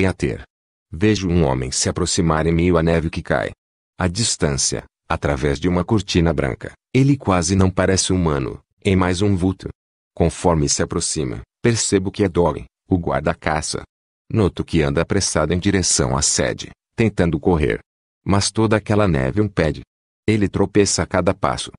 E é a ter. Vejo um homem se aproximar em meio à neve que cai. A distância, através de uma cortina branca, ele quase não parece humano, em é mais um vulto. Conforme se aproxima, percebo que é Dogen, o guarda-caça. Noto que anda apressado em direção à sede, tentando correr. Mas toda aquela neve o impede. Ele tropeça a cada passo.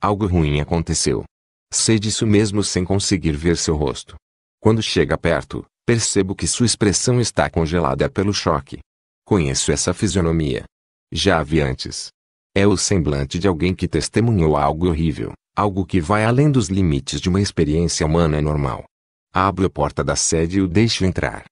Algo ruim aconteceu. Sei disso mesmo sem conseguir ver seu rosto. Quando chega perto, Percebo que sua expressão está congelada pelo choque. Conheço essa fisionomia. Já a vi antes. É o semblante de alguém que testemunhou algo horrível, algo que vai além dos limites de uma experiência humana normal. Abro a porta da sede e o deixo entrar.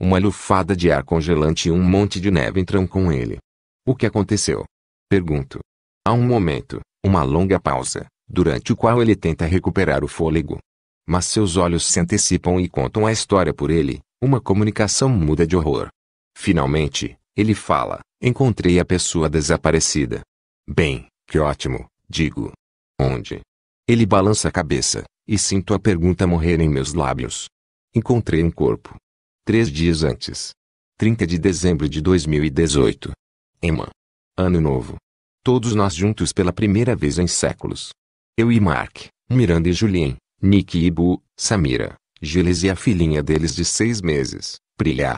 Uma lufada de ar congelante e um monte de neve entram com ele. O que aconteceu? Pergunto. Há um momento, uma longa pausa, durante o qual ele tenta recuperar o fôlego, mas seus olhos se antecipam e contam a história por ele, uma comunicação muda de horror. Finalmente, ele fala: Encontrei a pessoa desaparecida. Bem, que ótimo, digo. Onde? Ele balança a cabeça, e sinto a pergunta morrer em meus lábios. Encontrei um corpo. Três dias antes. 30 de dezembro de 2018. Emma. Ano novo. Todos nós juntos pela primeira vez em séculos. Eu e Mark, Miranda e Julien, Nick e Bu, Samira, Giles e a filhinha deles de seis meses, Prilha.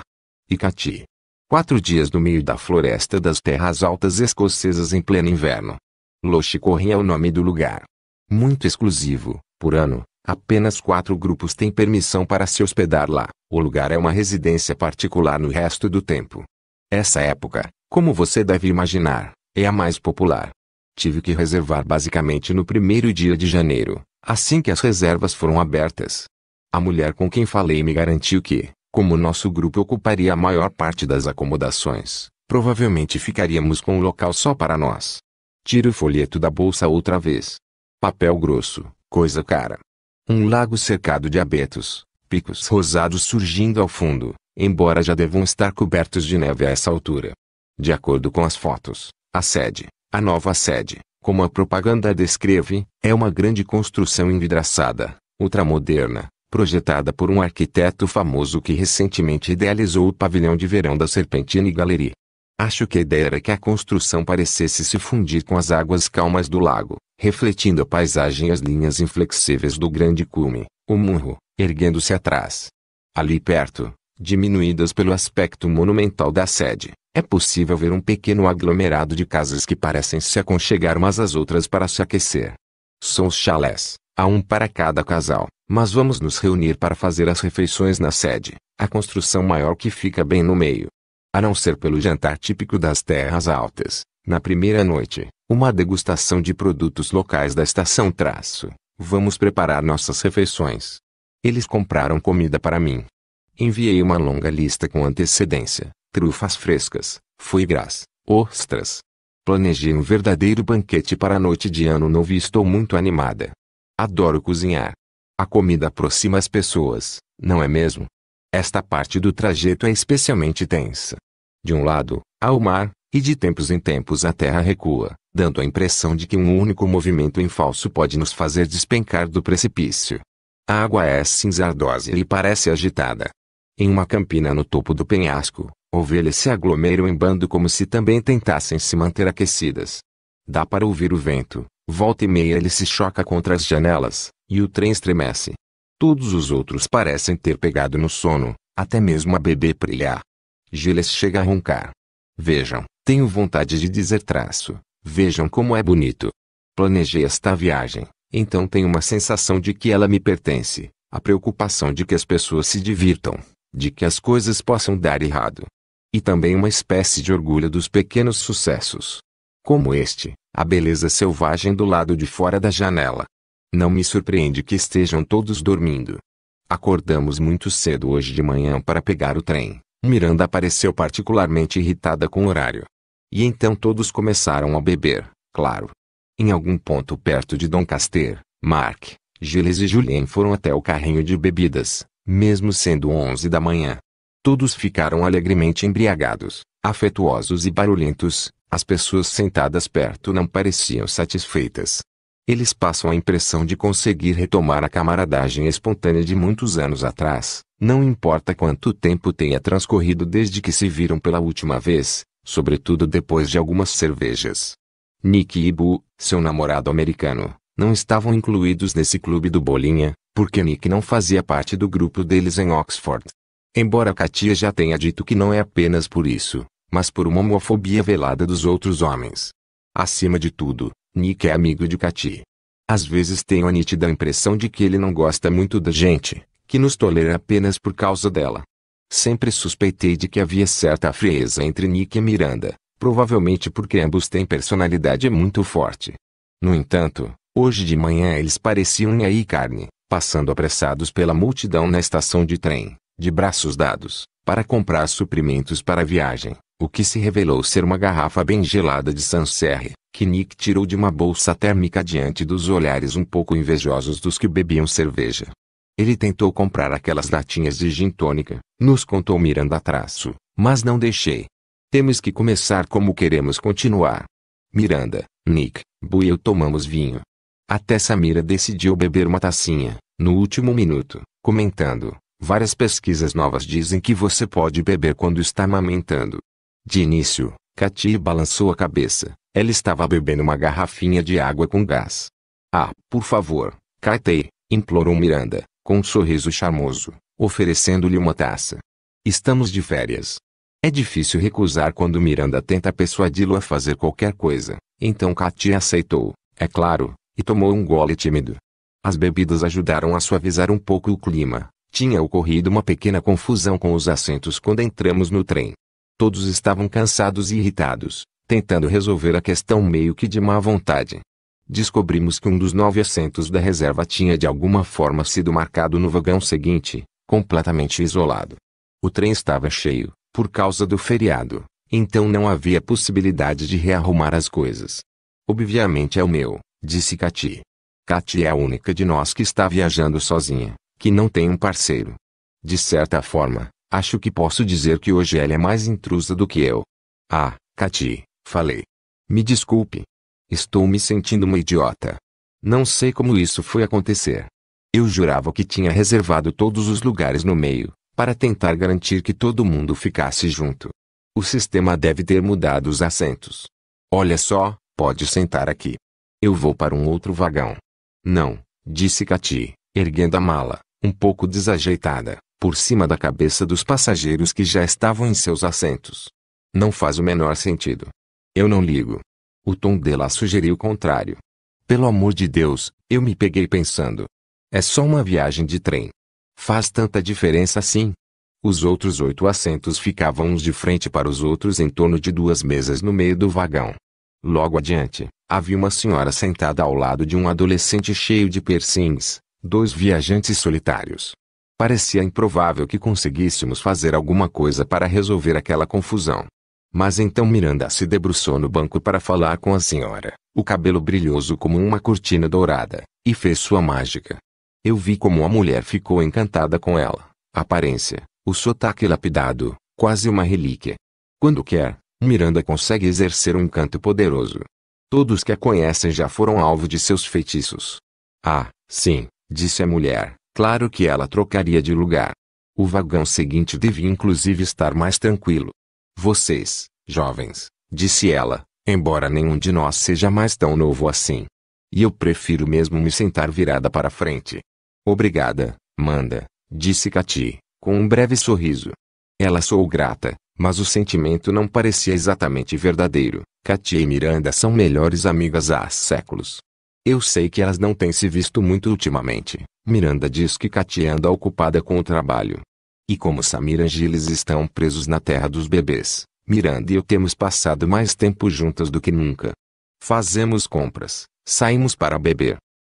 e Kati. Quatro dias no meio da floresta das terras altas escocesas em pleno inverno. Loche é o nome do lugar. Muito exclusivo, por ano, apenas quatro grupos têm permissão para se hospedar lá. O lugar é uma residência particular no resto do tempo. Essa época, como você deve imaginar, é a mais popular. Tive que reservar basicamente no primeiro dia de janeiro, Assim que as reservas foram abertas, a mulher com quem falei me garantiu que, como nosso grupo ocuparia a maior parte das acomodações, provavelmente ficaríamos com um local só para nós. Tiro o folheto da bolsa outra vez. Papel grosso, coisa cara. Um lago cercado de abetos, picos rosados surgindo ao fundo, embora já devam estar cobertos de neve a essa altura. De acordo com as fotos, a sede, a nova sede, como a propaganda descreve, é uma grande construção envidraçada, ultramoderna, projetada por um arquiteto famoso que recentemente idealizou o pavilhão de verão da Serpentine Gallery. Acho que a ideia era que a construção parecesse se fundir com as águas calmas do lago, refletindo a paisagem e as linhas inflexíveis do grande cume, o murro, erguendo-se atrás. Ali perto, diminuídas pelo aspecto monumental da sede, é possível ver um pequeno aglomerado de casas que parecem se aconchegar umas às outras para se aquecer. São os chalés, há um para cada casal, mas vamos nos reunir para fazer as refeições na sede, a construção maior que fica bem no meio. A não ser pelo jantar típico das terras altas, na primeira noite, uma degustação de produtos locais da estação traço. Vamos preparar nossas refeições. Eles compraram comida para mim. Enviei uma longa lista com antecedência, trufas frescas, foi grás, ostras. Planejei um verdadeiro banquete para a noite de ano novo e estou muito animada. Adoro cozinhar. A comida aproxima as pessoas, não é mesmo? Esta parte do trajeto é especialmente tensa. De um lado, há o mar, e de tempos em tempos a terra recua, dando a impressão de que um único movimento em falso pode nos fazer despencar do precipício. A água é cinzardosa e parece agitada. Em uma campina no topo do penhasco, Ovelhas se aglomeram em bando como se também tentassem se manter aquecidas. Dá para ouvir o vento, volta e meia ele se choca contra as janelas, e o trem estremece. Todos os outros parecem ter pegado no sono, até mesmo a bebê brilha. Gilles chega a roncar. Vejam, tenho vontade de dizer traço. Vejam como é bonito. Planejei esta viagem, então tenho uma sensação de que ela me pertence, a preocupação de que as pessoas se divirtam, de que as coisas possam dar errado, e também uma espécie de orgulho dos pequenos sucessos. Como este, a beleza selvagem do lado de fora da janela. Não me surpreende que estejam todos dormindo. Acordamos muito cedo hoje de manhã para pegar o trem. Miranda apareceu particularmente irritada com o horário. E então todos começaram a beber, claro. Em algum ponto perto de Doncaster, Mark, Gilles e Julien foram até o carrinho de bebidas, mesmo sendo 11 da manhã. Todos ficaram alegremente embriagados, afetuosos e barulhentos. As pessoas sentadas perto não pareciam satisfeitas. Eles passam a impressão de conseguir retomar a camaradagem espontânea de muitos anos atrás, não importa quanto tempo tenha transcorrido desde que se viram pela última vez, sobretudo depois de algumas cervejas. Nick e Boo, seu namorado americano, não estavam incluídos nesse clube do Bolinha, porque Nick não fazia parte do grupo deles em Oxford. Embora Katia já tenha dito que não é apenas por isso, mas por uma homofobia velada dos outros homens. Acima de tudo, Nick é amigo de Katia. Às vezes tenho a nítida impressão de que ele não gosta muito da gente, que nos tolera apenas por causa dela. Sempre suspeitei de que havia certa frieza entre Nick e Miranda, provavelmente porque ambos têm personalidade muito forte. No entanto, hoje de manhã eles pareciam unha e carne, passando apressados pela multidão na estação de trem de braços dados, para comprar suprimentos para a viagem, o que se revelou ser uma garrafa bem gelada de Sancerre, que Nick tirou de uma bolsa térmica diante dos olhares um pouco invejosos dos que bebiam cerveja. Ele tentou comprar aquelas latinhas de gin tônica, nos contou Miranda traço, mas não deixei. Temos que começar como queremos continuar. Miranda, Nick, Bu e eu tomamos vinho. Até Samira decidiu beber uma tacinha, no último minuto, comentando, Várias pesquisas novas dizem que você pode beber quando está amamentando. De início, Katie balançou a cabeça. Ela estava bebendo uma garrafinha de água com gás. Ah, por favor, Katie, implorou Miranda, com um sorriso charmoso, oferecendo-lhe uma taça. Estamos de férias. É difícil recusar quando Miranda tenta persuadi-lo a fazer qualquer coisa, então Katie aceitou, é claro, e tomou um gole tímido. As bebidas ajudaram a suavizar um pouco o clima, tinha ocorrido uma pequena confusão com os assentos quando entramos no trem. Todos estavam cansados e irritados, tentando resolver a questão meio que de má vontade. Descobrimos que um dos nove assentos da reserva tinha de alguma forma sido marcado no vagão seguinte, completamente isolado. O trem estava cheio, por causa do feriado, então não havia possibilidade de rearrumar as coisas. Obviamente é o meu, disse Cati. Cati é a única de nós que está viajando sozinha, que não tem um parceiro. De certa forma, acho que posso dizer que hoje ela é mais intrusa do que eu. Ah, Cati, falei. Me desculpe. Estou me sentindo uma idiota. Não sei como isso foi acontecer. Eu jurava que tinha reservado todos os lugares no meio, para tentar garantir que todo mundo ficasse junto. O sistema deve ter mudado os assentos. Olha só, pode sentar aqui. Eu vou para um outro vagão. Não, disse Cati, erguendo a mala um pouco desajeitada, por cima da cabeça dos passageiros que já estavam em seus assentos. Não faz o menor sentido. Eu não ligo. O tom dela sugeriu o contrário. Pelo amor de Deus, eu me peguei pensando. É só uma viagem de trem. Faz tanta diferença assim. Os outros oito assentos ficavam uns de frente para os outros em torno de duas mesas no meio do vagão. Logo adiante, havia uma senhora sentada ao lado de um adolescente cheio de piercings, dois viajantes solitários. Parecia improvável que conseguíssemos fazer alguma coisa para resolver aquela confusão. Mas então Miranda se debruçou no banco para falar com a senhora, o cabelo brilhoso como uma cortina dourada, e fez sua mágica. Eu vi como a mulher ficou encantada com ela, a aparência, o sotaque lapidado, quase uma relíquia. Quando quer, Miranda consegue exercer um encanto poderoso. Todos que a conhecem já foram alvo de seus feitiços. Ah, sim, Disse a mulher, claro que ela trocaria de lugar. O vagão seguinte devia inclusive estar mais tranquilo. Vocês, jovens, disse ela, embora nenhum de nós seja mais tão novo assim. E eu prefiro mesmo me sentar virada para frente. Obrigada, Manda, disse Cati, com um breve sorriso. Ela sou grata, mas o sentimento não parecia exatamente verdadeiro. Katia e Miranda são melhores amigas há séculos. Eu sei que elas não têm se visto muito ultimamente. Miranda diz que Katia anda ocupada com o trabalho. E como Samira e Gilles estão presos na terra dos bebês, Miranda e eu temos passado mais tempo juntas do que nunca. Fazemos compras, saímos para beber.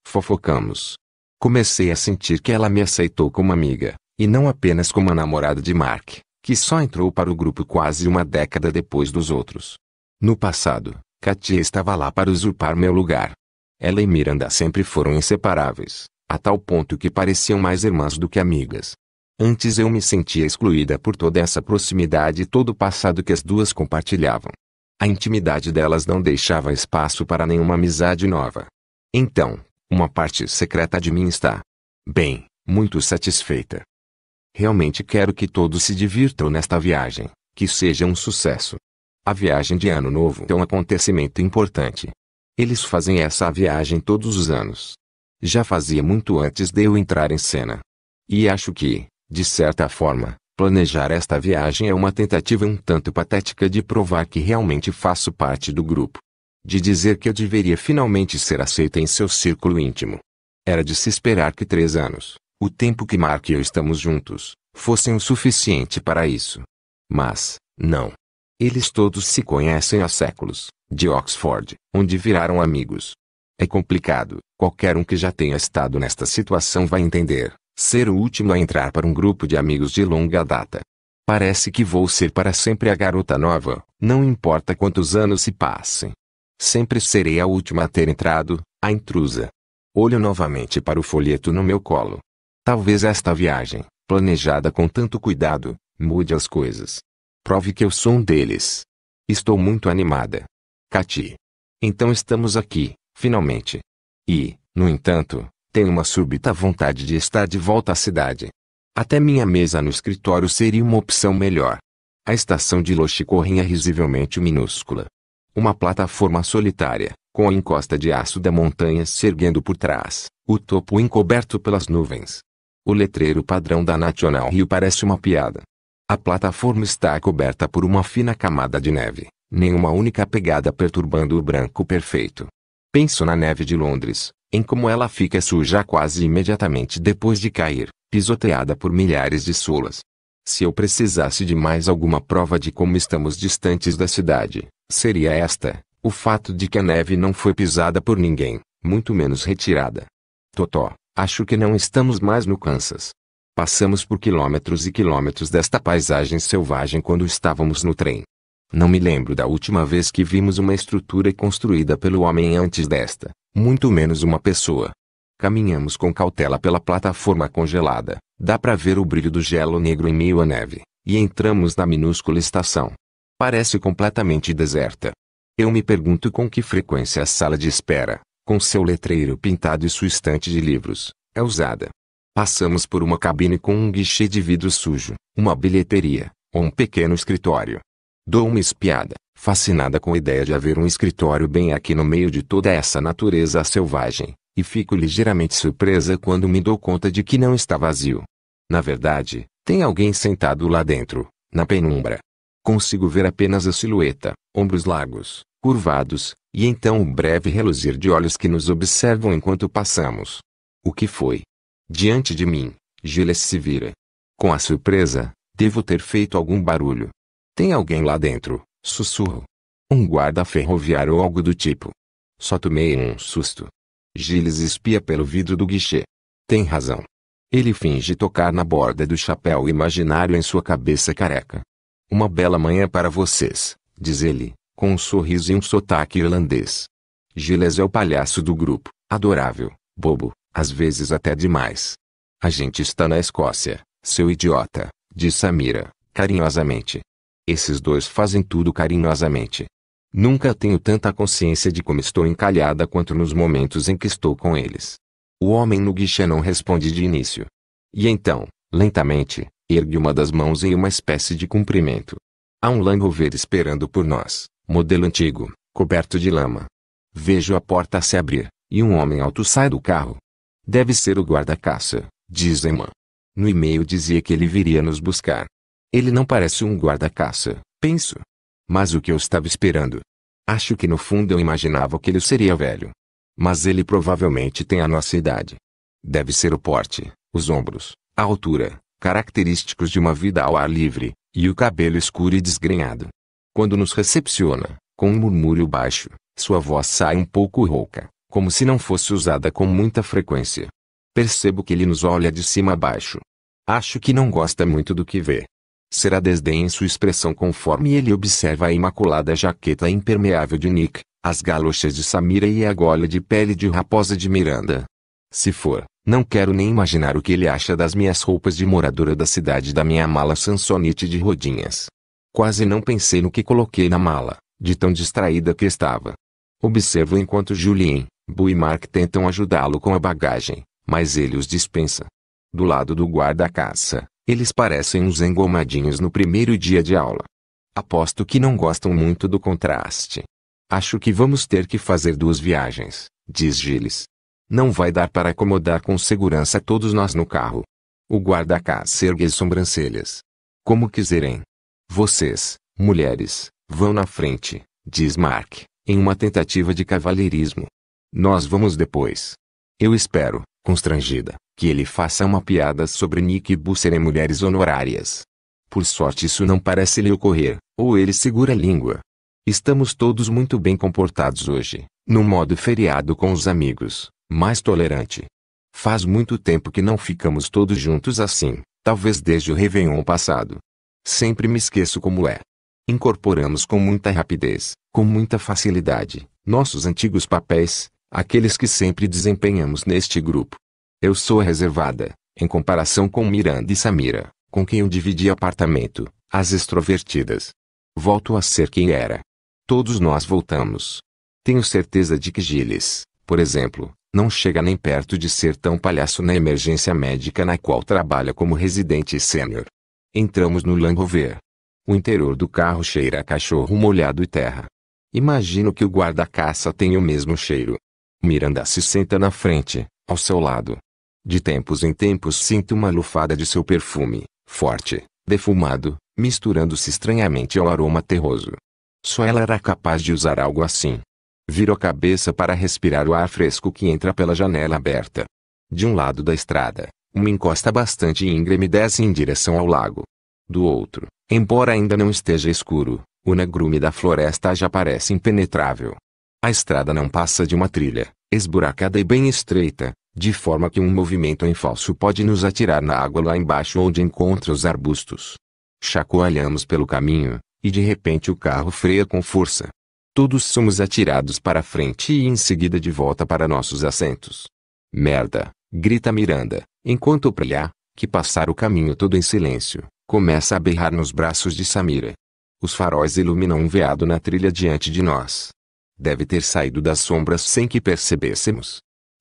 Fofocamos. Comecei a sentir que ela me aceitou como amiga, e não apenas como a namorada de Mark, que só entrou para o grupo quase uma década depois dos outros. No passado, Katia estava lá para usurpar meu lugar, ela e Miranda sempre foram inseparáveis, a tal ponto que pareciam mais irmãs do que amigas. Antes eu me sentia excluída por toda essa proximidade e todo o passado que as duas compartilhavam. A intimidade delas não deixava espaço para nenhuma amizade nova. Então, uma parte secreta de mim está, bem, muito satisfeita. Realmente quero que todos se divirtam nesta viagem, que seja um sucesso. A viagem de Ano Novo é um acontecimento importante, eles fazem essa viagem todos os anos. Já fazia muito antes de eu entrar em cena. E acho que, de certa forma, planejar esta viagem é uma tentativa um tanto patética de provar que realmente faço parte do grupo. De dizer que eu deveria finalmente ser aceita em seu círculo íntimo. Era de se esperar que três anos, o tempo que Mark e eu estamos juntos, fossem o suficiente para isso. Mas, não. Eles todos se conhecem há séculos de Oxford, onde viraram amigos. É complicado, qualquer um que já tenha estado nesta situação vai entender, ser o último a entrar para um grupo de amigos de longa data. Parece que vou ser para sempre a garota nova, não importa quantos anos se passem. Sempre serei a última a ter entrado, a intrusa. Olho novamente para o folheto no meu colo. Talvez esta viagem, planejada com tanto cuidado, mude as coisas. Prove que eu sou um deles. Estou muito animada. Cati. Então estamos aqui, finalmente. E, no entanto, tenho uma súbita vontade de estar de volta à cidade. Até minha mesa no escritório seria uma opção melhor. A estação de Lochicorren é risivelmente minúscula. Uma plataforma solitária, com a encosta de aço da montanha se erguendo por trás, o topo encoberto pelas nuvens. O letreiro padrão da National Rio parece uma piada. A plataforma está coberta por uma fina camada de neve, nenhuma única pegada perturbando o branco perfeito. Penso na neve de Londres, em como ela fica suja quase imediatamente depois de cair, pisoteada por milhares de solas. Se eu precisasse de mais alguma prova de como estamos distantes da cidade, seria esta: o fato de que a neve não foi pisada por ninguém, muito menos retirada. Totó, acho que não estamos mais no Kansas. Passamos por quilômetros e quilômetros desta paisagem selvagem quando estávamos no trem. Não me lembro da última vez que vimos uma estrutura construída pelo homem antes desta, muito menos uma pessoa. Caminhamos com cautela pela plataforma congelada, dá para ver o brilho do gelo negro em meio à neve, e entramos na minúscula estação. Parece completamente deserta. Eu me pergunto com que frequência a sala de espera, com seu letreiro pintado e sua estante de livros, é usada. Passamos por uma cabine com um guichê de vidro sujo, uma bilheteria, ou um pequeno escritório. Dou uma espiada, fascinada com a ideia de haver um escritório bem aqui no meio de toda essa natureza selvagem, e fico ligeiramente surpresa quando me dou conta de que não está vazio. Na verdade, tem alguém sentado lá dentro, na penumbra. Consigo ver apenas a silhueta, ombros largos, curvados, e então um breve reluzir de olhos que nos observam enquanto passamos. O que foi? Diante de mim, Gilles se vira. Com a surpresa, devo ter feito algum barulho, tem alguém lá dentro, sussurro. Um guarda ferroviário ou algo do tipo. Só tomei um susto. Giles espia pelo vidro do guichê. Tem razão. Ele finge tocar na borda do chapéu imaginário em sua cabeça careca. Uma bela manhã para vocês, diz ele, com um sorriso e um sotaque irlandês. Giles é o palhaço do grupo, adorável, bobo, às vezes até demais. A gente está na Escócia, seu idiota, diz Samira, carinhosamente. Esses dois fazem tudo carinhosamente. Nunca tenho tanta consciência de como estou encalhada quanto nos momentos em que estou com eles. O homem no guichê não responde de início. E então, lentamente, ergue uma das mãos em uma espécie de cumprimento. Há um Land Rover esperando por nós, modelo antigo, coberto de lama. Vejo a porta se abrir, e um homem alto sai do carro. Deve ser o guarda-caça, diz a irmã. No e-mail dizia que ele viria nos buscar. Ele não parece um guarda-caça, penso. Mas o que eu estava esperando? Acho que no fundo eu imaginava que ele seria velho. Mas ele provavelmente tem a nossa idade. Deve ser o porte, os ombros, a altura, característicos de uma vida ao ar livre, e o cabelo escuro e desgrenhado. Quando nos recepciona, com um murmúrio baixo, sua voz sai um pouco rouca, como se não fosse usada com muita frequência. Percebo que ele nos olha de cima a baixo. Acho que não gosta muito do que vê será desdém sua expressão conforme ele observa a imaculada jaqueta impermeável de Nick, as galochas de Samira e a gola de pele de raposa de Miranda. Se for, não quero nem imaginar o que ele acha das minhas roupas de moradora da cidade da minha mala Sansonite de rodinhas. Quase não pensei no que coloquei na mala, de tão distraída que estava. Observo enquanto Julien, Bu e Mark tentam ajudá-lo com a bagagem, mas ele os dispensa. Do lado do guarda-caça, eles parecem uns engomadinhos no primeiro dia de aula. Aposto que não gostam muito do contraste. Acho que vamos ter que fazer duas viagens, diz Gilles. Não vai dar para acomodar com segurança todos nós no carro. O guarda-caça ergue as sobrancelhas. Como quiserem. Vocês, mulheres, vão na frente, diz Mark, em uma tentativa de cavalheirismo. Nós vamos depois. Eu espero, constrangida, que ele faça uma piada sobre Nick Bull serem mulheres honorárias. Por sorte isso não parece lhe ocorrer, ou ele segura a língua. Estamos todos muito bem comportados hoje, no modo feriado com os amigos, mais tolerante. Faz muito tempo que não ficamos todos juntos assim, talvez desde o Réveillon passado. Sempre me esqueço como é. Incorporamos com muita rapidez, com muita facilidade, nossos antigos papéis, aqueles que sempre desempenhamos neste grupo. Eu sou reservada, em comparação com Miranda e Samira, com quem eu dividi apartamento, as extrovertidas. Volto a ser quem era. Todos nós voltamos. Tenho certeza de que Gilles, por exemplo, não chega nem perto de ser tão palhaço na emergência médica na qual trabalha como residente sênior. Entramos no Land Rover. O interior do carro cheira a cachorro molhado e terra. Imagino que o guarda-caça tenha o mesmo cheiro. Miranda se senta na frente, ao seu lado. De tempos em tempos sinto uma lufada de seu perfume, forte, defumado, misturando-se estranhamente ao aroma terroso. Só ela era capaz de usar algo assim. Viro a cabeça para respirar o ar fresco que entra pela janela aberta. De um lado da estrada, uma encosta bastante íngreme desce em direção ao lago. Do outro, embora ainda não esteja escuro, o negrume da floresta já parece impenetrável. A estrada não passa de uma trilha, esburacada e bem estreita, de forma que um movimento em falso pode nos atirar na água lá embaixo onde encontra os arbustos. Chacoalhamos pelo caminho, e de repente o carro freia com força. Todos somos atirados para frente e em seguida de volta para nossos assentos. Merda! grita Miranda, enquanto Priá, que passar o caminho todo em silêncio, começa a berrar nos braços de Samira. Os faróis iluminam um veado na trilha diante de nós deve ter saído das sombras sem que percebêssemos.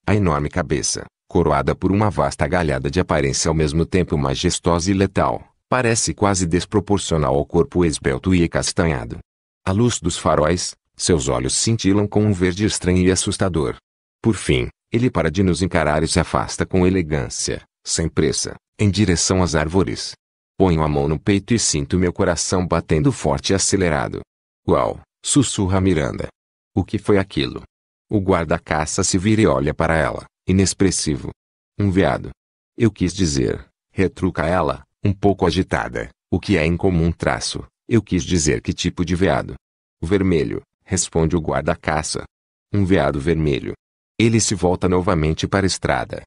A enorme cabeça, coroada por uma vasta galhada de aparência ao mesmo tempo majestosa e letal, parece quase desproporcional ao corpo esbelto e castanhado. À luz dos faróis, seus olhos cintilam com um verde estranho e assustador. Por fim, ele para de nos encarar e se afasta com elegância, sem pressa, em direção às árvores. Ponho a mão no peito e sinto meu coração batendo forte e acelerado. Uau! Sussurra Miranda. O que foi aquilo? O guarda-caça se vira e olha para ela, inexpressivo. Um veado. Eu quis dizer, retruca ela, um pouco agitada, o que é incomum traço. Eu quis dizer que tipo de veado. Vermelho, responde o guarda-caça. Um veado vermelho. Ele se volta novamente para a estrada.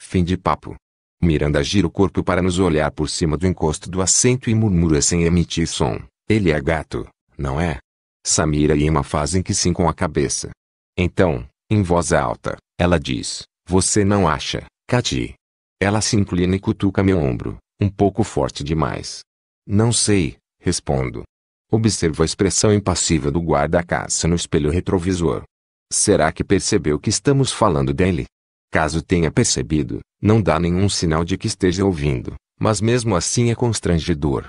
Fim de papo. Miranda gira o corpo para nos olhar por cima do encosto do assento e murmura sem emitir som. Ele é gato, não é? Samira e Emma fazem que sim com a cabeça. Então, em voz alta, ela diz: Você não acha, Katy? Ela se inclina e cutuca meu ombro, um pouco forte demais. Não sei, respondo. Observo a expressão impassiva do guarda-caça no espelho retrovisor. Será que percebeu que estamos falando dele? Caso tenha percebido, não dá nenhum sinal de que esteja ouvindo, mas mesmo assim é constrangedor.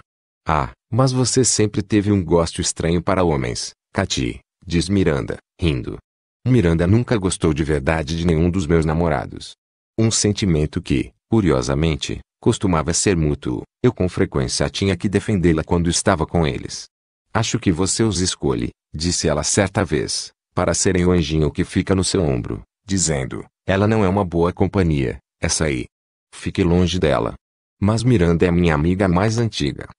Ah, mas você sempre teve um gosto estranho para homens, Cati, diz Miranda, rindo. Miranda nunca gostou de verdade de nenhum dos meus namorados. Um sentimento que, curiosamente, costumava ser mútuo. Eu com frequência tinha que defendê-la quando estava com eles. Acho que você os escolhe, disse ela certa vez, para serem o anjinho que fica no seu ombro, dizendo: Ela não é uma boa companhia, essa aí. Fique longe dela. Mas Miranda é minha amiga mais antiga.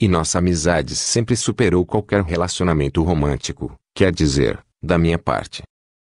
E nossa amizade sempre superou qualquer relacionamento romântico, quer dizer, da minha parte.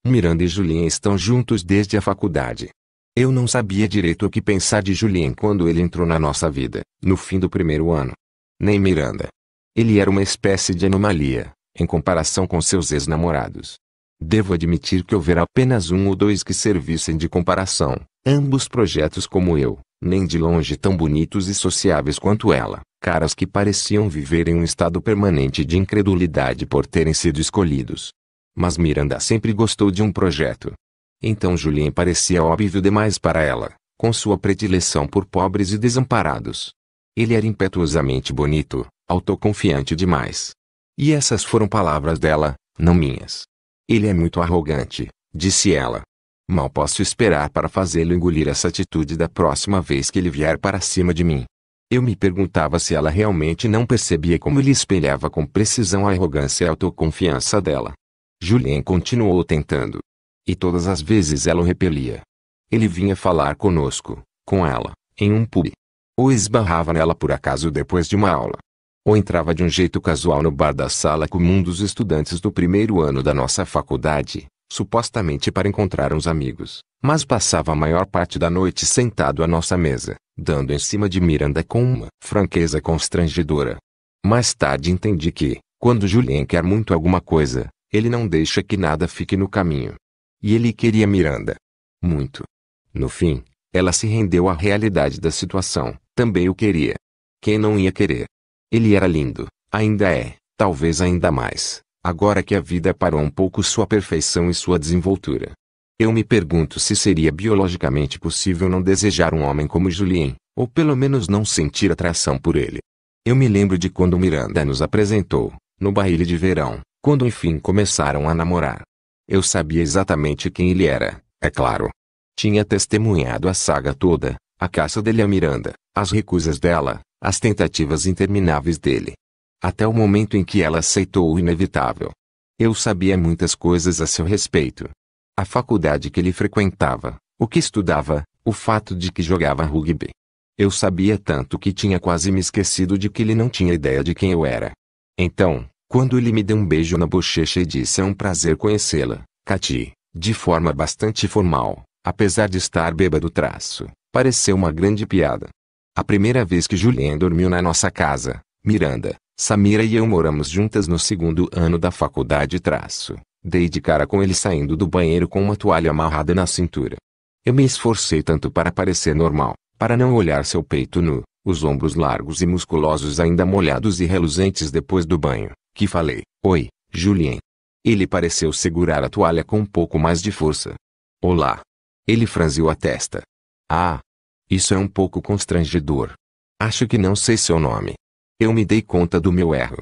Miranda e Julien estão juntos desde a faculdade. Eu não sabia direito o que pensar de Julien quando ele entrou na nossa vida, no fim do primeiro ano. Nem Miranda. Ele era uma espécie de anomalia, em comparação com seus ex-namorados. Devo admitir que houver apenas um ou dois que servissem de comparação, ambos projetos como eu, nem de longe tão bonitos e sociáveis quanto ela, caras que pareciam viver em um estado permanente de incredulidade por terem sido escolhidos. Mas Miranda sempre gostou de um projeto. Então Julien parecia óbvio demais para ela, com sua predileção por pobres e desamparados. Ele era impetuosamente bonito, autoconfiante demais. E essas foram palavras dela, não minhas. Ele é muito arrogante, disse ela, Mal posso esperar para fazê-lo engolir essa atitude da próxima vez que ele vier para cima de mim. Eu me perguntava se ela realmente não percebia como ele espelhava com precisão a arrogância e a autoconfiança dela. Julien continuou tentando. E todas as vezes ela o repelia. Ele vinha falar conosco, com ela, em um pub. Ou esbarrava nela por acaso depois de uma aula. Ou entrava de um jeito casual no bar da sala comum dos estudantes do primeiro ano da nossa faculdade, supostamente para encontrar uns amigos, mas passava a maior parte da noite sentado à nossa mesa, dando em cima de Miranda com uma franqueza constrangedora. Mais tarde entendi que, quando Julien quer muito alguma coisa, ele não deixa que nada fique no caminho. E ele queria Miranda. Muito. No fim, ela se rendeu à realidade da situação, também o queria. Quem não ia querer? Ele era lindo, ainda é, talvez ainda mais, agora que a vida parou um pouco sua perfeição e sua desenvoltura. Eu me pergunto se seria biologicamente possível não desejar um homem como Julien, ou pelo menos não sentir atração por ele. Eu me lembro de quando Miranda nos apresentou, no baile de verão, quando enfim começaram a namorar. Eu sabia exatamente quem ele era, é claro. Tinha testemunhado a saga toda, a caça dele a Miranda, as recusas dela, as tentativas intermináveis dele até o momento em que ela aceitou o inevitável. Eu sabia muitas coisas a seu respeito. A faculdade que ele frequentava, o que estudava, o fato de que jogava rugby. Eu sabia tanto que tinha quase me esquecido de que ele não tinha ideia de quem eu era. Então, quando ele me deu um beijo na bochecha e disse é um prazer conhecê-la, Cati, de forma bastante formal, apesar de estar bêbado traço, pareceu uma grande piada. A primeira vez que Julien dormiu na nossa casa, Miranda, Samira e eu moramos juntas no segundo ano da faculdade traço. Dei de cara com ele saindo do banheiro com uma toalha amarrada na cintura. Eu me esforcei tanto para parecer normal, para não olhar seu peito nu, os ombros largos e musculosos ainda molhados e reluzentes depois do banho, que falei, Oi, Julien. Ele pareceu segurar a toalha com um pouco mais de força. Olá. Ele franziu a testa. Ah. Isso é um pouco constrangedor. Acho que não sei seu nome. Eu me dei conta do meu erro.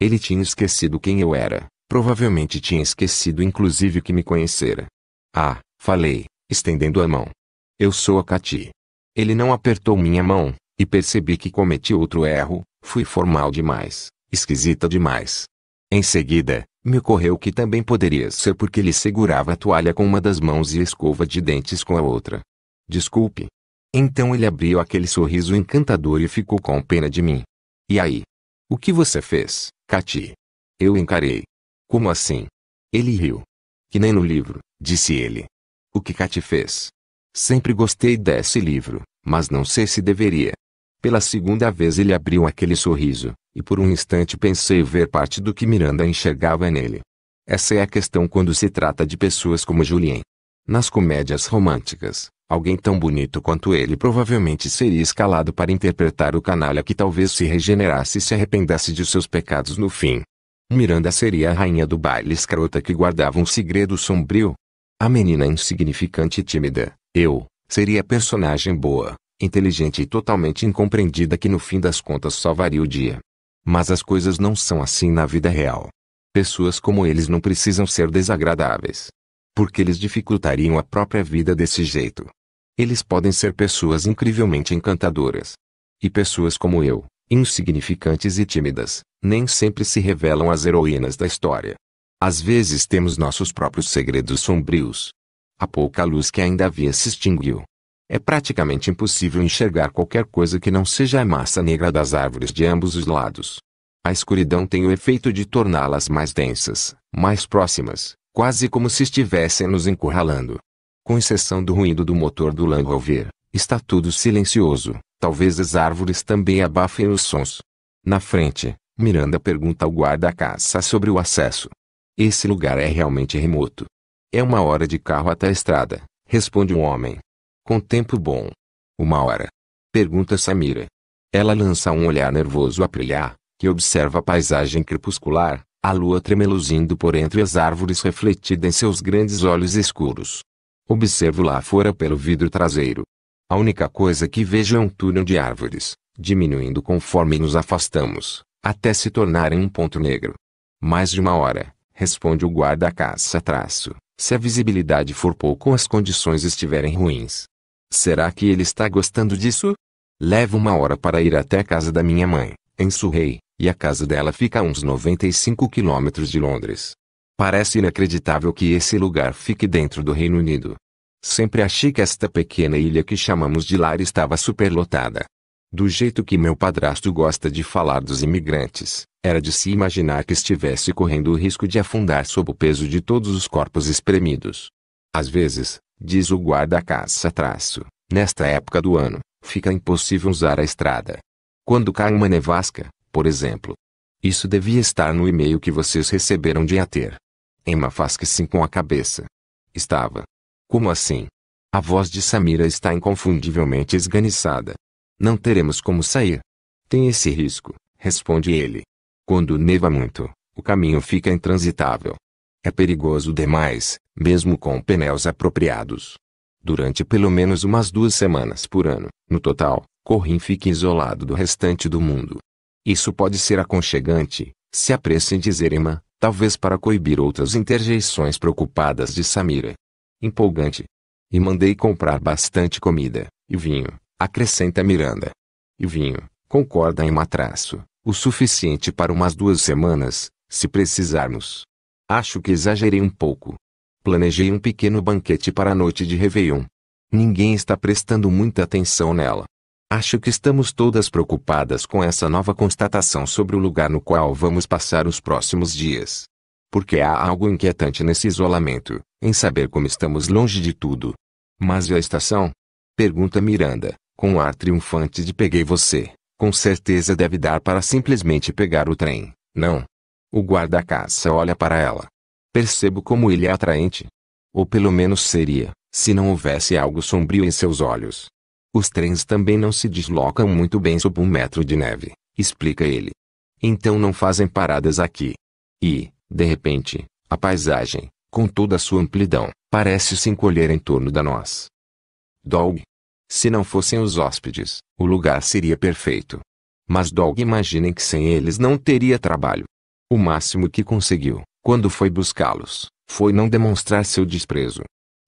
Ele tinha esquecido quem eu era, provavelmente tinha esquecido inclusive que me conhecera. Ah, falei, estendendo a mão. Eu sou a Cati. Ele não apertou minha mão, e percebi que cometi outro erro, fui formal demais, esquisita demais. Em seguida, me ocorreu que também poderia ser porque ele segurava a toalha com uma das mãos e a escova de dentes com a outra. Desculpe. Então ele abriu aquele sorriso encantador e ficou com pena de mim. E aí? O que você fez, Cati? Eu encarei. Como assim? Ele riu. Que nem no livro, disse ele. O que Cati fez? Sempre gostei desse livro, mas não sei se deveria. Pela segunda vez ele abriu aquele sorriso, e por um instante pensei ver parte do que Miranda enxergava nele. Essa é a questão quando se trata de pessoas como Julien. Nas comédias românticas, Alguém tão bonito quanto ele provavelmente seria escalado para interpretar o canalha que talvez se regenerasse e se arrependesse de seus pecados no fim. Miranda seria a rainha do baile escrota que guardava um segredo sombrio. A menina insignificante e tímida, eu, seria a personagem boa, inteligente e totalmente incompreendida que no fim das contas salvaria o dia. Mas as coisas não são assim na vida real. Pessoas como eles não precisam ser desagradáveis. Porque eles dificultariam a própria vida desse jeito. Eles podem ser pessoas incrivelmente encantadoras. E pessoas como eu, insignificantes e tímidas, nem sempre se revelam as heroínas da história. Às vezes temos nossos próprios segredos sombrios. A pouca luz que ainda havia se extinguiu. É praticamente impossível enxergar qualquer coisa que não seja a massa negra das árvores de ambos os lados. A escuridão tem o efeito de torná-las mais densas, mais próximas, quase como se estivessem nos encurralando com exceção do ruído do motor do Land Rover, está tudo silencioso, talvez as árvores também abafem os sons. Na frente, Miranda pergunta ao guarda-caça sobre o acesso. Esse lugar é realmente remoto. É uma hora de carro até a estrada, responde o um homem. Com tempo bom. Uma hora. Pergunta Samira. Ela lança um olhar nervoso a Prilha, que observa a paisagem crepuscular, a lua tremeluzindo por entre as árvores refletida em seus grandes olhos escuros. Observo lá fora pelo vidro traseiro. A única coisa que vejo é um túnel de árvores, diminuindo conforme nos afastamos, até se tornarem um ponto negro. Mais de uma hora, responde o guarda-caça traço, se a visibilidade for pouco ou as condições estiverem ruins. Será que ele está gostando disso? Levo uma hora para ir até a casa da minha mãe, em Surrey, e a casa dela fica a uns 95 quilômetros de Londres. Parece inacreditável que esse lugar fique dentro do Reino Unido. Sempre achei que esta pequena ilha que chamamos de lar estava superlotada. Do jeito que meu padrasto gosta de falar dos imigrantes, era de se imaginar que estivesse correndo o risco de afundar sob o peso de todos os corpos espremidos. Às vezes, diz o guarda-caça traço, nesta época do ano, fica impossível usar a estrada. Quando cai uma nevasca, por exemplo. Isso devia estar no e-mail que vocês receberam de Ater. Emma faz que sim com a cabeça. Estava. Como assim? A voz de Samira está inconfundivelmente esganiçada. Não teremos como sair. Tem esse risco, responde ele. Quando neva muito, o caminho fica intransitável. É perigoso demais, mesmo com pneus apropriados. Durante pelo menos umas duas semanas por ano, no total, Corrin fica isolado do restante do mundo. Isso pode ser aconchegante, se apressa em dizer Emma, talvez para coibir outras interjeições preocupadas de Samira. Empolgante. E mandei comprar bastante comida, e vinho, acrescenta Miranda. E vinho, concorda em matraço, o suficiente para umas duas semanas, se precisarmos. Acho que exagerei um pouco. Planejei um pequeno banquete para a noite de Réveillon. Ninguém está prestando muita atenção nela. Acho que estamos todas preocupadas com essa nova constatação sobre o lugar no qual vamos passar os próximos dias. Porque há algo inquietante nesse isolamento, em saber como estamos longe de tudo. Mas e a estação? Pergunta Miranda, com um ar triunfante de peguei você. Com certeza deve dar para simplesmente pegar o trem, não? O guarda-caça olha para ela. Percebo como ele é atraente. Ou pelo menos seria, se não houvesse algo sombrio em seus olhos. Os trens também não se deslocam muito bem sob um metro de neve, explica ele. Então não fazem paradas aqui. E, de repente, a paisagem, com toda a sua amplidão, parece se encolher em torno da nós. Dog. Se não fossem os hóspedes, o lugar seria perfeito. Mas Dog imagina que sem eles não teria trabalho. O máximo que conseguiu, quando foi buscá-los, foi não demonstrar seu desprezo.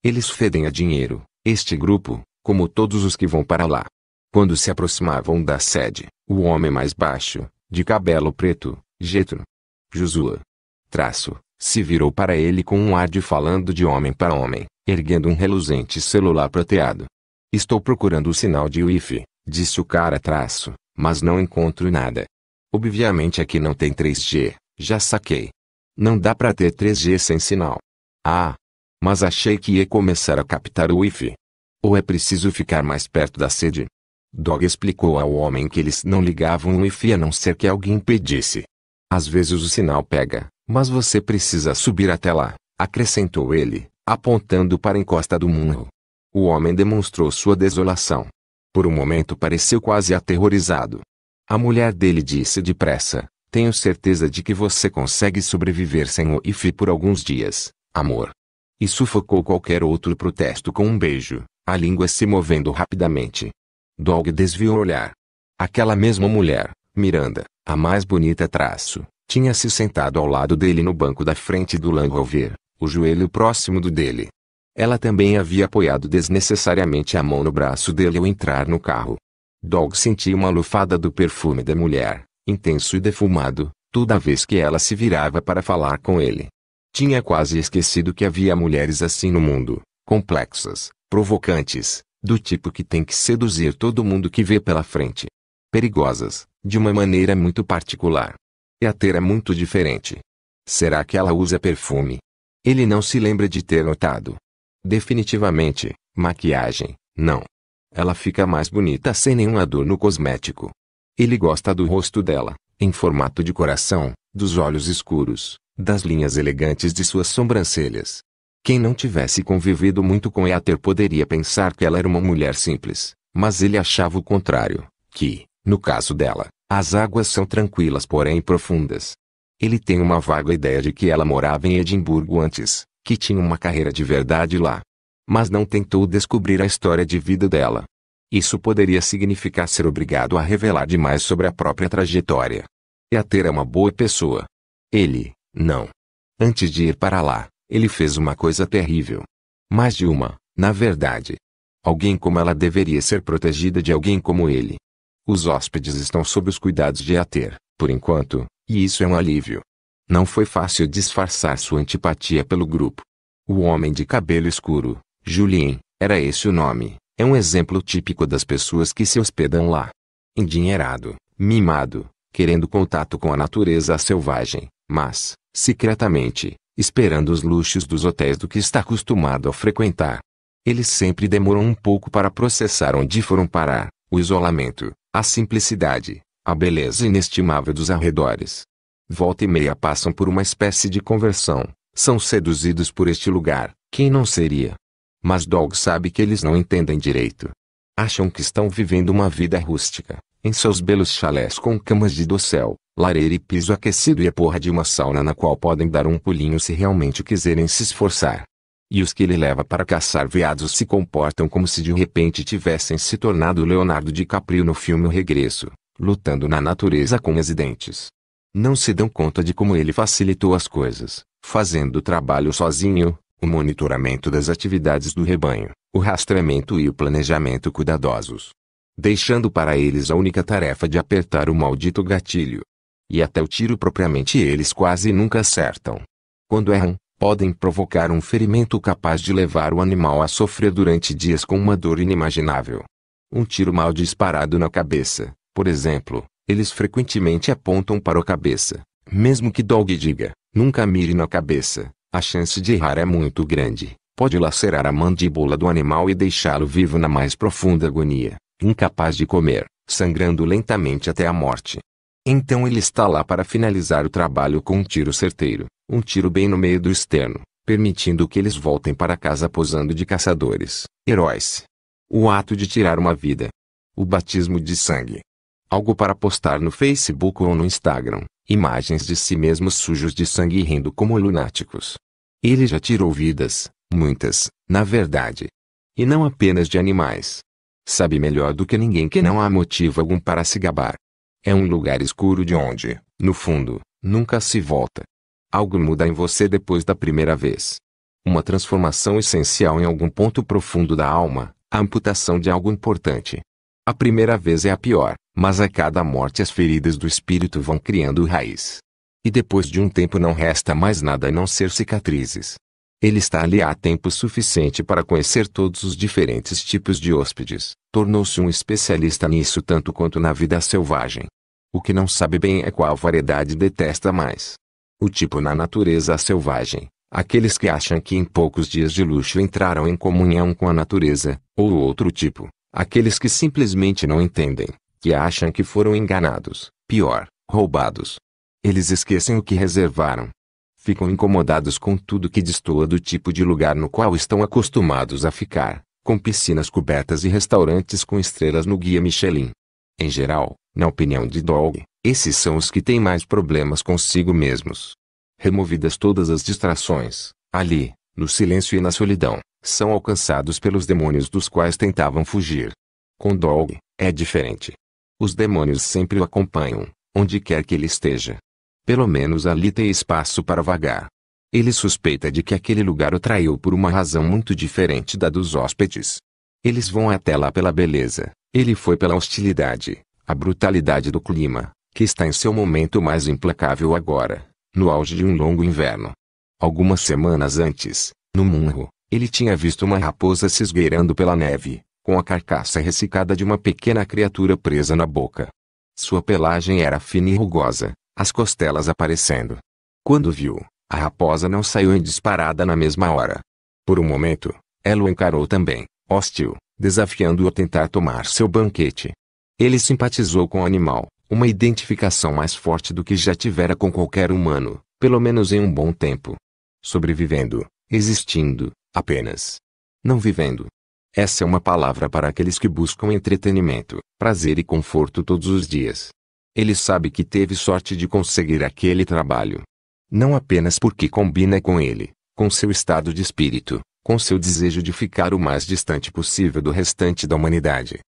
Eles fedem a dinheiro, este grupo, como todos os que vão para lá. Quando se aproximavam da sede, o homem mais baixo, de cabelo preto, Jetro, Josua, traço, se virou para ele com um ar de falando de homem para homem, erguendo um reluzente celular prateado. Estou procurando o sinal de Wi-Fi, disse o cara traço, mas não encontro nada. Obviamente aqui não tem 3G, já saquei. Não dá para ter 3G sem sinal. Ah, mas achei que ia começar a captar o Wi-Fi. Ou é preciso ficar mais perto da sede? Dog explicou ao homem que eles não ligavam o IFI a não ser que alguém pedisse. Às vezes o sinal pega, mas você precisa subir até lá, acrescentou ele, apontando para a encosta do Munro. O homem demonstrou sua desolação. Por um momento pareceu quase aterrorizado. A mulher dele disse depressa: Tenho certeza de que você consegue sobreviver sem o IFI por alguns dias, amor. E sufocou qualquer outro protesto com um beijo, a língua se movendo rapidamente. Dog desviou o olhar. Aquela mesma mulher, Miranda, a mais bonita traço, tinha se sentado ao lado dele no banco da frente do Land Rover, o joelho próximo do dele. Ela também havia apoiado desnecessariamente a mão no braço dele ao entrar no carro. Dog sentiu uma lufada do perfume da mulher, intenso e defumado, toda vez que ela se virava para falar com ele. Tinha quase esquecido que havia mulheres assim no mundo complexas, provocantes, do tipo que tem que seduzir todo mundo que vê pela frente. Perigosas, de uma maneira muito particular. E a ter é muito diferente. Será que ela usa perfume? Ele não se lembra de ter notado. Definitivamente, maquiagem, não. Ela fica mais bonita sem nenhum adorno cosmético. Ele gosta do rosto dela, em formato de coração, dos olhos escuros, das linhas elegantes de suas sobrancelhas, quem não tivesse convivido muito com Éter poderia pensar que ela era uma mulher simples, mas ele achava o contrário, que, no caso dela, as águas são tranquilas porém profundas. Ele tem uma vaga ideia de que ela morava em Edimburgo antes, que tinha uma carreira de verdade lá. Mas não tentou descobrir a história de vida dela. Isso poderia significar ser obrigado a revelar demais sobre a própria trajetória. Eater é uma boa pessoa. Ele, não. Antes de ir para lá, ele fez uma coisa terrível. Mais de uma, na verdade. Alguém como ela deveria ser protegida de alguém como ele. Os hóspedes estão sob os cuidados de a ter, por enquanto, e isso é um alívio. Não foi fácil disfarçar sua antipatia pelo grupo. O homem de cabelo escuro, Julien, era esse o nome, é um exemplo típico das pessoas que se hospedam lá. Endinheirado, mimado, querendo contato com a natureza selvagem, mas, secretamente, esperando os luxos dos hotéis do que está acostumado a frequentar. Eles sempre demoram um pouco para processar onde foram parar, o isolamento, a simplicidade, a beleza inestimável dos arredores. Volta e meia passam por uma espécie de conversão, são seduzidos por este lugar, quem não seria? Mas Dog sabe que eles não entendem direito. Acham que estão vivendo uma vida rústica, em seus belos chalés com camas de dossel, lareira e piso aquecido e a porra de uma sauna na qual podem dar um pulinho se realmente quiserem se esforçar. E os que ele leva para caçar veados se comportam como se de repente tivessem se tornado Leonardo DiCaprio no filme O Regresso, lutando na natureza com as dentes. Não se dão conta de como ele facilitou as coisas, fazendo o trabalho sozinho, o monitoramento das atividades do rebanho, o rastreamento e o planejamento cuidadosos. Deixando para eles a única tarefa de apertar o maldito gatilho. E até o tiro propriamente eles quase nunca acertam. Quando erram, podem provocar um ferimento capaz de levar o animal a sofrer durante dias com uma dor inimaginável. Um tiro mal disparado na cabeça, por exemplo, eles frequentemente apontam para a cabeça. Mesmo que Dog diga, nunca mire na cabeça, a chance de errar é muito grande. Pode lacerar a mandíbula do animal e deixá-lo vivo na mais profunda agonia, incapaz de comer, sangrando lentamente até a morte. Então ele está lá para finalizar o trabalho com um tiro certeiro, um tiro bem no meio do externo, permitindo que eles voltem para casa posando de caçadores, heróis. O ato de tirar uma vida. O batismo de sangue. Algo para postar no Facebook ou no Instagram, imagens de si mesmos sujos de sangue e rindo como lunáticos. Ele já tirou vidas, muitas, na verdade. E não apenas de animais. Sabe melhor do que ninguém que não há motivo algum para se gabar. É um lugar escuro de onde, no fundo, nunca se volta. Algo muda em você depois da primeira vez. Uma transformação essencial em algum ponto profundo da alma, a amputação de algo importante. A primeira vez é a pior, mas a cada morte as feridas do espírito vão criando raiz. E depois de um tempo não resta mais nada a não ser cicatrizes. Ele está ali há tempo suficiente para conhecer todos os diferentes tipos de hóspedes. Tornou-se um especialista nisso tanto quanto na vida selvagem. O que não sabe bem é qual variedade detesta mais. O tipo na natureza selvagem, aqueles que acham que em poucos dias de luxo entraram em comunhão com a natureza, ou outro tipo, aqueles que simplesmente não entendem, que acham que foram enganados, pior, roubados. Eles esquecem o que reservaram. Ficam incomodados com tudo que destoa do tipo de lugar no qual estão acostumados a ficar, com piscinas cobertas e restaurantes com estrelas no guia Michelin. Em geral, na opinião de Dog, esses são os que têm mais problemas consigo mesmos. Removidas todas as distrações, ali, no silêncio e na solidão, são alcançados pelos demônios dos quais tentavam fugir. Com Dog, é diferente. Os demônios sempre o acompanham, onde quer que ele esteja. Pelo menos ali tem espaço para vagar. Ele suspeita de que aquele lugar o traiu por uma razão muito diferente da dos hóspedes. Eles vão até lá pela beleza, ele foi pela hostilidade, a brutalidade do clima, que está em seu momento mais implacável agora, no auge de um longo inverno. Algumas semanas antes, no Munro, ele tinha visto uma raposa se esgueirando pela neve, com a carcaça ressecada de uma pequena criatura presa na boca. Sua pelagem era fina e rugosa, as costelas aparecendo. Quando viu, a raposa não saiu em disparada na mesma hora. Por um momento, ela o encarou também, hostil, desafiando-o a tentar tomar seu banquete. Ele simpatizou com o animal, uma identificação mais forte do que já tivera com qualquer humano, pelo menos em um bom tempo. Sobrevivendo, existindo, apenas. Não vivendo. Essa é uma palavra para aqueles que buscam entretenimento, prazer e conforto todos os dias. Ele sabe que teve sorte de conseguir aquele trabalho. Não apenas porque combina com ele, com seu estado de espírito, com seu desejo de ficar o mais distante possível do restante da humanidade,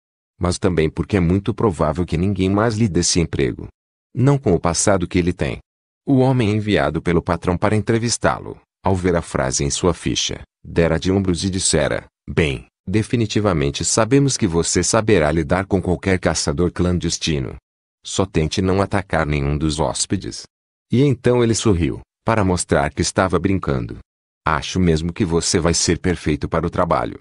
mas também porque é muito provável que ninguém mais lhe desse esse emprego. Não com o passado que ele tem. O homem enviado pelo patrão para entrevistá-lo, ao ver a frase em sua ficha, dera de ombros e dissera: Bem, definitivamente sabemos que você saberá lidar com qualquer caçador clandestino. Só tente não atacar nenhum dos hóspedes. E então ele sorriu, para mostrar que estava brincando. Acho mesmo que você vai ser perfeito para o trabalho.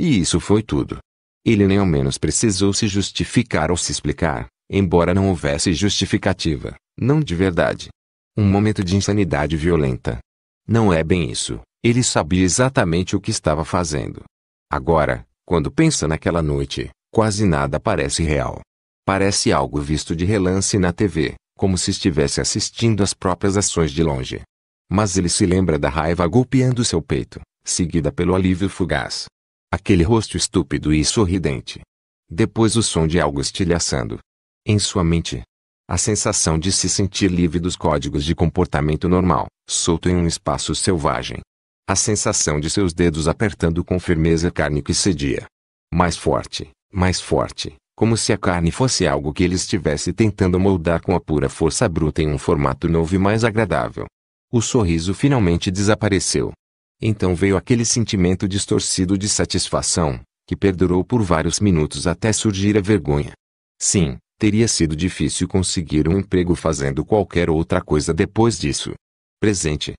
E isso foi tudo. Ele nem ao menos precisou se justificar ou se explicar, embora não houvesse justificativa, não de verdade. Um momento de insanidade violenta. Não é bem isso, ele sabia exatamente o que estava fazendo. Agora, quando pensa naquela noite, quase nada parece real. Parece algo visto de relance na TV, como se estivesse assistindo às próprias ações de longe. Mas ele se lembra da raiva golpeando seu peito, seguida pelo alívio fugaz, Aquele rosto estúpido e sorridente. Depois o som de algo estilhaçando. Em sua mente. A sensação de se sentir livre dos códigos de comportamento normal, solto em um espaço selvagem. A sensação de seus dedos apertando com firmeza a carne que cedia. Mais forte, mais forte, como se a carne fosse algo que ele estivesse tentando moldar com a pura força bruta em um formato novo e mais agradável. O sorriso finalmente desapareceu. Então veio aquele sentimento distorcido de satisfação, que perdurou por vários minutos até surgir a vergonha. Sim, teria sido difícil conseguir um emprego fazendo qualquer outra coisa depois disso. Presente.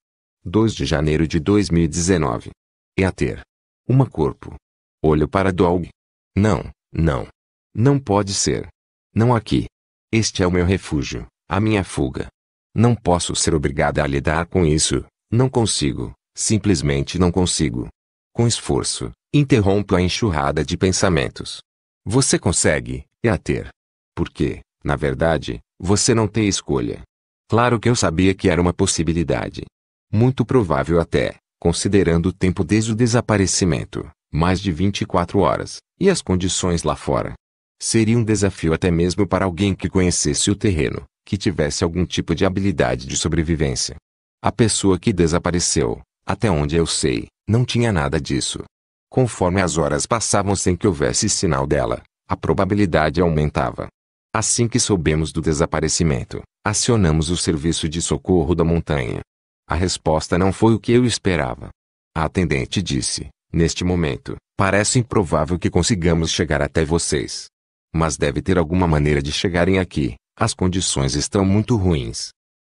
2 de janeiro de 2019. É a ter. Uma corpo. Olho para Dog. Não, não. Não pode ser. Não aqui. Este é o meu refúgio, a minha fuga. Não posso ser obrigada a lidar com isso, não consigo. Simplesmente não consigo. Com esforço, interrompo a enxurrada de pensamentos. Você consegue, é a ter. Porque, na verdade, você não tem escolha. Claro que eu sabia que era uma possibilidade. Muito provável até, considerando o tempo desde o desaparecimento, mais de 24 horas, e as condições lá fora. Seria um desafio até mesmo para alguém que conhecesse o terreno, que tivesse algum tipo de habilidade de sobrevivência. A pessoa que desapareceu, até onde eu sei, não tinha nada disso. Conforme as horas passavam sem que houvesse sinal dela, a probabilidade aumentava. Assim que soubemos do desaparecimento, acionamos o serviço de socorro da montanha. A resposta não foi o que eu esperava. A atendente disse: Neste momento, parece improvável que consigamos chegar até vocês. Mas deve ter alguma maneira de chegarem aqui, as condições estão muito ruins.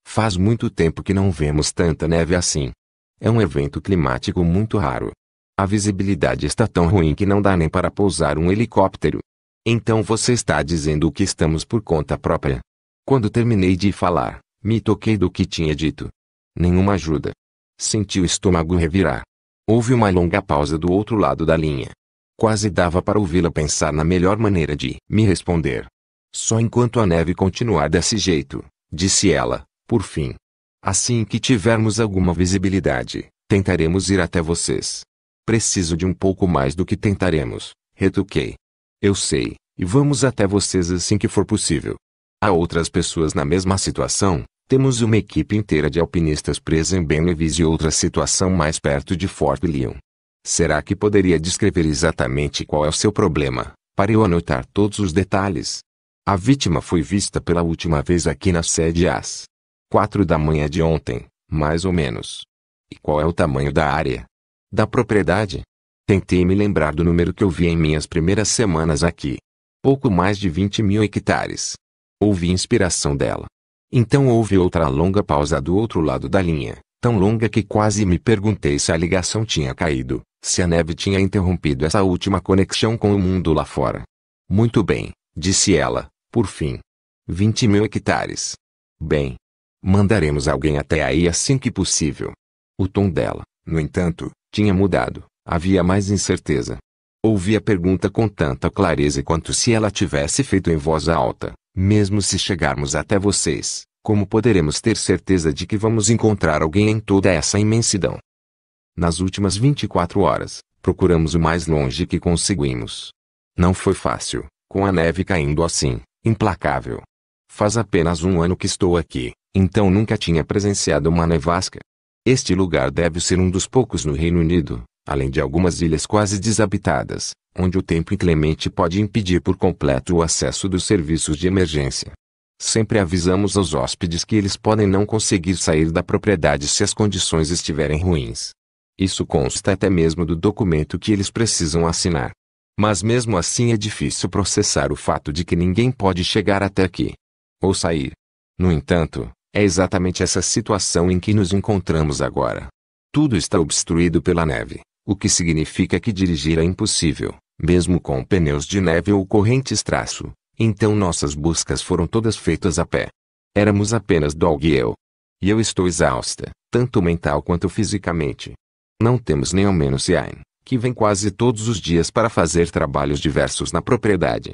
Faz muito tempo que não vemos tanta neve assim. É um evento climático muito raro. A visibilidade está tão ruim que não dá nem para pousar um helicóptero. Então você está dizendo que estamos por conta própria. Quando terminei de falar, me toquei do que tinha dito. Nenhuma ajuda. Senti o estômago revirar. Houve uma longa pausa do outro lado da linha. Quase dava para ouvi-la pensar na melhor maneira de me responder. Só enquanto a neve continuar desse jeito, disse ela, por fim. Assim que tivermos alguma visibilidade, tentaremos ir até vocês. Preciso de um pouco mais do que tentaremos, retuquei. Eu sei, e vamos até vocês assim que for possível. Há outras pessoas na mesma situação, temos uma equipe inteira de alpinistas presa em Ben e outra situação mais perto de Fort Leon. Será que poderia descrever exatamente qual é o seu problema, para eu anotar todos os detalhes? A vítima foi vista pela última vez aqui na sede AS. Quatro da manhã de ontem, mais ou menos. E qual é o tamanho da área? Da propriedade? Tentei me lembrar do número que eu vi em minhas primeiras semanas aqui. Pouco mais de 20 mil hectares. Houve inspiração dela. Então houve outra longa pausa do outro lado da linha, tão longa que quase me perguntei se a ligação tinha caído, se a neve tinha interrompido essa última conexão com o mundo lá fora. Muito bem, disse ela, por fim. 20 mil hectares. Bem, Mandaremos alguém até aí assim que possível. O tom dela, no entanto, tinha mudado. Havia mais incerteza. Ouvi a pergunta com tanta clareza quanto se ela tivesse feito em voz alta. Mesmo se chegarmos até vocês, como poderemos ter certeza de que vamos encontrar alguém em toda essa imensidão? Nas últimas 24 horas, procuramos o mais longe que conseguimos. Não foi fácil, com a neve caindo assim, implacável. Faz apenas um ano que estou aqui, então nunca tinha presenciado uma nevasca. Este lugar deve ser um dos poucos no Reino Unido, além de algumas ilhas quase desabitadas, onde o tempo inclemente pode impedir por completo o acesso dos serviços de emergência. Sempre avisamos aos hóspedes que eles podem não conseguir sair da propriedade se as condições estiverem ruins. Isso consta até mesmo do documento que eles precisam assinar. Mas mesmo assim é difícil processar o fato de que ninguém pode chegar até aqui, ou sair. No entanto, é exatamente essa situação em que nos encontramos agora. Tudo está obstruído pela neve, o que significa que dirigir é impossível, mesmo com pneus de neve ou correntes traço. Então nossas buscas foram todas feitas a pé. Éramos apenas Dog e eu. E eu estou exausta, tanto mental quanto fisicamente. Não temos nem ao menos Yain, que vem quase todos os dias para fazer trabalhos diversos na propriedade.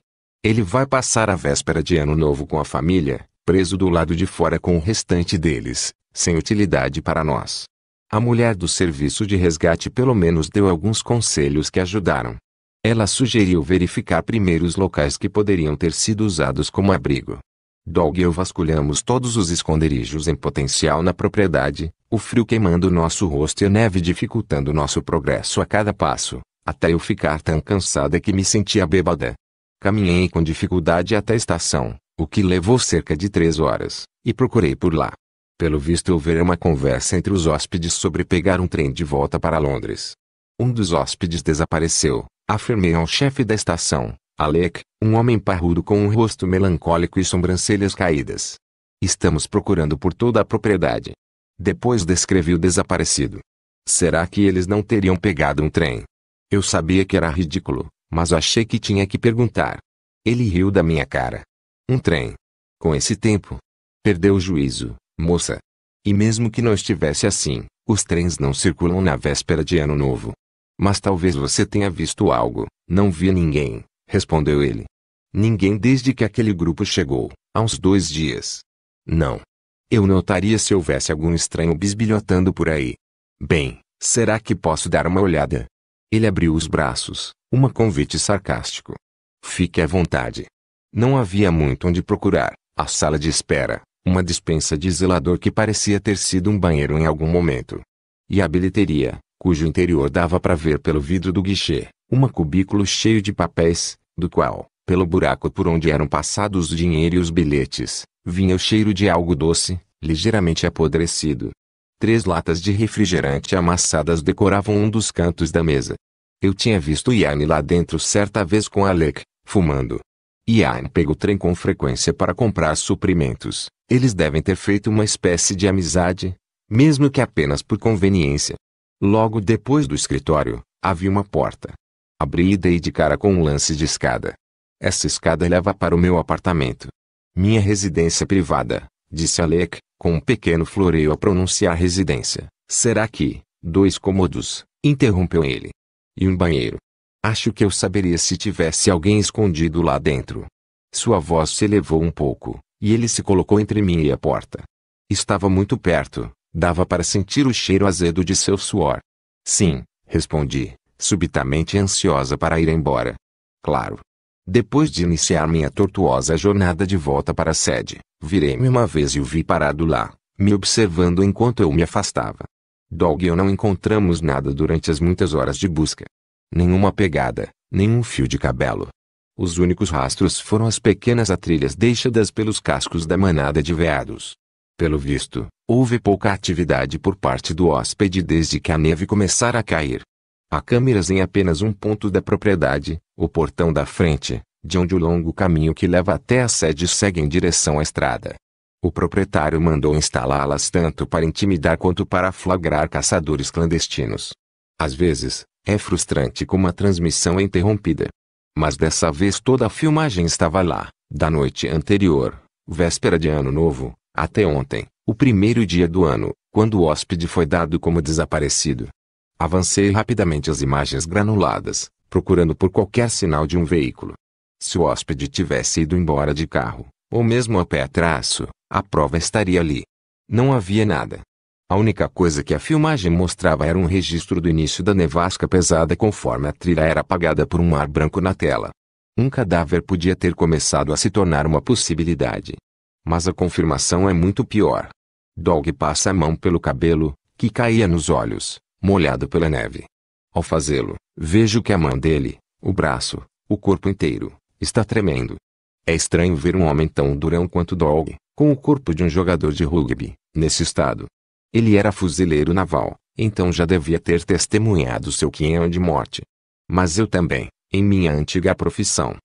Ele vai passar a véspera de Ano Novo com a família, preso do lado de fora com o restante deles, sem utilidade para nós. A mulher do serviço de resgate pelo menos deu alguns conselhos que ajudaram. Ela sugeriu verificar primeiro os locais que poderiam ter sido usados como abrigo. Dog e eu vasculhamos todos os esconderijos em potencial na propriedade, o frio queimando nosso rosto e a neve dificultando nosso progresso a cada passo, até eu ficar tão cansada que me sentia bêbada. Caminhei com dificuldade até a estação, o que levou cerca de três horas, e procurei por lá. Pelo visto houver uma conversa entre os hóspedes sobre pegar um trem de volta para Londres. Um dos hóspedes desapareceu, afirmei ao chefe da estação, Alec, um homem parrudo com um rosto melancólico e sobrancelhas caídas. Estamos procurando por toda a propriedade. Depois descrevi o desaparecido. Será que eles não teriam pegado um trem? Eu sabia que era ridículo, mas achei que tinha que perguntar. Ele riu da minha cara. Um trem. Com esse tempo. Perdeu o juízo, moça. E mesmo que não estivesse assim, os trens não circulam na véspera de Ano Novo. Mas talvez você tenha visto algo. Não vi ninguém, respondeu ele. Ninguém desde que aquele grupo chegou, há uns dois dias. Não. Eu notaria se houvesse algum estranho bisbilhotando por aí. Bem, será que posso dar uma olhada? Ele abriu os braços, uma convite sarcástico. Fique à vontade. Não havia muito onde procurar. A sala de espera, uma dispensa de zelador que parecia ter sido um banheiro em algum momento. E a bilheteria, cujo interior dava para ver pelo vidro do guichê, uma cubículo cheio de papéis, do qual, pelo buraco por onde eram passados o dinheiro e os bilhetes, vinha o cheiro de algo doce, ligeiramente apodrecido, Três latas de refrigerante amassadas decoravam um dos cantos da mesa. Eu tinha visto Ian lá dentro certa vez com Alec, fumando. Ian pega o trem com frequência para comprar suprimentos. Eles devem ter feito uma espécie de amizade, mesmo que apenas por conveniência. Logo depois do escritório, havia uma porta. Abri e dei de cara com um lance de escada. Essa escada leva para o meu apartamento. Minha residência privada, Disse Alec, com um pequeno floreio ao pronunciar residência. Será que, dois cômodos, interrompeu ele. E um banheiro. Acho que eu saberia se tivesse alguém escondido lá dentro. Sua voz se elevou um pouco, e ele se colocou entre mim e a porta. Estava muito perto, dava para sentir o cheiro azedo de seu suor. Sim, respondi, subitamente ansiosa para ir embora. Claro. Depois de iniciar minha tortuosa jornada de volta para a sede, virei-me uma vez e o vi parado lá, me observando enquanto eu me afastava. Dog e eu não encontramos nada durante as muitas horas de busca. Nenhuma pegada, nenhum fio de cabelo. Os únicos rastros foram as pequenas atrilhas deixadas pelos cascos da manada de veados. Pelo visto, houve pouca atividade por parte do hóspede desde que a neve começara a cair. Há câmeras em apenas um ponto da propriedade, o portão da frente, de onde o longo caminho que leva até a sede segue em direção à estrada. O proprietário mandou instalá-las tanto para intimidar quanto para flagrar caçadores clandestinos. Às vezes, é frustrante como a transmissão é interrompida. Mas dessa vez toda a filmagem estava lá, da noite anterior, véspera de Ano Novo, até ontem, o primeiro dia do ano, quando o hóspede foi dado como desaparecido. Avancei rapidamente as imagens granuladas, procurando por qualquer sinal de um veículo. Se o hóspede tivesse ido embora de carro, ou mesmo a pé a traço, a prova estaria ali. Não havia nada. A única coisa que a filmagem mostrava era um registro do início da nevasca pesada conforme a trilha era apagada por um ar branco na tela. Um cadáver podia ter começado a se tornar uma possibilidade. Mas a confirmação é muito pior. Dog passa a mão pelo cabelo, que caía nos olhos, molhado pela neve. Ao fazê-lo, vejo que a mão dele, o braço, o corpo inteiro, está tremendo. É estranho ver um homem tão durão quanto Dog, com o corpo de um jogador de rugby, nesse estado. Ele era fuzileiro naval, então já devia ter testemunhado seu quinhão de morte. Mas eu também, em minha antiga profissão.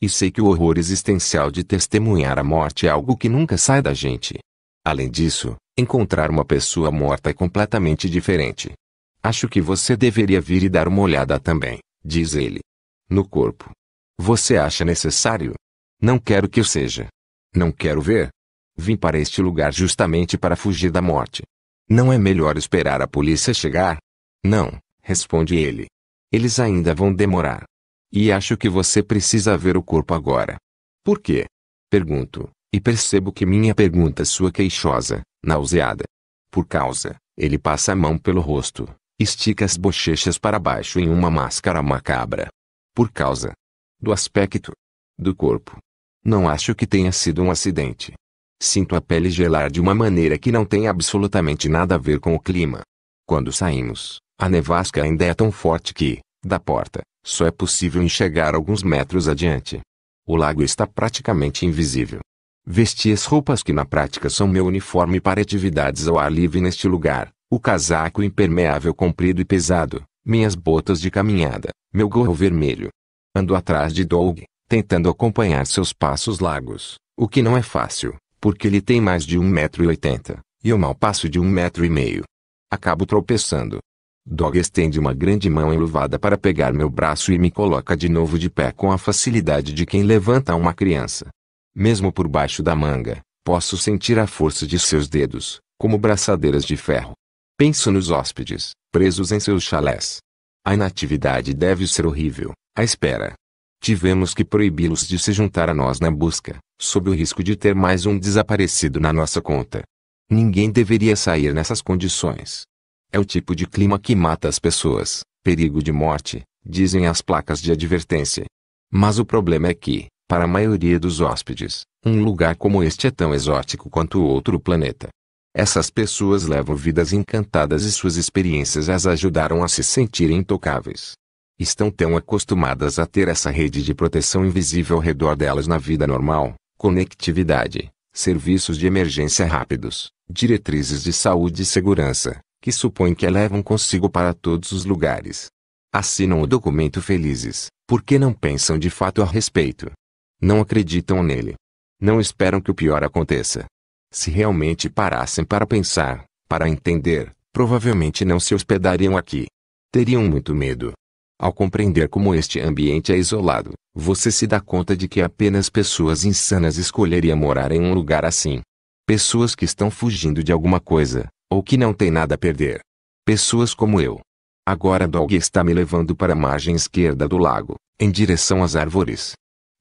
E sei que o horror existencial de testemunhar a morte é algo que nunca sai da gente. Além disso, encontrar uma pessoa morta é completamente diferente. Acho que você deveria vir e dar uma olhada também, diz ele. No corpo. Você acha necessário? Não quero que eu seja. Não quero ver. Vim para este lugar justamente para fugir da morte. Não é melhor esperar a polícia chegar? Não, responde ele. Eles ainda vão demorar. E acho que você precisa ver o corpo agora. Por quê? Pergunto, e percebo que minha pergunta é sua queixosa, nauseada. Por causa, ele passa a mão pelo rosto, Estica as bochechas para baixo em uma máscara macabra. Por causa do aspecto do corpo. Não acho que tenha sido um acidente. Sinto a pele gelar de uma maneira que não tem absolutamente nada a ver com o clima. Quando saímos, a nevasca ainda é tão forte que, da porta, só é possível enxergar alguns metros adiante. O lago está praticamente invisível. Vesti as roupas que na prática são meu uniforme para atividades ao ar livre neste lugar, o casaco impermeável comprido e pesado, minhas botas de caminhada, meu gorro vermelho. Ando atrás de Doug, tentando acompanhar seus passos largos, o que não é fácil, porque ele tem mais de um metro e oitenta, e eu mal passo de um metro e meio. Acabo tropeçando. Dog estende uma grande mão enluvada para pegar meu braço e me coloca de novo de pé com a facilidade de quem levanta uma criança. Mesmo por baixo da manga, posso sentir a força de seus dedos, como braçadeiras de ferro. Penso nos hóspedes, presos em seus chalés. A inatividade deve ser horrível, a espera. Tivemos que proibi-los de se juntar a nós na busca, sob o risco de ter mais um desaparecido na nossa conta. Ninguém deveria sair nessas condições. É o tipo de clima que mata as pessoas, perigo de morte, dizem as placas de advertência. Mas o problema é que, para a maioria dos hóspedes, um lugar como este é tão exótico quanto outro planeta. Essas pessoas levam vidas encantadas e suas experiências as ajudaram a se sentirem intocáveis. Estão tão acostumadas a ter essa rede de proteção invisível ao redor delas na vida normal, conectividade, serviços de emergência rápidos, diretrizes de saúde e segurança, que supõem que a levam consigo para todos os lugares. Assinam o documento felizes, porque não pensam de fato a respeito. Não acreditam nele. Não esperam que o pior aconteça. Se realmente parassem para pensar, para entender, provavelmente não se hospedariam aqui. Teriam muito medo. Ao compreender como este ambiente é isolado, você se dá conta de que apenas pessoas insanas escolheriam morar em um lugar assim. Pessoas que estão fugindo de alguma coisa, ou que não têm nada a perder. Pessoas como eu. Agora Dog está me levando para a margem esquerda do lago, em direção às árvores.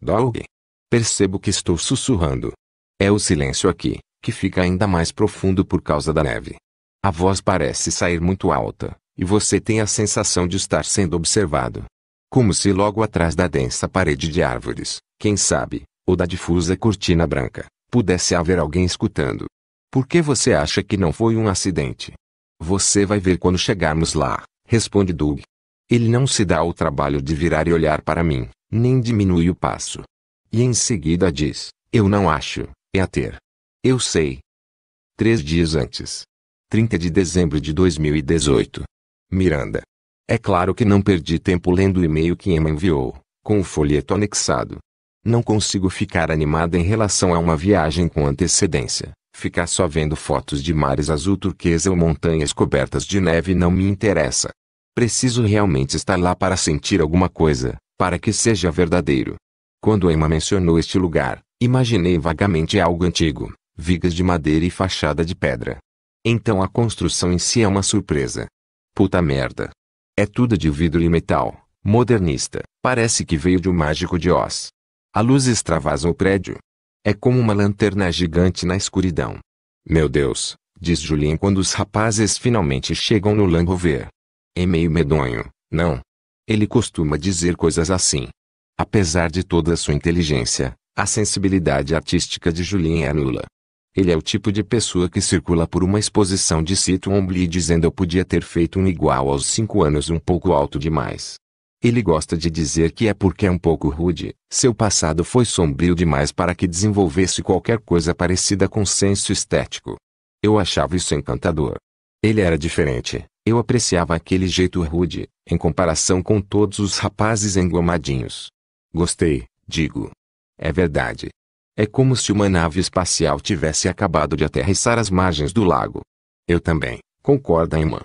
Dog. Percebo que estou sussurrando. É o silêncio aqui, que fica ainda mais profundo por causa da neve. A voz parece sair muito alta, e você tem a sensação de estar sendo observado. Como se logo atrás da densa parede de árvores, quem sabe, ou da difusa cortina branca, pudesse haver alguém escutando. Por que você acha que não foi um acidente? Você vai ver quando chegarmos lá, responde Doug. Ele não se dá ao trabalho de virar e olhar para mim, nem diminui o passo. E em seguida diz: Eu não acho, é a ter. Eu sei. Três dias antes. 30 de dezembro de 2018. Miranda. É claro que não perdi tempo lendo o e-mail que Emma enviou, com o folheto anexado. Não consigo ficar animada em relação a uma viagem com antecedência. Ficar só vendo fotos de mares azul turquesa ou montanhas cobertas de neve não me interessa. Preciso realmente estar lá para sentir alguma coisa, para que seja verdadeiro. Quando Emma mencionou este lugar, imaginei vagamente algo antigo, vigas de madeira e fachada de pedra. Então a construção em si é uma surpresa. Puta merda. É tudo de vidro e metal, modernista, parece que veio de um mágico de Oz. A luz extravasa o prédio. É como uma lanterna gigante na escuridão. Meu Deus, diz Julien quando os rapazes finalmente chegam no Land Rover. É meio medonho, não? Ele costuma dizer coisas assim. Apesar de toda a sua inteligência, a sensibilidade artística de Julien é nula. Ele é o tipo de pessoa que circula por uma exposição de Cito Ombli dizendo eu podia ter feito um igual aos cinco anos um pouco alto demais. Ele gosta de dizer que é porque é um pouco rude, seu passado foi sombrio demais para que desenvolvesse qualquer coisa parecida com senso estético. Eu achava isso encantador. Ele era diferente, eu apreciava aquele jeito rude, em comparação com todos os rapazes engomadinhos. Gostei, digo. É verdade, é como se uma nave espacial tivesse acabado de aterrissar às margens do lago. Eu também, concorda a irmã.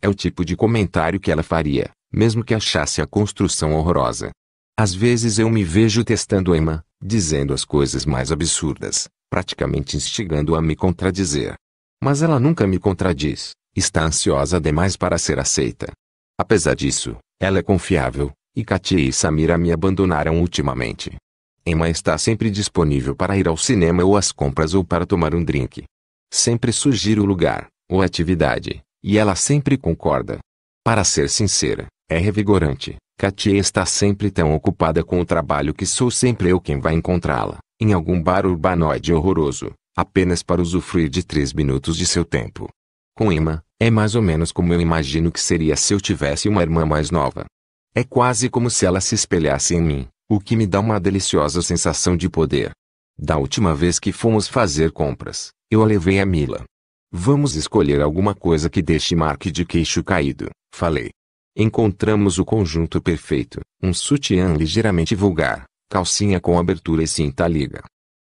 É o tipo de comentário que ela faria, mesmo que achasse a construção horrorosa. Às vezes eu me vejo testando a irmã, dizendo as coisas mais absurdas, praticamente instigando-a a me contradizer. Mas ela nunca me contradiz, está ansiosa demais para ser aceita. Apesar disso, ela é confiável, e Katia e Samira me abandonaram ultimamente. Emma está sempre disponível para ir ao cinema ou às compras ou para tomar um drink. Sempre sugiro o lugar, ou atividade, e ela sempre concorda. Para ser sincera, é revigorante. Katia está sempre tão ocupada com o trabalho que sou sempre eu quem vai encontrá-la, em algum bar urbanoide horroroso, apenas para usufruir de três minutos de seu tempo. Com Emma, é mais ou menos como eu imagino que seria se eu tivesse uma irmã mais nova. É quase como se ela se espelhasse em mim, o que me dá uma deliciosa sensação de poder. Da última vez que fomos fazer compras, eu a levei a Mila. Vamos escolher alguma coisa que deixe Mark de queixo caído, falei. Encontramos o conjunto perfeito, um sutiã ligeiramente vulgar, calcinha com abertura e cinta liga.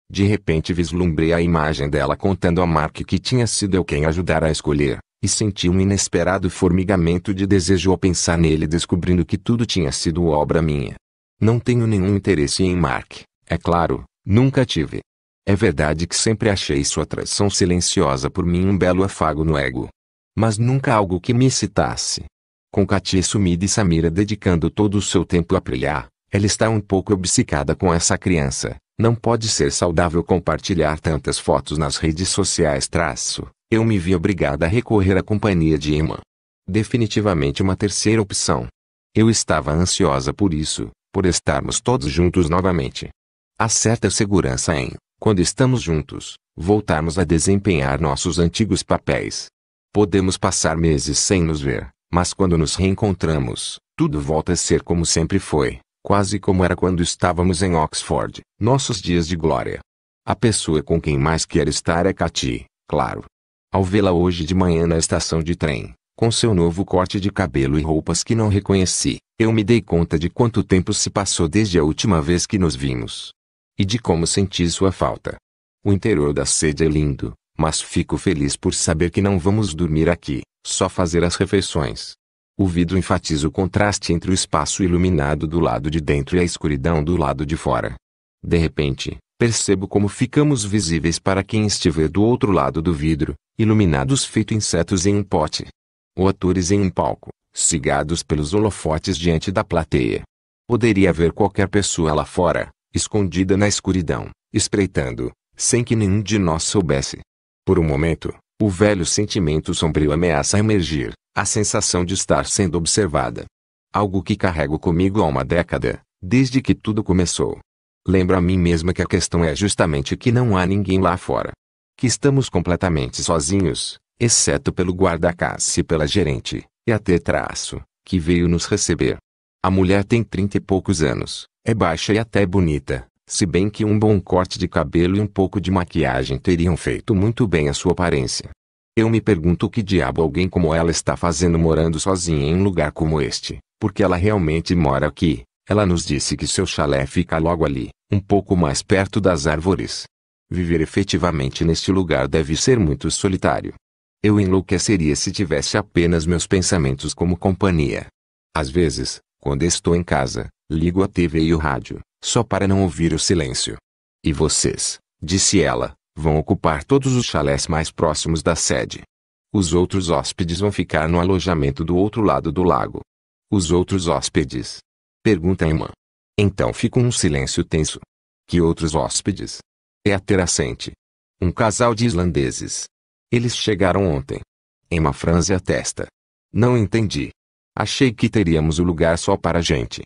De repente vislumbrei a imagem dela contando a Mark que tinha sido eu quem ajudara a escolher, e senti um inesperado formigamento de desejo ao pensar nele descobrindo que tudo tinha sido obra minha. Não tenho nenhum interesse em Mark, é claro, nunca tive. É verdade que sempre achei sua atração silenciosa por mim um belo afago no ego. Mas nunca algo que me excitasse. Com Katia sumida e Samira dedicando todo o seu tempo a brilhar, ela está um pouco obcecada com essa criança. Não pode ser saudável compartilhar tantas fotos nas redes sociais. Traço. Eu me vi obrigada a recorrer à companhia de Emma. Definitivamente uma terceira opção. Eu estava ansiosa por isso, por estarmos todos juntos novamente. Há certa segurança em, quando estamos juntos, voltarmos a desempenhar nossos antigos papéis. Podemos passar meses sem nos ver, mas quando nos reencontramos, tudo volta a ser como sempre foi, quase como era quando estávamos em Oxford, nossos dias de glória. A pessoa com quem mais quero estar é Katy, claro. Ao vê-la hoje de manhã na estação de trem, com seu novo corte de cabelo e roupas que não reconheci, eu me dei conta de quanto tempo se passou desde a última vez que nos vimos. E de como senti sua falta. O interior da sede é lindo, mas fico feliz por saber que não vamos dormir aqui, só fazer as refeições. O vidro enfatiza o contraste entre o espaço iluminado do lado de dentro e a escuridão do lado de fora. De repente, percebo como ficamos visíveis para quem estiver do outro lado do vidro, iluminados feito insetos em um pote ou atores em um palco, cigados pelos holofotes diante da plateia. Poderia haver qualquer pessoa lá fora, escondida na escuridão, espreitando, sem que nenhum de nós soubesse. Por um momento, o velho sentimento sombrio ameaça emergir, a sensação de estar sendo observada. Algo que carrego comigo há uma década, desde que tudo começou. Lembro a mim mesma que a questão é justamente que não há ninguém lá fora. Que estamos completamente sozinhos, exceto pelo guarda-caça e pela gerente, e até traço, que veio nos receber. A mulher tem trinta e poucos anos, é baixa e até bonita, se bem que um bom corte de cabelo e um pouco de maquiagem teriam feito muito bem a sua aparência. Eu me pergunto o que diabo alguém como ela está fazendo morando sozinha em um lugar como este, porque ela realmente mora aqui. Ela nos disse que seu chalé fica logo ali, um pouco mais perto das árvores. Viver efetivamente neste lugar deve ser muito solitário. Eu enlouqueceria se tivesse apenas meus pensamentos como companhia. Às vezes, quando estou em casa, ligo a TV e o rádio, só para não ouvir o silêncio. E vocês, disse ela, vão ocupar todos os chalés mais próximos da sede. Os outros hóspedes vão ficar no alojamento do outro lado do lago. Os outros hóspedes? Pergunta a irmã. Então fica um silêncio tenso. Que outros hóspedes? É a Teracente. Um casal de islandeses, eles chegaram ontem. Emma franze a testa. Não entendi. Achei que teríamos o lugar só para a gente.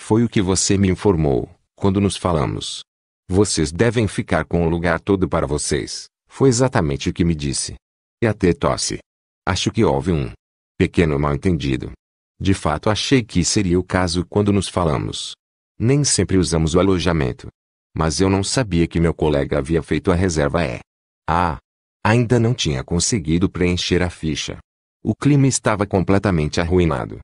Foi o que você me informou, quando nos falamos. Vocês devem ficar com o lugar todo para vocês. Foi exatamente o que me disse. E até tosse. Acho que houve um pequeno mal-entendido. De fato, achei que seria o caso quando nos falamos. Nem sempre usamos o alojamento. Mas eu não sabia que meu colega havia feito a reserva é. Ah, Ainda não tinha conseguido preencher a ficha. O clima estava completamente arruinado.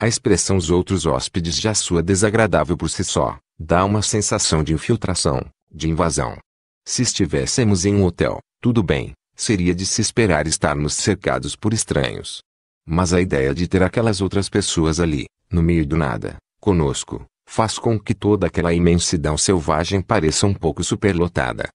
A expressão os outros hóspedes já sua desagradável por si só, dá uma sensação de infiltração, de invasão. Se estivéssemos em um hotel, tudo bem, seria de se esperar estarmos cercados por estranhos. Mas a ideia de ter aquelas outras pessoas ali, no meio do nada, conosco, faz com que toda aquela imensidão selvagem pareça um pouco superlotada.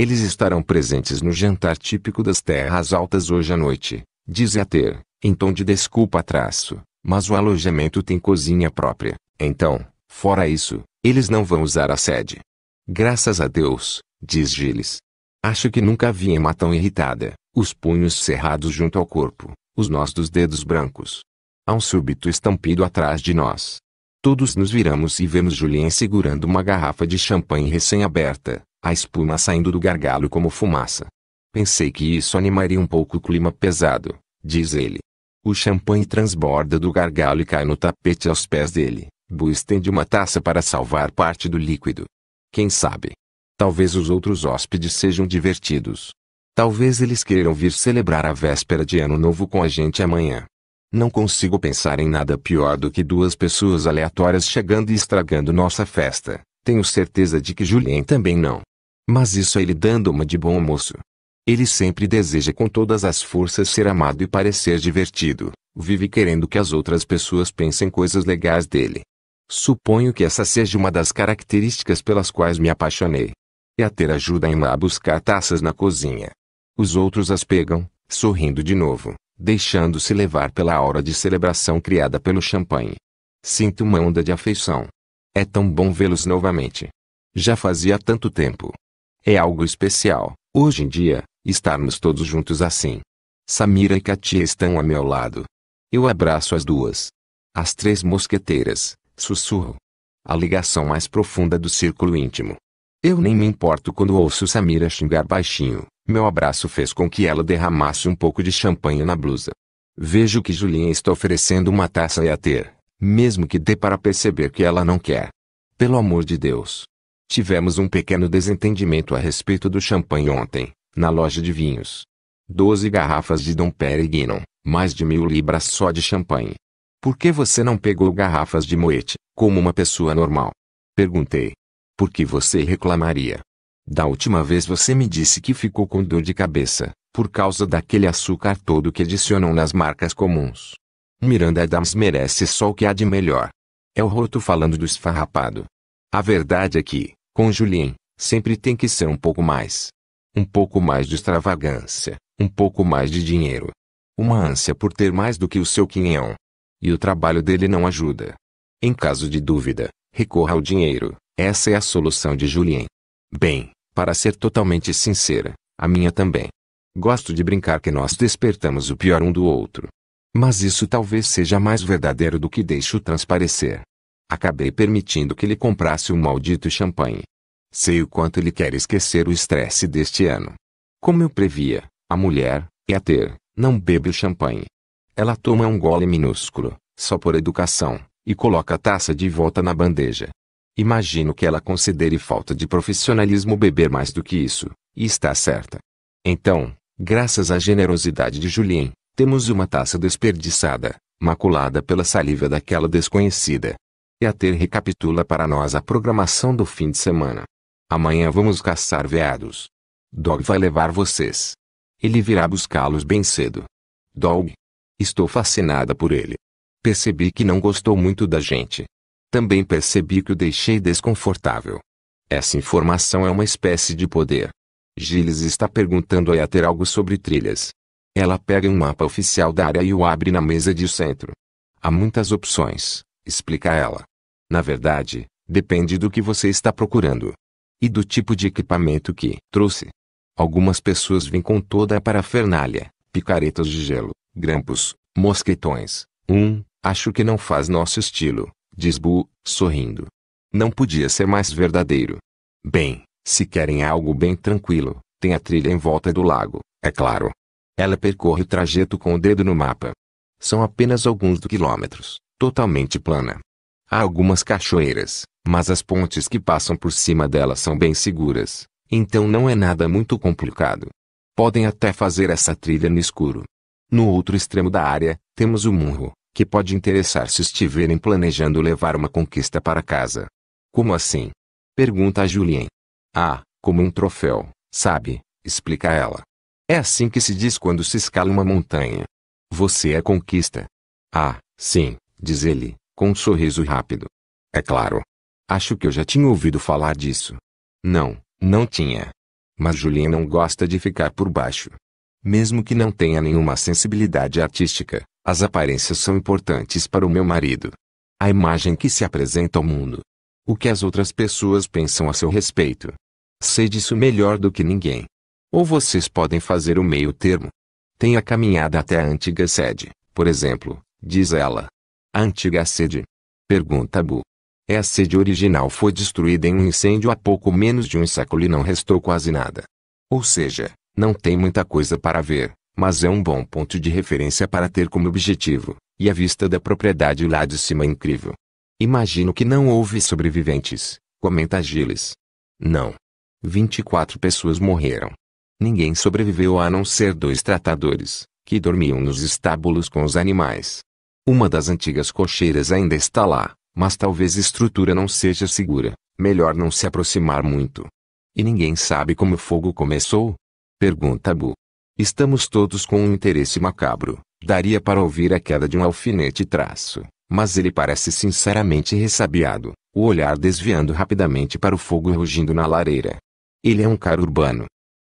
Eles estarão presentes no jantar típico das terras altas hoje à noite, diz a ter, em tom de desculpa traço, mas o alojamento tem cozinha própria, então, fora isso, eles não vão usar a sede. Graças a Deus, diz Gilles. Acho que nunca vi Emma tão irritada, os punhos cerrados junto ao corpo, os nós dos dedos brancos. Há um súbito estampido atrás de nós. Todos nos viramos e vemos Julien segurando uma garrafa de champanhe recém-aberta, a espuma saindo do gargalo como fumaça. Pensei que isso animaria um pouco o clima pesado, diz ele. O champanhe transborda do gargalo e cai no tapete aos pés dele. Bu estende uma taça para salvar parte do líquido. Quem sabe? Talvez os outros hóspedes sejam divertidos. Talvez eles queiram vir celebrar a véspera de Ano Novo com a gente amanhã. Não consigo pensar em nada pior do que duas pessoas aleatórias chegando e estragando nossa festa. Tenho certeza de que Julien também não. Mas isso é ele dando uma de bom moço. Ele sempre deseja com todas as forças ser amado e parecer divertido, vive querendo que as outras pessoas pensem coisas legais dele. Suponho que essa seja uma das características pelas quais me apaixonei. E a ter ajuda em lá a buscar taças na cozinha. Os outros as pegam, sorrindo de novo, deixando-se levar pela aura de celebração criada pelo champanhe. Sinto uma onda de afeição. É tão bom vê-los novamente. Já fazia tanto tempo. É algo especial, hoje em dia, estarmos todos juntos assim. Samira e Katia estão a meu lado. Eu abraço as duas. As três mosqueteiras, sussurro. A ligação mais profunda do círculo íntimo. Eu nem me importo quando ouço Samira xingar baixinho. Meu abraço fez com que ela derramasse um pouco de champanhe na blusa. Vejo que Julinha está oferecendo uma taça e a ter, mesmo que dê para perceber que ela não quer. Pelo amor de Deus, Tivemos um pequeno desentendimento a respeito do champanhe ontem, na loja de vinhos. Doze garrafas de Dom Perignon, mais de mil libras só de champanhe. Por que você não pegou garrafas de moete, como uma pessoa normal? Perguntei. Por que você reclamaria? Da última vez você me disse que ficou com dor de cabeça, por causa daquele açúcar todo que adicionam nas marcas comuns. Miranda Adams merece só o que há de melhor. É o roto falando do esfarrapado. A verdade é que, com Julien, sempre tem que ser um pouco mais. Um pouco mais de extravagância, um pouco mais de dinheiro. Uma ânsia por ter mais do que o seu quinhão. E o trabalho dele não ajuda. Em caso de dúvida, recorra ao dinheiro. Essa é a solução de Julien. Bem, para ser totalmente sincera, a minha também. Gosto de brincar que nós despertamos o pior um do outro. Mas isso talvez seja mais verdadeiro do que deixo transparecer. Acabei permitindo que ele comprasse o um maldito champanhe. Sei o quanto ele quer esquecer o estresse deste ano. Como eu previa, a mulher, é a ter, não bebe o champanhe. Ela toma um gole minúsculo, só por educação, e coloca a taça de volta na bandeja. Imagino que ela considere falta de profissionalismo beber mais do que isso, e está certa. Então, graças à generosidade de Julien, temos uma taça desperdiçada, maculada pela saliva daquela desconhecida e a ter recapitula para nós a programação do fim de semana. Amanhã vamos caçar veados. Dog vai levar vocês. Ele virá buscá-los bem cedo. Dog. Estou fascinada por ele. Percebi que não gostou muito da gente. Também percebi que o deixei desconfortável. Essa informação é uma espécie de poder. Gilles está perguntando a ela algo sobre trilhas. Ela pega um mapa oficial da área e o abre na mesa de centro. Há muitas opções, explica ela. Na verdade, depende do que você está procurando e do tipo de equipamento que trouxe. Algumas pessoas vêm com toda a parafernália, picaretas de gelo, grampos, mosquetões. Um, acho que não faz nosso estilo, diz Bu, sorrindo. Não podia ser mais verdadeiro. Bem, se querem algo bem tranquilo, tem a trilha em volta do lago, é claro. Ela percorre o trajeto com o dedo no mapa. São apenas alguns do quilômetros, totalmente plana. Há algumas cachoeiras, mas as pontes que passam por cima delas são bem seguras, então não é nada muito complicado. Podem até fazer essa trilha no escuro. No outro extremo da área, temos o Munro, que pode interessar se estiverem planejando levar uma conquista para casa. Como assim? Pergunta a Julien. Ah, como um troféu, sabe? Explica ela. É assim que se diz quando se escala uma montanha. Você é conquista. Ah, sim, diz ele, com um sorriso rápido. É claro. Acho que eu já tinha ouvido falar disso. Não, não tinha. Mas Julien não gosta de ficar por baixo. Mesmo que não tenha nenhuma sensibilidade artística, as aparências são importantes para o meu marido. A imagem que se apresenta ao mundo. O que as outras pessoas pensam a seu respeito. Sei disso melhor do que ninguém. Ou vocês podem fazer o meio termo. Tenha caminhado até a antiga sede, por exemplo, diz ela, a antiga sede? Pergunta Bu. É a sede original foi destruída em um incêndio há pouco menos de um século e não restou quase nada. Ou seja, não tem muita coisa para ver, mas é um bom ponto de referência para ter como objetivo, e a vista da propriedade lá de cima é incrível. Imagino que não houve sobreviventes, comenta Giles. Não. 24 pessoas morreram. Ninguém sobreviveu a não ser dois tratadores, que dormiam nos estábulos com os animais. Uma das antigas cocheiras ainda está lá, mas talvez a estrutura não seja segura. Melhor não se aproximar muito. E ninguém sabe como o fogo começou? Pergunta Bu. Estamos todos com um interesse macabro. Daria para ouvir a queda de um alfinete traço, mas ele parece sinceramente ressabiado, o olhar desviando rapidamente para o fogo rugindo na lareira. Ele é um cara urbano.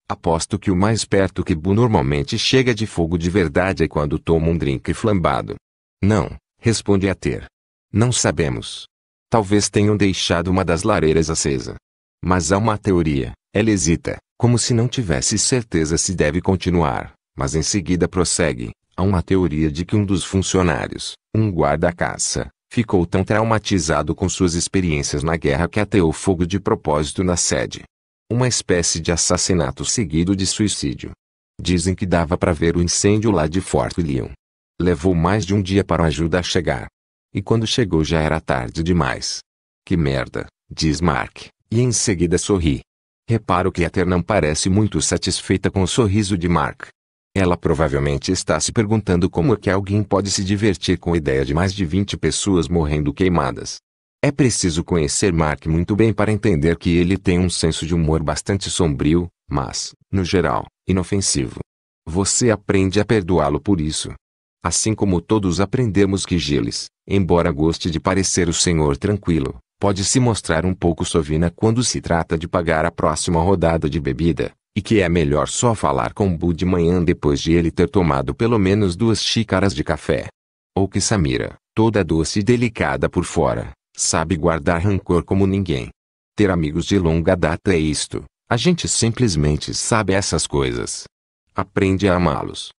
Aposto que o mais perto que Bu normalmente chega de fogo de verdade é quando toma um drink flambado. Não, responde a ter. Não sabemos. Talvez tenham deixado uma das lareiras acesa. Mas há uma teoria, ela hesita, como se não tivesse certeza se deve continuar, mas em seguida prossegue. Há uma teoria de que um dos funcionários, um guarda-caça, ficou tão traumatizado com suas experiências na guerra que ateou fogo de propósito na sede. Uma espécie de assassinato seguido de suicídio. Dizem que dava para ver o incêndio lá de Fort Leon. Levou mais de um dia para a ajuda chegar. E quando chegou já era tarde demais. Que merda, diz Mark, e em seguida sorri. Reparo que Ether não parece muito satisfeita com o sorriso de Mark. Ela provavelmente está se perguntando como é que alguém pode se divertir com a ideia de mais de 20 pessoas morrendo queimadas. É preciso conhecer Mark muito bem para entender que ele tem um senso de humor bastante sombrio, mas, no geral, inofensivo. Você aprende a perdoá-lo por isso, Assim como todos aprendemos que Gilles, embora goste de parecer o senhor tranquilo, pode se mostrar um pouco sovina quando se trata de pagar a próxima rodada de bebida, e que é melhor só falar com Bu de manhã depois de ele ter tomado pelo menos duas xícaras de café. Ou que Samira, toda doce e delicada por fora, sabe guardar rancor como ninguém. Ter amigos de longa data é isto, a gente simplesmente sabe essas coisas. Aprende a amá-los.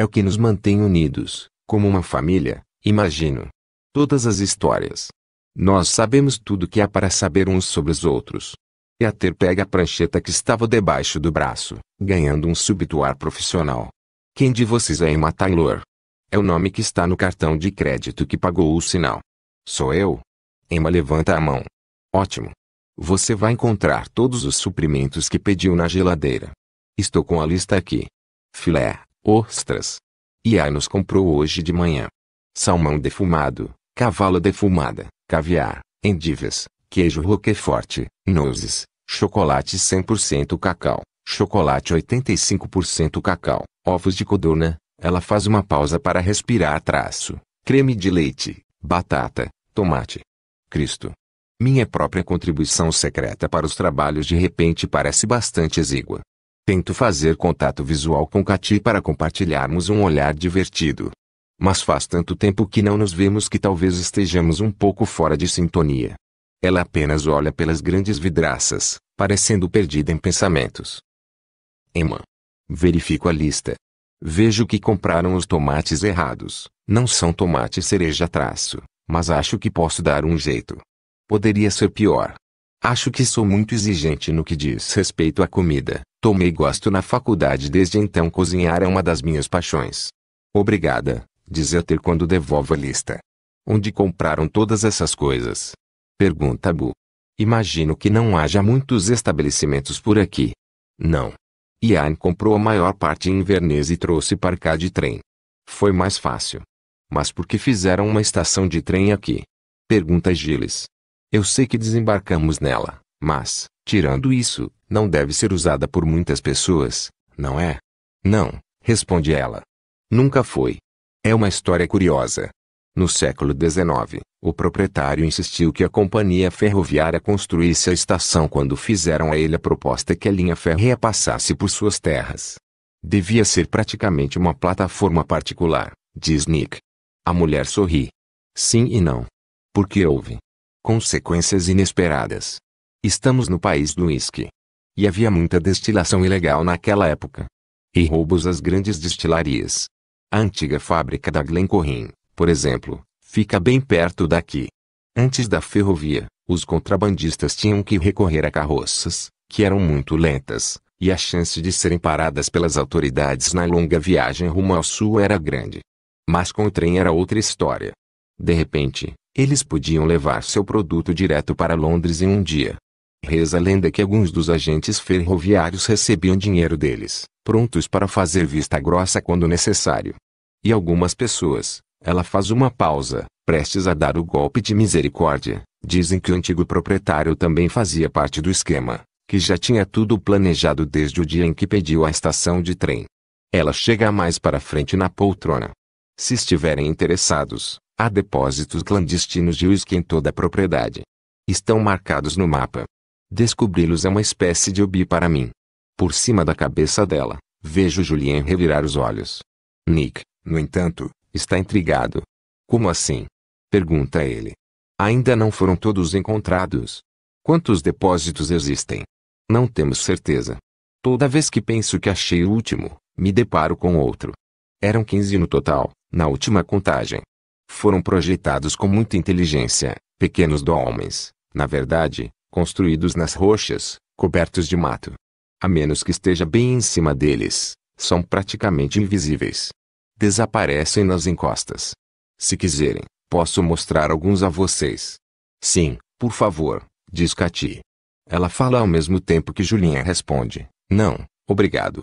É o que nos mantém unidos, como uma família, imagino. Todas as histórias. Nós sabemos tudo que há para saber uns sobre os outros. E a ter pega a prancheta que estava debaixo do braço, ganhando um súbito ar profissional. Quem de vocês é Emma Taylor? É o nome que está no cartão de crédito que pagou o sinal. Sou eu? Emma levanta a mão. Ótimo. Você vai encontrar todos os suprimentos que pediu na geladeira. Estou com a lista aqui. Filé, ostras. ai nos comprou hoje de manhã. Salmão defumado, cavalo defumada, caviar, endivas, queijo roquefort, nozes, chocolate 100% cacau, chocolate 85% cacau, ovos de codorna. Ela faz uma pausa para respirar traço, creme de leite, batata, tomate. Cristo. Minha própria contribuição secreta para os trabalhos de repente parece bastante exígua. Tento fazer contato visual com Kati para compartilharmos um olhar divertido. Mas faz tanto tempo que não nos vemos que talvez estejamos um pouco fora de sintonia. Ela apenas olha pelas grandes vidraças, parecendo perdida em pensamentos. Emma. Verifico a lista. Vejo que compraram os tomates errados. Não são tomates cereja traço, mas acho que posso dar um jeito. Poderia ser pior. Acho que sou muito exigente no que diz respeito à comida. Tomei gosto na faculdade desde então cozinhar é uma das minhas paixões. Obrigada, diz ter quando devolvo a lista. Onde compraram todas essas coisas? Pergunta Bu. Imagino que não haja muitos estabelecimentos por aqui. Não. Ian comprou a maior parte em Inverness e trouxe para cá de trem. Foi mais fácil. Mas por que fizeram uma estação de trem aqui? Pergunta Gilles. Eu sei que desembarcamos nela, mas, tirando isso, não deve ser usada por muitas pessoas, não é? Não, responde ela. Nunca foi. É uma história curiosa. No século XIX, o proprietário insistiu que a companhia ferroviária construísse a estação quando fizeram a ele a proposta que a linha férrea passasse por suas terras. Devia ser praticamente uma plataforma particular, diz Nick. A mulher sorri. Sim e não. Porque houve, consequências inesperadas. Estamos no país do uísque. E havia muita destilação ilegal naquela época. E roubos às grandes destilarias. A antiga fábrica da Glencorrin, por exemplo, fica bem perto daqui. Antes da ferrovia, os contrabandistas tinham que recorrer a carroças, que eram muito lentas, e a chance de serem paradas pelas autoridades na longa viagem rumo ao sul era grande. Mas com o trem era outra história. De repente, eles podiam levar seu produto direto para Londres em um dia. Reza a lenda que alguns dos agentes ferroviários recebiam dinheiro deles, prontos para fazer vista grossa quando necessário. E algumas pessoas, ela faz uma pausa, prestes a dar o golpe de misericórdia, dizem que o antigo proprietário também fazia parte do esquema, que já tinha tudo planejado desde o dia em que pediu a estação de trem. Ela chega mais para frente na poltrona. Se estiverem interessados, Há depósitos clandestinos de uísque em toda a propriedade. Estão marcados no mapa. Descobri-los é uma espécie de obi para mim. Por cima da cabeça dela, vejo Julien revirar os olhos. Nick, no entanto, está intrigado. Como assim? Pergunta ele. Ainda não foram todos encontrados. Quantos depósitos existem? Não temos certeza. Toda vez que penso que achei o último, me deparo com outro. Eram 15 no total, na última contagem foram projetados com muita inteligência, pequenos dolmens, na verdade, construídos nas rochas, cobertos de mato. A menos que esteja bem em cima deles, são praticamente invisíveis. Desaparecem nas encostas. Se quiserem, posso mostrar alguns a vocês. Sim, por favor, diz Cati. Ela fala ao mesmo tempo que Julinha responde: Não, obrigado.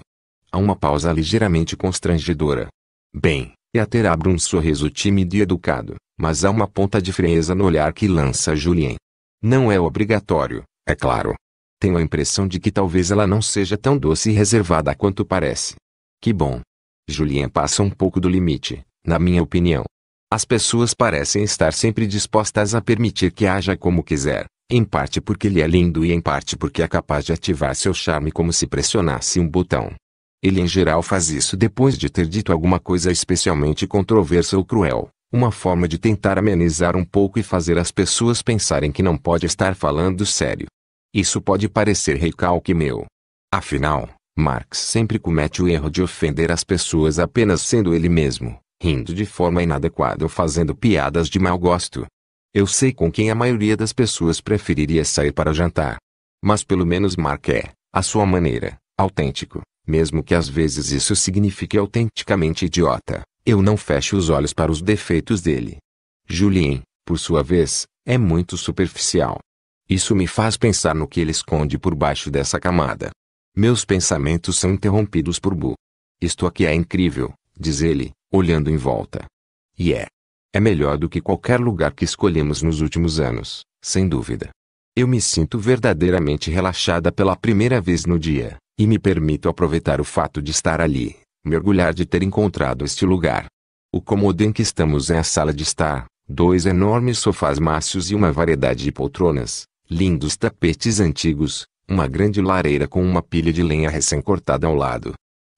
Há uma pausa ligeiramente constrangedora. Bem, e até abre um sorriso tímido e educado, mas há uma ponta de frieza no olhar que lança Julien. Não é obrigatório, é claro. Tenho a impressão de que talvez ela não seja tão doce e reservada quanto parece. Que bom. Julien passa um pouco do limite, na minha opinião. As pessoas parecem estar sempre dispostas a permitir que haja como quiser, em parte porque ele é lindo e em parte porque é capaz de ativar seu charme como se pressionasse um botão. Ele em geral faz isso depois de ter dito alguma coisa especialmente controversa ou cruel, uma forma de tentar amenizar um pouco e fazer as pessoas pensarem que não pode estar falando sério. Isso pode parecer recalque meu. Afinal, Marx sempre comete o erro de ofender as pessoas apenas sendo ele mesmo, rindo de forma inadequada ou fazendo piadas de mau gosto. Eu sei com quem a maioria das pessoas preferiria sair para jantar. Mas pelo menos Marx é, à sua maneira, autêntico, mesmo que às vezes isso signifique autenticamente idiota, eu não fecho os olhos para os defeitos dele. Julien, por sua vez, é muito superficial. Isso me faz pensar no que ele esconde por baixo dessa camada. Meus pensamentos são interrompidos por Bu. Isto aqui é incrível, diz ele, olhando em volta. E é. É melhor do que qualquer lugar que escolhemos nos últimos anos, sem dúvida. Eu me sinto verdadeiramente relaxada pela primeira vez no dia. E me permito aproveitar o fato de estar ali, mergulhar de ter encontrado este lugar. O comodo em que estamos é a sala de estar, dois enormes sofás macios e uma variedade de poltronas, lindos tapetes antigos, uma grande lareira com uma pilha de lenha recém-cortada ao lado.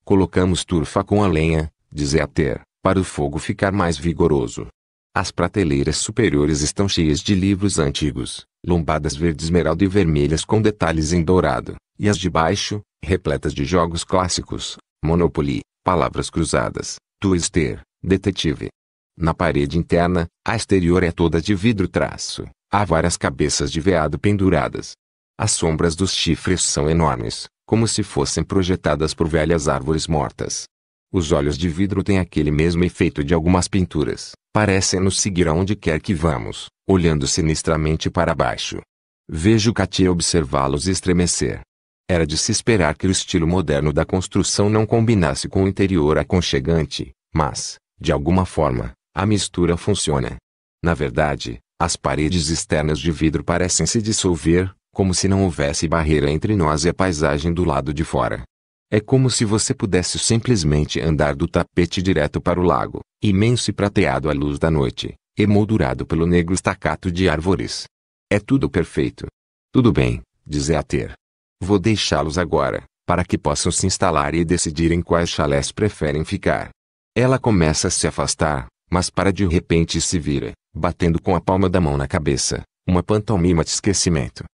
Colocamos turfa com a lenha, dizê-a Ter, para o fogo ficar mais vigoroso. As prateleiras superiores estão cheias de livros antigos, lombadas verde esmeralda e vermelhas com detalhes em dourado, e as de baixo, repletas de jogos clássicos, Monopoly, palavras cruzadas, Twister, detetive. Na parede interna, a exterior é toda de vidro traço. Há várias cabeças de veado penduradas. As sombras dos chifres são enormes, como se fossem projetadas por velhas árvores mortas. Os olhos de vidro têm aquele mesmo efeito de algumas pinturas. Parecem nos seguir aonde quer que vamos, olhando sinistramente para baixo. Vejo Katia observá-los estremecer. Era de se esperar que o estilo moderno da construção não combinasse com o interior aconchegante, mas, de alguma forma, a mistura funciona. Na verdade, as paredes externas de vidro parecem se dissolver, como se não houvesse barreira entre nós e a paisagem do lado de fora. É como se você pudesse simplesmente andar do tapete direto para o lago, imenso e prateado à luz da noite, emoldurado pelo negro estacato de árvores. É tudo perfeito. Tudo bem, diz Eater. Vou deixá-los agora, para que possam se instalar e decidir em quais chalés preferem ficar. Ela começa a se afastar, mas para de repente se vira, batendo com a palma da mão na cabeça, uma pantomima de esquecimento.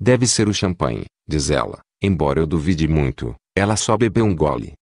Deve ser o champanhe, diz ela, embora eu duvide muito, ela só bebeu um gole.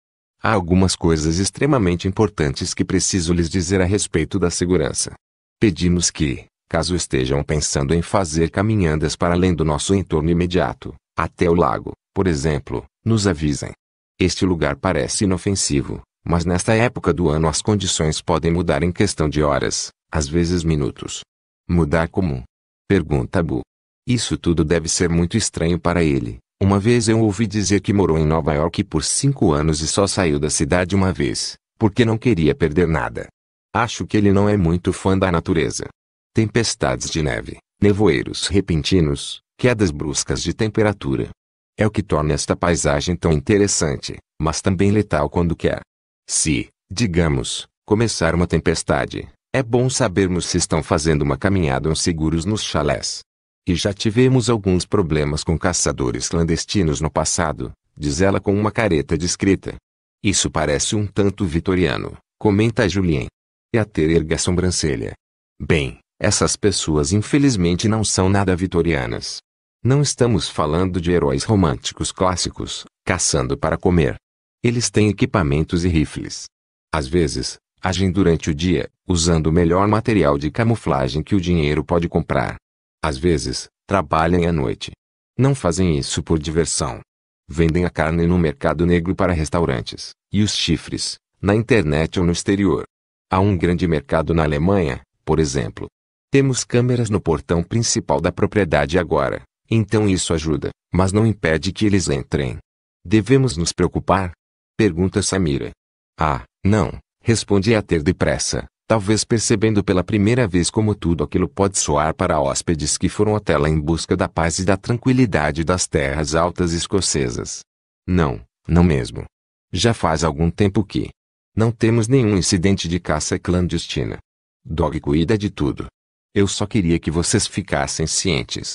Há algumas coisas extremamente importantes que preciso lhes dizer a respeito da segurança. Pedimos que, caso estejam pensando em fazer caminhadas para além do nosso entorno imediato, até o lago, por exemplo, nos avisem. Este lugar parece inofensivo, mas nesta época do ano as condições podem mudar em questão de horas, às vezes minutos. Mudar como? Pergunta Bu. Isso tudo deve ser muito estranho para ele. Uma vez eu ouvi dizer que morou em Nova York por cinco anos e só saiu da cidade uma vez, porque não queria perder nada. Acho que ele não é muito fã da natureza. Tempestades de neve, nevoeiros repentinos, quedas bruscas de temperatura. É o que torna esta paisagem tão interessante, mas também letal quando quer. Se, digamos, começar uma tempestade, é bom sabermos se estão fazendo uma caminhada ou seguros nos chalés. E já tivemos alguns problemas com caçadores clandestinos no passado, diz ela com uma careta descrita Isso parece um tanto vitoriano, comenta Julien. E a ter erga a sobrancelha. Bem, essas pessoas infelizmente não são nada vitorianas. Não estamos falando de heróis românticos clássicos, caçando para comer. Eles têm equipamentos e rifles. Às vezes, agem durante o dia, usando o melhor material de camuflagem que o dinheiro pode comprar. Às vezes, trabalham à noite. Não fazem isso por diversão. Vendem a carne no mercado negro para restaurantes, e os chifres, na internet ou no exterior. Há um grande mercado na Alemanha, por exemplo. Temos câmeras no portão principal da propriedade agora. Então isso ajuda, mas não impede que eles entrem. Devemos nos preocupar? Pergunta Samira. Ah, não, responde a ter depressa, talvez percebendo pela primeira vez como tudo aquilo pode soar para hóspedes que foram até lá em busca da paz e da tranquilidade das terras altas escocesas. Não, não mesmo. Já faz algum tempo que não temos nenhum incidente de caça clandestina. Dog cuida de tudo. Eu só queria que vocês ficassem cientes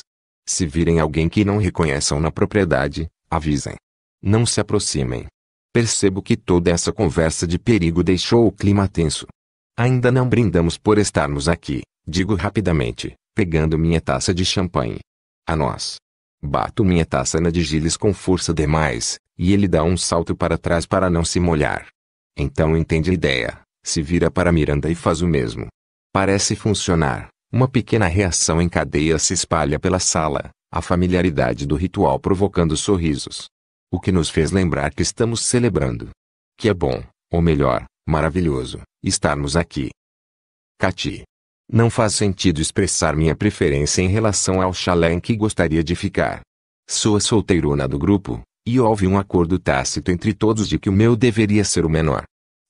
se virem alguém que não reconheçam na propriedade, avisem. Não se aproximem. Percebo que toda essa conversa de perigo deixou o clima tenso. Ainda não brindamos por estarmos aqui, digo rapidamente, pegando minha taça de champanhe. A nós. Bato minha taça na de Gilles com força demais, e ele dá um salto para trás para não se molhar. Então entende a ideia, se vira para Miranda e faz o mesmo. Parece funcionar. Uma pequena reação em cadeia se espalha pela sala, a familiaridade do ritual provocando sorrisos. O que nos fez lembrar que estamos celebrando. Que é bom, ou melhor, maravilhoso, estarmos aqui. Cati. Não faz sentido expressar minha preferência em relação ao chalé em que gostaria de ficar. Sou a solteirona do grupo, e houve um acordo tácito entre todos de que o meu deveria ser o menor.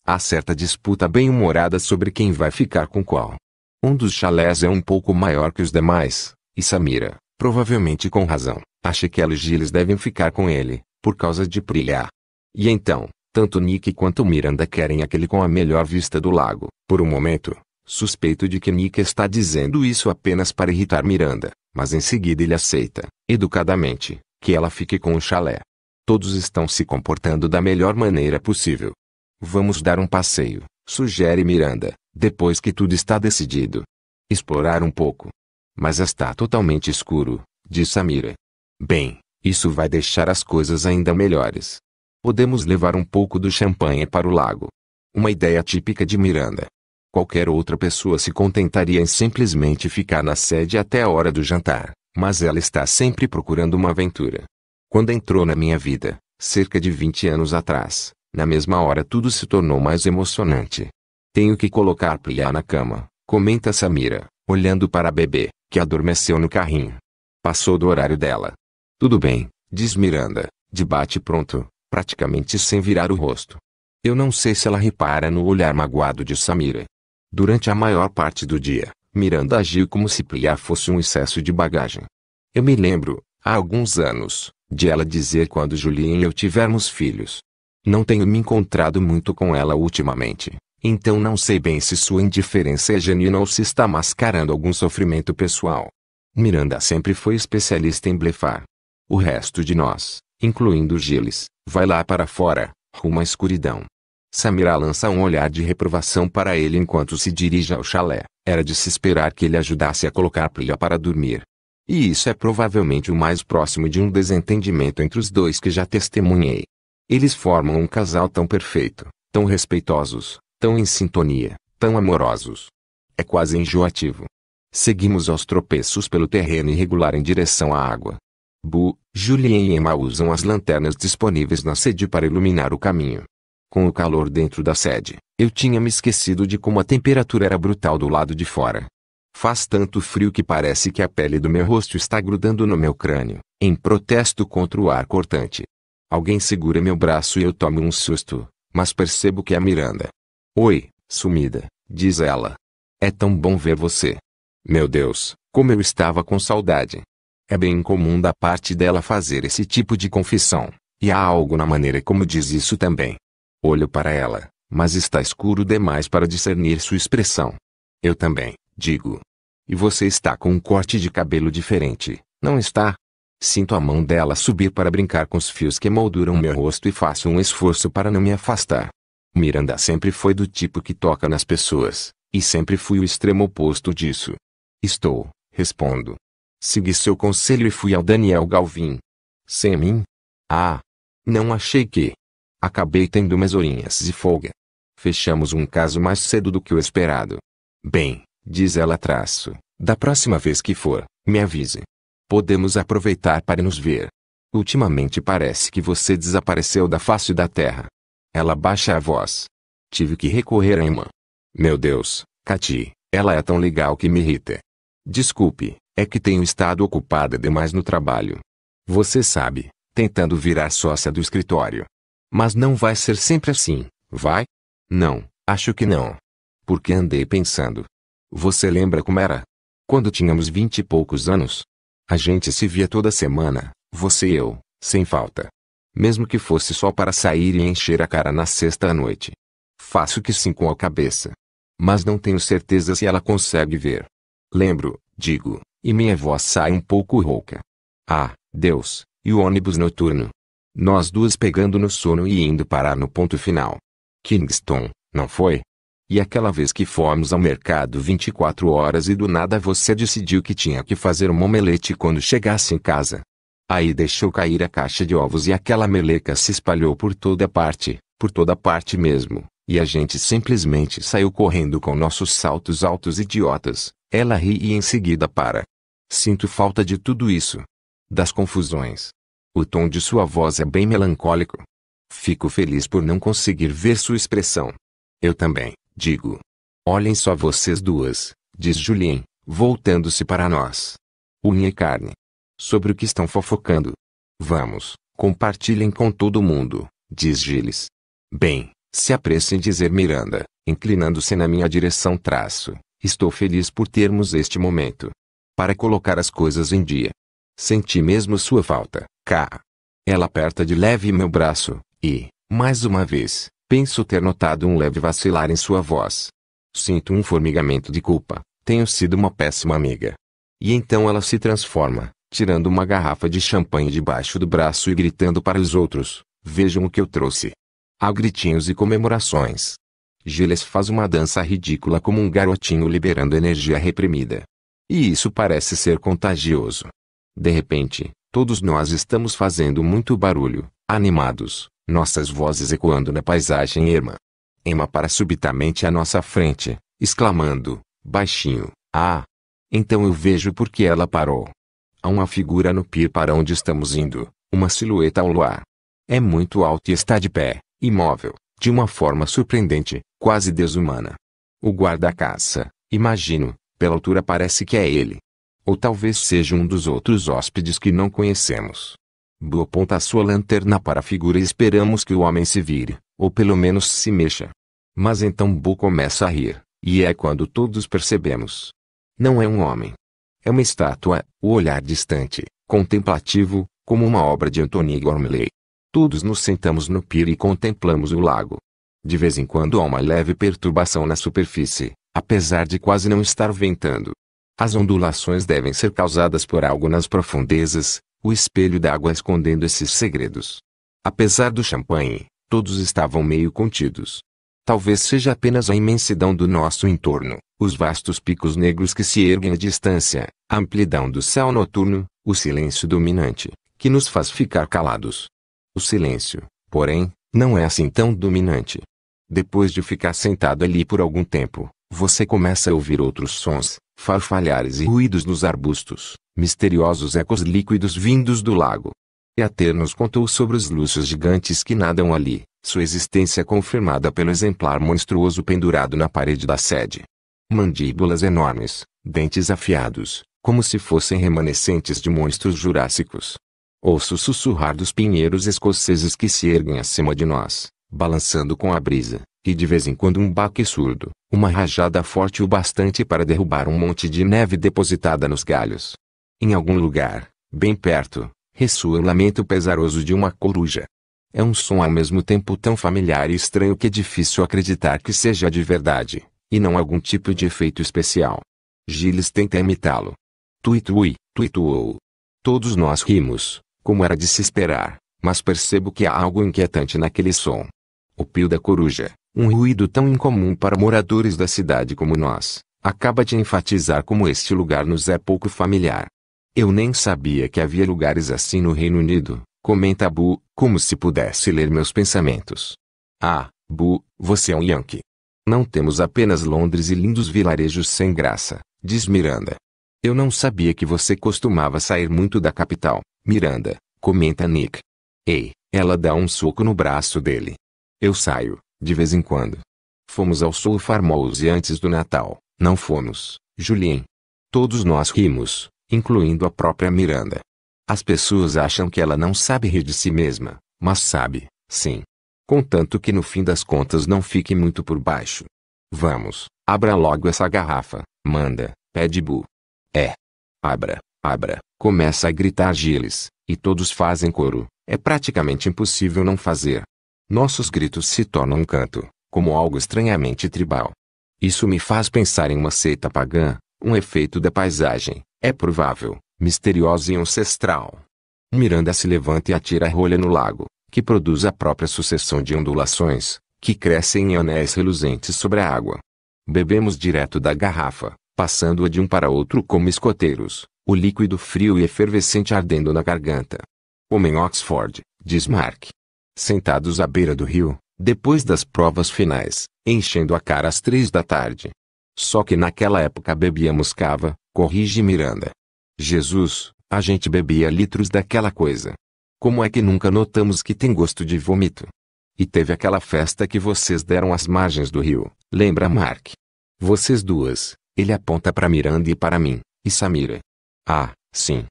Há certa disputa bem-humorada sobre quem vai ficar com qual. Um dos chalés é um pouco maior que os demais, e Samira, provavelmente com razão, acha que ela e Gilles devem ficar com ele, por causa de Prilha. E então, tanto Nick quanto Miranda querem aquele com a melhor vista do lago. Por um momento, suspeito de que Nick está dizendo isso apenas para irritar Miranda, mas em seguida ele aceita, educadamente, que ela fique com o chalé. Todos estão se comportando da melhor maneira possível. Vamos dar um passeio, sugere Miranda, depois que tudo está decidido. Explorar um pouco. Mas está totalmente escuro, disse Samira. Bem, isso vai deixar as coisas ainda melhores. Podemos levar um pouco do champanhe para o lago. Uma ideia típica de Miranda. Qualquer outra pessoa se contentaria em simplesmente ficar na sede até a hora do jantar, mas ela está sempre procurando uma aventura. Quando entrou na minha vida, cerca de 20 anos atrás, na mesma hora tudo se tornou mais emocionante. Tenho que colocar Priya na cama, comenta Samira, olhando para a bebê, que adormeceu no carrinho. Passou do horário dela. Tudo bem, diz Miranda, de bate pronto, praticamente sem virar o rosto. Eu não sei se ela repara no olhar magoado de Samira. Durante a maior parte do dia, Miranda agiu como se Pia fosse um excesso de bagagem. Eu me lembro, há alguns anos, de ela dizer quando Julinha e eu tivermos filhos. Não tenho me encontrado muito com ela ultimamente. Então não sei bem se sua indiferença é genuína ou se está mascarando algum sofrimento pessoal. Miranda sempre foi especialista em blefar. O resto de nós, incluindo Gilles, vai lá para fora, rumo à escuridão. Samira lança um olhar de reprovação para ele enquanto se dirige ao chalé. Era de se esperar que ele ajudasse a colocar Priya para dormir. E isso é provavelmente o mais próximo de um desentendimento entre os dois que já testemunhei. Eles formam um casal tão perfeito, tão respeitosos, tão em sintonia, tão amorosos. É quase enjoativo. Seguimos aos tropeços pelo terreno irregular em direção à água. Bu, Julien e Emma usam as lanternas disponíveis na sede para iluminar o caminho. Com o calor dentro da sede, eu tinha me esquecido de como a temperatura era brutal do lado de fora. Faz tanto frio que parece que a pele do meu rosto está grudando no meu crânio, em protesto contra o ar cortante. Alguém segura meu braço e eu tomo um susto, mas percebo que é a Miranda, Oi, sumida, diz ela. É tão bom ver você. Meu Deus, como eu estava com saudade. É bem incomum da parte dela fazer esse tipo de confissão, e há algo na maneira como diz isso também. Olho para ela, mas está escuro demais para discernir sua expressão. Eu também, digo. E você está com um corte de cabelo diferente, não está? Sinto a mão dela subir para brincar com os fios que molduram meu rosto e faço um esforço para não me afastar. Miranda sempre foi do tipo que toca nas pessoas, e sempre fui o extremo oposto disso. Estou, respondo. Segui seu conselho e fui ao Daniel Galvin. Sem mim? Ah! Não achei que. Acabei tendo umas horinhas de folga. Fechamos um caso mais cedo do que o esperado. Bem, diz ela traço, da próxima vez que for, me avise. Podemos aproveitar para nos ver. Ultimamente parece que você desapareceu da face da terra. Ela baixa a voz. Tive que recorrer a Emma. Meu Deus, Katy, ela é tão legal que me irrita. Desculpe, é que tenho estado ocupada demais no trabalho. Você sabe, tentando virar sócia do escritório. Mas não vai ser sempre assim, vai? Não, acho que não. Porque andei pensando. Você lembra como era? Quando tínhamos vinte e poucos anos? A gente se via toda semana, você e eu, sem falta mesmo que fosse só para sair e encher a cara na sexta à noite. Faço que sim com a cabeça. Mas não tenho certeza se ela consegue ver. Lembro, digo, e minha voz sai um pouco rouca. Ah, Deus, e o ônibus noturno. Nós duas pegando no sono e indo parar no ponto final. Kingston, não foi? E aquela vez que fomos ao mercado 24 horas e do nada você decidiu que tinha que fazer um omelete quando chegasse em casa. Aí deixou cair a caixa de ovos e aquela meleca se espalhou por toda parte, por toda parte mesmo, e a gente simplesmente saiu correndo com nossos saltos altos idiotas. Ela ri e em seguida para. Sinto falta de tudo isso. Das confusões. O tom de sua voz é bem melancólico. Fico feliz por não conseguir ver sua expressão. Eu também, digo. Olhem só vocês duas, diz Julien, voltando-se para nós. Unha e carne sobre o que estão fofocando. Vamos, compartilhem com todo mundo, diz Gilles. Bem, se apressa em dizer Miranda, inclinando-se na minha direção traço, estou feliz por termos este momento. Para colocar as coisas em dia. Senti mesmo sua falta, cá. Ela aperta de leve meu braço, e, mais uma vez, penso ter notado um leve vacilar em sua voz. Sinto um formigamento de culpa, tenho sido uma péssima amiga. E então ela se transforma, tirando uma garrafa de champanhe debaixo do braço e gritando para os outros: Vejam o que eu trouxe. Há gritinhos e comemorações. Giles faz uma dança ridícula como um garotinho liberando energia reprimida. E isso parece ser contagioso. De repente, todos nós estamos fazendo muito barulho, animados, nossas vozes ecoando na paisagem erma. Emma para subitamente à nossa frente, exclamando, baixinho, ah! Então eu vejo por que ela parou. Há uma figura no pier para onde estamos indo, uma silhueta ao luar. É muito alto e está de pé, imóvel, de uma forma surpreendente, quase desumana. O guarda-caça, imagino, pela altura parece que é ele. Ou talvez seja um dos outros hóspedes que não conhecemos. Bo aponta sua lanterna para a figura e esperamos que o homem se vire, ou pelo menos se mexa. Mas então Bo começa a rir, e é quando todos percebemos. Não é um homem, é uma estátua, o olhar distante, contemplativo, como uma obra de Antony Gormley. Todos nos sentamos no pier e contemplamos o lago. De vez em quando há uma leve perturbação na superfície, apesar de quase não estar ventando. As ondulações devem ser causadas por algo nas profundezas, o espelho d'água escondendo esses segredos. Apesar do champanhe, todos estavam meio contidos. Talvez seja apenas a imensidão do nosso entorno, os vastos picos negros que se erguem à distância, a amplidão do céu noturno, o silêncio dominante, que nos faz ficar calados. O silêncio, porém, não é assim tão dominante. Depois de ficar sentado ali por algum tempo, você começa a ouvir outros sons, farfalhares e ruídos nos arbustos, misteriosos ecos líquidos vindos do lago. E a ter nos contou sobre os luxos gigantes que nadam ali, sua existência confirmada pelo exemplar monstruoso pendurado na parede da sede. Mandíbulas enormes, dentes afiados, como se fossem remanescentes de monstros jurássicos. Ouço sussurrar dos pinheiros escoceses que se erguem acima de nós, balançando com a brisa, e de vez em quando um baque surdo, uma rajada forte o bastante para derrubar um monte de neve depositada nos galhos. Em algum lugar, bem perto, ressoa o lamento pesaroso de uma coruja. É um som ao mesmo tempo tão familiar e estranho que é difícil acreditar que seja de verdade, e não algum tipo de efeito especial. Gilles tenta imitá-lo. Tuitui, tuituou. Todos nós rimos, como era de se esperar, mas percebo que há algo inquietante naquele som. O pio da coruja, um ruído tão incomum para moradores da cidade como nós, acaba de enfatizar como este lugar nos é pouco familiar. Eu nem sabia que havia lugares assim no Reino Unido, Comenta Bu, como se pudesse ler meus pensamentos. Ah, Bu, você é um Yankee. Não temos apenas Londres e lindos vilarejos sem graça, diz Miranda. Eu não sabia que você costumava sair muito da capital, Miranda, comenta Nick. Ei, ela dá um soco no braço dele. Eu saio, de vez em quando. Fomos ao Sul Farmose antes do Natal, não fomos, Julien. Todos nós rimos, incluindo a própria Miranda. As pessoas acham que ela não sabe rir de si mesma, mas sabe, sim. Contanto que no fim das contas não fique muito por baixo. Vamos, abra logo essa garrafa, manda, pede Bu. É. Abra, abra, começa a gritar Giles e todos fazem coro, é praticamente impossível não fazer. Nossos gritos se tornam um canto, como algo estranhamente tribal. Isso me faz pensar em uma seita pagã, um efeito da paisagem, é provável, misteriosa e ancestral. Miranda se levanta e atira a rolha no lago, que produz a própria sucessão de ondulações, que crescem em anéis reluzentes sobre a água. Bebemos direto da garrafa, passando-a de um para outro como escoteiros, o líquido frio e efervescente ardendo na garganta. Homem Oxford, diz Mark. Sentados à beira do rio, depois das provas finais, enchendo a cara às três da tarde. Só que naquela época bebíamos cava, corrige Miranda. Jesus, a gente bebia litros daquela coisa. Como é que nunca notamos que tem gosto de vômito? E teve aquela festa que vocês deram às margens do rio, lembra Mark? Vocês duas, ele aponta para Miranda e para mim, e Samira. Ah, sim.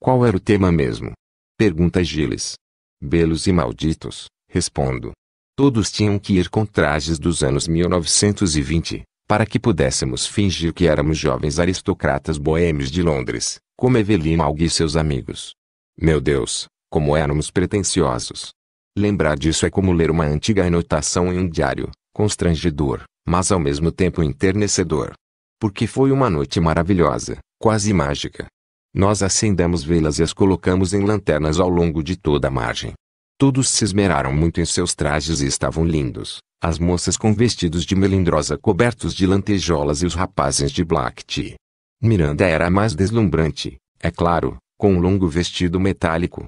Qual era o tema mesmo? Pergunta Gilles. Belos e malditos, respondo. Todos tinham que ir com trajes dos anos 1920, para que pudéssemos fingir que éramos jovens aristocratas boêmios de Londres, como Evelyn Haug e seus amigos. Meu Deus, como éramos pretensiosos. Lembrar disso é como ler uma antiga anotação em um diário, constrangedor, mas ao mesmo tempo enternecedor. Porque foi uma noite maravilhosa, quase mágica. Nós acendemos velas e as colocamos em lanternas ao longo de toda a margem. Todos se esmeraram muito em seus trajes e estavam lindos, as moças com vestidos de melindrosa cobertos de lantejolas, e os rapazes de black tea. Miranda era a mais deslumbrante, é claro, com um longo vestido metálico.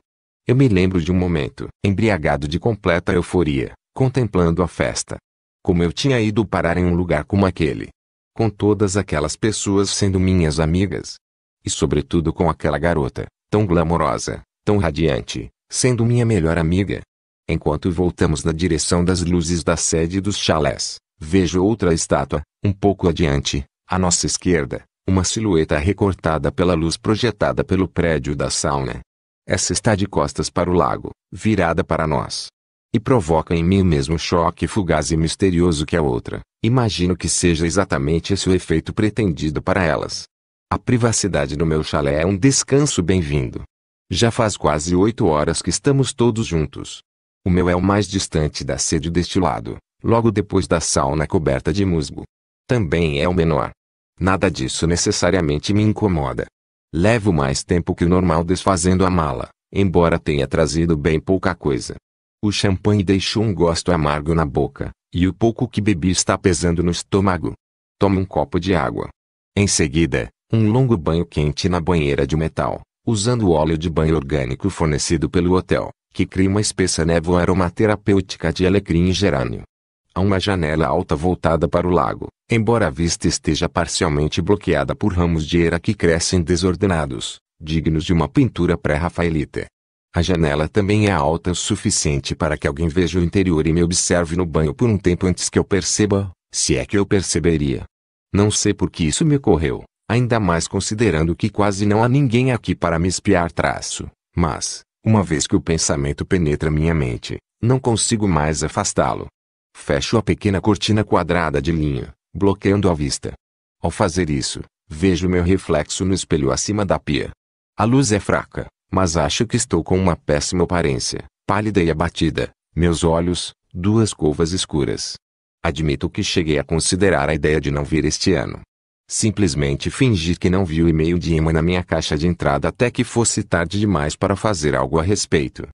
Eu me lembro de um momento, embriagado de completa euforia, contemplando a festa. Como eu tinha ido parar em um lugar como aquele. Com todas aquelas pessoas sendo minhas amigas. E sobretudo com aquela garota, tão glamourosa, tão radiante, sendo minha melhor amiga. Enquanto voltamos na direção das luzes da sede dos chalés, vejo outra estátua, um pouco adiante, à nossa esquerda, uma silhueta recortada pela luz projetada pelo prédio da sauna. Essa está de costas para o lago, virada para nós. E provoca em mim o mesmo choque fugaz e misterioso que a outra. Imagino que seja exatamente esse o efeito pretendido para elas. A privacidade no meu chalé é um descanso bem-vindo. Já faz quase oito horas que estamos todos juntos, o meu é o mais distante da sede deste lado, logo depois da sauna coberta de musgo. Também é o menor. Nada disso necessariamente me incomoda. Levo mais tempo que o normal desfazendo a mala, embora tenha trazido bem pouca coisa. O champanhe deixou um gosto amargo na boca, e o pouco que bebi está pesando no estômago. Tomo um copo de água. Em seguida, um longo banho quente na banheira de metal, usando o óleo de banho orgânico fornecido pelo hotel, que cria uma espessa névoa aromaterapêutica de alecrim e gerânio. Há uma janela alta voltada para o lago, embora a vista esteja parcialmente bloqueada por ramos de era que crescem desordenados, dignos de uma pintura pré-rafaelita. A janela também é alta o suficiente para que alguém veja o interior e me observe no banho por um tempo antes que eu perceba, se é que eu perceberia. Não sei por que isso me ocorreu, ainda mais considerando que quase não há ninguém aqui para me espiar traço, mas, uma vez que o pensamento penetra minha mente, não consigo mais afastá-lo. Fecho a pequena cortina quadrada de linha, bloqueando a vista. Ao fazer isso, vejo meu reflexo no espelho acima da pia. A luz é fraca, mas acho que estou com uma péssima aparência, pálida e abatida. Meus olhos, duas covas escuras. Admito que cheguei a considerar a ideia de não vir este ano, Simplesmente fingir que não viu o e-mail de Emma na minha caixa de entrada até que fosse tarde demais para fazer algo a respeito.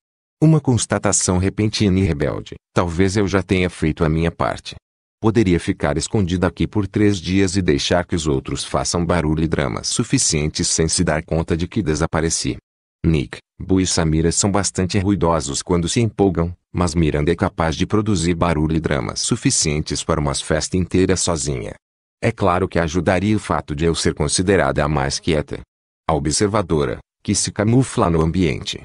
Uma constatação repentina e rebelde. Talvez eu já tenha feito a minha parte. Poderia ficar escondida aqui por três dias e deixar que os outros façam barulho e drama suficientes sem se dar conta de que desapareci. Nick, Bu e Samira são bastante ruidosos quando se empolgam, mas Miranda é capaz de produzir barulho e drama suficientes para uma festa inteira sozinha. É claro que ajudaria o fato de eu ser considerada a mais quieta. A observadora, que se camufla no ambiente.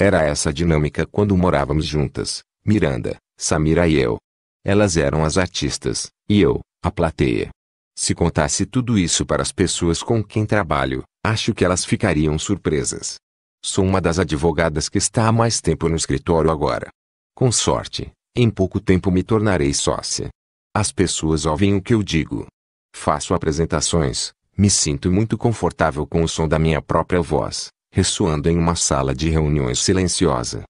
Era essa a dinâmica quando morávamos juntas, Miranda, Samira e eu. Elas eram as artistas, e eu, a plateia. Se contasse tudo isso para as pessoas com quem trabalho, acho que elas ficariam surpresas. Sou uma das advogadas que está há mais tempo no escritório agora. Com sorte, em pouco tempo me tornarei sócia. As pessoas ouvem o que eu digo, Faço apresentações, me sinto muito confortável com o som da minha própria voz, ressoando em uma sala de reuniões silenciosa.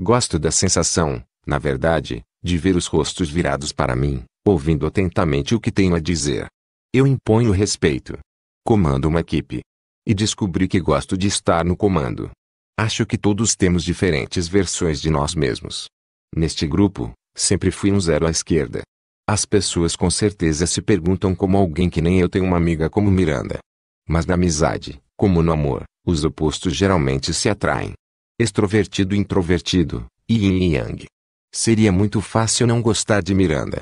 Gosto da sensação, na verdade, de ver os rostos virados para mim, ouvindo atentamente o que tenho a dizer. Eu imponho respeito. Comando uma equipe. E descobri que gosto de estar no comando. Acho que todos temos diferentes versões de nós mesmos. Neste grupo, sempre fui um zero à esquerda, as pessoas com certeza se perguntam como alguém que nem eu tem uma amiga como Miranda. Mas na amizade, como no amor, os opostos geralmente se atraem. Extrovertido e introvertido, yin e yang. Seria muito fácil não gostar de Miranda.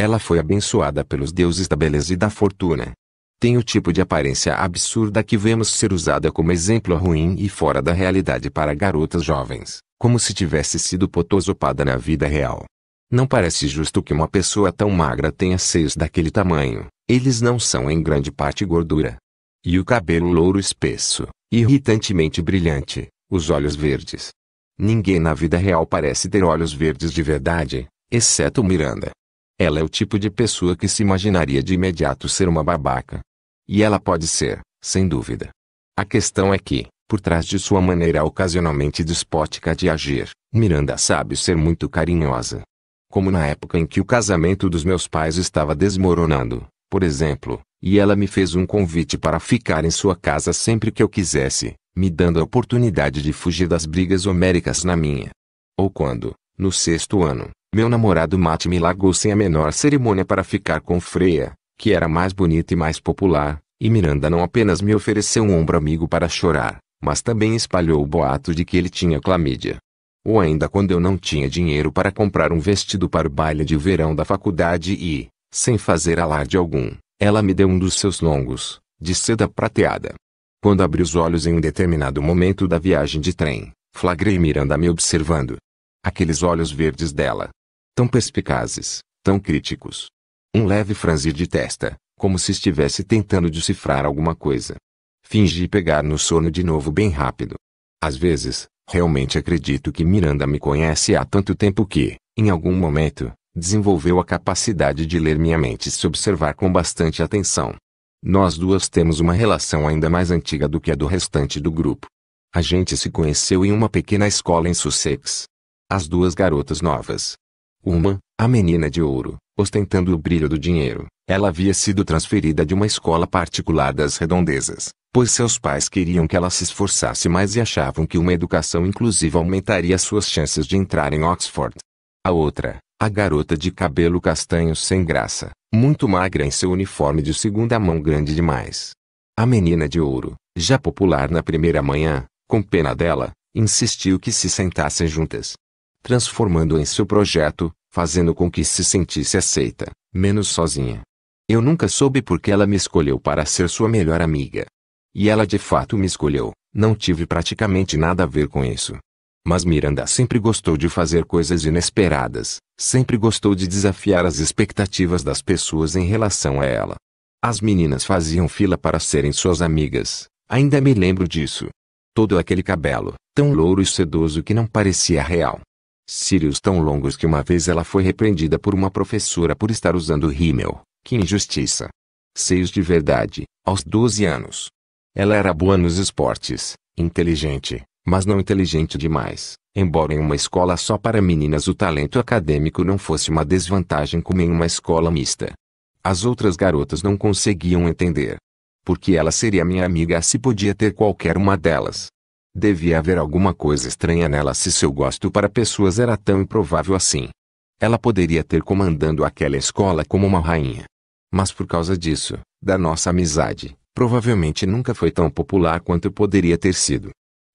Ela foi abençoada pelos deuses da beleza e da fortuna. Tem o tipo de aparência absurda que vemos ser usada como exemplo ruim e fora da realidade para garotas jovens, como se tivesse sido potosopada na vida real. Não parece justo que uma pessoa tão magra tenha seios daquele tamanho. Eles não são em grande parte gordura. E o cabelo louro espesso, irritantemente brilhante, os olhos verdes. Ninguém na vida real parece ter olhos verdes de verdade, exceto Miranda. Ela é o tipo de pessoa que se imaginaria de imediato ser uma babaca. E ela pode ser, sem dúvida. A questão é que, por trás de sua maneira ocasionalmente despótica de agir, Miranda sabe ser muito carinhosa, como na época em que o casamento dos meus pais estava desmoronando, por exemplo, e ela me fez um convite para ficar em sua casa sempre que eu quisesse, me dando a oportunidade de fugir das brigas homéricas na minha. Ou quando, no sexto ano, meu namorado Mate me largou sem a menor cerimônia para ficar com Freia, que era mais bonita e mais popular, e Miranda não apenas me ofereceu um ombro amigo para chorar, mas também espalhou o boato de que ele tinha clamídia ou ainda quando eu não tinha dinheiro para comprar um vestido para o baile de verão da faculdade e, sem fazer alarde algum, ela me deu um dos seus longos, de seda prateada. Quando abri os olhos em um determinado momento da viagem de trem, flagrei Miranda me observando. Aqueles olhos verdes dela. Tão perspicazes, tão críticos. Um leve franzir de testa, como se estivesse tentando decifrar alguma coisa. Fingi pegar no sono de novo bem rápido. Às vezes, Realmente acredito que Miranda me conhece há tanto tempo que, em algum momento, desenvolveu a capacidade de ler minha mente e se observar com bastante atenção. Nós duas temos uma relação ainda mais antiga do que a do restante do grupo. A gente se conheceu em uma pequena escola em Sussex. As duas garotas novas, uma, a menina de ouro, ostentando o brilho do dinheiro, ela havia sido transferida de uma escola particular das redondezas, pois seus pais queriam que ela se esforçasse mais e achavam que uma educação inclusiva aumentaria suas chances de entrar em Oxford. A outra, a garota de cabelo castanho sem graça, muito magra em seu uniforme de segunda mão grande demais. A menina de ouro, já popular na primeira manhã, com pena dela, insistiu que se sentassem juntas. Transformando em seu projeto, fazendo com que se sentisse aceita, menos sozinha. Eu nunca soube por que ela me escolheu para ser sua melhor amiga. E ela de fato me escolheu, não tive praticamente nada a ver com isso. Mas Miranda sempre gostou de fazer coisas inesperadas, sempre gostou de desafiar as expectativas das pessoas em relação a ela. As meninas faziam fila para serem suas amigas, ainda me lembro disso. Todo aquele cabelo, tão louro e sedoso que não parecia real, Cílios tão longos que uma vez ela foi repreendida por uma professora por estar usando rímel. Que injustiça! Seios de verdade, aos 12 anos. Ela era boa nos esportes, inteligente, mas não inteligente demais. Embora em uma escola só para meninas o talento acadêmico não fosse uma desvantagem como em uma escola mista. As outras garotas não conseguiam entender. Porque ela seria minha amiga se podia ter qualquer uma delas. Devia haver alguma coisa estranha nela se seu gosto para pessoas era tão improvável assim. Ela poderia ter comandando aquela escola como uma rainha. Mas por causa disso, da nossa amizade, provavelmente nunca foi tão popular quanto poderia ter sido.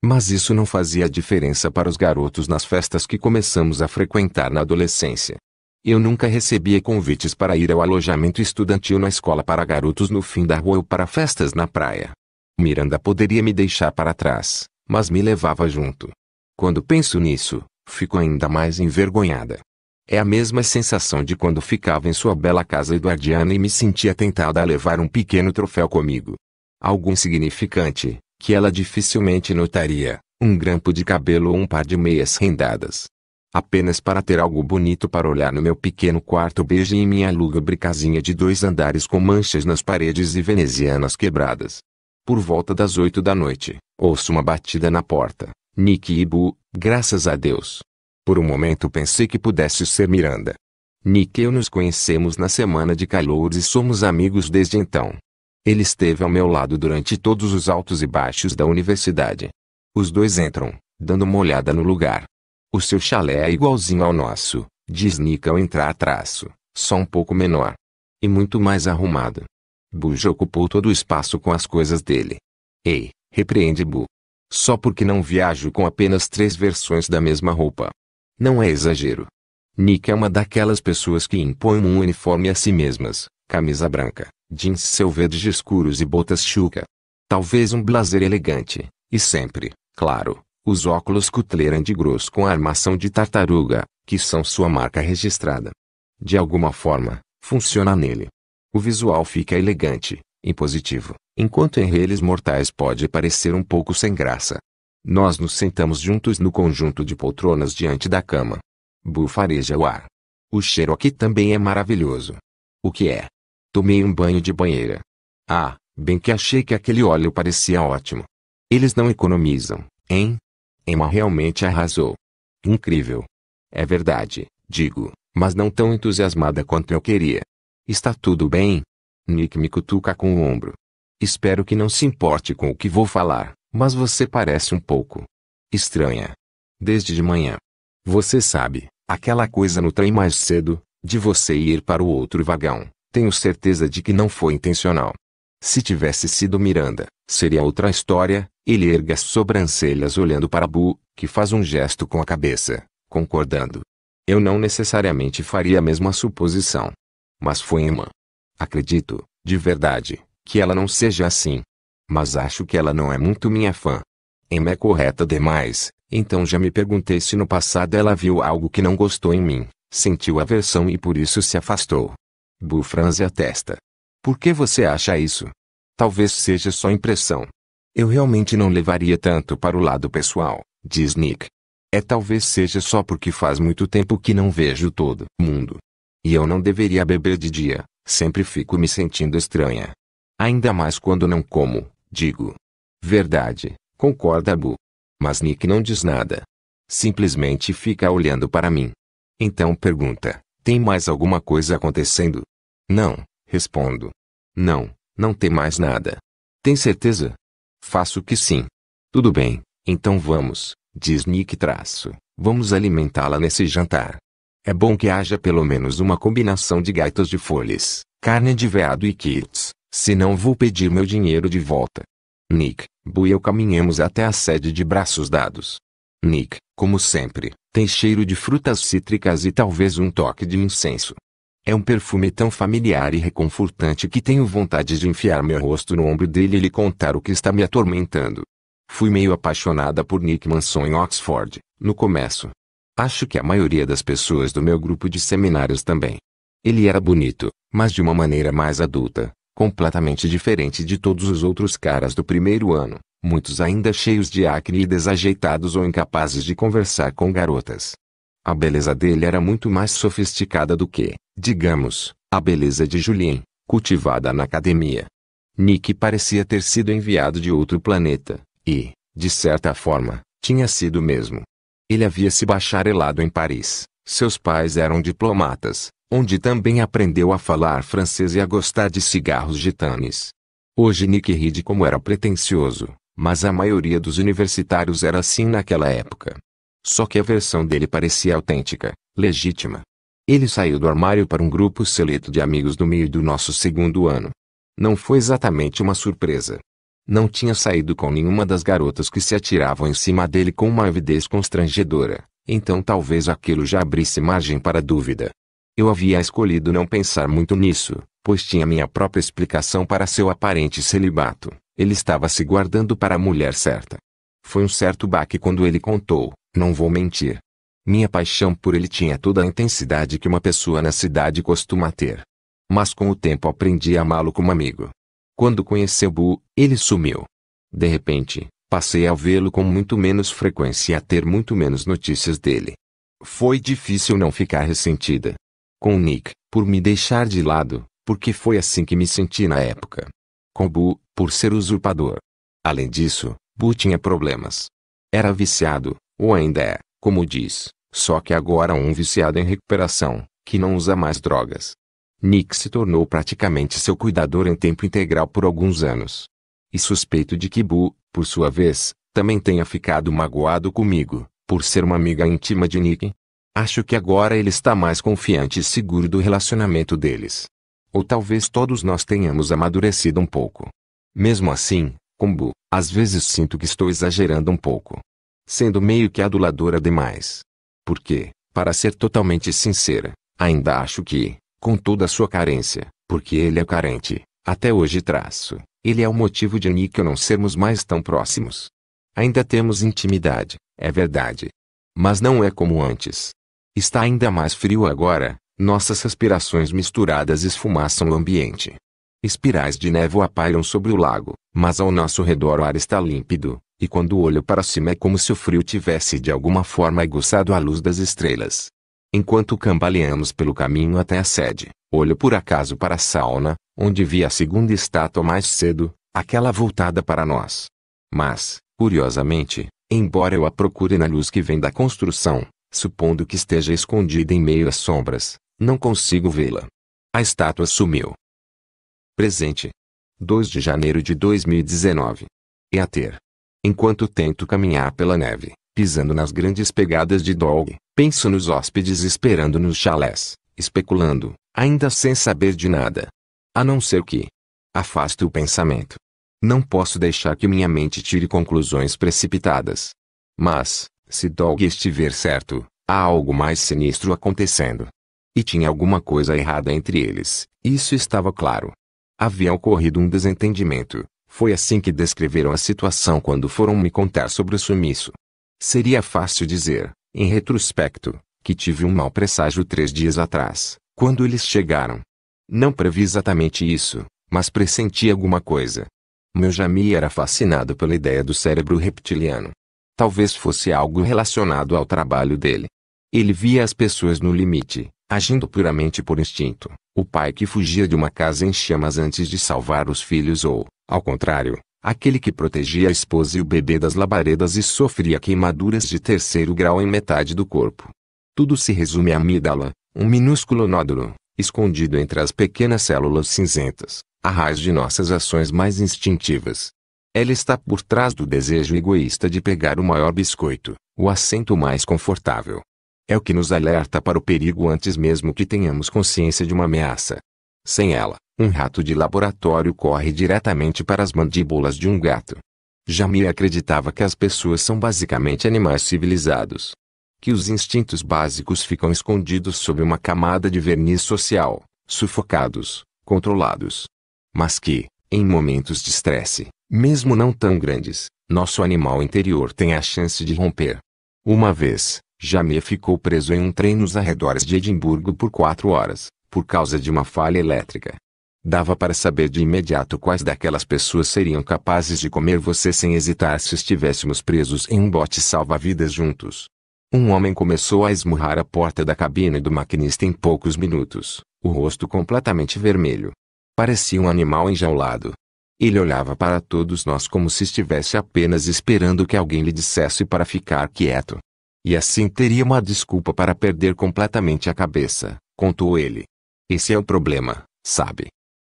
Mas isso não fazia diferença para os garotos nas festas que começamos a frequentar na adolescência. Eu nunca recebia convites para ir ao alojamento estudantil na escola para garotos no fim da rua ou para festas na praia. Miranda poderia me deixar para trás, mas me levava junto. Quando penso nisso, fico ainda mais envergonhada. É a mesma sensação de quando ficava em sua bela casa eduardiana e me sentia tentada a levar um pequeno troféu comigo. Algo insignificante, que ela dificilmente notaria, um grampo de cabelo ou um par de meias rendadas. Apenas para ter algo bonito para olhar no meu pequeno quarto bege em minha lúgubre casinha de dois andares com manchas nas paredes e venezianas quebradas. Por volta das oito da noite, Ouço uma batida na porta. Nick e Bu, graças a Deus. Por um momento pensei que pudesse ser Miranda. Nick e eu nos conhecemos na semana de calouros e somos amigos desde então. Ele esteve ao meu lado durante todos os altos e baixos da universidade. Os dois entram, dando uma olhada no lugar. O seu chalé é igualzinho ao nosso, diz Nick ao entrar traço, só um pouco menor. E muito mais arrumado. já ocupou todo o espaço com as coisas dele. Ei, repreende Bu. Só porque não viajo com apenas três versões da mesma roupa. Não é exagero. Nick é uma daquelas pessoas que impõem um uniforme a si mesmas, camisa branca, jeans selvagens escuros e botas chuca. Talvez um blazer elegante, e sempre, claro, os óculos cutleran de grosso com a armação de tartaruga, que são sua marca registrada. De alguma forma, funciona nele. O visual fica elegante, impositivo, enquanto em reles mortais pode parecer um pouco sem graça. Nós nos sentamos juntos no conjunto de poltronas diante da cama. Bufareja o ar. O cheiro aqui também é maravilhoso. O que é? Tomei um banho de banheira. Ah, bem que achei que aquele óleo parecia ótimo. Eles não economizam, hein? Emma realmente arrasou. Incrível. É verdade, digo, mas não tão entusiasmada quanto eu queria. Está tudo bem? Nick me cutuca com o ombro. Espero que não se importe com o que vou falar, mas você parece um pouco estranha. Desde de manhã. Você sabe, aquela coisa no trem mais cedo, de você ir para o outro vagão. Tenho certeza de que não foi intencional. Se tivesse sido Miranda, seria outra história. Ele erga as sobrancelhas olhando para Bu, que faz um gesto com a cabeça, concordando. Eu não necessariamente faria a mesma suposição. Mas foi Emma. Acredito, de verdade, que ela não seja assim. Mas acho que ela não é muito minha fã. Emma é correta demais, então já me perguntei se no passado ela viu algo que não gostou em mim, sentiu aversão e por isso se afastou. Bu franze a testa. Por que você acha isso? Talvez seja só impressão. Eu realmente não levaria tanto para o lado pessoal, diz Nick. É talvez seja só porque faz muito tempo que não vejo todo mundo. E eu não deveria beber de dia, sempre fico me sentindo estranha. Ainda mais quando não como, digo. Verdade, concorda Bu. Mas Nick não diz nada. Simplesmente fica olhando para mim. Então pergunta: tem mais alguma coisa acontecendo? Não, respondo. Não, não tem mais nada. Tem certeza? Faço que sim. Tudo bem, então vamos, diz Nick traço. Vamos alimentá-la nesse jantar. É bom que haja pelo menos uma combinação de gaitas de folhas, carne de veado e kits. Se não vou pedir meu dinheiro de volta. Nick, Bu e eu caminhamos até a sede de braços dados. Nick, como sempre, tem cheiro de frutas cítricas e talvez um toque de incenso. É um perfume tão familiar e reconfortante que tenho vontade de enfiar meu rosto no ombro dele e lhe contar o que está me atormentando. Fui meio apaixonada por Nick Manson em Oxford, no começo. Acho que a maioria das pessoas do meu grupo de seminários também. Ele era bonito, mas de uma maneira mais adulta, completamente diferente de todos os outros caras do primeiro ano, muitos ainda cheios de acne e desajeitados ou incapazes de conversar com garotas. A beleza dele era muito mais sofisticada do que, digamos, a beleza de Julien, cultivada na academia. Nick parecia ter sido enviado de outro planeta, e, de certa forma, tinha sido mesmo. Ele havia se bacharelado em Paris, seus pais eram diplomatas, onde também aprendeu a falar francês e a gostar de cigarros gitanes. Hoje Nick ri como era pretensioso, mas a maioria dos universitários era assim naquela época. Só que a versão dele parecia autêntica, legítima. Ele saiu do armário para um grupo seleto de amigos do meio do nosso segundo ano. Não foi exatamente uma surpresa. Não tinha saído com nenhuma das garotas que se atiravam em cima dele com uma avidez constrangedora, então talvez aquilo já abrisse margem para dúvida. Eu havia escolhido não pensar muito nisso, pois tinha minha própria explicação para seu aparente celibato. Ele estava se guardando para a mulher certa. Foi um certo baque quando ele contou, não vou mentir. Minha paixão por ele tinha toda a intensidade que uma pessoa na cidade costuma ter. Mas com o tempo aprendi a amá-lo como amigo. Quando conheceu Bu, ele sumiu. De repente, passei a vê-lo com muito menos frequência e a ter muito menos notícias dele. Foi difícil não ficar ressentida, com Nick, por me deixar de lado, porque foi assim que me senti na época. Com Bu, por ser usurpador. Além disso, Bu tinha problemas. Era viciado, ou ainda é, como diz, só que agora um viciado em recuperação, que não usa mais drogas. Nick se tornou praticamente seu cuidador em tempo integral por alguns anos. E suspeito de que Bu, por sua vez, também tenha ficado magoado comigo, por ser uma amiga íntima de Nick, Acho que agora ele está mais confiante e seguro do relacionamento deles. Ou talvez todos nós tenhamos amadurecido um pouco. Mesmo assim, Kumbu, às vezes sinto que estou exagerando um pouco. Sendo meio que aduladora demais. Porque, para ser totalmente sincera, ainda acho que, com toda a sua carência, porque ele é carente, até hoje traço, ele é o motivo de Nick não sermos mais tão próximos. Ainda temos intimidade, é verdade. Mas não é como antes. Está ainda mais frio agora, nossas respirações misturadas esfumaçam o ambiente. Espirais de névoa pairam sobre o lago, mas ao nosso redor o ar está límpido, e quando olho para cima é como se o frio tivesse de alguma forma aguçado a luz das estrelas. Enquanto cambaleamos pelo caminho até a sede, olho por acaso para a sauna, onde vi a segunda estátua mais cedo, aquela voltada para nós. Mas, curiosamente, embora eu a procure na luz que vem da construção, Supondo que esteja escondida em meio às sombras, não consigo vê-la. A estátua sumiu. Presente. 2 de janeiro de 2019. E a ter. Enquanto tento caminhar pela neve, pisando nas grandes pegadas de Dog, penso nos hóspedes esperando nos chalés, especulando, ainda sem saber de nada. A não ser que afaste o pensamento. Não posso deixar que minha mente tire conclusões precipitadas. Mas, se Dog estiver certo, há algo mais sinistro acontecendo. E tinha alguma coisa errada entre eles, isso estava claro. Havia ocorrido um desentendimento, foi assim que descreveram a situação quando foram me contar sobre o sumiço. Seria fácil dizer, em retrospecto, que tive um mau presságio três dias atrás, quando eles chegaram. Não previ exatamente isso, mas pressenti alguma coisa. Meu Jami era fascinado pela ideia do cérebro reptiliano. Talvez fosse algo relacionado ao trabalho dele. Ele via as pessoas no limite, agindo puramente por instinto. O pai que fugia de uma casa em chamas antes de salvar os filhos ou, ao contrário, aquele que protegia a esposa e o bebê das labaredas e sofria queimaduras de terceiro grau em metade do corpo. Tudo se resume à amígdala, um minúsculo nódulo, escondido entre as pequenas células cinzentas, a raiz de nossas ações mais instintivas. Ela está por trás do desejo egoísta de pegar o maior biscoito, o assento mais confortável. É o que nos alerta para o perigo antes mesmo que tenhamos consciência de uma ameaça. Sem ela, um rato de laboratório corre diretamente para as mandíbulas de um gato. Jamie acreditava que as pessoas são basicamente animais civilizados. Que os instintos básicos ficam escondidos sob uma camada de verniz social, sufocados, controlados. Mas que, em momentos de estresse, mesmo não tão grandes, nosso animal interior tem a chance de romper. Uma vez, Jamie ficou preso em um trem nos arredores de Edimburgo por quatro horas, por causa de uma falha elétrica. Dava para saber de imediato quais daquelas pessoas seriam capazes de comer você sem hesitar se estivéssemos presos em um bote salva-vidas juntos. Um homem começou a esmurrar a porta da cabine do maquinista em poucos minutos, o rosto completamente vermelho. Parecia um animal enjaulado. Ele olhava para todos nós como se estivesse apenas esperando que alguém lhe dissesse para ficar quieto. E assim teria uma desculpa para perder completamente a cabeça, contou ele. Esse é o problema, sabe?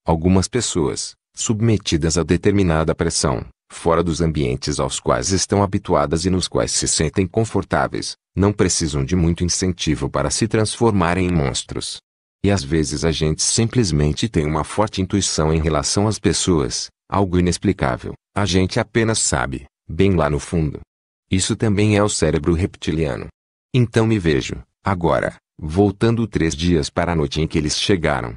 Algumas pessoas, submetidas a determinada pressão, fora dos ambientes aos quais estão habituadas e nos quais se sentem confortáveis, não precisam de muito incentivo para se transformarem em monstros. E às vezes a gente simplesmente tem uma forte intuição em relação às pessoas, algo inexplicável. A gente apenas sabe, bem lá no fundo. Isso também é o cérebro reptiliano. Então me vejo, agora, voltando três dias para a noite em que eles chegaram.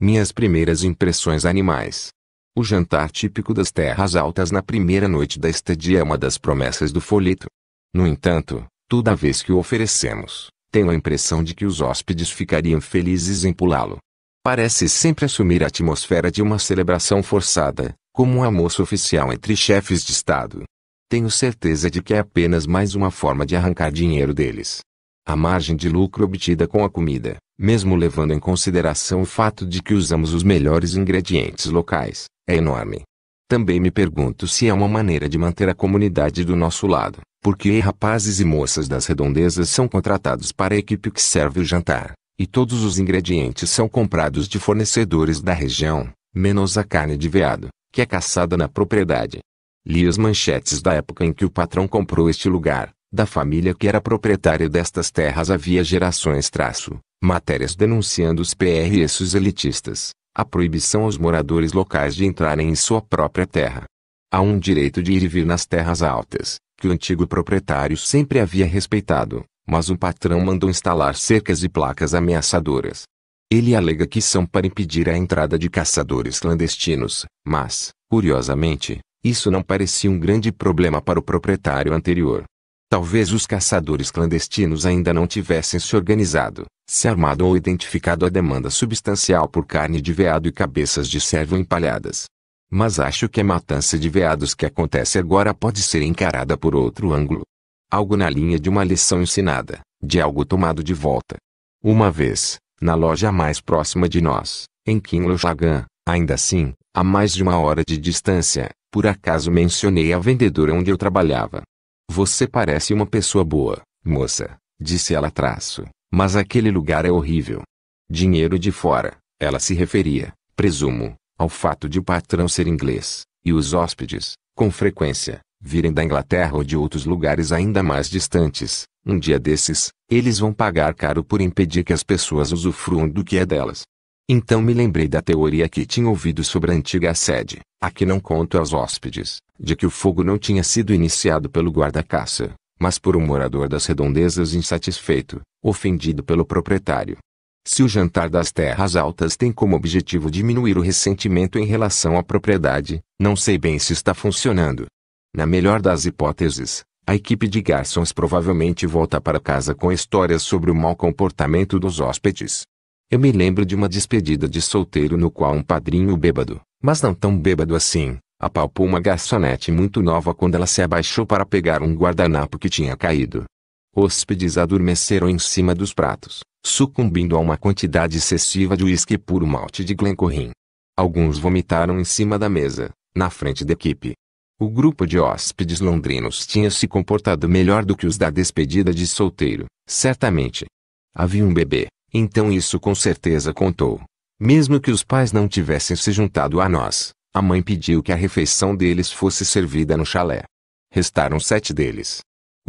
Minhas primeiras impressões animais. O jantar típico das terras altas na primeira noite da estadia é uma das promessas do folheto. No entanto, toda vez que o oferecemos, tenho a impressão de que os hóspedes ficariam felizes em pulá-lo. Parece sempre assumir a atmosfera de uma celebração forçada, como um almoço oficial entre chefes de Estado. Tenho certeza de que é apenas mais uma forma de arrancar dinheiro deles. A margem de lucro obtida com a comida, mesmo levando em consideração o fato de que usamos os melhores ingredientes locais, é enorme. Também me pergunto se é uma maneira de manter a comunidade do nosso lado porque rapazes e moças das redondezas são contratados para a equipe que serve o jantar, e todos os ingredientes são comprados de fornecedores da região, menos a carne de veado, que é caçada na propriedade. Li as manchetes da época em que o patrão comprou este lugar, da família que era proprietária destas terras havia gerações traço, matérias denunciando os PRS os elitistas, a proibição aos moradores locais de entrarem em sua própria terra. Há um direito de ir e vir nas terras altas, que o antigo proprietário sempre havia respeitado, mas o patrão mandou instalar cercas e placas ameaçadoras. Ele alega que são para impedir a entrada de caçadores clandestinos, mas, curiosamente, isso não parecia um grande problema para o proprietário anterior. Talvez os caçadores clandestinos ainda não tivessem se organizado, se armado ou identificado a demanda substancial por carne de veado e cabeças de servo empalhadas. Mas acho que a matança de veados que acontece agora pode ser encarada por outro ângulo. Algo na linha de uma lição ensinada, de algo tomado de volta. Uma vez, na loja mais próxima de nós, em Kinlochagan, ainda assim, a mais de uma hora de distância, por acaso mencionei a vendedora onde eu trabalhava. Você parece uma pessoa boa, moça, disse ela traço, mas aquele lugar é horrível. Dinheiro de fora, ela se referia, presumo, ao fato de o patrão ser inglês, e os hóspedes, com frequência, virem da Inglaterra ou de outros lugares ainda mais distantes, um dia desses, eles vão pagar caro por impedir que as pessoas usufruam do que é delas. Então me lembrei da teoria que tinha ouvido sobre a antiga sede, a que não conto aos hóspedes, de que o fogo não tinha sido iniciado pelo guarda-caça, mas por um morador das redondezas insatisfeito, ofendido pelo proprietário, se o jantar das terras altas tem como objetivo diminuir o ressentimento em relação à propriedade, não sei bem se está funcionando. Na melhor das hipóteses, a equipe de garçons provavelmente volta para casa com histórias sobre o mau comportamento dos hóspedes. Eu me lembro de uma despedida de solteiro no qual um padrinho bêbado, mas não tão bêbado assim, apalpou uma garçonete muito nova quando ela se abaixou para pegar um guardanapo que tinha caído. Hóspedes adormeceram em cima dos pratos, sucumbindo a uma quantidade excessiva de uísque puro malte de Glencorrin. Alguns vomitaram em cima da mesa, na frente da equipe. O grupo de hóspedes londrinos tinha se comportado melhor do que os da despedida de solteiro, certamente. Havia um bebê, então isso com certeza contou. Mesmo que os pais não tivessem se juntado a nós, a mãe pediu que a refeição deles fosse servida no chalé. Restaram sete deles.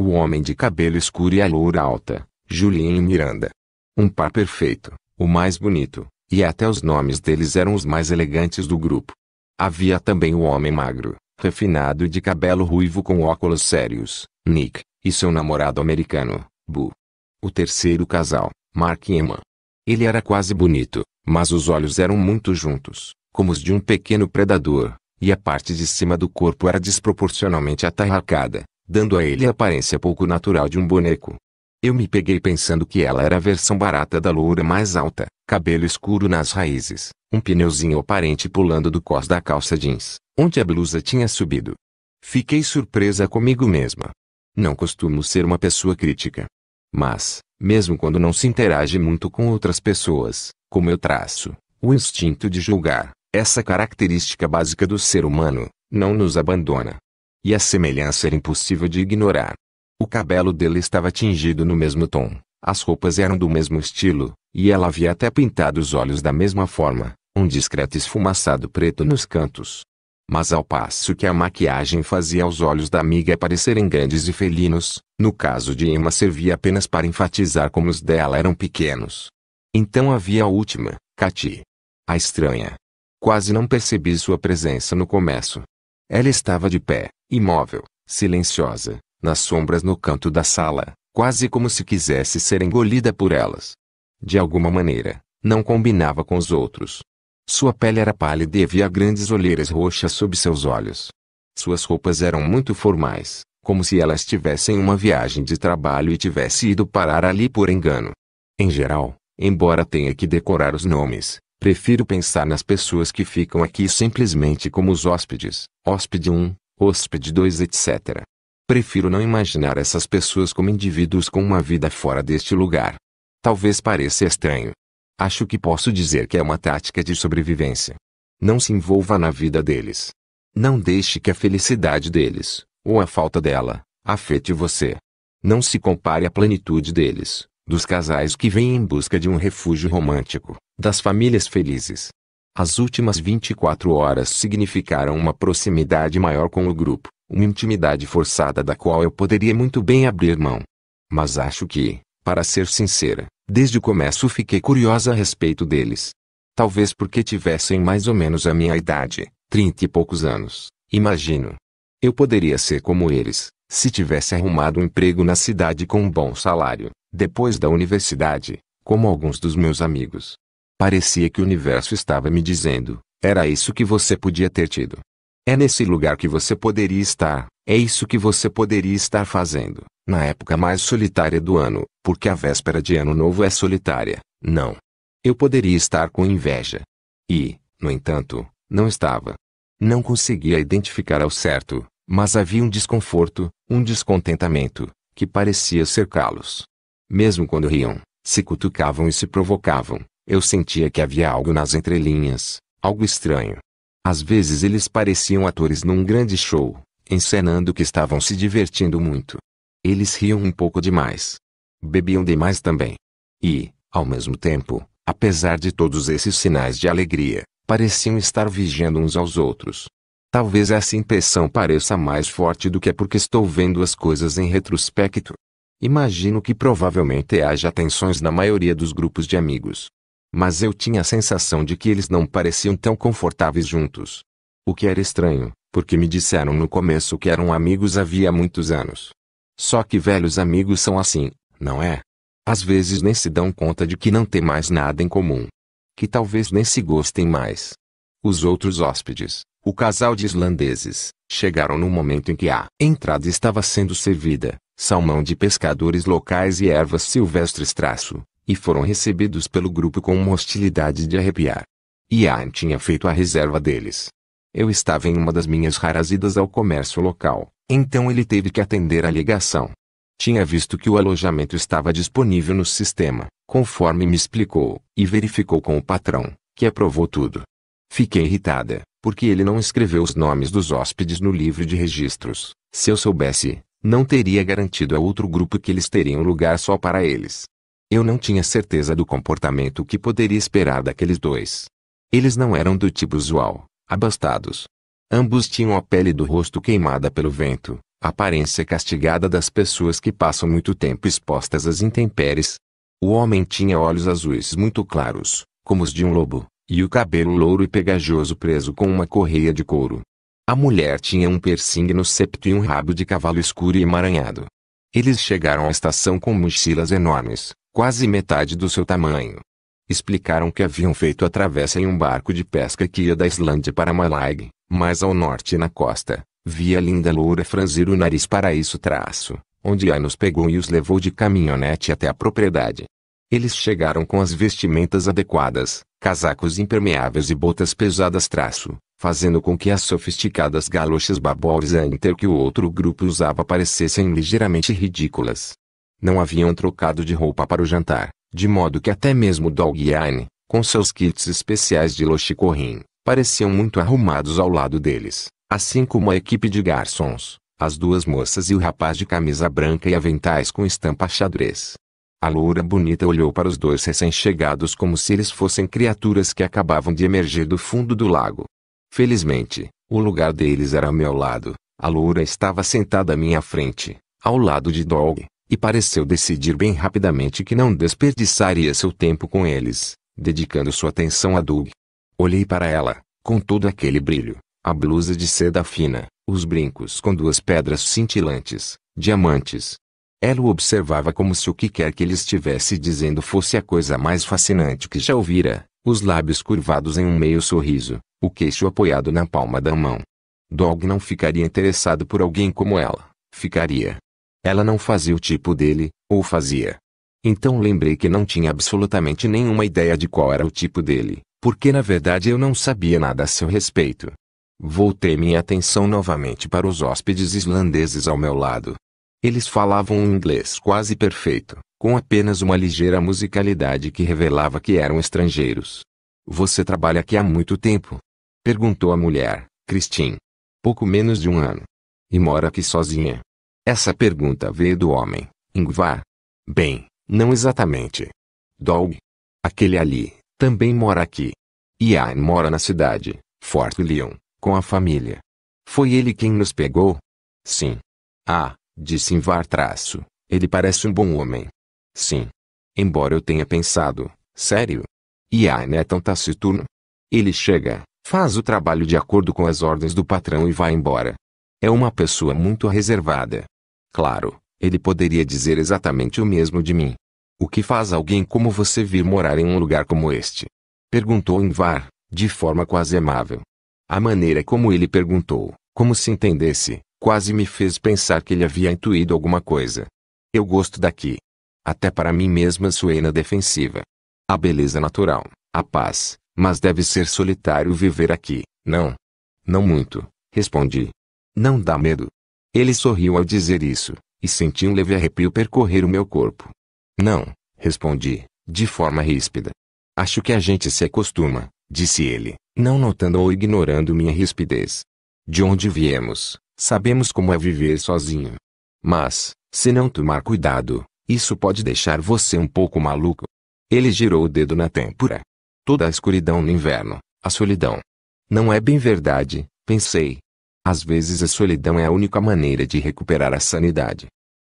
O homem de cabelo escuro e a loura alta, e Miranda. Um par perfeito, o mais bonito, e até os nomes deles eram os mais elegantes do grupo. Havia também o homem magro, refinado e de cabelo ruivo com óculos sérios, Nick, e seu namorado americano, Bu. O terceiro casal, Mark e Emma. Ele era quase bonito, mas os olhos eram muito juntos, como os de um pequeno predador, e a parte de cima do corpo era desproporcionalmente atarracada, dando a ele a aparência pouco natural de um boneco. Eu me peguei pensando que ela era a versão barata da loura mais alta, cabelo escuro nas raízes, um pneuzinho aparente pulando do cos da calça jeans, onde a blusa tinha subido. Fiquei surpresa comigo mesma. Não costumo ser uma pessoa crítica. Mas, mesmo quando não se interage muito com outras pessoas, como eu traço, o instinto de julgar, essa característica básica do ser humano, não nos abandona. E a semelhança era impossível de ignorar. O cabelo dele estava tingido no mesmo tom, as roupas eram do mesmo estilo, e ela havia até pintado os olhos da mesma forma, um discreto esfumaçado preto nos cantos. Mas ao passo que a maquiagem fazia os olhos da amiga parecerem grandes e felinos, no caso de Emma servia apenas para enfatizar como os dela eram pequenos. Então havia a última, Katy. A estranha. Quase não percebi sua presença no começo, ela estava de pé, imóvel, silenciosa, nas sombras no canto da sala, quase como se quisesse ser engolida por elas. De alguma maneira, não combinava com os outros. Sua pele era pálida e havia grandes olheiras roxas sob seus olhos. Suas roupas eram muito formais, como se elas tivessem uma viagem de trabalho e tivesse ido parar ali por engano. Em geral, embora tenha que decorar os nomes, Prefiro pensar nas pessoas que ficam aqui simplesmente como os hóspedes, hóspede 1, hóspede 2, etc. Prefiro não imaginar essas pessoas como indivíduos com uma vida fora deste lugar. Talvez pareça estranho. Acho que posso dizer que é uma tática de sobrevivência. Não se envolva na vida deles. Não deixe que a felicidade deles, ou a falta dela, afete você. Não se compare à plenitude deles, dos casais que vêm em busca de um refúgio romântico, das famílias felizes. As últimas 24 horas significaram uma proximidade maior com o grupo, uma intimidade forçada da qual eu poderia muito bem abrir mão. Mas acho que, para ser sincera, desde o começo fiquei curiosa a respeito deles. Talvez porque tivessem mais ou menos a minha idade, trinta e poucos anos, imagino. Eu poderia ser como eles, se tivesse arrumado um emprego na cidade com um bom salário, depois da universidade, como alguns dos meus amigos. Parecia que o universo estava me dizendo: era isso que você podia ter tido. É nesse lugar que você poderia estar, é isso que você poderia estar fazendo, na época mais solitária do ano, porque a véspera de Ano Novo é solitária, não. Eu poderia estar com inveja. E, no entanto, não estava. Não conseguia identificar ao certo, mas havia um desconforto, um descontentamento, que parecia cercá-los. Mesmo quando riam, se cutucavam e se provocavam, eu sentia que havia algo nas entrelinhas, algo estranho. Às vezes eles pareciam atores num grande show, encenando que estavam se divertindo muito. Eles riam um pouco demais. Bebiam demais também. E, ao mesmo tempo, apesar de todos esses sinais de alegria, pareciam estar vigiando uns aos outros. Talvez essa impressão pareça mais forte do que é porque estou vendo as coisas em retrospecto. Imagino que provavelmente haja tensões na maioria dos grupos de amigos, mas eu tinha a sensação de que eles não pareciam tão confortáveis juntos. O que era estranho, porque me disseram no começo que eram amigos havia muitos anos. Só que velhos amigos são assim, não é? Às vezes nem se dão conta de que não tem mais nada em comum. Que talvez nem se gostem mais. Os outros hóspedes, o casal de islandeses, chegaram no momento em que a entrada estava sendo servida, salmão de pescadores locais e ervas silvestres traço, e foram recebidos pelo grupo com uma hostilidade de arrepiar. Ian tinha feito a reserva deles. Eu estava em uma das minhas raras idas ao comércio local, então ele teve que atender a ligação. Tinha visto que o alojamento estava disponível no sistema, conforme me explicou, e verificou com o patrão, que aprovou tudo. Fiquei irritada, porque ele não escreveu os nomes dos hóspedes no livro de registros. Se eu soubesse, não teria garantido a outro grupo que eles teriam lugar só para eles. Eu não tinha certeza do comportamento que poderia esperar daqueles dois. Eles não eram do tipo usual, abastados. Ambos tinham a pele do rosto queimada pelo vento, aparência castigada das pessoas que passam muito tempo expostas às intempéries. O homem tinha olhos azuis muito claros, como os de um lobo, e o cabelo louro e pegajoso preso com uma correia de couro. A mulher tinha um piercing no septo e um rabo de cavalo escuro e emaranhado. Eles chegaram à estação com mochilas enormes, quase metade do seu tamanho. Explicaram que haviam feito a travessa em um barco de pesca que ia da Islândia para Malaig, mais ao norte na costa, Via a linda loura franzir o nariz para isso traço, onde a nos pegou e os levou de caminhonete até a propriedade. Eles chegaram com as vestimentas adequadas, casacos impermeáveis e botas pesadas traço, fazendo com que as sofisticadas galochas babores Inter que o outro grupo usava parecessem ligeiramente ridículas. Não haviam trocado de roupa para o jantar, de modo que até mesmo Dog e com seus kits especiais de Lochicorrin, pareciam muito arrumados ao lado deles, assim como a equipe de garçons, as duas moças e o rapaz de camisa branca e aventais com estampa xadrez. A loura bonita olhou para os dois recém-chegados como se eles fossem criaturas que acabavam de emergir do fundo do lago. Felizmente, o lugar deles era ao meu lado. A loura estava sentada à minha frente, ao lado de Dog, e pareceu decidir bem rapidamente que não desperdiçaria seu tempo com eles, dedicando sua atenção a Doug. Olhei para ela, com todo aquele brilho, a blusa de seda fina, os brincos com duas pedras cintilantes, diamantes. Ela o observava como se o que quer que ele estivesse dizendo fosse a coisa mais fascinante que já ouvira, os lábios curvados em um meio sorriso, o queixo apoiado na palma da mão. Dog não ficaria interessado por alguém como ela, ficaria, ela não fazia o tipo dele, ou fazia. Então lembrei que não tinha absolutamente nenhuma ideia de qual era o tipo dele, porque na verdade eu não sabia nada a seu respeito. Voltei minha atenção novamente para os hóspedes islandeses ao meu lado. Eles falavam um inglês quase perfeito, com apenas uma ligeira musicalidade que revelava que eram estrangeiros. Você trabalha aqui há muito tempo? Perguntou a mulher, Christine. Pouco menos de um ano. E mora aqui sozinha. Essa pergunta veio do homem, Ingvar. Bem, não exatamente. Dog. Aquele ali, também mora aqui. Ian mora na cidade, Fort Leon, com a família. Foi ele quem nos pegou? Sim. Ah, disse Ingvar traço. Ele parece um bom homem. Sim. Embora eu tenha pensado, sério. Ian é tão taciturno. Ele chega, faz o trabalho de acordo com as ordens do patrão e vai embora. É uma pessoa muito reservada. Claro, ele poderia dizer exatamente o mesmo de mim. O que faz alguém como você vir morar em um lugar como este? Perguntou Invar, de forma quase amável. A maneira como ele perguntou, como se entendesse, quase me fez pensar que ele havia intuído alguma coisa. Eu gosto daqui. Até para mim mesma suei na defensiva. A beleza natural, a paz, mas deve ser solitário viver aqui, não? Não muito, respondi. Não dá medo. Ele sorriu ao dizer isso, e senti um leve arrepio percorrer o meu corpo. Não, respondi, de forma ríspida. Acho que a gente se acostuma, disse ele, não notando ou ignorando minha rispidez. De onde viemos, sabemos como é viver sozinho. Mas, se não tomar cuidado, isso pode deixar você um pouco maluco. Ele girou o dedo na têmpora. Toda a escuridão no inverno, a solidão. Não é bem verdade, pensei, às vezes a solidão é a única maneira de recuperar a sanidade.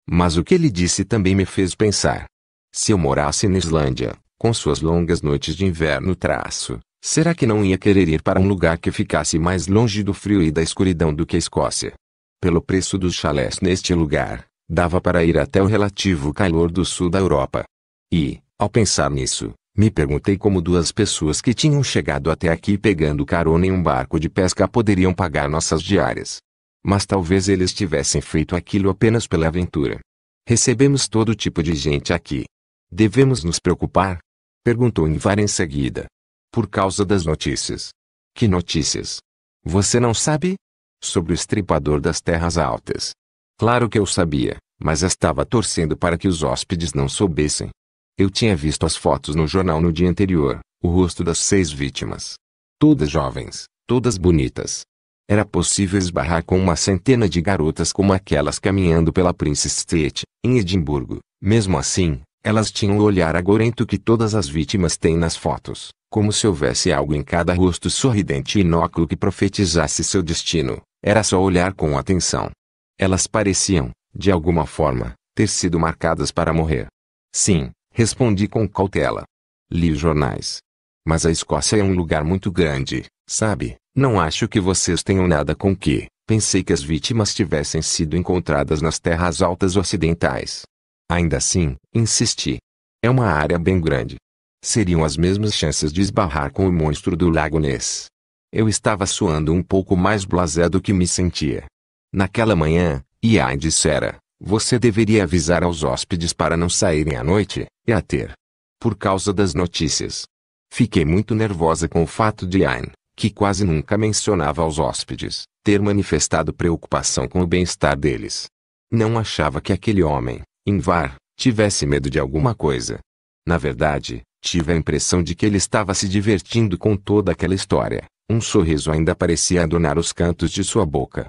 Mas o que ele disse também me fez pensar. Se eu morasse na Islândia, com suas longas noites de inverno traço, será que não ia querer ir para um lugar que ficasse mais longe do frio e da escuridão do que a Escócia? Pelo preço dos chalés neste lugar, dava para ir até o relativo calor do sul da Europa. E, ao pensar nisso, me perguntei como duas pessoas que tinham chegado até aqui pegando carona em um barco de pesca poderiam pagar nossas diárias. Mas talvez eles tivessem feito aquilo apenas pela aventura. Recebemos todo tipo de gente aqui. Devemos nos preocupar? Perguntou Invar em seguida. Por causa das notícias. Que notícias? Você não sabe? Sobre o estripador das terras altas. Claro que eu sabia, mas estava torcendo para que os hóspedes não soubessem. Eu tinha visto as fotos no jornal no dia anterior, o rosto das seis vítimas. Todas jovens, todas bonitas. Era possível esbarrar com uma centena de garotas como aquelas caminhando pela Princess Street, em Edimburgo. Mesmo assim, elas tinham o olhar agorento que todas as vítimas têm nas fotos, como se houvesse algo em cada rosto sorridente e inóculo que profetizasse seu destino. Era só olhar com atenção. Elas pareciam, de alguma forma, ter sido marcadas para morrer. Sim, Respondi com cautela. Li jornais. Mas a Escócia é um lugar muito grande, sabe? Não acho que vocês tenham nada com que. Pensei que as vítimas tivessem sido encontradas nas terras altas ocidentais. Ainda assim, insisti. É uma área bem grande. Seriam as mesmas chances de esbarrar com o monstro do Lago Ness. Eu estava suando um pouco mais blasé do que me sentia. Naquela manhã, Ian dissera, você deveria avisar aos hóspedes para não saírem à noite, e é a ter. Por causa das notícias. Fiquei muito nervosa com o fato de Ayn, que quase nunca mencionava aos hóspedes, ter manifestado preocupação com o bem-estar deles. Não achava que aquele homem, Invar, tivesse medo de alguma coisa. Na verdade, tive a impressão de que ele estava se divertindo com toda aquela história. Um sorriso ainda parecia adornar os cantos de sua boca.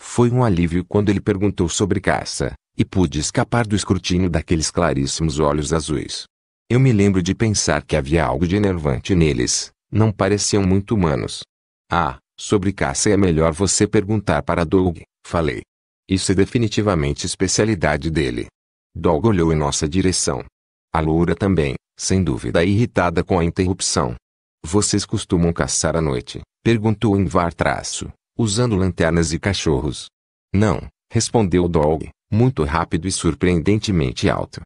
Foi um alívio quando ele perguntou sobre caça, e pude escapar do escrutínio daqueles claríssimos olhos azuis. Eu me lembro de pensar que havia algo de enervante neles, não pareciam muito humanos. Ah, sobre caça é melhor você perguntar para Doug, falei. Isso é definitivamente especialidade dele. Doug olhou em nossa direção. A loura também, sem dúvida irritada com a interrupção. Vocês costumam caçar à noite? Perguntou Invar traço, usando lanternas e cachorros. Não, respondeu Doug muito rápido e surpreendentemente alto.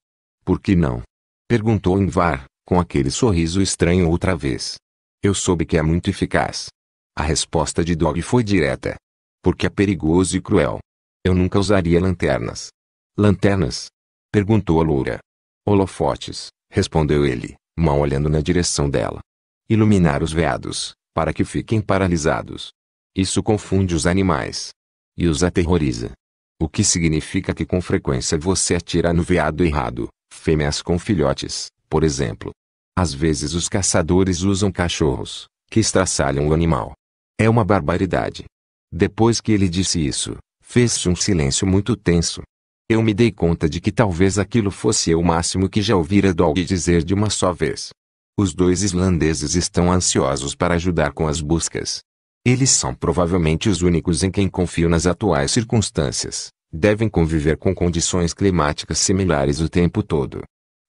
Por que não? Perguntou Invar, com aquele sorriso estranho outra vez. Eu soube que é muito eficaz. A resposta de Dog foi direta. Porque é perigoso e cruel. Eu nunca usaria lanternas. Lanternas? Perguntou a loura. Holofotes, respondeu ele, mal olhando na direção dela. Iluminar os veados, para que fiquem paralisados. Isso confunde os animais. E os aterroriza. O que significa que com frequência você atira no veado errado, fêmeas com filhotes, por exemplo. Às vezes os caçadores usam cachorros, que estraçalham o animal. É uma barbaridade. Depois que ele disse isso, fez-se um silêncio muito tenso. Eu me dei conta de que talvez aquilo fosse o máximo que já ouvira Dog dizer de uma só vez. Os dois islandeses estão ansiosos para ajudar com as buscas, eles são provavelmente os únicos em quem confio nas atuais circunstâncias. Devem conviver com condições climáticas similares o tempo todo.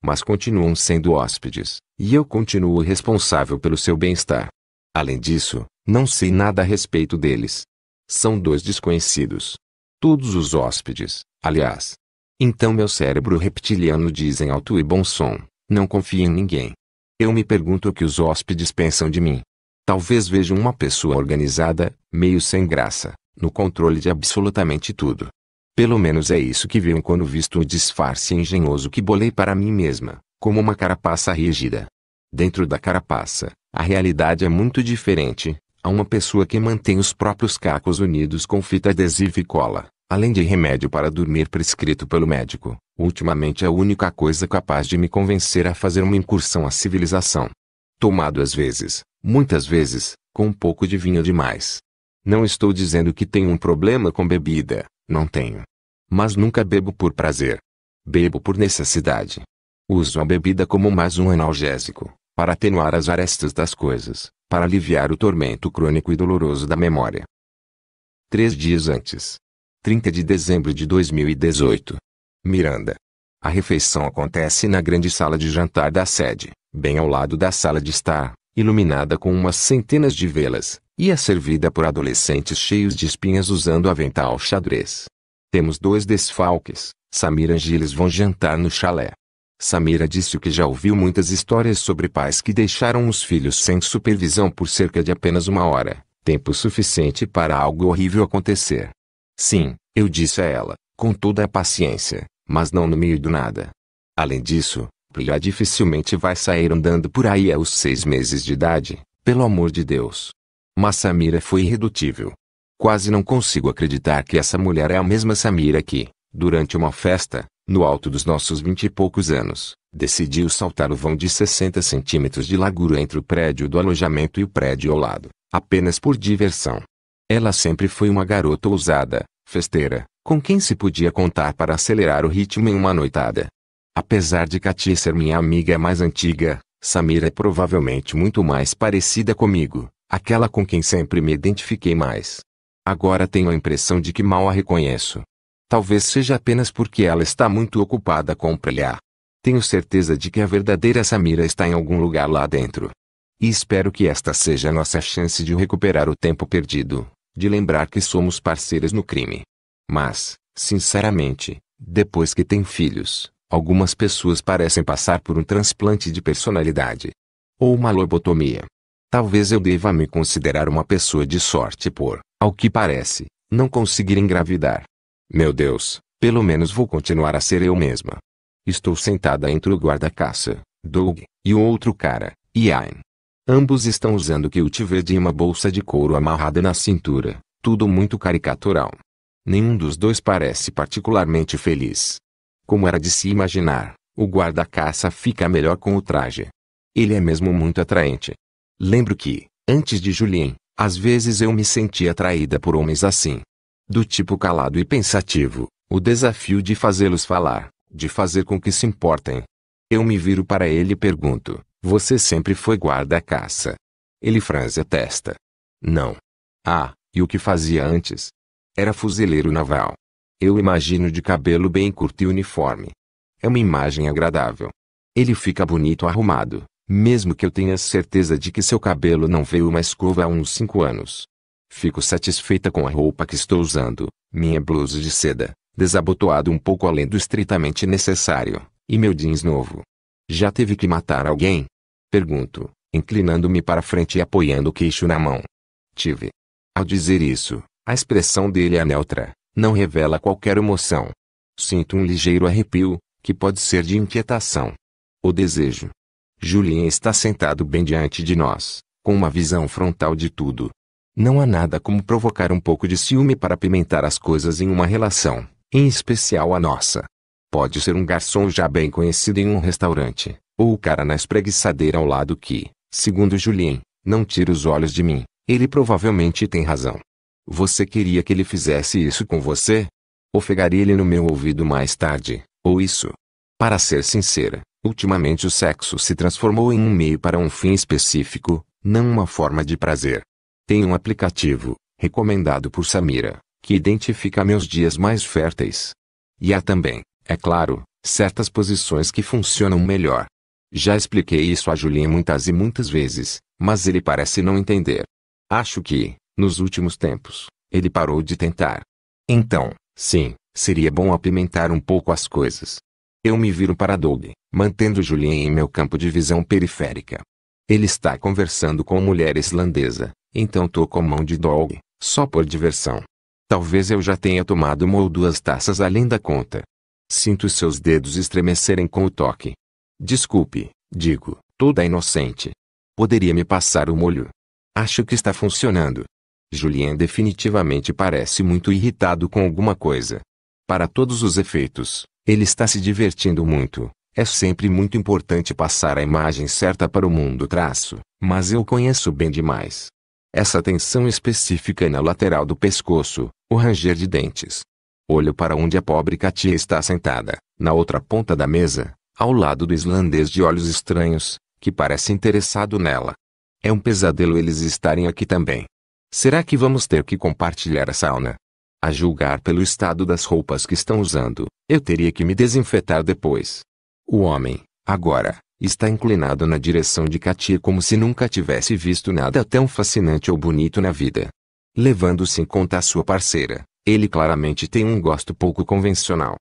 Mas continuam sendo hóspedes, e eu continuo responsável pelo seu bem-estar. Além disso, não sei nada a respeito deles. São dois desconhecidos. Todos os hóspedes, aliás. Então meu cérebro reptiliano diz em alto e bom som: não confie em ninguém. Eu me pergunto o que os hóspedes pensam de mim. Talvez veja uma pessoa organizada, meio sem graça, no controle de absolutamente tudo. Pelo menos é isso que vejo quando visto o disfarce engenhoso que bolei para mim mesma, como uma carapaça rígida. Dentro da carapaça, a realidade é muito diferente, a uma pessoa que mantém os próprios cacos unidos com fita adesiva e cola, além de remédio para dormir prescrito pelo médico, ultimamente é a única coisa capaz de me convencer a fazer uma incursão à civilização. Tomado às vezes, muitas vezes, com um pouco de vinho demais. Não estou dizendo que tenho um problema com bebida, não tenho. Mas nunca bebo por prazer. Bebo por necessidade. Uso a bebida como mais um analgésico, para atenuar as arestas das coisas, para aliviar o tormento crônico e doloroso da memória. Três dias antes. 30 de dezembro de 2018. Miranda. A refeição acontece na grande sala de jantar da sede, bem ao lado da sala de estar, iluminada com umas centenas de velas, e é servida por adolescentes cheios de espinhas usando avental xadrez. Temos dois desfalques. Samira e Angeles vão jantar no chalé. Samira disse que já ouviu muitas histórias sobre pais que deixaram os filhos sem supervisão por cerca de apenas uma hora, tempo suficiente para algo horrível acontecer. Sim, eu disse a ela, com toda a paciência, mas não no meio do nada. Além disso, Priya dificilmente vai sair andando por aí aos seis meses de idade, pelo amor de Deus. Mas Samira foi irredutível. Quase não consigo acreditar que essa mulher é a mesma Samira que, durante uma festa, no alto dos nossos vinte e poucos anos, decidiu saltar o vão de 60 centímetros de largura entre o prédio do alojamento e o prédio ao lado, apenas por diversão. Ela sempre foi uma garota ousada, festeira, com quem se podia contar para acelerar o ritmo em uma noitada, Apesar de Katia ser minha amiga mais antiga, Samira é provavelmente muito mais parecida comigo, aquela com quem sempre me identifiquei mais. Agora tenho a impressão de que mal a reconheço. Talvez seja apenas porque ela está muito ocupada com Prelia. Tenho certeza de que a verdadeira Samira está em algum lugar lá dentro. E espero que esta seja a nossa chance de recuperar o tempo perdido, de lembrar que somos parceiras no crime. Mas, sinceramente, depois que tem filhos, Algumas pessoas parecem passar por um transplante de personalidade. Ou uma lobotomia. Talvez eu deva me considerar uma pessoa de sorte por, ao que parece, não conseguir engravidar. Meu Deus, pelo menos vou continuar a ser eu mesma. Estou sentada entre o guarda-caça, Doug, e o outro cara, Ian. Ambos estão usando verde de uma bolsa de couro amarrada na cintura, tudo muito caricatural. Nenhum dos dois parece particularmente feliz. Como era de se imaginar, o guarda-caça fica melhor com o traje. Ele é mesmo muito atraente. Lembro que, antes de Julien, às vezes eu me sentia atraída por homens assim. Do tipo calado e pensativo, o desafio de fazê-los falar, de fazer com que se importem. Eu me viro para ele e pergunto: Você sempre foi guarda-caça? Ele franze a testa. Não. Ah, e o que fazia antes? Era fuzileiro naval. Eu imagino de cabelo bem curto e uniforme. É uma imagem agradável. Ele fica bonito arrumado, mesmo que eu tenha certeza de que seu cabelo não veio uma escova há uns cinco anos. Fico satisfeita com a roupa que estou usando, minha blusa de seda, desabotoado um pouco além do estritamente necessário, e meu jeans novo. Já teve que matar alguém? Pergunto, inclinando-me para frente e apoiando o queixo na mão. Tive. Ao dizer isso, a expressão dele é neutra, não revela qualquer emoção. Sinto um ligeiro arrepio, que pode ser de inquietação. O desejo. Julien está sentado bem diante de nós, com uma visão frontal de tudo. Não há nada como provocar um pouco de ciúme para pimentar as coisas em uma relação, em especial a nossa. Pode ser um garçom já bem conhecido em um restaurante, ou o cara na espreguiçadeira ao lado que, segundo Julien, não tira os olhos de mim. Ele provavelmente tem razão. Você queria que ele fizesse isso com você? Ofegaria ele no meu ouvido mais tarde, ou isso? Para ser sincera, ultimamente o sexo se transformou em um meio para um fim específico, não uma forma de prazer. Tem um aplicativo, recomendado por Samira, que identifica meus dias mais férteis. E há também, é claro, certas posições que funcionam melhor. Já expliquei isso a Julien muitas e muitas vezes, mas ele parece não entender. Acho que, nos últimos tempos, ele parou de tentar. Então, sim, seria bom apimentar um pouco as coisas. Eu me viro para Doug, mantendo Julien em meu campo de visão periférica. Ele está conversando com mulher islandesa, então toco a mão de Doug, só por diversão. Talvez eu já tenha tomado uma ou duas taças além da conta. Sinto seus dedos estremecerem com o toque. Desculpe, digo, toda inocente. Poderia me passar o molho. Acho que está funcionando. Julien definitivamente parece muito irritado com alguma coisa. Para todos os efeitos, ele está se divertindo muito. É sempre muito importante passar a imagem certa para o mundo traço, mas eu conheço bem demais. Essa tensão específica na lateral do pescoço, o ranger de dentes. Olho para onde a pobre Katia está sentada, na outra ponta da mesa, ao lado do islandês de olhos estranhos, que parece interessado nela. É um pesadelo eles estarem aqui também. Será que vamos ter que compartilhar a sauna? A julgar pelo estado das roupas que estão usando, eu teria que me desinfetar depois. O homem, agora, está inclinado na direção de Katia como se nunca tivesse visto nada tão fascinante ou bonito na vida. Levando-se em conta a sua parceira, ele claramente tem um gosto pouco convencional.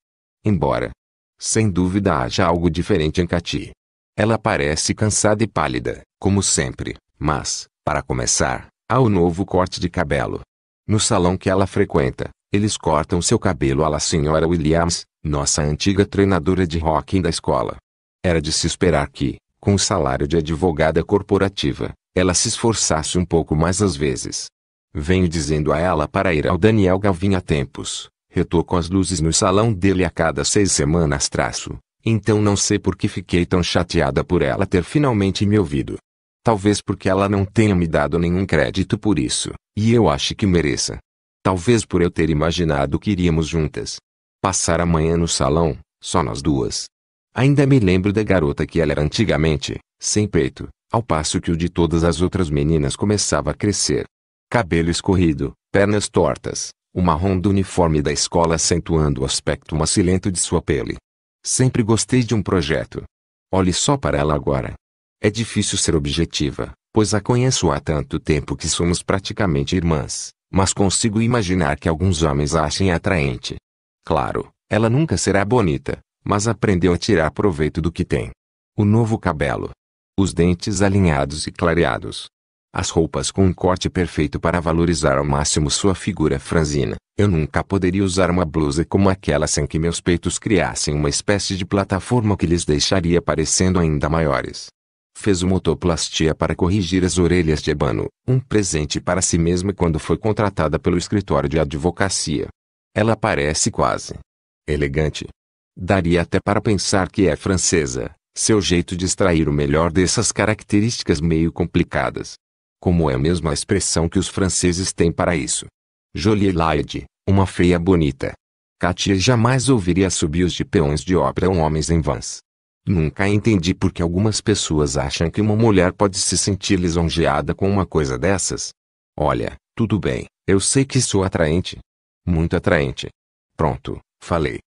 Embora, sem dúvida haja algo diferente em Katia. Ela parece cansada e pálida, como sempre, mas, para começar, ao novo corte de cabelo. No salão que ela frequenta, eles cortam seu cabelo à la senhora Williams, nossa antiga treinadora de hockey da escola. Era de se esperar que, com o salário de advogada corporativa, ela se esforçasse um pouco mais às vezes. Venho dizendo a ela para ir ao Daniel Galvin há tempos. Retoco as luzes no salão dele a cada seis semanas traço. Então não sei por que fiquei tão chateada por ela ter finalmente me ouvido. Talvez porque ela não tenha me dado nenhum crédito por isso, e eu acho que mereça. Talvez por eu ter imaginado que iríamos juntas. Passar a manhã no salão, só nós duas. Ainda me lembro da garota que ela era antigamente, sem peito, ao passo que o de todas as outras meninas começava a crescer. Cabelo escorrido, pernas tortas, o marrom do uniforme da escola acentuando o aspecto macilento de sua pele. Sempre gostei de um projeto. Olhe só para ela agora. É difícil ser objetiva, pois a conheço há tanto tempo que somos praticamente irmãs, mas consigo imaginar que alguns homens a achem atraente. Claro, ela nunca será bonita, mas aprendeu a tirar proveito do que tem. O novo cabelo. Os dentes alinhados e clareados. As roupas com um corte perfeito para valorizar ao máximo sua figura franzina. Eu nunca poderia usar uma blusa como aquela sem que meus peitos criassem uma espécie de plataforma que lhes deixaria parecendo ainda maiores fez uma otoplastia para corrigir as orelhas de Ebano, um presente para si mesma quando foi contratada pelo escritório de advocacia. Ela parece quase elegante. Daria até para pensar que é francesa, seu jeito de extrair o melhor dessas características meio complicadas. Como é mesmo a expressão que os franceses têm para isso. Jolie Laide, uma feia bonita. Katia jamais ouviria subios de peões de ópera ou homens em vans. Nunca entendi por que algumas pessoas acham que uma mulher pode se sentir lisonjeada com uma coisa dessas. Olha, tudo bem, eu sei que sou atraente. Muito atraente. Pronto, falei.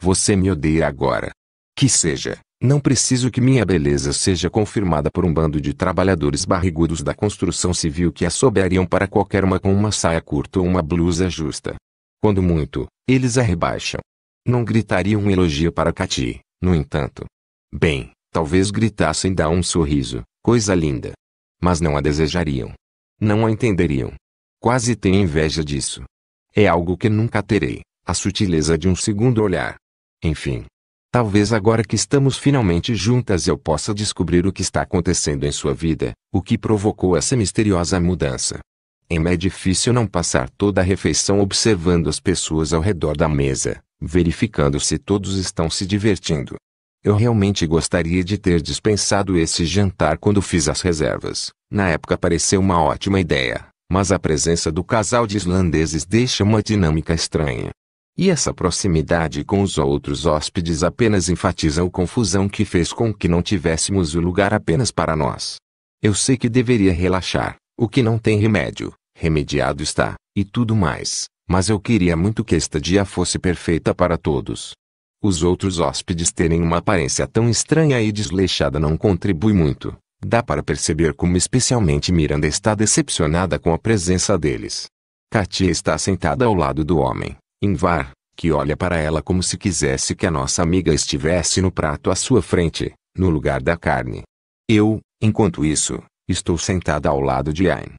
Você me odeia agora. Que seja, não preciso que minha beleza seja confirmada por um bando de trabalhadores barrigudos da construção civil que assobiariam para qualquer uma com uma saia curta ou uma blusa justa. Quando muito, eles a rebaixam. Não gritaria um elogio para Cati, no entanto, Bem, talvez gritassem dá um sorriso, coisa linda. Mas não a desejariam. Não a entenderiam. Quase tenho inveja disso. É algo que nunca terei, a sutileza de um segundo olhar. Enfim. Talvez agora que estamos finalmente juntas eu possa descobrir o que está acontecendo em sua vida, o que provocou essa misteriosa mudança. em É difícil não passar toda a refeição observando as pessoas ao redor da mesa, verificando se todos estão se divertindo, eu realmente gostaria de ter dispensado esse jantar quando fiz as reservas. Na época pareceu uma ótima ideia, mas a presença do casal de islandeses deixa uma dinâmica estranha. E essa proximidade com os outros hóspedes apenas enfatiza a confusão que fez com que não tivéssemos o lugar apenas para nós. Eu sei que deveria relaxar, o que não tem remédio, remediado está, e tudo mais, mas eu queria muito que este dia fosse perfeita para todos. Os outros hóspedes terem uma aparência tão estranha e desleixada não contribui muito. Dá para perceber como especialmente Miranda está decepcionada com a presença deles. Katia está sentada ao lado do homem, Invar, que olha para ela como se quisesse que a nossa amiga estivesse no prato à sua frente, no lugar da carne. Eu, enquanto isso, estou sentada ao lado de Ayn.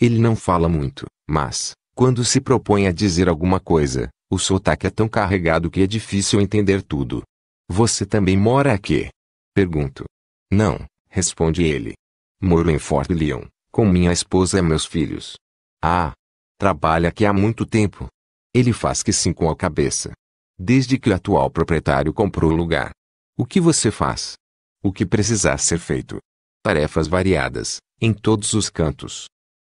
Ele não fala muito, mas, quando se propõe a dizer alguma coisa, o sotaque é tão carregado que é difícil entender tudo. Você também mora aqui? Pergunto. Não, responde ele. Moro em Fort Leon, com minha esposa e meus filhos. Ah, trabalha aqui há muito tempo. Ele faz que sim com a cabeça. Desde que o atual proprietário comprou o lugar. O que você faz? O que precisar ser feito? Tarefas variadas, em todos os cantos.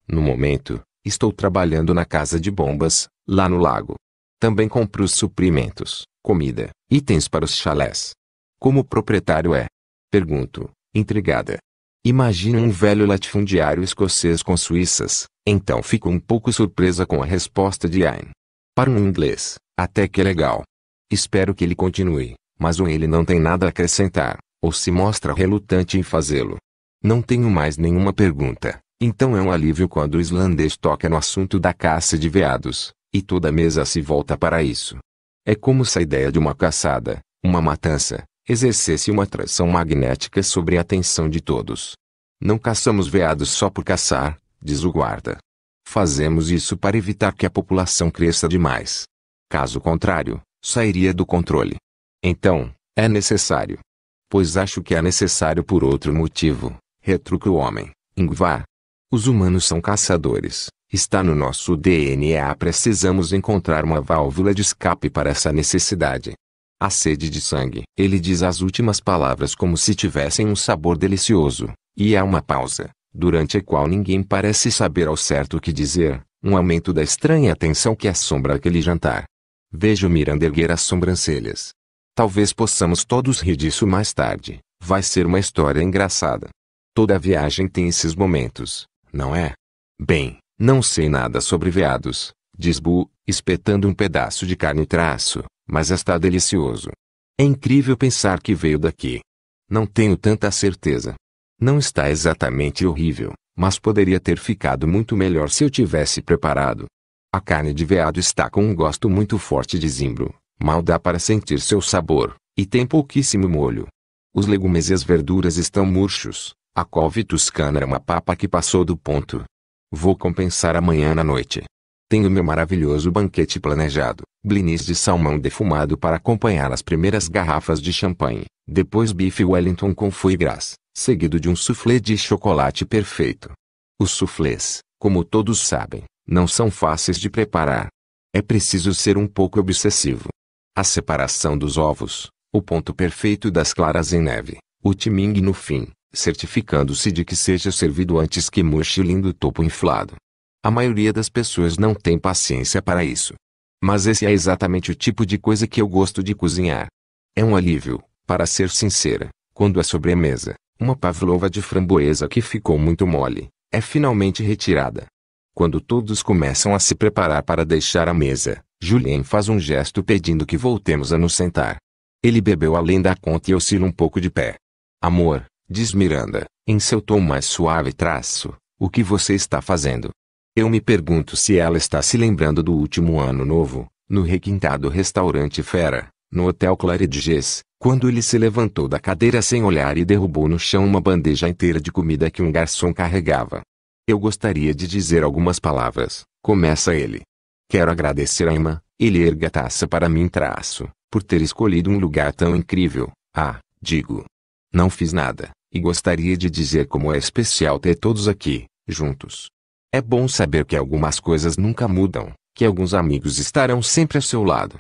No momento, estou trabalhando na casa de bombas, lá no lago. Também compra os suprimentos, comida, itens para os chalés. Como o proprietário é? Pergunto, intrigada. Imagina um velho latifundiário escocês com suíças, então fico um pouco surpresa com a resposta de Ayn. Para um inglês, até que é legal. Espero que ele continue, mas o ele não tem nada a acrescentar, ou se mostra relutante em fazê-lo. Não tenho mais nenhuma pergunta, então é um alívio quando o islandês toca no assunto da caça de veados, e toda mesa se volta para isso. É como se a ideia de uma caçada, uma matança, exercesse uma atração magnética sobre a atenção de todos. Não caçamos veados só por caçar, diz o guarda. Fazemos isso para evitar que a população cresça demais. Caso contrário, sairia do controle. Então, é necessário. Pois acho que é necessário por outro motivo, retruca o homem, Ingvar. Os humanos são caçadores, Está no nosso DNA. Precisamos encontrar uma válvula de escape para essa necessidade. A sede de sangue. Ele diz as últimas palavras como se tivessem um sabor delicioso, e há uma pausa, durante a qual ninguém parece saber ao certo o que dizer, um aumento da estranha atenção que assombra aquele jantar. Vejo Miranda erguer as sobrancelhas. Talvez possamos todos rir disso mais tarde. Vai ser uma história engraçada. Toda viagem tem esses momentos, não é? Bem, não sei nada sobre veados, diz Bu, espetando um pedaço de carne traço, mas está delicioso. É incrível pensar que veio daqui. Não tenho tanta certeza. Não está exatamente horrível, mas poderia ter ficado muito melhor se eu tivesse preparado. A carne de veado está com um gosto muito forte de zimbro, mal dá para sentir seu sabor, e tem pouquíssimo molho. Os legumes e as verduras estão murchos. A couve toscana é uma papa que passou do ponto, Vou compensar amanhã na noite. Tenho meu maravilhoso banquete planejado. Blinis de salmão defumado para acompanhar as primeiras garrafas de champanhe. Depois bife Wellington com foie gras, seguido de um soufflé de chocolate perfeito. Os soufflés, como todos sabem, não são fáceis de preparar. É preciso ser um pouco obsessivo. A separação dos ovos, o ponto perfeito das claras em neve, o timing no fim, certificando-se de que seja servido antes que o lindo topo inflado. A maioria das pessoas não tem paciência para isso. Mas esse é exatamente o tipo de coisa que eu gosto de cozinhar. É um alívio, para ser sincera, quando a é sobremesa, uma pavlova de framboesa que ficou muito mole, é finalmente retirada. Quando todos começam a se preparar para deixar a mesa, Julien faz um gesto pedindo que voltemos a nos sentar. Ele bebeu além da conta e oscila um pouco de pé. Amor, diz Miranda, em seu tom mais suave traço, o que você está fazendo. Eu me pergunto se ela está se lembrando do último ano novo, no requintado restaurante Fera, no Hotel Claridges, quando ele se levantou da cadeira sem olhar e derrubou no chão uma bandeja inteira de comida que um garçom carregava. Eu gostaria de dizer algumas palavras, começa ele. Quero agradecer a Emma, ele erga a taça para mim traço, por ter escolhido um lugar tão incrível. Ah, digo, não fiz nada, e gostaria de dizer como é especial ter todos aqui, juntos. É bom saber que algumas coisas nunca mudam, que alguns amigos estarão sempre a seu lado.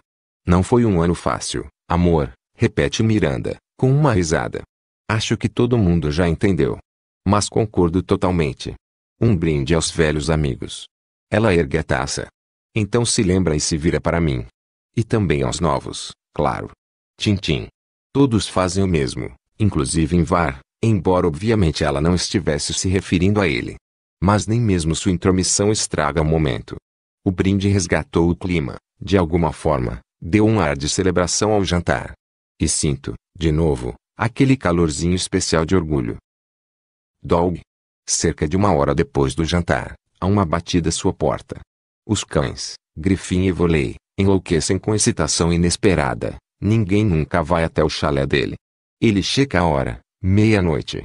Não foi um ano fácil, amor, repete Miranda, com uma risada. Acho que todo mundo já entendeu. Mas concordo totalmente. Um brinde aos velhos amigos. Ela ergue a taça. Então se lembra e se vira para mim. E também aos novos, claro. Tintim. Todos fazem o mesmo inclusive em VAR, embora obviamente ela não estivesse se referindo a ele. Mas nem mesmo sua intromissão estraga o momento. O brinde resgatou o clima, de alguma forma, deu um ar de celebração ao jantar. E sinto, de novo, aquele calorzinho especial de orgulho. Dog. Cerca de uma hora depois do jantar, há uma batida à sua porta. Os cães, Grifim e Volei, enlouquecem com excitação inesperada. Ninguém nunca vai até o chalé dele. Ele checa a hora, meia-noite.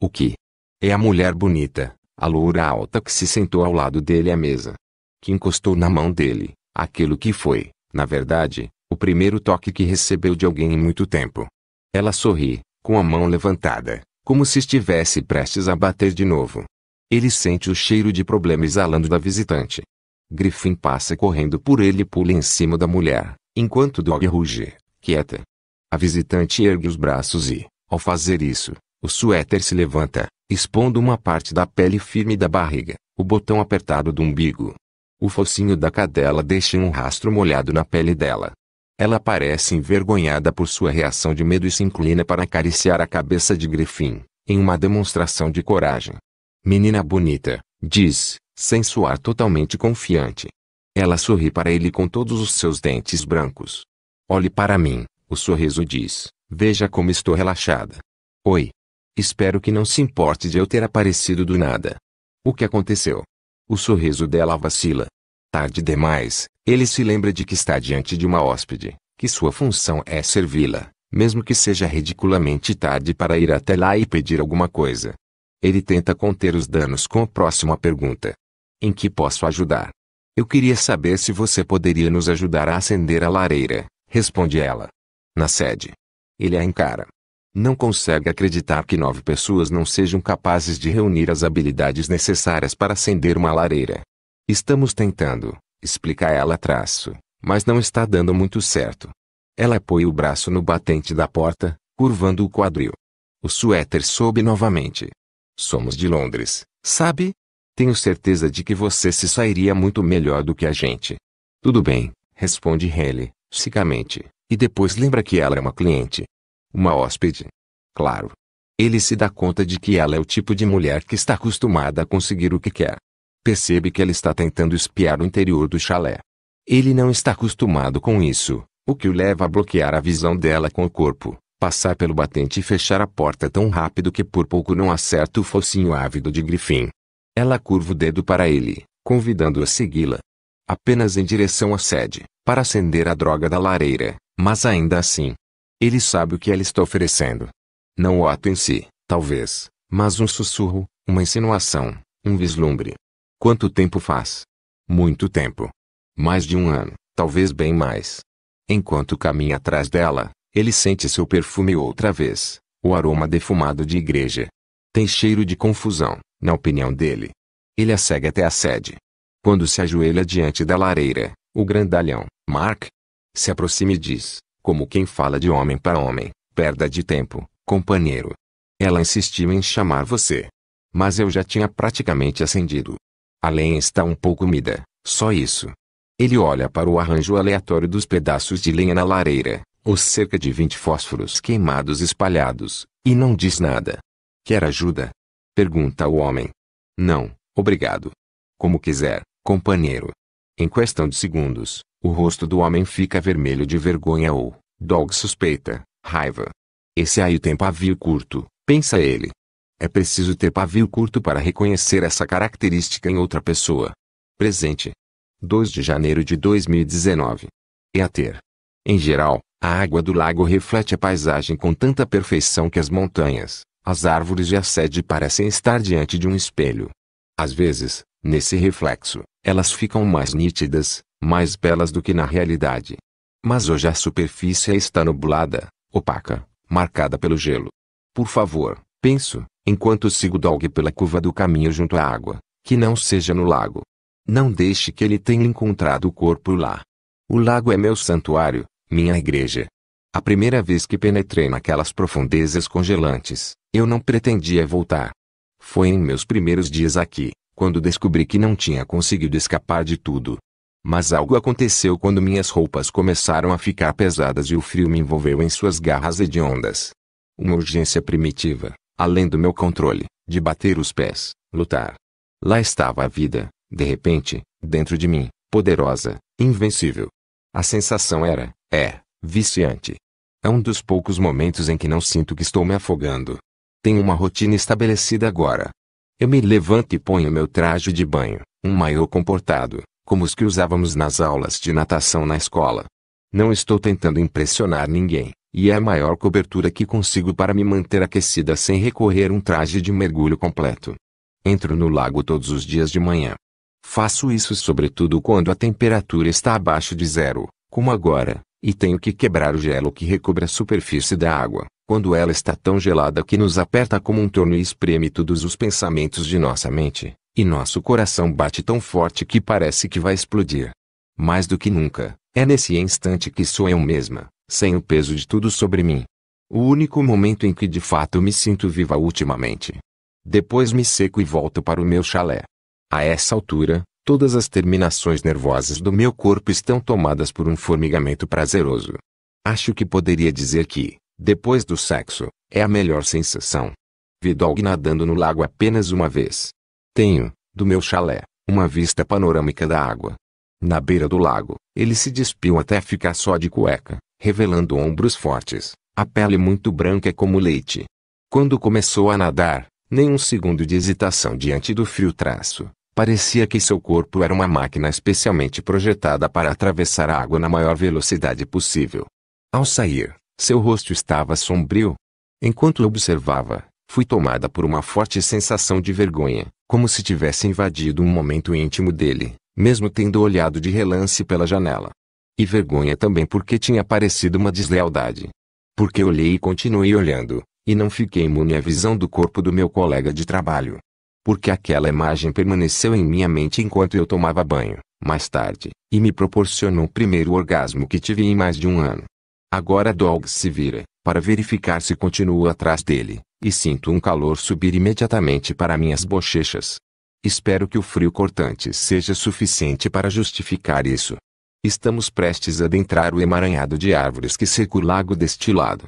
O que? É a mulher bonita, a loura alta que se sentou ao lado dele à mesa. Que encostou na mão dele, aquilo que foi, na verdade, o primeiro toque que recebeu de alguém em muito tempo. Ela sorri, com a mão levantada, como se estivesse prestes a bater de novo. Ele sente o cheiro de problema exalando da visitante. Griffin passa correndo por ele e pula em cima da mulher, enquanto Dog ruge, quieta, a visitante ergue os braços e, ao fazer isso, o suéter se levanta, expondo uma parte da pele firme da barriga, o botão apertado do umbigo. O focinho da cadela deixa um rastro molhado na pele dela. Ela parece envergonhada por sua reação de medo e se inclina para acariciar a cabeça de Grifim, em uma demonstração de coragem. Menina bonita, diz, sem suar totalmente confiante. Ela sorri para ele com todos os seus dentes brancos. Olhe para mim, o sorriso diz: Veja como estou relaxada. Oi. Espero que não se importe de eu ter aparecido do nada. O que aconteceu? O sorriso dela vacila. Tarde demais, ele se lembra de que está diante de uma hóspede, que sua função é servi-la, mesmo que seja ridiculamente tarde para ir até lá e pedir alguma coisa. Ele tenta conter os danos com a próxima pergunta: Em que posso ajudar? Eu queria saber se você poderia nos ajudar a acender a lareira, responde ela na sede. Ele a encara. Não consegue acreditar que nove pessoas não sejam capazes de reunir as habilidades necessárias para acender uma lareira. Estamos tentando, explica ela traço, mas não está dando muito certo. Ela apoia o braço no batente da porta, curvando o quadril. O suéter sobe novamente. Somos de Londres, sabe? Tenho certeza de que você se sairia muito melhor do que a gente. Tudo bem, responde Haley, sicamente, e depois lembra que ela é uma cliente. Uma hóspede. Claro. Ele se dá conta de que ela é o tipo de mulher que está acostumada a conseguir o que quer. Percebe que ela está tentando espiar o interior do chalé. Ele não está acostumado com isso, o que o leva a bloquear a visão dela com o corpo, passar pelo batente e fechar a porta tão rápido que por pouco não acerta o focinho ávido de Griffin. Ela curva o dedo para ele, convidando-o a segui-la. Apenas em direção à sede, para acender a droga da lareira, mas ainda assim, ele sabe o que ela está oferecendo. Não o ato em si, talvez, mas um sussurro, uma insinuação, um vislumbre. Quanto tempo faz? Muito tempo. Mais de um ano, talvez bem mais. Enquanto caminha atrás dela, ele sente seu perfume outra vez, o aroma defumado de igreja. Tem cheiro de confusão, na opinião dele. Ele a segue até a sede. Quando se ajoelha diante da lareira, o grandalhão, Mark, se aproxime e diz, como quem fala de homem para homem, perda de tempo, companheiro. Ela insistiu em chamar você. Mas eu já tinha praticamente acendido. A lenha está um pouco úmida, só isso. Ele olha para o arranjo aleatório dos pedaços de lenha na lareira, os cerca de 20 fósforos queimados espalhados, e não diz nada. Quer ajuda? Pergunta o homem. Não, obrigado. Como quiser, companheiro. Em questão de segundos, o rosto do homem fica vermelho de vergonha ou, dog suspeita, raiva. Esse aí tem pavio curto, pensa ele. É preciso ter pavio curto para reconhecer essa característica em outra pessoa. Presente. 2 de janeiro de 2019. E é a ter. Em geral, a água do lago reflete a paisagem com tanta perfeição que as montanhas, as árvores e a sede parecem estar diante de um espelho. Às vezes, nesse reflexo, elas ficam mais nítidas, mais belas do que na realidade. Mas hoje a superfície está nublada, opaca, marcada pelo gelo. Por favor, penso, enquanto sigo Dog pela curva do caminho junto à água, que não seja no lago. Não deixe que ele tenha encontrado o corpo lá. O lago é meu santuário, minha igreja. A primeira vez que penetrei naquelas profundezas congelantes, eu não pretendia voltar. Foi em meus primeiros dias aqui, quando descobri que não tinha conseguido escapar de tudo, mas algo aconteceu quando minhas roupas começaram a ficar pesadas e o frio me envolveu em suas garras hediondas. Uma urgência primitiva, além do meu controle, de bater os pés, lutar. Lá estava a vida, de repente, dentro de mim, poderosa, invencível. A sensação era, é, viciante. É um dos poucos momentos em que não sinto que estou me afogando. Tenho uma rotina estabelecida agora. Eu me levanto e ponho meu traje de banho, um maiô comportado, como os que usávamos nas aulas de natação na escola. Não estou tentando impressionar ninguém, e é a maior cobertura que consigo para me manter aquecida sem recorrer a um traje de mergulho completo. Entro no lago todos os dias de manhã. Faço isso sobretudo quando a temperatura está abaixo de zero, como agora, e tenho que quebrar o gelo que recobre a superfície da água, quando ela está tão gelada que nos aperta como um torno e espreme todos os pensamentos de nossa mente. E nosso coração bate tão forte que parece que vai explodir. Mais do que nunca, é nesse instante que sou eu mesma, sem o peso de tudo sobre mim. O único momento em que de fato me sinto viva ultimamente. Depois me seco e volto para o meu chalé. A essa altura, todas as terminações nervosas do meu corpo estão tomadas por um formigamento prazeroso. Acho que poderia dizer que, depois do sexo, é a melhor sensação. Vi Dog nadando no lago apenas uma vez, tenho, do meu chalé, uma vista panorâmica da água. Na beira do lago, ele se despiu até ficar só de cueca, revelando ombros fortes, a pele muito branca é como leite. Quando começou a nadar, nem um segundo de hesitação diante do frio traço, parecia que seu corpo era uma máquina especialmente projetada para atravessar a água na maior velocidade possível. Ao sair, seu rosto estava sombrio. Enquanto observava, fui tomada por uma forte sensação de vergonha, como se tivesse invadido um momento íntimo dele, mesmo tendo olhado de relance pela janela. E vergonha também porque tinha parecido uma deslealdade. Porque olhei e continuei olhando, e não fiquei imune à visão do corpo do meu colega de trabalho. Porque aquela imagem permaneceu em minha mente enquanto eu tomava banho, mais tarde, e me proporcionou o primeiro orgasmo que tive em mais de um ano. Agora Dog se vira, para verificar se continuo atrás dele, e sinto um calor subir imediatamente para minhas bochechas. Espero que o frio cortante seja suficiente para justificar isso. Estamos prestes a adentrar o emaranhado de árvores que cerca o lago deste lado.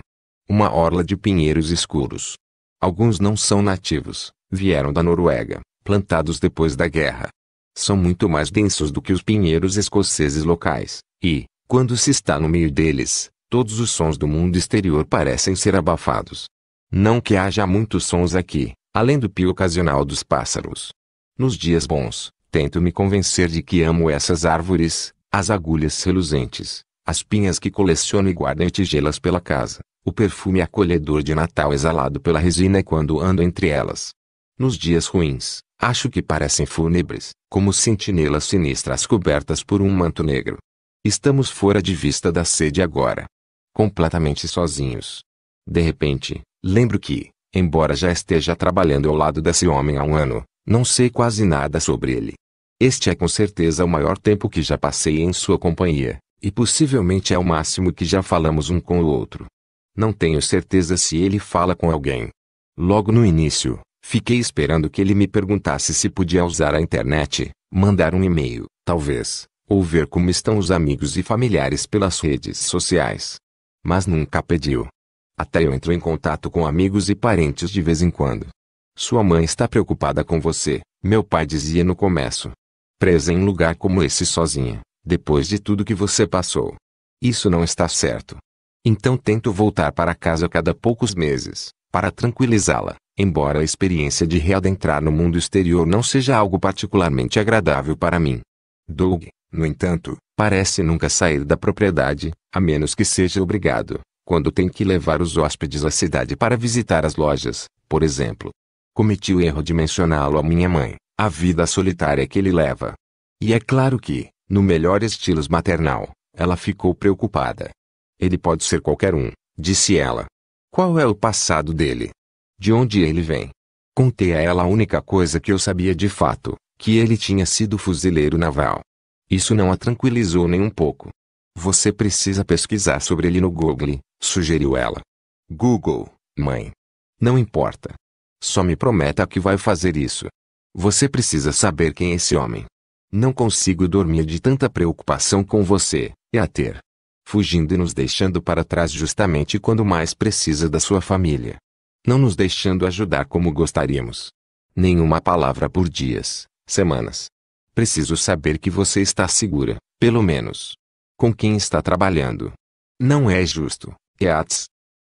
Uma orla de pinheiros escuros. Alguns não são nativos, vieram da Noruega, plantados depois da guerra. São muito mais densos do que os pinheiros escoceses locais, e, quando se está no meio deles, todos os sons do mundo exterior parecem ser abafados. Não que haja muitos sons aqui, além do pio ocasional dos pássaros. Nos dias bons, tento me convencer de que amo essas árvores, as agulhas reluzentes, as pinhas que coleciono e guardo em tigelas pela casa, o perfume acolhedor de Natal exalado pela resina quando ando entre elas. Nos dias ruins, acho que parecem fúnebres, como sentinelas sinistras cobertas por um manto negro. Estamos fora de vista da sede agora. Completamente sozinhos. De repente, Lembro que, embora já esteja trabalhando ao lado desse homem há um ano, não sei quase nada sobre ele. Este é com certeza o maior tempo que já passei em sua companhia, e possivelmente é o máximo que já falamos um com o outro. Não tenho certeza se ele fala com alguém. Logo no início, fiquei esperando que ele me perguntasse se podia usar a internet, mandar um e-mail, talvez, ou ver como estão os amigos e familiares pelas redes sociais. Mas nunca pediu. Até eu entro em contato com amigos e parentes de vez em quando. Sua mãe está preocupada com você, meu pai dizia no começo. Presa em um lugar como esse sozinha, depois de tudo que você passou. Isso não está certo. Então tento voltar para casa a cada poucos meses, para tranquilizá-la, embora a experiência de readentrar no mundo exterior não seja algo particularmente agradável para mim. Doug, no entanto, parece nunca sair da propriedade, a menos que seja obrigado, quando tem que levar os hóspedes à cidade para visitar as lojas, por exemplo. Cometi o erro de mencioná-lo à minha mãe, a vida solitária que ele leva. E é claro que, no melhor estilo maternal, ela ficou preocupada. Ele pode ser qualquer um, disse ela. Qual é o passado dele? De onde ele vem? Contei a ela a única coisa que eu sabia de fato, que ele tinha sido fuzileiro naval. Isso não a tranquilizou nem um pouco. Você precisa pesquisar sobre ele no Google, sugeriu ela. Google, mãe. Não importa. Só me prometa que vai fazer isso. Você precisa saber quem é esse homem. Não consigo dormir de tanta preocupação com você, e a ter. Fugindo e nos deixando para trás justamente quando mais precisa da sua família. Não nos deixando ajudar como gostaríamos. Nenhuma palavra por dias, semanas. Preciso saber que você está segura, pelo menos. Com quem está trabalhando. Não é justo.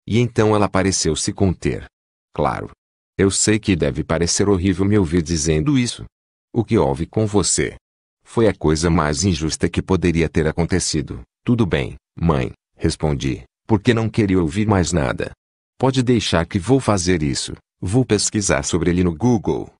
E então ela pareceu se conter. Claro. Eu sei que deve parecer horrível me ouvir dizendo isso. O que houve com você? Foi a coisa mais injusta que poderia ter acontecido. Tudo bem, mãe, respondi, porque não queria ouvir mais nada. Pode deixar que vou fazer isso. Vou pesquisar sobre ele no Google.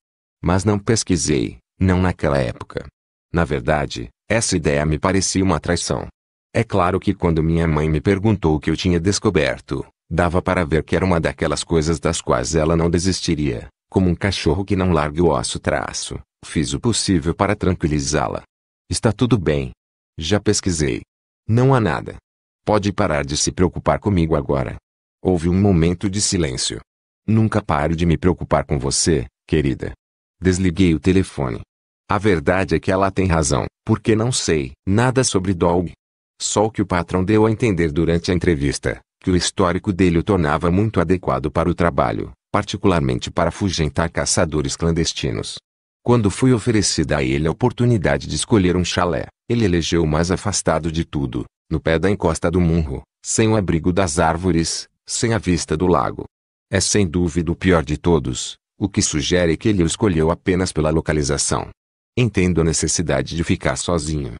Mas não pesquisei, não naquela época. Na verdade, essa ideia me parecia uma traição. É claro que quando minha mãe me perguntou o que eu tinha descoberto, dava para ver que era uma daquelas coisas das quais ela não desistiria, como um cachorro que não larga o osso traço. Fiz o possível para tranquilizá-la. Está tudo bem. Já pesquisei. Não há nada. Pode parar de se preocupar comigo agora. Houve um momento de silêncio. Nunca paro de me preocupar com você, querida. Desliguei o telefone. A verdade é que ela tem razão, porque não sei nada sobre Dog. Só o que o patrão deu a entender durante a entrevista, que o histórico dele o tornava muito adequado para o trabalho, particularmente para afugentar caçadores clandestinos. Quando foi oferecida a ele a oportunidade de escolher um chalé, ele elegeu o mais afastado de tudo, no pé da encosta do Munro, sem o abrigo das árvores, sem a vista do lago. É sem dúvida o pior de todos, o que sugere que ele o escolheu apenas pela localização. Entendo a necessidade de ficar sozinho,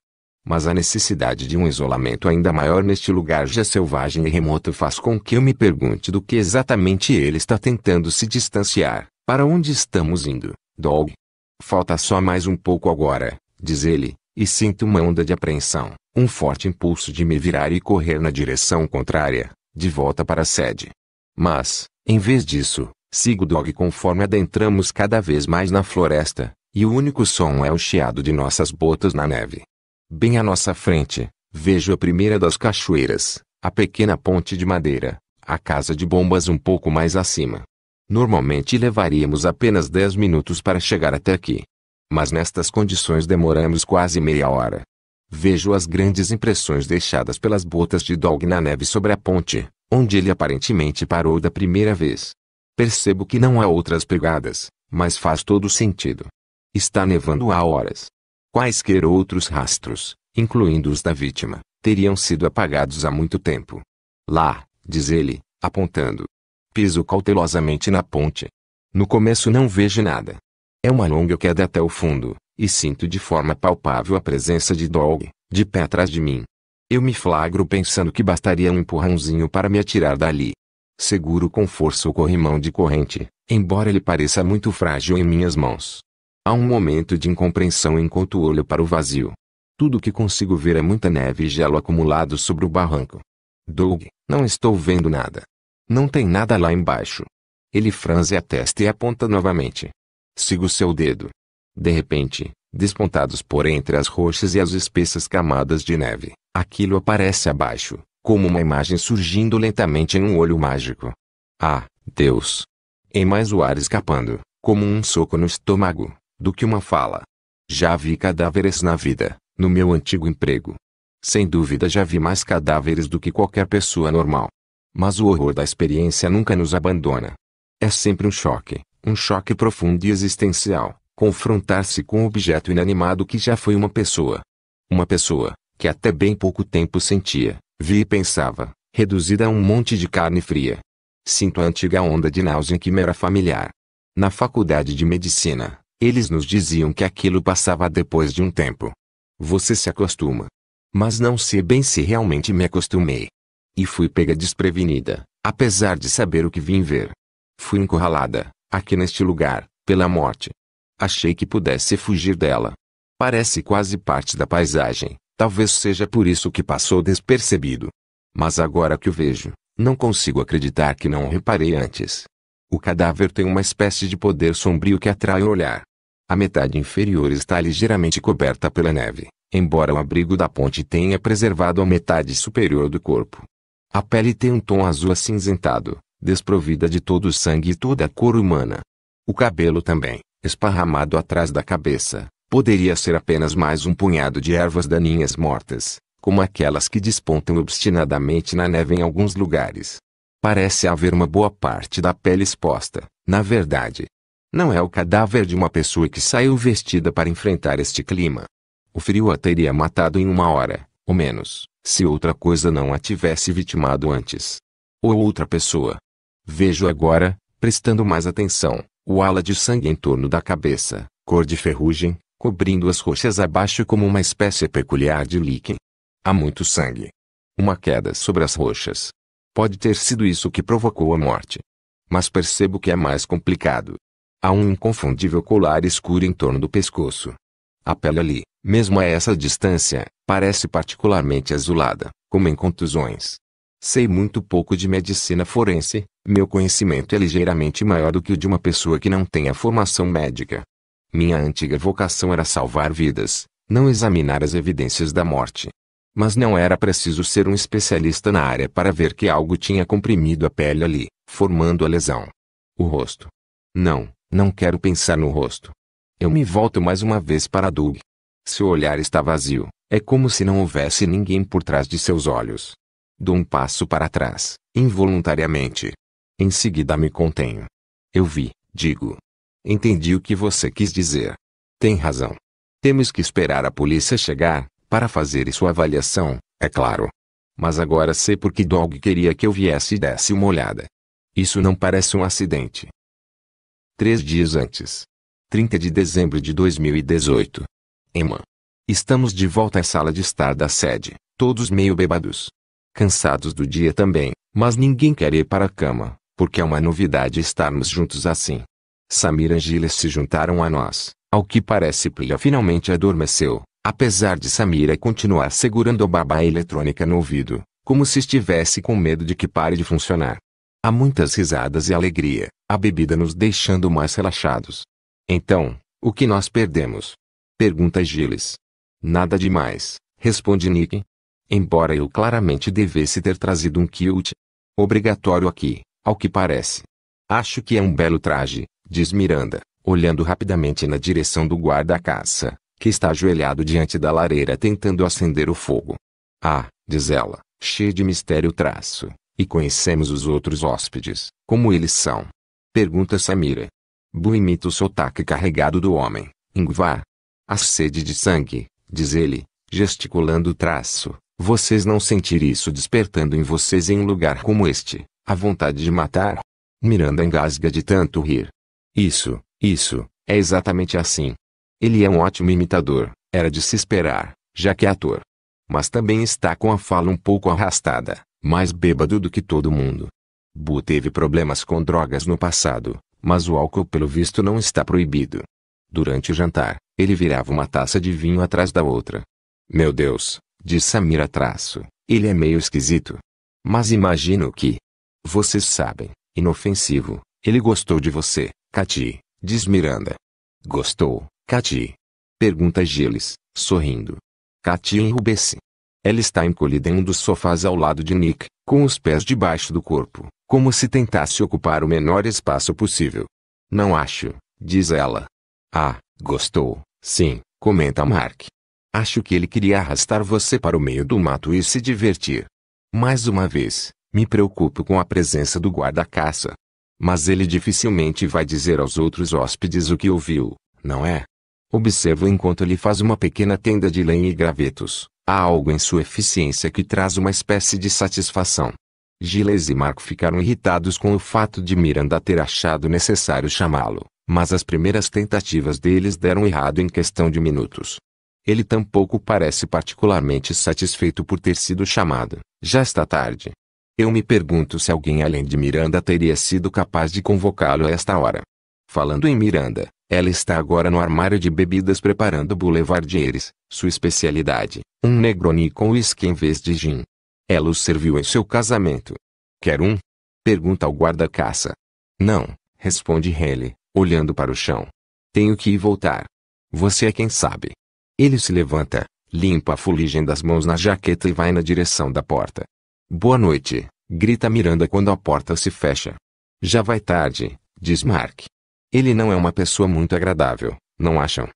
mas a necessidade de um isolamento ainda maior neste lugar já selvagem e remoto faz com que eu me pergunte do que exatamente ele está tentando se distanciar. Para onde estamos indo, Dog? Falta só mais um pouco agora, diz ele, e sinto uma onda de apreensão, um forte impulso de me virar e correr na direção contrária, de volta para a sede. Mas, em vez disso, sigo Dog conforme adentramos cada vez mais na floresta, e o único som é o chiado de nossas botas na neve. Bem à nossa frente, vejo a primeira das cachoeiras, a pequena ponte de madeira, a casa de bombas um pouco mais acima. Normalmente levaríamos apenas 10 minutos para chegar até aqui. Mas nestas condições demoramos quase meia hora. Vejo as grandes impressões deixadas pelas botas de Dog na neve sobre a ponte, onde ele aparentemente parou da primeira vez. Percebo que não há outras pegadas, mas faz todo sentido. Está nevando há horas. Quaisquer outros rastros, incluindo os da vítima, teriam sido apagados há muito tempo. Lá, diz ele, apontando. Piso cautelosamente na ponte. No começo não vejo nada. É uma longa queda até o fundo, e sinto de forma palpável a presença de Dog, de pé atrás de mim. Eu me flagro pensando que bastaria um empurrãozinho para me atirar dali. Seguro com força o corrimão de corrente, embora ele pareça muito frágil em minhas mãos. Há um momento de incompreensão enquanto olho para o vazio. Tudo o que consigo ver é muita neve e gelo acumulado sobre o barranco. Doug, não estou vendo nada. Não tem nada lá embaixo. Ele franze a testa e aponta novamente. Sigo seu dedo. De repente, despontados por entre as rochas e as espessas camadas de neve, aquilo aparece abaixo, como uma imagem surgindo lentamente em um olho mágico. Ah, Deus! Em é mais o ar escapando, como um soco no estômago, do que uma fala. Já vi cadáveres na vida, no meu antigo emprego. Sem dúvida já vi mais cadáveres do que qualquer pessoa normal. Mas o horror da experiência nunca nos abandona. É sempre um choque, um choque profundo e existencial, confrontar-se com um objeto inanimado que já foi uma pessoa. Uma pessoa, que até bem pouco tempo sentia, via e pensava, reduzida a um monte de carne fria. Sinto a antiga onda de náusea que me era familiar. Na faculdade de medicina, eles nos diziam que aquilo passava depois de um tempo. Você se acostuma. Mas não sei bem se realmente me acostumei. E fui pega desprevenida, apesar de saber o que vim ver. Fui encurralada, aqui neste lugar, pela morte. Achei que pudesse fugir dela. Parece quase parte da paisagem, talvez seja por isso que passou despercebido. Mas agora que o vejo, não consigo acreditar que não reparei antes. O cadáver tem uma espécie de poder sombrio que atrai o olhar. A metade inferior está ligeiramente coberta pela neve, embora o abrigo da ponte tenha preservado a metade superior do corpo. A pele tem um tom azul acinzentado, desprovida de todo o sangue e toda a cor humana. O cabelo também, esparramado atrás da cabeça, poderia ser apenas mais um punhado de ervas daninhas mortas, como aquelas que despontam obstinadamente na neve em alguns lugares. Parece haver uma boa parte da pele exposta. Na verdade, não é o cadáver de uma pessoa que saiu vestida para enfrentar este clima. O frio a teria matado em uma hora, ou menos, se outra coisa não a tivesse vitimado antes. Ou outra pessoa. Vejo agora, prestando mais atenção, o ala de sangue em torno da cabeça, cor de ferrugem, cobrindo as roxas abaixo como uma espécie peculiar de líquen. Há muito sangue. Uma queda sobre as roxas, Pode ter sido isso que provocou a morte. Mas percebo que é mais complicado. Há um inconfundível colar escuro em torno do pescoço. A pele ali, mesmo a essa distância, parece particularmente azulada, como em contusões. Sei muito pouco de medicina forense, meu conhecimento é ligeiramente maior do que o de uma pessoa que não tenha formação médica. Minha antiga vocação era salvar vidas, não examinar as evidências da morte. Mas não era preciso ser um especialista na área para ver que algo tinha comprimido a pele ali, formando a lesão. O rosto. Não, não quero pensar no rosto. Eu me volto mais uma vez para Doug. Seu olhar está vazio, é como se não houvesse ninguém por trás de seus olhos. Dou um passo para trás, involuntariamente. Em seguida me contenho. Eu vi, digo. Entendi o que você quis dizer. Tem razão. Temos que esperar a polícia chegar, para fazer sua avaliação, é claro. Mas agora sei porque Dog queria que eu viesse e desse uma olhada. Isso não parece um acidente. Três dias antes. 30 de dezembro de 2018. Emma. Estamos de volta à sala de estar da sede, todos meio bêbados. Cansados do dia também, mas ninguém quer ir para a cama, porque é uma novidade estarmos juntos assim. Samir e Angela se juntaram a nós, ao que parece Plia finalmente adormeceu. Apesar de Samira continuar segurando a babá eletrônica no ouvido, como se estivesse com medo de que pare de funcionar. Há muitas risadas e alegria, a bebida nos deixando mais relaxados. Então, o que nós perdemos? Pergunta Gilles. Nada demais, responde Nick. Embora eu claramente devesse ter trazido um kilt. Obrigatório aqui, ao que parece. Acho que é um belo traje, diz Miranda, olhando rapidamente na direção do guarda-caça, que está ajoelhado diante da lareira tentando acender o fogo. Ah, diz ela, cheia de mistério traço, e conhecemos os outros hóspedes, como eles são. Pergunta Samira. Bu imita o sotaque carregado do homem, Ingvar. A sede de sangue, diz ele, gesticulando o traço, vocês não sentir isso despertando em vocês em um lugar como este, a vontade de matar? Miranda engasga de tanto rir. Isso, isso, é exatamente assim, ele é um ótimo imitador, era de se esperar, já que é ator. Mas também está com a fala um pouco arrastada, mais bêbado do que todo mundo. Bu teve problemas com drogas no passado, mas o álcool pelo visto não está proibido. Durante o jantar, ele virava uma taça de vinho atrás da outra. Meu Deus, disse Samira traço, ele é meio esquisito. Mas imagino que. Vocês sabem, inofensivo, ele gostou de você, Cati, diz Miranda. Gostou, Cati? Pergunta Gilles, sorrindo. Cati enrubesce. Ela está encolhida em um dos sofás ao lado de Nick, com os pés debaixo do corpo, como se tentasse ocupar o menor espaço possível. Não acho, diz ela. Ah, gostou, sim, comenta Mark. Acho que ele queria arrastar você para o meio do mato e se divertir. Mais uma vez, me preocupo com a presença do guarda-caça. Mas ele dificilmente vai dizer aos outros hóspedes o que ouviu, não é? Observo enquanto ele faz uma pequena tenda de lenha e gravetos. Há algo em sua eficiência que traz uma espécie de satisfação. Gilles e Marco ficaram irritados com o fato de Miranda ter achado necessário chamá-lo, mas as primeiras tentativas deles deram errado em questão de minutos. Ele tampouco parece particularmente satisfeito por ter sido chamado. Já está tarde. Eu me pergunto se alguém além de Miranda teria sido capaz de convocá-lo a esta hora. Falando em Miranda, ela está agora no armário de bebidas preparando Boulevardieres, sua especialidade, um Negroni com uísque em vez de gin. Ela os serviu em seu casamento. Quer um? Pergunta ao guarda-caça. Não, responde Haley, olhando para o chão. Tenho que ir voltar. Você é quem sabe. Ele se levanta, limpa a fuligem das mãos na jaqueta e vai na direção da porta. Boa noite, grita Miranda quando a porta se fecha. Já vai tarde, diz Mark. Ele não é uma pessoa muito agradável, não acham?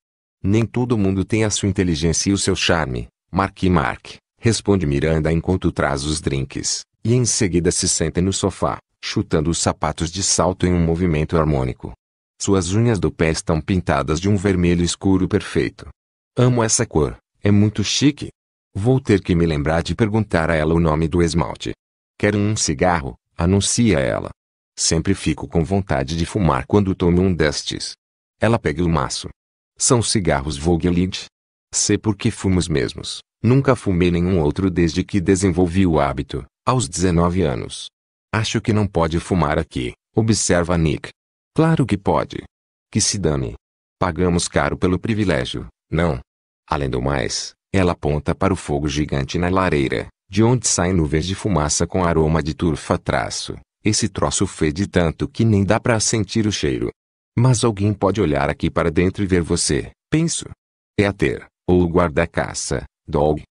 Nem todo mundo tem a sua inteligência e o seu charme, Mark e Mark, responde Miranda enquanto traz os drinks, e em seguida se senta no sofá, chutando os sapatos de salto em um movimento harmônico. Suas unhas do pé estão pintadas de um vermelho escuro perfeito. Amo essa cor, é muito chique. Vou ter que me lembrar de perguntar a ela o nome do esmalte. Quero um cigarro, anuncia ela, Sempre fico com vontade de fumar quando tomo um destes. Ela pega o maço. São cigarros Vogelid. Sei porque fumo os mesmos. Nunca fumei nenhum outro desde que desenvolvi o hábito, aos 19 anos. Acho que não pode fumar aqui, observa Nick. Claro que pode. Que se dane. Pagamos caro pelo privilégio, não? Além do mais, ela aponta para o fogo gigante na lareira, de onde saem nuvens de fumaça com aroma de turfa traço, esse troço fede tanto que nem dá para sentir o cheiro. Mas alguém pode olhar aqui para dentro e ver você, penso. É a ter, ou o guarda-caça, dog.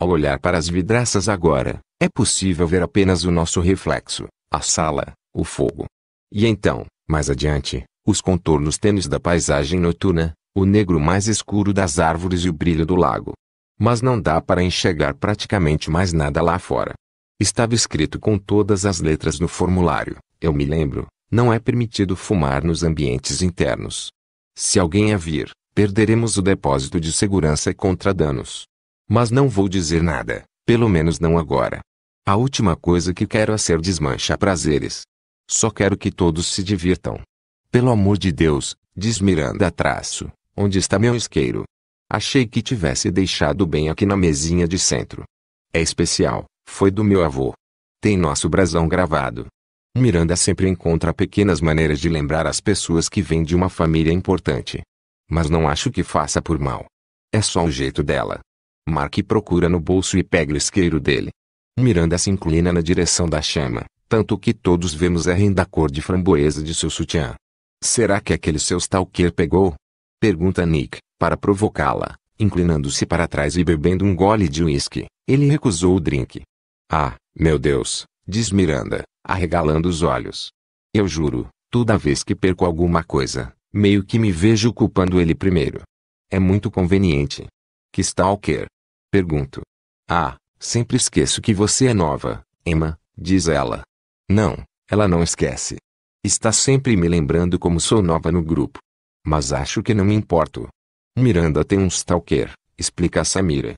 Ao olhar para as vidraças agora, é possível ver apenas o nosso reflexo, a sala, o fogo. E então, mais adiante, os contornos tênues da paisagem noturna, o negro mais escuro das árvores e o brilho do lago. Mas não dá para enxergar praticamente mais nada lá fora. Estava escrito com todas as letras no formulário. Eu me lembro, não é permitido fumar nos ambientes internos. Se alguém a vir, perderemos o depósito de segurança contra danos. Mas não vou dizer nada, pelo menos não agora. A última coisa que quero é ser desmancha prazeres. Só quero que todos se divirtam. Pelo amor de Deus, diz Miranda traço, onde está meu isqueiro? Achei que tivesse deixado bem aqui na mesinha de centro. É especial. Foi do meu avô. Tem nosso brasão gravado. Miranda sempre encontra pequenas maneiras de lembrar as pessoas que vêm de uma família importante. Mas não acho que faça por mal. É só o jeito dela. Mark procura no bolso e pega o isqueiro dele. Miranda se inclina na direção da chama, tanto que todos vemos a renda cor de framboesa de seu sutiã. Será que aquele seu stalker pegou? Pergunta Nick, para provocá-la, inclinando-se para trás e bebendo um gole de uísque. Ele recusou o drink. Ah, meu Deus, diz Miranda, arregalando os olhos. Eu juro, toda vez que perco alguma coisa, meio que me vejo culpando ele primeiro. É muito conveniente. Que stalker? Pergunto. Ah, sempre esqueço que você é nova, Emma, diz ela. Não, ela não esquece. Está sempre me lembrando como sou nova no grupo. Mas acho que não me importo. Miranda tem um stalker, explica Samira.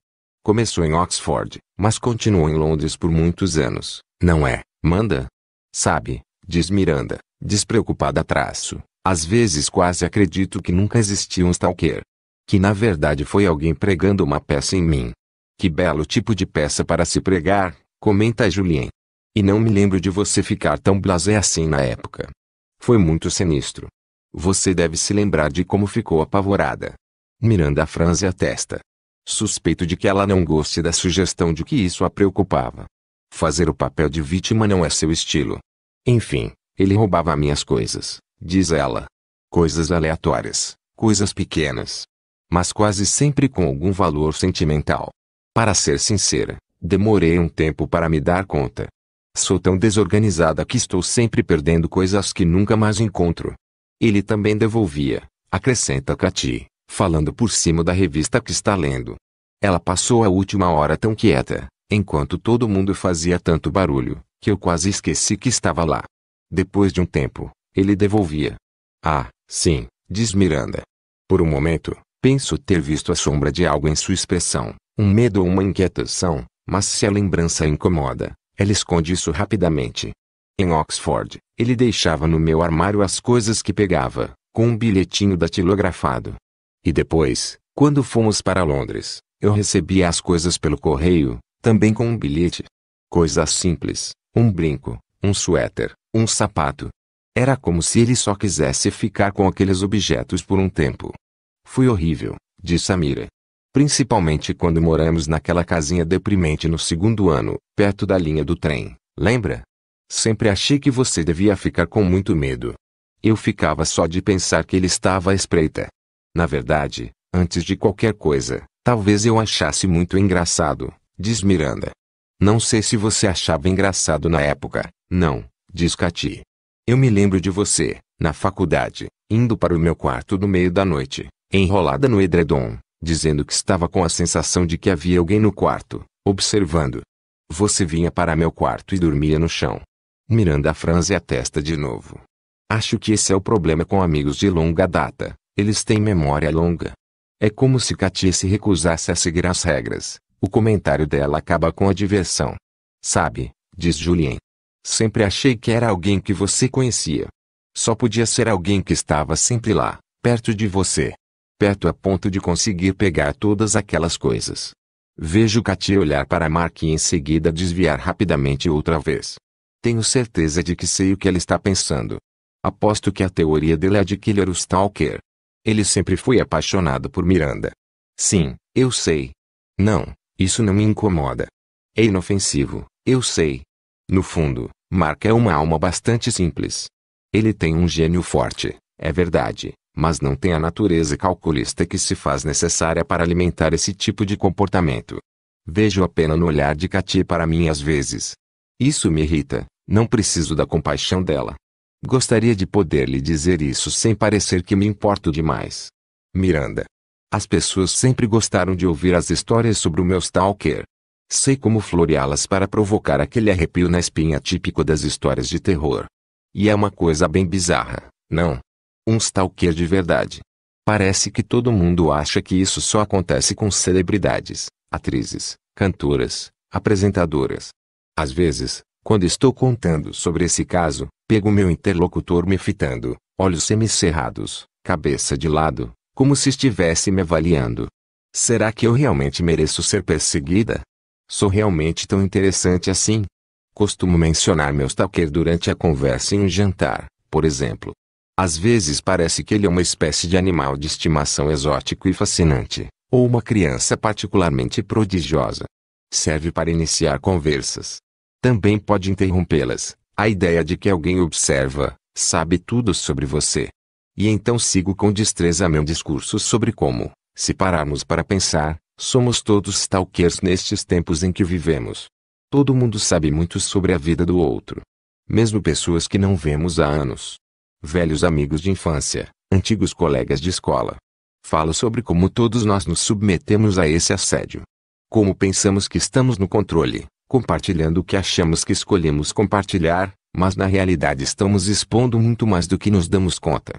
Começou em Oxford, mas continuou em Londres por muitos anos, não é, Manda? Sabe, diz Miranda, despreocupada traço, às vezes quase acredito que nunca existiu um stalker. Que na verdade foi alguém pregando uma peça em mim. Que belo tipo de peça para se pregar, comenta Julien. E não me lembro de você ficar tão blasé assim na época. Foi muito sinistro. Você deve se lembrar de como ficou apavorada. Miranda franze a testa, Suspeito de que ela não goste da sugestão de que isso a preocupava. Fazer o papel de vítima não é seu estilo. Enfim, ele roubava minhas coisas, diz ela. Coisas aleatórias, coisas pequenas. Mas quase sempre com algum valor sentimental. Para ser sincera, demorei um tempo para me dar conta. Sou tão desorganizada que estou sempre perdendo coisas que nunca mais encontro. Ele também devolvia, acrescenta Katy falando por cima da revista que está lendo. Ela passou a última hora tão quieta, enquanto todo mundo fazia tanto barulho, que eu quase esqueci que estava lá. Depois de um tempo, ele devolvia. Ah, sim, diz Miranda. Por um momento, penso ter visto a sombra de algo em sua expressão, um medo ou uma inquietação, mas se a lembrança a incomoda, ela esconde isso rapidamente. Em Oxford, ele deixava no meu armário as coisas que pegava, com um bilhetinho datilografado. E depois, quando fomos para Londres, eu recebi as coisas pelo correio, também com um bilhete. Coisas simples, um brinco, um suéter, um sapato. Era como se ele só quisesse ficar com aqueles objetos por um tempo. Fui horrível, disse Samira. Principalmente quando moramos naquela casinha deprimente no segundo ano, perto da linha do trem, lembra? Sempre achei que você devia ficar com muito medo. Eu ficava só de pensar que ele estava à espreita. Na verdade, antes de qualquer coisa, talvez eu achasse muito engraçado, diz Miranda. Não sei se você achava engraçado na época, não, diz Katy. Eu me lembro de você, na faculdade, indo para o meu quarto no meio da noite, enrolada no edredom, dizendo que estava com a sensação de que havia alguém no quarto, observando. Você vinha para meu quarto e dormia no chão. Miranda franze a testa de novo. Acho que esse é o problema com amigos de longa data, eles têm memória longa. É como se Katia se recusasse a seguir as regras. O comentário dela acaba com a diversão. Sabe, diz Julien. Sempre achei que era alguém que você conhecia. Só podia ser alguém que estava sempre lá, perto de você. Perto a ponto de conseguir pegar todas aquelas coisas. Vejo Katia olhar para Mark e em seguida desviar rapidamente outra vez. Tenho certeza de que sei o que ela está pensando. Aposto que a teoria dele é de que ele era o Stalker. Ele sempre foi apaixonado por Miranda. Sim, eu sei. Não, isso não me incomoda. É inofensivo, eu sei. No fundo, Mark é uma alma bastante simples. Ele tem um gênio forte, é verdade, mas não tem a natureza calculista que se faz necessária para alimentar esse tipo de comportamento. Vejo a pena no olhar de Katy para mim às vezes. Isso me irrita, não preciso da compaixão dela. Gostaria de poder lhe dizer isso sem parecer que me importo demais. Miranda. As pessoas sempre gostaram de ouvir as histórias sobre o meu stalker. Sei como floreá-las para provocar aquele arrepio na espinha típico das histórias de terror. E é uma coisa bem bizarra, não? Um stalker de verdade. Parece que todo mundo acha que isso só acontece com celebridades, atrizes, cantoras, apresentadoras. Às vezes, quando estou contando sobre esse caso, Pego meu interlocutor me fitando, olhos semicerrados, cabeça de lado, como se estivesse me avaliando. Será que eu realmente mereço ser perseguida? Sou realmente tão interessante assim? Costumo mencionar meu stalker durante a conversa em um jantar, por exemplo. Às vezes parece que ele é uma espécie de animal de estimação exótico e fascinante, ou uma criança particularmente prodigiosa. Serve para iniciar conversas. Também pode interrompê-las, a ideia de que alguém observa, sabe tudo sobre você. E então sigo com destreza meu discurso sobre como, se pararmos para pensar, somos todos stalkers nestes tempos em que vivemos. Todo mundo sabe muito sobre a vida do outro. Mesmo pessoas que não vemos há anos. Velhos amigos de infância, antigos colegas de escola. Falo sobre como todos nós nos submetemos a esse assédio. Como pensamos que estamos no controle, compartilhando o que achamos que escolhemos compartilhar, mas na realidade estamos expondo muito mais do que nos damos conta.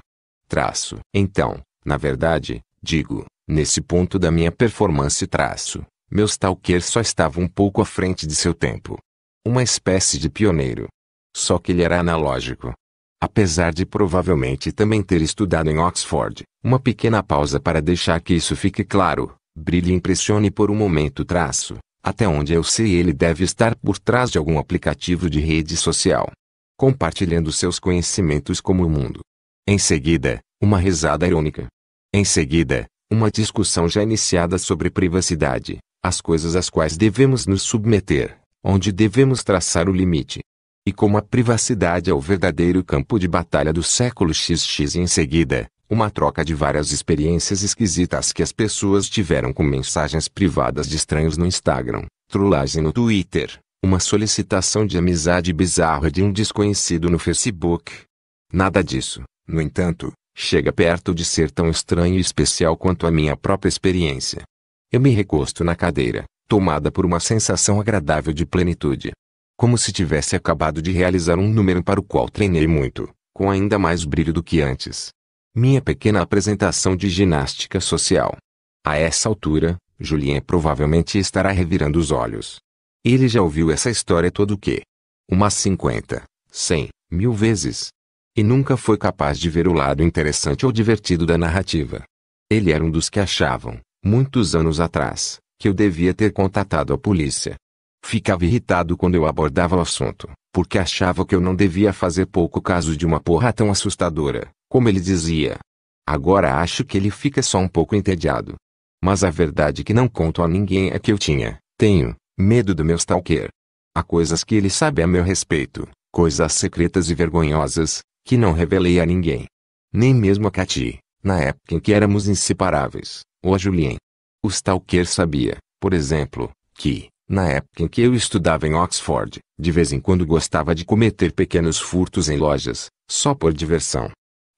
Traço. Então, na verdade, digo, nesse ponto da minha performance traço, meu stalker só estava um pouco à frente de seu tempo. Uma espécie de pioneiro. Só que ele era analógico. Apesar de provavelmente também ter estudado em Oxford, uma pequena pausa para deixar que isso fique claro, brilhe e impressione por um momento traço, até onde eu sei, ele deve estar por trás de algum aplicativo de rede social, compartilhando seus conhecimentos com o mundo. Em seguida, uma risada irônica. Em seguida, uma discussão já iniciada sobre privacidade, as coisas às quais devemos nos submeter, onde devemos traçar o limite. E como a privacidade é o verdadeiro campo de batalha do século XX, em seguida, uma troca de várias experiências esquisitas que as pessoas tiveram com mensagens privadas de estranhos no Instagram, trollagem no Twitter, uma solicitação de amizade bizarra de um desconhecido no Facebook. Nada disso, no entanto, chega perto de ser tão estranho e especial quanto a minha própria experiência. Eu me recosto na cadeira, tomada por uma sensação agradável de plenitude. Como se tivesse acabado de realizar um número para o qual treinei muito, com ainda mais brilho do que antes. Minha pequena apresentação de ginástica social. A essa altura, Julien provavelmente estará revirando os olhos. Ele já ouviu essa história todo o quê? Umas 50, 100, mil vezes. E nunca foi capaz de ver o lado interessante ou divertido da narrativa. Ele era um dos que achavam, muitos anos atrás, que eu devia ter contatado a polícia. Ficava irritado quando eu abordava o assunto, porque achava que eu não devia fazer pouco caso de uma porra tão assustadora. Como ele dizia. Agora acho que ele fica só um pouco entediado. Mas a verdade que não conto a ninguém é que eu tinha, tenho, medo do meu stalker. Há coisas que ele sabe a meu respeito, coisas secretas e vergonhosas, que não revelei a ninguém. Nem mesmo a Cati, na época em que éramos inseparáveis, ou a Julien. O stalker sabia, por exemplo, que, na época em que eu estudava em Oxford, de vez em quando gostava de cometer pequenos furtos em lojas, só por diversão.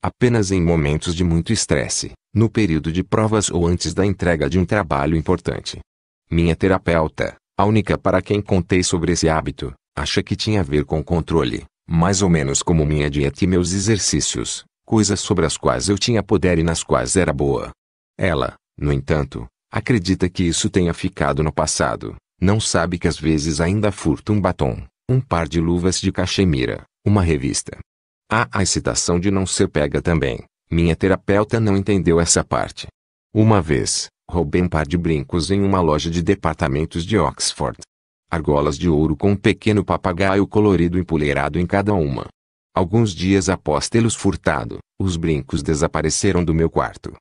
Apenas em momentos de muito estresse, no período de provas ou antes da entrega de um trabalho importante. Minha terapeuta, a única para quem contei sobre esse hábito, acha que tinha a ver com controle, mais ou menos como minha dieta e meus exercícios, coisas sobre as quais eu tinha poder e nas quais era boa. Ela, no entanto, acredita que isso tenha ficado no passado, não sabe que às vezes ainda furto um batom, um par de luvas de cachemira, uma revista, Há a excitação de não ser pega também. Minha terapeuta não entendeu essa parte. Uma vez, roubei um par de brincos em uma loja de departamentos de Oxford. Argolas de ouro com um pequeno papagaio colorido empoleirado em cada uma. Alguns dias após tê-los furtado, os brincos desapareceram do meu quarto.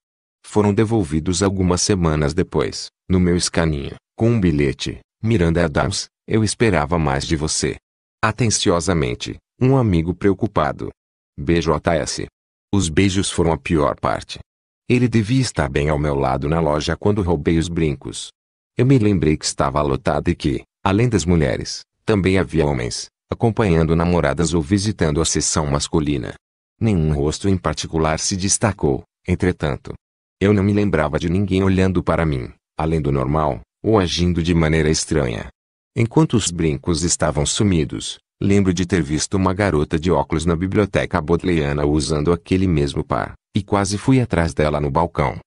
Foram devolvidos algumas semanas depois, no meu escaninho, com um bilhete. Miranda Adams, eu esperava mais de você. Atenciosamente, um amigo preocupado. BJS. Os beijos foram a pior parte. Ele devia estar bem ao meu lado na loja quando roubei os brincos. Eu me lembrei que estava lotada e que, além das mulheres, também havia homens, acompanhando namoradas ou visitando a seção masculina. Nenhum rosto em particular se destacou, entretanto. Eu não me lembrava de ninguém olhando para mim, além do normal, ou agindo de maneira estranha. Enquanto os brincos estavam sumidos, Lembro de ter visto uma garota de óculos na biblioteca bodleiana usando aquele mesmo par, e quase fui atrás dela no balcão.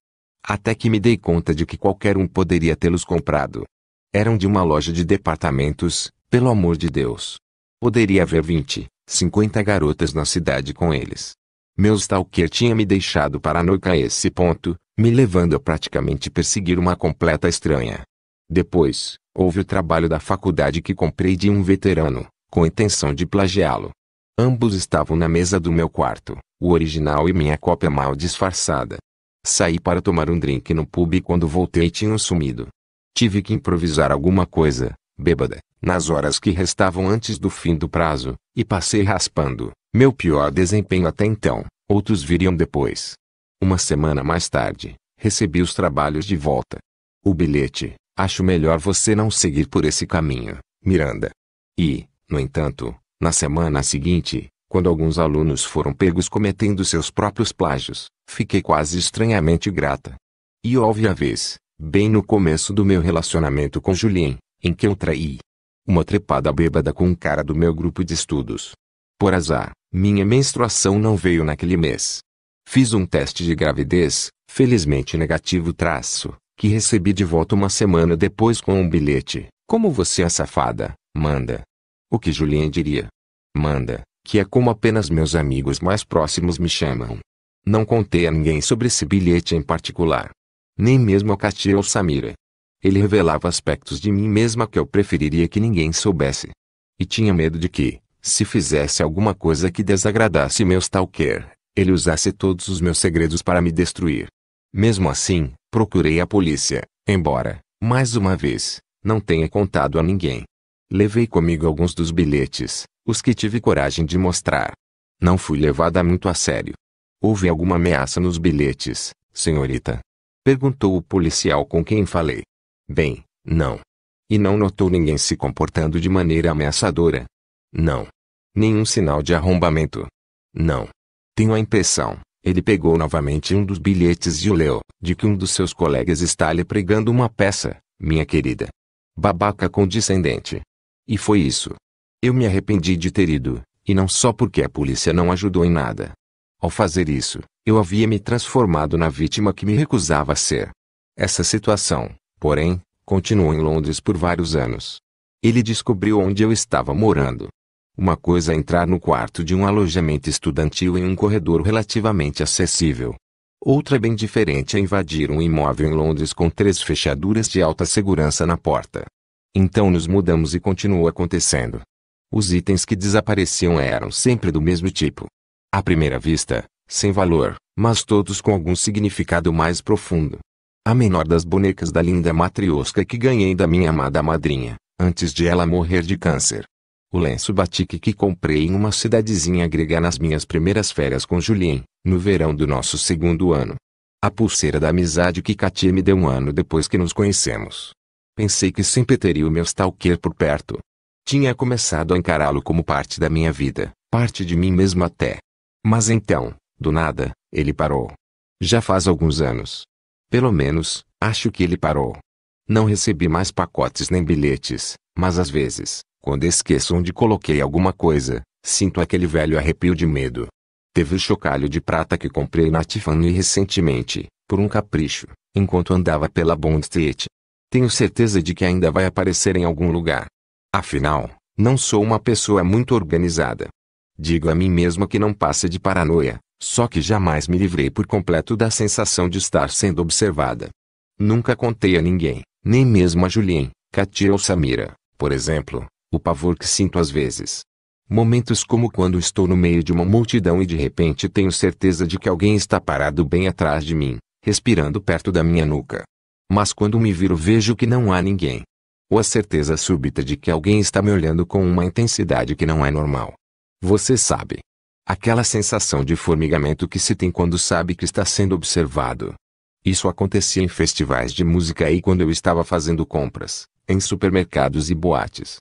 Até que me dei conta de que qualquer um poderia tê-los comprado. Eram de uma loja de departamentos, pelo amor de Deus. Poderia haver 20, 50 garotas na cidade com eles. Meu stalker tinha me deixado paranoica a esse ponto, me levando a praticamente perseguir uma completa estranha. Depois, houve o trabalho da faculdade que comprei de um veterano, com intenção de plagiá-lo. Ambos estavam na mesa do meu quarto, o original e minha cópia mal disfarçada. Saí para tomar um drink no pub e quando voltei tinham sumido. Tive que improvisar alguma coisa, bêbada, nas horas que restavam antes do fim do prazo, e passei raspando, meu pior desempenho até então, outros viriam depois. Uma semana mais tarde, recebi os trabalhos de volta. O bilhete, acho melhor você não seguir por esse caminho, Miranda. E, no entanto, na semana seguinte, quando alguns alunos foram pegos cometendo seus próprios plágios, fiquei quase estranhamente grata. E houve a vez, bem no começo do meu relacionamento com Julien, em que eu traí uma trepada bêbada com um cara do meu grupo de estudos. Por azar, minha menstruação não veio naquele mês. Fiz um teste de gravidez, felizmente negativo traço, que recebi de volta uma semana depois com um bilhete. Como você é safada, manda, o que Julien diria? Manda, que é como apenas meus amigos mais próximos me chamam. Não contei a ninguém sobre esse bilhete em particular. Nem mesmo a Katia ou Samira. Ele revelava aspectos de mim mesma que eu preferiria que ninguém soubesse. E tinha medo de que, se fizesse alguma coisa que desagradasse meu stalker, ele usasse todos os meus segredos para me destruir. Mesmo assim, procurei a polícia, embora, mais uma vez, não tenha contado a ninguém. Levei comigo alguns dos bilhetes, os que tive coragem de mostrar. Não fui levada muito a sério. Houve alguma ameaça nos bilhetes, senhorita? Perguntou o policial com quem falei. Bem, não. E não notou ninguém se comportando de maneira ameaçadora? Não. Nenhum sinal de arrombamento? Não. Tenho a impressão, ele pegou novamente um dos bilhetes e o leu, de que um dos seus colegas está lhe pregando uma peça, minha querida. Babaca condescendente. E foi isso. Eu me arrependi de ter ido, e não só porque a polícia não ajudou em nada. Ao fazer isso, eu havia me transformado na vítima que me recusava a ser. Essa situação, porém, continuou em Londres por vários anos. Ele descobriu onde eu estava morando. Uma coisa é entrar no quarto de um alojamento estudantil em um corredor relativamente acessível. Outra bem diferente é invadir um imóvel em Londres com três fechaduras de alta segurança na porta. Então nos mudamos e continuou acontecendo. Os itens que desapareciam eram sempre do mesmo tipo. À primeira vista, sem valor, mas todos com algum significado mais profundo. A menor das bonecas da linda matriosca que ganhei da minha amada madrinha, antes de ela morrer de câncer. O lenço batique que comprei em uma cidadezinha grega nas minhas primeiras férias com Julien, no verão do nosso segundo ano. A pulseira da amizade que Katia me deu um ano depois que nos conhecemos. Pensei que sempre teria o meu stalker por perto. Tinha começado a encará-lo como parte da minha vida, parte de mim mesmo até. Mas então, do nada, ele parou. Já faz alguns anos. Pelo menos, acho que ele parou. Não recebi mais pacotes nem bilhetes, mas às vezes, quando esqueço onde coloquei alguma coisa, sinto aquele velho arrepio de medo. Teve o chocalho de prata que comprei na Tiffany recentemente, por um capricho, enquanto andava pela Bond Street. Tenho certeza de que ainda vai aparecer em algum lugar. Afinal, não sou uma pessoa muito organizada. Digo a mim mesma que não passa de paranoia, só que jamais me livrei por completo da sensação de estar sendo observada. Nunca contei a ninguém, nem mesmo a Julien, Katia ou Samira, por exemplo, o pavor que sinto às vezes. Momentos como quando estou no meio de uma multidão e de repente tenho certeza de que alguém está parado bem atrás de mim, respirando perto da minha nuca. Mas quando me viro vejo que não há ninguém. Ou a certeza súbita de que alguém está me olhando com uma intensidade que não é normal. Você sabe. Aquela sensação de formigamento que se tem quando sabe que está sendo observado. Isso acontecia em festivais de música e quando eu estava fazendo compras, em supermercados e boates.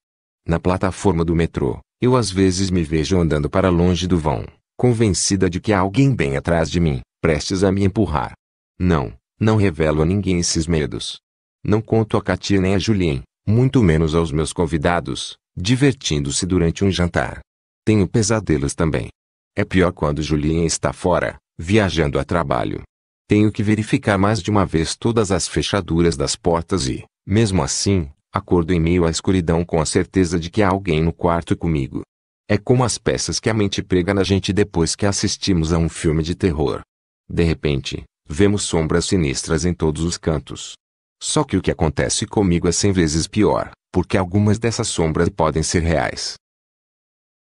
Na plataforma do metrô, eu às vezes me vejo andando para longe do vão, convencida de que há alguém bem atrás de mim, prestes a me empurrar. Não, não revelo a ninguém esses medos. Não conto a Katia nem a Julien, muito menos aos meus convidados, divertindo-se durante um jantar. Tenho pesadelos também. É pior quando Julien está fora, viajando a trabalho. Tenho que verificar mais de uma vez todas as fechaduras das portas e, mesmo assim, acordo em meio à escuridão com a certeza de que há alguém no quarto comigo. É como as peças que a mente prega na gente depois que assistimos a um filme de terror. De repente, Vemos sombras sinistras em todos os cantos. Só que o que acontece comigo é cem vezes pior, porque algumas dessas sombras podem ser reais.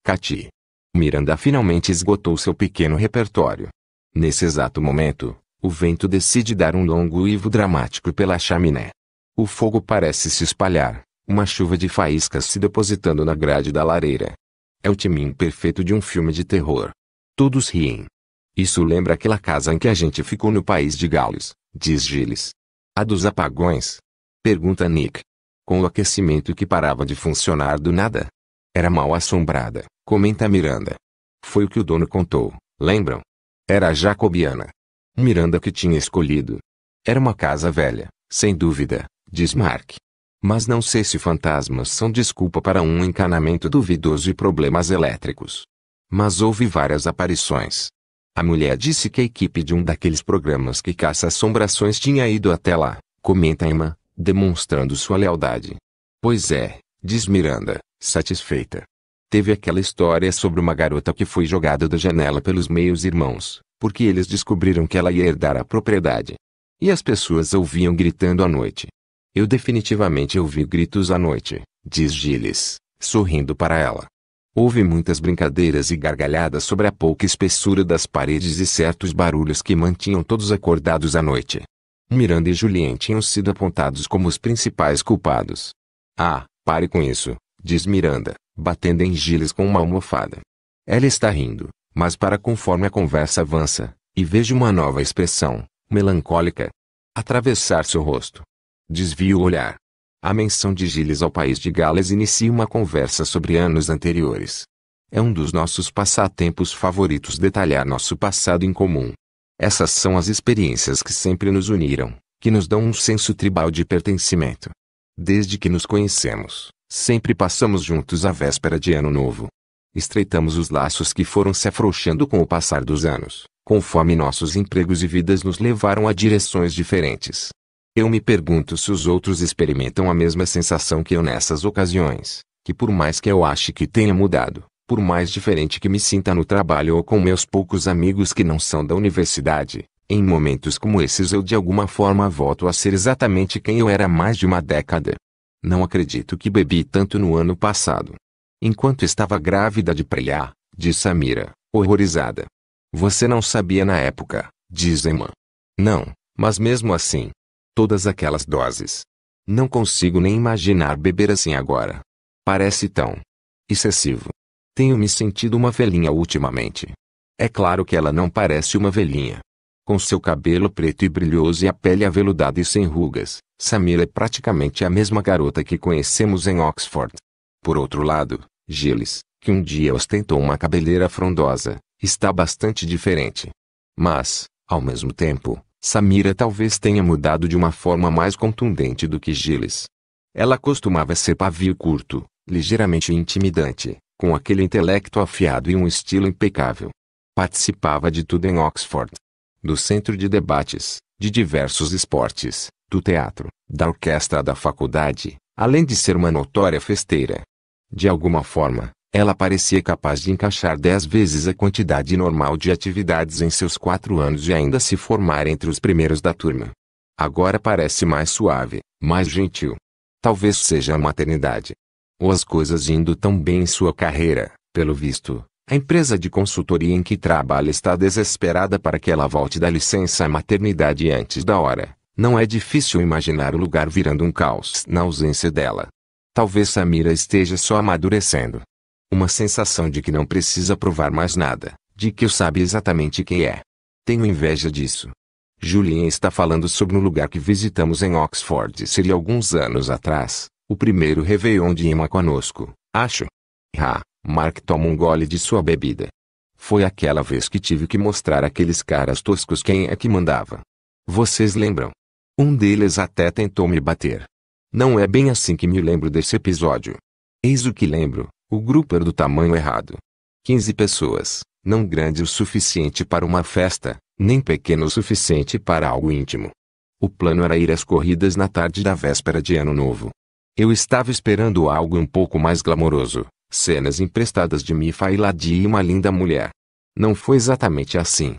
Cati. Miranda finalmente esgotou seu pequeno repertório. Nesse exato momento, o vento decide dar um longo uivo dramático pela chaminé. O fogo parece se espalhar, uma chuva de faíscas se depositando na grade da lareira. É o timinho perfeito de um filme de terror. Todos riem, isso lembra aquela casa em que a gente ficou no país de Gales, diz Gilles. A dos apagões? Pergunta Nick. Com o aquecimento que parava de funcionar do nada. Era mal assombrada, comenta Miranda. Foi o que o dono contou, lembram? Era a jacobiana. Miranda que tinha escolhido. Era uma casa velha, sem dúvida, diz Mark. Mas não sei se fantasmas são desculpa para um encanamento duvidoso e problemas elétricos. Mas houve várias aparições, a mulher disse que a equipe de um daqueles programas que caça assombrações tinha ido até lá, comenta Emma, demonstrando sua lealdade. Pois é, diz Miranda, satisfeita. Teve aquela história sobre uma garota que foi jogada da janela pelos meios-irmãos, porque eles descobriram que ela ia herdar a propriedade. E as pessoas ouviam gritando à noite. Eu definitivamente ouvi gritos à noite, diz Gilles, sorrindo para ela. Houve muitas brincadeiras e gargalhadas sobre a pouca espessura das paredes e certos barulhos que mantinham todos acordados à noite. Miranda e Julien tinham sido apontados como os principais culpados. Ah, pare com isso, diz Miranda, batendo em Giles com uma almofada. Ela está rindo, mas para conforme a conversa avança, e vejo uma nova expressão, melancólica, atravessar seu rosto. Desvio o olhar, a menção de Giles ao país de Gales inicia uma conversa sobre anos anteriores. É um dos nossos passatempos favoritos detalhar nosso passado em comum. Essas são as experiências que sempre nos uniram, que nos dão um senso tribal de pertencimento. Desde que nos conhecemos, sempre passamos juntos a véspera de Ano Novo. Estreitamos os laços que foram se afrouxando com o passar dos anos, conforme nossos empregos e vidas nos levaram a direções diferentes. Eu me pergunto se os outros experimentam a mesma sensação que eu nessas ocasiões, que por mais que eu ache que tenha mudado, por mais diferente que me sinta no trabalho ou com meus poucos amigos que não são da universidade, em momentos como esses eu de alguma forma volto a ser exatamente quem eu era há mais de uma década. Não acredito que bebi tanto no ano passado. Enquanto estava grávida de Preá, disse Samira, horrorizada. Você não sabia na época, diz Emma. Não, mas mesmo assim, todas aquelas doses. Não consigo nem imaginar beber assim agora. Parece tão excessivo. Tenho me sentido uma velhinha ultimamente. É claro que ela não parece uma velhinha. Com seu cabelo preto e brilhoso e a pele aveludada e sem rugas, Samira é praticamente a mesma garota que conhecemos em Oxford. Por outro lado, Gilles, que um dia ostentou uma cabeleira frondosa, está bastante diferente. Mas, ao mesmo tempo, Samira talvez tenha mudado de uma forma mais contundente do que Gilles. Ela costumava ser pavio curto, ligeiramente intimidante, com aquele intelecto afiado e um estilo impecável. Participava de tudo em Oxford. Do centro de debates, de diversos esportes, do teatro, da orquestra da faculdade, além de ser uma notória festeira. De alguma forma, ela parecia capaz de encaixar dez vezes a quantidade normal de atividades em seus quatro anos e ainda se formar entre os primeiros da turma. Agora parece mais suave, mais gentil. Talvez seja a maternidade. Ou as coisas indo tão bem em sua carreira, pelo visto, a empresa de consultoria em que trabalha está desesperada para que ela volte da licença à maternidade antes da hora. Não é difícil imaginar o lugar virando um caos na ausência dela. Talvez Samira esteja só amadurecendo. Uma sensação de que não precisa provar mais nada, de que eu sabe exatamente quem é. Tenho inveja disso. Julien está falando sobre um lugar que visitamos em Oxford e seria alguns anos atrás, o primeiro Réveillon de Emma conosco, acho. Ah, Mark toma um gole de sua bebida. Foi aquela vez que tive que mostrar àqueles caras toscos quem é que mandava. Vocês lembram? Um deles até tentou me bater. Não é bem assim que me lembro desse episódio. Eis o que lembro, o grupo era do tamanho errado. 15 pessoas, não grande o suficiente para uma festa, nem pequeno o suficiente para algo íntimo. O plano era ir às corridas na tarde da véspera de Ano Novo. Eu estava esperando algo um pouco mais glamouroso, cenas emprestadas de Mifail Ladi e uma linda mulher. Não foi exatamente assim.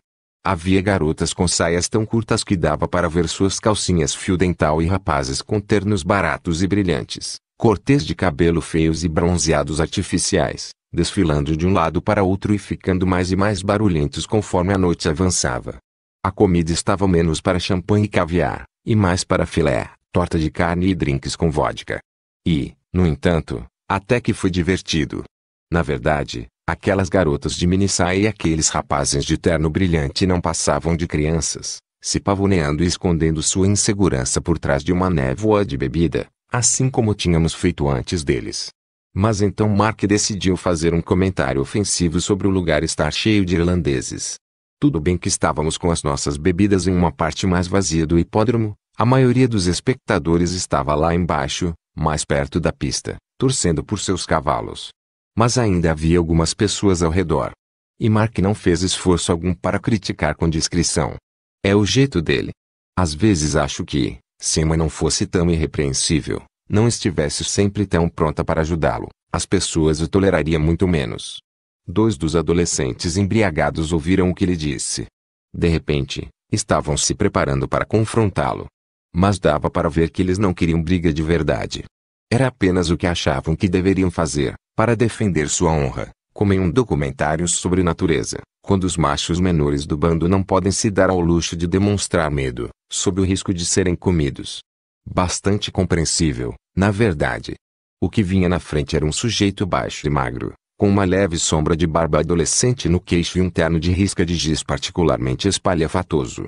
Havia garotas com saias tão curtas que dava para ver suas calcinhas fio dental e rapazes com ternos baratos e brilhantes, cortes de cabelo feios e bronzeados artificiais, desfilando de um lado para outro e ficando mais e mais barulhentos conforme a noite avançava. A comida estava menos para champanhe e caviar, e mais para filé, torta de carne e drinks com vodka. E, no entanto, até que foi divertido. Na verdade, aquelas garotas de minissaia e aqueles rapazes de terno brilhante não passavam de crianças, se pavoneando e escondendo sua insegurança por trás de uma névoa de bebida assim como tínhamos feito antes deles. Mas então Mark decidiu fazer um comentário ofensivo sobre o lugar estar cheio de irlandeses. Tudo bem que estávamos com as nossas bebidas em uma parte mais vazia do hipódromo, a maioria dos espectadores estava lá embaixo, mais perto da pista, torcendo por seus cavalos. Mas ainda havia algumas pessoas ao redor. E Mark não fez esforço algum para criticar com discrição. É o jeito dele. Às vezes acho que, se Emma não fosse tão irrepreensível, não estivesse sempre tão pronta para ajudá-lo, as pessoas o tolerariam muito menos. Dois dos adolescentes embriagados ouviram o que ele disse. De repente, estavam se preparando para confrontá-lo. Mas dava para ver que eles não queriam briga de verdade. Era apenas o que achavam que deveriam fazer, para defender sua honra, como em um documentário sobre natureza quando os machos menores do bando não podem se dar ao luxo de demonstrar medo, sob o risco de serem comidos. Bastante compreensível, na verdade. O que vinha na frente era um sujeito baixo e magro, com uma leve sombra de barba adolescente no queixo e um terno de risca de giz particularmente espalhafatoso.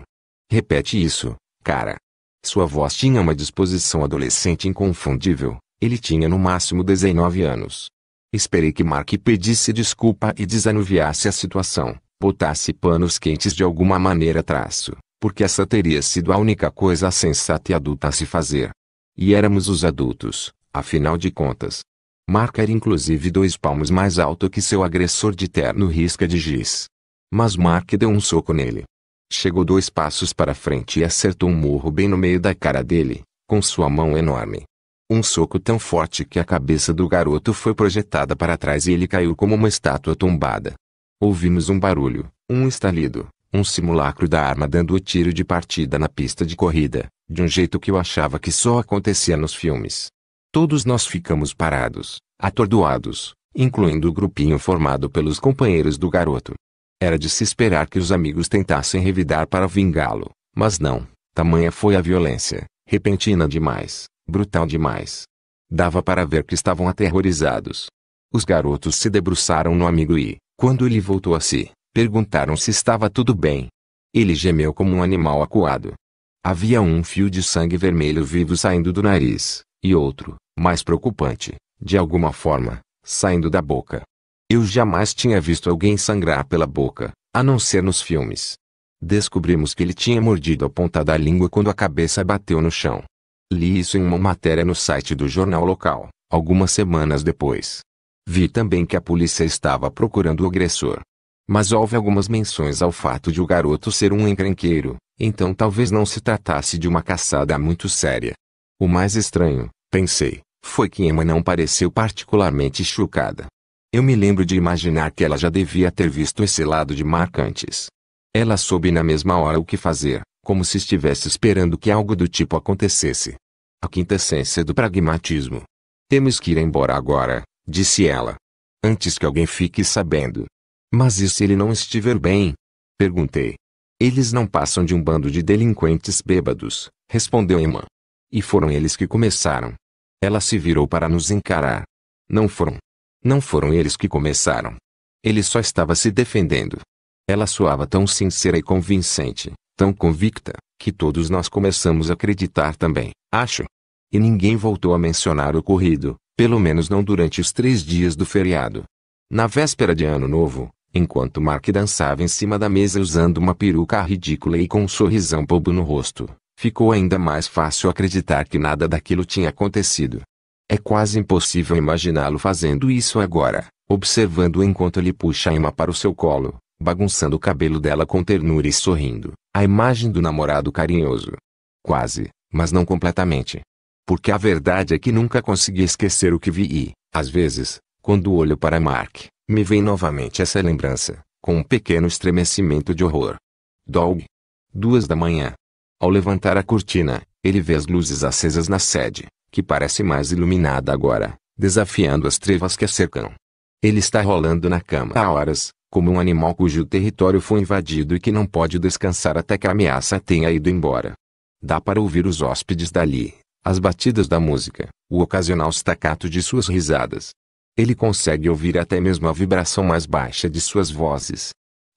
Repete isso, cara. Sua voz tinha uma disposição adolescente inconfundível, ele tinha no máximo 19 anos. Esperei que Mark pedisse desculpa e desanuviasse a situação, botasse panos quentes de alguma maneira traço, porque essa teria sido a única coisa sensata e adulta a se fazer. E éramos os adultos, afinal de contas. Mark era inclusive dois palmos mais alto que seu agressor de terno risca de giz. Mas Mark deu um soco nele. Chegou dois passos para frente e acertou um murro bem no meio da cara dele, com sua mão enorme. Um soco tão forte que a cabeça do garoto foi projetada para trás e ele caiu como uma estátua tombada. Ouvimos um barulho, um estalido, um simulacro da arma dando o tiro de partida na pista de corrida, de um jeito que eu achava que só acontecia nos filmes. Todos nós ficamos parados, atordoados, incluindo o grupinho formado pelos companheiros do garoto. Era de se esperar que os amigos tentassem revidar para vingá-lo, mas não, tamanha foi a violência, repentina demais, brutal demais. Dava para ver que estavam aterrorizados. Os garotos se debruçaram no amigo e, quando ele voltou a si, perguntaram se estava tudo bem. Ele gemeu como um animal acuado. Havia um fio de sangue vermelho vivo saindo do nariz, e outro, mais preocupante, de alguma forma, saindo da boca. Eu jamais tinha visto alguém sangrar pela boca, a não ser nos filmes. Descobrimos que ele tinha mordido a ponta da língua quando a cabeça bateu no chão. Li isso em uma matéria no site do jornal local, algumas semanas depois. Vi também que a polícia estava procurando o agressor. Mas houve algumas menções ao fato de o garoto ser um encrenqueiro, então talvez não se tratasse de uma caçada muito séria. O mais estranho, pensei, foi que Emma não pareceu particularmente chocada. Eu me lembro de imaginar que ela já devia ter visto esse lado de Mark antes. Ela soube na mesma hora o que fazer, como se estivesse esperando que algo do tipo acontecesse. A quintessência do pragmatismo. Temos que ir embora agora, disse ela. Antes que alguém fique sabendo. Mas e se ele não estiver bem? Perguntei. Eles não passam de um bando de delinquentes bêbados, respondeu Emma. E foram eles que começaram. Ela se virou para nos encarar. Não foram. Não foram eles que começaram. Ele só estava se defendendo. Ela soava tão sincera e convincente, tão convicta, que todos nós começamos a acreditar também, acho. E ninguém voltou a mencionar o ocorrido, pelo menos não durante os três dias do feriado. Na véspera de Ano Novo, enquanto Mark dançava em cima da mesa usando uma peruca ridícula e com um sorrisão bobo no rosto, ficou ainda mais fácil acreditar que nada daquilo tinha acontecido. É quase impossível imaginá-lo fazendo isso agora, observando enquanto ele puxa a Emma para o seu colo, bagunçando o cabelo dela com ternura e sorrindo, a imagem do namorado carinhoso. Quase, mas não completamente. Porque a verdade é que nunca consegui esquecer o que vi e, às vezes, quando olho para Mark, me vem novamente essa lembrança, com um pequeno estremecimento de horror. Dog. Duas da manhã. Ao levantar a cortina, ele vê as luzes acesas na sede, que parece mais iluminada agora, desafiando as trevas que a cercam. Ele está rolando na cama há horas, como um animal cujo território foi invadido e que não pode descansar até que a ameaça tenha ido embora. Dá para ouvir os hóspedes dali, as batidas da música, o ocasional staccato de suas risadas. Ele consegue ouvir até mesmo a vibração mais baixa de suas vozes.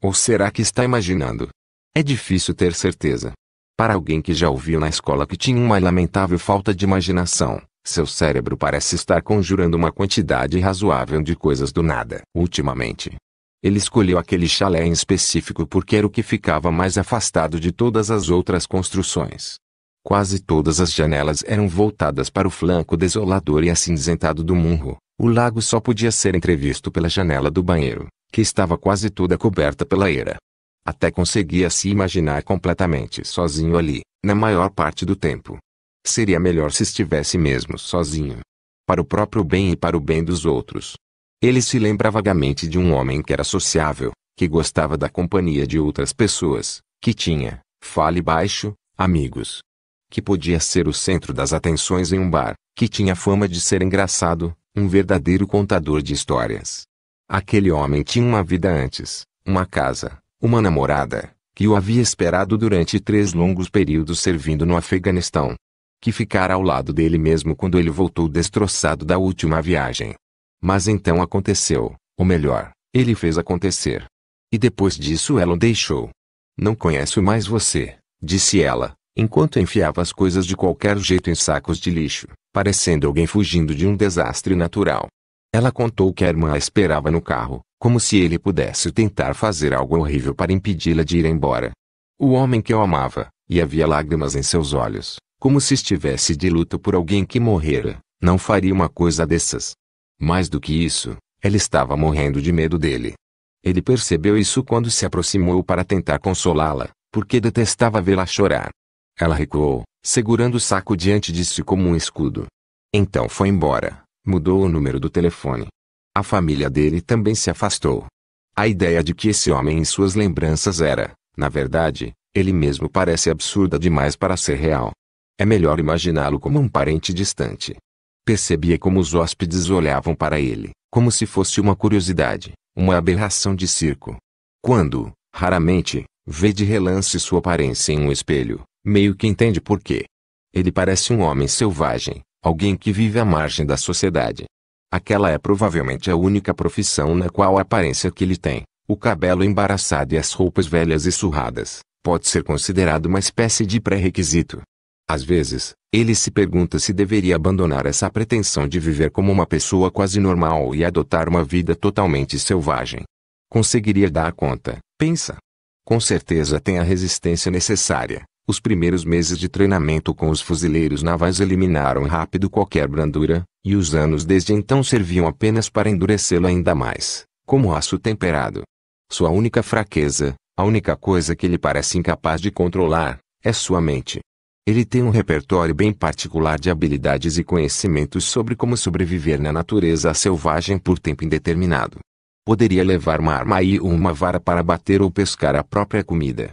Ou será que está imaginando? É difícil ter certeza. Para alguém que já ouviu na escola que tinha uma lamentável falta de imaginação, seu cérebro parece estar conjurando uma quantidade razoável de coisas do nada. Ultimamente, ele escolheu aquele chalé em específico porque era o que ficava mais afastado de todas as outras construções. Quase todas as janelas eram voltadas para o flanco desolador e acinzentado do morro. O lago só podia ser entrevisto pela janela do banheiro, que estava quase toda coberta pela eira. Até conseguia se imaginar completamente sozinho ali, na maior parte do tempo. Seria melhor se estivesse mesmo sozinho. Para o próprio bem e para o bem dos outros. Ele se lembra vagamente de um homem que era sociável, que gostava da companhia de outras pessoas, que tinha, fale baixo, amigos que podia ser o centro das atenções em um bar, que tinha fama de ser engraçado, um verdadeiro contador de histórias. Aquele homem tinha uma vida antes, uma casa, uma namorada, que o havia esperado durante três longos períodos servindo no Afeganistão, que ficara ao lado dele mesmo quando ele voltou destroçado da última viagem. Mas então aconteceu, ou melhor, ele fez acontecer. E depois disso ela o deixou. Não conheço mais você, disse ela, enquanto enfiava as coisas de qualquer jeito em sacos de lixo, parecendo alguém fugindo de um desastre natural. Ela contou que a irmã a esperava no carro, como se ele pudesse tentar fazer algo horrível para impedi-la de ir embora. O homem que eu amava, e havia lágrimas em seus olhos, como se estivesse de luto por alguém que morrera, não faria uma coisa dessas. Mais do que isso, ela estava morrendo de medo dele. Ele percebeu isso quando se aproximou para tentar consolá-la, porque detestava vê-la chorar. Ela recuou, segurando o saco diante de si como um escudo. Então foi embora, mudou o número do telefone. A família dele também se afastou. A ideia de que esse homem em suas lembranças era, na verdade, ele mesmo parece absurda demais para ser real. É melhor imaginá-lo como um parente distante. Percebia como os hóspedes olhavam para ele, como se fosse uma curiosidade, uma aberração de circo. Quando, raramente, vê de relance sua aparência em um espelho, meio que entende por quê. Ele parece um homem selvagem, alguém que vive à margem da sociedade. Aquela é provavelmente a única profissão na qual a aparência que ele tem, o cabelo embaraçado e as roupas velhas e surradas, pode ser considerado uma espécie de pré-requisito. Às vezes, ele se pergunta se deveria abandonar essa pretensão de viver como uma pessoa quase normal e adotar uma vida totalmente selvagem. Conseguiria dar conta, pensa. Com certeza tem a resistência necessária, os primeiros meses de treinamento com os fuzileiros navais eliminaram rápido qualquer brandura, e os anos desde então serviam apenas para endurecê-lo ainda mais, como aço temperado. Sua única fraqueza, a única coisa que ele parece incapaz de controlar, é sua mente. Ele tem um repertório bem particular de habilidades e conhecimentos sobre como sobreviver na natureza selvagem por tempo indeterminado. Poderia levar uma arma e uma vara para bater ou pescar a própria comida,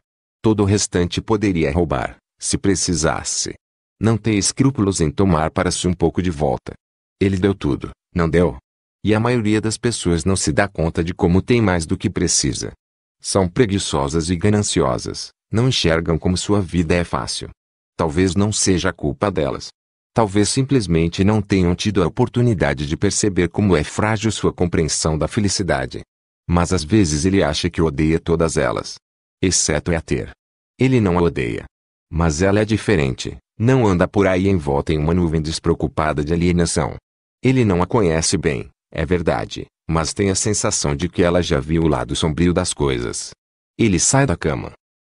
Todo o restante poderia roubar, se precisasse. Não tem escrúpulos em tomar para si um pouco de volta. Ele deu tudo, não deu? E a maioria das pessoas não se dá conta de como tem mais do que precisa. São preguiçosas e gananciosas, não enxergam como sua vida é fácil. Talvez não seja a culpa delas. Talvez simplesmente não tenham tido a oportunidade de perceber como é frágil sua compreensão da felicidade. Mas às vezes ele acha que odeia todas elas exceto é a ter. Ele não a odeia. Mas ela é diferente, não anda por aí envolta em uma nuvem despreocupada de alienação. Ele não a conhece bem, é verdade, mas tem a sensação de que ela já viu o lado sombrio das coisas. Ele sai da cama.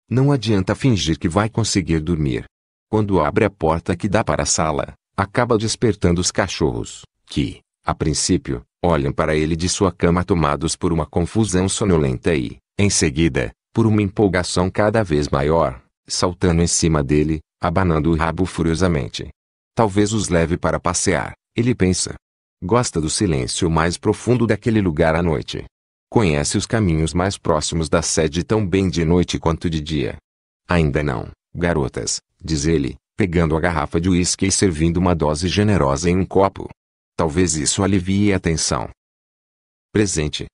Não adianta fingir que vai conseguir dormir. Quando abre a porta que dá para a sala, acaba despertando os cachorros, que, a princípio, olham para ele de sua cama tomados por uma confusão sonolenta e, em seguida, por uma empolgação cada vez maior, saltando em cima dele, abanando o rabo furiosamente. Talvez os leve para passear, ele pensa. Gosta do silêncio mais profundo daquele lugar à noite. Conhece os caminhos mais próximos da sede tão bem de noite quanto de dia. Ainda não, garotas, diz ele, pegando a garrafa de uísque e servindo uma dose generosa em um copo. Talvez isso alivie a tensão. Presente.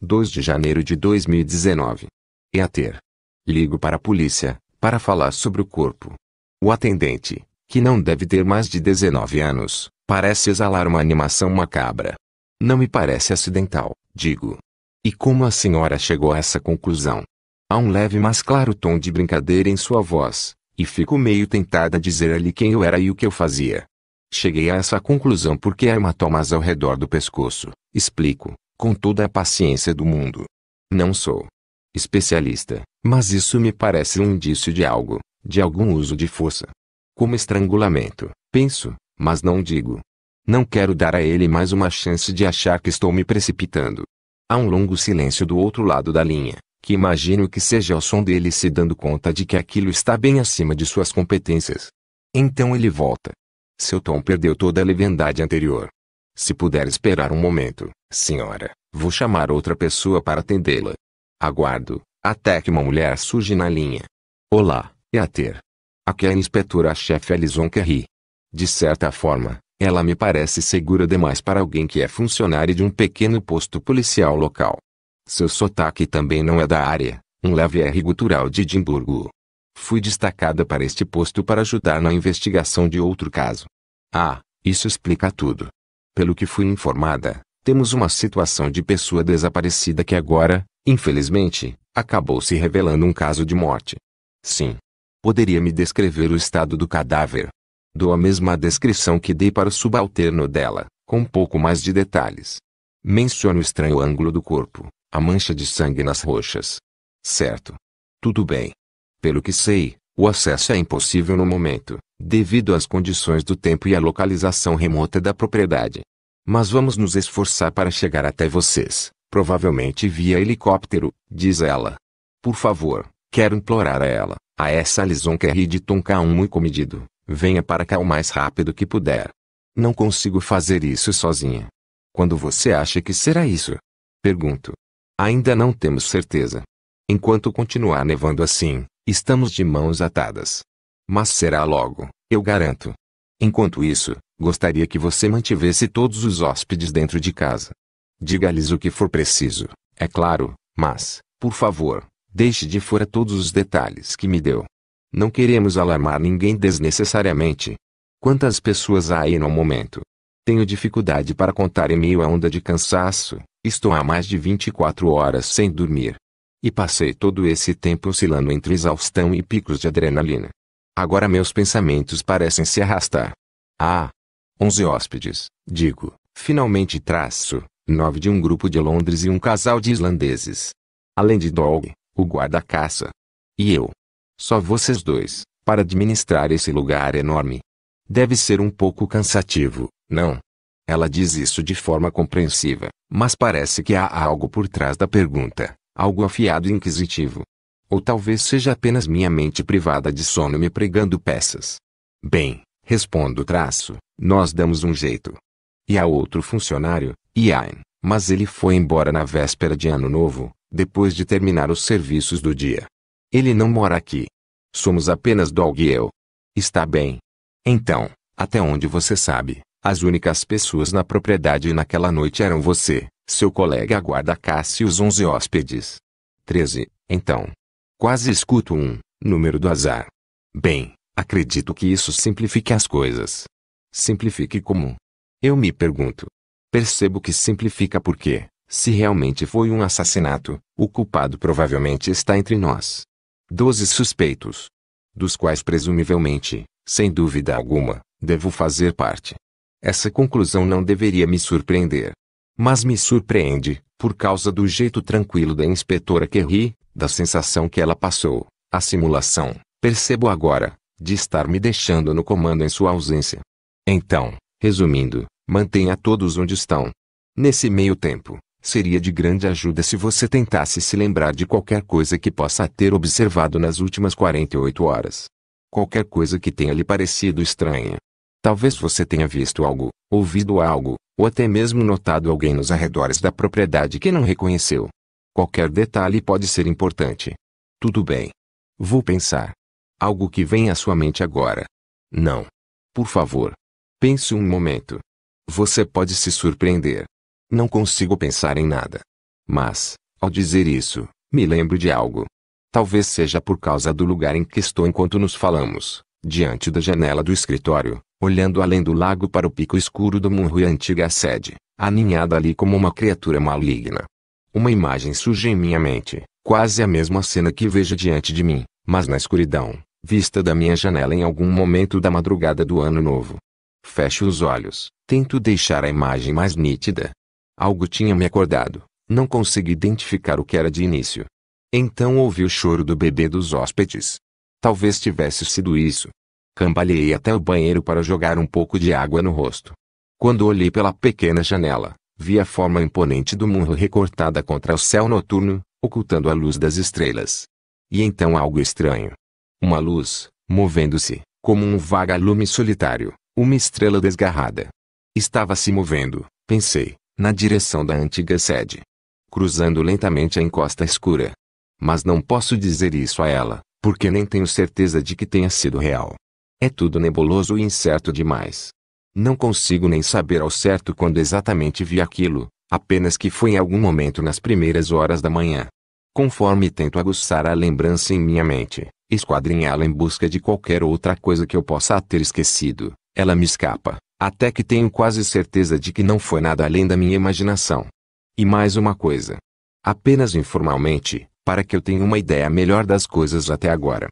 2 de janeiro de 2019. E é a ter. Ligo para a polícia, para falar sobre o corpo. O atendente, que não deve ter mais de 19 anos, parece exalar uma animação macabra. Não me parece acidental, digo. E como a senhora chegou a essa conclusão? Há um leve mas claro tom de brincadeira em sua voz, e fico meio tentada a dizer-lhe quem eu era e o que eu fazia. Cheguei a essa conclusão porque há hematomas ao redor do pescoço, explico, com toda a paciência do mundo. Não sou, especialista, mas isso me parece um indício de algo, de algum uso de força. Como estrangulamento, penso, mas não digo. Não quero dar a ele mais uma chance de achar que estou me precipitando. Há um longo silêncio do outro lado da linha, que imagino que seja o som dele se dando conta de que aquilo está bem acima de suas competências. Então ele volta. Seu tom perdeu toda a leviandade anterior. Se puder esperar um momento, senhora, vou chamar outra pessoa para atendê-la. Aguardo, até que uma mulher surge na linha. Olá, é a ter. Aqui é a inspetora-chefe Alison Kerry. De certa forma, ela me parece segura demais para alguém que é funcionário de um pequeno posto policial local. Seu sotaque também não é da área, um leve R gutural de Edimburgo. Fui destacada para este posto para ajudar na investigação de outro caso. Ah, isso explica tudo. Pelo que fui informada, temos uma situação de pessoa desaparecida que agora, Infelizmente, acabou se revelando um caso de morte. Sim. Poderia me descrever o estado do cadáver. Dou a mesma descrição que dei para o subalterno dela, com um pouco mais de detalhes. Menciono o estranho ângulo do corpo, a mancha de sangue nas roxas. Certo. Tudo bem. Pelo que sei, o acesso é impossível no momento, devido às condições do tempo e à localização remota da propriedade. Mas vamos nos esforçar para chegar até vocês. Provavelmente via helicóptero, diz ela. Por favor, quero implorar a ela, a essa Alison Kerry de tom calmo muito comedido, venha para cá o mais rápido que puder. Não consigo fazer isso sozinha. Quando você acha que será isso? Pergunto. Ainda não temos certeza. Enquanto continuar nevando assim, estamos de mãos atadas. Mas será logo, eu garanto. Enquanto isso, gostaria que você mantivesse todos os hóspedes dentro de casa. Diga-lhes o que for preciso, é claro, mas, por favor, deixe de fora todos os detalhes que me deu. Não queremos alarmar ninguém desnecessariamente. Quantas pessoas há aí no momento? Tenho dificuldade para contar em meio à onda de cansaço, estou há mais de 24 horas sem dormir. E passei todo esse tempo oscilando entre exaustão e picos de adrenalina. Agora meus pensamentos parecem se arrastar. Ah! Onze hóspedes, digo, finalmente traço, nove de um grupo de Londres e um casal de islandeses. Além de Dog, o guarda-caça. E eu. Só vocês dois, para administrar esse lugar enorme. Deve ser um pouco cansativo, não? Ela diz isso de forma compreensiva, mas parece que há algo por trás da pergunta, algo afiado e inquisitivo. Ou talvez seja apenas minha mente privada de sono me pregando peças. Bem, respondo traço, nós damos um jeito. E há outro funcionário, Iain, mas ele foi embora na véspera de Ano Novo, depois de terminar os serviços do dia. Ele não mora aqui. Somos apenas Dog e eu. Está bem. Então, até onde você sabe, as únicas pessoas na propriedade naquela noite eram você, seu colega guarda-caça e os onze hóspedes. 13. Então. Quase escuto um número do azar. Bem, acredito que isso simplifique as coisas. Simplifique como? Eu me pergunto, percebo que simplifica porque, se realmente foi um assassinato, o culpado provavelmente está entre nós. Doze suspeitos. Dos quais presumivelmente, sem dúvida alguma, devo fazer parte. Essa conclusão não deveria me surpreender. Mas me surpreende, por causa do jeito tranquilo da inspetora Kerry, da sensação que ela passou, a simulação, percebo agora, de estar me deixando no comando em sua ausência. Então, resumindo, Mantenha todos onde estão. Nesse meio tempo, seria de grande ajuda se você tentasse se lembrar de qualquer coisa que possa ter observado nas últimas 48 horas. Qualquer coisa que tenha lhe parecido estranha. Talvez você tenha visto algo, ouvido algo, ou até mesmo notado alguém nos arredores da propriedade que não reconheceu. Qualquer detalhe pode ser importante. Tudo bem. Vou pensar. Algo que vem à sua mente agora. Não. Por favor. Pense um momento. Você pode se surpreender. Não consigo pensar em nada. Mas, ao dizer isso, me lembro de algo. Talvez seja por causa do lugar em que estou enquanto nos falamos, diante da janela do escritório, olhando além do lago para o pico escuro do Munhui antiga sede, aninhada ali como uma criatura maligna. Uma imagem surge em minha mente, quase a mesma cena que vejo diante de mim, mas na escuridão, vista da minha janela em algum momento da madrugada do ano novo. Fecho os olhos, tento deixar a imagem mais nítida. Algo tinha me acordado, não consegui identificar o que era de início. Então ouvi o choro do bebê dos hóspedes. Talvez tivesse sido isso. Cambaleei até o banheiro para jogar um pouco de água no rosto. Quando olhei pela pequena janela, vi a forma imponente do murro recortada contra o céu noturno, ocultando a luz das estrelas. E então algo estranho. Uma luz, movendo-se, como um vaga-lume solitário, uma estrela desgarrada. Estava se movendo, pensei, na direção da antiga sede. Cruzando lentamente a encosta escura. Mas não posso dizer isso a ela, porque nem tenho certeza de que tenha sido real. É tudo nebuloso e incerto demais. Não consigo nem saber ao certo quando exatamente vi aquilo, apenas que foi em algum momento nas primeiras horas da manhã. Conforme tento aguçar a lembrança em minha mente, esquadrinhá-la em busca de qualquer outra coisa que eu possa ter esquecido, ela me escapa, até que tenho quase certeza de que não foi nada além da minha imaginação. E mais uma coisa. Apenas informalmente, para que eu tenha uma ideia melhor das coisas até agora.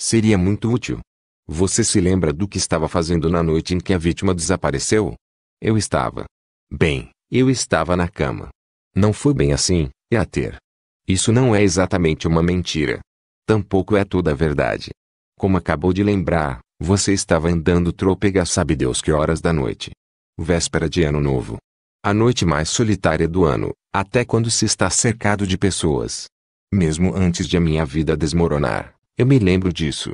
Seria muito útil. Você se lembra do que estava fazendo na noite em que a vítima desapareceu? Eu estava. Bem, eu estava na cama. Não foi bem assim, é a ter. Isso não é exatamente uma mentira. Tampouco é toda a verdade. Como acabou de lembrar, você estava andando trôpega sabe Deus que horas da noite. Véspera de ano novo. A noite mais solitária do ano, até quando se está cercado de pessoas. Mesmo antes de a minha vida desmoronar, eu me lembro disso.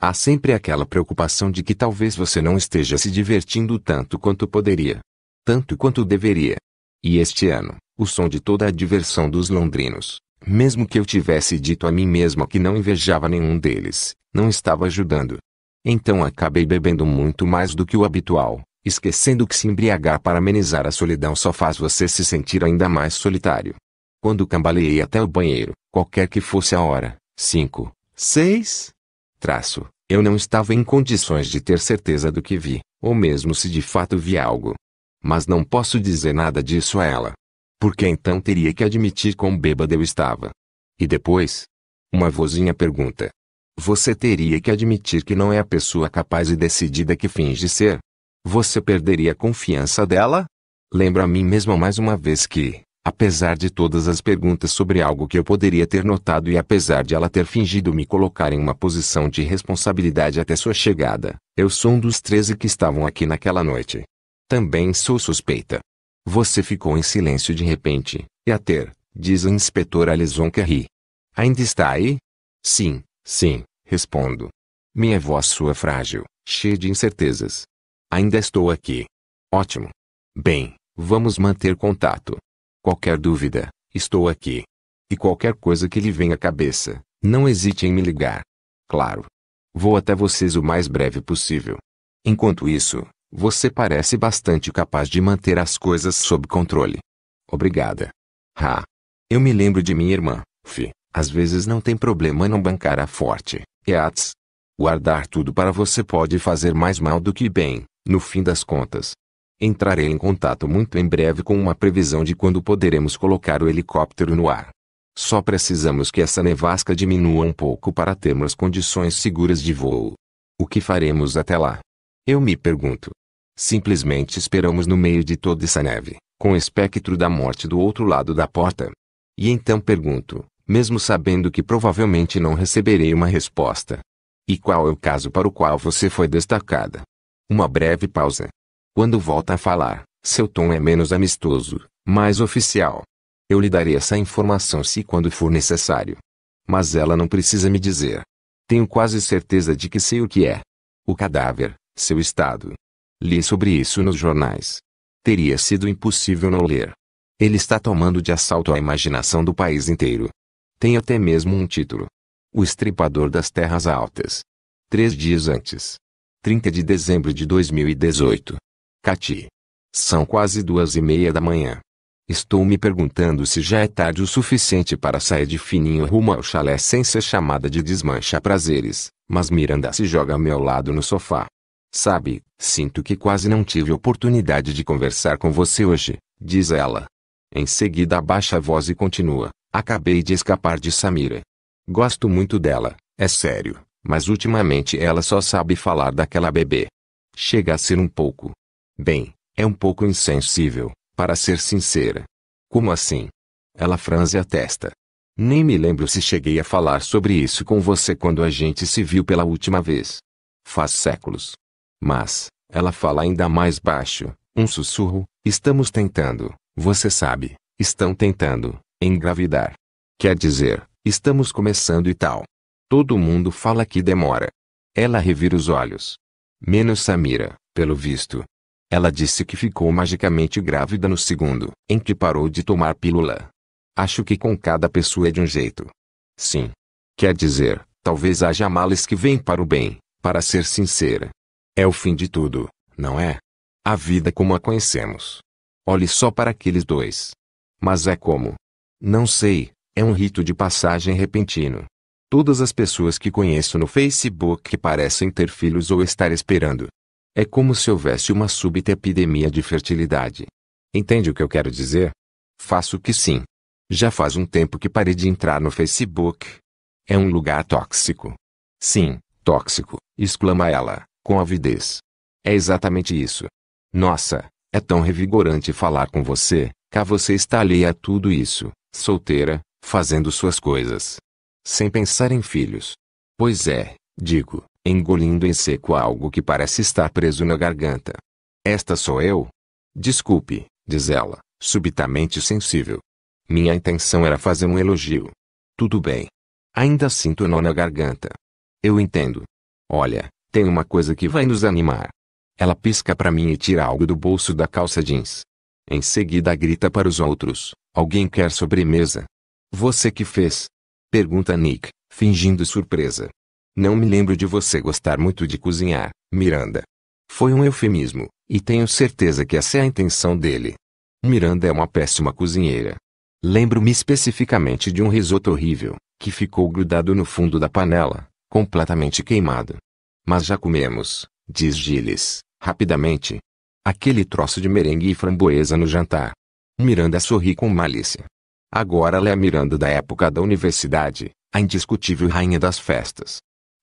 Há sempre aquela preocupação de que talvez você não esteja se divertindo tanto quanto poderia. Tanto quanto deveria. E este ano, o som de toda a diversão dos londrinos, mesmo que eu tivesse dito a mim mesma que não invejava nenhum deles, não estava ajudando. Então acabei bebendo muito mais do que o habitual, esquecendo que se embriagar para amenizar a solidão só faz você se sentir ainda mais solitário. Quando cambaleei até o banheiro, qualquer que fosse a hora, cinco, seis, traço, eu não estava em condições de ter certeza do que vi, ou mesmo se de fato vi algo. Mas não posso dizer nada disso a ela. Porque então teria que admitir quão bêbado eu estava. E depois? Uma vozinha pergunta. Você teria que admitir que não é a pessoa capaz e decidida que finge ser. Você perderia a confiança dela? Lembro a mim mesma mais uma vez que, apesar de todas as perguntas sobre algo que eu poderia ter notado e apesar de ela ter fingido me colocar em uma posição de responsabilidade até sua chegada, eu sou um dos treze que estavam aqui naquela noite. Também sou suspeita. Você ficou em silêncio de repente, e a ter, diz o inspetor Alison Kerry. Ainda está aí? Sim, Sim, respondo. Minha voz soa frágil, cheia de incertezas. Ainda estou aqui. Ótimo. Bem, vamos manter contato. Qualquer dúvida, estou aqui. E qualquer coisa que lhe venha à cabeça, não hesite em me ligar. Claro. Vou até vocês o mais breve possível. Enquanto isso, você parece bastante capaz de manter as coisas sob controle. Obrigada. Ha. Eu me lembro de minha irmã, Fi. Às vezes não tem problema não bancar a forte, e ats. Guardar tudo para você pode fazer mais mal do que bem, no fim das contas. Entrarei em contato muito em breve com uma previsão de quando poderemos colocar o helicóptero no ar. Só precisamos que essa nevasca diminua um pouco para termos condições seguras de voo. O que faremos até lá? Eu me pergunto. Simplesmente esperamos no meio de toda essa neve, com o espectro da morte do outro lado da porta. E então pergunto: mesmo sabendo que provavelmente não receberei uma resposta. E qual é o caso para o qual você foi destacada? Uma breve pausa. Quando volta a falar, seu tom é menos amistoso, mais oficial. Eu lhe darei essa informação se quando for necessário. Mas ela não precisa me dizer. Tenho quase certeza de que sei o que é. O cadáver, seu estado. Li sobre isso nos jornais. Teria sido impossível não ler. Ele está tomando de assalto a imaginação do país inteiro. Tem até mesmo um título. O Estripador das Terras Altas. Três dias antes. 30 de dezembro de 2018. Cati. São quase duas e meia da manhã. Estou me perguntando se já é tarde o suficiente para sair de fininho rumo ao chalé sem ser chamada de desmancha prazeres, mas Miranda se joga ao meu lado no sofá. Sabe, sinto que quase não tive oportunidade de conversar com você hoje, diz ela. Em seguida abaixa a voz e continua. Acabei de escapar de Samira. Gosto muito dela, é sério, mas ultimamente ela só sabe falar daquela bebê. Chega a ser um pouco. Bem, é um pouco insensível, para ser sincera. Como assim? Ela franze a testa. Nem me lembro se cheguei a falar sobre isso com você quando a gente se viu pela última vez. Faz séculos. Mas, ela fala ainda mais baixo, um sussurro, estamos tentando, você sabe, estão tentando. Engravidar. Quer dizer, estamos começando e tal. Todo mundo fala que demora. Ela revira os olhos. Menos Samira, pelo visto. Ela disse que ficou magicamente grávida no segundo, em que parou de tomar pílula. Acho que com cada pessoa é de um jeito. Sim. Quer dizer, talvez haja males que vêm para o bem, para ser sincera. É o fim de tudo, não é? A vida como a conhecemos. Olhe só para aqueles dois. Mas é como, não sei, é um rito de passagem repentino. Todas as pessoas que conheço no Facebook parecem ter filhos ou estar esperando. É como se houvesse uma súbita epidemia de fertilidade. Entende o que eu quero dizer? Faço que sim. Já faz um tempo que parei de entrar no Facebook. É um lugar tóxico. Sim, tóxico, exclama ela, com avidez. É exatamente isso. Nossa, é tão revigorante falar com você, cá você está alheia a tudo isso, solteira, fazendo suas coisas. Sem pensar em filhos. Pois é, digo, engolindo em seco algo que parece estar preso na garganta. Esta sou eu? Desculpe, diz ela, subitamente sensível. Minha intenção era fazer um elogio. Tudo bem. Ainda sinto nó na garganta. Eu entendo. Olha, tem uma coisa que vai nos animar. Ela pisca para mim e tira algo do bolso da calça jeans. Em seguida grita para os outros: Alguém quer sobremesa? Você que fez? Pergunta Nick, fingindo surpresa. Não me lembro de você gostar muito de cozinhar, Miranda. Foi um eufemismo, e tenho certeza que essa é a intenção dele. Miranda é uma péssima cozinheira. Lembro-me especificamente de um risoto horrível, que ficou grudado no fundo da panela, completamente queimado. Mas já comemos, diz Gilles, rapidamente, Aquele troço de merengue e framboesa no jantar. Miranda sorri com malícia. Agora ela é a Miranda da época da universidade, a indiscutível rainha das festas.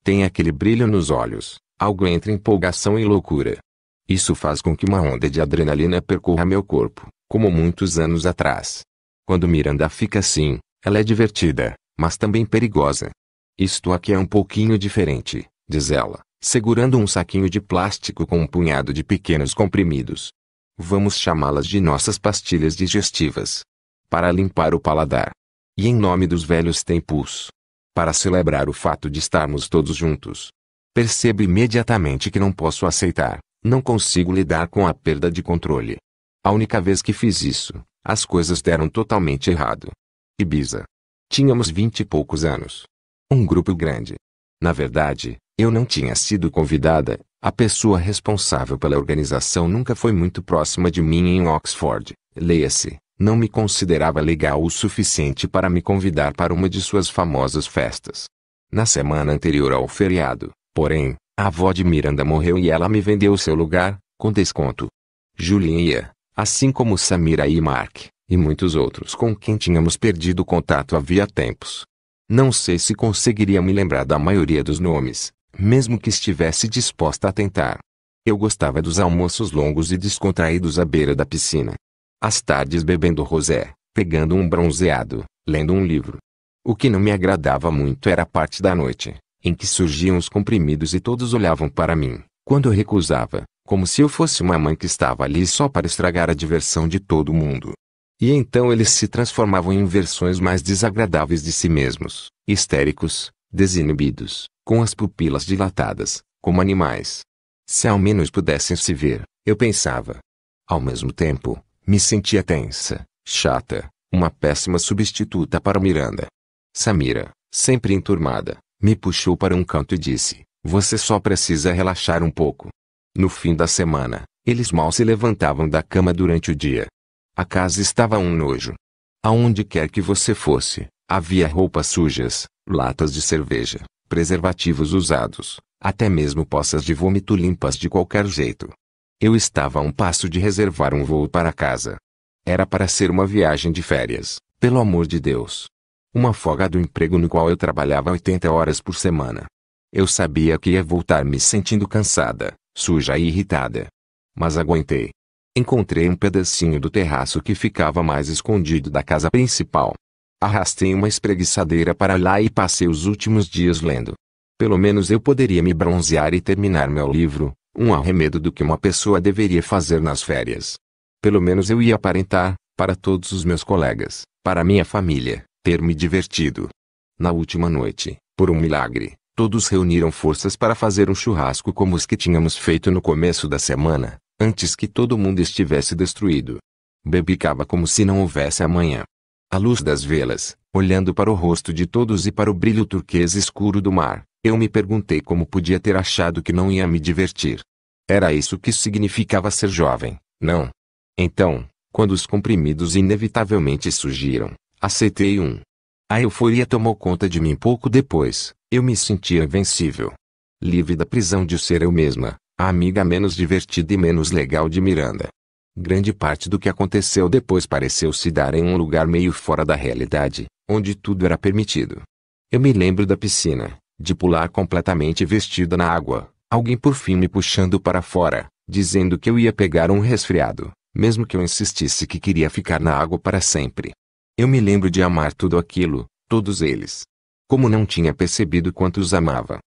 Tem aquele brilho nos olhos, algo entre empolgação e loucura. Isso faz com que uma onda de adrenalina percorra meu corpo, como muitos anos atrás. Quando Miranda fica assim, ela é divertida, mas também perigosa. Isto aqui é um pouquinho diferente, diz ela, segurando um saquinho de plástico com um punhado de pequenos comprimidos. Vamos chamá-las de nossas pastilhas digestivas. Para limpar o paladar. E em nome dos velhos tempos. Para celebrar o fato de estarmos todos juntos. Percebo imediatamente que não posso aceitar, não consigo lidar com a perda de controle. A única vez que fiz isso, as coisas deram totalmente errado. Ibiza. Tínhamos vinte e poucos anos. Um grupo grande. Na verdade, eu não tinha sido convidada, a pessoa responsável pela organização nunca foi muito próxima de mim em Oxford, leia-se, não me considerava legal o suficiente para me convidar para uma de suas famosas festas. Na semana anterior ao feriado, porém, a avó de Miranda morreu e ela me vendeu seu lugar, com desconto. Julinha, assim como Samira e Mark, e muitos outros com quem tínhamos perdido contato havia tempos. Não sei se conseguiria me lembrar da maioria dos nomes, mesmo que estivesse disposta a tentar. Eu gostava dos almoços longos e descontraídos à beira da piscina. As tardes bebendo rosé, pegando um bronzeado, lendo um livro. O que não me agradava muito era a parte da noite, em que surgiam os comprimidos e todos olhavam para mim, quando eu recusava, como se eu fosse uma mãe que estava ali só para estragar a diversão de todo mundo. E então eles se transformavam em versões mais desagradáveis de si mesmos, histéricos, desinibidos, com as pupilas dilatadas, como animais. Se ao menos pudessem se ver, eu pensava. Ao mesmo tempo, me sentia tensa, chata, uma péssima substituta para Miranda. Samira, sempre enturmada, me puxou para um canto e disse: Você só precisa relaxar um pouco. No fim da semana, eles mal se levantavam da cama durante o dia. A casa estava um nojo. Aonde quer que você fosse, havia roupas sujas, latas de cerveja, preservativos usados, até mesmo poças de vômito limpas de qualquer jeito. Eu estava a um passo de reservar um voo para casa. Era para ser uma viagem de férias, pelo amor de Deus. Uma folga do emprego no qual eu trabalhava 80 horas por semana. Eu sabia que ia voltar me sentindo cansada, suja e irritada. Mas aguentei. Encontrei um pedacinho do terraço que ficava mais escondido da casa principal. Arrastei uma espreguiçadeira para lá e passei os últimos dias lendo. Pelo menos eu poderia me bronzear e terminar meu livro, um arremedo do que uma pessoa deveria fazer nas férias. Pelo menos eu ia aparentar, para todos os meus colegas, para minha família, ter me divertido. Na última noite, por um milagre, todos reuniram forças para fazer um churrasco como os que tínhamos feito no começo da semana, antes que todo mundo estivesse destruído. Bebi como se não houvesse amanhã à luz das velas, olhando para o rosto de todos e para o brilho turquesa escuro do mar, eu me perguntei como podia ter achado que não ia me divertir. Era isso que significava ser jovem, não? Então, quando os comprimidos inevitavelmente surgiram, aceitei um. A euforia tomou conta de mim pouco depois, eu me sentia invencível. Livre da prisão de ser eu mesma, a amiga menos divertida e menos legal de Miranda, Grande parte do que aconteceu depois pareceu se dar em um lugar meio fora da realidade, onde tudo era permitido. Eu me lembro da piscina, de pular completamente vestida na água, alguém por fim me puxando para fora, dizendo que eu ia pegar um resfriado, mesmo que eu insistisse que queria ficar na água para sempre. Eu me lembro de amar tudo aquilo, todos eles. Como não tinha percebido quantos amava.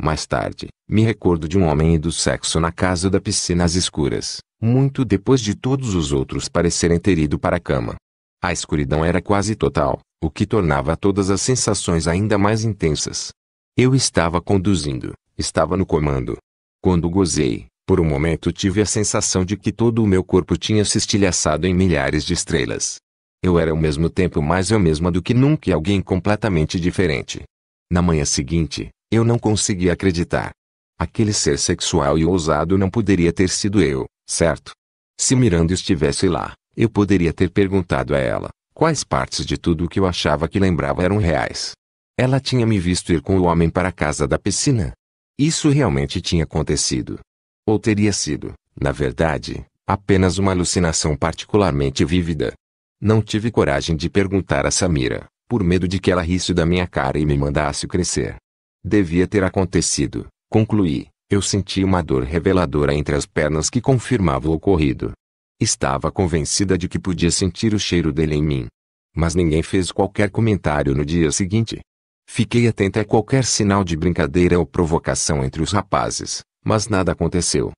Mais tarde, me recordo de um homem e do sexo na casa da piscina às escuras, muito depois de todos os outros parecerem ter ido para a cama. A escuridão era quase total, o que tornava todas as sensações ainda mais intensas. Eu estava conduzindo, estava no comando. Quando gozei, por um momento tive a sensação de que todo o meu corpo tinha se estilhaçado em milhares de estrelas. Eu era ao mesmo tempo mais eu mesma do que nunca e alguém completamente diferente. Na manhã seguinte, eu não conseguia acreditar. Aquele ser sexual e ousado não poderia ter sido eu. Certo. Se Miranda estivesse lá, eu poderia ter perguntado a ela quais partes de tudo o que eu achava que lembrava eram reais. Ela tinha me visto ir com o homem para a casa da piscina. Isso realmente tinha acontecido. Ou teria sido, na verdade, apenas uma alucinação particularmente vívida. Não tive coragem de perguntar a Samira, por medo de que ela risse da minha cara e me mandasse crescer. Devia ter acontecido, concluí, eu senti uma dor reveladora entre as pernas que confirmava o ocorrido. Estava convencida de que podia sentir o cheiro dele em mim. Mas ninguém fez qualquer comentário no dia seguinte. Fiquei atenta a qualquer sinal de brincadeira ou provocação entre os rapazes, mas nada aconteceu.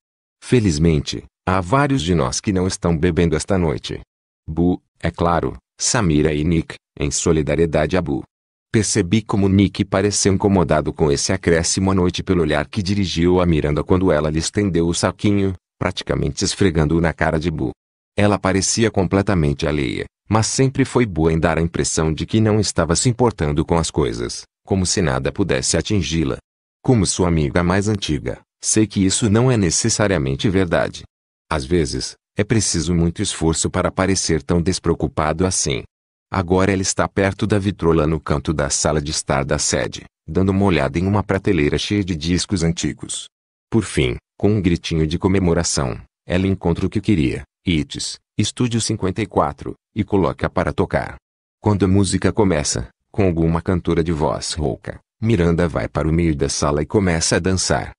Felizmente, há vários de nós que não estão bebendo esta noite. Bu, é claro, Samira e Nick, em solidariedade a Bu. Percebi como Nick pareceu incomodado com esse acréscimo à noite pelo olhar que dirigiu a Miranda quando ela lhe estendeu o saquinho, praticamente esfregando-o na cara de Boo. Ela parecia completamente alheia, mas sempre foi boa em dar a impressão de que não estava se importando com as coisas, como se nada pudesse atingi-la. Como sua amiga mais antiga, sei que isso não é necessariamente verdade. Às vezes, é preciso muito esforço para parecer tão despreocupado assim. Agora ela está perto da vitrola no canto da sala de estar da sede, dando uma olhada em uma prateleira cheia de discos antigos. Por fim, com um gritinho de comemoração, ela encontra o que queria, Itis, Estúdio 54, e coloca para tocar. Quando a música começa, com alguma cantora de voz rouca, Miranda vai para o meio da sala e começa a dançar.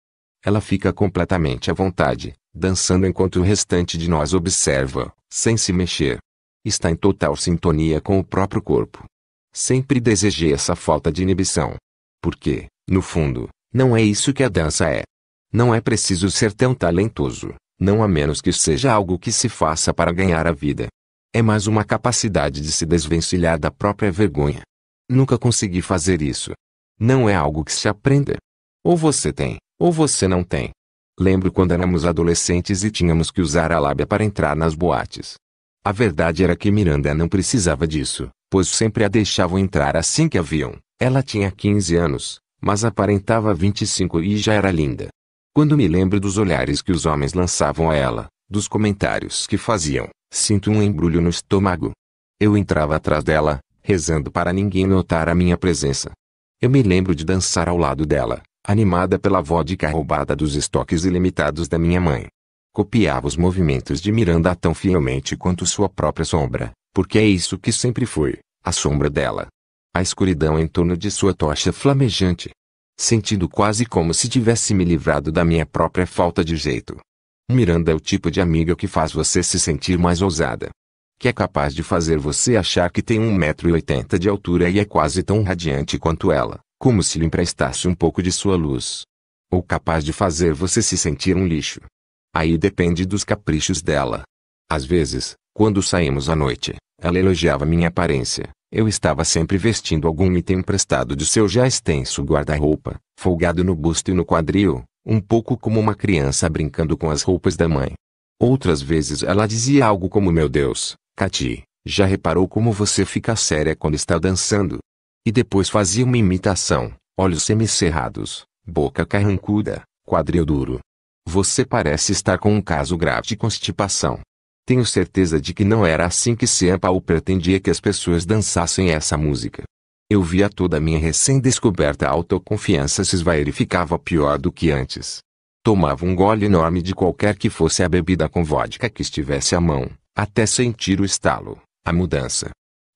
Ela fica completamente à vontade, dançando enquanto o restante de nós observa, sem se mexer, está em total sintonia com o próprio corpo. Sempre desejei essa falta de inibição. Porque, no fundo, não é isso que a dança é. Não é preciso ser tão talentoso, não a menos que seja algo que se faça para ganhar a vida. É mais uma capacidade de se desvencilhar da própria vergonha. Nunca consegui fazer isso. Não é algo que se aprenda. Ou você tem, ou você não tem. Lembro quando éramos adolescentes e tínhamos que usar a lábia para entrar nas boates. A verdade era que Miranda não precisava disso, pois sempre a deixavam entrar assim que a viam. Ela tinha 15 anos, mas aparentava 25 e já era linda. Quando me lembro dos olhares que os homens lançavam a ela, dos comentários que faziam, sinto um embrulho no estômago. Eu entrava atrás dela, rezando para ninguém notar a minha presença. Eu me lembro de dançar ao lado dela, animada pela vodka roubada dos estoques ilimitados da minha mãe copiava os movimentos de Miranda tão fielmente quanto sua própria sombra, porque é isso que sempre foi, a sombra dela. A escuridão em torno de sua tocha flamejante. Sentindo quase como se tivesse me livrado da minha própria falta de jeito. Miranda é o tipo de amiga que faz você se sentir mais ousada. Que é capaz de fazer você achar que tem 1,80m de altura e é quase tão radiante quanto ela, como se lhe emprestasse um pouco de sua luz. Ou capaz de fazer você se sentir um lixo, Aí depende dos caprichos dela. Às vezes, quando saímos à noite, ela elogiava minha aparência. Eu estava sempre vestindo algum item emprestado de seu já extenso guarda-roupa, folgado no busto e no quadril, um pouco como uma criança brincando com as roupas da mãe. Outras vezes ela dizia algo como: Meu Deus, Cati, já reparou como você fica séria quando está dançando? E depois fazia uma imitação: olhos semicerrados, boca carrancuda, quadril duro, você parece estar com um caso grave de constipação. Tenho certeza de que não era assim que Seampau pretendia que as pessoas dançassem essa música. Eu via toda a minha recém-descoberta autoconfiança se esvair e ficava pior do que antes. Tomava um gole enorme de qualquer que fosse a bebida com vodka que estivesse à mão, até sentir o estalo, a mudança.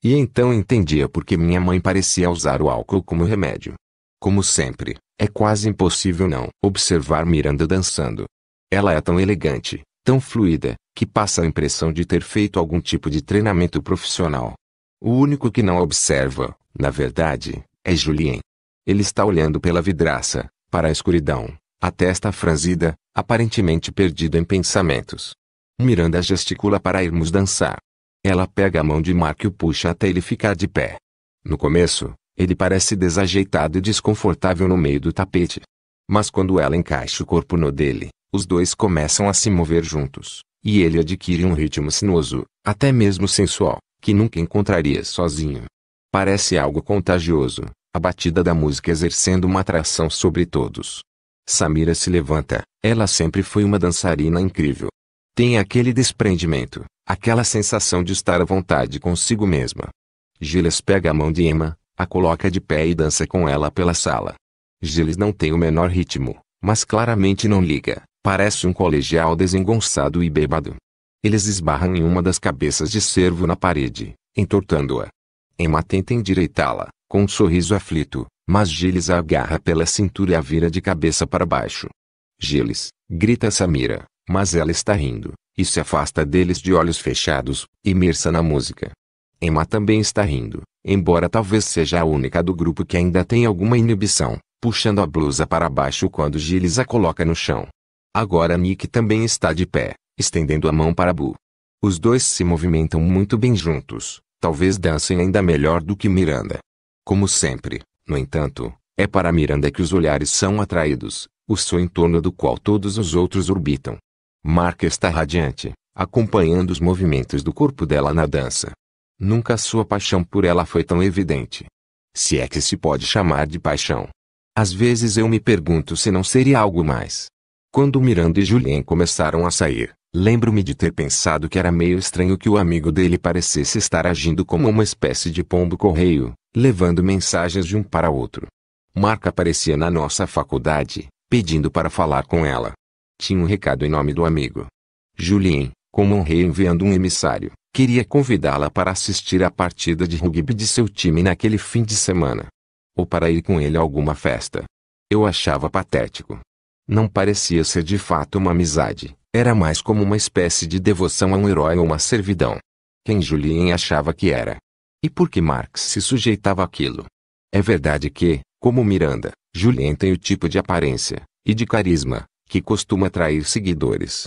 E então entendia por que minha mãe parecia usar o álcool como remédio. Como sempre, é quase impossível não observar Miranda dançando. Ela é tão elegante, tão fluida, que passa a impressão de ter feito algum tipo de treinamento profissional. O único que não observa, na verdade, é Julien. Ele está olhando pela vidraça, para a escuridão, a testa franzida, aparentemente perdido em pensamentos. Miranda gesticula para irmos dançar. Ela pega a mão de Mark e o puxa até ele ficar de pé. No começo, ele parece desajeitado e desconfortável no meio do tapete. Mas quando ela encaixa o corpo no dele, os dois começam a se mover juntos, e ele adquire um ritmo sinuoso, até mesmo sensual, que nunca encontraria sozinho. Parece algo contagioso, a batida da música exercendo uma atração sobre todos. Samira se levanta, ela sempre foi uma dançarina incrível. Tem aquele desprendimento, aquela sensação de estar à vontade consigo mesma. Gilles pega a mão de Emma, a coloca de pé e dança com ela pela sala. Giles não tem o menor ritmo, mas claramente não liga, parece um colegial desengonçado e bêbado. Eles esbarram em uma das cabeças de cervo na parede, entortando-a. Emma tenta endireitá-la, com um sorriso aflito, mas Giles a agarra pela cintura e a vira de cabeça para baixo. Giles grita Samira, mas ela está rindo, e se afasta deles de olhos fechados, imersa na música. Emma também está rindo, embora talvez seja a única do grupo que ainda tem alguma inibição, puxando a blusa para baixo quando Gilles a coloca no chão. Agora Nick também está de pé, estendendo a mão para Bu. Os dois se movimentam muito bem juntos, talvez dancem ainda melhor do que Miranda. Como sempre, no entanto, é para Miranda que os olhares são atraídos, o em torno do qual todos os outros orbitam. Mark está radiante, acompanhando os movimentos do corpo dela na dança. Nunca sua paixão por ela foi tão evidente. Se é que se pode chamar de paixão. Às vezes eu me pergunto se não seria algo mais. Quando Miranda e Julien começaram a sair, lembro-me de ter pensado que era meio estranho que o amigo dele parecesse estar agindo como uma espécie de pombo-correio, levando mensagens de um para outro. Marca aparecia na nossa faculdade, pedindo para falar com ela. Tinha um recado em nome do amigo. Julien, como um rei enviando um emissário, queria convidá-la para assistir à partida de rugby de seu time naquele fim de semana. Ou para ir com ele a alguma festa. Eu achava patético. Não parecia ser de fato uma amizade, era mais como uma espécie de devoção a um herói ou uma servidão. Quem Julien achava que era. E por que Marx se sujeitava àquilo? É verdade que, como Miranda, Julien tem o tipo de aparência, e de carisma, que costuma atrair seguidores.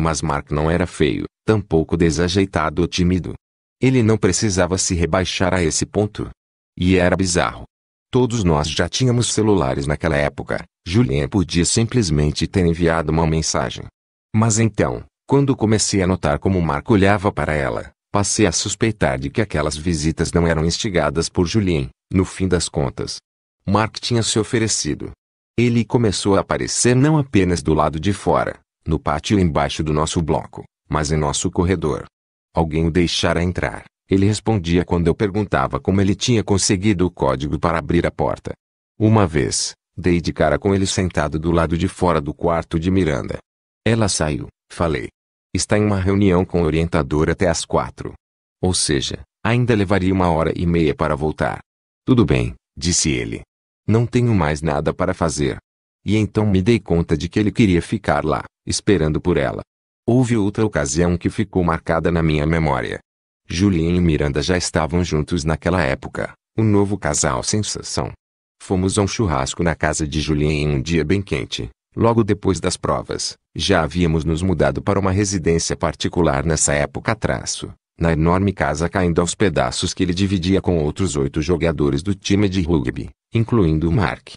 Mas Mark não era feio, tampouco desajeitado ou tímido. Ele não precisava se rebaixar a esse ponto. E era bizarro. Todos nós já tínhamos celulares naquela época. Julien podia simplesmente ter enviado uma mensagem. Mas então, quando comecei a notar como Mark olhava para ela, passei a suspeitar de que aquelas visitas não eram instigadas por Julien, no fim das contas. Mark tinha se oferecido. Ele começou a aparecer não apenas do lado de fora, no pátio embaixo do nosso bloco, mas em nosso corredor. Alguém o deixara entrar, ele respondia quando eu perguntava como ele tinha conseguido o código para abrir a porta. Uma vez, dei de cara com ele sentado do lado de fora do quarto de Miranda. Ela saiu, falei. Está em uma reunião com o orientador até às quatro. Ou seja, ainda levaria uma hora e meia para voltar. Tudo bem, disse ele. Não tenho mais nada para fazer. E então me dei conta de que ele queria ficar lá, esperando por ela. Houve outra ocasião que ficou marcada na minha memória. Julien e Miranda já estavam juntos naquela época, o um novo casal sensação. Fomos a um churrasco na casa de Julien em um dia bem quente. Logo depois das provas, já havíamos nos mudado para uma residência particular nessa época traço, na enorme casa caindo aos pedaços que ele dividia com outros oito jogadores do time de rugby, incluindo o Mark.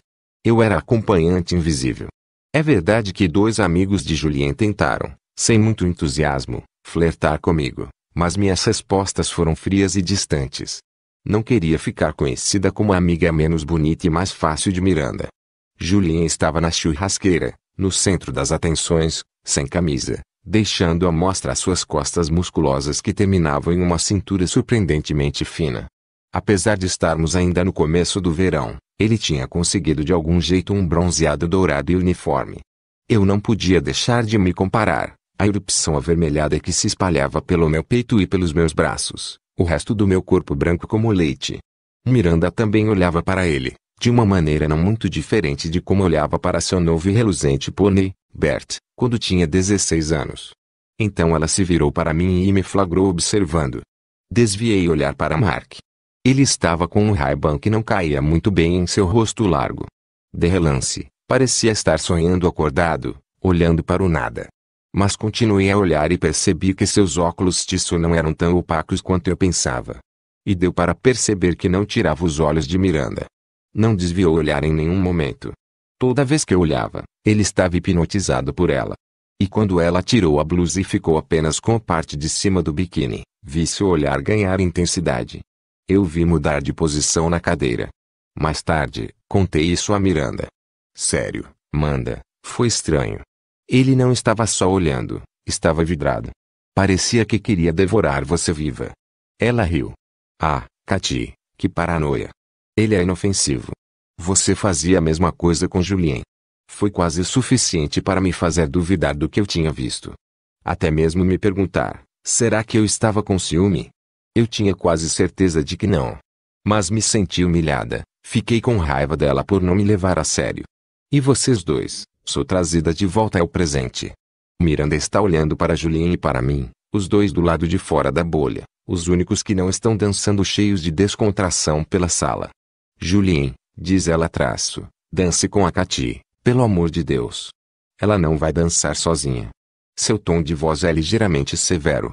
Eu era acompanhante invisível. É verdade que dois amigos de Julien tentaram, sem muito entusiasmo, flertar comigo, mas minhas respostas foram frias e distantes. Não queria ficar conhecida como a amiga menos bonita e mais fácil de Miranda. Julien estava na churrasqueira, no centro das atenções, sem camisa, deixando à mostra as suas costas musculosas que terminavam em uma cintura surpreendentemente fina. Apesar de estarmos ainda no começo do verão, ele tinha conseguido de algum jeito um bronzeado dourado e uniforme. Eu não podia deixar de me comparar. A erupção avermelhada que se espalhava pelo meu peito e pelos meus braços, o resto do meu corpo branco como leite. Miranda também olhava para ele, de uma maneira não muito diferente de como olhava para seu novo e reluzente pônei, Bert, quando tinha 16 anos. Então ela se virou para mim e me flagrou observando. Desviei o olhar para Mark, ele estava com um raibão que não caía muito bem em seu rosto largo. De relance, parecia estar sonhando acordado, olhando para o nada. Mas continuei a olhar e percebi que seus óculos tiço não eram tão opacos quanto eu pensava. E deu para perceber que não tirava os olhos de Miranda. Não desviou o olhar em nenhum momento. Toda vez que eu olhava, ele estava hipnotizado por ela. E quando ela tirou a blusa e ficou apenas com a parte de cima do biquíni, vi seu olhar ganhar intensidade, eu vi mudar de posição na cadeira. Mais tarde, contei isso a Miranda. Sério, Manda, foi estranho. Ele não estava só olhando, estava vidrado. Parecia que queria devorar você viva. Ela riu. Ah, Cati, que paranoia. Ele é inofensivo. Você fazia a mesma coisa com Julien. Foi quase suficiente para me fazer duvidar do que eu tinha visto. Até mesmo me perguntar: será que eu estava com ciúme? Eu tinha quase certeza de que não. Mas me senti humilhada, fiquei com raiva dela por não me levar a sério. E vocês dois, sou trazida de volta ao presente. Miranda está olhando para Julien e para mim, os dois do lado de fora da bolha, os únicos que não estão dançando cheios de descontração pela sala. Julien, diz ela traço, dance com a Cati, pelo amor de Deus. Ela não vai dançar sozinha. Seu tom de voz é ligeiramente severo,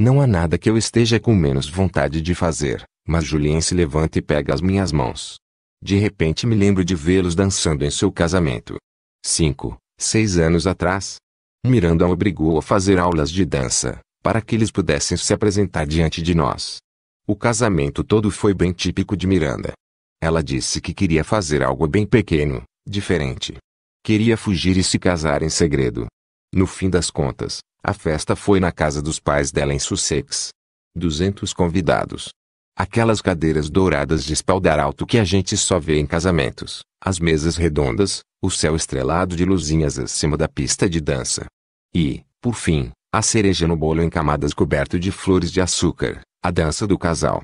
não há nada que eu esteja com menos vontade de fazer, mas Julien se levanta e pega as minhas mãos. De repente me lembro de vê-los dançando em seu casamento. Cinco, seis anos atrás. Miranda obrigou a fazer aulas de dança, para que eles pudessem se apresentar diante de nós. O casamento todo foi bem típico de Miranda. Ela disse que queria fazer algo bem pequeno, diferente. Queria fugir e se casar em segredo. No fim das contas, a festa foi na casa dos pais dela em Sussex. Duzentos convidados. Aquelas cadeiras douradas de espaldar alto que a gente só vê em casamentos, as mesas redondas, o céu estrelado de luzinhas acima da pista de dança. E, por fim, a cereja no bolo em camadas coberto de flores de açúcar, a dança do casal.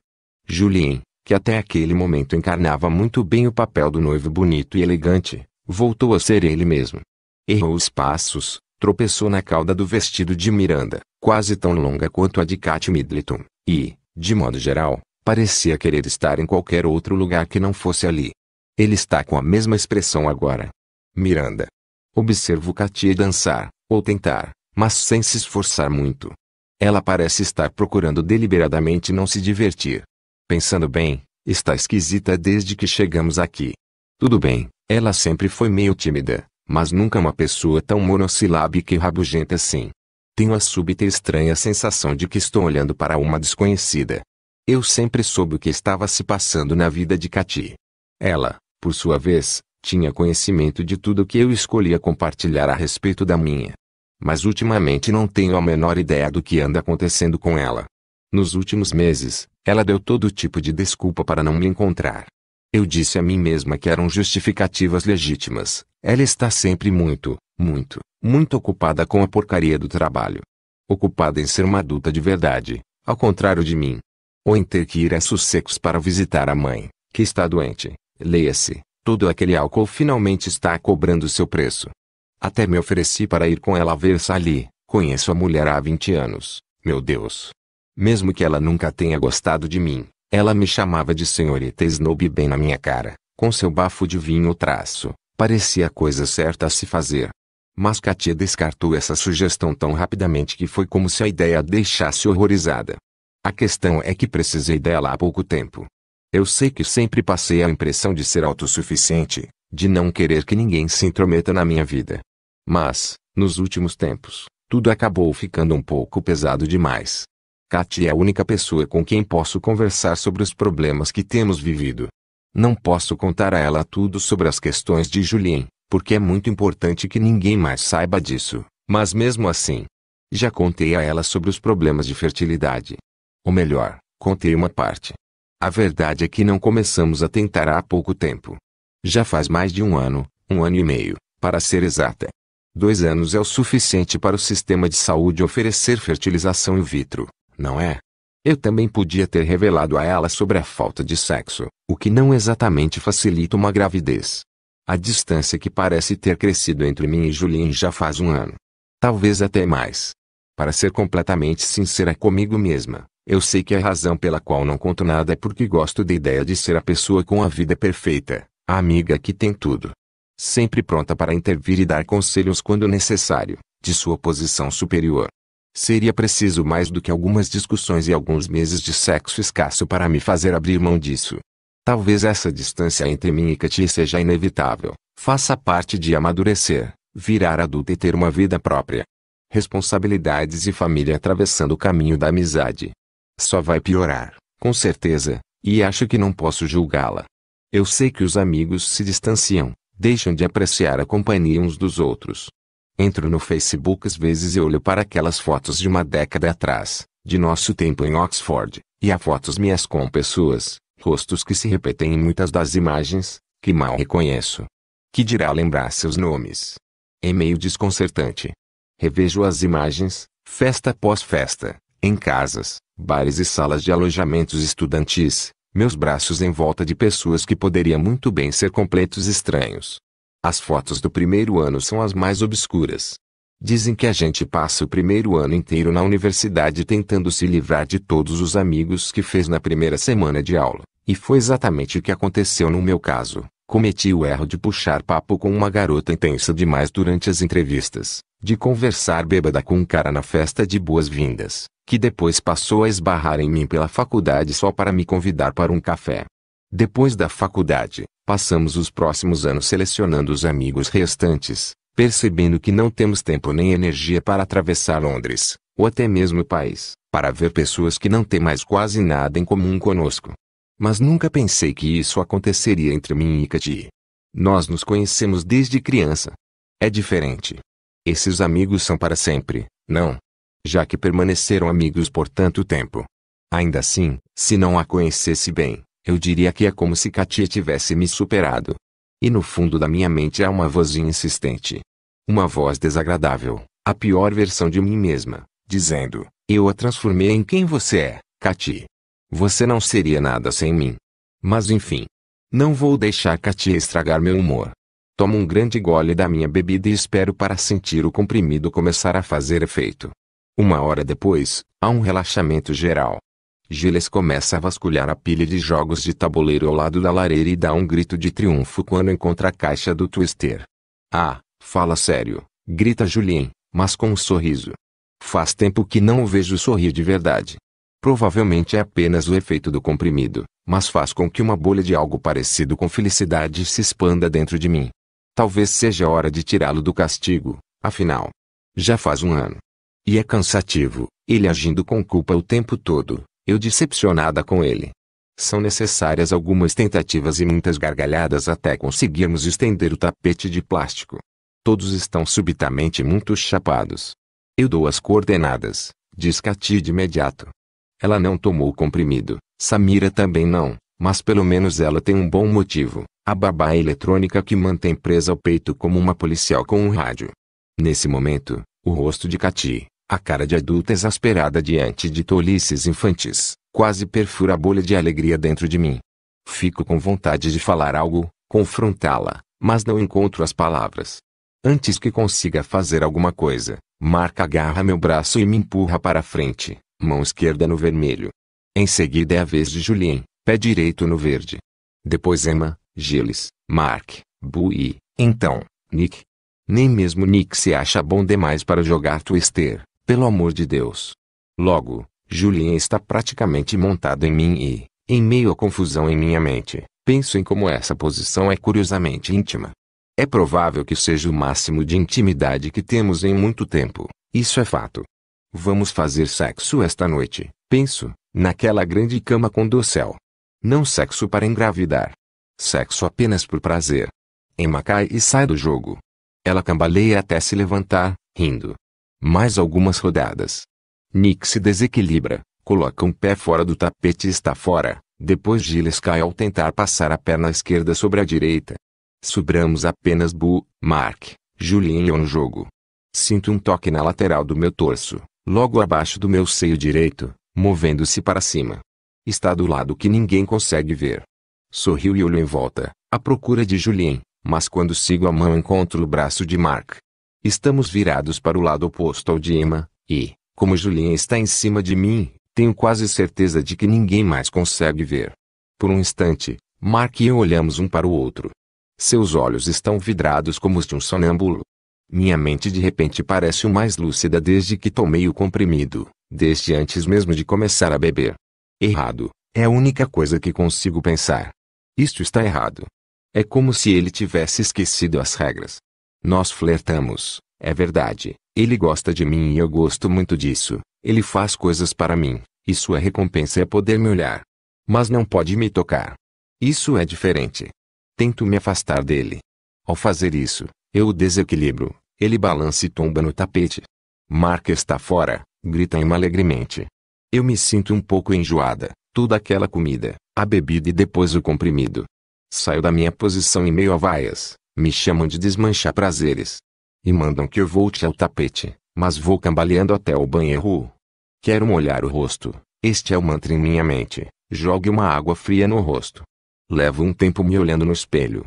Julien, que até aquele momento encarnava muito bem o papel do noivo bonito e elegante, voltou a ser ele mesmo. Errou os passos, tropeçou na cauda do vestido de Miranda, quase tão longa quanto a de Kate Middleton, e, de modo geral, parecia querer estar em qualquer outro lugar que não fosse ali. Ele está com a mesma expressão agora. Miranda. Observo Katia dançar, ou tentar, mas sem se esforçar muito. Ela parece estar procurando deliberadamente não se divertir. Pensando bem, está esquisita desde que chegamos aqui. Tudo bem, ela sempre foi meio tímida, mas nunca uma pessoa tão monossilábica e rabugenta assim. Tenho a súbita e estranha sensação de que estou olhando para uma desconhecida. Eu sempre soube o que estava se passando na vida de Cati. Ela, por sua vez, tinha conhecimento de tudo o que eu escolhia compartilhar a respeito da minha. Mas ultimamente não tenho a menor ideia do que anda acontecendo com ela. Nos últimos meses, ela deu todo tipo de desculpa para não me encontrar. Eu disse a mim mesma que eram justificativas legítimas, ela está sempre muito, muito, muito ocupada com a porcaria do trabalho. Ocupada em ser uma adulta de verdade, ao contrário de mim. Ou em ter que ir a Sussecos para visitar a mãe, que está doente. Leia-se, todo aquele álcool finalmente está cobrando seu preço. Até me ofereci para ir com ela ver Sally. Conheço a mulher há 20 anos. Meu Deus. Mesmo que ela nunca tenha gostado de mim, ela me chamava de senhorita Snob bem na minha cara, com seu bafo de vinho traço, Parecia a coisa certa a se fazer. Mas Katia descartou essa sugestão tão rapidamente que foi como se a ideia a deixasse horrorizada. A questão é que precisei dela há pouco tempo. Eu sei que sempre passei a impressão de ser autossuficiente, de não querer que ninguém se intrometa na minha vida. Mas, nos últimos tempos, tudo acabou ficando um pouco pesado demais. Katia é a única pessoa com quem posso conversar sobre os problemas que temos vivido. Não posso contar a ela tudo sobre as questões de Julien, porque é muito importante que ninguém mais saiba disso, mas mesmo assim, já contei a ela sobre os problemas de fertilidade. Ou melhor, contei uma parte. A verdade é que não começamos a tentar há pouco tempo. Já faz mais de um ano, um ano e meio, para ser exata. Dois anos é o suficiente para o sistema de saúde oferecer fertilização in vitro, não é? Eu também podia ter revelado a ela sobre a falta de sexo, o que não exatamente facilita uma gravidez. A distância que parece ter crescido entre mim e Julien já faz um ano. Talvez até mais. Para ser completamente sincera comigo mesma, eu sei que a razão pela qual não conto nada é porque gosto da ideia de ser a pessoa com a vida perfeita, a amiga que tem tudo. Sempre pronta para intervir e dar conselhos quando necessário, de sua posição superior. Seria preciso mais do que algumas discussões e alguns meses de sexo escasso para me fazer abrir mão disso. Talvez essa distância entre mim e Katia seja inevitável, faça parte de amadurecer, virar adulta e ter uma vida própria. Responsabilidades e família atravessando o caminho da amizade. Só vai piorar, com certeza, e acho que não posso julgá-la. Eu sei que os amigos se distanciam, deixam de apreciar a companhia uns dos outros, Entro no Facebook às vezes e olho para aquelas fotos de uma década atrás, de nosso tempo em Oxford, e há fotos minhas com pessoas, rostos que se repetem em muitas das imagens, que mal reconheço. Que dirá lembrar seus nomes? É meio desconcertante. Revejo as imagens, festa após festa, em casas, bares e salas de alojamentos estudantis, meus braços em volta de pessoas que poderiam muito bem ser completos estranhos, as fotos do primeiro ano são as mais obscuras. Dizem que a gente passa o primeiro ano inteiro na universidade tentando se livrar de todos os amigos que fez na primeira semana de aula, e foi exatamente o que aconteceu no meu caso. Cometi o erro de puxar papo com uma garota intensa demais durante as entrevistas, de conversar bêbada com um cara na festa de boas-vindas, que depois passou a esbarrar em mim pela faculdade só para me convidar para um café. Depois da faculdade, Passamos os próximos anos selecionando os amigos restantes, percebendo que não temos tempo nem energia para atravessar Londres, ou até mesmo o país, para ver pessoas que não têm mais quase nada em comum conosco. Mas nunca pensei que isso aconteceria entre mim e Katie. Nós nos conhecemos desde criança. É diferente. Esses amigos são para sempre, não? Já que permaneceram amigos por tanto tempo. Ainda assim, se não a conhecesse bem, eu diria que é como se Katia tivesse me superado. E no fundo da minha mente há uma vozinha insistente. Uma voz desagradável, a pior versão de mim mesma, dizendo: Eu a transformei em quem você é, Katia. Você não seria nada sem mim. Mas enfim. Não vou deixar Katia estragar meu humor. Tomo um grande gole da minha bebida e espero para sentir o comprimido começar a fazer efeito. Uma hora depois, há um relaxamento geral. Giles começa a vasculhar a pilha de jogos de tabuleiro ao lado da lareira e dá um grito de triunfo quando encontra a caixa do Twister. Ah, fala sério, grita Julien, mas com um sorriso. Faz tempo que não o vejo sorrir de verdade. Provavelmente é apenas o efeito do comprimido, mas faz com que uma bolha de algo parecido com felicidade se expanda dentro de mim. Talvez seja hora de tirá-lo do castigo, afinal. Já faz um ano. E é cansativo, ele agindo com culpa o tempo todo, eu decepcionada com ele. São necessárias algumas tentativas e muitas gargalhadas até conseguirmos estender o tapete de plástico. Todos estão subitamente muito chapados. Eu dou as coordenadas, diz Cati de imediato. Ela não tomou o comprimido, Samira também não, mas pelo menos ela tem um bom motivo, a babá eletrônica que mantém presa ao peito como uma policial com um rádio. Nesse momento, o rosto de Cati, a cara de adulta exasperada diante de tolices infantis, quase perfura a bolha de alegria dentro de mim. Fico com vontade de falar algo, confrontá-la, mas não encontro as palavras. Antes que consiga fazer alguma coisa, Marca agarra meu braço e me empurra para a frente, mão esquerda no vermelho. Em seguida é a vez de Julien, pé direito no verde. Depois Emma, Gilles, Mark, Bui, então, Nick. Nem mesmo Nick se acha bom demais para jogar Twister. Pelo amor de Deus. Logo, Julien está praticamente montado em mim e, em meio à confusão em minha mente, penso em como essa posição é curiosamente íntima. É provável que seja o máximo de intimidade que temos em muito tempo, isso é fato. Vamos fazer sexo esta noite, penso, naquela grande cama com dossel. Não sexo para engravidar. Sexo apenas por prazer. Emma cai e sai do jogo. Ela cambaleia até se levantar, rindo. Mais algumas rodadas. Nick se desequilibra, coloca um pé fora do tapete e está fora. Depois Gilles cai ao tentar passar a perna esquerda sobre a direita. Sobramos apenas Bu, Mark, e no jogo. Sinto um toque na lateral do meu torso, logo abaixo do meu seio direito, movendo-se para cima. Está do lado que ninguém consegue ver. Sorriu e olho em volta, à procura de Julien, mas quando sigo a mão encontro o braço de Mark. Estamos virados para o lado oposto ao de Emma, e, como Julien está em cima de mim, tenho quase certeza de que ninguém mais consegue ver. Por um instante, Mark e eu olhamos um para o outro. Seus olhos estão vidrados como os de um sonâmbulo. Minha mente de repente parece o mais lúcida desde que tomei o comprimido, desde antes mesmo de começar a beber. Errado, é a única coisa que consigo pensar. Isto está errado. É como se ele tivesse esquecido as regras. Nós flertamos, é verdade. Ele gosta de mim e eu gosto muito disso. Ele faz coisas para mim, e sua recompensa é poder me olhar. Mas não pode me tocar. Isso é diferente. Tento me afastar dele. Ao fazer isso, eu o desequilibro, ele balança e tomba no tapete. Marca está fora, grita Emma alegremente. Eu me sinto um pouco enjoada, toda aquela comida, a bebida e depois o comprimido. Saio da minha posição em meio a vaias, me chamam de desmanchar prazeres. E mandam que eu volte ao tapete, mas vou cambaleando até o banheiro. Quero molhar o rosto, este é o mantra em minha mente. Jogue uma água fria no rosto. Levo um tempo me olhando no espelho.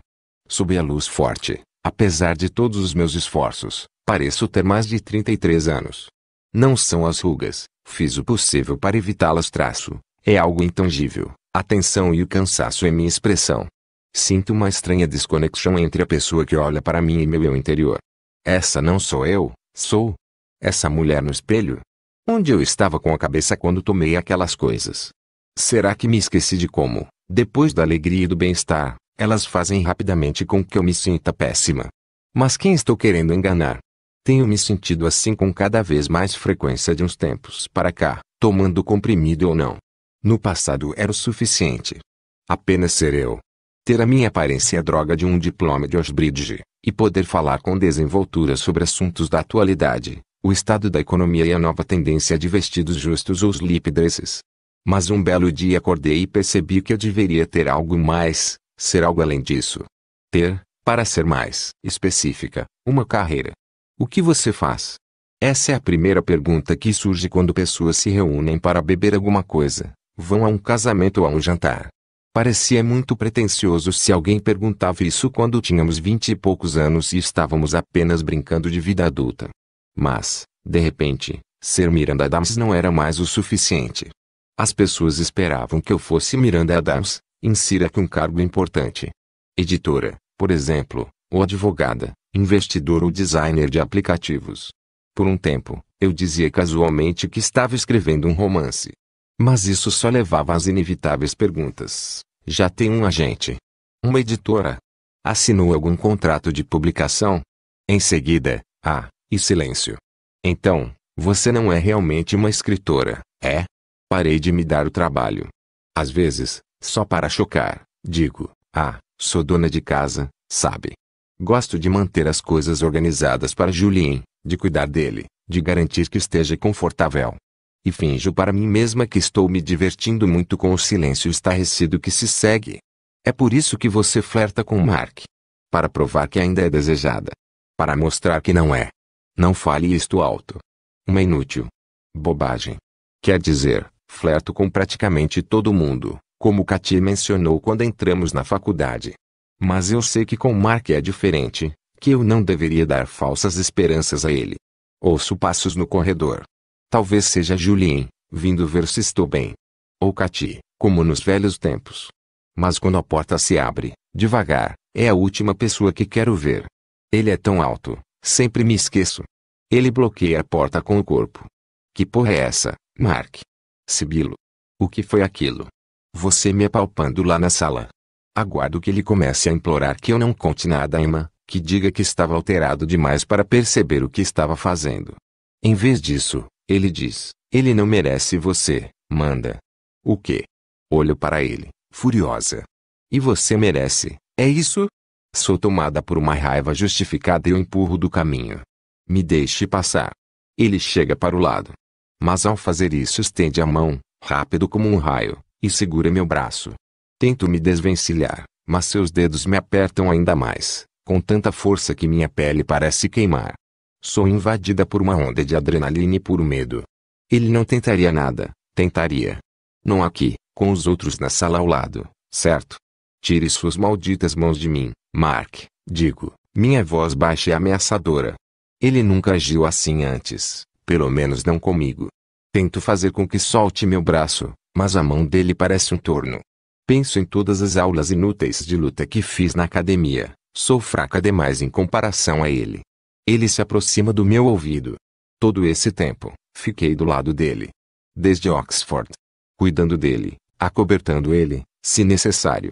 Sob a luz forte, apesar de todos os meus esforços, pareço ter mais de 33 anos. Não são as rugas, fiz o possível para evitá-las traço. É algo intangível. A tensão e o cansaço em é minha expressão. Sinto uma estranha desconexão entre a pessoa que olha para mim e meu eu interior. Essa não sou eu, sou essa mulher no espelho. Onde eu estava com a cabeça quando tomei aquelas coisas? Será que me esqueci de como, depois da alegria e do bem-estar, elas fazem rapidamente com que eu me sinta péssima? Mas quem estou querendo enganar? Tenho me sentido assim com cada vez mais frequência de uns tempos para cá, tomando comprimido ou não. No passado era o suficiente. Apenas ser eu, ter a minha aparência é droga de um diploma de osbridge e poder falar com desenvoltura sobre assuntos da atualidade, o estado da economia e a nova tendência de vestidos justos ou slip dresses. Mas um belo dia acordei e percebi que eu deveria ter algo mais, ser algo além disso. Ter, para ser mais específica, uma carreira. O que você faz? Essa é a primeira pergunta que surge quando pessoas se reúnem para beber alguma coisa, vão a um casamento ou a um jantar. Parecia muito pretensioso se alguém perguntava isso quando tínhamos vinte e poucos anos e estávamos apenas brincando de vida adulta. Mas, de repente, ser Miranda Adams não era mais o suficiente. As pessoas esperavam que eu fosse Miranda Adams, insira que um cargo importante. Editora, por exemplo, ou advogada, investidor ou designer de aplicativos. Por um tempo, eu dizia casualmente que estava escrevendo um romance. Mas isso só levava às inevitáveis perguntas já tem um agente, uma editora. Assinou algum contrato de publicação? Em seguida, ah, e silêncio. Então, você não é realmente uma escritora, é? Parei de me dar o trabalho. Às vezes, só para chocar, digo: Ah, sou dona de casa, sabe? Gosto de manter as coisas organizadas para Julien, de cuidar dele, de garantir que esteja confortável e finjo para mim mesma que estou me divertindo muito com o silêncio estarrecido que se segue. É por isso que você flerta com Mark. Para provar que ainda é desejada. Para mostrar que não é. Não fale isto alto. Uma inútil. Bobagem. Quer dizer, flerto com praticamente todo mundo, como Katy mencionou quando entramos na faculdade. Mas eu sei que com Mark é diferente, que eu não deveria dar falsas esperanças a ele. Ouço passos no corredor. Talvez seja Julien, vindo ver se estou bem. Ou Cati, como nos velhos tempos. Mas quando a porta se abre, devagar, é a última pessoa que quero ver. Ele é tão alto, sempre me esqueço. Ele bloqueia a porta com o corpo. Que porra é essa, Mark? Sibilo. O que foi aquilo? Você me apalpando lá na sala. Aguardo que ele comece a implorar que eu não conte nada a Emma, que diga que estava alterado demais para perceber o que estava fazendo. Em vez disso, ele diz: Ele não merece você, manda. O quê? Olho para ele, furiosa. E você merece, é isso? Sou tomada por uma raiva justificada e o empurro do caminho. Me deixe passar. Ele chega para o lado. Mas ao fazer isso estende a mão, rápido como um raio, e segura meu braço. Tento me desvencilhar, mas seus dedos me apertam ainda mais, com tanta força que minha pele parece queimar. Sou invadida por uma onda de adrenalina e por medo. Ele não tentaria nada, tentaria. Não aqui, com os outros na sala ao lado, certo? Tire suas malditas mãos de mim, Mark, digo, minha voz baixa e ameaçadora. Ele nunca agiu assim antes, pelo menos não comigo. Tento fazer com que solte meu braço, mas a mão dele parece um torno. Penso em todas as aulas inúteis de luta que fiz na academia, sou fraca demais em comparação a ele. Ele se aproxima do meu ouvido. Todo esse tempo, fiquei do lado dele. Desde Oxford. Cuidando dele, acobertando ele, se necessário.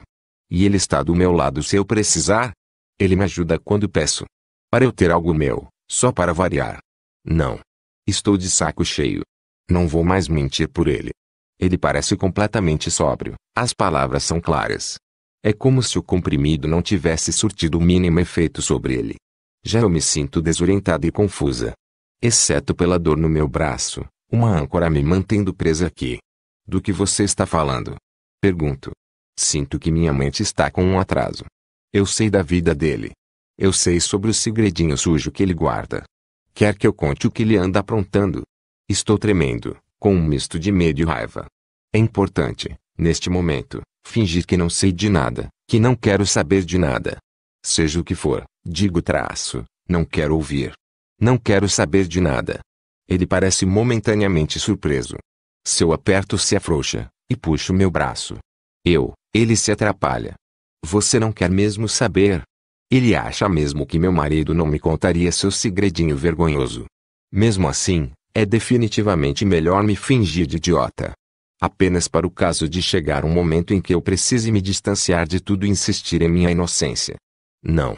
E ele está do meu lado se eu precisar. Ele me ajuda quando peço. Para eu ter algo meu, só para variar. Não. Estou de saco cheio. Não vou mais mentir por ele. Ele parece completamente sóbrio, as palavras são claras. É como se o comprimido não tivesse surtido o mínimo efeito sobre ele. Já eu me sinto desorientada e confusa. Exceto pela dor no meu braço, uma âncora me mantendo presa aqui. Do que você está falando? Pergunto. Sinto que minha mente está com um atraso. Eu sei da vida dele. Eu sei sobre o segredinho sujo que ele guarda. Quer que eu conte o que ele anda aprontando? Estou tremendo, com um misto de medo e raiva. É importante, neste momento, fingir que não sei de nada, que não quero saber de nada. Seja o que for, Digo traço, não quero ouvir. Não quero saber de nada. Ele parece momentaneamente surpreso. Seu aperto se afrouxa, e puxo meu braço. Eu, ele se atrapalha. Você não quer mesmo saber? Ele acha mesmo que meu marido não me contaria seu segredinho vergonhoso. Mesmo assim, é definitivamente melhor me fingir de idiota. Apenas para o caso de chegar um momento em que eu precise me distanciar de tudo e insistir em minha inocência. Não,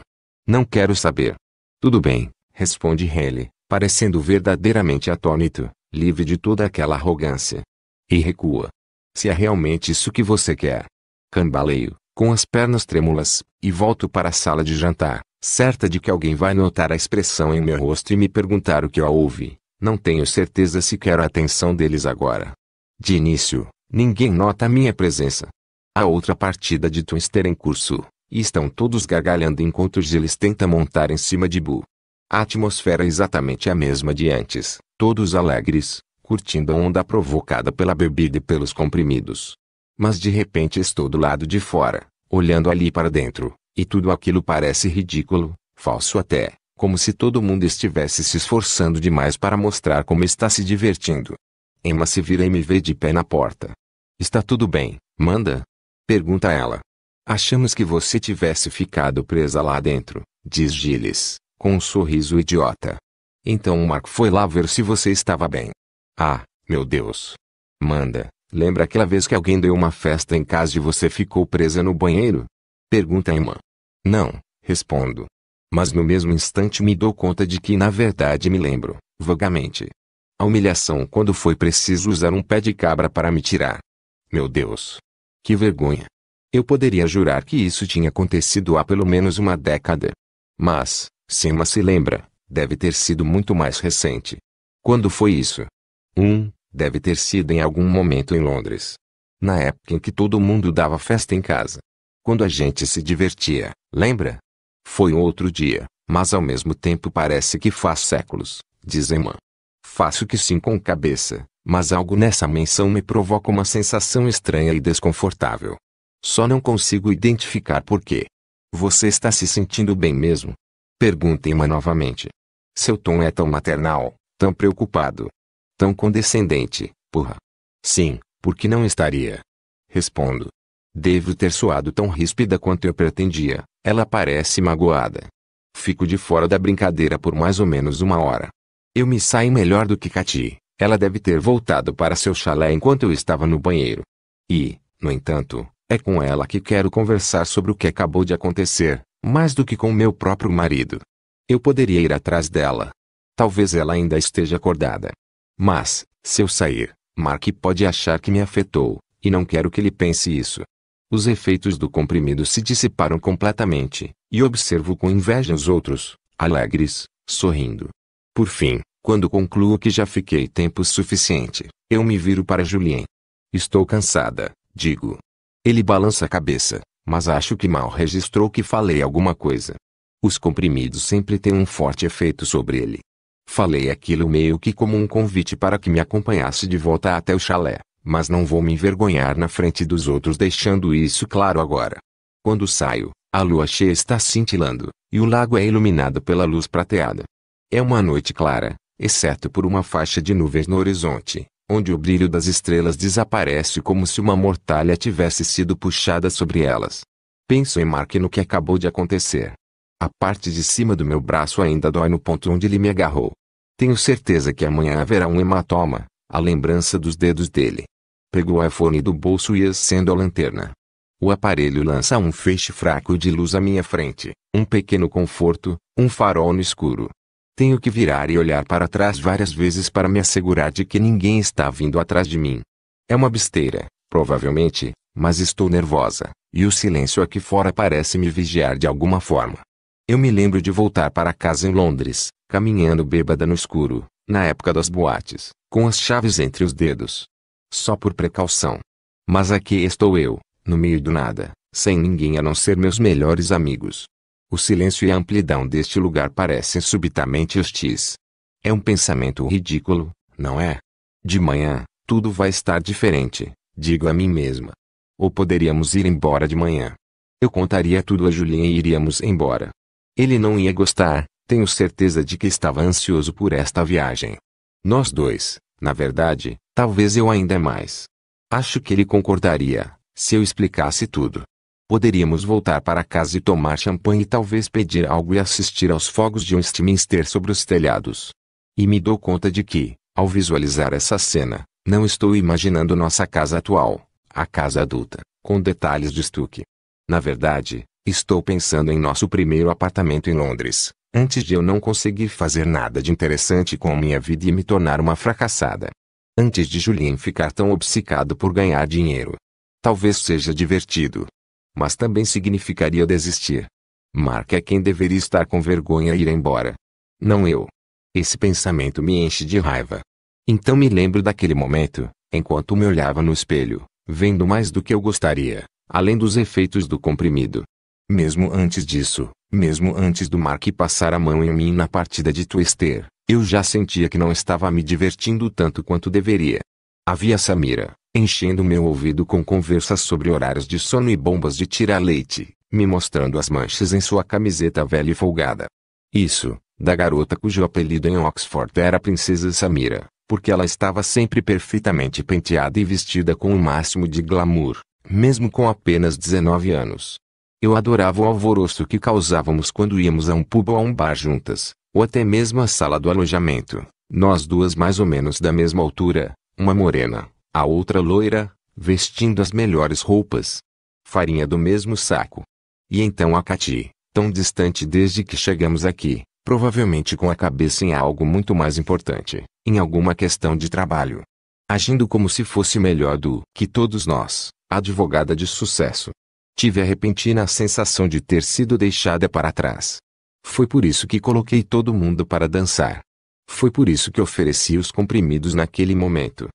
não quero saber. Tudo bem, responde Haley, parecendo verdadeiramente atônito, livre de toda aquela arrogância. E recua. Se é realmente isso que você quer. Cambaleio, com as pernas trêmulas, e volto para a sala de jantar, certa de que alguém vai notar a expressão em meu rosto e me perguntar o que eu ouvi. Não tenho certeza se quero a atenção deles agora. De início, ninguém nota a minha presença. A outra partida de Twister em curso. E estão todos gargalhando enquanto Gilles tenta montar em cima de Boo. A atmosfera é exatamente a mesma de antes, todos alegres, curtindo a onda provocada pela bebida e pelos comprimidos. Mas de repente estou do lado de fora, olhando ali para dentro, e tudo aquilo parece ridículo, falso até, como se todo mundo estivesse se esforçando demais para mostrar como está se divertindo. Emma se vira e me vê de pé na porta. Está tudo bem, manda? Pergunta ela. Achamos que você tivesse ficado presa lá dentro, diz Gilles, com um sorriso idiota. Então Mark foi lá ver se você estava bem. Ah, meu Deus. Manda, lembra aquela vez que alguém deu uma festa em casa e você ficou presa no banheiro? Pergunta a irmã. Não, respondo. Mas no mesmo instante me dou conta de que na verdade me lembro, vagamente. A humilhação quando foi preciso usar um pé de cabra para me tirar. Meu Deus. Que vergonha. Eu poderia jurar que isso tinha acontecido há pelo menos uma década. Mas, se Emma se lembra, deve ter sido muito mais recente. Quando foi isso? Um, deve ter sido em algum momento em Londres. Na época em que todo mundo dava festa em casa. Quando a gente se divertia, lembra? Foi outro dia, mas ao mesmo tempo parece que faz séculos, diz Emma. Faço que sim com cabeça, mas algo nessa menção me provoca uma sensação estranha e desconfortável. Só não consigo identificar por quê. Você está se sentindo bem mesmo? Perguntei-me novamente. Seu tom é tão maternal, tão preocupado, tão condescendente, porra. Sim, porque não estaria? Respondo. Devo ter soado tão ríspida quanto eu pretendia, ela parece magoada. Fico de fora da brincadeira por mais ou menos uma hora. Eu me saio melhor do que Cati, ela deve ter voltado para seu chalé enquanto eu estava no banheiro. E, no entanto, é com ela que quero conversar sobre o que acabou de acontecer, mais do que com meu próprio marido. Eu poderia ir atrás dela. Talvez ela ainda esteja acordada. Mas, se eu sair, Mark pode achar que me afetou, e não quero que ele pense isso. Os efeitos do comprimido se dissiparam completamente, e observo com inveja os outros, alegres, sorrindo. Por fim, quando concluo que já fiquei tempo suficiente, eu me viro para Julien. Estou cansada, digo. Ele balança a cabeça, mas acho que mal registrou que falei alguma coisa. Os comprimidos sempre têm um forte efeito sobre ele. Falei aquilo meio que como um convite para que me acompanhasse de volta até o chalé, mas não vou me envergonhar na frente dos outros deixando isso claro agora. Quando saio, a lua cheia está cintilando, e o lago é iluminado pela luz prateada. É uma noite clara, exceto por uma faixa de nuvens no horizonte, onde o brilho das estrelas desaparece como se uma mortalha tivesse sido puxada sobre elas. Penso em Mark no que acabou de acontecer. A parte de cima do meu braço ainda dói no ponto onde ele me agarrou. Tenho certeza que amanhã haverá um hematoma, a lembrança dos dedos dele. Pegou o iPhone do bolso e acendo a lanterna. O aparelho lança um feixe fraco de luz à minha frente, um pequeno conforto, um farol no escuro. Tenho que virar e olhar para trás várias vezes para me assegurar de que ninguém está vindo atrás de mim. É uma besteira, provavelmente, mas estou nervosa, e o silêncio aqui fora parece me vigiar de alguma forma. Eu me lembro de voltar para casa em Londres, caminhando bêbada no escuro, na época das boates, com as chaves entre os dedos. Só por precaução. Mas aqui estou eu, no meio do nada, sem ninguém a não ser meus melhores amigos. O silêncio e a amplidão deste lugar parecem subitamente hostis. É um pensamento ridículo, não é? De manhã, tudo vai estar diferente, digo a mim mesma. Ou poderíamos ir embora de manhã. Eu contaria tudo a Julien e iríamos embora. Ele não ia gostar, tenho certeza de que estava ansioso por esta viagem. Nós dois, na verdade, talvez eu ainda mais. Acho que ele concordaria, se eu explicasse tudo. Poderíamos voltar para casa e tomar champanhe e talvez pedir algo e assistir aos fogos de Westminster sobre os telhados. E me dou conta de que, ao visualizar essa cena, não estou imaginando nossa casa atual, a casa adulta, com detalhes de estuque. Na verdade, estou pensando em nosso primeiro apartamento em Londres, antes de eu não conseguir fazer nada de interessante com minha vida e me tornar uma fracassada. Antes de Julien ficar tão obcecado por ganhar dinheiro. Talvez seja divertido, mas também significaria desistir. Mark é quem deveria estar com vergonha e ir embora. Não eu. Esse pensamento me enche de raiva. Então me lembro daquele momento, enquanto me olhava no espelho, vendo mais do que eu gostaria, além dos efeitos do comprimido. Mesmo antes disso, mesmo antes do Mark passar a mão em mim na partida de Twister, eu já sentia que não estava me divertindo tanto quanto deveria. Havia Samira, enchendo meu ouvido com conversas sobre horários de sono e bombas de tirar leite, me mostrando as manchas em sua camiseta velha e folgada. Isso, da garota cujo apelido em Oxford era Princesa Samira, porque ela estava sempre perfeitamente penteada e vestida com o máximo de glamour, mesmo com apenas 19 anos. Eu adorava o alvoroço que causávamos quando íamos a um pub ou a um bar juntas, ou até mesmo a sala do alojamento, nós duas mais ou menos da mesma altura, uma morena, a outra loira, vestindo as melhores roupas. Farinha do mesmo saco. E então a Cati, tão distante desde que chegamos aqui, provavelmente com a cabeça em algo muito mais importante, em alguma questão de trabalho. Agindo como se fosse melhor do que todos nós, advogada de sucesso. Tive a repentina sensação de ter sido deixada para trás. Foi por isso que coloquei todo mundo para dançar. Foi por isso que ofereci os comprimidos naquele momento.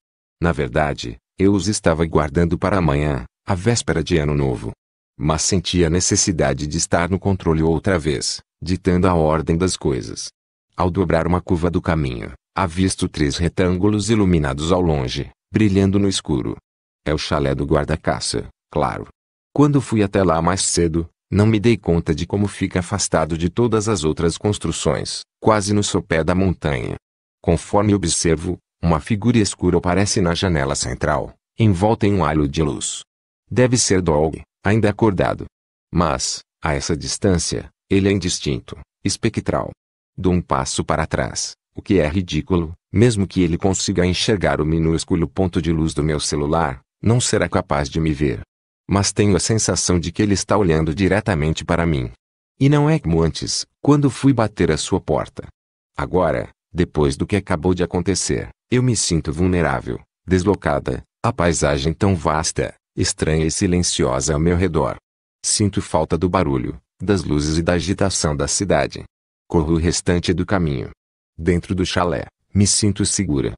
Na verdade, eu os estava guardando para amanhã, a véspera de Ano Novo. Mas senti a necessidade de estar no controle outra vez, ditando a ordem das coisas. Ao dobrar uma curva do caminho, avisto três retângulos iluminados ao longe, brilhando no escuro. É o chalé do guarda-caça, claro. Quando fui até lá mais cedo, não me dei conta de como fica afastado de todas as outras construções, quase no sopé da montanha. Conforme observo, uma figura escura aparece na janela central, envolta em um halo de luz. Deve ser Dog, ainda acordado. Mas, a essa distância, ele é indistinto, espectral. Dou um passo para trás, o que é ridículo, mesmo que ele consiga enxergar o minúsculo ponto de luz do meu celular, não será capaz de me ver. Mas tenho a sensação de que ele está olhando diretamente para mim. E não é como antes, quando fui bater à sua porta. Agora, depois do que acabou de acontecer, eu me sinto vulnerável, deslocada, a paisagem tão vasta, estranha e silenciosa ao meu redor. Sinto falta do barulho, das luzes e da agitação da cidade. Corro o restante do caminho. Dentro do chalé, me sinto segura.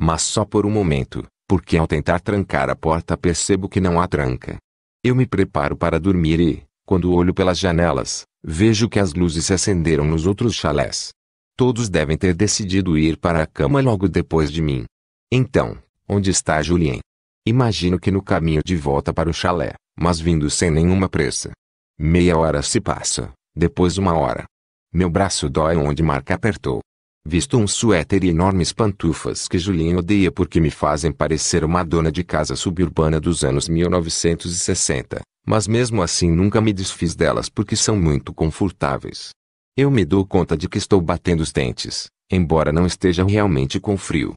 Mas só por um momento, porque ao tentar trancar a porta percebo que não há tranca. Eu me preparo para dormir e, quando olho pelas janelas, vejo que as luzes se acenderam nos outros chalés. Todos devem ter decidido ir para a cama logo depois de mim. Então, onde está Julien? Imagino que no caminho de volta para o chalé, mas vindo sem nenhuma pressa. Meia hora se passa, depois uma hora. Meu braço dói onde Marca apertou. Visto um suéter e enormes pantufas que Julien odeia porque me fazem parecer uma dona de casa suburbana dos anos 1960, mas mesmo assim nunca me desfiz delas porque são muito confortáveis. Eu me dou conta de que estou batendo os dentes, embora não esteja realmente com frio.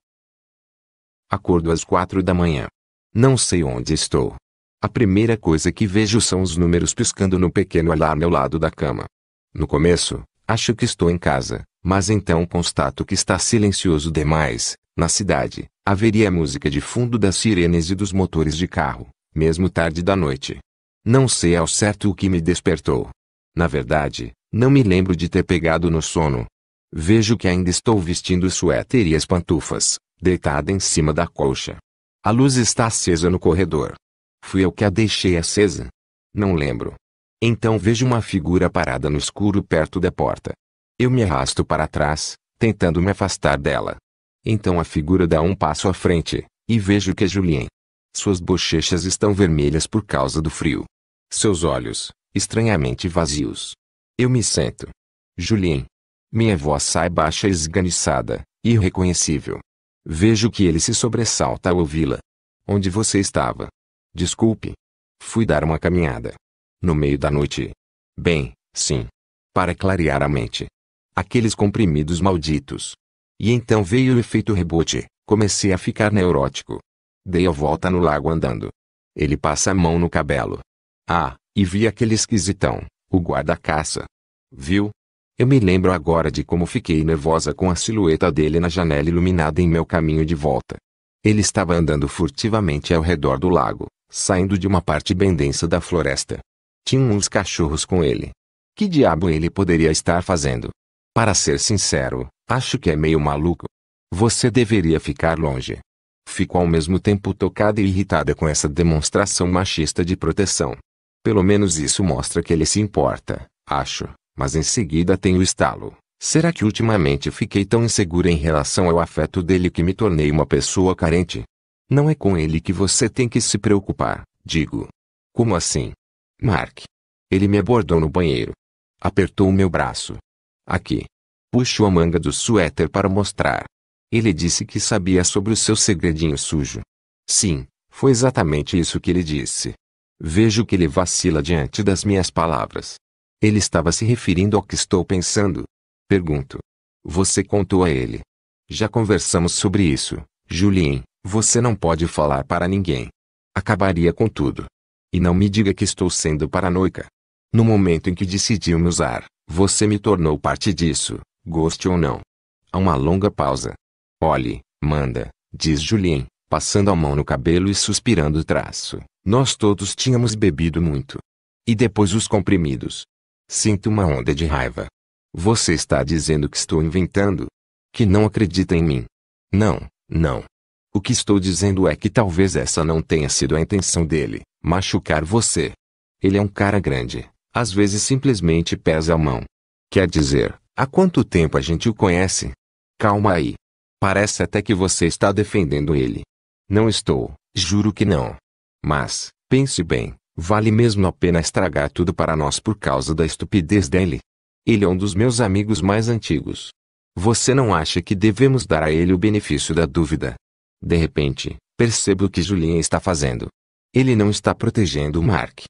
Acordo às quatro da manhã. Não sei onde estou. A primeira coisa que vejo são os números piscando no pequeno alarme ao lado da cama. No começo, acho que estou em casa, mas então constato que está silencioso demais. Na cidade, haveria música de fundo das sirenes e dos motores de carro, mesmo tarde da noite. Não sei ao certo o que me despertou. Na verdade, não me lembro de ter pegado no sono. Vejo que ainda estou vestindo suéter e as pantufas, deitada em cima da colcha. A luz está acesa no corredor. Fui eu que a deixei acesa? Não lembro. Então vejo uma figura parada no escuro perto da porta. Eu me arrasto para trás, tentando me afastar dela. Então a figura dá um passo à frente, e vejo que é Julien. Suas bochechas estão vermelhas por causa do frio. Seus olhos, estranhamente vazios, eu me sento. Julien. Minha voz sai baixa e esganiçada, irreconhecível. Vejo que ele se sobressalta ao ouvi-la. Onde você estava? Desculpe. Fui dar uma caminhada. No meio da noite. Bem, sim. Para clarear a mente. Aqueles comprimidos malditos. E então veio o efeito rebote. Comecei a ficar neurótico. Dei a volta no lago andando. Ele passa a mão no cabelo. Ah, e vi aquele esquisitão, o guarda-caça. Viu? Eu me lembro agora de como fiquei nervosa com a silhueta dele na janela iluminada em meu caminho de volta. Ele estava andando furtivamente ao redor do lago, saindo de uma parte bem densa da floresta. Tinha uns cachorros com ele. Que diabo ele poderia estar fazendo? Para ser sincero, acho que é meio maluco. Você deveria ficar longe. Fico ao mesmo tempo tocada e irritada com essa demonstração machista de proteção. Pelo menos isso mostra que ele se importa, acho mas em seguida tem o estalo. Será que ultimamente fiquei tão insegura em relação ao afeto dele que me tornei uma pessoa carente? Não é com ele que você tem que se preocupar, digo. Como assim? Mark. Ele me abordou no banheiro. Apertou o meu braço. Aqui. Puxo a manga do suéter para mostrar. Ele disse que sabia sobre o seu segredinho sujo. Sim, foi exatamente isso que ele disse. Vejo que ele vacila diante das minhas palavras. Ele estava se referindo ao que estou pensando. Pergunto. Você contou a ele. Já conversamos sobre isso, Julien. Você não pode falar para ninguém. Acabaria com tudo. E não me diga que estou sendo paranoica. No momento em que decidiu me usar, você me tornou parte disso, goste ou não. Há uma longa pausa. Olhe, manda, diz Julien, passando a mão no cabelo e suspirando traço. Nós todos tínhamos bebido muito. E depois os comprimidos. Sinto uma onda de raiva. Você está dizendo que estou inventando? Que não acredita em mim? Não, não. O que estou dizendo é que talvez essa não tenha sido a intenção dele, machucar você. Ele é um cara grande, às vezes simplesmente pesa a mão. Quer dizer, há quanto tempo a gente o conhece? Calma aí. Parece até que você está defendendo ele. Não estou, juro que não. Mas, pense bem, Vale mesmo a pena estragar tudo para nós por causa da estupidez dele? Ele é um dos meus amigos mais antigos. Você não acha que devemos dar a ele o benefício da dúvida? De repente, percebo o que Julien está fazendo. Ele não está protegendo Mark.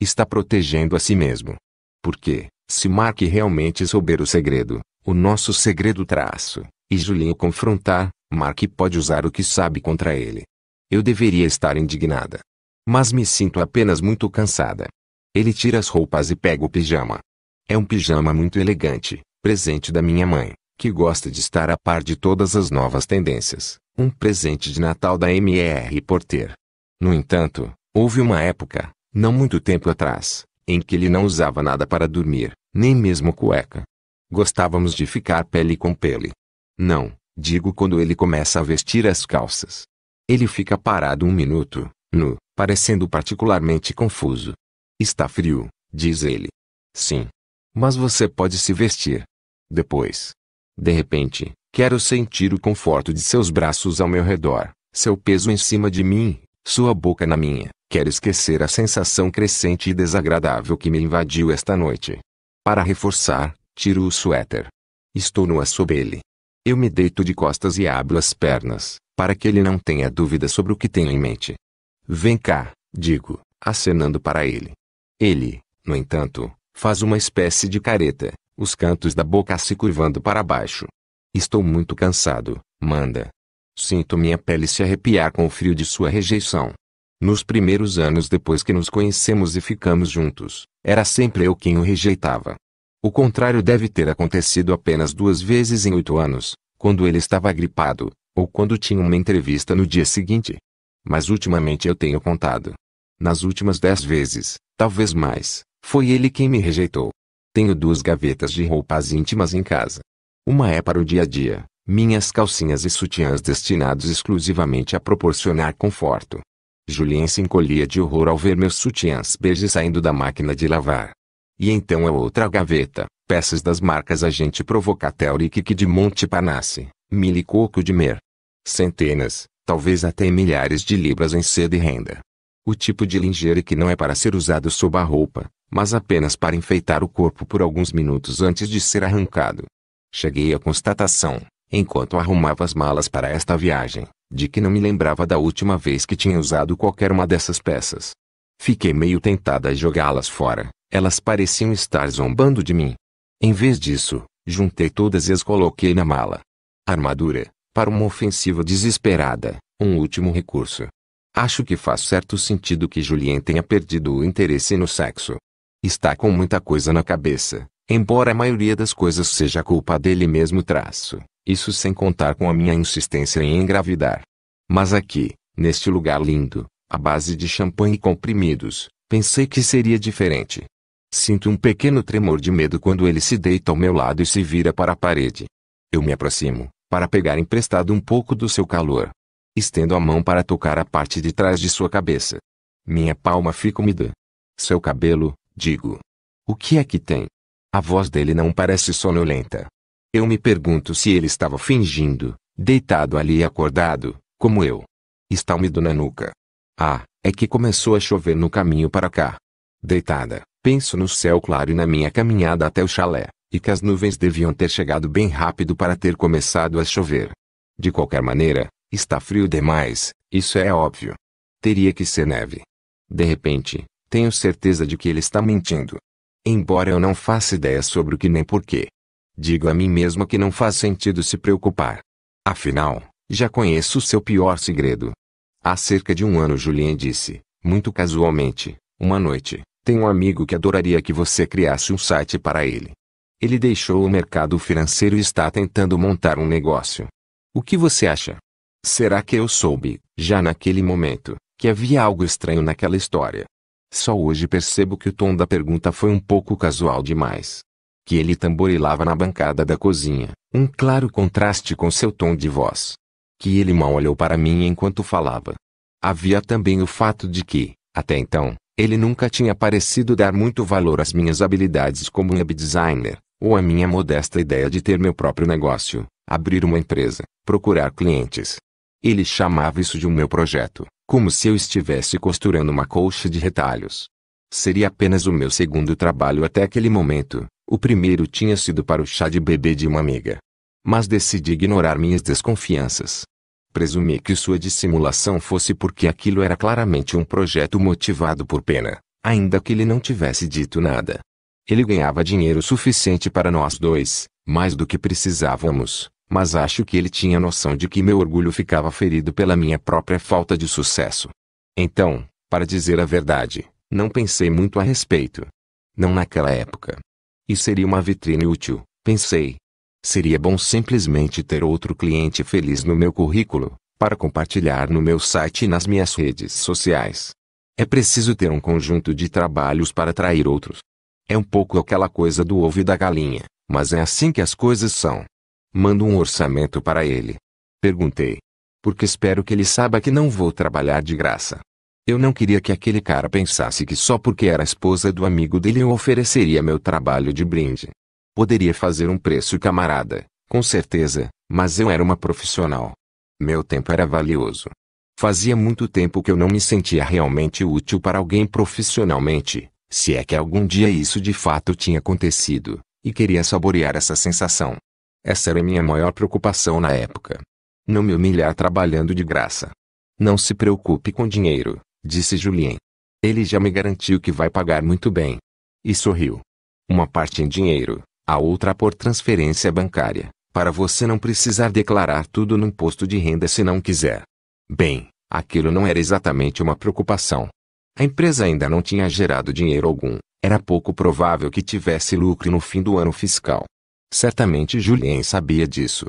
Está protegendo a si mesmo. Porque, se Mark realmente souber o segredo, o nosso segredo traço, e Julien confrontar, Mark pode usar o que sabe contra ele. Eu deveria estar indignada. Mas me sinto apenas muito cansada. Ele tira as roupas e pega o pijama. É um pijama muito elegante, presente da minha mãe, que gosta de estar a par de todas as novas tendências, um presente de Natal da MER Porter. No entanto, houve uma época, não muito tempo atrás, em que ele não usava nada para dormir, nem mesmo cueca. Gostávamos de ficar pele com pele. Não, digo quando ele começa a vestir as calças. Ele fica parado um minuto, nu, parecendo particularmente confuso. Está frio, diz ele. Sim. Mas você pode se vestir. Depois. De repente, quero sentir o conforto de seus braços ao meu redor, seu peso em cima de mim, sua boca na minha. Quero esquecer a sensação crescente e desagradável que me invadiu esta noite. Para reforçar, tiro o suéter. Estou nua sob ele. Eu me deito de costas e abro as pernas, para que ele não tenha dúvida sobre o que tenho em mente. Vem cá, digo, acenando para ele. Ele, no entanto, faz uma espécie de careta, os cantos da boca se curvando para baixo. Estou muito cansado, manda. Sinto minha pele se arrepiar com o frio de sua rejeição. Nos primeiros anos depois que nos conhecemos e ficamos juntos, era sempre eu quem o rejeitava. O contrário deve ter acontecido apenas duas vezes em oito anos, quando ele estava gripado, ou quando tinha uma entrevista no dia seguinte. Mas ultimamente eu tenho contado. Nas últimas dez vezes, talvez mais, foi ele quem me rejeitou. Tenho duas gavetas de roupas íntimas em casa. Uma é para o dia a dia, minhas calcinhas e sutiãs destinados exclusivamente a proporcionar conforto. Julien se encolhia de horror ao ver meus sutiãs bege saindo da máquina de lavar. E então a outra gaveta, peças das marcas Agente Provocatel e Kiki de Monte Panasse, Milicoco de Mer. Centenas, talvez até milhares de libras em seda e renda. O tipo de lingerie que não é para ser usado sob a roupa, mas apenas para enfeitar o corpo por alguns minutos antes de ser arrancado. Cheguei à constatação, enquanto arrumava as malas para esta viagem, de que não me lembrava da última vez que tinha usado qualquer uma dessas peças. Fiquei meio tentada a jogá-las fora, elas pareciam estar zombando de mim. Em vez disso, juntei todas e as coloquei na mala. armadura, para uma ofensiva desesperada, um último recurso. Acho que faz certo sentido que Julien tenha perdido o interesse no sexo. Está com muita coisa na cabeça, embora a maioria das coisas seja culpa dele mesmo traço, isso sem contar com a minha insistência em engravidar. Mas aqui, neste lugar lindo, à base de champanhe e comprimidos, pensei que seria diferente. Sinto um pequeno tremor de medo quando ele se deita ao meu lado e se vira para a parede. Eu me aproximo, para pegar emprestado um pouco do seu calor. Estendo a mão para tocar a parte de trás de sua cabeça. Minha palma fica úmida. Seu cabelo, digo. O que é que tem? A voz dele não parece sonolenta. Eu me pergunto se ele estava fingindo, deitado ali e acordado, como eu. Está úmido na nuca. Ah, é que começou a chover no caminho para cá. Deitada, penso no céu claro e na minha caminhada até o chalé e que as nuvens deviam ter chegado bem rápido para ter começado a chover. De qualquer maneira, está frio demais, isso é óbvio. Teria que ser neve. De repente, tenho certeza de que ele está mentindo. Embora eu não faça ideia sobre o que nem porquê. Digo a mim mesma que não faz sentido se preocupar. Afinal, já conheço seu pior segredo. Há cerca de um ano Julien disse, muito casualmente, uma noite, tem um amigo que adoraria que você criasse um site para ele. Ele deixou o mercado financeiro e está tentando montar um negócio. O que você acha? Será que eu soube, já naquele momento, que havia algo estranho naquela história? Só hoje percebo que o tom da pergunta foi um pouco casual demais. Que ele tamborilava na bancada da cozinha, um claro contraste com seu tom de voz. Que ele mal olhou para mim enquanto falava. Havia também o fato de que, até então, ele nunca tinha parecido dar muito valor às minhas habilidades como web designer. Ou a minha modesta ideia de ter meu próprio negócio, abrir uma empresa, procurar clientes. Ele chamava isso de um meu projeto, como se eu estivesse costurando uma colcha de retalhos. Seria apenas o meu segundo trabalho até aquele momento, o primeiro tinha sido para o chá de bebê de uma amiga. Mas decidi ignorar minhas desconfianças. Presumi que sua dissimulação fosse porque aquilo era claramente um projeto motivado por pena, ainda que ele não tivesse dito nada. Ele ganhava dinheiro suficiente para nós dois, mais do que precisávamos, mas acho que ele tinha noção de que meu orgulho ficava ferido pela minha própria falta de sucesso. Então, para dizer a verdade, não pensei muito a respeito. Não naquela época. E seria uma vitrine útil, pensei. Seria bom simplesmente ter outro cliente feliz no meu currículo, para compartilhar no meu site e nas minhas redes sociais. É preciso ter um conjunto de trabalhos para atrair outros. É um pouco aquela coisa do ovo e da galinha, mas é assim que as coisas são. Mando um orçamento para ele. Perguntei. Porque espero que ele saiba que não vou trabalhar de graça. Eu não queria que aquele cara pensasse que só porque era esposa do amigo dele eu ofereceria meu trabalho de brinde. Poderia fazer um preço camarada, com certeza, mas eu era uma profissional. Meu tempo era valioso. Fazia muito tempo que eu não me sentia realmente útil para alguém profissionalmente, se é que algum dia isso de fato tinha acontecido, e queria saborear essa sensação. Essa era minha maior preocupação na época. Não me humilhar trabalhando de graça. Não se preocupe com dinheiro, disse Julien. Ele já me garantiu que vai pagar muito bem. E sorriu. Uma parte em dinheiro, a outra por transferência bancária, para você não precisar declarar tudo no imposto de renda se não quiser. Bem, aquilo não era exatamente uma preocupação, a empresa ainda não tinha gerado dinheiro algum, era pouco provável que tivesse lucro no fim do ano fiscal. Certamente Julien sabia disso.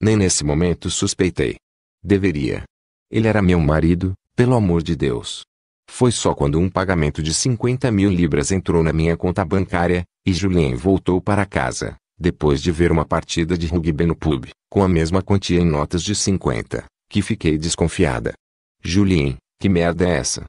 Nem nesse momento suspeitei. Deveria. Ele era meu marido, pelo amor de Deus. Foi só quando um pagamento de 50 mil libras entrou na minha conta bancária, e Julien voltou para casa, depois de ver uma partida de rugby no pub, com a mesma quantia em notas de 50, que fiquei desconfiada. Julien, que merda é essa?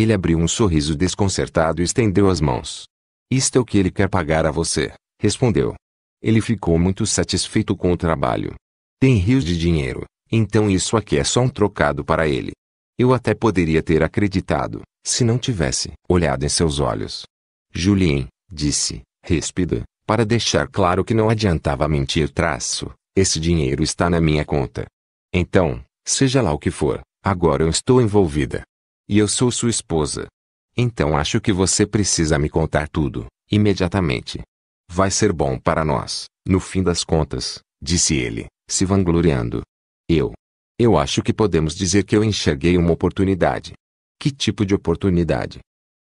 Ele abriu um sorriso desconcertado e estendeu as mãos. Isto é o que ele quer pagar a você, respondeu. Ele ficou muito satisfeito com o trabalho. Tem rios de dinheiro, então isso aqui é só um trocado para ele. Eu até poderia ter acreditado, se não tivesse olhado em seus olhos. Julien, disse, ríspida, para deixar claro que não adiantava mentir traço, esse dinheiro está na minha conta. Então, seja lá o que for, agora eu estou envolvida e eu sou sua esposa. Então acho que você precisa me contar tudo, imediatamente. Vai ser bom para nós, no fim das contas, disse ele, se vangloriando. Eu. Eu acho que podemos dizer que eu enxerguei uma oportunidade. Que tipo de oportunidade?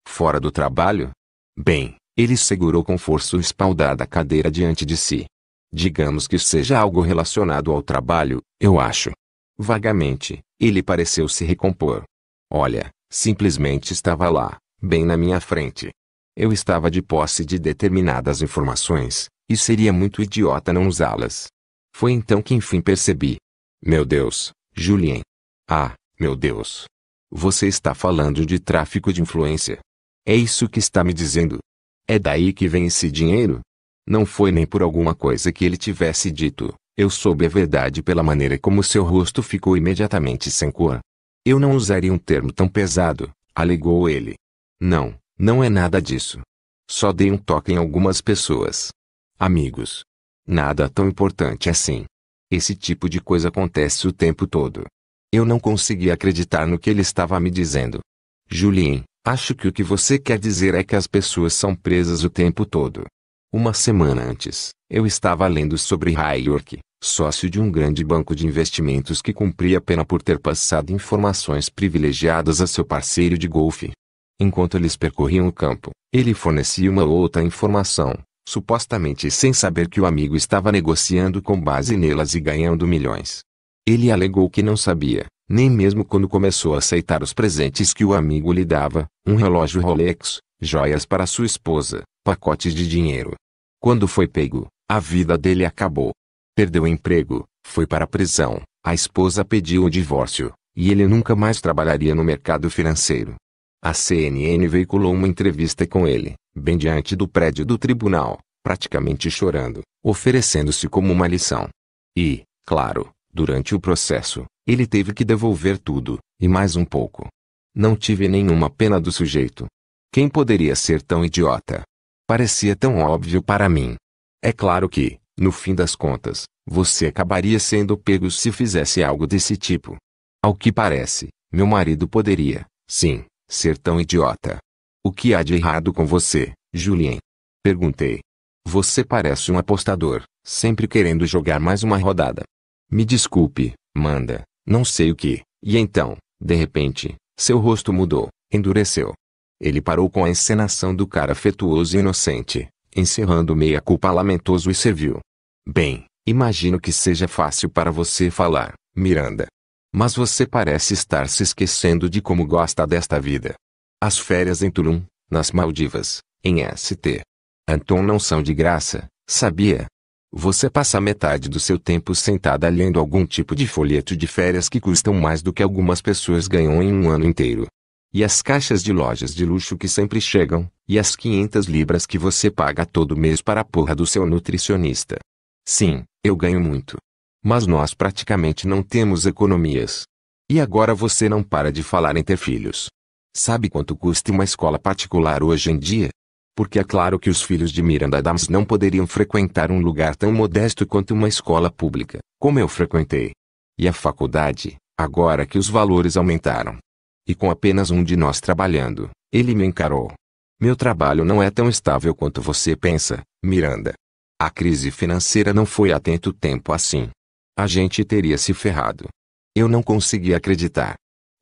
Fora do trabalho? Bem, ele segurou com força o espaldar da cadeira diante de si. Digamos que seja algo relacionado ao trabalho, eu acho. Vagamente, ele pareceu se recompor. Olha, Simplesmente estava lá, bem na minha frente. Eu estava de posse de determinadas informações, e seria muito idiota não usá-las. Foi então que enfim percebi. Meu Deus, Julien. Ah, meu Deus. Você está falando de tráfico de influência. É isso que está me dizendo. É daí que vem esse dinheiro? Não foi nem por alguma coisa que ele tivesse dito. Eu soube a verdade pela maneira como seu rosto ficou imediatamente sem cor. Eu não usaria um termo tão pesado, alegou ele. Não, não é nada disso. Só dei um toque em algumas pessoas. Amigos. Nada tão importante assim. Esse tipo de coisa acontece o tempo todo. Eu não consegui acreditar no que ele estava me dizendo. Julien, acho que o que você quer dizer é que as pessoas são presas o tempo todo. Uma semana antes, eu estava lendo sobre Hayworth, sócio de um grande banco de investimentos que cumpria pena por ter passado informações privilegiadas a seu parceiro de golfe. Enquanto eles percorriam o campo, ele fornecia uma outra informação, supostamente sem saber que o amigo estava negociando com base nelas e ganhando milhões. Ele alegou que não sabia, nem mesmo quando começou a aceitar os presentes que o amigo lhe dava, um relógio Rolex, joias para sua esposa, pacotes de dinheiro. Quando foi pego, a vida dele acabou. Perdeu o emprego, foi para a prisão, a esposa pediu o divórcio, e ele nunca mais trabalharia no mercado financeiro. A CNN veiculou uma entrevista com ele, bem diante do prédio do tribunal, praticamente chorando, oferecendo-se como uma lição. E, claro, durante o processo, ele teve que devolver tudo, e mais um pouco. Não tive nenhuma pena do sujeito. Quem poderia ser tão idiota? Parecia tão óbvio para mim. É claro que, no fim das contas, você acabaria sendo pego se fizesse algo desse tipo. Ao que parece, meu marido poderia, sim, ser tão idiota. O que há de errado com você, Julien? Perguntei. Você parece um apostador, sempre querendo jogar mais uma rodada. Me desculpe, manda, não sei o que. E então, de repente, seu rosto mudou, endureceu. Ele parou com a encenação do cara afetuoso e inocente, encerrando meia culpa lamentoso e serviu. Bem, imagino que seja fácil para você falar, Miranda. Mas você parece estar se esquecendo de como gosta desta vida. As férias em Tulum, nas Maldivas, em ST. Anton não são de graça, sabia? Você passa metade do seu tempo sentada lendo algum tipo de folheto de férias que custam mais do que algumas pessoas ganham em um ano inteiro. E as caixas de lojas de luxo que sempre chegam, e as 500 libras que você paga todo mês para a porra do seu nutricionista. Sim, eu ganho muito. Mas nós praticamente não temos economias. E agora você não para de falar em ter filhos. Sabe quanto custa uma escola particular hoje em dia? Porque é claro que os filhos de Miranda Adams não poderiam frequentar um lugar tão modesto quanto uma escola pública, como eu frequentei. E a faculdade, agora que os valores aumentaram, e com apenas um de nós trabalhando, ele me encarou. Meu trabalho não é tão estável quanto você pensa, Miranda. A crise financeira não foi há tanto tempo assim. A gente teria se ferrado. Eu não consegui acreditar.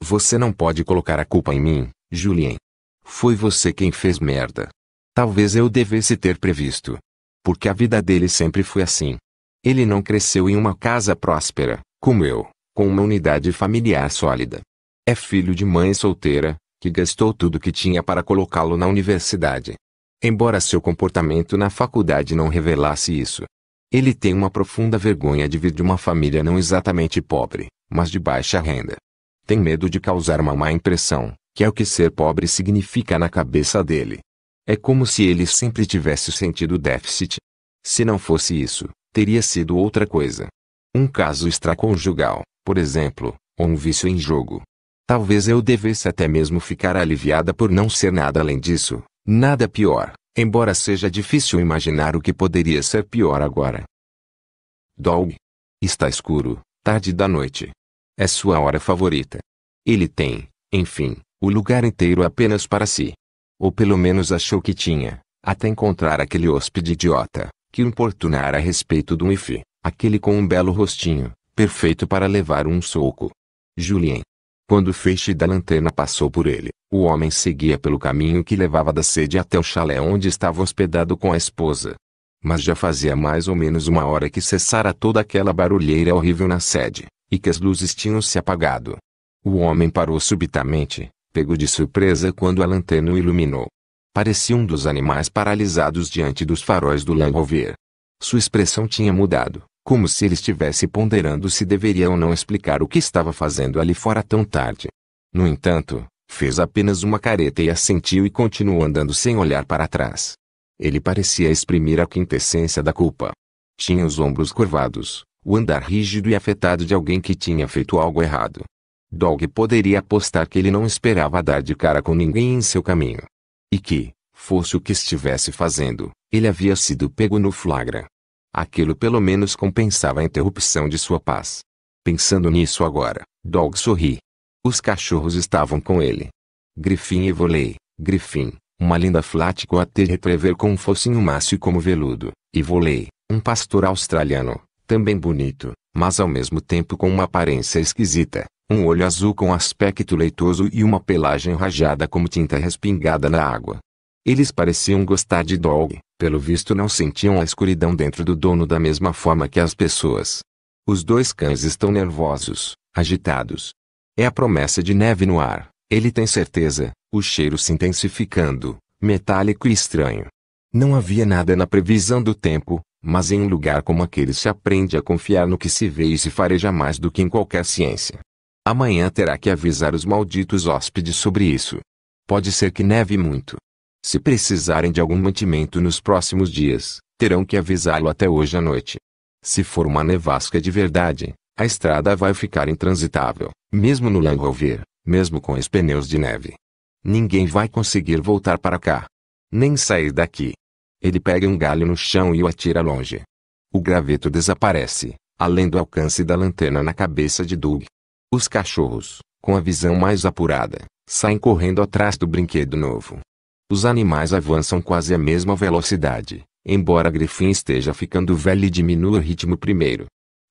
Você não pode colocar a culpa em mim, Julien. Foi você quem fez merda. Talvez eu devesse ter previsto. Porque a vida dele sempre foi assim. Ele não cresceu em uma casa próspera, como eu, com uma unidade familiar sólida. É filho de mãe solteira, que gastou tudo que tinha para colocá-lo na universidade. Embora seu comportamento na faculdade não revelasse isso, ele tem uma profunda vergonha de vir de uma família não exatamente pobre, mas de baixa renda. Tem medo de causar uma má impressão, que é o que ser pobre significa na cabeça dele. É como se ele sempre tivesse sentido déficit. Se não fosse isso, teria sido outra coisa. Um caso extraconjugal, por exemplo, ou um vício em jogo, Talvez eu devesse até mesmo ficar aliviada por não ser nada além disso, nada pior, embora seja difícil imaginar o que poderia ser pior agora. Dog. Está escuro, tarde da noite. É sua hora favorita. Ele tem, enfim, o lugar inteiro apenas para si. Ou pelo menos achou que tinha, até encontrar aquele hóspede idiota, que o importunara a respeito do IFE, aquele com um belo rostinho, perfeito para levar um soco. Julien. Quando o feixe da lanterna passou por ele, o homem seguia pelo caminho que levava da sede até o chalé onde estava hospedado com a esposa. Mas já fazia mais ou menos uma hora que cessara toda aquela barulheira horrível na sede, e que as luzes tinham se apagado. O homem parou subitamente, pego de surpresa quando a lanterna o iluminou. Parecia um dos animais paralisados diante dos faróis do Lanrover. Sua expressão tinha mudado, como se ele estivesse ponderando se deveria ou não explicar o que estava fazendo ali fora tão tarde. No entanto, fez apenas uma careta e assentiu e continuou andando sem olhar para trás. Ele parecia exprimir a quintessência da culpa. Tinha os ombros curvados, o andar rígido e afetado de alguém que tinha feito algo errado. Dog poderia apostar que ele não esperava dar de cara com ninguém em seu caminho. E que, fosse o que estivesse fazendo, ele havia sido pego no flagra. Aquilo pelo menos compensava a interrupção de sua paz. Pensando nisso agora, Dog sorri. Os cachorros estavam com ele. Griffin e Volei, Griffin, uma linda flat coater retrever com um focinho macio como veludo, e Volei, um pastor australiano, também bonito, mas ao mesmo tempo com uma aparência esquisita, um olho azul com aspecto leitoso e uma pelagem rajada como tinta respingada na água. Eles pareciam gostar de Dog, pelo visto não sentiam a escuridão dentro do dono da mesma forma que as pessoas. Os dois cães estão nervosos, agitados. É a promessa de neve no ar, ele tem certeza, o cheiro se intensificando, metálico e estranho. Não havia nada na previsão do tempo, mas em um lugar como aquele se aprende a confiar no que se vê e se fareja mais do que em qualquer ciência. Amanhã terá que avisar os malditos hóspedes sobre isso. Pode ser que neve muito. Se precisarem de algum mantimento nos próximos dias, terão que avisá-lo até hoje à noite. Se for uma nevasca de verdade, a estrada vai ficar intransitável, mesmo no Land mesmo com os pneus de neve. Ninguém vai conseguir voltar para cá. Nem sair daqui. Ele pega um galho no chão e o atira longe. O graveto desaparece, além do alcance da lanterna na cabeça de Doug. Os cachorros, com a visão mais apurada, saem correndo atrás do brinquedo novo, os animais avançam quase a mesma velocidade, embora Grifin esteja ficando velho e diminua o ritmo primeiro.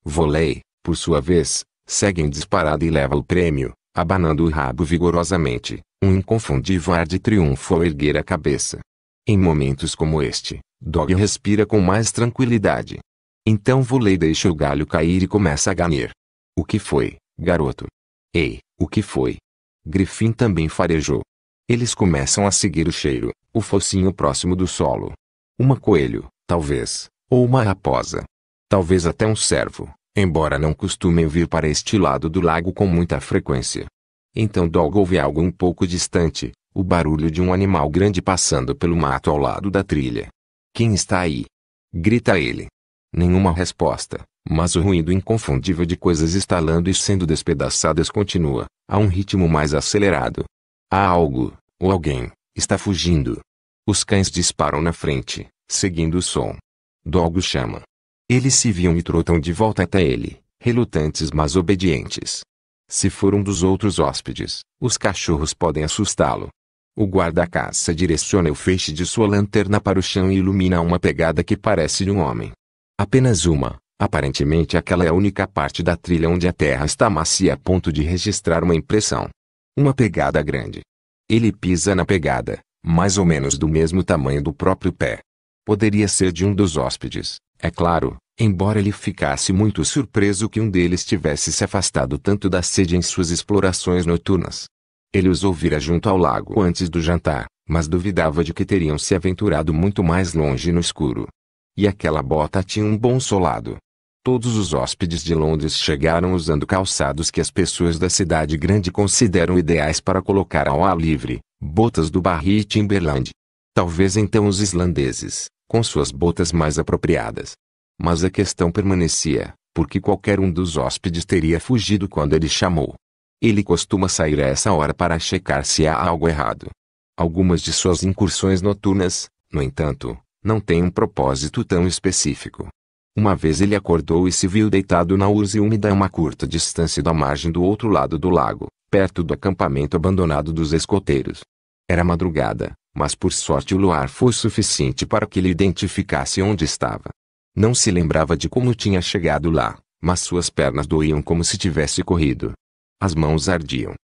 Volei, por sua vez, segue em disparada e leva o prêmio, abanando o rabo vigorosamente, um inconfundível ar de triunfo ao erguer a cabeça. Em momentos como este, Dog respira com mais tranquilidade. Então Volei deixa o galho cair e começa a ganhar. O que foi, garoto? Ei, o que foi? Griffin também farejou, eles começam a seguir o cheiro, o focinho próximo do solo. Uma coelho, talvez, ou uma raposa. Talvez até um cervo, embora não costumem vir para este lado do lago com muita frequência. Então Dog ouve algo um pouco distante, o barulho de um animal grande passando pelo mato ao lado da trilha. Quem está aí? Grita ele. Nenhuma resposta, mas o ruído inconfundível de coisas estalando e sendo despedaçadas continua, a um ritmo mais acelerado, Há algo, ou alguém, está fugindo. Os cães disparam na frente, seguindo o som. Dogo chama. Eles se viam e trotam de volta até ele, relutantes mas obedientes. Se for um dos outros hóspedes, os cachorros podem assustá-lo. O guarda-caça direciona o feixe de sua lanterna para o chão e ilumina uma pegada que parece de um homem. Apenas uma, aparentemente aquela é a única parte da trilha onde a terra está macia a ponto de registrar uma impressão. Uma pegada grande. Ele pisa na pegada, mais ou menos do mesmo tamanho do próprio pé. Poderia ser de um dos hóspedes, é claro, embora ele ficasse muito surpreso que um deles tivesse se afastado tanto da sede em suas explorações noturnas. Ele os ouvira junto ao lago antes do jantar, mas duvidava de que teriam se aventurado muito mais longe no escuro. E aquela bota tinha um bom solado. Todos os hóspedes de Londres chegaram usando calçados que as pessoas da cidade grande consideram ideais para colocar ao ar livre, botas do Barry e Timberland. Talvez então os islandeses, com suas botas mais apropriadas. Mas a questão permanecia, porque qualquer um dos hóspedes teria fugido quando ele chamou. Ele costuma sair a essa hora para checar se há algo errado. Algumas de suas incursões noturnas, no entanto, não têm um propósito tão específico. Uma vez ele acordou e se viu deitado na urze úmida a uma curta distância da margem do outro lado do lago, perto do acampamento abandonado dos escoteiros. Era madrugada, mas por sorte o luar foi suficiente para que ele identificasse onde estava. Não se lembrava de como tinha chegado lá, mas suas pernas doíam como se tivesse corrido. As mãos ardiam.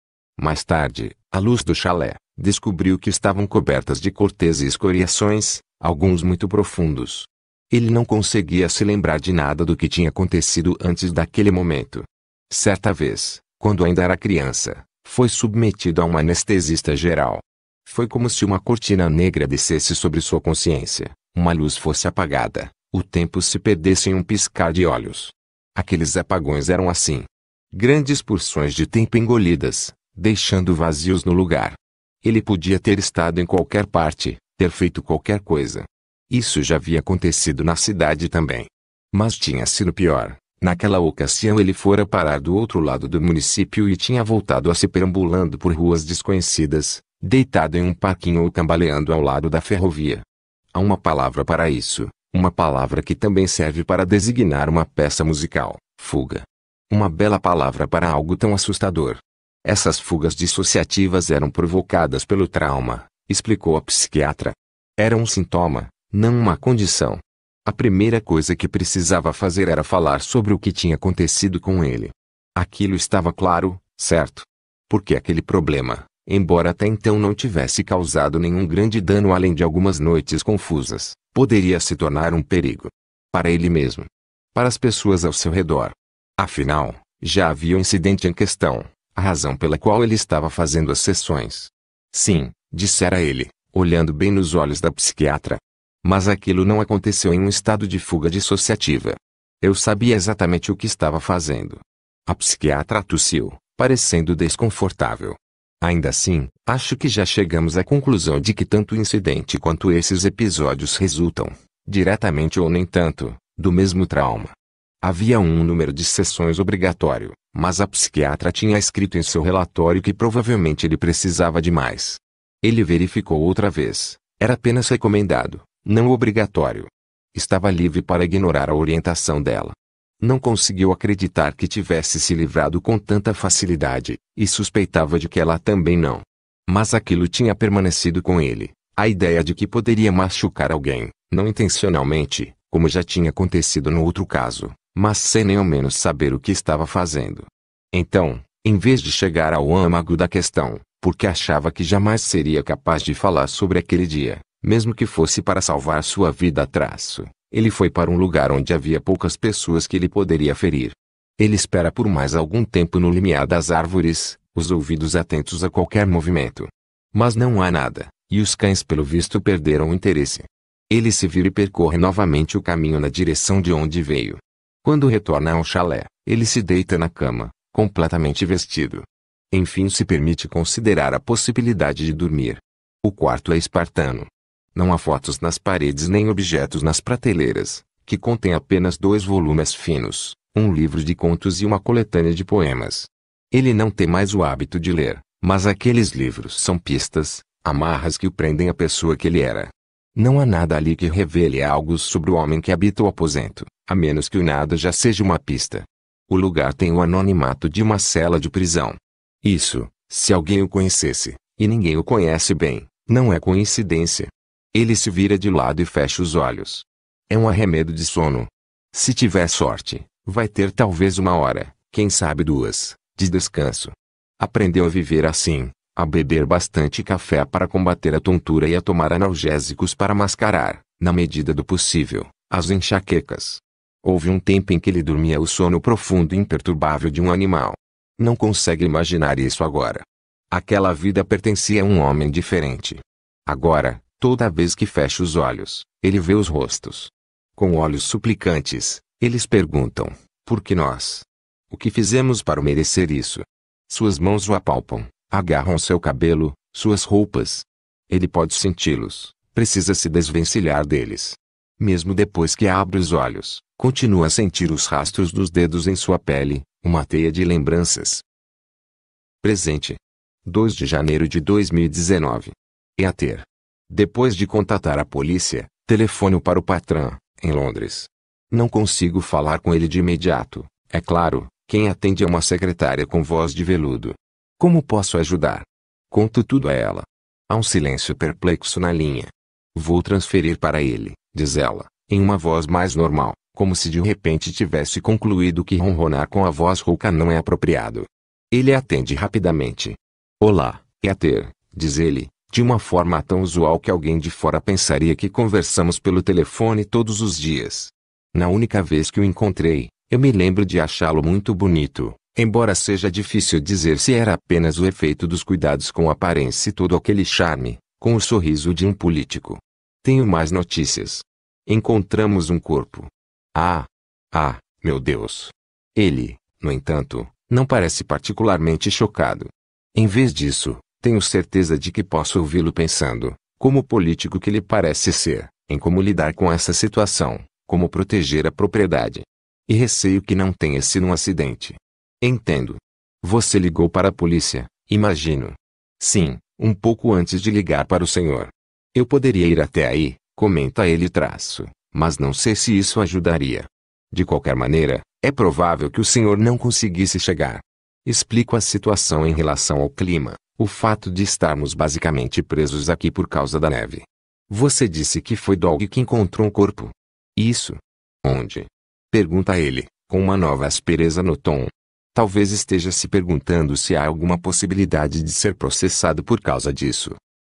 Mais tarde, à luz do chalé, descobriu que estavam cobertas de cortes e escoriações, alguns muito profundos, ele não conseguia se lembrar de nada do que tinha acontecido antes daquele momento. Certa vez, quando ainda era criança, foi submetido a um anestesista geral. Foi como se uma cortina negra descesse sobre sua consciência, uma luz fosse apagada, o tempo se perdesse em um piscar de olhos. Aqueles apagões eram assim. Grandes porções de tempo engolidas, deixando vazios no lugar. Ele podia ter estado em qualquer parte, ter feito qualquer coisa, isso já havia acontecido na cidade também. Mas tinha sido pior. Naquela ocasião ele fora parar do outro lado do município e tinha voltado a se perambulando por ruas desconhecidas, deitado em um parquinho ou cambaleando ao lado da ferrovia. Há uma palavra para isso, uma palavra que também serve para designar uma peça musical, fuga. Uma bela palavra para algo tão assustador. Essas fugas dissociativas eram provocadas pelo trauma, explicou a psiquiatra. Era um sintoma, não uma condição. A primeira coisa que precisava fazer era falar sobre o que tinha acontecido com ele. Aquilo estava claro, certo? Porque aquele problema, embora até então não tivesse causado nenhum grande dano além de algumas noites confusas, poderia se tornar um perigo. Para ele mesmo. Para as pessoas ao seu redor. Afinal, já havia o um incidente em questão, a razão pela qual ele estava fazendo as sessões. Sim, dissera ele, olhando bem nos olhos da psiquiatra, mas aquilo não aconteceu em um estado de fuga dissociativa. Eu sabia exatamente o que estava fazendo. A psiquiatra tossiu, parecendo desconfortável. Ainda assim, acho que já chegamos à conclusão de que tanto o incidente quanto esses episódios resultam, diretamente ou nem tanto, do mesmo trauma. Havia um número de sessões obrigatório, mas a psiquiatra tinha escrito em seu relatório que provavelmente ele precisava de mais. Ele verificou outra vez. Era apenas recomendado, não obrigatório. Estava livre para ignorar a orientação dela. Não conseguiu acreditar que tivesse se livrado com tanta facilidade, e suspeitava de que ela também não. Mas aquilo tinha permanecido com ele, a ideia de que poderia machucar alguém, não intencionalmente, como já tinha acontecido no outro caso, mas sem nem ao menos saber o que estava fazendo. Então, em vez de chegar ao âmago da questão, porque achava que jamais seria capaz de falar sobre aquele dia, mesmo que fosse para salvar sua vida. a Traço, ele foi para um lugar onde havia poucas pessoas que ele poderia ferir. Ele espera por mais algum tempo no limiar das árvores, os ouvidos atentos a qualquer movimento. Mas não há nada, e os cães pelo visto perderam o interesse. Ele se vira e percorre novamente o caminho na direção de onde veio. Quando retorna ao chalé, ele se deita na cama, completamente vestido. Enfim se permite considerar a possibilidade de dormir. O quarto é espartano, não há fotos nas paredes nem objetos nas prateleiras, que contém apenas dois volumes finos, um livro de contos e uma coletânea de poemas. Ele não tem mais o hábito de ler, mas aqueles livros são pistas, amarras que o prendem à pessoa que ele era. Não há nada ali que revele algo sobre o homem que habita o aposento, a menos que o nada já seja uma pista. O lugar tem o anonimato de uma cela de prisão. Isso, se alguém o conhecesse, e ninguém o conhece bem, não é coincidência. Ele se vira de lado e fecha os olhos. É um arremedo de sono. Se tiver sorte, vai ter talvez uma hora, quem sabe duas, de descanso. Aprendeu a viver assim, a beber bastante café para combater a tontura e a tomar analgésicos para mascarar, na medida do possível, as enxaquecas. Houve um tempo em que ele dormia o sono profundo e imperturbável de um animal. Não consegue imaginar isso agora. Aquela vida pertencia a um homem diferente. Agora, Toda vez que fecha os olhos, ele vê os rostos. Com olhos suplicantes, eles perguntam: Por que nós? O que fizemos para merecer isso? Suas mãos o apalpam, agarram seu cabelo, suas roupas. Ele pode senti-los, precisa se desvencilhar deles. Mesmo depois que abre os olhos, continua a sentir os rastros dos dedos em sua pele, uma teia de lembranças. Presente. 2 de janeiro de 2019. a ter. Depois de contatar a polícia, telefone para o patrão, em Londres. Não consigo falar com ele de imediato. É claro, quem atende é uma secretária com voz de veludo. Como posso ajudar? Conto tudo a ela. Há um silêncio perplexo na linha. Vou transferir para ele, diz ela, em uma voz mais normal, como se de repente tivesse concluído que ronronar com a voz rouca não é apropriado. Ele atende rapidamente. Olá, é a ter, diz ele, de uma forma tão usual que alguém de fora pensaria que conversamos pelo telefone todos os dias. Na única vez que o encontrei, eu me lembro de achá-lo muito bonito, embora seja difícil dizer se era apenas o efeito dos cuidados com a aparência e todo aquele charme, com o sorriso de um político. Tenho mais notícias. Encontramos um corpo. Ah! Ah, meu Deus! Ele, no entanto, não parece particularmente chocado. Em vez disso, tenho certeza de que posso ouvi-lo pensando, como político que ele parece ser, em como lidar com essa situação, como proteger a propriedade. E receio que não tenha sido um acidente. Entendo. Você ligou para a polícia, imagino. Sim, um pouco antes de ligar para o senhor. Eu poderia ir até aí, comenta ele traço, mas não sei se isso ajudaria. De qualquer maneira, é provável que o senhor não conseguisse chegar. Explico a situação em relação ao clima. O fato de estarmos basicamente presos aqui por causa da neve. Você disse que foi Dog que encontrou um corpo. Isso. Onde? Pergunta ele, com uma nova aspereza no tom. Talvez esteja se perguntando se há alguma possibilidade de ser processado por causa disso.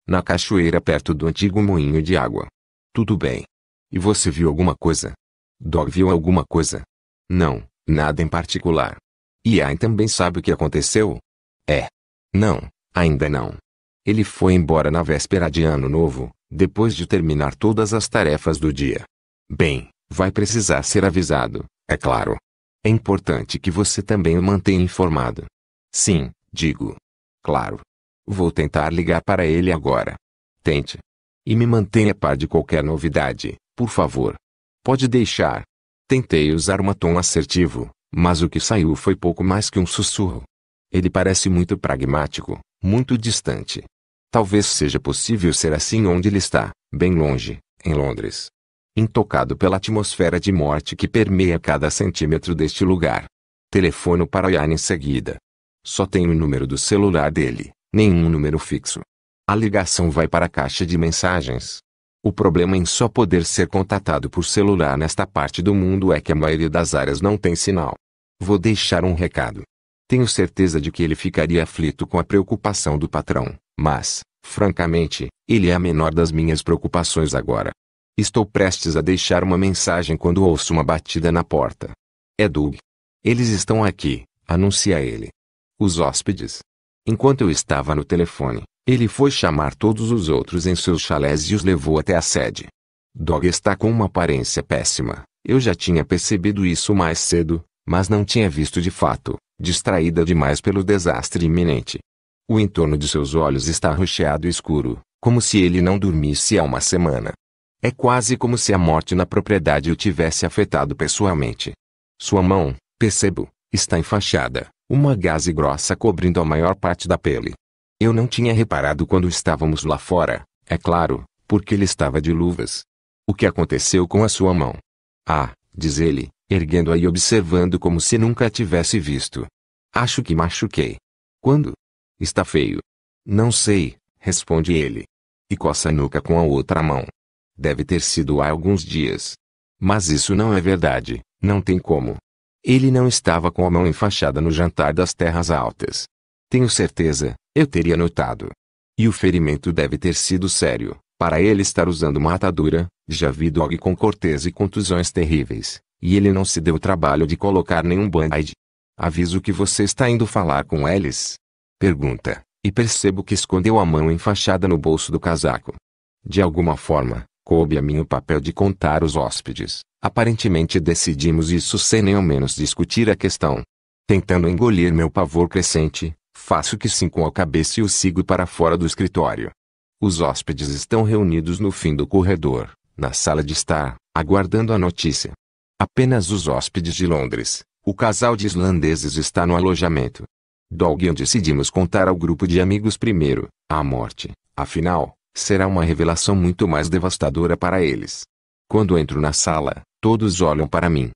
Na cachoeira perto do antigo moinho de água. Tudo bem. E você viu alguma coisa? Dog viu alguma coisa? Não, nada em particular. E Ian também sabe o que aconteceu? É. Não, Ainda não. Ele foi embora na véspera de Ano Novo, depois de terminar todas as tarefas do dia. Bem, vai precisar ser avisado, é claro. É importante que você também o mantenha informado. Sim, digo. Claro. Vou tentar ligar para ele agora. Tente. E me mantenha a par de qualquer novidade, por favor. Pode deixar. Tentei usar um tom assertivo, mas o que saiu foi pouco mais que um sussurro. Ele parece muito pragmático, muito distante. Talvez seja possível ser assim onde ele está, bem longe, em Londres. Intocado pela atmosfera de morte que permeia cada centímetro deste lugar. Telefono para Ian em seguida. Só tenho o número do celular dele, nenhum número fixo. A ligação vai para a caixa de mensagens. O problema em só poder ser contatado por celular nesta parte do mundo é que a maioria das áreas não tem sinal. Vou deixar um recado. Tenho certeza de que ele ficaria aflito com a preocupação do patrão, mas, francamente, ele é a menor das minhas preocupações agora. Estou prestes a deixar uma mensagem quando ouço uma batida na porta. É Doug. Eles estão aqui, anuncia ele. Os hóspedes. Enquanto eu estava no telefone, ele foi chamar todos os outros em seus chalés e os levou até a sede. Dog está com uma aparência péssima. Eu já tinha percebido isso mais cedo, mas não tinha visto de fato distraída demais pelo desastre iminente. O entorno de seus olhos está rocheado e escuro, como se ele não dormisse há uma semana. É quase como se a morte na propriedade o tivesse afetado pessoalmente. Sua mão, percebo, está enfaixada, uma gaze grossa cobrindo a maior parte da pele. Eu não tinha reparado quando estávamos lá fora, é claro, porque ele estava de luvas. O que aconteceu com a sua mão? Ah, diz ele, erguendo-a e observando como se nunca a tivesse visto. Acho que machuquei. Quando? Está feio. Não sei, responde ele. E coça a nuca com a outra mão. Deve ter sido há alguns dias. Mas isso não é verdade, não tem como. Ele não estava com a mão enfaixada no jantar das terras altas. Tenho certeza, eu teria notado. E o ferimento deve ter sido sério, para ele estar usando uma atadura, já vi Dog com cortês e contusões terríveis. E ele não se deu o trabalho de colocar nenhum band-aid. Aviso que você está indo falar com eles. Pergunta, e percebo que escondeu a mão enfaixada no bolso do casaco. De alguma forma, coube a mim o papel de contar os hóspedes. Aparentemente decidimos isso sem nem ao menos discutir a questão. Tentando engolir meu pavor crescente, faço que sim com a cabeça e o sigo para fora do escritório. Os hóspedes estão reunidos no fim do corredor, na sala de estar, aguardando a notícia. Apenas os hóspedes de Londres, o casal de islandeses está no alojamento. Dolgion e eu decidimos contar ao grupo de amigos primeiro, a morte, afinal, será uma revelação muito mais devastadora para eles. Quando entro na sala, todos olham para mim.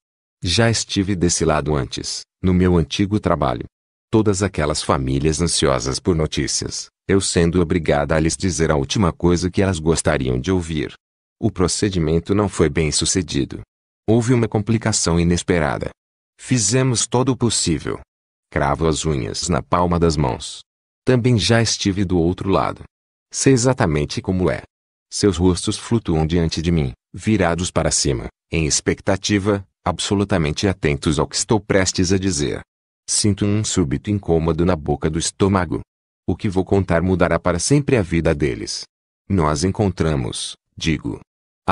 Já estive desse lado antes, no meu antigo trabalho. Todas aquelas famílias ansiosas por notícias, eu sendo obrigada a lhes dizer a última coisa que elas gostariam de ouvir. O procedimento não foi bem sucedido. Houve uma complicação inesperada. Fizemos todo o possível. Cravo as unhas na palma das mãos. Também já estive do outro lado. Sei exatamente como é. Seus rostos flutuam diante de mim, virados para cima, em expectativa, absolutamente atentos ao que estou prestes a dizer. Sinto um súbito incômodo na boca do estômago. O que vou contar mudará para sempre a vida deles. Nós encontramos, digo,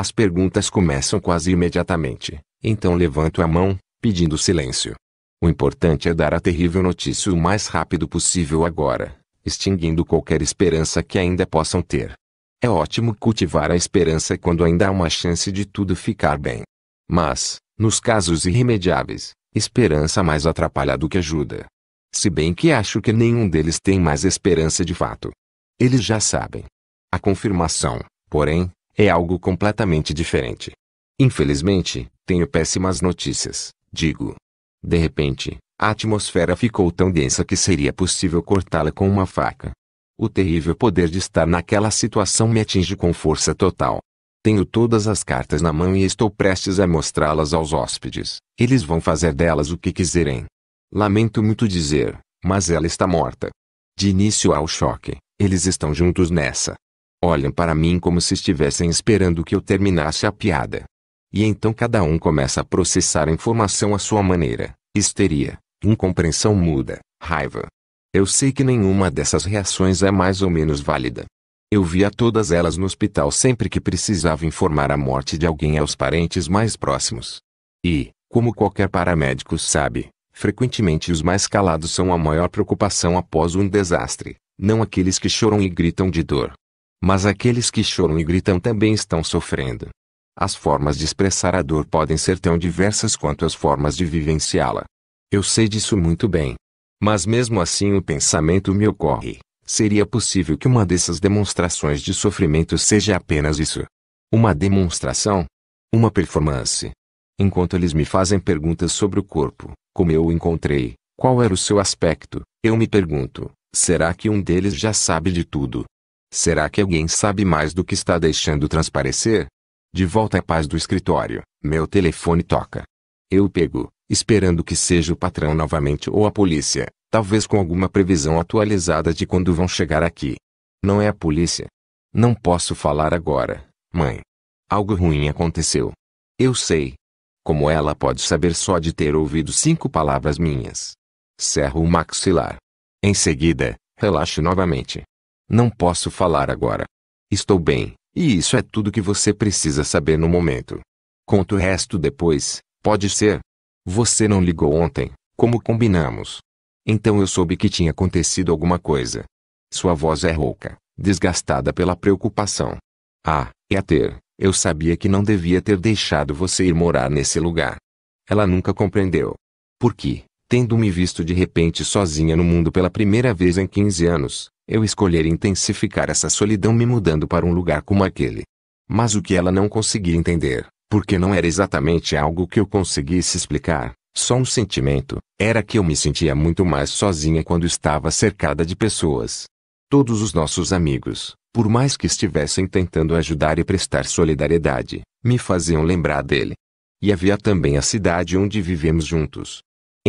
as perguntas começam quase imediatamente, então levanto a mão, pedindo silêncio. O importante é dar a terrível notícia o mais rápido possível agora, extinguindo qualquer esperança que ainda possam ter. É ótimo cultivar a esperança quando ainda há uma chance de tudo ficar bem. Mas, nos casos irremediáveis, esperança mais atrapalha do que ajuda. Se bem que acho que nenhum deles tem mais esperança de fato. Eles já sabem. A confirmação, porém, é algo completamente diferente. Infelizmente, tenho péssimas notícias, digo. De repente, a atmosfera ficou tão densa que seria possível cortá-la com uma faca. O terrível poder de estar naquela situação me atinge com força total. Tenho todas as cartas na mão e estou prestes a mostrá-las aos hóspedes. Eles vão fazer delas o que quiserem. Lamento muito dizer, mas ela está morta. De início ao choque, eles estão juntos nessa olham para mim como se estivessem esperando que eu terminasse a piada. E então cada um começa a processar a informação à sua maneira: histeria, incompreensão muda, raiva. Eu sei que nenhuma dessas reações é mais ou menos válida. Eu via todas elas no hospital sempre que precisava informar a morte de alguém aos parentes mais próximos. E, como qualquer paramédico sabe, frequentemente os mais calados são a maior preocupação após um desastre, não aqueles que choram e gritam de dor. Mas aqueles que choram e gritam também estão sofrendo. As formas de expressar a dor podem ser tão diversas quanto as formas de vivenciá-la. Eu sei disso muito bem. Mas mesmo assim o pensamento me ocorre: seria possível que uma dessas demonstrações de sofrimento seja apenas isso? Uma demonstração? Uma performance? Enquanto eles me fazem perguntas sobre o corpo, como eu o encontrei, qual era o seu aspecto, eu me pergunto: será que um deles já sabe de tudo? Será que alguém sabe mais do que está deixando transparecer? De volta à paz do escritório, meu telefone toca. Eu pego, esperando que seja o patrão novamente ou a polícia, talvez com alguma previsão atualizada de quando vão chegar aqui. Não é a polícia. Não posso falar agora, mãe. Algo ruim aconteceu. Eu sei. Como ela pode saber só de ter ouvido cinco palavras minhas? Cerro o maxilar. Em seguida, relaxo novamente. Não posso falar agora. Estou bem, e isso é tudo que você precisa saber no momento. Conto o resto depois, pode ser? Você não ligou ontem, como combinamos. Então eu soube que tinha acontecido alguma coisa. Sua voz é rouca, desgastada pela preocupação. Ah, é ter, eu sabia que não devia ter deixado você ir morar nesse lugar. Ela nunca compreendeu. Por que, tendo me visto de repente sozinha no mundo pela primeira vez em 15 anos, eu escolher intensificar essa solidão me mudando para um lugar como aquele. Mas o que ela não conseguia entender, porque não era exatamente algo que eu conseguisse explicar, só um sentimento, era que eu me sentia muito mais sozinha quando estava cercada de pessoas. Todos os nossos amigos, por mais que estivessem tentando ajudar e prestar solidariedade, me faziam lembrar dele. E havia também a cidade onde vivemos juntos,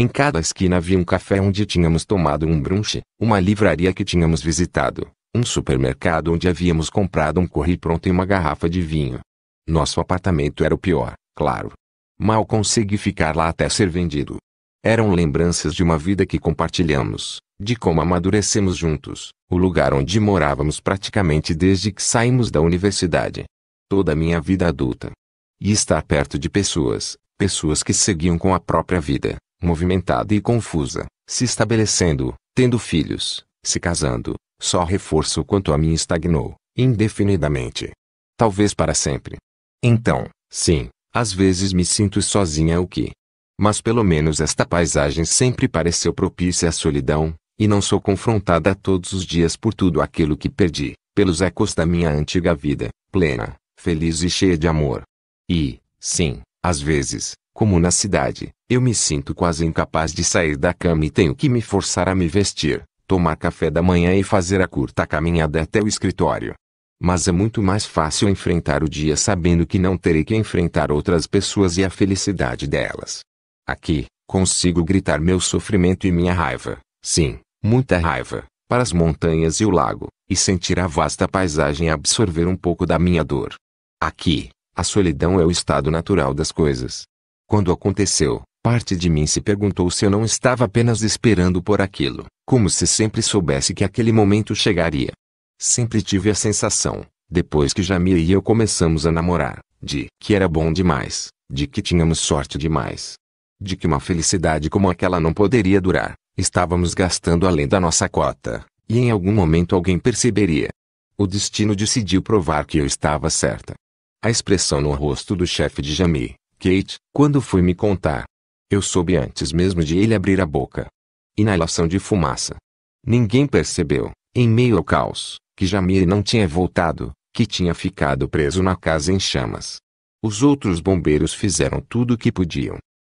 em cada esquina havia um café onde tínhamos tomado um brunch, uma livraria que tínhamos visitado, um supermercado onde havíamos comprado um corri pronto e uma garrafa de vinho. Nosso apartamento era o pior, claro. Mal consegui ficar lá até ser vendido. Eram lembranças de uma vida que compartilhamos, de como amadurecemos juntos, o lugar onde morávamos praticamente desde que saímos da universidade. Toda a minha vida adulta. E estar perto de pessoas, pessoas que seguiam com a própria vida, movimentada e confusa, se estabelecendo, tendo filhos, se casando, só reforço quanto a mim estagnou, indefinidamente. Talvez para sempre. Então, sim, às vezes me sinto sozinha o que. Mas pelo menos esta paisagem sempre pareceu propícia à solidão, e não sou confrontada todos os dias por tudo aquilo que perdi, pelos ecos da minha antiga vida, plena, feliz e cheia de amor. E, sim, às vezes, como na cidade, eu me sinto quase incapaz de sair da cama e tenho que me forçar a me vestir, tomar café da manhã e fazer a curta caminhada até o escritório. Mas é muito mais fácil enfrentar o dia sabendo que não terei que enfrentar outras pessoas e a felicidade delas. Aqui, consigo gritar meu sofrimento e minha raiva, sim, muita raiva, para as montanhas e o lago, e sentir a vasta paisagem absorver um pouco da minha dor. Aqui, a solidão é o estado natural das coisas. Quando aconteceu, Parte de mim se perguntou se eu não estava apenas esperando por aquilo, como se sempre soubesse que aquele momento chegaria. Sempre tive a sensação, depois que Jamie e eu começamos a namorar, de que era bom demais, de que tínhamos sorte demais. De que uma felicidade como aquela não poderia durar, estávamos gastando além da nossa cota, e em algum momento alguém perceberia. O destino decidiu provar que eu estava certa. A expressão no rosto do chefe de Jamie, Kate, quando foi me contar, eu soube antes mesmo de ele abrir a boca. Inalação de fumaça. Ninguém percebeu, em meio ao caos, que Jamir não tinha voltado, que tinha ficado preso na casa em chamas. Os outros bombeiros fizeram tudo o que podiam.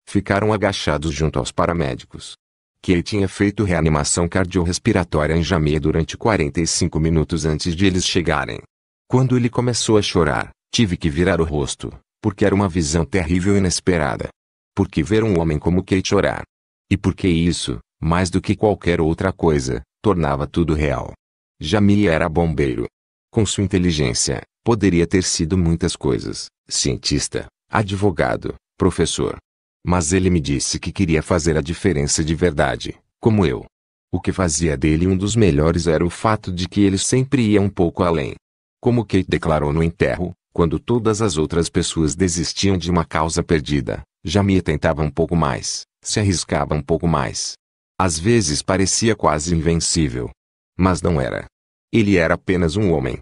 Ficaram agachados junto aos paramédicos. Que ele tinha feito reanimação cardiorrespiratória em Jamir durante 45 minutos antes de eles chegarem. Quando ele começou a chorar, tive que virar o rosto, porque era uma visão terrível e inesperada. Porque ver um homem como Kate chorar. E porque isso, mais do que qualquer outra coisa, tornava tudo real. Jamie era bombeiro. Com sua inteligência, poderia ter sido muitas coisas: cientista, advogado, professor. Mas ele me disse que queria fazer a diferença de verdade, como eu. O que fazia dele um dos melhores era o fato de que ele sempre ia um pouco além. Como Kate declarou no enterro, quando todas as outras pessoas desistiam de uma causa perdida, já me tentava um pouco mais, se arriscava um pouco mais. Às vezes parecia quase invencível. Mas não era. Ele era apenas um homem.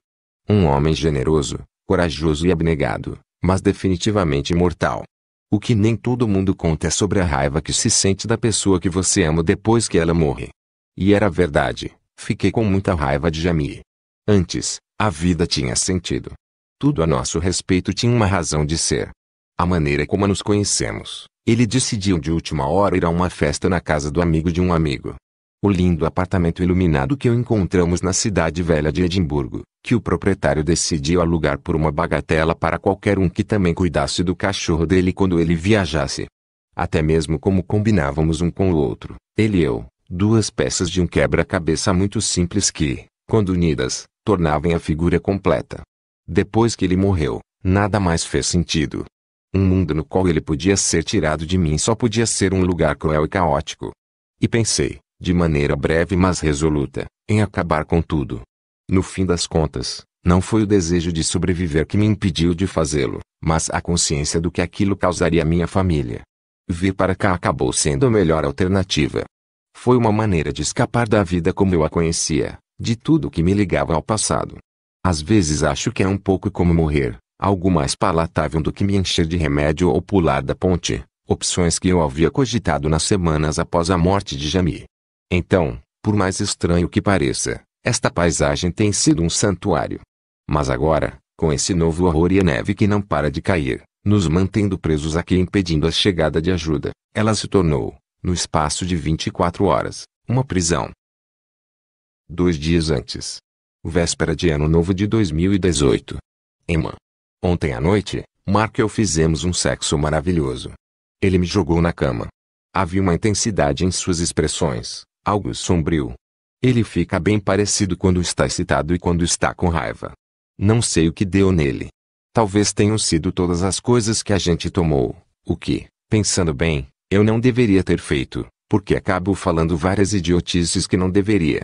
Um homem generoso, corajoso e abnegado, mas definitivamente imortal. O que nem todo mundo conta é sobre a raiva que se sente da pessoa que você ama depois que ela morre. E era verdade, fiquei com muita raiva de Jamie. Antes, a vida tinha sentido. Tudo a nosso respeito tinha uma razão de ser a maneira como nos conhecemos. Ele decidiu de última hora ir a uma festa na casa do amigo de um amigo. O lindo apartamento iluminado que o encontramos na cidade velha de Edimburgo, que o proprietário decidiu alugar por uma bagatela para qualquer um que também cuidasse do cachorro dele quando ele viajasse. Até mesmo como combinávamos um com o outro, ele e eu, duas peças de um quebra-cabeça muito simples que, quando unidas, tornavam a figura completa. Depois que ele morreu, nada mais fez sentido. Um mundo no qual ele podia ser tirado de mim só podia ser um lugar cruel e caótico. E pensei, de maneira breve mas resoluta, em acabar com tudo. No fim das contas, não foi o desejo de sobreviver que me impediu de fazê-lo, mas a consciência do que aquilo causaria à minha família. Vir para cá acabou sendo a melhor alternativa. Foi uma maneira de escapar da vida como eu a conhecia, de tudo que me ligava ao passado. Às vezes acho que é um pouco como morrer, Algo mais palatável do que me encher de remédio ou pular da ponte, opções que eu havia cogitado nas semanas após a morte de Jamie. Então, por mais estranho que pareça, esta paisagem tem sido um santuário. Mas agora, com esse novo horror e a neve que não para de cair, nos mantendo presos aqui e impedindo a chegada de ajuda, ela se tornou, no espaço de 24 horas, uma prisão. Dois dias antes. Véspera de Ano Novo de 2018. Emma, Ontem à noite, Mark e eu fizemos um sexo maravilhoso. Ele me jogou na cama. Havia uma intensidade em suas expressões, algo sombrio. Ele fica bem parecido quando está excitado e quando está com raiva. Não sei o que deu nele. Talvez tenham sido todas as coisas que a gente tomou, o que, pensando bem, eu não deveria ter feito, porque acabo falando várias idiotices que não deveria.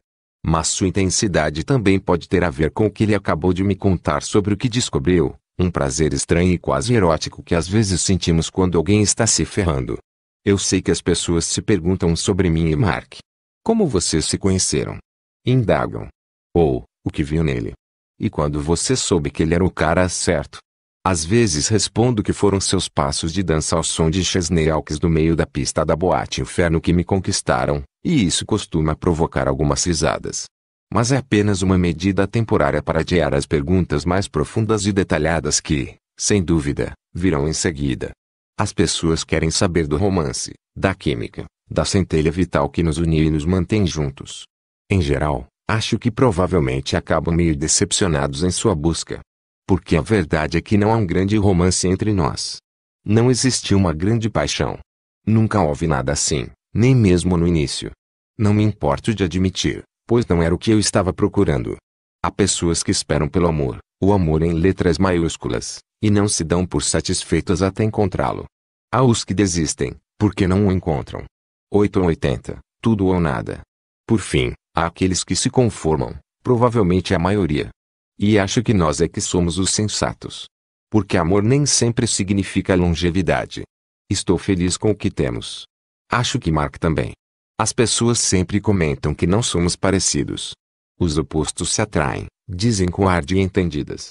Mas sua intensidade também pode ter a ver com o que ele acabou de me contar sobre o que descobriu, um prazer estranho e quase erótico que às vezes sentimos quando alguém está se ferrando. Eu sei que as pessoas se perguntam sobre mim e Mark. Como vocês se conheceram? Indagam. Ou, o que viu nele? E quando você soube que ele era o cara certo? Às vezes respondo que foram seus passos de dança ao som de Chesney Hawks do meio da pista da boate inferno que me conquistaram, e isso costuma provocar algumas risadas mas é apenas uma medida temporária para adiar as perguntas mais profundas e detalhadas que, sem dúvida, virão em seguida. As pessoas querem saber do romance, da química, da centelha vital que nos une e nos mantém juntos. Em geral, acho que provavelmente acabam meio decepcionados em sua busca. Porque a verdade é que não há um grande romance entre nós. Não existiu uma grande paixão. Nunca houve nada assim, nem mesmo no início. Não me importo de admitir, pois não era o que eu estava procurando. Há pessoas que esperam pelo amor, o amor em letras maiúsculas, e não se dão por satisfeitas até encontrá-lo. Há os que desistem, porque não o encontram. 8 ou 80, tudo ou nada. Por fim, há aqueles que se conformam, provavelmente a maioria. E acho que nós é que somos os sensatos. Porque amor nem sempre significa longevidade. Estou feliz com o que temos. Acho que Mark também. As pessoas sempre comentam que não somos parecidos. Os opostos se atraem, dizem com ar de entendidas.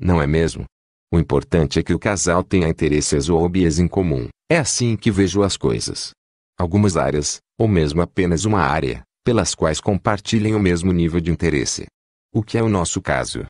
Não é mesmo? O importante é que o casal tenha interesses ou hobbies em comum. É assim que vejo as coisas. Algumas áreas, ou mesmo apenas uma área, pelas quais compartilhem o mesmo nível de interesse. O que é o nosso caso?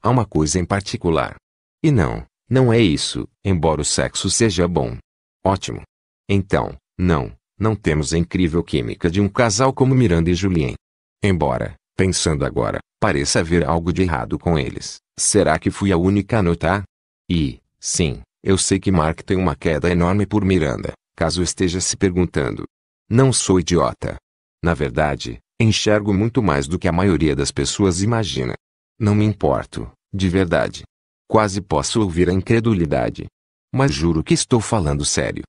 Há uma coisa em particular. E não, não é isso, embora o sexo seja bom. Ótimo. Então, não, não temos a incrível química de um casal como Miranda e Julien. Embora, pensando agora, pareça haver algo de errado com eles, será que fui a única a notar? E, sim, eu sei que Mark tem uma queda enorme por Miranda, caso esteja se perguntando. Não sou idiota. Na verdade, enxergo muito mais do que a maioria das pessoas imagina. Não me importo, de verdade. Quase posso ouvir a incredulidade. Mas juro que estou falando sério.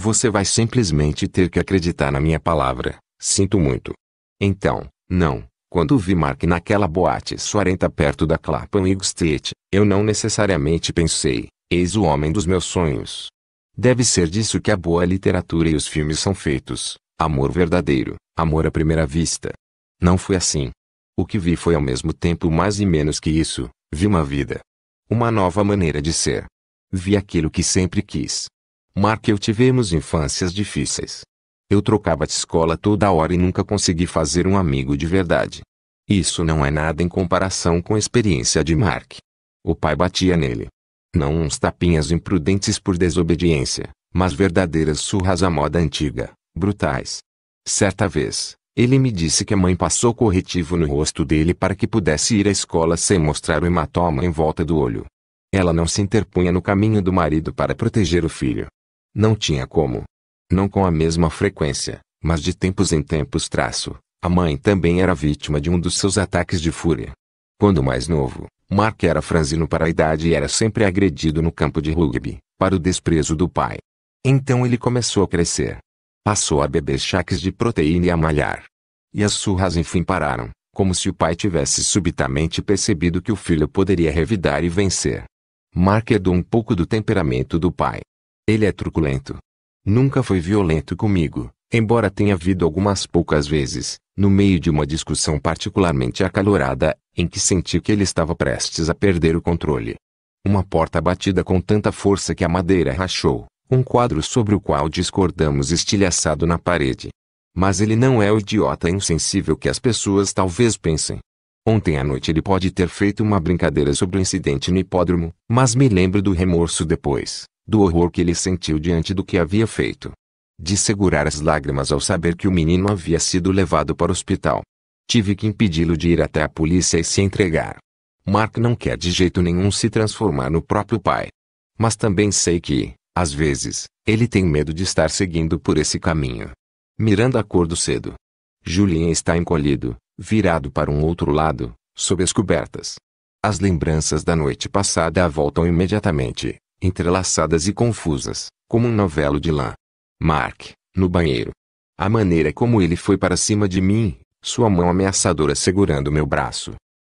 Você vai simplesmente ter que acreditar na minha palavra. Sinto muito. Então, não. Quando vi Mark naquela boate suarenta perto da Clapham e Street, eu não necessariamente pensei, eis o homem dos meus sonhos. Deve ser disso que a boa literatura e os filmes são feitos. Amor verdadeiro, amor à primeira vista. Não foi assim. O que vi foi ao mesmo tempo mais e menos que isso, vi uma vida. Uma nova maneira de ser. Vi aquilo que sempre quis, Mark e eu tivemos infâncias difíceis. Eu trocava de escola toda hora e nunca consegui fazer um amigo de verdade. Isso não é nada em comparação com a experiência de Mark. O pai batia nele. Não uns tapinhas imprudentes por desobediência, mas verdadeiras surras à moda antiga, brutais. Certa vez, ele me disse que a mãe passou corretivo no rosto dele para que pudesse ir à escola sem mostrar o hematoma em volta do olho. Ela não se interpunha no caminho do marido para proteger o filho. Não tinha como. Não com a mesma frequência, mas de tempos em tempos traço, a mãe também era vítima de um dos seus ataques de fúria. Quando mais novo, Mark era franzino para a idade e era sempre agredido no campo de rugby, para o desprezo do pai. Então ele começou a crescer. Passou a beber cháques de proteína e a malhar. E as surras enfim pararam, como se o pai tivesse subitamente percebido que o filho poderia revidar e vencer. Mark herdou um pouco do temperamento do pai, ele é truculento. Nunca foi violento comigo, embora tenha havido algumas poucas vezes, no meio de uma discussão particularmente acalorada, em que senti que ele estava prestes a perder o controle. Uma porta batida com tanta força que a madeira rachou, um quadro sobre o qual discordamos estilhaçado na parede. Mas ele não é o idiota insensível que as pessoas talvez pensem. Ontem à noite ele pode ter feito uma brincadeira sobre o incidente no hipódromo, mas me lembro do remorso depois, do horror que ele sentiu diante do que havia feito. De segurar as lágrimas ao saber que o menino havia sido levado para o hospital. Tive que impedi-lo de ir até a polícia e se entregar. Mark não quer de jeito nenhum se transformar no próprio pai. Mas também sei que, às vezes, ele tem medo de estar seguindo por esse caminho. Miranda acordo cedo. Julien está encolhido, virado para um outro lado, sob as cobertas. As lembranças da noite passada a voltam imediatamente entrelaçadas e confusas, como um novelo de lã. Mark, no banheiro. A maneira como ele foi para cima de mim, sua mão ameaçadora segurando meu braço.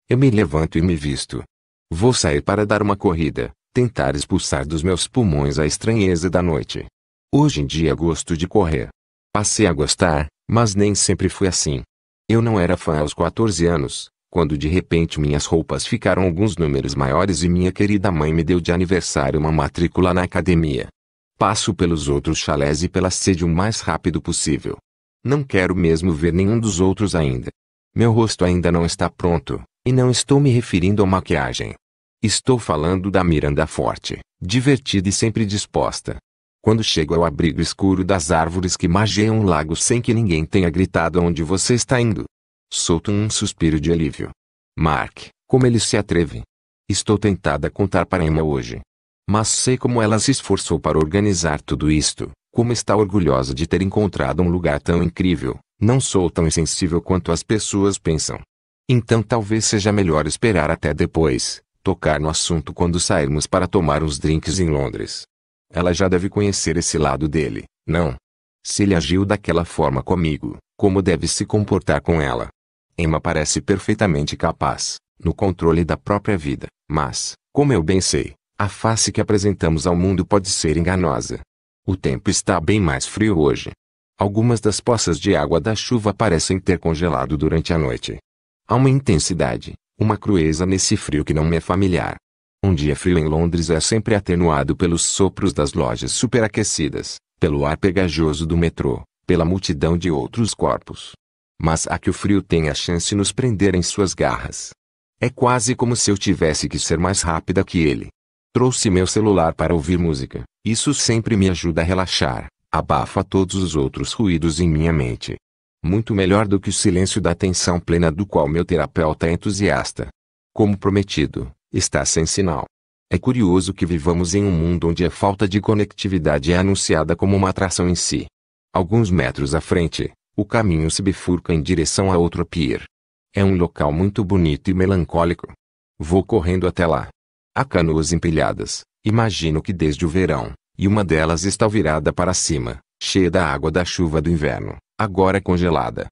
Eu me levanto e me visto. Vou sair para dar uma corrida, tentar expulsar dos meus pulmões a estranheza da noite. Hoje em dia gosto de correr. Passei a gostar, mas nem sempre fui assim. Eu não era fã aos 14 anos, quando de repente minhas roupas ficaram alguns números maiores e minha querida mãe me deu de aniversário uma matrícula na academia. Passo pelos outros chalés e pela sede o mais rápido possível. Não quero mesmo ver nenhum dos outros ainda. Meu rosto ainda não está pronto, e não estou me referindo à maquiagem. Estou falando da Miranda forte, divertida e sempre disposta. Quando chego ao abrigo escuro das árvores que margeiam o lago sem que ninguém tenha gritado aonde você está indo, solto um suspiro de alívio. Mark, como ele se atreve. Estou tentada a contar para Emma hoje. Mas sei como ela se esforçou para organizar tudo isto, como está orgulhosa de ter encontrado um lugar tão incrível, não sou tão insensível quanto as pessoas pensam. Então talvez seja melhor esperar até depois, tocar no assunto quando sairmos para tomar uns drinks em Londres. Ela já deve conhecer esse lado dele, não? Se ele agiu daquela forma comigo, como deve se comportar com ela? Emma parece perfeitamente capaz, no controle da própria vida, mas, como eu bem sei, a face que apresentamos ao mundo pode ser enganosa. O tempo está bem mais frio hoje. Algumas das poças de água da chuva parecem ter congelado durante a noite. Há uma intensidade, uma crueza nesse frio que não me é familiar. Um dia frio em Londres é sempre atenuado pelos sopros das lojas superaquecidas, pelo ar pegajoso do metrô, pela multidão de outros corpos, mas há que o frio tem a chance de nos prender em suas garras. É quase como se eu tivesse que ser mais rápida que ele. Trouxe meu celular para ouvir música, isso sempre me ajuda a relaxar, abafa todos os outros ruídos em minha mente. Muito melhor do que o silêncio da atenção plena do qual meu terapeuta é entusiasta. Como prometido, está sem sinal. É curioso que vivamos em um mundo onde a falta de conectividade é anunciada como uma atração em si. Alguns metros à frente, o caminho se bifurca em direção a outro pier. É um local muito bonito e melancólico. Vou correndo até lá. Há canoas empilhadas, imagino que desde o verão, e uma delas está virada para cima, cheia da água da chuva do inverno, agora é congelada.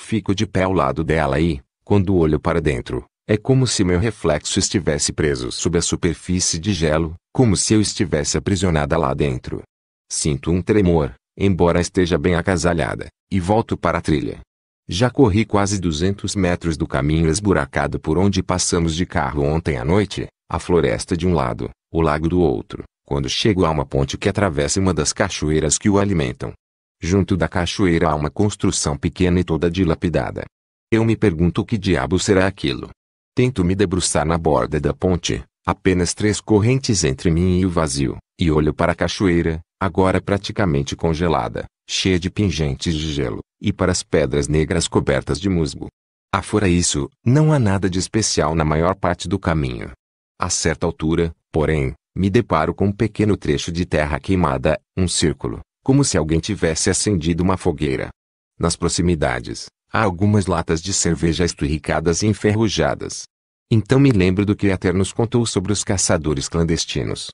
Fico de pé ao lado dela e, quando olho para dentro, é como se meu reflexo estivesse preso sob a superfície de gelo, como se eu estivesse aprisionada lá dentro. Sinto um tremor, embora esteja bem acasalhada, e volto para a trilha. Já corri quase 200 metros do caminho esburacado por onde passamos de carro ontem à noite, a floresta de um lado, o lago do outro, quando chego a uma ponte que atravessa uma das cachoeiras que o alimentam. Junto da cachoeira há uma construção pequena e toda dilapidada. Eu me pergunto o que diabo será aquilo. Tento me debruçar na borda da ponte, apenas três correntes entre mim e o vazio, e olho para a cachoeira, agora praticamente congelada, cheia de pingentes de gelo, e para as pedras negras cobertas de musgo. Afora isso, não há nada de especial na maior parte do caminho. A certa altura, porém, me deparo com um pequeno trecho de terra queimada, um círculo, como se alguém tivesse acendido uma fogueira. Nas proximidades, há algumas latas de cerveja esturricadas e enferrujadas. Então me lembro do que Ater nos contou sobre os caçadores clandestinos.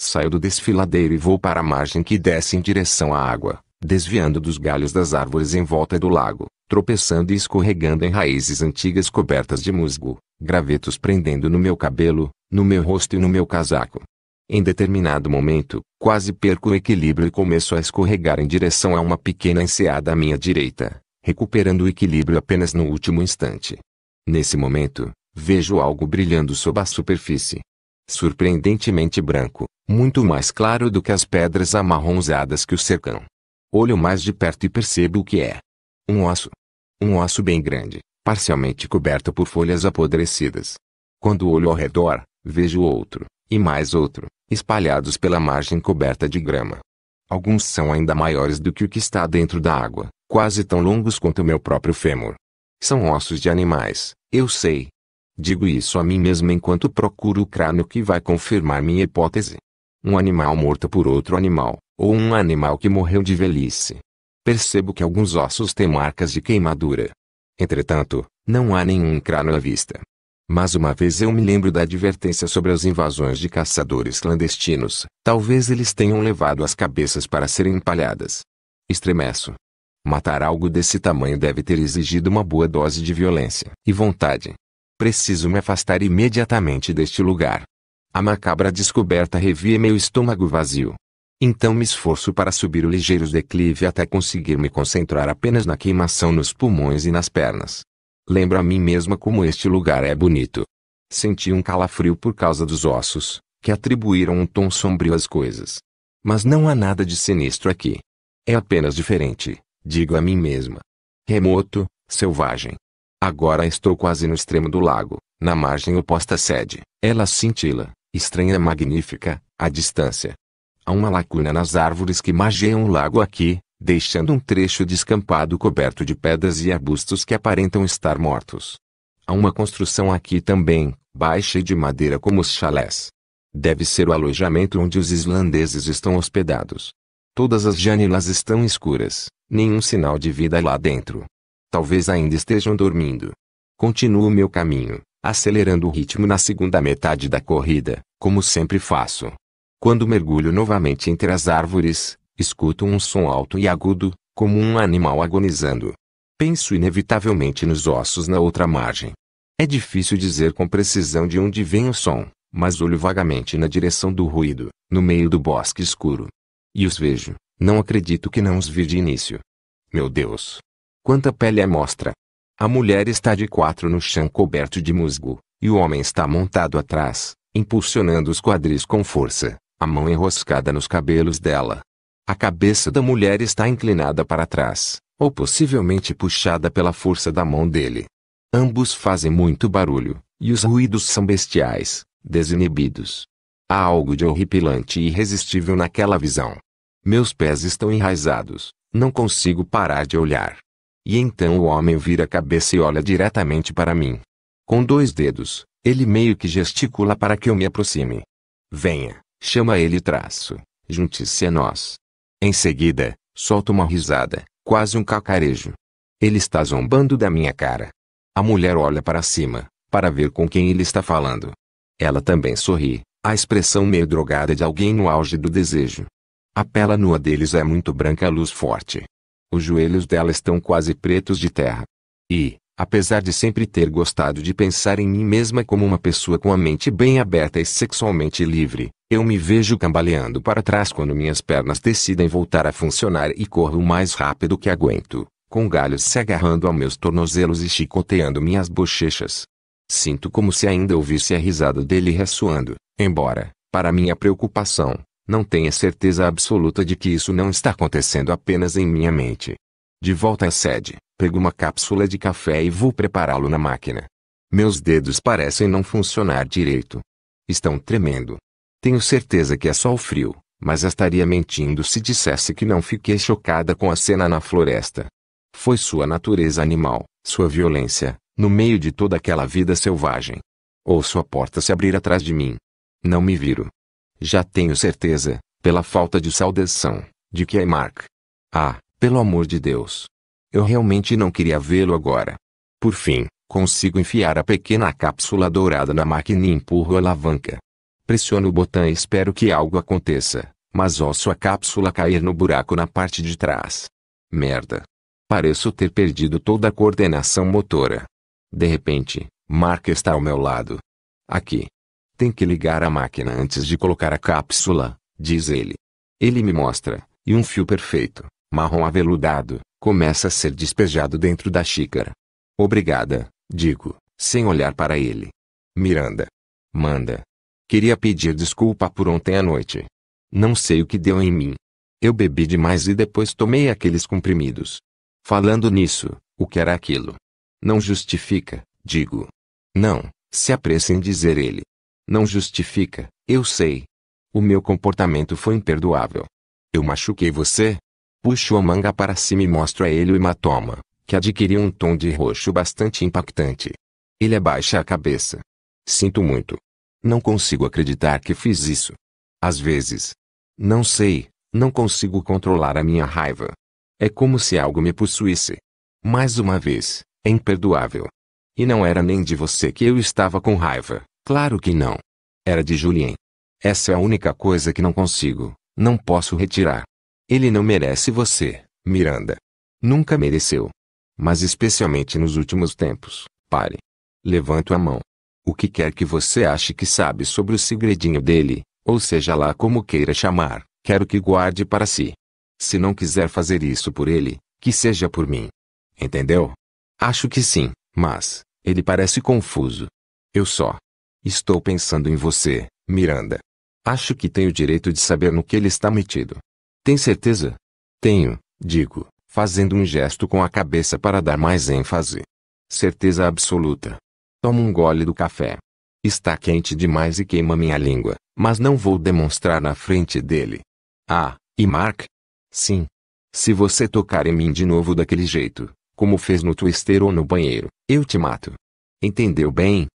Saio do desfiladeiro e vou para a margem que desce em direção à água, desviando dos galhos das árvores em volta do lago, tropeçando e escorregando em raízes antigas cobertas de musgo, gravetos prendendo no meu cabelo, no meu rosto e no meu casaco. Em determinado momento, quase perco o equilíbrio e começo a escorregar em direção a uma pequena enseada à minha direita, recuperando o equilíbrio apenas no último instante. Nesse momento, vejo algo brilhando sob a superfície surpreendentemente branco, muito mais claro do que as pedras amarronzadas que o cercam. Olho mais de perto e percebo o que é. Um osso. Um osso bem grande, parcialmente coberto por folhas apodrecidas. Quando olho ao redor, vejo outro, e mais outro, espalhados pela margem coberta de grama. Alguns são ainda maiores do que o que está dentro da água, quase tão longos quanto o meu próprio fêmur. São ossos de animais, eu sei, Digo isso a mim mesmo enquanto procuro o crânio que vai confirmar minha hipótese. Um animal morto por outro animal, ou um animal que morreu de velhice. Percebo que alguns ossos têm marcas de queimadura. Entretanto, não há nenhum crânio à vista. Mas uma vez eu me lembro da advertência sobre as invasões de caçadores clandestinos. Talvez eles tenham levado as cabeças para serem empalhadas. Estremeço. Matar algo desse tamanho deve ter exigido uma boa dose de violência e vontade. Preciso me afastar imediatamente deste lugar. A macabra descoberta revia meu estômago vazio. Então me esforço para subir o ligeiro declive até conseguir me concentrar apenas na queimação nos pulmões e nas pernas. Lembro a mim mesma como este lugar é bonito. Senti um calafrio por causa dos ossos, que atribuíram um tom sombrio às coisas. Mas não há nada de sinistro aqui. É apenas diferente, digo a mim mesma. Remoto, selvagem. Agora estou quase no extremo do lago, na margem oposta à sede. Ela cintila, estranha magnífica, à distância. Há uma lacuna nas árvores que margeiam o lago aqui, deixando um trecho descampado coberto de pedras e arbustos que aparentam estar mortos. Há uma construção aqui também, baixa e de madeira como os chalés. Deve ser o alojamento onde os islandeses estão hospedados. Todas as janelas estão escuras, nenhum sinal de vida lá dentro. Talvez ainda estejam dormindo. Continuo meu caminho, acelerando o ritmo na segunda metade da corrida, como sempre faço. Quando mergulho novamente entre as árvores, escuto um som alto e agudo, como um animal agonizando. Penso inevitavelmente nos ossos na outra margem. É difícil dizer com precisão de onde vem o som, mas olho vagamente na direção do ruído, no meio do bosque escuro. E os vejo, não acredito que não os vi de início. Meu Deus, quanta pele é mostra! A mulher está de quatro no chão coberto de musgo, e o homem está montado atrás, impulsionando os quadris com força, a mão enroscada nos cabelos dela. A cabeça da mulher está inclinada para trás, ou possivelmente puxada pela força da mão dele. Ambos fazem muito barulho, e os ruídos são bestiais, desinibidos. Há algo de horripilante e irresistível naquela visão. Meus pés estão enraizados, não consigo parar de olhar. E então o homem vira a cabeça e olha diretamente para mim. Com dois dedos, ele meio que gesticula para que eu me aproxime. Venha, chama ele traço, junte-se a nós. Em seguida, solta uma risada, quase um cacarejo. Ele está zombando da minha cara. A mulher olha para cima, para ver com quem ele está falando. Ela também sorri, a expressão meio drogada de alguém no auge do desejo. A pele nua deles é muito branca à luz forte, os joelhos dela estão quase pretos de terra. E, apesar de sempre ter gostado de pensar em mim mesma como uma pessoa com a mente bem aberta e sexualmente livre, eu me vejo cambaleando para trás quando minhas pernas decidem voltar a funcionar e corro o mais rápido que aguento, com galhos se agarrando a meus tornozelos e chicoteando minhas bochechas. Sinto como se ainda ouvisse a risada dele ressoando, embora, para minha preocupação, não tenho certeza absoluta de que isso não está acontecendo apenas em minha mente. De volta à sede, pego uma cápsula de café e vou prepará-lo na máquina. Meus dedos parecem não funcionar direito. Estão tremendo. Tenho certeza que é só o frio, mas estaria mentindo se dissesse que não fiquei chocada com a cena na floresta. Foi sua natureza animal, sua violência, no meio de toda aquela vida selvagem. Ouço a porta se abrir atrás de mim. Não me viro. Já tenho certeza, pela falta de saudação, de que é Mark. Ah, pelo amor de Deus. Eu realmente não queria vê-lo agora. Por fim, consigo enfiar a pequena cápsula dourada na máquina e empurro a alavanca. Pressiono o botão e espero que algo aconteça, mas ouço a cápsula cair no buraco na parte de trás. Merda. Pareço ter perdido toda a coordenação motora. De repente, Mark está ao meu lado. Aqui. Tem que ligar a máquina antes de colocar a cápsula, diz ele. Ele me mostra, e um fio perfeito, marrom aveludado, começa a ser despejado dentro da xícara. Obrigada, digo, sem olhar para ele. Miranda. Manda. Queria pedir desculpa por ontem à noite. Não sei o que deu em mim. Eu bebi demais e depois tomei aqueles comprimidos. Falando nisso, o que era aquilo? Não justifica, digo. Não, se apresse em dizer ele. Não justifica, eu sei. O meu comportamento foi imperdoável. Eu machuquei você? Puxo a manga para cima e mostro a ele o hematoma, que adquiriu um tom de roxo bastante impactante. Ele abaixa a cabeça. Sinto muito. Não consigo acreditar que fiz isso. Às vezes. Não sei, não consigo controlar a minha raiva. É como se algo me possuísse. Mais uma vez, é imperdoável. E não era nem de você que eu estava com raiva. Claro que não. Era de Julien. Essa é a única coisa que não consigo, não posso retirar. Ele não merece você, Miranda. Nunca mereceu. Mas especialmente nos últimos tempos, pare. Levanto a mão. O que quer que você ache que sabe sobre o segredinho dele, ou seja lá como queira chamar, quero que guarde para si. Se não quiser fazer isso por ele, que seja por mim. Entendeu? Acho que sim, mas, ele parece confuso. Eu só Estou pensando em você, Miranda. Acho que tenho o direito de saber no que ele está metido. Tem certeza? Tenho, digo, fazendo um gesto com a cabeça para dar mais ênfase. Certeza absoluta. Tomo um gole do café. Está quente demais e queima minha língua, mas não vou demonstrar na frente dele. Ah, e Mark? Sim. Se você tocar em mim de novo daquele jeito, como fez no twister ou no banheiro, eu te mato. Entendeu bem?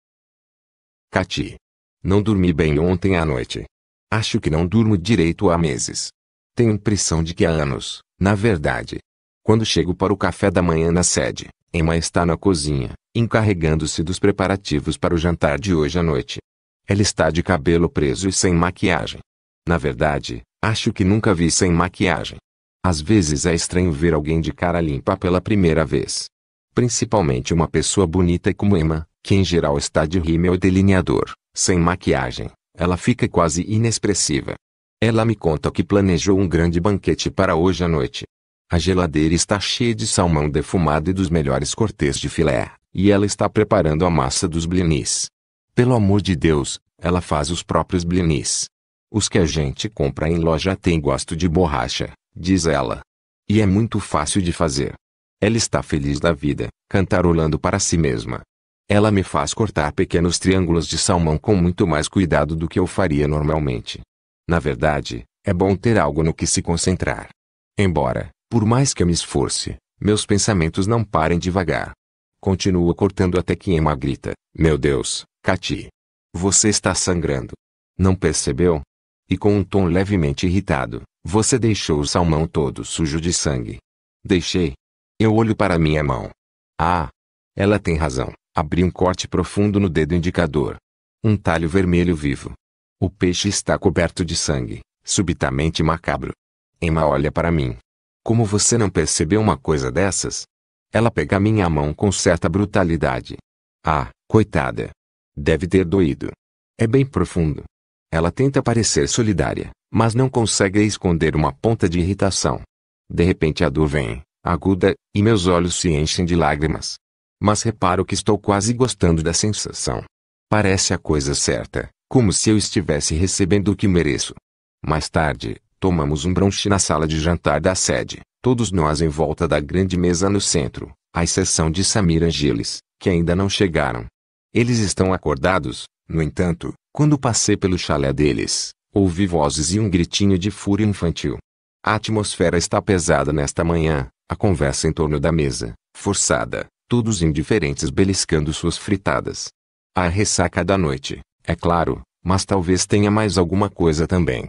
Cati. Não dormi bem ontem à noite. Acho que não durmo direito há meses. Tenho impressão de que há anos, na verdade. Quando chego para o café da manhã na sede, Emma está na cozinha, encarregando-se dos preparativos para o jantar de hoje à noite. Ela está de cabelo preso e sem maquiagem. Na verdade, acho que nunca vi sem maquiagem. Às vezes é estranho ver alguém de cara limpa pela primeira vez. Principalmente uma pessoa bonita como Emma, que em geral está de rímel ou delineador, sem maquiagem, ela fica quase inexpressiva. Ela me conta que planejou um grande banquete para hoje à noite. A geladeira está cheia de salmão defumado e dos melhores cortes de filé, e ela está preparando a massa dos blinis. Pelo amor de Deus, ela faz os próprios blinis. Os que a gente compra em loja têm gosto de borracha, diz ela. E é muito fácil de fazer. Ela está feliz da vida, cantarolando para si mesma. Ela me faz cortar pequenos triângulos de salmão com muito mais cuidado do que eu faria normalmente. Na verdade, é bom ter algo no que se concentrar. Embora, por mais que eu me esforce, meus pensamentos não parem devagar. Continua cortando até que Emma grita: Meu Deus, Katy! Você está sangrando. Não percebeu? E com um tom levemente irritado, você deixou o salmão todo sujo de sangue. Deixei. Eu olho para minha mão. Ah! Ela tem razão. Abri um corte profundo no dedo indicador. Um talho vermelho vivo. O peixe está coberto de sangue, subitamente macabro. Emma olha para mim. Como você não percebeu uma coisa dessas? Ela pega minha mão com certa brutalidade. Ah, coitada. Deve ter doído. É bem profundo. Ela tenta parecer solidária, mas não consegue esconder uma ponta de irritação. De repente a dor vem, aguda, e meus olhos se enchem de lágrimas. Mas reparo que estou quase gostando da sensação. Parece a coisa certa, como se eu estivesse recebendo o que mereço. Mais tarde, tomamos um brunch na sala de jantar da sede, todos nós em volta da grande mesa no centro, à exceção de Samir Angeles, que ainda não chegaram. Eles estão acordados, no entanto, quando passei pelo chalé deles, ouvi vozes e um gritinho de fúria infantil. A atmosfera está pesada nesta manhã, a conversa em torno da mesa, forçada, todos indiferentes beliscando suas fritadas. A ressaca da noite, é claro, mas talvez tenha mais alguma coisa também.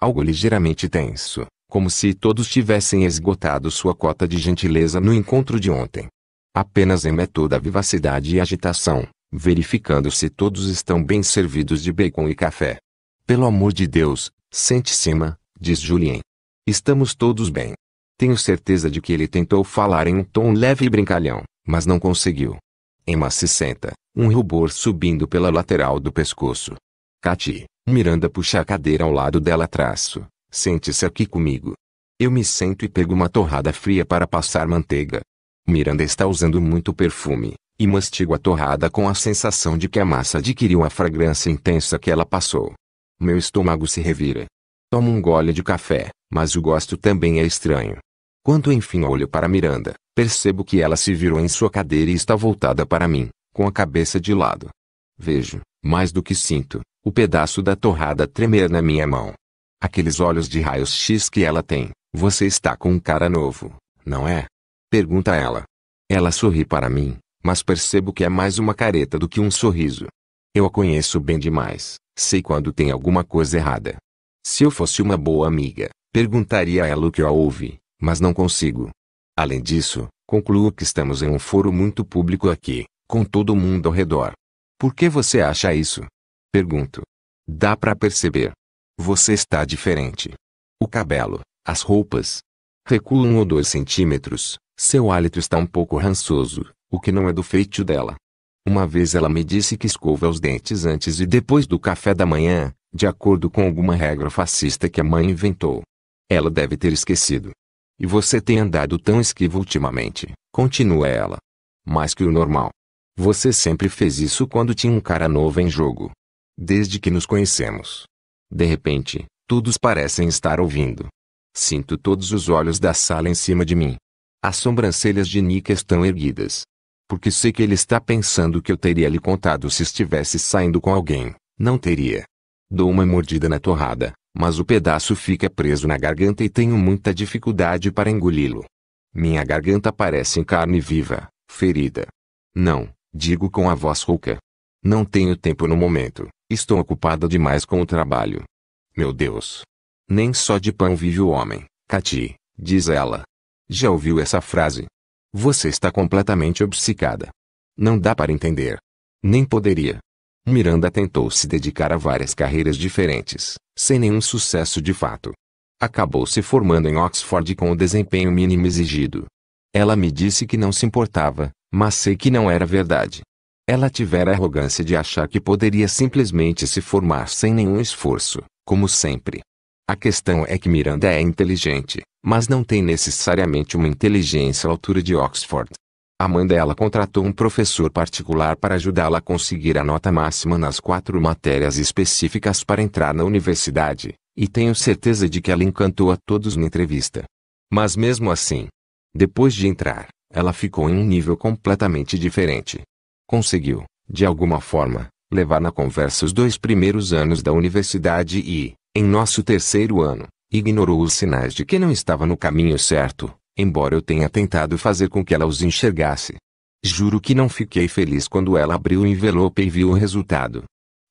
Algo ligeiramente tenso, como se todos tivessem esgotado sua cota de gentileza no encontro de ontem. Apenas em toda a vivacidade e agitação, verificando se todos estão bem servidos de bacon e café. Pelo amor de Deus, sente se diz Julien. Estamos todos bem. Tenho certeza de que ele tentou falar em um tom leve e brincalhão, mas não conseguiu. Emma se senta, um rubor subindo pela lateral do pescoço. Cati, Miranda puxa a cadeira ao lado dela traço. Sente-se aqui comigo. Eu me sento e pego uma torrada fria para passar manteiga. Miranda está usando muito perfume, e mastigo a torrada com a sensação de que a massa adquiriu a fragrância intensa que ela passou. Meu estômago se revira. Tomo um gole de café, mas o gosto também é estranho. Quando enfim olho para Miranda, Percebo que ela se virou em sua cadeira e está voltada para mim, com a cabeça de lado. Vejo, mais do que sinto, o pedaço da torrada tremer na minha mão. Aqueles olhos de raios X que ela tem, você está com um cara novo, não é? Pergunta ela. Ela sorri para mim, mas percebo que é mais uma careta do que um sorriso. Eu a conheço bem demais, sei quando tem alguma coisa errada. Se eu fosse uma boa amiga, perguntaria a ela o que a ouvi, mas não consigo. Além disso, concluo que estamos em um foro muito público aqui, com todo mundo ao redor. Por que você acha isso? Pergunto. Dá para perceber. Você está diferente. O cabelo, as roupas. Recua um ou dois centímetros, seu hálito está um pouco rançoso, o que não é do feitio dela. Uma vez ela me disse que escova os dentes antes e depois do café da manhã, de acordo com alguma regra fascista que a mãe inventou. Ela deve ter esquecido. E você tem andado tão esquivo ultimamente, continua ela. Mais que o normal. Você sempre fez isso quando tinha um cara novo em jogo. Desde que nos conhecemos. De repente, todos parecem estar ouvindo. Sinto todos os olhos da sala em cima de mim. As sobrancelhas de Nick estão erguidas. Porque sei que ele está pensando que eu teria lhe contado se estivesse saindo com alguém. Não teria. Dou uma mordida na torrada, mas o pedaço fica preso na garganta e tenho muita dificuldade para engoli-lo. Minha garganta parece em carne viva, ferida. Não, digo com a voz rouca. Não tenho tempo no momento, estou ocupada demais com o trabalho. Meu Deus! Nem só de pão vive o homem, Cati, diz ela. Já ouviu essa frase? Você está completamente obcecada. Não dá para entender. Nem poderia. Miranda tentou se dedicar a várias carreiras diferentes, sem nenhum sucesso de fato. Acabou se formando em Oxford com o desempenho mínimo exigido. Ela me disse que não se importava, mas sei que não era verdade. Ela tivera a arrogância de achar que poderia simplesmente se formar sem nenhum esforço, como sempre. A questão é que Miranda é inteligente, mas não tem necessariamente uma inteligência à altura de Oxford. A mãe dela contratou um professor particular para ajudá-la a conseguir a nota máxima nas quatro matérias específicas para entrar na universidade, e tenho certeza de que ela encantou a todos na entrevista. Mas mesmo assim, depois de entrar, ela ficou em um nível completamente diferente. Conseguiu, de alguma forma, levar na conversa os dois primeiros anos da universidade e, em nosso terceiro ano, ignorou os sinais de que não estava no caminho certo, embora eu tenha tentado fazer com que ela os enxergasse. Juro que não fiquei feliz quando ela abriu o envelope e viu o resultado.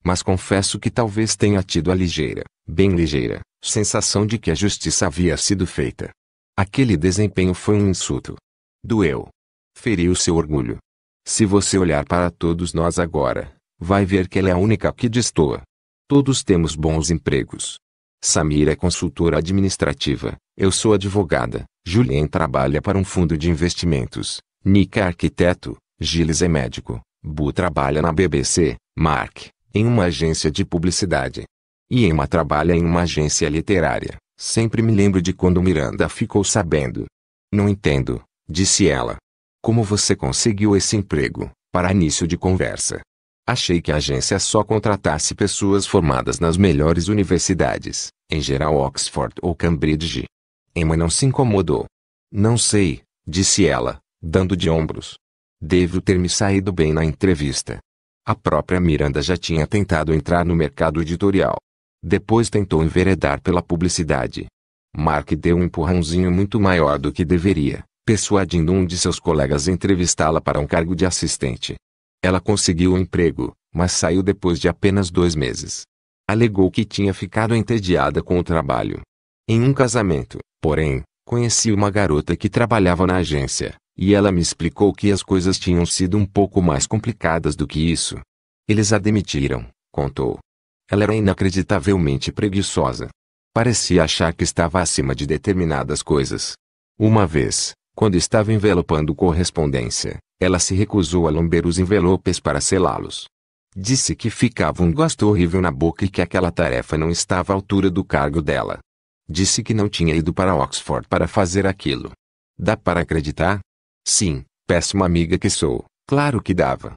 Mas confesso que talvez tenha tido a ligeira, bem ligeira, sensação de que a justiça havia sido feita. Aquele desempenho foi um insulto. Doeu. Feriu seu orgulho. Se você olhar para todos nós agora, vai ver que ela é a única que destoa. Todos temos bons empregos. Samira é consultora administrativa, eu sou advogada, Julien trabalha para um fundo de investimentos. Nick é arquiteto. Gilles é médico. Bu trabalha na BBC. Mark, em uma agência de publicidade. E Emma trabalha em uma agência literária. Sempre me lembro de quando Miranda ficou sabendo. Não entendo, disse ela. Como você conseguiu esse emprego, para início de conversa? Achei que a agência só contratasse pessoas formadas nas melhores universidades, em geral Oxford ou Cambridge. Emma não se incomodou. Não sei, disse ela, dando de ombros. Devo ter me saído bem na entrevista. A própria Miranda já tinha tentado entrar no mercado editorial. Depois tentou enveredar pela publicidade. Mark deu um empurrãozinho muito maior do que deveria, persuadindo um de seus colegas a entrevistá-la para um cargo de assistente. Ela conseguiu o um emprego, mas saiu depois de apenas dois meses. Alegou que tinha ficado entediada com o trabalho em um casamento, porém, conheci uma garota que trabalhava na agência, e ela me explicou que as coisas tinham sido um pouco mais complicadas do que isso. Eles a demitiram, contou. Ela era inacreditavelmente preguiçosa. Parecia achar que estava acima de determinadas coisas. Uma vez, quando estava envelopando correspondência, ela se recusou a lamber os envelopes para selá-los. Disse que ficava um gosto horrível na boca e que aquela tarefa não estava à altura do cargo dela. Disse que não tinha ido para Oxford para fazer aquilo. Dá para acreditar? Sim, péssima amiga que sou, claro que dava.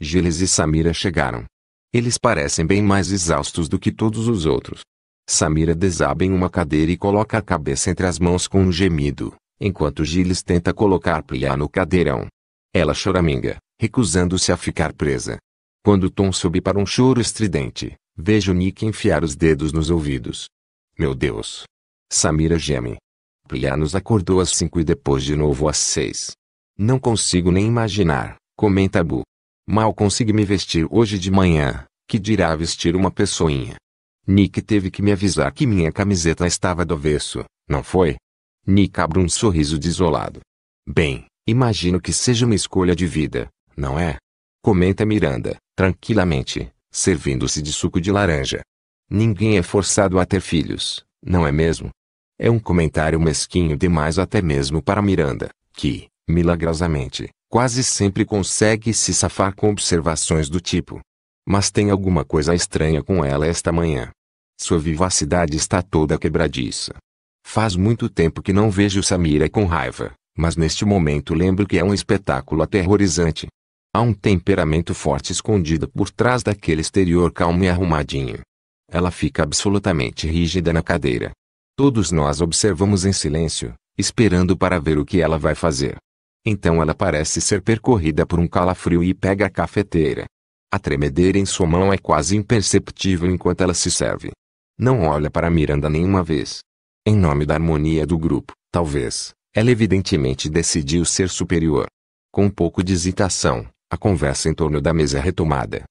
Giles e Samira chegaram. Eles parecem bem mais exaustos do que todos os outros. Samira desaba em uma cadeira e coloca a cabeça entre as mãos com um gemido, enquanto Giles tenta colocar Plia no cadeirão. Ela choraminga, recusando-se a ficar presa. Quando Tom sobe para um choro estridente, vejo Nick enfiar os dedos nos ouvidos. Meu Deus! Samira geme. Plia nos acordou às cinco e depois de novo às seis. Não consigo nem imaginar, comenta Bu. Mal consegui me vestir hoje de manhã, que dirá vestir uma pessoinha. Nick teve que me avisar que minha camiseta estava do avesso, não foi? Nick abre um sorriso desolado. Bem, imagino que seja uma escolha de vida, não é? Comenta Miranda, tranquilamente, servindo-se de suco de laranja. Ninguém é forçado a ter filhos, não é mesmo? É um comentário mesquinho demais até mesmo para Miranda, que, milagrosamente, quase sempre consegue se safar com observações do tipo. Mas tem alguma coisa estranha com ela esta manhã. Sua vivacidade está toda quebradiça. Faz muito tempo que não vejo Samira com raiva, mas neste momento lembro que é um espetáculo aterrorizante. Há um temperamento forte escondido por trás daquele exterior calmo e arrumadinho. Ela fica absolutamente rígida na cadeira. Todos nós observamos em silêncio, esperando para ver o que ela vai fazer. Então ela parece ser percorrida por um calafrio e pega a cafeteira. A tremedeira em sua mão é quase imperceptível enquanto ela se serve. Não olha para Miranda nenhuma vez. Em nome da harmonia do grupo, talvez, ela evidentemente decidiu ser superior. Com um pouco de hesitação, a conversa em torno da mesa é retomada.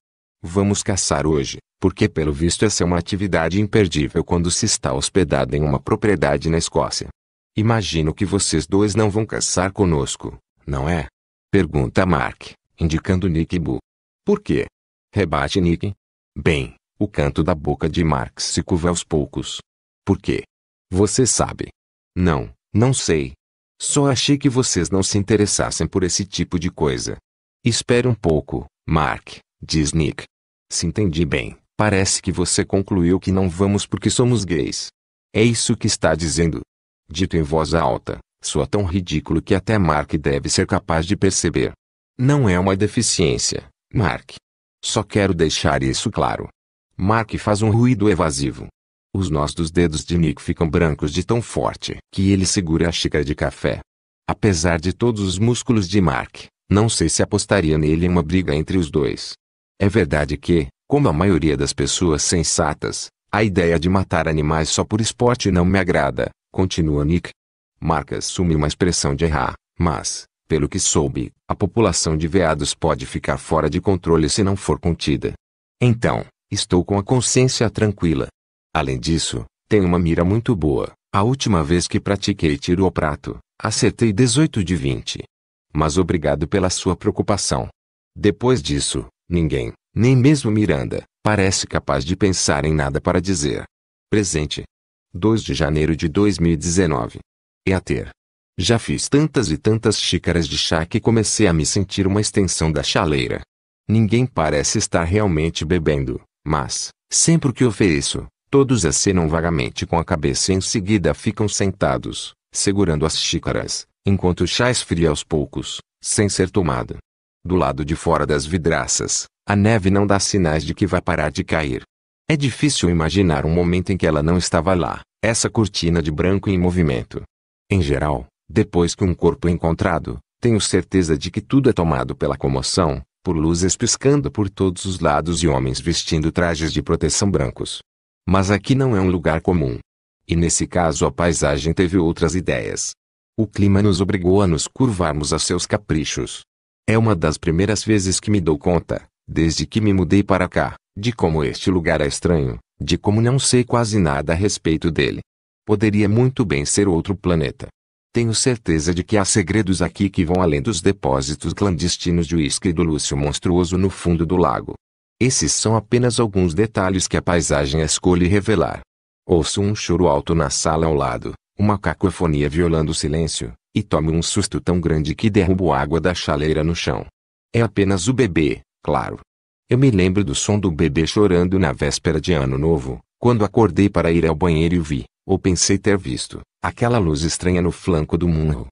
Vamos caçar hoje, porque pelo visto essa é uma atividade imperdível quando se está hospedado em uma propriedade na Escócia. Imagino que vocês dois não vão caçar conosco, não é? Pergunta Mark, indicando Nick e Bu. Por quê? Rebate Nick. Bem, o canto da boca de Mark se curva aos poucos. Por quê? Você sabe. Não, não sei. Só achei que vocês não se interessassem por esse tipo de coisa. Espere um pouco, Mark. Diz Nick. Se entendi bem, parece que você concluiu que não vamos porque somos gays. É isso que está dizendo. Dito em voz alta, soa tão ridículo que até Mark deve ser capaz de perceber. Não é uma deficiência, Mark. Só quero deixar isso claro. Mark faz um ruído evasivo. Os nós dos dedos de Nick ficam brancos de tão forte que ele segura a xícara de café. Apesar de todos os músculos de Mark, não sei se apostaria nele em uma briga entre os dois. É verdade que, como a maioria das pessoas sensatas, a ideia de matar animais só por esporte não me agrada, continua Nick. Marca assume uma expressão de errar, mas, pelo que soube, a população de veados pode ficar fora de controle se não for contida. Então, estou com a consciência tranquila. Além disso, tenho uma mira muito boa. A última vez que pratiquei tiro ao prato, acertei 18 de 20. Mas obrigado pela sua preocupação. Depois disso, Ninguém, nem mesmo Miranda, parece capaz de pensar em nada para dizer. Presente. 2 de janeiro de 2019. E a ter. Já fiz tantas e tantas xícaras de chá que comecei a me sentir uma extensão da chaleira. Ninguém parece estar realmente bebendo, mas, sempre que ofereço, todos acenam vagamente com a cabeça e em seguida ficam sentados, segurando as xícaras, enquanto o chá esfria aos poucos, sem ser tomado. Do lado de fora das vidraças, a neve não dá sinais de que vai parar de cair. É difícil imaginar um momento em que ela não estava lá, essa cortina de branco em movimento. Em geral, depois que um corpo é encontrado, tenho certeza de que tudo é tomado pela comoção, por luzes piscando por todos os lados e homens vestindo trajes de proteção brancos. Mas aqui não é um lugar comum. E nesse caso a paisagem teve outras ideias. O clima nos obrigou a nos curvarmos a seus caprichos. É uma das primeiras vezes que me dou conta, desde que me mudei para cá, de como este lugar é estranho, de como não sei quase nada a respeito dele. Poderia muito bem ser outro planeta. Tenho certeza de que há segredos aqui que vão além dos depósitos clandestinos de uísque e do Lúcio monstruoso no fundo do lago. Esses são apenas alguns detalhes que a paisagem escolhe revelar. Ouço um choro alto na sala ao lado, uma cacofonia violando o silêncio, e tome um susto tão grande que derrubo água da chaleira no chão. É apenas o bebê, claro. Eu me lembro do som do bebê chorando na véspera de Ano Novo, quando acordei para ir ao banheiro e vi, ou pensei ter visto, aquela luz estranha no flanco do murro.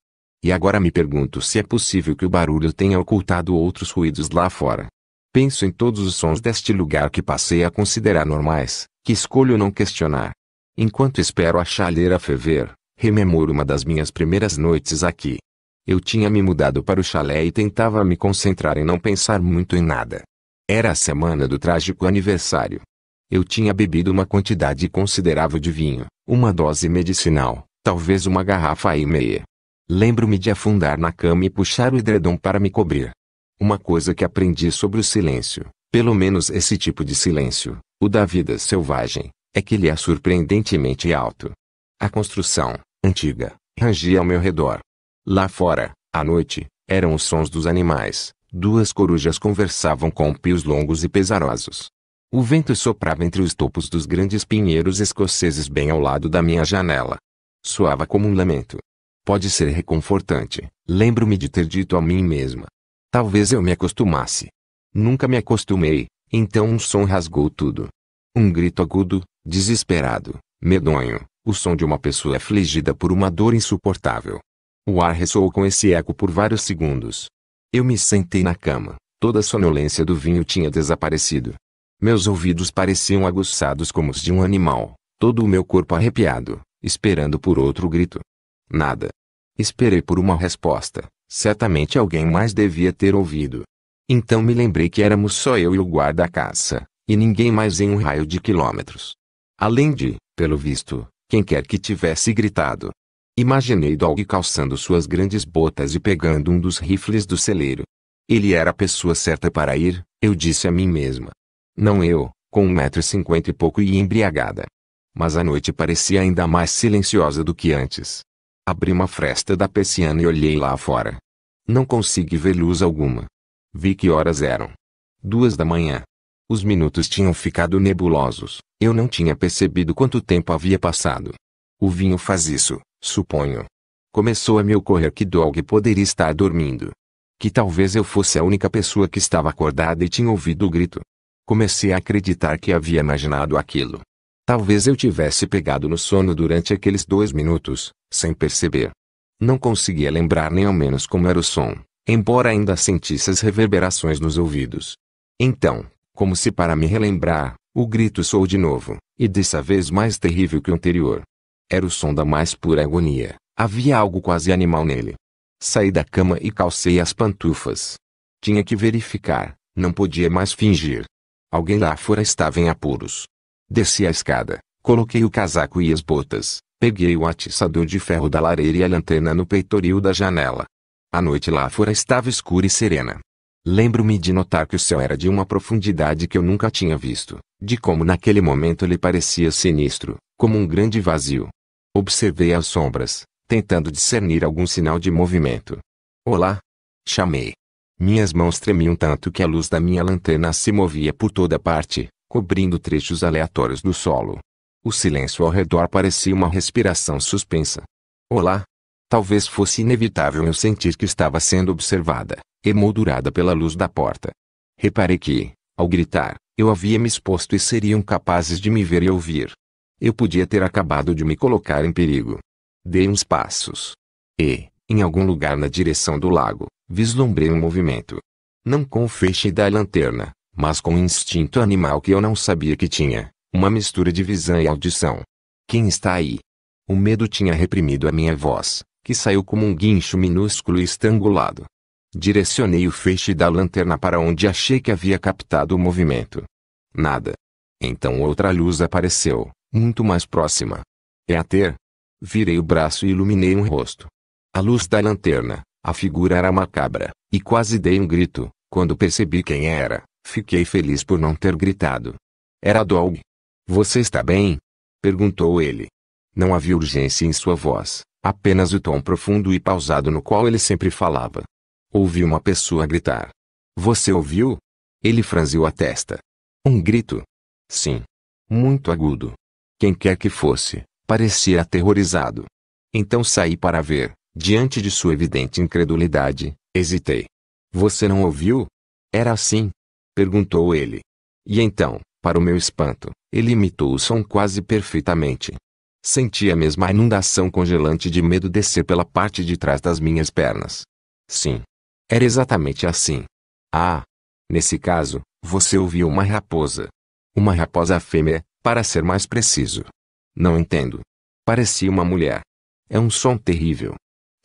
E agora me pergunto se é possível que o barulho tenha ocultado outros ruídos lá fora. Penso em todos os sons deste lugar que passei a considerar normais, que escolho não questionar. Enquanto espero a chaleira ferver, Rememoro uma das minhas primeiras noites aqui. Eu tinha me mudado para o chalé e tentava me concentrar em não pensar muito em nada. Era a semana do trágico aniversário. Eu tinha bebido uma quantidade considerável de vinho, uma dose medicinal, talvez uma garrafa e meia. Lembro-me de afundar na cama e puxar o edredom para me cobrir. Uma coisa que aprendi sobre o silêncio, pelo menos esse tipo de silêncio, o da vida selvagem, é que ele é surpreendentemente alto. A construção, antiga, rangia ao meu redor. Lá fora, à noite, eram os sons dos animais. Duas corujas conversavam com pios longos e pesarosos. O vento soprava entre os topos dos grandes pinheiros escoceses bem ao lado da minha janela. Soava como um lamento. Pode ser reconfortante, lembro-me de ter dito a mim mesma. Talvez eu me acostumasse. Nunca me acostumei, então um som rasgou tudo. Um grito agudo, desesperado, medonho, o som de uma pessoa afligida por uma dor insuportável. O ar ressoou com esse eco por vários segundos. Eu me sentei na cama, toda a sonolência do vinho tinha desaparecido. Meus ouvidos pareciam aguçados como os de um animal, todo o meu corpo arrepiado, esperando por outro grito. Nada. Esperei por uma resposta, certamente alguém mais devia ter ouvido. Então me lembrei que éramos só eu e o guarda-caça, e ninguém mais em um raio de quilômetros. Além de, pelo visto, quem quer que tivesse gritado. Imaginei Dog calçando suas grandes botas e pegando um dos rifles do celeiro. Ele era a pessoa certa para ir, eu disse a mim mesma. Não eu, com um metro e cinquenta e pouco e embriagada. Mas a noite parecia ainda mais silenciosa do que antes. Abri uma fresta da persiana e olhei lá fora. Não consegui ver luz alguma. Vi que horas eram. Duas da manhã. Os minutos tinham ficado nebulosos. Eu não tinha percebido quanto tempo havia passado. O vinho faz isso, suponho. Começou a me ocorrer que Dog poderia estar dormindo. Que talvez eu fosse a única pessoa que estava acordada e tinha ouvido o grito. Comecei a acreditar que havia imaginado aquilo. Talvez eu tivesse pegado no sono durante aqueles dois minutos, sem perceber. Não conseguia lembrar nem ao menos como era o som, embora ainda sentisse as reverberações nos ouvidos. Então, como se para me relembrar, o grito soou de novo, e dessa vez mais terrível que o anterior. Era o som da mais pura agonia. Havia algo quase animal nele. Saí da cama e calcei as pantufas. Tinha que verificar, não podia mais fingir. Alguém lá fora estava em apuros. Desci a escada, coloquei o casaco e as botas, peguei o atiçador de ferro da lareira e a lanterna no peitoril da janela. A noite lá fora estava escura e serena. Lembro-me de notar que o céu era de uma profundidade que eu nunca tinha visto, de como naquele momento ele parecia sinistro, como um grande vazio. Observei as sombras, tentando discernir algum sinal de movimento. Olá! Chamei. Minhas mãos tremiam tanto que a luz da minha lanterna se movia por toda parte, cobrindo trechos aleatórios do solo. O silêncio ao redor parecia uma respiração suspensa. Olá! Talvez fosse inevitável eu sentir que estava sendo observada, emoldurada pela luz da porta. Reparei que, ao gritar, eu havia me exposto e seriam capazes de me ver e ouvir. Eu podia ter acabado de me colocar em perigo. Dei uns passos. E, em algum lugar na direção do lago, vislumbrei um movimento. Não com o feixe da lanterna, mas com o um instinto animal que eu não sabia que tinha, uma mistura de visão e audição. Quem está aí? O medo tinha reprimido a minha voz, que saiu como um guincho minúsculo e estrangulado. Direcionei o feixe da lanterna para onde achei que havia captado o movimento. Nada. Então outra luz apareceu, muito mais próxima. É a ter. Virei o braço e iluminei um rosto. A luz da lanterna, a figura era macabra, e quase dei um grito, quando percebi quem era, fiquei feliz por não ter gritado. Era Dog. Você está bem? perguntou ele. Não havia urgência em sua voz, apenas o tom profundo e pausado no qual ele sempre falava. Ouvi uma pessoa gritar. Você ouviu? Ele franziu a testa. Um grito. Sim. Muito agudo. Quem quer que fosse, parecia aterrorizado. Então saí para ver, diante de sua evidente incredulidade, hesitei. Você não ouviu? Era assim? perguntou ele. E então, para o meu espanto, ele imitou o som quase perfeitamente. Senti a mesma inundação congelante de medo descer pela parte de trás das minhas pernas. Sim, era exatamente assim. Ah! Nesse caso, você ouviu uma raposa. Uma raposa fêmea, para ser mais preciso. Não entendo. Parecia uma mulher. É um som terrível.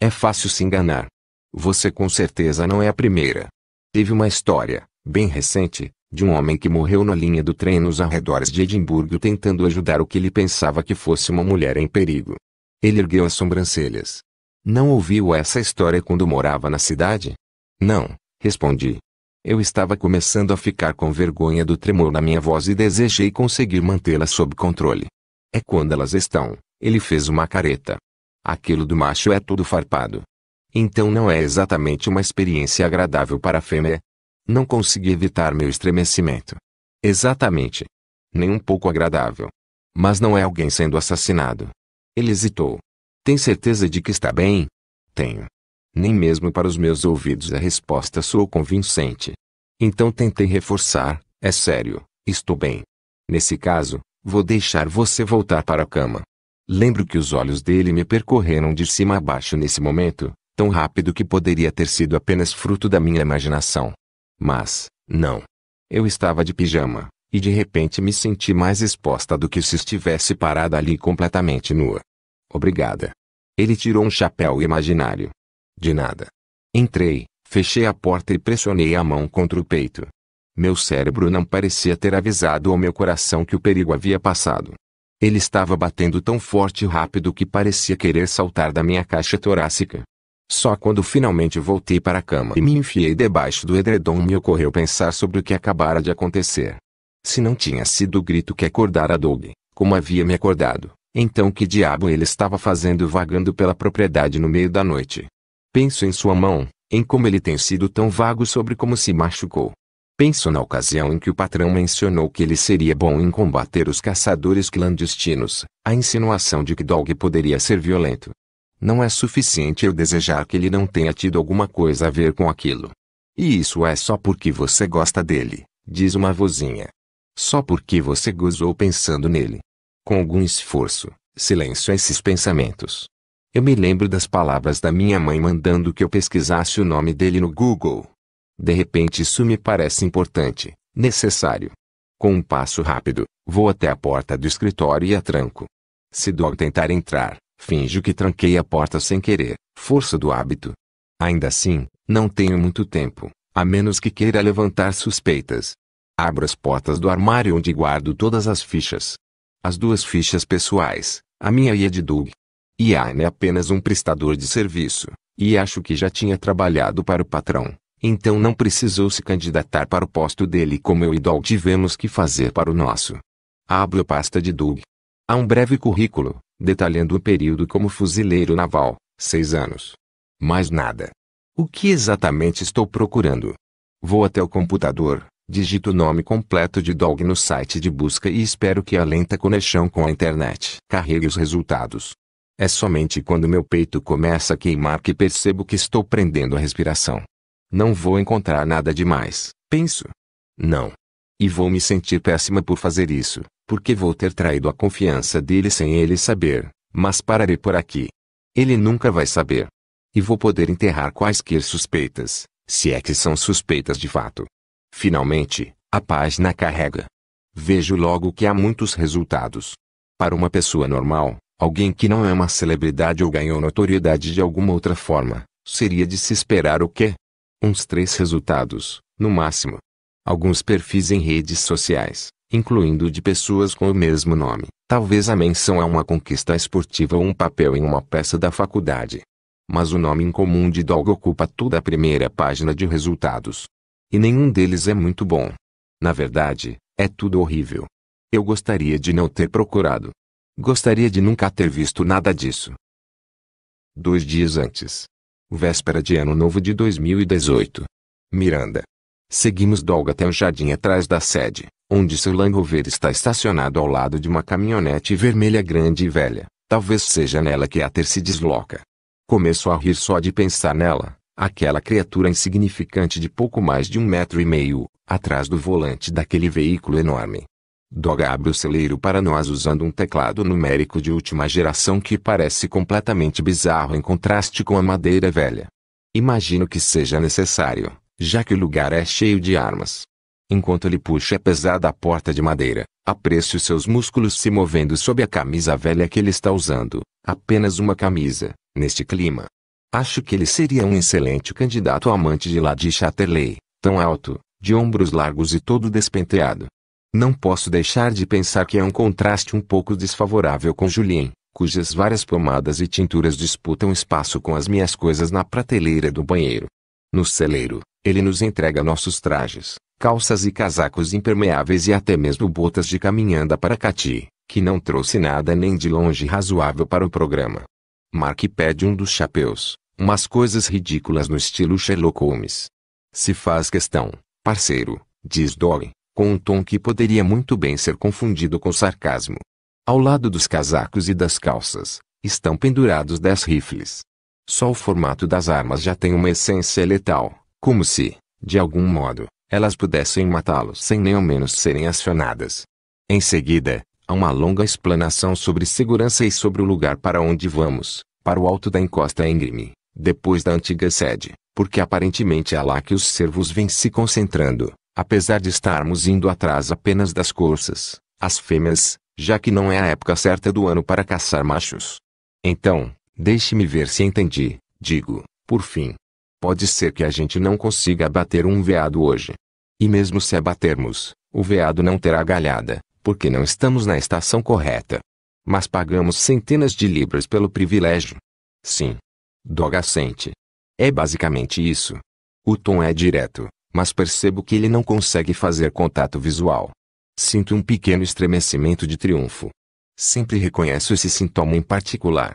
É fácil se enganar. Você com certeza não é a primeira. Teve uma história, bem recente, de um homem que morreu na linha do trem nos arredores de Edimburgo tentando ajudar o que ele pensava que fosse uma mulher em perigo. Ele ergueu as sobrancelhas. Não ouviu essa história quando morava na cidade? Não, respondi. Eu estava começando a ficar com vergonha do tremor na minha voz e desejei conseguir mantê-la sob controle. É quando elas estão, ele fez uma careta. Aquilo do macho é todo farpado. Então não é exatamente uma experiência agradável para a fêmea. Não consegui evitar meu estremecimento. Exatamente. Nem um pouco agradável. Mas não é alguém sendo assassinado. Ele hesitou. Tem certeza de que está bem? Tenho. Nem mesmo para os meus ouvidos a resposta soou convincente. Então tentei reforçar: é sério, estou bem. Nesse caso, vou deixar você voltar para a cama. Lembro que os olhos dele me percorreram de cima a baixo nesse momento, tão rápido que poderia ter sido apenas fruto da minha imaginação. Mas, não. Eu estava de pijama, e de repente me senti mais exposta do que se estivesse parada ali completamente nua. Obrigada. Ele tirou um chapéu imaginário, de nada. Entrei, fechei a porta e pressionei a mão contra o peito. Meu cérebro não parecia ter avisado ao meu coração que o perigo havia passado. Ele estava batendo tão forte e rápido que parecia querer saltar da minha caixa torácica. Só quando finalmente voltei para a cama e me enfiei debaixo do edredom me ocorreu pensar sobre o que acabara de acontecer. Se não tinha sido o grito que acordara Doug, como havia me acordado, então que diabo ele estava fazendo vagando pela propriedade no meio da noite? Penso em sua mão, em como ele tem sido tão vago sobre como se machucou. Penso na ocasião em que o patrão mencionou que ele seria bom em combater os caçadores clandestinos, a insinuação de que Dog poderia ser violento. Não é suficiente eu desejar que ele não tenha tido alguma coisa a ver com aquilo. E isso é só porque você gosta dele, diz uma vozinha. Só porque você gozou pensando nele. Com algum esforço, silencio esses pensamentos. Eu me lembro das palavras da minha mãe mandando que eu pesquisasse o nome dele no Google. De repente isso me parece importante, necessário. Com um passo rápido, vou até a porta do escritório e a tranco. Se Dog tentar entrar, finjo que tranquei a porta sem querer, força do hábito. Ainda assim, não tenho muito tempo, a menos que queira levantar suspeitas. Abro as portas do armário onde guardo todas as fichas. As duas fichas pessoais, a minha e a de Doug, Ian é apenas um prestador de serviço, e acho que já tinha trabalhado para o patrão. Então não precisou se candidatar para o posto dele como eu e Doug tivemos que fazer para o nosso. Abro a pasta de Doug. Há um breve currículo, detalhando o período como fuzileiro naval, seis anos. Mais nada. O que exatamente estou procurando? Vou até o computador, digito o nome completo de Dog no site de busca e espero que a lenta conexão com a internet carregue os resultados. É somente quando meu peito começa a queimar que percebo que estou prendendo a respiração. Não vou encontrar nada demais, penso. Não. E vou me sentir péssima por fazer isso, porque vou ter traído a confiança dele sem ele saber, mas pararei por aqui. Ele nunca vai saber. E vou poder enterrar quaisquer suspeitas, se é que são suspeitas de fato. Finalmente, a página carrega. Vejo logo que há muitos resultados. Para uma pessoa normal, Alguém que não é uma celebridade ou ganhou notoriedade de alguma outra forma, seria de se esperar o quê? Uns três resultados, no máximo. Alguns perfis em redes sociais, incluindo de pessoas com o mesmo nome, talvez a menção a uma conquista esportiva ou um papel em uma peça da faculdade. Mas o nome em comum de Dog ocupa toda a primeira página de resultados. E nenhum deles é muito bom. Na verdade, é tudo horrível. Eu gostaria de não ter procurado, Gostaria de nunca ter visto nada disso. Dois dias antes. Véspera de Ano Novo de 2018. Miranda. Seguimos Dolga até um jardim atrás da sede, onde seu Land Rover está estacionado ao lado de uma caminhonete vermelha grande e velha. Talvez seja nela que a ter se desloca. Começo a rir só de pensar nela, aquela criatura insignificante de pouco mais de um metro e meio, atrás do volante daquele veículo enorme. Dog abre o celeiro para nós usando um teclado numérico de última geração que parece completamente bizarro em contraste com a madeira velha. Imagino que seja necessário, já que o lugar é cheio de armas. Enquanto ele puxa a pesada porta de madeira, aprecio seus músculos se movendo sob a camisa velha que ele está usando, apenas uma camisa, neste clima. Acho que ele seria um excelente candidato amante de Lady Chatterley, tão alto, de ombros largos e todo despenteado. Não posso deixar de pensar que é um contraste um pouco desfavorável com Julien, cujas várias pomadas e tinturas disputam espaço com as minhas coisas na prateleira do banheiro. No celeiro, ele nos entrega nossos trajes, calças e casacos impermeáveis e até mesmo botas de caminhada para Cati, que não trouxe nada nem de longe razoável para o programa. Mark pede um dos chapéus, umas coisas ridículas no estilo Sherlock Holmes. Se faz questão, parceiro, diz Dory, com um tom que poderia muito bem ser confundido com sarcasmo. Ao lado dos casacos e das calças, estão pendurados dez rifles. Só o formato das armas já tem uma essência letal, como se, de algum modo, elas pudessem matá-los sem nem ao menos serem acionadas. Em seguida, há uma longa explanação sobre segurança e sobre o lugar para onde vamos, para o alto da encosta íngreme, depois da antiga sede, porque aparentemente é lá que os servos vêm se concentrando. Apesar de estarmos indo atrás apenas das corças, as fêmeas, já que não é a época certa do ano para caçar machos. Então, deixe-me ver se entendi, digo, por fim. Pode ser que a gente não consiga abater um veado hoje. E mesmo se abatermos, o veado não terá galhada, porque não estamos na estação correta. Mas pagamos centenas de libras pelo privilégio. Sim. Doga sente. É basicamente isso. O tom é direto, mas percebo que ele não consegue fazer contato visual. Sinto um pequeno estremecimento de triunfo. Sempre reconheço esse sintoma em particular.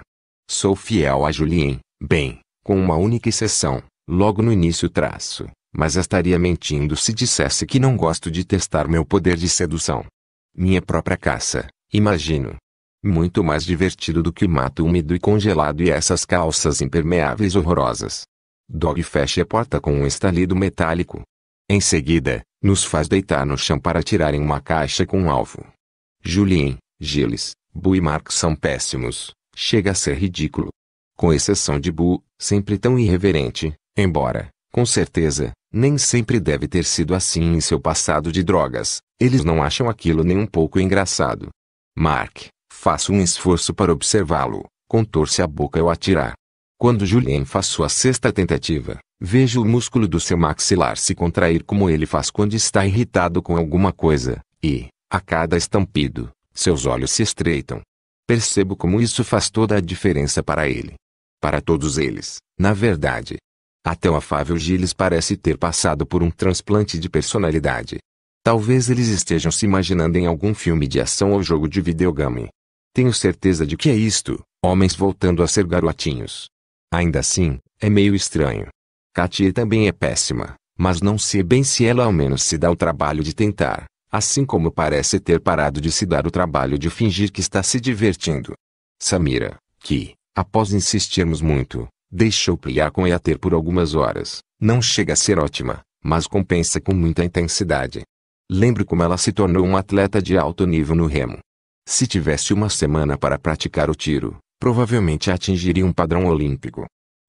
Sou fiel a Julien, bem, com uma única exceção, logo no início traço, mas estaria mentindo se dissesse que não gosto de testar meu poder de sedução. Minha própria caça, imagino. Muito mais divertido do que o mato úmido e congelado e essas calças impermeáveis horrorosas. Dog fecha a porta com um estalido metálico. Em seguida, nos faz deitar no chão para tirarem uma caixa com um alvo. Julien, Gilles, Bu e Mark são péssimos, chega a ser ridículo. Com exceção de Bu, sempre tão irreverente, embora, com certeza, nem sempre deve ter sido assim em seu passado de drogas, eles não acham aquilo nem um pouco engraçado. Mark, faço um esforço para observá-lo, contorce a boca ao atirar. Quando Julien faz sua sexta tentativa, vejo o músculo do seu maxilar se contrair como ele faz quando está irritado com alguma coisa, e, a cada estampido, seus olhos se estreitam. Percebo como isso faz toda a diferença para ele. Para todos eles, na verdade. Até o afável Gilles parece ter passado por um transplante de personalidade. Talvez eles estejam se imaginando em algum filme de ação ou jogo de videogame. Tenho certeza de que é isto, homens voltando a ser garotinhos. Ainda assim, é meio estranho. Katia também é péssima, mas não sei bem se ela ao menos se dá o trabalho de tentar, assim como parece ter parado de se dar o trabalho de fingir que está se divertindo. Samira, que, após insistirmos muito, deixou Priya com ter por algumas horas, não chega a ser ótima, mas compensa com muita intensidade. Lembro como ela se tornou um atleta de alto nível no remo. Se tivesse uma semana para praticar o tiro, provavelmente atingiria um padrão olímpico.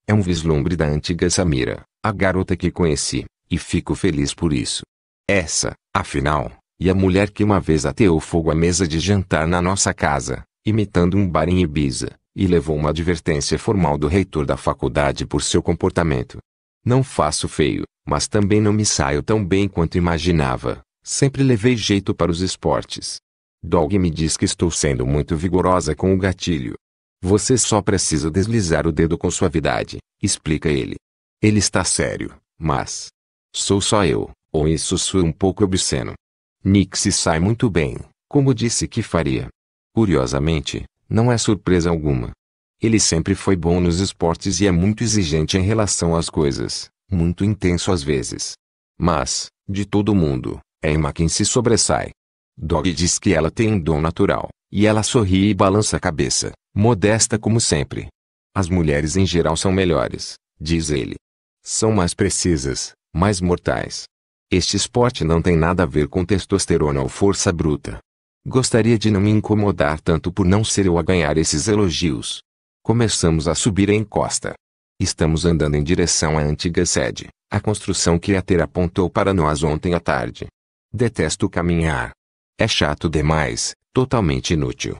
É um vislumbre da antiga Samira, a garota que conheci, e fico feliz por isso. Essa, afinal, e a mulher que uma vez ateou fogo à mesa de jantar na nossa casa, imitando um bar em Ibiza, e levou uma advertência formal do reitor da faculdade por seu comportamento. Não faço feio, mas também não me saio tão bem quanto imaginava. Sempre levei jeito para os esportes. Dog me diz que estou sendo muito vigorosa com o gatilho, você só precisa deslizar o dedo com suavidade, explica ele. Ele está sério, mas. Sou só eu, ou isso sou um pouco obsceno. Nick se sai muito bem, como disse que faria. Curiosamente, não é surpresa alguma. Ele sempre foi bom nos esportes e é muito exigente em relação às coisas, muito intenso às vezes. Mas, de todo mundo, é Emma quem se sobressai. Dog diz que ela tem um dom natural, e ela sorri e balança a cabeça, Modesta como sempre. As mulheres em geral são melhores, diz ele. São mais precisas, mais mortais. Este esporte não tem nada a ver com testosterona ou força bruta. Gostaria de não me incomodar tanto por não ser eu a ganhar esses elogios. Começamos a subir a encosta. Estamos andando em direção à antiga sede, a construção que a Ter apontou para nós ontem à tarde. Detesto caminhar. É chato demais, totalmente inútil.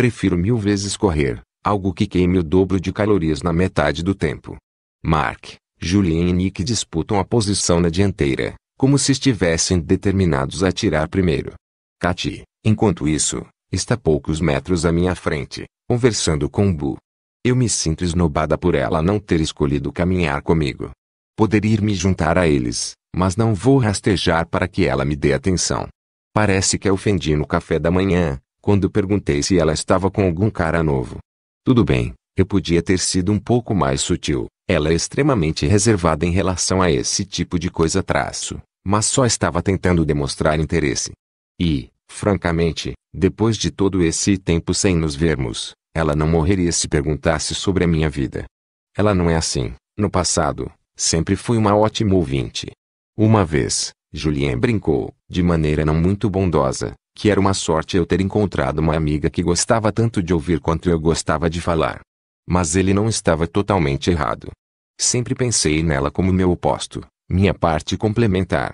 Prefiro mil vezes correr, algo que queime o dobro de calorias na metade do tempo. Mark, Julien e Nick disputam a posição na dianteira, como se estivessem determinados a tirar primeiro. Kati, enquanto isso, está poucos metros à minha frente, conversando com Bu. Eu me sinto esnobada por ela não ter escolhido caminhar comigo. Poderia ir me juntar a eles, mas não vou rastejar para que ela me dê atenção. Parece que a é ofendi no café da manhã, quando perguntei se ela estava com algum cara novo. Tudo bem, eu podia ter sido um pouco mais sutil, ela é extremamente reservada em relação a esse tipo de coisa traço, mas só estava tentando demonstrar interesse. E, francamente, depois de todo esse tempo sem nos vermos, ela não morreria se perguntasse sobre a minha vida. Ela não é assim, no passado, sempre foi uma ótima ouvinte. Uma vez, Julien brincou, de maneira não muito bondosa, que era uma sorte eu ter encontrado uma amiga que gostava tanto de ouvir quanto eu gostava de falar. Mas ele não estava totalmente errado. Sempre pensei nela como meu oposto, minha parte complementar.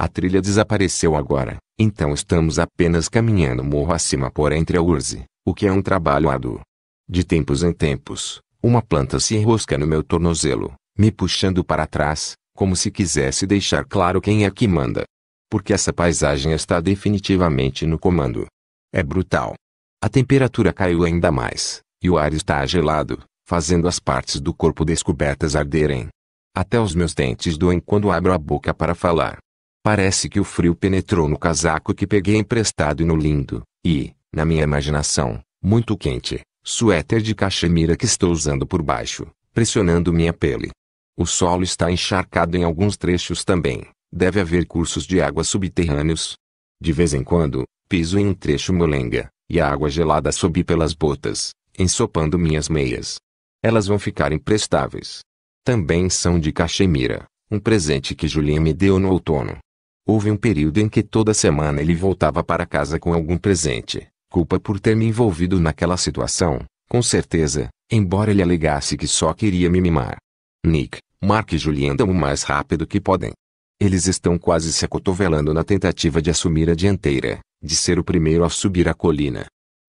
A trilha desapareceu agora, então estamos apenas caminhando morro acima por entre a urze, o que é um trabalho árduo. De tempos em tempos, uma planta se enrosca no meu tornozelo, me puxando para trás, como se quisesse deixar claro quem é que manda porque essa paisagem está definitivamente no comando. É brutal. A temperatura caiu ainda mais, e o ar está gelado, fazendo as partes do corpo descobertas arderem. Até os meus dentes doem quando abro a boca para falar. Parece que o frio penetrou no casaco que peguei emprestado e no lindo, e, na minha imaginação, muito quente, suéter de cachemira que estou usando por baixo, pressionando minha pele. O solo está encharcado em alguns trechos também, Deve haver cursos de água subterrâneos. De vez em quando, piso em um trecho molenga, e a água gelada sobe pelas botas, ensopando minhas meias. Elas vão ficar imprestáveis. Também são de cachemira, um presente que Julien me deu no outono. Houve um período em que toda semana ele voltava para casa com algum presente, culpa por ter me envolvido naquela situação, com certeza, embora ele alegasse que só queria me mimar. Nick, Mark e Julian andam o mais rápido que podem. Eles estão quase se acotovelando na tentativa de assumir a dianteira, de ser o primeiro a subir a colina.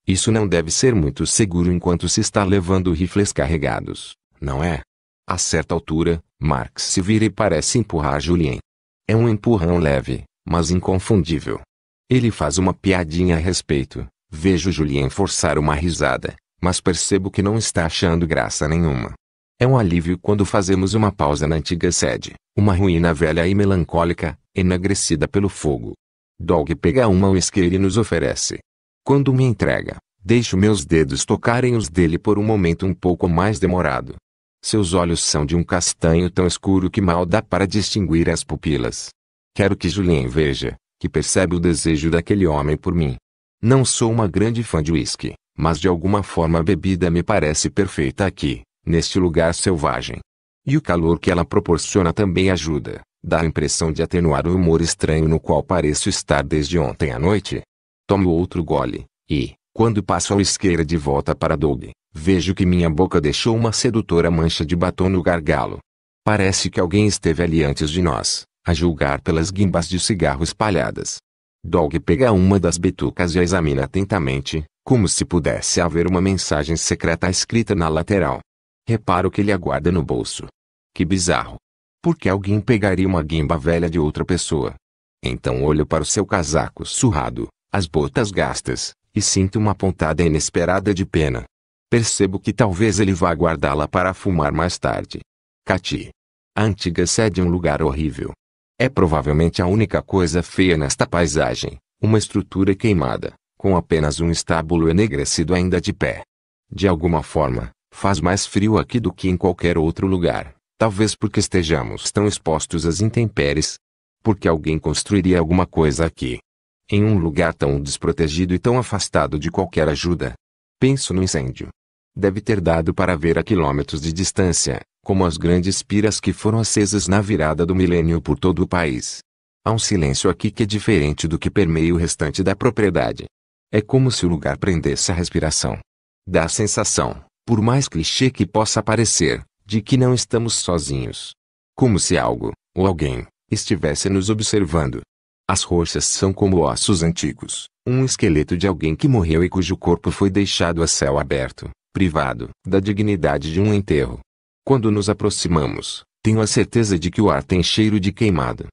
Isso não deve ser muito seguro enquanto se está levando rifles carregados, não é? A certa altura, Marx se vira e parece empurrar Julien. É um empurrão leve, mas inconfundível. Ele faz uma piadinha a respeito. Vejo Julien forçar uma risada, mas percebo que não está achando graça nenhuma. É um alívio quando fazemos uma pausa na antiga sede, uma ruína velha e melancólica, enagrecida pelo fogo. Dog pega uma whisky e nos oferece. Quando me entrega, deixo meus dedos tocarem os dele por um momento um pouco mais demorado. Seus olhos são de um castanho tão escuro que mal dá para distinguir as pupilas. Quero que Julien veja, que percebe o desejo daquele homem por mim. Não sou uma grande fã de uísque, mas de alguma forma a bebida me parece perfeita aqui neste lugar selvagem. E o calor que ela proporciona também ajuda, dá a impressão de atenuar o humor estranho no qual pareço estar desde ontem à noite. Tomo outro gole, e, quando passo a isqueira de volta para Doug, vejo que minha boca deixou uma sedutora mancha de batom no gargalo. Parece que alguém esteve ali antes de nós, a julgar pelas guimbas de cigarro espalhadas. Dog pega uma das betucas e a examina atentamente, como se pudesse haver uma mensagem secreta escrita na lateral. Reparo que ele aguarda no bolso. Que bizarro. Por que alguém pegaria uma guimba velha de outra pessoa? Então olho para o seu casaco surrado, as botas gastas, e sinto uma pontada inesperada de pena. Percebo que talvez ele vá guardá-la para fumar mais tarde. Cati. A antiga sede é um lugar horrível. É provavelmente a única coisa feia nesta paisagem, uma estrutura queimada, com apenas um estábulo enegrecido ainda de pé. De alguma forma, Faz mais frio aqui do que em qualquer outro lugar, talvez porque estejamos tão expostos às intempéries. Porque alguém construiria alguma coisa aqui. Em um lugar tão desprotegido e tão afastado de qualquer ajuda. Penso no incêndio. Deve ter dado para ver a quilômetros de distância, como as grandes piras que foram acesas na virada do milênio por todo o país. Há um silêncio aqui que é diferente do que permeia o restante da propriedade. É como se o lugar prendesse a respiração. Dá a sensação por mais clichê que possa parecer, de que não estamos sozinhos. Como se algo, ou alguém, estivesse nos observando. As roxas são como ossos antigos, um esqueleto de alguém que morreu e cujo corpo foi deixado a céu aberto, privado da dignidade de um enterro. Quando nos aproximamos, tenho a certeza de que o ar tem cheiro de queimado.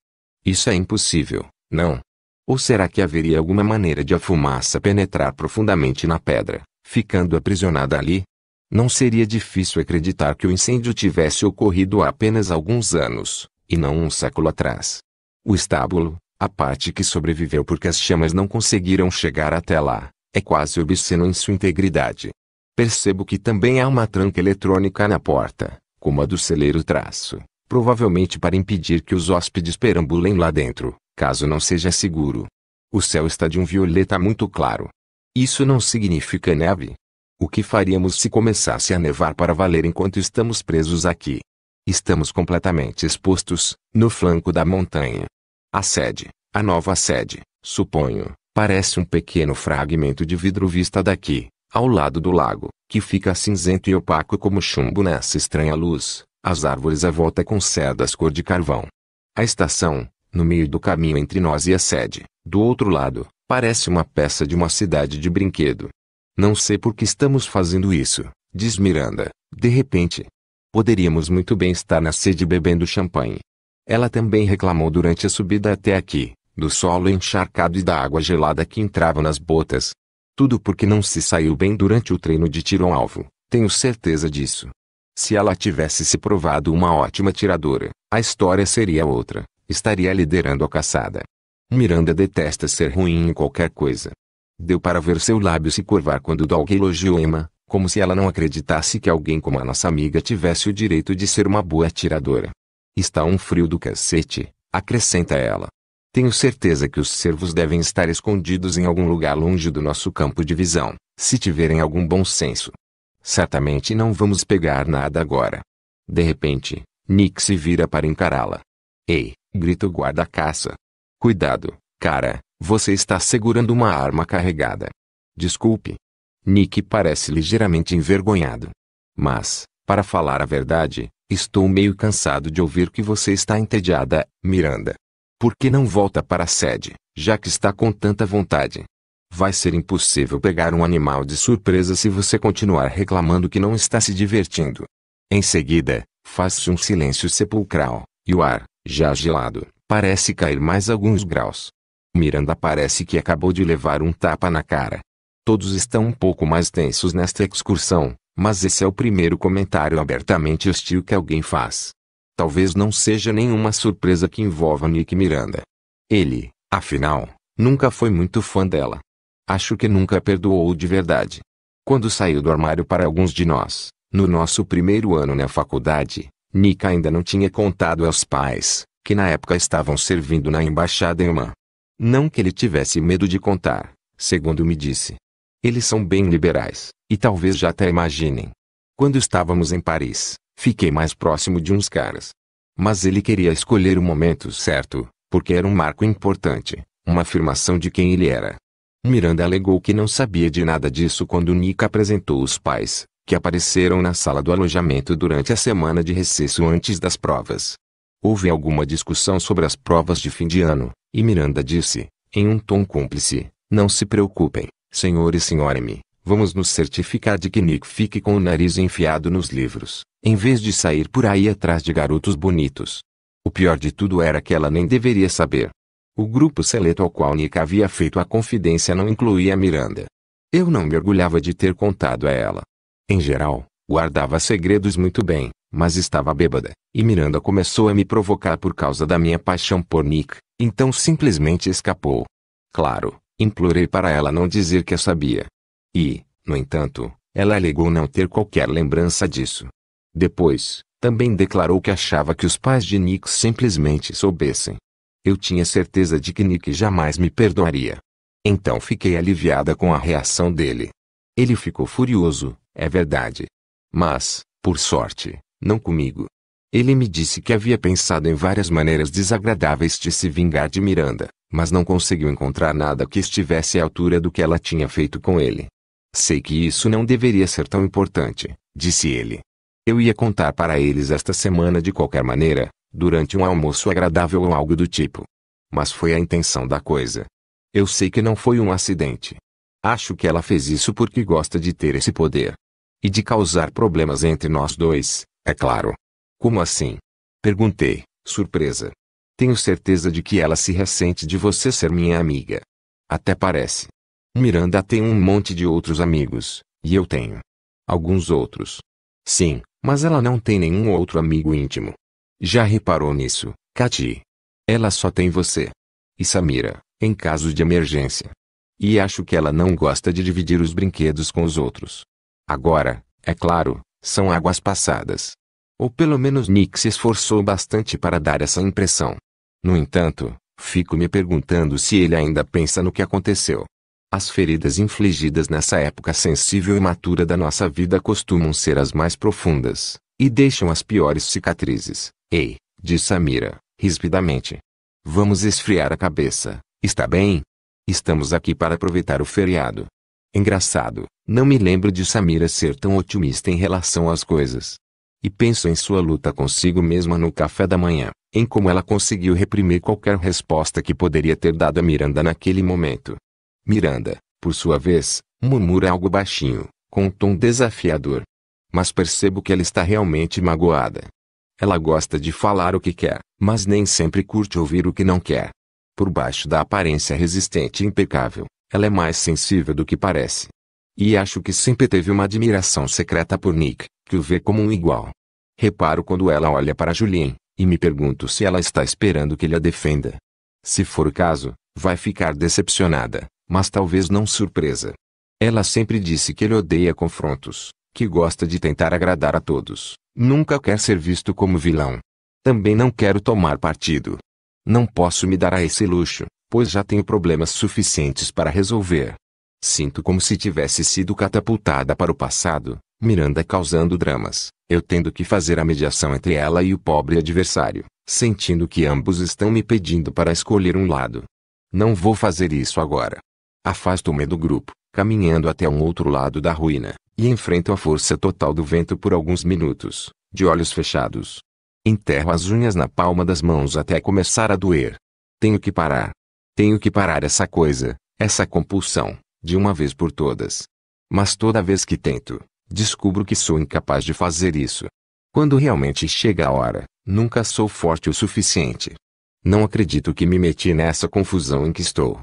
Isso é impossível, não? Ou será que haveria alguma maneira de a fumaça penetrar profundamente na pedra, ficando aprisionada ali, não seria difícil acreditar que o incêndio tivesse ocorrido há apenas alguns anos, e não um século atrás. O estábulo, a parte que sobreviveu porque as chamas não conseguiram chegar até lá, é quase obsceno em sua integridade. Percebo que também há uma tranca eletrônica na porta, como a do celeiro traço, provavelmente para impedir que os hóspedes perambulem lá dentro, caso não seja seguro. O céu está de um violeta muito claro. Isso não significa neve, o que faríamos se começasse a nevar para valer enquanto estamos presos aqui? Estamos completamente expostos, no flanco da montanha. A sede, a nova sede, suponho, parece um pequeno fragmento de vidro vista daqui, ao lado do lago, que fica cinzento e opaco como chumbo nessa estranha luz, as árvores à volta com cerdas cor de carvão. A estação, no meio do caminho entre nós e a sede, do outro lado, parece uma peça de uma cidade de brinquedo, não sei por que estamos fazendo isso, diz Miranda, de repente. Poderíamos muito bem estar na sede bebendo champanhe. Ela também reclamou durante a subida até aqui, do solo encharcado e da água gelada que entrava nas botas. Tudo porque não se saiu bem durante o treino de tiro ao alvo, tenho certeza disso. Se ela tivesse se provado uma ótima tiradora, a história seria outra, estaria liderando a caçada. Miranda detesta ser ruim em qualquer coisa. Deu para ver seu lábio se curvar quando Doug elogiou Emma, como se ela não acreditasse que alguém como a nossa amiga tivesse o direito de ser uma boa atiradora. Está um frio do cacete, acrescenta ela. Tenho certeza que os servos devem estar escondidos em algum lugar longe do nosso campo de visão, se tiverem algum bom senso. Certamente não vamos pegar nada agora. De repente, Nick se vira para encará-la. Ei, grita o guarda-caça. Cuidado, cara, você está segurando uma arma carregada. Desculpe. Nick parece ligeiramente envergonhado. Mas, para falar a verdade, estou meio cansado de ouvir que você está entediada, Miranda. Por que não volta para a sede, já que está com tanta vontade? Vai ser impossível pegar um animal de surpresa se você continuar reclamando que não está se divertindo. Em seguida, faz-se um silêncio sepulcral, e o ar, já gelado, parece cair mais alguns graus. Miranda parece que acabou de levar um tapa na cara. Todos estão um pouco mais tensos nesta excursão, mas esse é o primeiro comentário abertamente hostil que alguém faz. Talvez não seja nenhuma surpresa que envolva Nick Miranda. Ele, afinal, nunca foi muito fã dela. Acho que nunca perdoou de verdade. Quando saiu do armário para alguns de nós, no nosso primeiro ano na faculdade, Nick ainda não tinha contado aos pais, que na época estavam servindo na embaixada em uma não que ele tivesse medo de contar, segundo me disse. Eles são bem liberais, e talvez já até imaginem. Quando estávamos em Paris, fiquei mais próximo de uns caras. Mas ele queria escolher o momento certo, porque era um marco importante, uma afirmação de quem ele era. Miranda alegou que não sabia de nada disso quando Nick apresentou os pais, que apareceram na sala do alojamento durante a semana de recesso antes das provas. Houve alguma discussão sobre as provas de fim de ano, e Miranda disse, em um tom cúmplice, não se preocupem, senhor e senhora vamos nos certificar de que Nick fique com o nariz enfiado nos livros, em vez de sair por aí atrás de garotos bonitos. O pior de tudo era que ela nem deveria saber. O grupo seleto ao qual Nick havia feito a confidência não incluía Miranda. Eu não me orgulhava de ter contado a ela. Em geral, guardava segredos muito bem, mas estava bêbada, e Miranda começou a me provocar por causa da minha paixão por Nick, então simplesmente escapou. Claro, implorei para ela não dizer que a sabia. E, no entanto, ela alegou não ter qualquer lembrança disso. Depois, também declarou que achava que os pais de Nick simplesmente soubessem. Eu tinha certeza de que Nick jamais me perdoaria. Então fiquei aliviada com a reação dele. Ele ficou furioso, é verdade. Mas, por sorte, não comigo. Ele me disse que havia pensado em várias maneiras desagradáveis de se vingar de Miranda, mas não conseguiu encontrar nada que estivesse à altura do que ela tinha feito com ele. Sei que isso não deveria ser tão importante, disse ele. Eu ia contar para eles esta semana de qualquer maneira, durante um almoço agradável ou algo do tipo. Mas foi a intenção da coisa. Eu sei que não foi um acidente. Acho que ela fez isso porque gosta de ter esse poder. E de causar problemas entre nós dois, é claro. Como assim? Perguntei, surpresa. Tenho certeza de que ela se ressente de você ser minha amiga. Até parece. Miranda tem um monte de outros amigos, e eu tenho. Alguns outros. Sim, mas ela não tem nenhum outro amigo íntimo. Já reparou nisso, Kati? Ela só tem você. E Samira, em caso de emergência. E acho que ela não gosta de dividir os brinquedos com os outros. Agora, é claro, são águas passadas. Ou pelo menos Nick se esforçou bastante para dar essa impressão. No entanto, fico me perguntando se ele ainda pensa no que aconteceu. As feridas infligidas nessa época sensível e matura da nossa vida costumam ser as mais profundas, e deixam as piores cicatrizes. Ei, disse Samira, rispidamente. Vamos esfriar a cabeça, está bem? Estamos aqui para aproveitar o feriado. Engraçado, não me lembro de Samira ser tão otimista em relação às coisas. E penso em sua luta consigo mesma no café da manhã, em como ela conseguiu reprimir qualquer resposta que poderia ter dado a Miranda naquele momento. Miranda, por sua vez, murmura algo baixinho, com um tom desafiador. Mas percebo que ela está realmente magoada. Ela gosta de falar o que quer, mas nem sempre curte ouvir o que não quer. Por baixo da aparência resistente e impecável, ela é mais sensível do que parece. E acho que sempre teve uma admiração secreta por Nick, que o vê como um igual. Reparo quando ela olha para Julien, e me pergunto se ela está esperando que ele a defenda. Se for o caso, vai ficar decepcionada, mas talvez não surpresa. Ela sempre disse que ele odeia confrontos, que gosta de tentar agradar a todos, nunca quer ser visto como vilão. Também não quero tomar partido. Não posso me dar a esse luxo, pois já tenho problemas suficientes para resolver. Sinto como se tivesse sido catapultada para o passado, Miranda causando dramas, eu tendo que fazer a mediação entre ela e o pobre adversário, sentindo que ambos estão me pedindo para escolher um lado. Não vou fazer isso agora. Afasto-me do grupo, caminhando até um outro lado da ruína, e enfrento a força total do vento por alguns minutos, de olhos fechados. Enterro as unhas na palma das mãos até começar a doer. Tenho que parar. Tenho que parar essa coisa, essa compulsão de uma vez por todas. Mas toda vez que tento, descubro que sou incapaz de fazer isso. Quando realmente chega a hora, nunca sou forte o suficiente. Não acredito que me meti nessa confusão em que estou.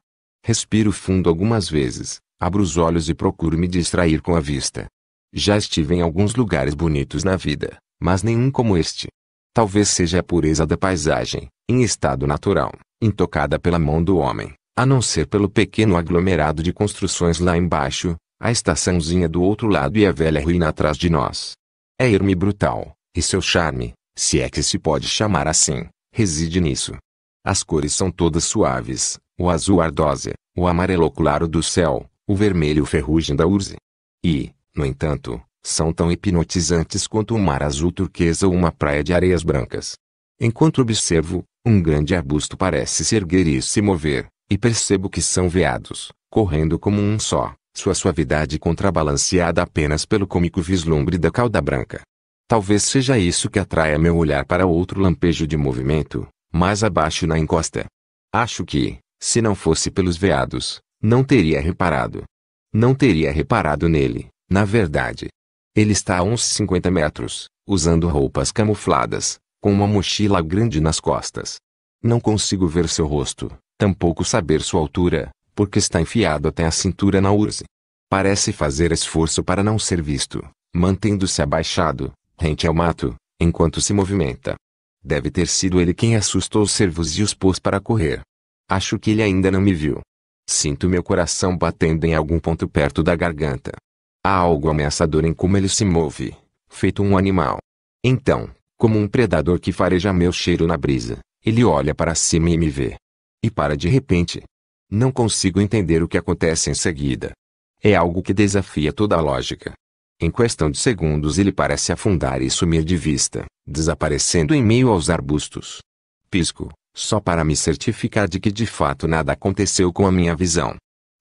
Respiro fundo algumas vezes, abro os olhos e procuro me distrair com a vista. Já estive em alguns lugares bonitos na vida, mas nenhum como este. Talvez seja a pureza da paisagem, em estado natural, intocada pela mão do homem, a não ser pelo pequeno aglomerado de construções lá embaixo, a estaçãozinha do outro lado e a velha ruína atrás de nós. É irme brutal, e seu charme, se é que se pode chamar assim, reside nisso. As cores são todas suaves, o azul ardósia, o amarelo claro do céu, o vermelho ferrugem da urze. E, no entanto, são tão hipnotizantes quanto o um mar azul turquesa ou uma praia de areias brancas. Enquanto observo, um grande arbusto parece se erguer e se mover, e percebo que são veados, correndo como um só, sua suavidade contrabalanceada apenas pelo cômico vislumbre da cauda branca. Talvez seja isso que atraia meu olhar para outro lampejo de movimento, mais abaixo na encosta. Acho que, se não fosse pelos veados, não teria reparado. Não teria reparado nele, na verdade. Ele está a uns 50 metros, usando roupas camufladas, com uma mochila grande nas costas. Não consigo ver seu rosto, tampouco saber sua altura, porque está enfiado até a cintura na urze. Parece fazer esforço para não ser visto, mantendo-se abaixado, rente ao mato, enquanto se movimenta. Deve ter sido ele quem assustou os servos e os pôs para correr. Acho que ele ainda não me viu. Sinto meu coração batendo em algum ponto perto da garganta. Há algo ameaçador em como ele se move, feito um animal. Então, como um predador que fareja meu cheiro na brisa, ele olha para cima e me vê. E para de repente. Não consigo entender o que acontece em seguida. É algo que desafia toda a lógica. Em questão de segundos ele parece afundar e sumir de vista, desaparecendo em meio aos arbustos. Pisco, só para me certificar de que de fato nada aconteceu com a minha visão.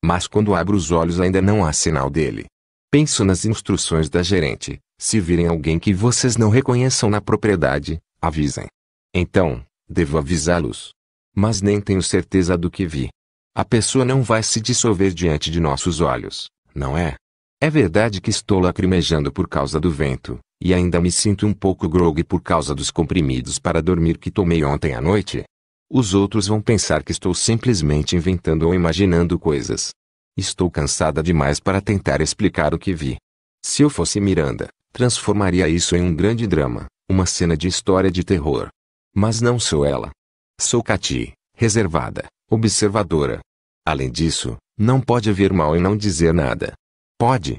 Mas quando abro os olhos ainda não há sinal dele. Penso nas instruções da gerente: se virem alguém que vocês não reconheçam na propriedade, avisem. Então, devo avisá-los mas nem tenho certeza do que vi. A pessoa não vai se dissolver diante de nossos olhos, não é? É verdade que estou lacrimejando por causa do vento, e ainda me sinto um pouco grogue por causa dos comprimidos para dormir que tomei ontem à noite. Os outros vão pensar que estou simplesmente inventando ou imaginando coisas. Estou cansada demais para tentar explicar o que vi. Se eu fosse Miranda, transformaria isso em um grande drama, uma cena de história de terror. Mas não sou ela. Socati, reservada, observadora. Além disso, não pode haver mal em não dizer nada. Pode.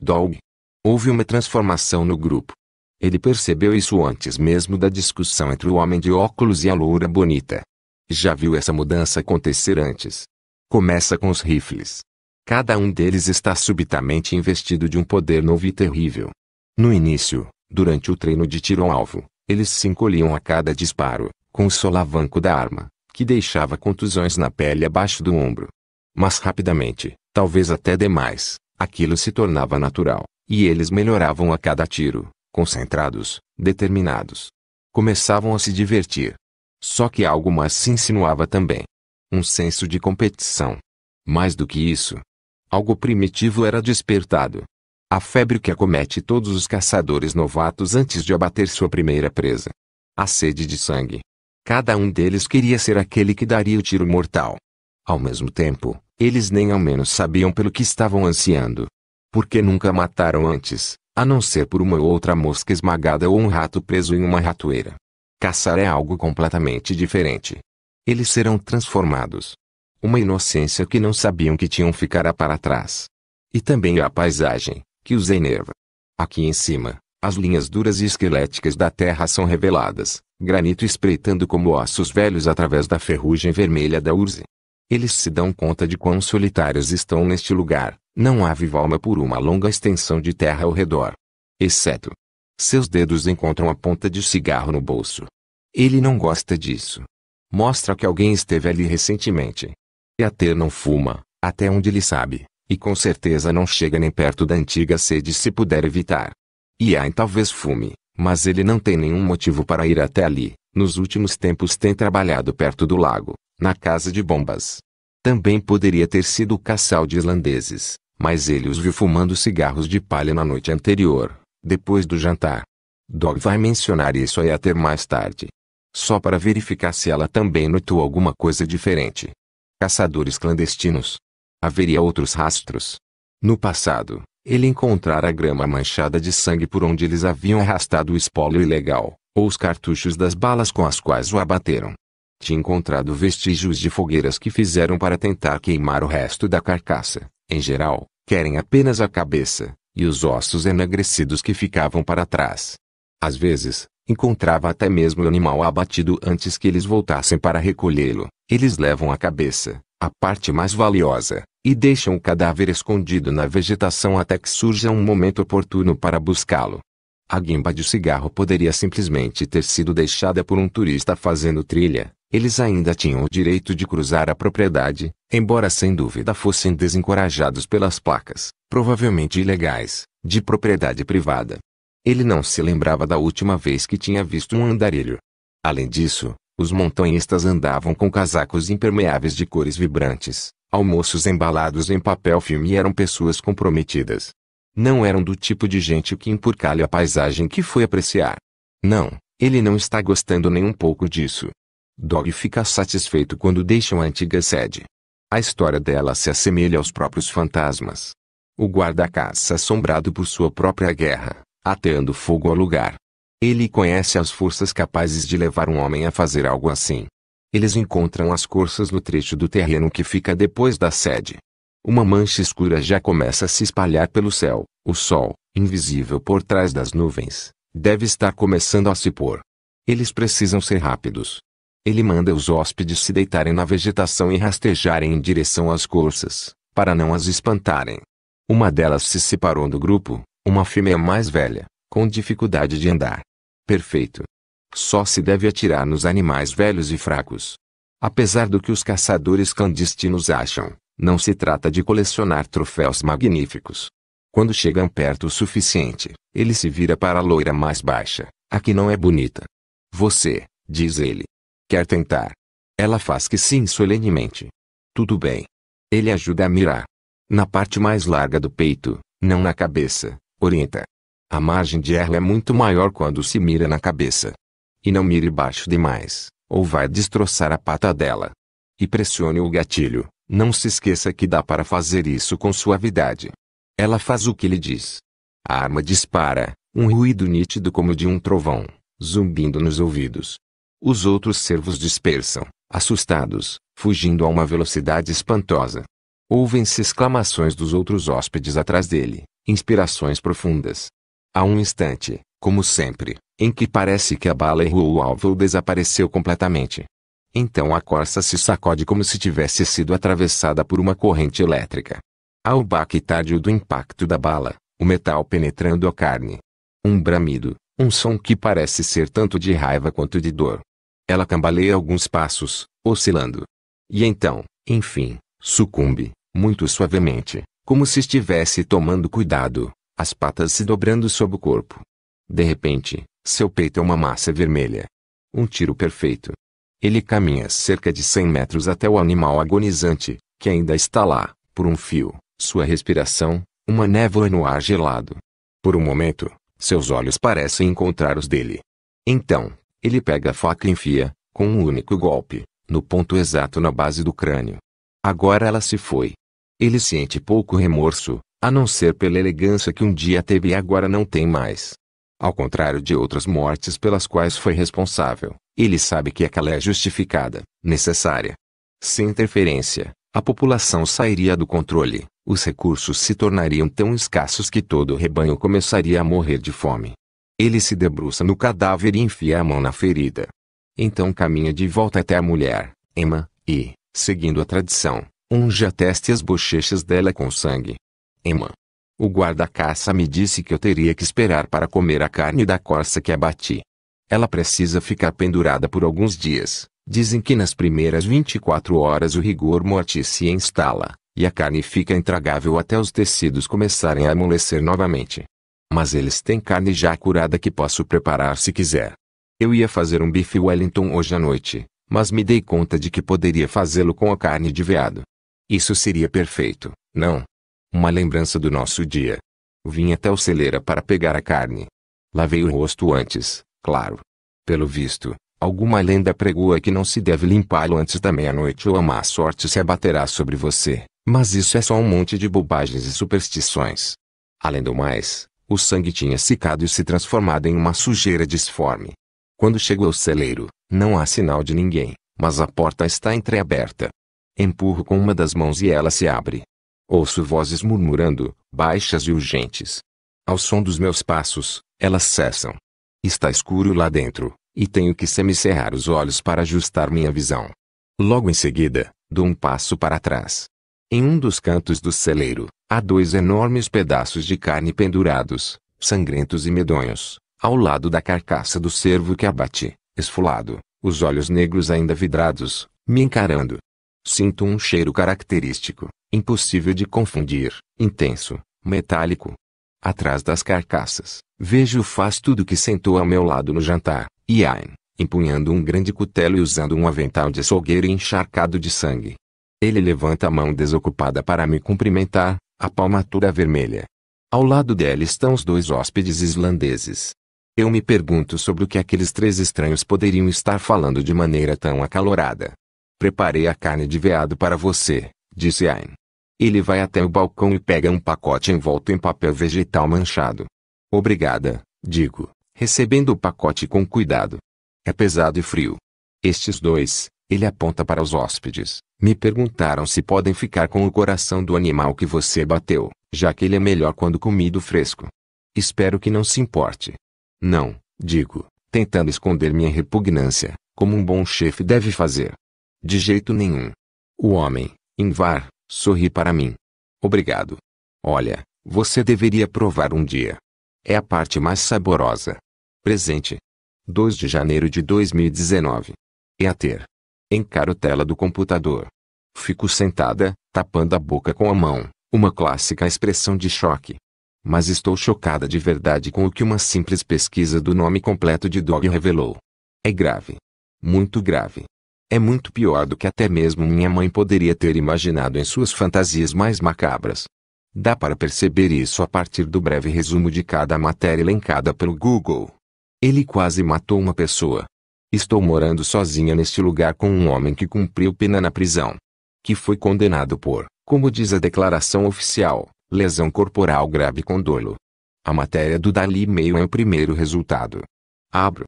Dog. Houve uma transformação no grupo. Ele percebeu isso antes mesmo da discussão entre o homem de óculos e a loura bonita. Já viu essa mudança acontecer antes. Começa com os rifles. Cada um deles está subitamente investido de um poder novo e terrível. No início, durante o treino de tiro ao alvo, eles se encolhiam a cada disparo, com o solavanco da arma, que deixava contusões na pele abaixo do ombro. Mas rapidamente, talvez até demais, aquilo se tornava natural, e eles melhoravam a cada tiro, concentrados, determinados. Começavam a se divertir. Só que algo mais se insinuava também. Um senso de competição. Mais do que isso, algo primitivo era despertado. A febre que acomete todos os caçadores novatos antes de abater sua primeira presa. A sede de sangue, Cada um deles queria ser aquele que daria o tiro mortal. Ao mesmo tempo, eles nem ao menos sabiam pelo que estavam ansiando. Porque nunca mataram antes, a não ser por uma ou outra mosca esmagada ou um rato preso em uma ratoeira. Caçar é algo completamente diferente. Eles serão transformados. Uma inocência que não sabiam que tinham ficará para trás. E também a paisagem, que os enerva. Aqui em cima, as linhas duras e esqueléticas da terra são reveladas, granito espreitando como ossos velhos através da ferrugem vermelha da urze. Eles se dão conta de quão solitários estão neste lugar, não há viva alma por uma longa extensão de terra ao redor. Exceto. Seus dedos encontram a ponta de cigarro no bolso. Ele não gosta disso. Mostra que alguém esteve ali recentemente. E até não fuma, até onde ele sabe, e com certeza não chega nem perto da antiga sede se puder evitar. Iain talvez fume, mas ele não tem nenhum motivo para ir até ali. Nos últimos tempos tem trabalhado perto do lago, na casa de bombas. Também poderia ter sido o caçal de islandeses, mas ele os viu fumando cigarros de palha na noite anterior, depois do jantar. Dog vai mencionar isso aí até mais tarde. Só para verificar se ela também notou alguma coisa diferente. Caçadores clandestinos. Haveria outros rastros. No passado, ele encontrara a grama manchada de sangue por onde eles haviam arrastado o espólio ilegal, ou os cartuchos das balas com as quais o abateram. Tinha encontrado vestígios de fogueiras que fizeram para tentar queimar o resto da carcaça. Em geral, querem apenas a cabeça, e os ossos enegrecidos que ficavam para trás. Às vezes, encontrava até mesmo o animal abatido antes que eles voltassem para recolhê-lo. Eles levam a cabeça, a parte mais valiosa, e deixam o cadáver escondido na vegetação até que surja um momento oportuno para buscá-lo. A guimba de cigarro poderia simplesmente ter sido deixada por um turista fazendo trilha. Eles ainda tinham o direito de cruzar a propriedade, embora sem dúvida fossem desencorajados pelas placas, provavelmente ilegais, de propriedade privada. Ele não se lembrava da última vez que tinha visto um andarilho. Além disso, os montanhistas andavam com casacos impermeáveis de cores vibrantes, almoços embalados em papel filme eram pessoas comprometidas. Não eram do tipo de gente que empurcalha a paisagem que foi apreciar. Não, ele não está gostando nem um pouco disso. Dog fica satisfeito quando deixam a antiga sede. A história dela se assemelha aos próprios fantasmas. O guarda-caça assombrado por sua própria guerra, ateando fogo ao lugar. Ele conhece as forças capazes de levar um homem a fazer algo assim. Eles encontram as corças no trecho do terreno que fica depois da sede. Uma mancha escura já começa a se espalhar pelo céu. O sol, invisível por trás das nuvens, deve estar começando a se pôr. Eles precisam ser rápidos. Ele manda os hóspedes se deitarem na vegetação e rastejarem em direção às corças, para não as espantarem. Uma delas se separou do grupo, uma fêmea mais velha, com dificuldade de andar. Perfeito, só se deve atirar nos animais velhos e fracos. Apesar do que os caçadores clandestinos acham, não se trata de colecionar troféus magníficos. Quando chegam perto o suficiente, ele se vira para a loira mais baixa, a que não é bonita. Você, diz ele, quer tentar. Ela faz que sim solenemente. Tudo bem. Ele ajuda a mirar. Na parte mais larga do peito, não na cabeça, orienta. A margem de erro é muito maior quando se mira na cabeça. E não mire baixo demais, ou vai destroçar a pata dela. E pressione o gatilho, não se esqueça que dá para fazer isso com suavidade. Ela faz o que lhe diz. A arma dispara, um ruído nítido como de um trovão, zumbindo nos ouvidos. Os outros servos dispersam, assustados, fugindo a uma velocidade espantosa. Ouvem-se exclamações dos outros hóspedes atrás dele, inspirações profundas. Há um instante, como sempre, em que parece que a bala errou o alvo ou desapareceu completamente. Então a corça se sacode como se tivesse sido atravessada por uma corrente elétrica. Há o baque tardio do impacto da bala, o metal penetrando a carne. Um bramido, um som que parece ser tanto de raiva quanto de dor. Ela cambaleia alguns passos, oscilando. E então, enfim, sucumbe, muito suavemente, como se estivesse tomando cuidado, as patas se dobrando sob o corpo. De repente, seu peito é uma massa vermelha. Um tiro perfeito. Ele caminha cerca de 100 metros até o animal agonizante, que ainda está lá, por um fio, sua respiração, uma névoa no ar gelado. Por um momento, seus olhos parecem encontrar os dele. Então, ele pega a faca e enfia, com um único golpe, no ponto exato na base do crânio. Agora ela se foi. Ele sente pouco remorso, a não ser pela elegância que um dia teve e agora não tem mais. Ao contrário de outras mortes pelas quais foi responsável, ele sabe que aquela é justificada, necessária. Sem interferência, a população sairia do controle, os recursos se tornariam tão escassos que todo o rebanho começaria a morrer de fome. Ele se debruça no cadáver e enfia a mão na ferida. Então caminha de volta até a mulher, Emma, e, seguindo a tradição, unge a testa e as bochechas dela com sangue. Emma, o guarda-caça me disse que eu teria que esperar para comer a carne da corça que abati. Ela precisa ficar pendurada por alguns dias. Dizem que nas primeiras 24 horas o rigor mortis se instala, e a carne fica intragável até os tecidos começarem a amolecer novamente. Mas eles têm carne já curada que posso preparar se quiser. Eu ia fazer um bife Wellington hoje à noite, mas me dei conta de que poderia fazê-lo com a carne de veado. Isso seria perfeito, não? Uma lembrança do nosso dia. Vim até o celeira para pegar a carne. Lavei o rosto antes, claro. Pelo visto, alguma lenda pregoa que não se deve limpá-lo antes da meia-noite ou a má sorte se abaterá sobre você. Mas isso é só um monte de bobagens e superstições. Além do mais, o sangue tinha secado e se transformado em uma sujeira disforme. Quando chego ao celeiro, não há sinal de ninguém, mas a porta está entreaberta. Empurro com uma das mãos e ela se abre. Ouço vozes murmurando, baixas e urgentes. Ao som dos meus passos, elas cessam. Está escuro lá dentro, e tenho que semicerrar os olhos para ajustar minha visão. Logo em seguida, dou um passo para trás. Em um dos cantos do celeiro, há dois enormes pedaços de carne pendurados, sangrentos e medonhos, ao lado da carcaça do cervo que abate, esfolado, os olhos negros ainda vidrados, me encarando. Sinto um cheiro característico, impossível de confundir, intenso, metálico. Atrás das carcaças, vejo faz tudo que sentou ao meu lado no jantar, Iain, empunhando um grande cutelo e usando um avental de açougueiro encharcado de sangue. Ele levanta a mão desocupada para me cumprimentar, a palma toda vermelha. Ao lado dela estão os dois hóspedes islandeses. Eu me pergunto sobre o que aqueles três estranhos poderiam estar falando de maneira tão acalorada. Preparei a carne de veado para você, disse Ayn. Ele vai até o balcão e pega um pacote envolto em papel vegetal manchado. Obrigada, digo, recebendo o pacote com cuidado. É pesado e frio. Estes dois, ele aponta para os hóspedes, me perguntaram se podem ficar com o coração do animal que você bateu, já que ele é melhor quando comido fresco. Espero que não se importe. Não, digo, tentando esconder minha repugnância, como um bom chefe deve fazer. De jeito nenhum. O homem, Invar, sorri para mim. Obrigado. Olha, você deveria provar um dia. É a parte mais saborosa. Presente. 2 de janeiro de 2019. E a ter. Encaro tela do computador. Fico sentada, tapando a boca com a mão, uma clássica expressão de choque. Mas estou chocada de verdade com o que uma simples pesquisa do nome completo de Dog revelou. É grave. Muito grave é muito pior do que até mesmo minha mãe poderia ter imaginado em suas fantasias mais macabras. Dá para perceber isso a partir do breve resumo de cada matéria elencada pelo Google. Ele quase matou uma pessoa. Estou morando sozinha neste lugar com um homem que cumpriu pena na prisão. Que foi condenado por, como diz a declaração oficial, lesão corporal grave com dolo. A matéria do Dali Mail é o primeiro resultado. Abro.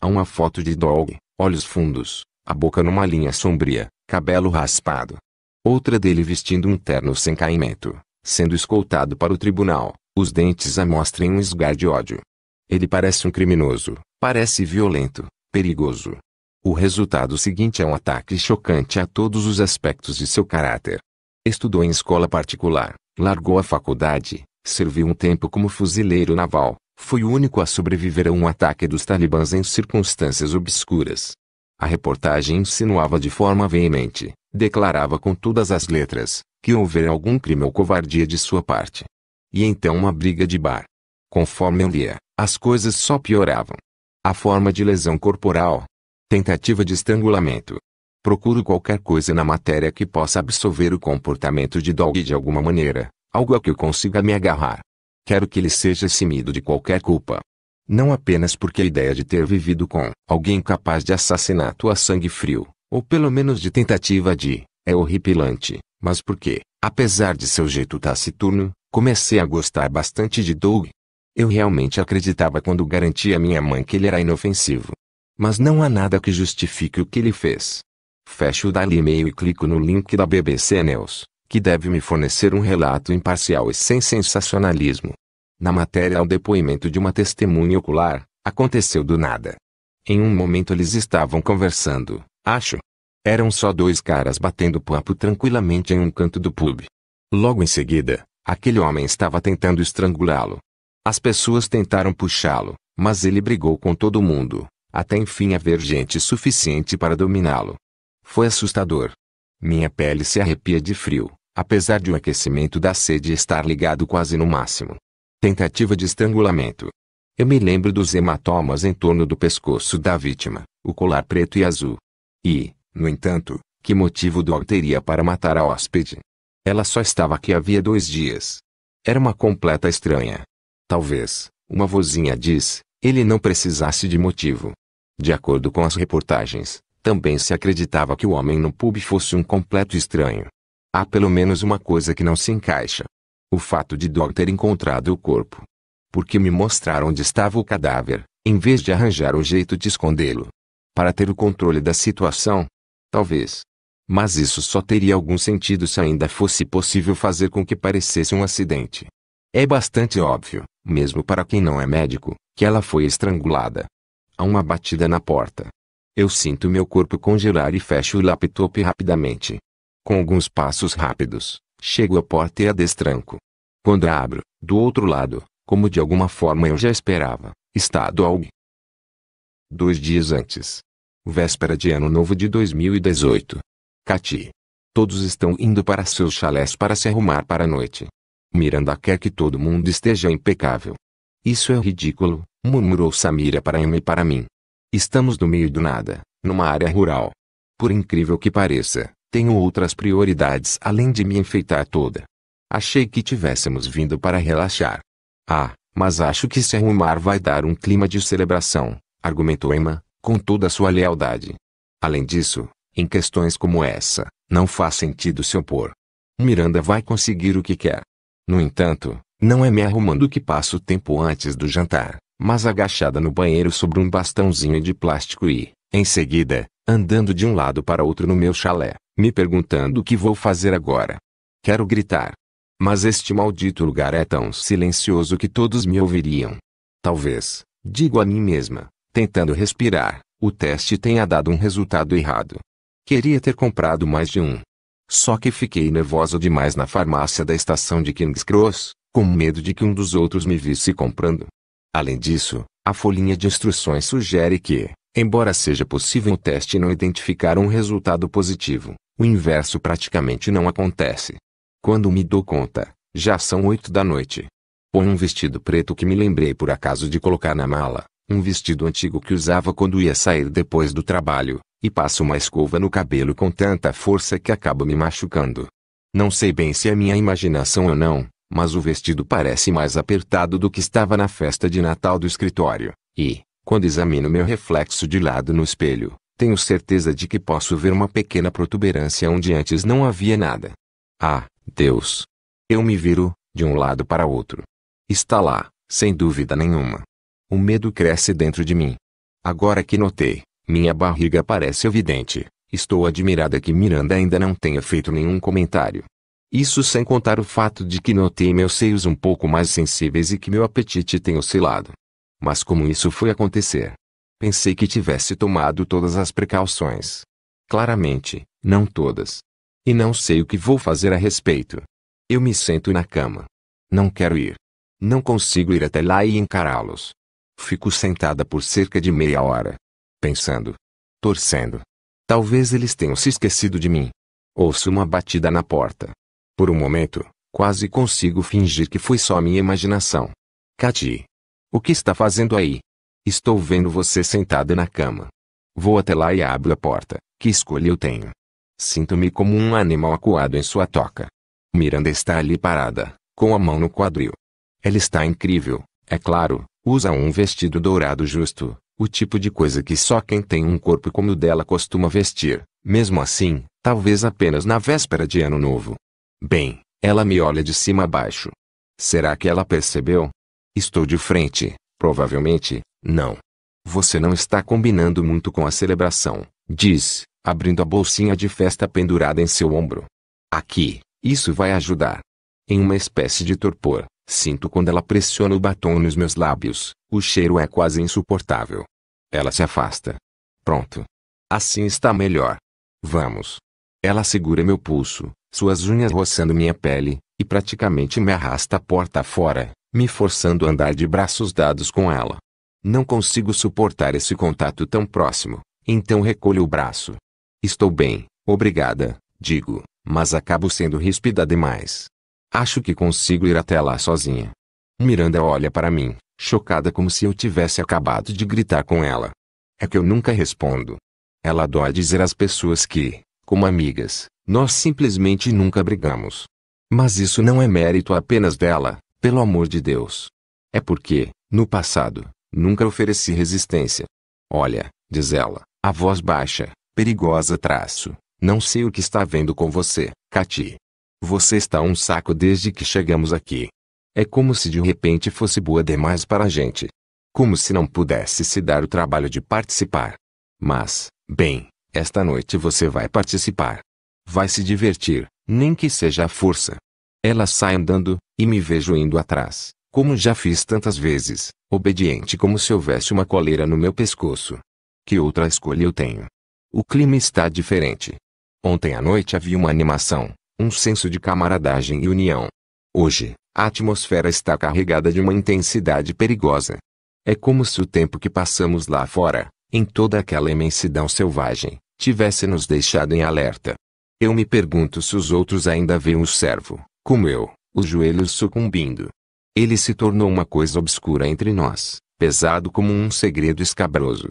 Há uma foto de Dog, olhos fundos, a boca numa linha sombria, cabelo raspado. Outra dele vestindo um terno sem caimento, sendo escoltado para o tribunal, os dentes a mostrem um esgar de ódio. Ele parece um criminoso, parece violento, perigoso. O resultado seguinte é um ataque chocante a todos os aspectos de seu caráter. Estudou em escola particular, largou a faculdade, serviu um tempo como fuzileiro naval, foi o único a sobreviver a um ataque dos talibãs em circunstâncias obscuras, a reportagem insinuava de forma veemente, declarava com todas as letras, que houvera algum crime ou covardia de sua parte. E então uma briga de bar. Conforme eu lia, as coisas só pioravam. A forma de lesão corporal. Tentativa de estrangulamento. Procuro qualquer coisa na matéria que possa absolver o comportamento de Dog de alguma maneira, algo a que eu consiga me agarrar. Quero que ele seja eximido de qualquer culpa. Não apenas porque a ideia de ter vivido com alguém capaz de assassinato a sangue frio, ou pelo menos de tentativa de, é horripilante, mas porque, apesar de seu jeito taciturno, comecei a gostar bastante de Doug. Eu realmente acreditava quando garanti a minha mãe que ele era inofensivo. Mas não há nada que justifique o que ele fez. Fecho o Daily Mail e clico no link da BBC News, que deve me fornecer um relato imparcial e sem sensacionalismo. Na matéria ao depoimento de uma testemunha ocular, aconteceu do nada. Em um momento eles estavam conversando, acho. Eram só dois caras batendo papo tranquilamente em um canto do pub. Logo em seguida, aquele homem estava tentando estrangulá-lo. As pessoas tentaram puxá-lo, mas ele brigou com todo mundo, até enfim haver gente suficiente para dominá-lo. Foi assustador. Minha pele se arrepia de frio, apesar de o aquecimento da sede estar ligado quase no máximo. Tentativa de estrangulamento. Eu me lembro dos hematomas em torno do pescoço da vítima, o colar preto e azul. E, no entanto, que motivo Doyle teria para matar a hóspede? Ela só estava aqui havia dois dias. Era uma completa estranha. Talvez, uma vozinha diz, ele não precisasse de motivo. De acordo com as reportagens, também se acreditava que o homem no pub fosse um completo estranho. Há pelo menos uma coisa que não se encaixa o fato de Dog ter encontrado o corpo. Porque me mostraram onde estava o cadáver, em vez de arranjar um jeito de escondê-lo. Para ter o controle da situação? Talvez. Mas isso só teria algum sentido se ainda fosse possível fazer com que parecesse um acidente. É bastante óbvio, mesmo para quem não é médico, que ela foi estrangulada. Há uma batida na porta. Eu sinto meu corpo congelar e fecho o laptop rapidamente. Com alguns passos rápidos, Chego à porta e a destranco. Quando a abro, do outro lado, como de alguma forma eu já esperava, está a Doug. Dois dias antes. Véspera de Ano Novo de 2018. Cati. Todos estão indo para seus chalés para se arrumar para a noite. Miranda quer que todo mundo esteja impecável. Isso é ridículo, murmurou Samira para Emma e para mim. Estamos no meio do nada, numa área rural. Por incrível que pareça, tenho outras prioridades além de me enfeitar toda. Achei que tivéssemos vindo para relaxar. Ah, mas acho que se arrumar vai dar um clima de celebração, argumentou Emma, com toda sua lealdade. Além disso, em questões como essa, não faz sentido se opor. Miranda vai conseguir o que quer. No entanto, não é me arrumando que passo tempo antes do jantar, mas agachada no banheiro sobre um bastãozinho de plástico e, em seguida, andando de um lado para outro no meu chalé me perguntando o que vou fazer agora. Quero gritar. Mas este maldito lugar é tão silencioso que todos me ouviriam. Talvez, digo a mim mesma, tentando respirar, o teste tenha dado um resultado errado. Queria ter comprado mais de um. Só que fiquei nervosa demais na farmácia da estação de King's Cross, com medo de que um dos outros me visse comprando. Além disso, a folhinha de instruções sugere que, embora seja possível o teste não identificar um resultado positivo, o inverso praticamente não acontece. Quando me dou conta, já são oito da noite. Põe um vestido preto que me lembrei por acaso de colocar na mala, um vestido antigo que usava quando ia sair depois do trabalho, e passo uma escova no cabelo com tanta força que acabo me machucando. Não sei bem se é minha imaginação ou não, mas o vestido parece mais apertado do que estava na festa de Natal do escritório, e, quando examino meu reflexo de lado no espelho, tenho certeza de que posso ver uma pequena protuberância onde antes não havia nada. Ah, Deus! Eu me viro, de um lado para outro. Está lá, sem dúvida nenhuma. O medo cresce dentro de mim. Agora que notei, minha barriga parece evidente. Estou admirada que Miranda ainda não tenha feito nenhum comentário. Isso sem contar o fato de que notei meus seios um pouco mais sensíveis e que meu apetite tem oscilado. Mas como isso foi acontecer? Pensei que tivesse tomado todas as precauções. Claramente, não todas. E não sei o que vou fazer a respeito. Eu me sento na cama. Não quero ir. Não consigo ir até lá e encará-los. Fico sentada por cerca de meia hora. Pensando. Torcendo. Talvez eles tenham se esquecido de mim. Ouço uma batida na porta. Por um momento, quase consigo fingir que foi só minha imaginação. Cati. O que está fazendo aí? Estou vendo você sentada na cama. Vou até lá e abro a porta. Que escolha eu tenho? Sinto-me como um animal acuado em sua toca. Miranda está ali parada, com a mão no quadril. Ela está incrível, é claro, usa um vestido dourado justo, o tipo de coisa que só quem tem um corpo como o dela costuma vestir, mesmo assim, talvez apenas na véspera de Ano Novo. Bem, ela me olha de cima a baixo. Será que ela percebeu? Estou de frente, Provavelmente, não. Você não está combinando muito com a celebração, diz, abrindo a bolsinha de festa pendurada em seu ombro. Aqui, isso vai ajudar. Em uma espécie de torpor, sinto quando ela pressiona o batom nos meus lábios, o cheiro é quase insuportável. Ela se afasta. Pronto. Assim está melhor. Vamos. Ela segura meu pulso, suas unhas roçando minha pele, e praticamente me arrasta a porta fora me forçando a andar de braços dados com ela. Não consigo suportar esse contato tão próximo, então recolho o braço. Estou bem, obrigada, digo, mas acabo sendo ríspida demais. Acho que consigo ir até lá sozinha. Miranda olha para mim, chocada como se eu tivesse acabado de gritar com ela. É que eu nunca respondo. Ela adora dizer às pessoas que, como amigas, nós simplesmente nunca brigamos. Mas isso não é mérito apenas dela, pelo amor de Deus. É porque, no passado, nunca ofereci resistência. Olha, diz ela, a voz baixa, perigosa traço, não sei o que está vendo com você, Cati. Você está um saco desde que chegamos aqui. É como se de repente fosse boa demais para a gente. Como se não pudesse se dar o trabalho de participar. Mas, bem, esta noite você vai participar. Vai se divertir, nem que seja à força. Ela sai andando, e me vejo indo atrás, como já fiz tantas vezes, obediente como se houvesse uma coleira no meu pescoço. Que outra escolha eu tenho? O clima está diferente. Ontem à noite havia uma animação, um senso de camaradagem e união. Hoje, a atmosfera está carregada de uma intensidade perigosa. É como se o tempo que passamos lá fora, em toda aquela imensidão selvagem, tivesse nos deixado em alerta. Eu me pergunto se os outros ainda veem o servo, como eu, os joelhos sucumbindo. Ele se tornou uma coisa obscura entre nós, pesado como um segredo escabroso.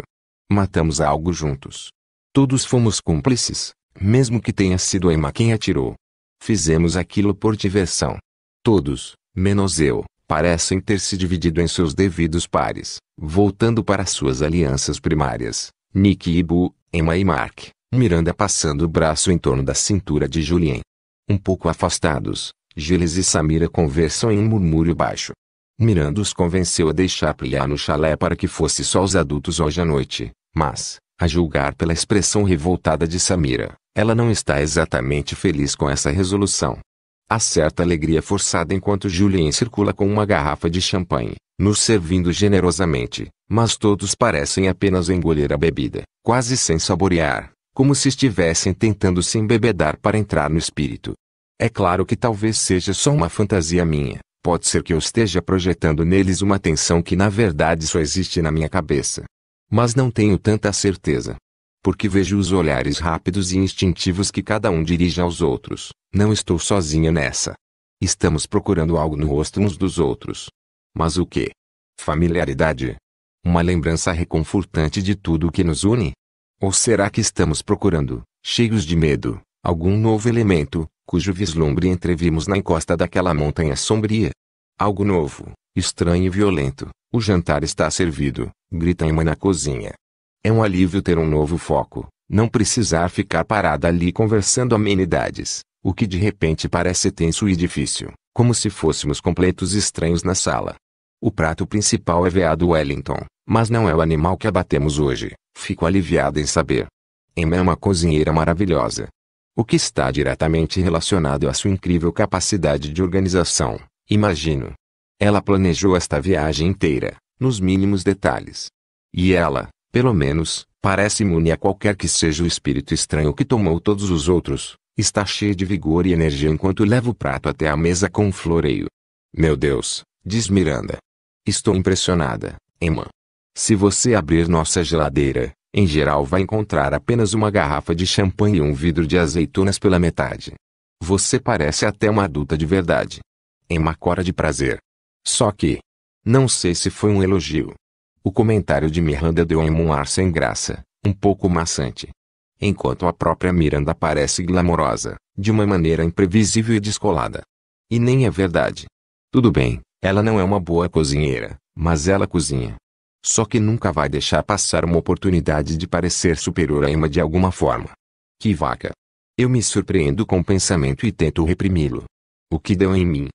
Matamos algo juntos. Todos fomos cúmplices, mesmo que tenha sido Emma quem atirou. Fizemos aquilo por diversão. Todos, menos eu, parecem ter se dividido em seus devidos pares, voltando para suas alianças primárias. Nick e Boo, Emma e Mark, Miranda passando o braço em torno da cintura de Julien. Um pouco afastados, Giles e Samira conversam em um murmúrio baixo. Miranda os convenceu a deixar Pliá no chalé para que fosse só os adultos hoje à noite, mas, a julgar pela expressão revoltada de Samira, ela não está exatamente feliz com essa resolução. Há certa alegria forçada enquanto Julien circula com uma garrafa de champanhe, nos servindo generosamente, mas todos parecem apenas engolir a bebida, quase sem saborear, como se estivessem tentando se embebedar para entrar no espírito. É claro que talvez seja só uma fantasia minha, pode ser que eu esteja projetando neles uma tensão que na verdade só existe na minha cabeça. Mas não tenho tanta certeza. Porque vejo os olhares rápidos e instintivos que cada um dirige aos outros, não estou sozinha nessa. Estamos procurando algo no rosto uns dos outros. Mas o que? Familiaridade? Uma lembrança reconfortante de tudo o que nos une? Ou será que estamos procurando, cheios de medo, algum novo elemento, cujo vislumbre entrevimos na encosta daquela montanha sombria. Algo novo, estranho e violento, o jantar está servido, grita Emma na cozinha. É um alívio ter um novo foco, não precisar ficar parada ali conversando amenidades, o que de repente parece tenso e difícil, como se fôssemos completos estranhos na sala. O prato principal é veado Wellington, mas não é o animal que abatemos hoje, fico aliviada em saber. Emma é uma cozinheira maravilhosa, o que está diretamente relacionado à sua incrível capacidade de organização, imagino. Ela planejou esta viagem inteira, nos mínimos detalhes. E ela, pelo menos, parece imune a qualquer que seja o espírito estranho que tomou todos os outros, está cheia de vigor e energia enquanto leva o prato até a mesa com um floreio. Meu Deus, diz Miranda. Estou impressionada, Emma. Se você abrir nossa geladeira, em geral vai encontrar apenas uma garrafa de champanhe e um vidro de azeitonas pela metade. Você parece até uma adulta de verdade. Em uma cora de prazer. Só que. Não sei se foi um elogio. O comentário de Miranda deu em um ar sem graça, um pouco maçante. Enquanto a própria Miranda parece glamourosa, de uma maneira imprevisível e descolada. E nem é verdade. Tudo bem, ela não é uma boa cozinheira, mas ela cozinha. Só que nunca vai deixar passar uma oportunidade de parecer superior a Emma de alguma forma. Que vaca! Eu me surpreendo com o pensamento e tento reprimi-lo. O que deu em mim?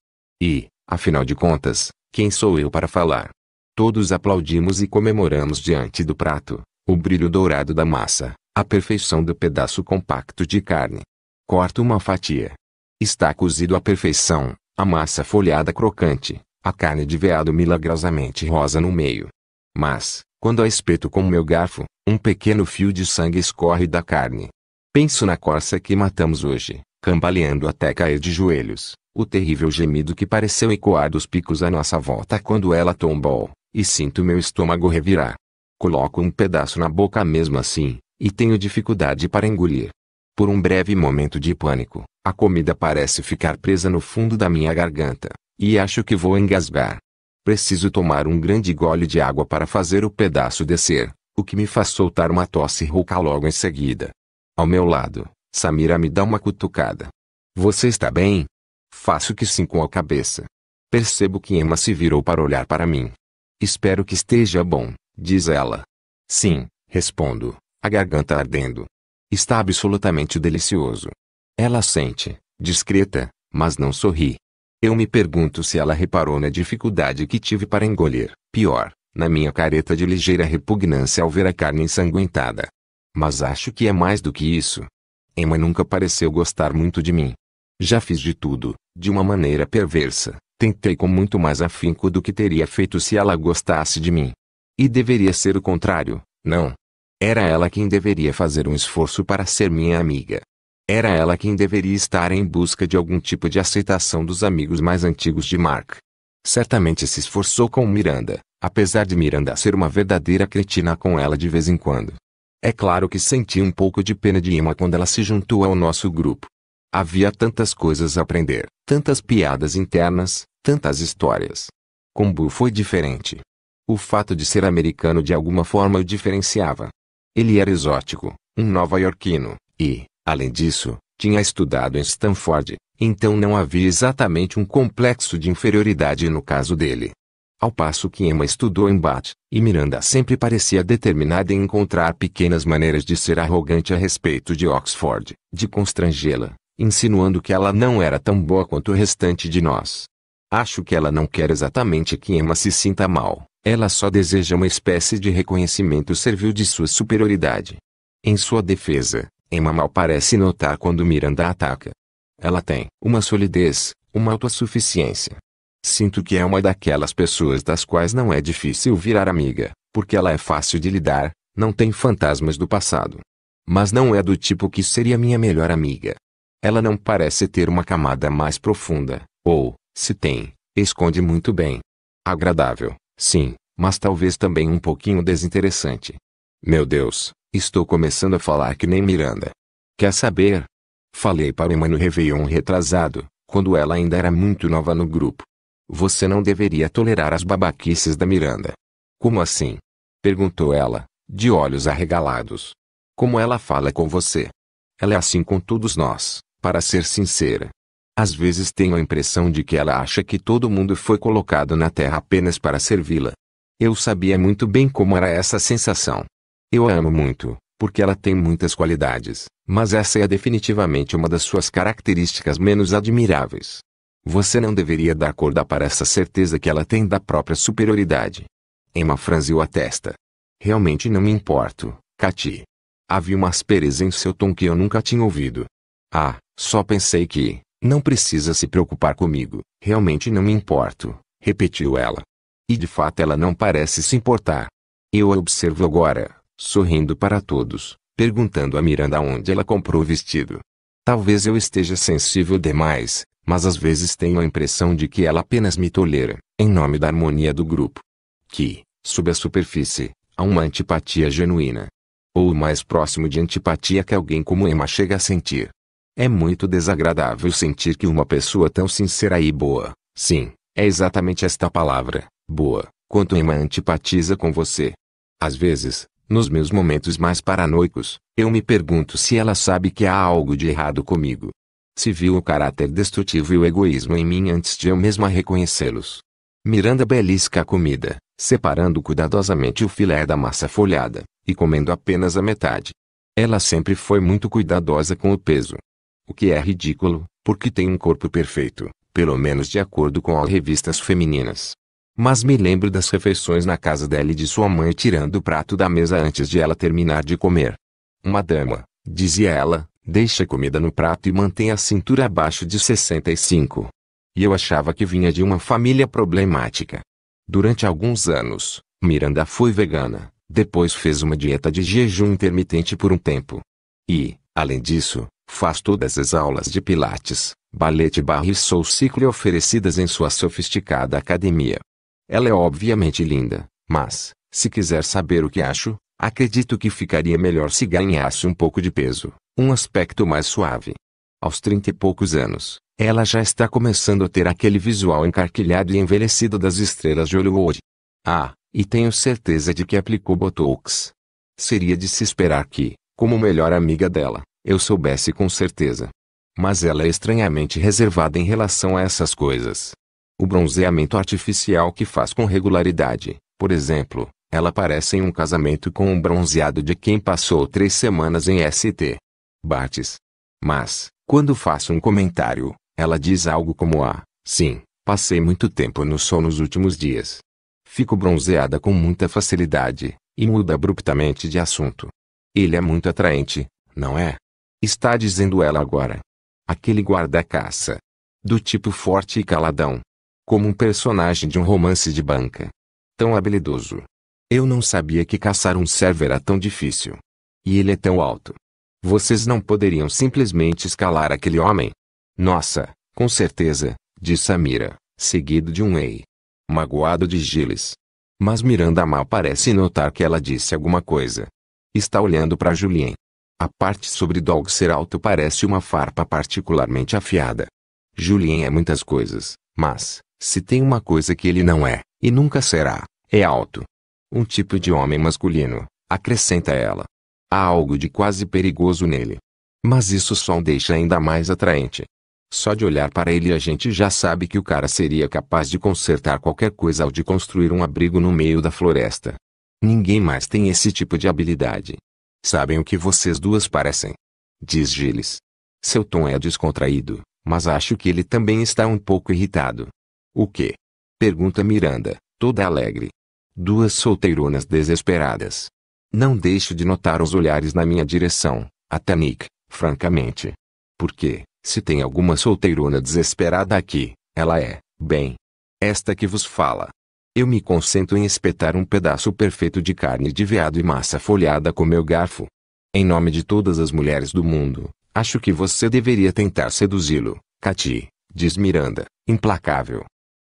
E, afinal de contas, quem sou eu para falar? Todos aplaudimos e comemoramos diante do prato, o brilho dourado da massa, a perfeição do pedaço compacto de carne. Corto uma fatia. Está cozido à perfeição, a massa folhada crocante, a carne de veado milagrosamente rosa no meio, mas, quando a espeto com meu garfo, um pequeno fio de sangue escorre da carne. Penso na corça que matamos hoje, cambaleando até cair de joelhos, o terrível gemido que pareceu ecoar dos picos à nossa volta quando ela tombou, e sinto meu estômago revirar. Coloco um pedaço na boca mesmo assim, e tenho dificuldade para engolir. Por um breve momento de pânico, a comida parece ficar presa no fundo da minha garganta, e acho que vou engasgar. Preciso tomar um grande gole de água para fazer o pedaço descer, o que me faz soltar uma tosse rouca logo em seguida. Ao meu lado, Samira me dá uma cutucada. Você está bem? Faço que sim com a cabeça. Percebo que Emma se virou para olhar para mim. Espero que esteja bom, diz ela. Sim, respondo, a garganta ardendo. Está absolutamente delicioso. Ela sente, discreta, mas não sorri. Eu me pergunto se ela reparou na dificuldade que tive para engolir, pior, na minha careta de ligeira repugnância ao ver a carne ensanguentada. Mas acho que é mais do que isso. Emma nunca pareceu gostar muito de mim. Já fiz de tudo, de uma maneira perversa, tentei com muito mais afinco do que teria feito se ela gostasse de mim. E deveria ser o contrário, não. Era ela quem deveria fazer um esforço para ser minha amiga. Era ela quem deveria estar em busca de algum tipo de aceitação dos amigos mais antigos de Mark. Certamente se esforçou com Miranda, apesar de Miranda ser uma verdadeira cretina com ela de vez em quando. É claro que senti um pouco de pena de Emma quando ela se juntou ao nosso grupo. Havia tantas coisas a aprender, tantas piadas internas, tantas histórias. Com Bu foi diferente. O fato de ser americano de alguma forma o diferenciava. Ele era exótico, um nova-iorquino, e, Além disso, tinha estudado em Stanford, então não havia exatamente um complexo de inferioridade no caso dele. Ao passo que Emma estudou em Bath, e Miranda sempre parecia determinada em encontrar pequenas maneiras de ser arrogante a respeito de Oxford, de constrangê-la, insinuando que ela não era tão boa quanto o restante de nós. Acho que ela não quer exatamente que Emma se sinta mal, ela só deseja uma espécie de reconhecimento servil de sua superioridade. Em sua defesa, Emma mal parece notar quando Miranda ataca. Ela tem uma solidez, uma autossuficiência. Sinto que é uma daquelas pessoas das quais não é difícil virar amiga, porque ela é fácil de lidar, não tem fantasmas do passado. Mas não é do tipo que seria minha melhor amiga. Ela não parece ter uma camada mais profunda, ou, se tem, esconde muito bem. Agradável, sim, mas talvez também um pouquinho desinteressante. Meu Deus, Estou começando a falar que nem Miranda. Quer saber? Falei para o no Réveillon retrasado, quando ela ainda era muito nova no grupo. Você não deveria tolerar as babaquices da Miranda. Como assim? Perguntou ela, de olhos arregalados. Como ela fala com você? Ela é assim com todos nós, para ser sincera. Às vezes tenho a impressão de que ela acha que todo mundo foi colocado na Terra apenas para servi-la. Eu sabia muito bem como era essa sensação, eu a amo muito, porque ela tem muitas qualidades, mas essa é definitivamente uma das suas características menos admiráveis. Você não deveria dar corda para essa certeza que ela tem da própria superioridade. Emma franziu a testa. Realmente não me importo, Katy. Havia uma aspereza em seu tom que eu nunca tinha ouvido. Ah, só pensei que, não precisa se preocupar comigo, realmente não me importo, repetiu ela. E de fato ela não parece se importar. Eu a observo agora, sorrindo para todos, perguntando a Miranda onde ela comprou o vestido. Talvez eu esteja sensível demais, mas às vezes tenho a impressão de que ela apenas me tolera, em nome da harmonia do grupo. Que, sob a superfície, há uma antipatia genuína. Ou o mais próximo de antipatia que alguém como Emma chega a sentir. É muito desagradável sentir que uma pessoa tão sincera e boa, sim, é exatamente esta palavra, boa, quanto Emma antipatiza com você. Às vezes, nos meus momentos mais paranoicos, eu me pergunto se ela sabe que há algo de errado comigo. Se viu o caráter destrutivo e o egoísmo em mim antes de eu mesma reconhecê-los. Miranda belisca a comida, separando cuidadosamente o filé da massa folhada, e comendo apenas a metade. Ela sempre foi muito cuidadosa com o peso. O que é ridículo, porque tem um corpo perfeito, pelo menos de acordo com as revistas femininas. Mas me lembro das refeições na casa dela e de sua mãe tirando o prato da mesa antes de ela terminar de comer. Uma dama, dizia ela, deixa a comida no prato e mantém a cintura abaixo de 65. E eu achava que vinha de uma família problemática. Durante alguns anos, Miranda foi vegana, depois fez uma dieta de jejum intermitente por um tempo. E, além disso, faz todas as aulas de pilates, balete barra e soul ciclo oferecidas em sua sofisticada academia. Ela é obviamente linda, mas, se quiser saber o que acho, acredito que ficaria melhor se ganhasse um pouco de peso, um aspecto mais suave. Aos trinta e poucos anos, ela já está começando a ter aquele visual encarquilhado e envelhecido das estrelas de Hollywood. Ah, e tenho certeza de que aplicou Botox. Seria de se esperar que, como melhor amiga dela, eu soubesse com certeza. Mas ela é estranhamente reservada em relação a essas coisas. O bronzeamento artificial que faz com regularidade, por exemplo, ela aparece em um casamento com um bronzeado de quem passou três semanas em St. Bartes. Mas, quando faço um comentário, ela diz algo como a, ah, sim, passei muito tempo no sol nos últimos dias. Fico bronzeada com muita facilidade, e muda abruptamente de assunto. Ele é muito atraente, não é? Está dizendo ela agora. Aquele guarda-caça. Do tipo forte e caladão, como um personagem de um romance de banca. Tão habilidoso. Eu não sabia que caçar um servo era tão difícil. E ele é tão alto. Vocês não poderiam simplesmente escalar aquele homem? Nossa, com certeza, disse Samira, seguido de um ei. Magoado de Gilles. Mas Miranda mal parece notar que ela disse alguma coisa. Está olhando para Julien. A parte sobre Dog ser alto parece uma farpa particularmente afiada. Julien é muitas coisas, mas, se tem uma coisa que ele não é, e nunca será, é alto. Um tipo de homem masculino, acrescenta ela. Há algo de quase perigoso nele. Mas isso só o deixa ainda mais atraente. Só de olhar para ele a gente já sabe que o cara seria capaz de consertar qualquer coisa ou de construir um abrigo no meio da floresta. Ninguém mais tem esse tipo de habilidade. Sabem o que vocês duas parecem? Diz Gilles. Seu tom é descontraído, mas acho que ele também está um pouco irritado. O que? Pergunta Miranda, toda alegre. Duas solteironas desesperadas. Não deixo de notar os olhares na minha direção, até Nick, francamente. Porque, se tem alguma solteirona desesperada aqui, ela é, bem, esta que vos fala. Eu me concentro em espetar um pedaço perfeito de carne de veado e massa folhada com meu garfo. Em nome de todas as mulheres do mundo, acho que você deveria tentar seduzi-lo, Cati, diz Miranda, implacável.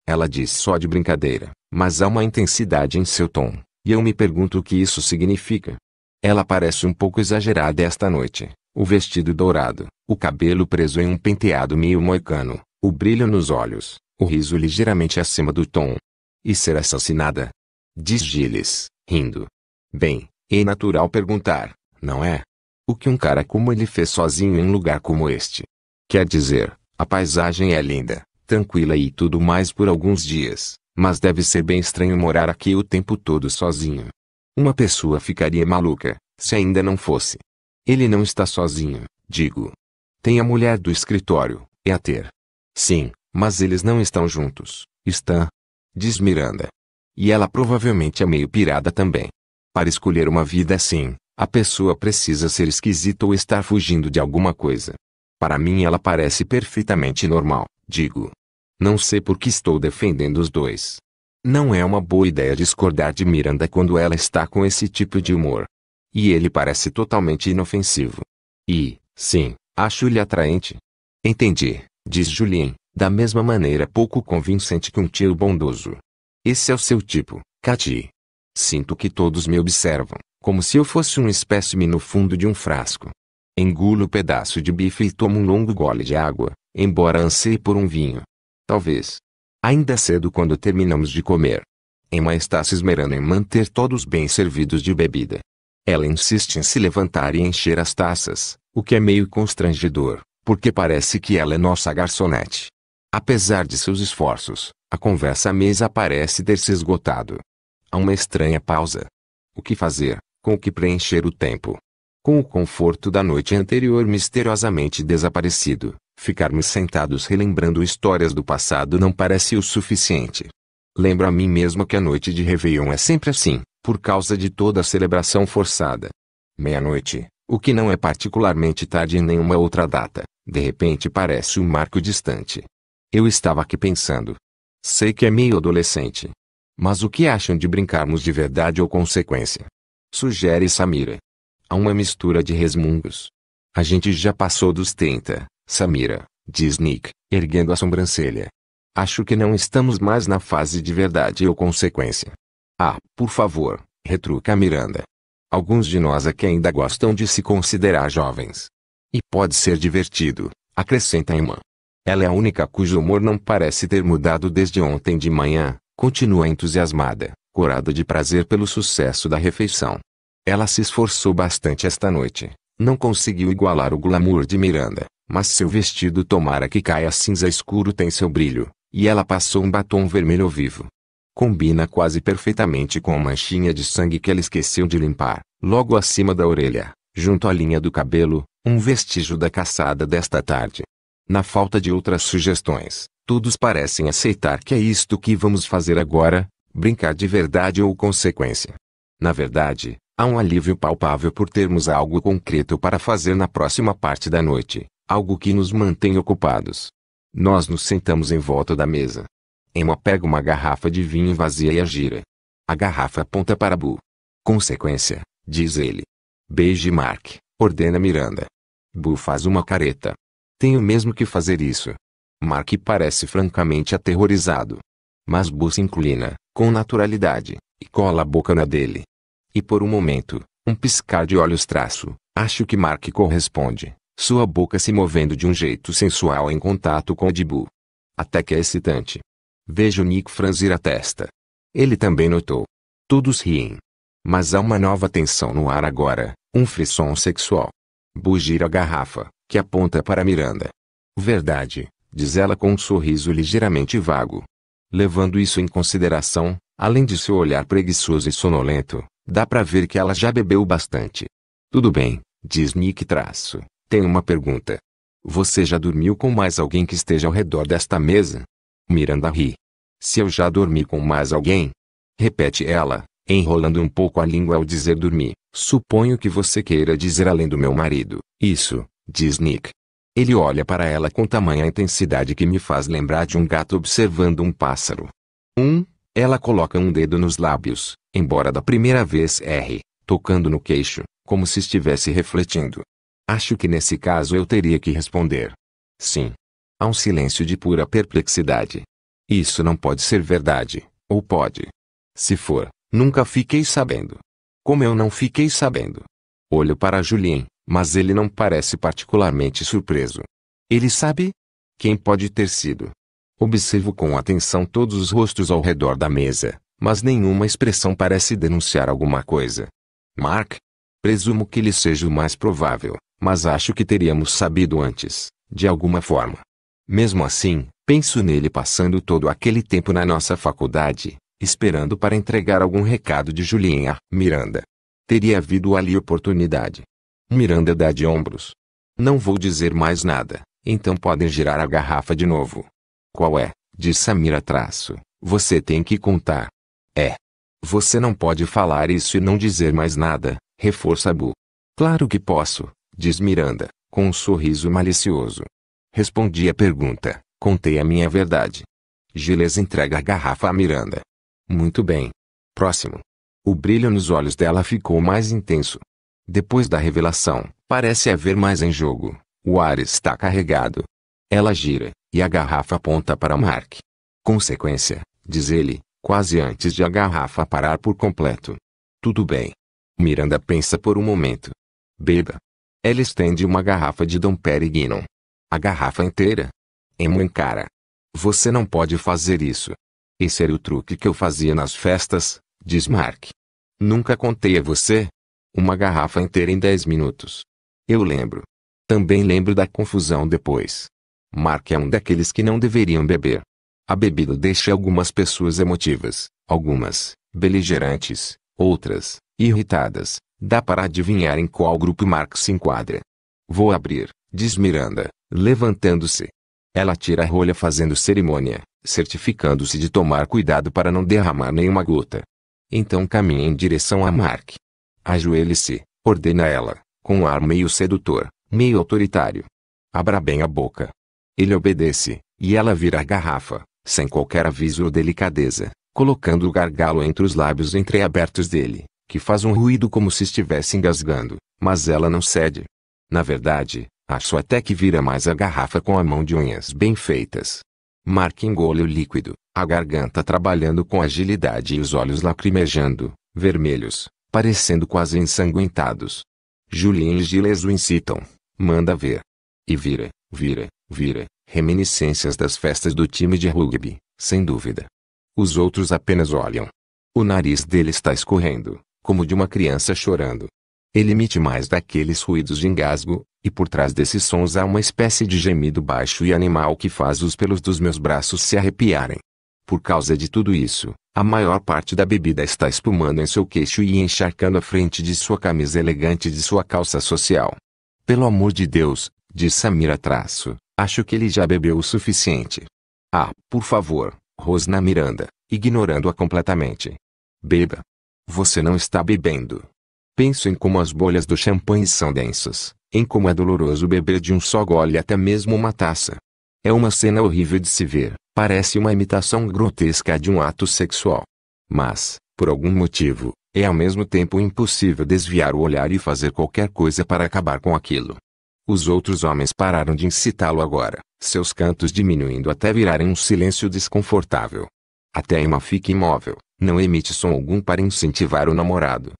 Ela diz só de brincadeira, mas há uma intensidade em seu tom, e eu me pergunto o que isso significa. Ela parece um pouco exagerada esta noite. O vestido dourado, o cabelo preso em um penteado meio moicano, o brilho nos olhos, o riso ligeiramente acima do tom. E ser assassinada? Diz Gilles, rindo. Bem, é natural perguntar, não é? O que um cara como ele fez sozinho em um lugar como este? Quer dizer, a paisagem é linda, tranquila e tudo mais por alguns dias, mas deve ser bem estranho morar aqui o tempo todo sozinho. Uma pessoa ficaria maluca, se ainda não fosse. Ele não está sozinho, digo. Tem a mulher do escritório, é a ter. Sim, mas eles não estão juntos, está? Diz Miranda. E ela provavelmente é meio pirada também. Para escolher uma vida assim, a pessoa precisa ser esquisita ou estar fugindo de alguma coisa. Para mim ela parece perfeitamente normal digo. Não sei por que estou defendendo os dois. Não é uma boa ideia discordar de Miranda quando ela está com esse tipo de humor. E ele parece totalmente inofensivo. E, sim, acho-lhe atraente. Entendi, diz Julien, da mesma maneira pouco convincente que um tio bondoso. Esse é o seu tipo, Cati. Sinto que todos me observam, como se eu fosse um espécime no fundo de um frasco. Engulo o um pedaço de bife e tomo um longo gole de água, embora anseie por um vinho. Talvez. Ainda é cedo quando terminamos de comer. Emma está se esmerando em manter todos bem servidos de bebida. Ela insiste em se levantar e encher as taças, o que é meio constrangedor, porque parece que ela é nossa garçonete. Apesar de seus esforços, a conversa à mesa parece ter se esgotado. Há uma estranha pausa. O que fazer, com o que preencher o tempo? Com o conforto da noite anterior misteriosamente desaparecido, Ficarmos sentados relembrando histórias do passado não parece o suficiente. Lembro a mim mesma que a noite de Réveillon é sempre assim, por causa de toda a celebração forçada. Meia-noite, o que não é particularmente tarde em nenhuma outra data, de repente parece um marco distante. Eu estava aqui pensando. Sei que é meio adolescente. Mas o que acham de brincarmos de verdade ou consequência? Sugere Samira. Há uma mistura de resmungos. A gente já passou dos 30, Samira, diz Nick, erguendo a sobrancelha. Acho que não estamos mais na fase de verdade ou consequência. Ah, por favor, retruca Miranda. Alguns de nós aqui ainda gostam de se considerar jovens. E pode ser divertido, acrescenta a irmã. Ela é a única cujo humor não parece ter mudado desde ontem de manhã, continua entusiasmada, corada de prazer pelo sucesso da refeição. Ela se esforçou bastante esta noite, não conseguiu igualar o glamour de Miranda, mas seu vestido tomara que caia cinza escuro tem seu brilho, e ela passou um batom vermelho vivo. Combina quase perfeitamente com a manchinha de sangue que ela esqueceu de limpar, logo acima da orelha, junto à linha do cabelo, um vestígio da caçada desta tarde. Na falta de outras sugestões, todos parecem aceitar que é isto que vamos fazer agora, brincar de verdade ou consequência. Na verdade, há um alívio palpável por termos algo concreto para fazer na próxima parte da noite, algo que nos mantém ocupados. Nós nos sentamos em volta da mesa. Emma pega uma garrafa de vinho vazia e a gira. A garrafa aponta para Bu. Consequência, diz ele. Beije Mark, ordena Miranda. Bu faz uma careta. Tenho mesmo que fazer isso. Mark parece francamente aterrorizado. Mas Bu se inclina, com naturalidade, e cola a boca na dele. E por um momento, um piscar de olhos traço, acho que Mark corresponde sua boca se movendo de um jeito sensual em contato com o de Até que é excitante. Vejo Nick franzir a testa. Ele também notou. Todos riem. Mas há uma nova tensão no ar agora, um frisson sexual. Bu gira a garrafa, que aponta para Miranda. Verdade, diz ela com um sorriso ligeiramente vago. Levando isso em consideração, além de seu olhar preguiçoso e sonolento, dá para ver que ela já bebeu bastante. Tudo bem, diz Nick traço. Tenho uma pergunta. Você já dormiu com mais alguém que esteja ao redor desta mesa? Miranda ri. Se eu já dormi com mais alguém? Repete ela, enrolando um pouco a língua ao dizer dormir. Suponho que você queira dizer além do meu marido. Isso, diz Nick. Ele olha para ela com tamanha intensidade que me faz lembrar de um gato observando um pássaro. Um, ela coloca um dedo nos lábios, embora da primeira vez erre, tocando no queixo, como se estivesse refletindo. Acho que nesse caso eu teria que responder. Sim. Há um silêncio de pura perplexidade. Isso não pode ser verdade, ou pode. Se for, nunca fiquei sabendo. Como eu não fiquei sabendo? Olho para Julien, mas ele não parece particularmente surpreso. Ele sabe? Quem pode ter sido? Observo com atenção todos os rostos ao redor da mesa, mas nenhuma expressão parece denunciar alguma coisa. Mark? Presumo que ele seja o mais provável mas acho que teríamos sabido antes, de alguma forma. Mesmo assim, penso nele passando todo aquele tempo na nossa faculdade, esperando para entregar algum recado de Julien a Miranda. Teria havido ali oportunidade. Miranda dá de ombros. Não vou dizer mais nada, então podem girar a garrafa de novo. Qual é? Diz Samira traço. Você tem que contar. É. Você não pode falar isso e não dizer mais nada, reforça Bu. Claro que posso, Diz Miranda, com um sorriso malicioso. Respondi a pergunta, contei a minha verdade. Giles entrega a garrafa a Miranda. Muito bem. Próximo. O brilho nos olhos dela ficou mais intenso. Depois da revelação, parece haver mais em jogo. O ar está carregado. Ela gira, e a garrafa aponta para Mark. Consequência, diz ele, quase antes de a garrafa parar por completo. Tudo bem. Miranda pensa por um momento. Beba. Ela estende uma garrafa de Dom Perignon. A garrafa inteira. Emo encara. Você não pode fazer isso. Esse era o truque que eu fazia nas festas, diz Mark. Nunca contei a você? Uma garrafa inteira em 10 minutos. Eu lembro. Também lembro da confusão depois. Mark é um daqueles que não deveriam beber. A bebida deixa algumas pessoas emotivas, algumas, beligerantes, outras, irritadas, Dá para adivinhar em qual grupo Marx se enquadra. Vou abrir, diz Miranda, levantando-se. Ela tira a rolha fazendo cerimônia, certificando-se de tomar cuidado para não derramar nenhuma gota. Então caminha em direção a Mark. Ajoelhe-se, ordena ela, com um ar meio sedutor, meio autoritário. Abra bem a boca. Ele obedece, e ela vira a garrafa, sem qualquer aviso ou delicadeza, colocando o gargalo entre os lábios entreabertos dele que faz um ruído como se estivesse engasgando, mas ela não cede. Na verdade, acho até que vira mais a garrafa com a mão de unhas bem feitas. Mark engole o líquido, a garganta trabalhando com agilidade e os olhos lacrimejando, vermelhos, parecendo quase ensanguentados. Julien e Gilles o incitam, manda ver. E vira, vira, vira, reminiscências das festas do time de rugby, sem dúvida. Os outros apenas olham. O nariz dele está escorrendo, como de uma criança chorando. Ele emite mais daqueles ruídos de engasgo, e por trás desses sons há uma espécie de gemido baixo e animal que faz os pelos dos meus braços se arrepiarem. Por causa de tudo isso, a maior parte da bebida está espumando em seu queixo e encharcando a frente de sua camisa elegante de sua calça social. Pelo amor de Deus, diz Samira traço, acho que ele já bebeu o suficiente. Ah, por favor, Rosna Miranda, ignorando-a completamente. Beba, você não está bebendo. Penso em como as bolhas do champanhe são densas, em como é doloroso beber de um só gole até mesmo uma taça. É uma cena horrível de se ver, parece uma imitação grotesca de um ato sexual. Mas, por algum motivo, é ao mesmo tempo impossível desviar o olhar e fazer qualquer coisa para acabar com aquilo. Os outros homens pararam de incitá-lo agora, seus cantos diminuindo até virarem um silêncio desconfortável. Até Emma fica imóvel, não emite som algum para incentivar o namorado.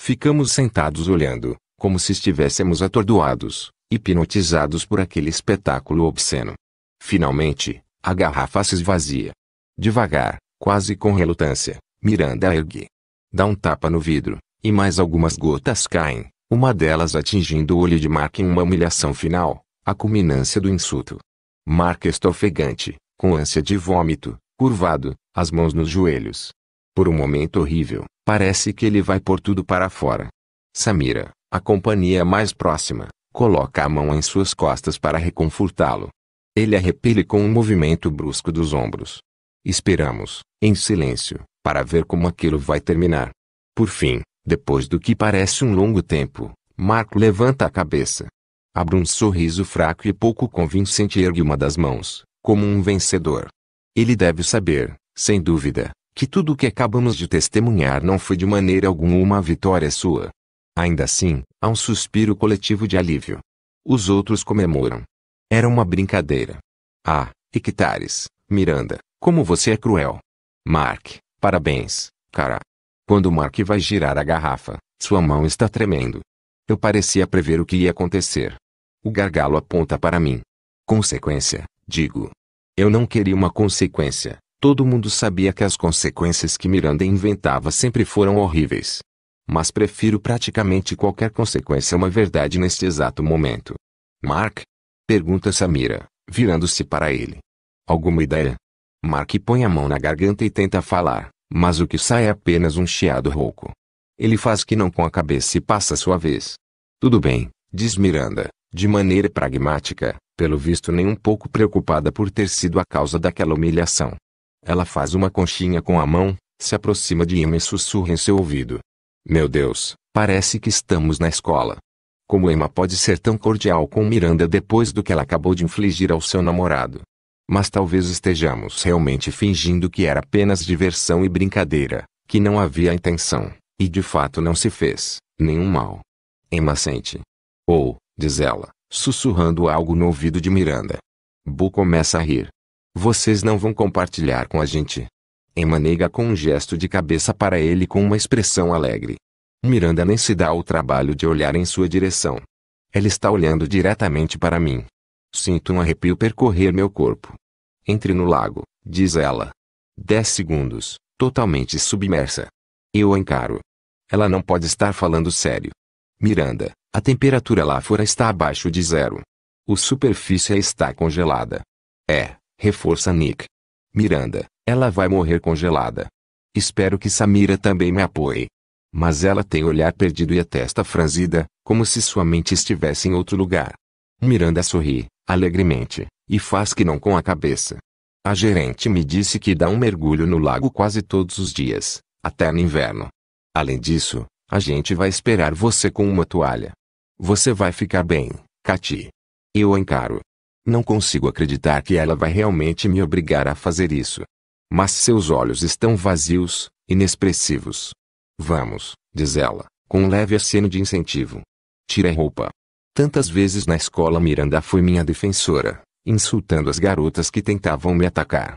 Ficamos sentados olhando, como se estivéssemos atordoados, hipnotizados por aquele espetáculo obsceno. Finalmente, a garrafa se esvazia. Devagar, quase com relutância, Miranda ergue. Dá um tapa no vidro, e mais algumas gotas caem, uma delas atingindo o olho de Mark em uma humilhação final, a culminância do insulto. Mark está ofegante, com ânsia de vômito, curvado, as mãos nos joelhos, por um momento horrível, parece que ele vai por tudo para fora. Samira, a companhia é mais próxima, coloca a mão em suas costas para reconfortá-lo. Ele a repele com um movimento brusco dos ombros. Esperamos, em silêncio, para ver como aquilo vai terminar. Por fim, depois do que parece um longo tempo, Marco levanta a cabeça. Abre um sorriso fraco e pouco convincente e ergue uma das mãos, como um vencedor. Ele deve saber, sem dúvida, que tudo o que acabamos de testemunhar não foi de maneira alguma uma vitória sua. Ainda assim, há um suspiro coletivo de alívio. Os outros comemoram. Era uma brincadeira. Ah, Hectares, Miranda, como você é cruel. Mark, parabéns, cara. Quando Mark vai girar a garrafa, sua mão está tremendo. Eu parecia prever o que ia acontecer. O gargalo aponta para mim. Consequência, digo. Eu não queria uma consequência, Todo mundo sabia que as consequências que Miranda inventava sempre foram horríveis. Mas prefiro praticamente qualquer consequência a uma verdade neste exato momento. Mark? Pergunta Samira, virando-se para ele. Alguma ideia? Mark põe a mão na garganta e tenta falar, mas o que sai é apenas um chiado rouco. Ele faz que não com a cabeça e passa a sua vez. Tudo bem, diz Miranda, de maneira pragmática, pelo visto nem um pouco preocupada por ter sido a causa daquela humilhação. Ela faz uma conchinha com a mão, se aproxima de Emma e sussurra em seu ouvido. Meu Deus, parece que estamos na escola. Como Emma pode ser tão cordial com Miranda depois do que ela acabou de infligir ao seu namorado? Mas talvez estejamos realmente fingindo que era apenas diversão e brincadeira, que não havia intenção, e de fato não se fez, nenhum mal. Emma sente. Ou, oh, diz ela, sussurrando algo no ouvido de Miranda. Bu começa a rir. Vocês não vão compartilhar com a gente. Emaneiga com um gesto de cabeça para ele com uma expressão alegre. Miranda nem se dá ao trabalho de olhar em sua direção. Ela está olhando diretamente para mim. Sinto um arrepio percorrer meu corpo. Entre no lago, diz ela. Dez segundos, totalmente submersa. Eu a encaro. Ela não pode estar falando sério. Miranda, a temperatura lá fora está abaixo de zero. O superfície está congelada. É, Reforça Nick. Miranda, ela vai morrer congelada. Espero que Samira também me apoie. Mas ela tem olhar perdido e a testa franzida, como se sua mente estivesse em outro lugar. Miranda sorri, alegremente, e faz que não com a cabeça. A gerente me disse que dá um mergulho no lago quase todos os dias, até no inverno. Além disso, a gente vai esperar você com uma toalha. Você vai ficar bem, Katy. Eu encaro. Não consigo acreditar que ela vai realmente me obrigar a fazer isso. Mas seus olhos estão vazios, inexpressivos. Vamos, diz ela, com um leve aceno de incentivo. Tire a roupa. Tantas vezes na escola Miranda foi minha defensora, insultando as garotas que tentavam me atacar.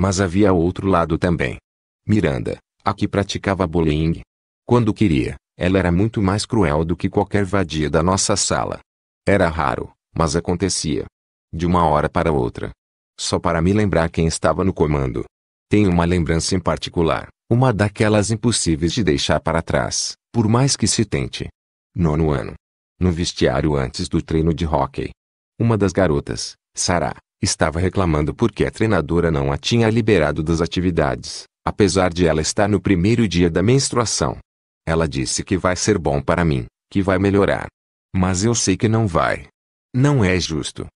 Mas havia outro lado também. Miranda, a que praticava bullying. Quando queria, ela era muito mais cruel do que qualquer vadia da nossa sala. Era raro, mas acontecia de uma hora para outra. Só para me lembrar quem estava no comando. Tenho uma lembrança em particular, uma daquelas impossíveis de deixar para trás, por mais que se tente. Nono ano. No vestiário antes do treino de hóquei. Uma das garotas, Sarah, estava reclamando porque a treinadora não a tinha liberado das atividades, apesar de ela estar no primeiro dia da menstruação. Ela disse que vai ser bom para mim, que vai melhorar. Mas eu sei que não vai. Não é justo.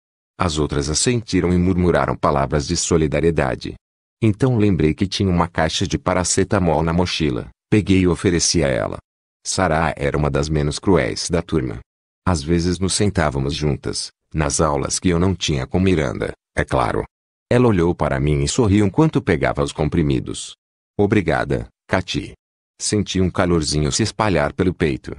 As outras assentiram e murmuraram palavras de solidariedade. Então lembrei que tinha uma caixa de paracetamol na mochila, peguei e ofereci a ela. Sarah era uma das menos cruéis da turma. Às vezes nos sentávamos juntas, nas aulas que eu não tinha com Miranda, é claro. Ela olhou para mim e sorriu enquanto pegava os comprimidos. Obrigada, Cati. Senti um calorzinho se espalhar pelo peito.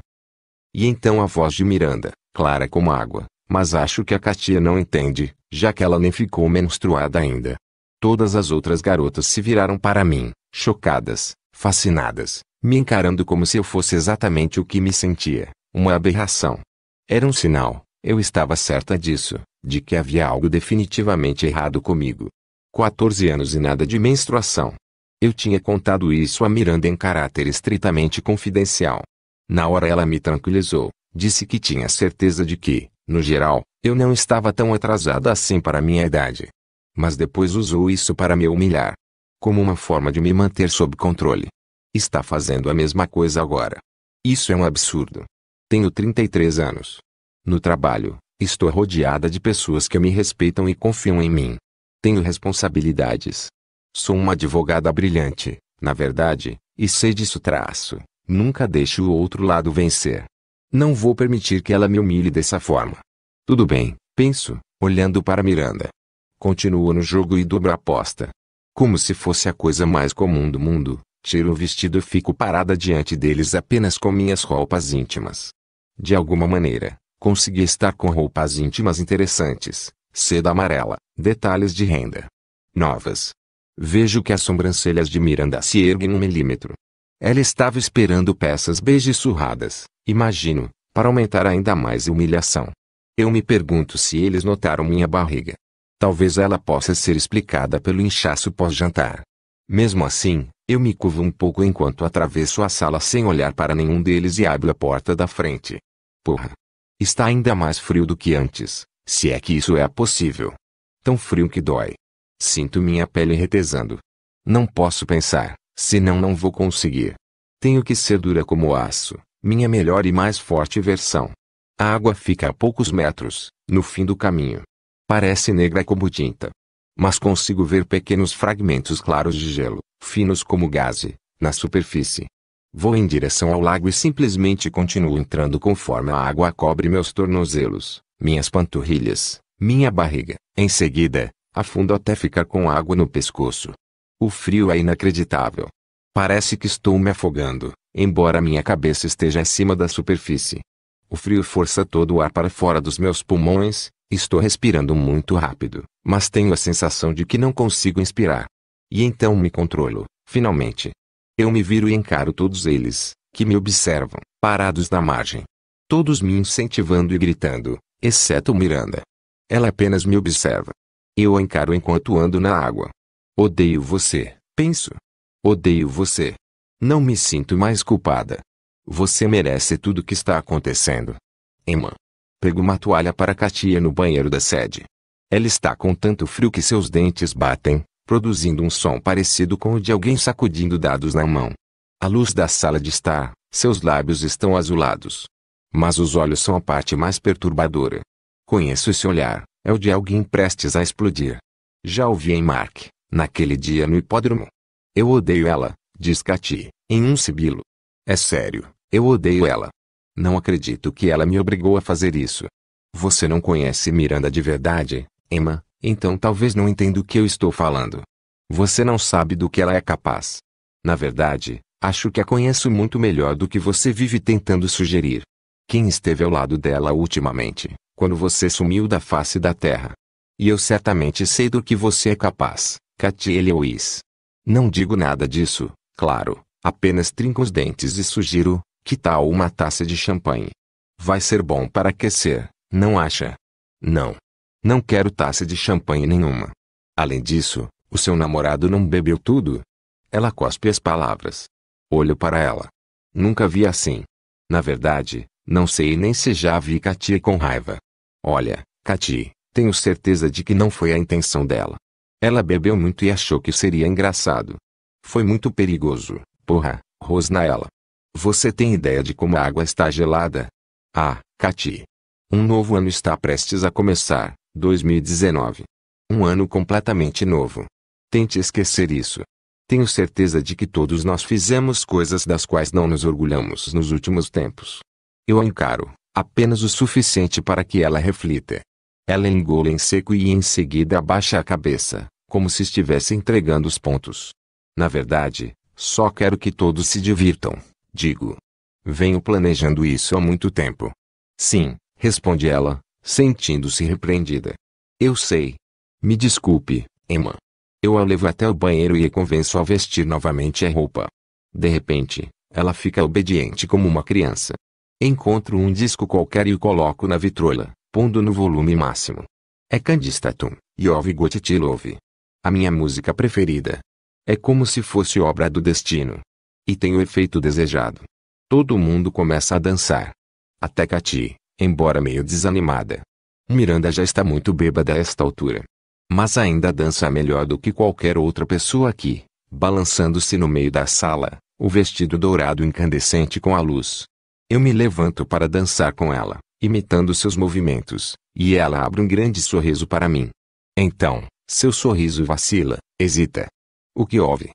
E então a voz de Miranda, clara como água, mas acho que a Katia não entende, já que ela nem ficou menstruada ainda. Todas as outras garotas se viraram para mim, chocadas, fascinadas, me encarando como se eu fosse exatamente o que me sentia, uma aberração. Era um sinal, eu estava certa disso, de que havia algo definitivamente errado comigo. 14 anos e nada de menstruação. Eu tinha contado isso a Miranda em caráter estritamente confidencial. Na hora ela me tranquilizou, disse que tinha certeza de que, no geral, eu não estava tão atrasada assim para minha idade. Mas depois usou isso para me humilhar. Como uma forma de me manter sob controle. Está fazendo a mesma coisa agora. Isso é um absurdo. Tenho 33 anos. No trabalho, estou rodeada de pessoas que me respeitam e confiam em mim. Tenho responsabilidades. Sou uma advogada brilhante, na verdade, e sei disso traço. Nunca deixe o outro lado vencer. Não vou permitir que ela me humilhe dessa forma. Tudo bem, penso, olhando para Miranda. Continuo no jogo e dobro a aposta. Como se fosse a coisa mais comum do mundo, tiro o vestido e fico parada diante deles apenas com minhas roupas íntimas. De alguma maneira, consegui estar com roupas íntimas interessantes, seda amarela, detalhes de renda. Novas. Vejo que as sobrancelhas de Miranda se erguem um milímetro. Ela estava esperando peças beijissurradas, imagino, para aumentar ainda mais a humilhação. Eu me pergunto se eles notaram minha barriga. Talvez ela possa ser explicada pelo inchaço pós-jantar. Mesmo assim, eu me curvo um pouco enquanto atravesso a sala sem olhar para nenhum deles e abro a porta da frente. Porra! Está ainda mais frio do que antes, se é que isso é possível. Tão frio que dói. Sinto minha pele retesando. Não posso pensar. Senão não vou conseguir. Tenho que ser dura como aço, minha melhor e mais forte versão. A água fica a poucos metros, no fim do caminho. Parece negra como tinta. Mas consigo ver pequenos fragmentos claros de gelo, finos como gaze, na superfície. Vou em direção ao lago e simplesmente continuo entrando conforme a água cobre meus tornozelos, minhas panturrilhas, minha barriga. Em seguida, afundo até ficar com água no pescoço. O frio é inacreditável. Parece que estou me afogando, embora minha cabeça esteja acima da superfície. O frio força todo o ar para fora dos meus pulmões, estou respirando muito rápido, mas tenho a sensação de que não consigo inspirar. E então me controlo, finalmente. Eu me viro e encaro todos eles, que me observam, parados na margem. Todos me incentivando e gritando, exceto Miranda. Ela apenas me observa. Eu a encaro enquanto ando na água, Odeio você, penso. Odeio você. Não me sinto mais culpada. Você merece tudo o que está acontecendo. Emma. Pego uma toalha para Katia no banheiro da sede. Ela está com tanto frio que seus dentes batem, produzindo um som parecido com o de alguém sacudindo dados na mão. A luz da sala de estar, seus lábios estão azulados. Mas os olhos são a parte mais perturbadora. Conheço esse olhar, é o de alguém prestes a explodir. Já ouvi em Mark. Naquele dia no hipódromo. Eu odeio ela, diz Katy, em um sibilo. É sério, eu odeio ela. Não acredito que ela me obrigou a fazer isso. Você não conhece Miranda de verdade, Emma, então talvez não entenda o que eu estou falando. Você não sabe do que ela é capaz. Na verdade, acho que a conheço muito melhor do que você vive tentando sugerir. Quem esteve ao lado dela ultimamente, quando você sumiu da face da terra? E eu certamente sei do que você é capaz. Katie Lewis. Não digo nada disso, claro, apenas trinco os dentes e sugiro, que tal uma taça de champanhe? Vai ser bom para aquecer, não acha? Não. Não quero taça de champanhe nenhuma. Além disso, o seu namorado não bebeu tudo? Ela cospe as palavras. Olho para ela. Nunca vi assim. Na verdade, não sei nem se já vi Katia com raiva. Olha, Katia, tenho certeza de que não foi a intenção dela. Ela bebeu muito e achou que seria engraçado. Foi muito perigoso, porra, ela. Você tem ideia de como a água está gelada? Ah, Cati. Um novo ano está prestes a começar, 2019. Um ano completamente novo. Tente esquecer isso. Tenho certeza de que todos nós fizemos coisas das quais não nos orgulhamos nos últimos tempos. Eu a encaro, apenas o suficiente para que ela reflita. Ela engola em seco e em seguida abaixa a cabeça, como se estivesse entregando os pontos. Na verdade, só quero que todos se divirtam, digo. Venho planejando isso há muito tempo. Sim, responde ela, sentindo-se repreendida. Eu sei. Me desculpe, Emma. Eu a levo até o banheiro e a convenço a vestir novamente a roupa. De repente, ela fica obediente como uma criança. Encontro um disco qualquer e o coloco na vitrola, pondo no volume máximo. É Candistatum, Ove Gotitilov. A minha música preferida. É como se fosse obra do destino. E tem o efeito desejado. Todo mundo começa a dançar. Até Cati, embora meio desanimada. Miranda já está muito bêbada a esta altura. Mas ainda dança melhor do que qualquer outra pessoa aqui, balançando-se no meio da sala, o vestido dourado incandescente com a luz. Eu me levanto para dançar com ela, imitando seus movimentos, e ela abre um grande sorriso para mim. Então, seu sorriso vacila, hesita. O que houve?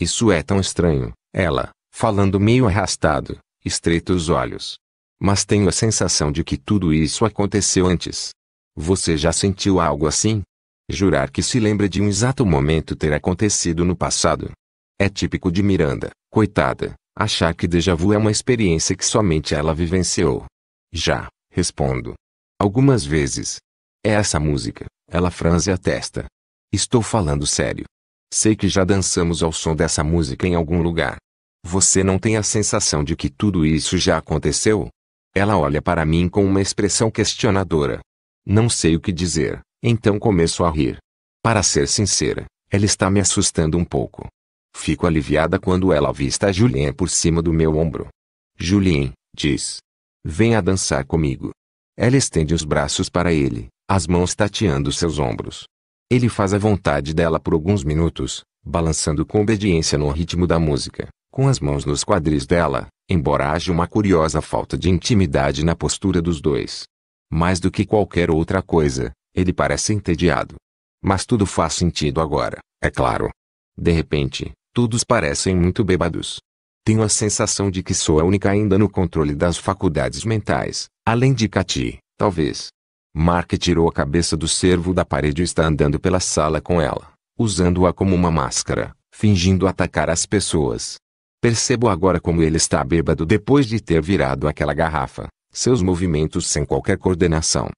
Isso é tão estranho, ela, falando meio arrastado, estreita os olhos. Mas tenho a sensação de que tudo isso aconteceu antes. Você já sentiu algo assim? Jurar que se lembra de um exato momento ter acontecido no passado. É típico de Miranda, coitada, achar que déjà vu é uma experiência que somente ela vivenciou. Já, respondo. Algumas vezes. É essa música, ela franze a testa. Estou falando sério. Sei que já dançamos ao som dessa música em algum lugar. Você não tem a sensação de que tudo isso já aconteceu? Ela olha para mim com uma expressão questionadora. Não sei o que dizer, então começo a rir. Para ser sincera, ela está me assustando um pouco. Fico aliviada quando ela avista Julien por cima do meu ombro. Julien, diz. Venha dançar comigo. Ela estende os braços para ele, as mãos tateando seus ombros. Ele faz a vontade dela por alguns minutos, balançando com obediência no ritmo da música, com as mãos nos quadris dela, embora haja uma curiosa falta de intimidade na postura dos dois. Mais do que qualquer outra coisa, ele parece entediado. Mas tudo faz sentido agora, é claro. De repente, todos parecem muito bêbados. Tenho a sensação de que sou a única ainda no controle das faculdades mentais, além de Cati, talvez. Mark tirou a cabeça do cervo da parede e está andando pela sala com ela, usando-a como uma máscara, fingindo atacar as pessoas. Percebo agora como ele está bêbado depois de ter virado aquela garrafa, seus movimentos sem qualquer coordenação.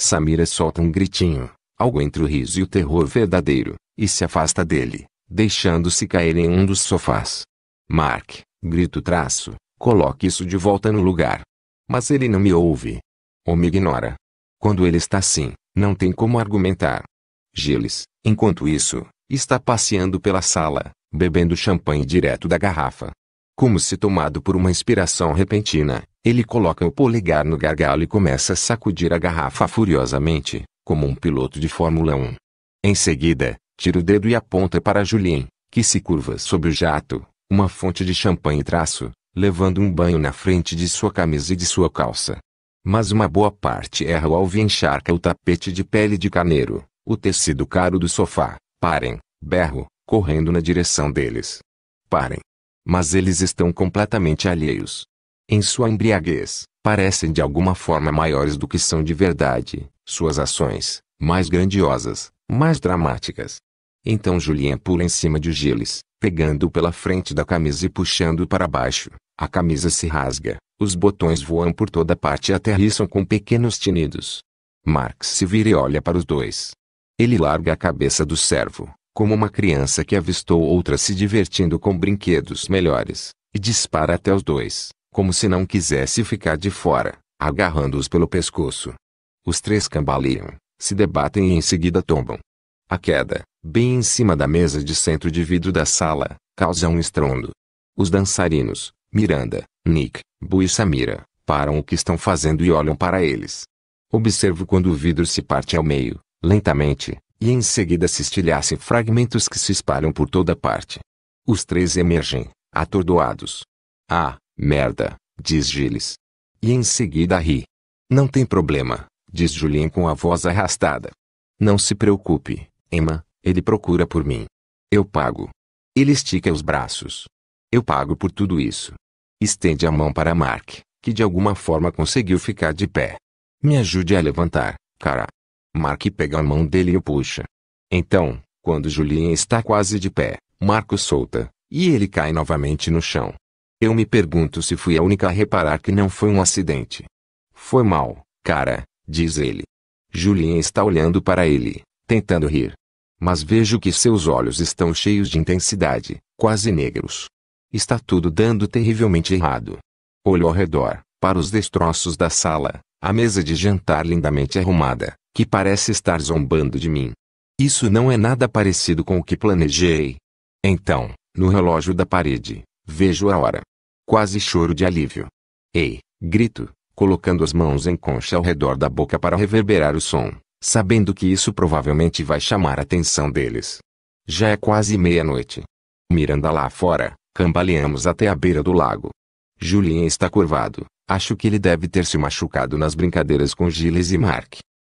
Samira solta um gritinho, algo entre o riso e o terror verdadeiro, e se afasta dele, deixando-se cair em um dos sofás. Mark, grito traço, coloque isso de volta no lugar. Mas ele não me ouve. Ou me ignora, quando ele está assim, não tem como argumentar. Gilles, enquanto isso, está passeando pela sala, bebendo champanhe direto da garrafa. Como se tomado por uma inspiração repentina, ele coloca o polegar no gargalo e começa a sacudir a garrafa furiosamente, como um piloto de Fórmula 1. Em seguida, tira o dedo e aponta para Julien, que se curva sob o jato, uma fonte de champanhe traço, levando um banho na frente de sua camisa e de sua calça. Mas uma boa parte erra o alvo e encharca o tapete de pele de carneiro, o tecido caro do sofá. Parem, berro, correndo na direção deles. Parem. Mas eles estão completamente alheios. Em sua embriaguez, parecem de alguma forma maiores do que são de verdade, suas ações, mais grandiosas, mais dramáticas, então Julien pula em cima de Gilles, pegando-o pela frente da camisa e puxando-o para baixo. A camisa se rasga, os botões voam por toda parte e aterrissam com pequenos tinidos. Marx se vira e olha para os dois. Ele larga a cabeça do servo, como uma criança que avistou outra se divertindo com brinquedos melhores, e dispara até os dois, como se não quisesse ficar de fora, agarrando-os pelo pescoço. Os três cambaleiam, se debatem e em seguida tombam. A queda, bem em cima da mesa de centro de vidro da sala, causa um estrondo. Os dançarinos, Miranda, Nick, Bu e Samira, param o que estão fazendo e olham para eles. Observo quando o vidro se parte ao meio, lentamente, e em seguida se estilhaça fragmentos que se espalham por toda parte. Os três emergem, atordoados. Ah, merda, diz Gilles. E em seguida ri. Não tem problema, diz Julien com a voz arrastada. Não se preocupe, Emma, ele procura por mim. Eu pago. Ele estica os braços. Eu pago por tudo isso. Estende a mão para Mark, que de alguma forma conseguiu ficar de pé. Me ajude a levantar, cara. Mark pega a mão dele e o puxa. Então, quando Julien está quase de pé, Marco solta, e ele cai novamente no chão. Eu me pergunto se fui a única a reparar que não foi um acidente. Foi mal, cara, diz ele. Julien está olhando para ele, tentando rir. Mas vejo que seus olhos estão cheios de intensidade, quase negros. Está tudo dando terrivelmente errado. Olho ao redor, para os destroços da sala, a mesa de jantar lindamente arrumada, que parece estar zombando de mim. Isso não é nada parecido com o que planejei. Então, no relógio da parede, vejo a hora. Quase choro de alívio. Ei, grito, colocando as mãos em concha ao redor da boca para reverberar o som sabendo que isso provavelmente vai chamar a atenção deles. Já é quase meia-noite. Miranda lá fora, cambaleamos até a beira do lago. Julien está curvado. Acho que ele deve ter se machucado nas brincadeiras com Giles e Mark.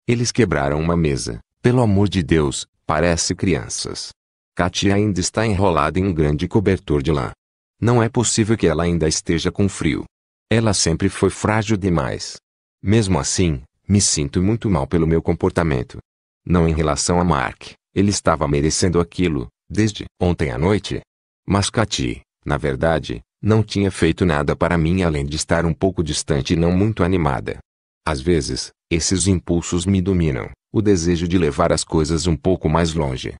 Eles quebraram uma mesa. Pelo amor de Deus, parece crianças. Katia ainda está enrolada em um grande cobertor de lã. Não é possível que ela ainda esteja com frio. Ela sempre foi frágil demais. Mesmo assim, me sinto muito mal pelo meu comportamento. Não em relação a Mark, ele estava merecendo aquilo, desde ontem à noite. Mas Katy, na verdade, não tinha feito nada para mim além de estar um pouco distante e não muito animada. Às vezes, esses impulsos me dominam, o desejo de levar as coisas um pouco mais longe.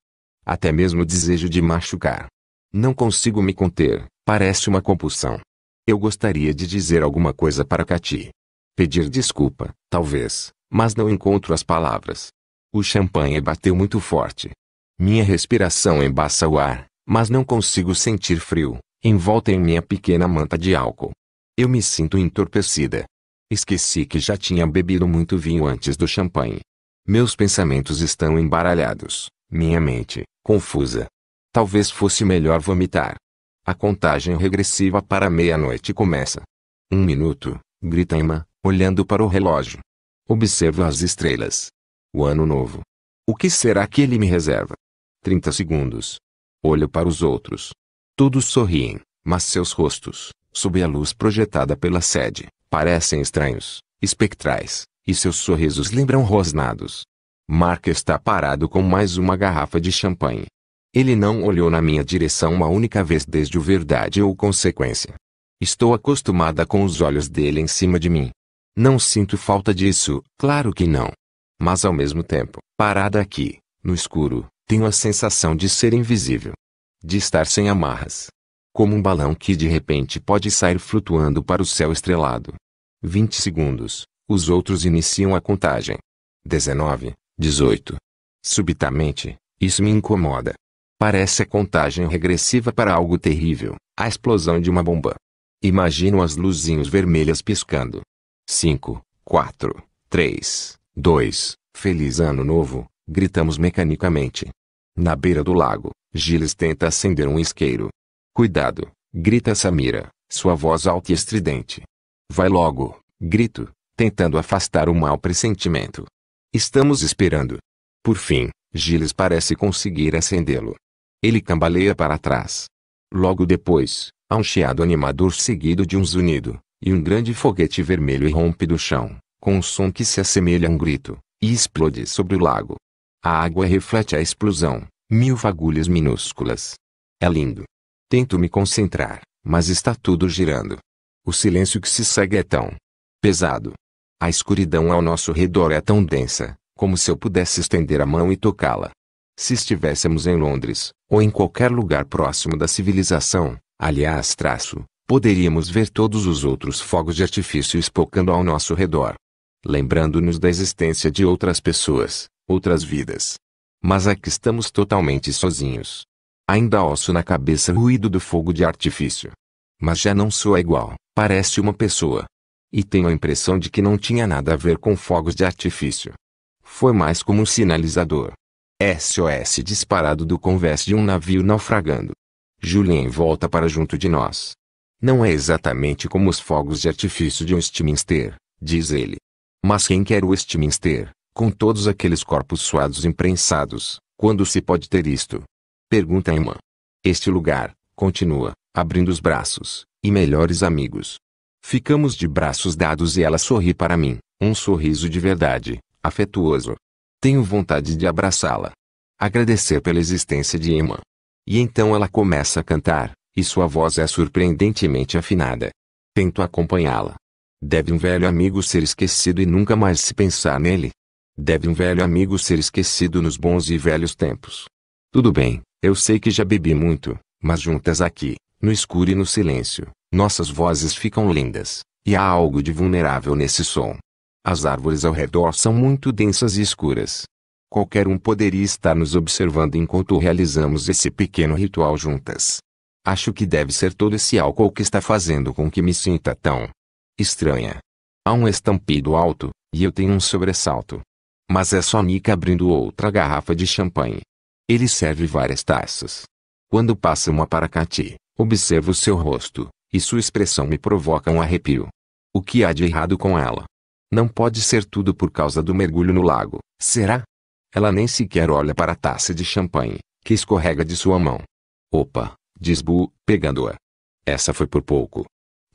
Até mesmo o desejo de machucar. Não consigo me conter, parece uma compulsão. Eu gostaria de dizer alguma coisa para Katy, Pedir desculpa, talvez, mas não encontro as palavras. O champanhe bateu muito forte. Minha respiração embaça o ar, mas não consigo sentir frio, envolta em minha pequena manta de álcool. Eu me sinto entorpecida. Esqueci que já tinha bebido muito vinho antes do champanhe. Meus pensamentos estão embaralhados, minha mente, confusa. Talvez fosse melhor vomitar. A contagem regressiva para meia-noite começa. Um minuto, grita Emma, olhando para o relógio. Observo as estrelas. O ano novo. O que será que ele me reserva? 30 segundos. Olho para os outros. Todos sorriem, mas seus rostos, sob a luz projetada pela sede, parecem estranhos, espectrais, e seus sorrisos lembram rosnados. Mark está parado com mais uma garrafa de champanhe. Ele não olhou na minha direção uma única vez desde o verdade ou consequência. Estou acostumada com os olhos dele em cima de mim, não sinto falta disso, claro que não. Mas ao mesmo tempo, parada aqui, no escuro, tenho a sensação de ser invisível. De estar sem amarras. Como um balão que de repente pode sair flutuando para o céu estrelado. 20 segundos, os outros iniciam a contagem. 19, 18. Subitamente, isso me incomoda. Parece a contagem regressiva para algo terrível, a explosão de uma bomba. Imagino as luzinhas vermelhas piscando, 5, 4, 3, 2, Feliz Ano Novo, gritamos mecanicamente. Na beira do lago, Giles tenta acender um isqueiro. Cuidado, grita Samira, sua voz alta e estridente. Vai logo, grito, tentando afastar o mau pressentimento. Estamos esperando. Por fim, Giles parece conseguir acendê-lo. Ele cambaleia para trás. Logo depois, há um chiado animador seguido de um zunido, e um grande foguete vermelho irrompe do chão, com um som que se assemelha a um grito, e explode sobre o lago. A água reflete a explosão, mil fagulhas minúsculas. É lindo. Tento me concentrar, mas está tudo girando. O silêncio que se segue é tão pesado. A escuridão ao nosso redor é tão densa, como se eu pudesse estender a mão e tocá-la. Se estivéssemos em Londres, ou em qualquer lugar próximo da civilização, aliás, traço, poderíamos ver todos os outros fogos de artifício espocando ao nosso redor, lembrando-nos da existência de outras pessoas, outras vidas. Mas aqui é estamos totalmente sozinhos. Ainda osso na cabeça o ruído do fogo de artifício. Mas já não sou igual, parece uma pessoa. E tenho a impressão de que não tinha nada a ver com fogos de artifício. Foi mais como um sinalizador. SOS disparado do convés de um navio naufragando. Julien volta para junto de nós. Não é exatamente como os fogos de artifício de Westminster, diz ele. Mas quem quer o Westminster, com todos aqueles corpos suados e imprensados, quando se pode ter isto? Pergunta Emma. Este lugar, continua, abrindo os braços, e melhores amigos. Ficamos de braços dados e ela sorri para mim, um sorriso de verdade, afetuoso. Tenho vontade de abraçá-la. Agradecer pela existência de Emma. E então ela começa a cantar, e sua voz é surpreendentemente afinada. Tento acompanhá-la. Deve um velho amigo ser esquecido e nunca mais se pensar nele? Deve um velho amigo ser esquecido nos bons e velhos tempos. Tudo bem, eu sei que já bebi muito, mas juntas aqui, no escuro e no silêncio, nossas vozes ficam lindas, e há algo de vulnerável nesse som. As árvores ao redor são muito densas e escuras. Qualquer um poderia estar nos observando enquanto realizamos esse pequeno ritual juntas. Acho que deve ser todo esse álcool que está fazendo com que me sinta tão estranha. Há um estampido alto, e eu tenho um sobressalto. Mas é só Nick abrindo outra garrafa de champanhe. Ele serve várias taças. Quando passa uma para Katy, observo seu rosto, e sua expressão me provoca um arrepio. O que há de errado com ela? Não pode ser tudo por causa do mergulho no lago, será? Ela nem sequer olha para a taça de champanhe, que escorrega de sua mão. Opa, Diz Bu, pegando-a. Essa foi por pouco.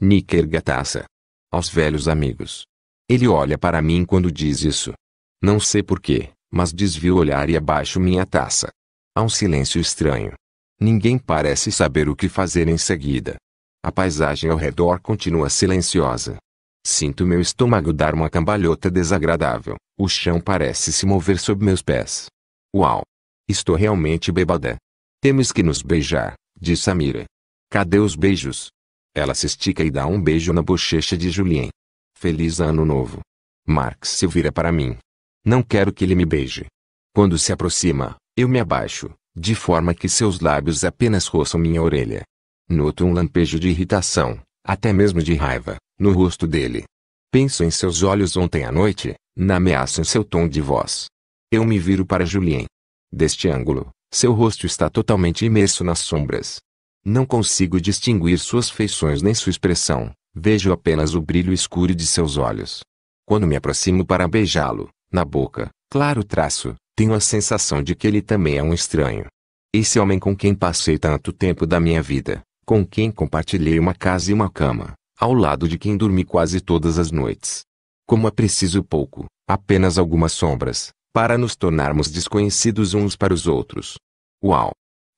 Níquer gataça. Aos velhos amigos. Ele olha para mim quando diz isso. Não sei porquê, mas desvio o olhar e abaixo minha taça. Há um silêncio estranho. Ninguém parece saber o que fazer em seguida. A paisagem ao redor continua silenciosa. Sinto meu estômago dar uma cambalhota desagradável. O chão parece se mover sob meus pés. Uau! Estou realmente bêbada. Temos que nos beijar diz Samira. Cadê os beijos? Ela se estica e dá um beijo na bochecha de Julien. Feliz ano novo. Marx se vira para mim. Não quero que ele me beije. Quando se aproxima, eu me abaixo, de forma que seus lábios apenas roçam minha orelha. Noto um lampejo de irritação, até mesmo de raiva, no rosto dele. Penso em seus olhos ontem à noite, na ameaça em seu tom de voz. Eu me viro para Julien. Deste ângulo, seu rosto está totalmente imerso nas sombras. Não consigo distinguir suas feições nem sua expressão, vejo apenas o brilho escuro de seus olhos. Quando me aproximo para beijá-lo, na boca, claro traço, tenho a sensação de que ele também é um estranho. Esse homem com quem passei tanto tempo da minha vida, com quem compartilhei uma casa e uma cama, ao lado de quem dormi quase todas as noites. Como é preciso pouco, apenas algumas sombras, para nos tornarmos desconhecidos uns para os outros. Uau!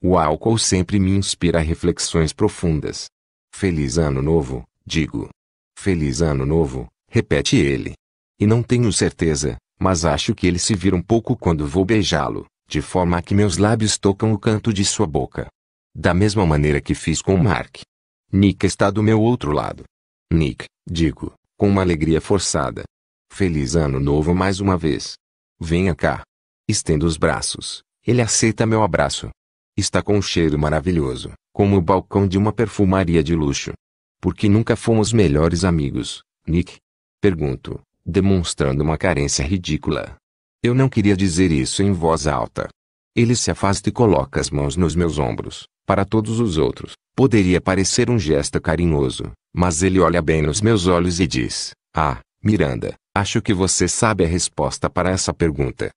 O álcool sempre me inspira reflexões profundas. Feliz Ano Novo, digo. Feliz Ano Novo, repete ele. E não tenho certeza, mas acho que ele se vira um pouco quando vou beijá-lo, de forma que meus lábios tocam o canto de sua boca. Da mesma maneira que fiz com Mark. Nick está do meu outro lado. Nick, digo, com uma alegria forçada. Feliz Ano Novo mais uma vez. Venha cá. Estendo os braços, ele aceita meu abraço. Está com um cheiro maravilhoso, como o balcão de uma perfumaria de luxo. Por que nunca fomos melhores amigos, Nick? Pergunto, demonstrando uma carência ridícula. Eu não queria dizer isso em voz alta. Ele se afasta e coloca as mãos nos meus ombros. Para todos os outros, poderia parecer um gesto carinhoso, mas ele olha bem nos meus olhos e diz: Ah, Miranda, Acho que você sabe a resposta para essa pergunta.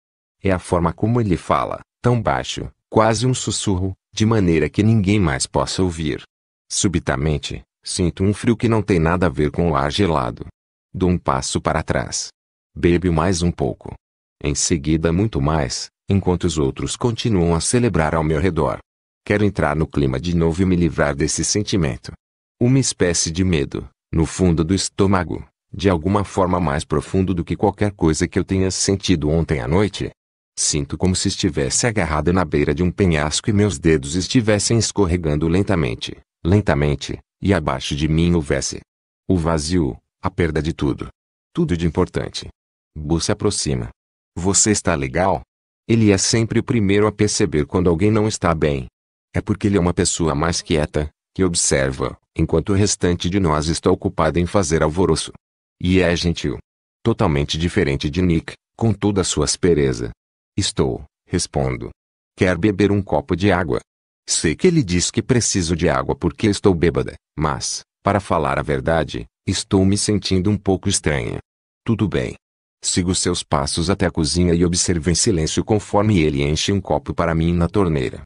É a forma como ele fala, tão baixo, quase um sussurro, de maneira que ninguém mais possa ouvir. Subitamente, sinto um frio que não tem nada a ver com o ar gelado. Dou um passo para trás. Bebo mais um pouco. Em seguida, muito mais, enquanto os outros continuam a celebrar ao meu redor. Quero entrar no clima de novo e me livrar desse sentimento. Uma espécie de medo, no fundo do estômago, de alguma forma mais profundo do que qualquer coisa que eu tenha sentido ontem à noite. Sinto como se estivesse agarrada na beira de um penhasco e meus dedos estivessem escorregando lentamente, lentamente, e abaixo de mim houvesse o vazio, a perda de tudo. Tudo de importante. Bu se aproxima. Você está legal? Ele é sempre o primeiro a perceber quando alguém não está bem. É porque ele é uma pessoa mais quieta, que observa, enquanto o restante de nós está ocupado em fazer alvoroço. E é gentil. Totalmente diferente de Nick, com toda a sua aspereza. Estou, respondo. Quer beber um copo de água? Sei que ele diz que preciso de água porque estou bêbada, mas, para falar a verdade, estou me sentindo um pouco estranha. Tudo bem. Sigo seus passos até a cozinha e observo em silêncio conforme ele enche um copo para mim na torneira.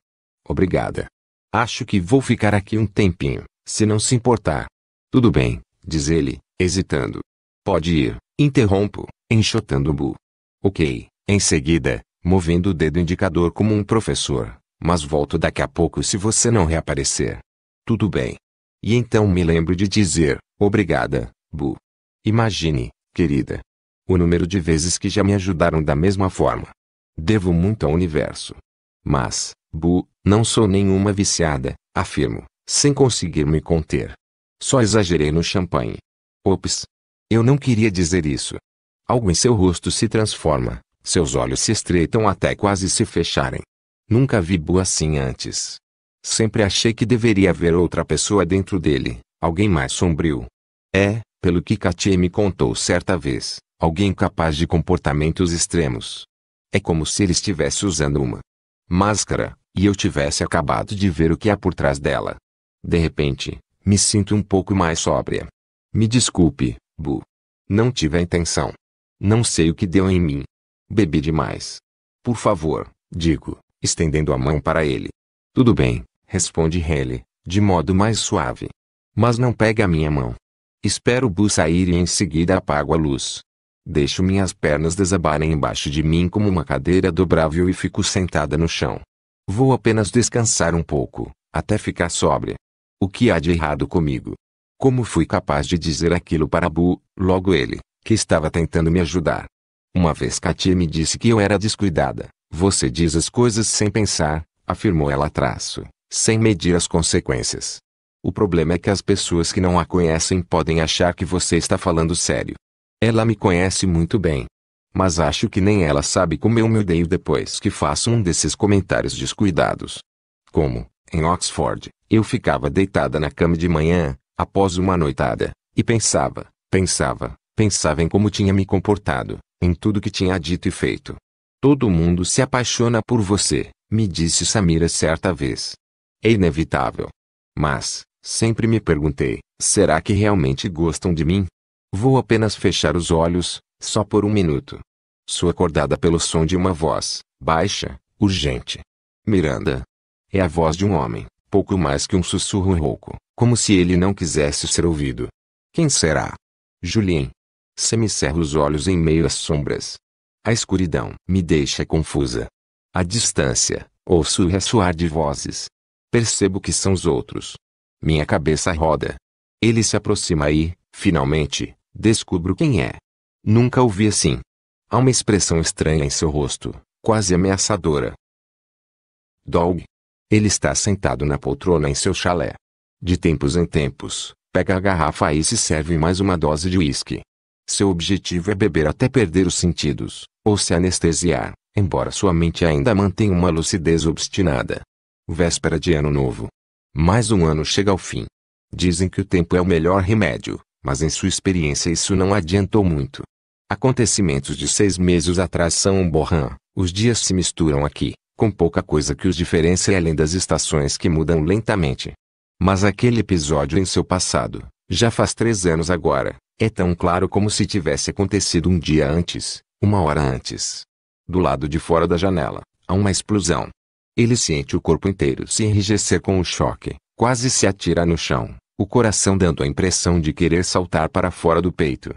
Obrigada. Acho que vou ficar aqui um tempinho, se não se importar. Tudo bem, diz ele, hesitando. Pode ir, interrompo, enxotando o bu. Ok, em seguida, movendo o dedo indicador como um professor, mas volto daqui a pouco se você não reaparecer. Tudo bem. E então me lembro de dizer, obrigada, Bu. Imagine, querida. O número de vezes que já me ajudaram da mesma forma. Devo muito ao universo. Mas, Bu, não sou nenhuma viciada, afirmo, sem conseguir me conter. Só exagerei no champanhe. Ops, eu não queria dizer isso. Algo em seu rosto se transforma, seus olhos se estreitam até quase se fecharem. Nunca vi Bu assim antes. Sempre achei que deveria haver outra pessoa dentro dele, alguém mais sombrio. É, pelo que Katie me contou certa vez, alguém capaz de comportamentos extremos. É como se ele estivesse usando uma máscara, e eu tivesse acabado de ver o que há por trás dela. De repente, me sinto um pouco mais sóbria. Me desculpe, Bu. Não tive a intenção. Não sei o que deu em mim. Bebi demais. Por favor, digo, estendendo a mão para ele. Tudo bem, responde Haley, de modo mais suave. Mas não pega a minha mão. Espero Bu sair e em seguida apago a luz. Deixo minhas pernas desabarem embaixo de mim como uma cadeira dobrável e fico sentada no chão. Vou apenas descansar um pouco, até ficar sóbria. O que há de errado comigo? Como fui capaz de dizer aquilo para Bu, logo ele, que estava tentando me ajudar? Uma vez Katia me disse que eu era descuidada. Você diz as coisas sem pensar, afirmou ela traço, sem medir as consequências. O problema é que as pessoas que não a conhecem podem achar que você está falando sério. Ela me conhece muito bem. Mas acho que nem ela sabe como eu me odeio depois que faço um desses comentários descuidados. Como, em Oxford, eu ficava deitada na cama de manhã, após uma noitada, e pensava, pensava, pensava em como tinha me comportado, em tudo que tinha dito e feito. Todo mundo se apaixona por você, me disse Samira certa vez. É inevitável. Mas, sempre me perguntei, será que realmente gostam de mim? Vou apenas fechar os olhos, só por um minuto. Sou acordada pelo som de uma voz, baixa, urgente. Miranda. É a voz de um homem, pouco mais que um sussurro rouco, como se ele não quisesse ser ouvido. Quem será? Julien. Semicerro os olhos em meio às sombras. A escuridão me deixa confusa. A distância, ouço o ressoar de vozes. Percebo que são os outros. Minha cabeça roda. Ele se aproxima e, finalmente, descubro quem é. Nunca o vi assim. Há uma expressão estranha em seu rosto, quase ameaçadora. Dog. Ele está sentado na poltrona em seu chalé. De tempos em tempos, pega a garrafa e se serve mais uma dose de uísque. Seu objetivo é beber até perder os sentidos, ou se anestesiar, embora sua mente ainda mantenha uma lucidez obstinada. Véspera de Ano Novo. Mais um ano chega ao fim. Dizem que o tempo é o melhor remédio, mas em sua experiência isso não adiantou muito. Acontecimentos de seis meses atrás são um borrão, os dias se misturam aqui, com pouca coisa que os diferencie além das estações que mudam lentamente. Mas aquele episódio em seu passado, já faz três anos agora, é tão claro como se tivesse acontecido um dia antes, uma hora antes. Do lado de fora da janela, há uma explosão. Ele sente o corpo inteiro se enrijecer com o choque, quase se atira no chão, o coração dando a impressão de querer saltar para fora do peito.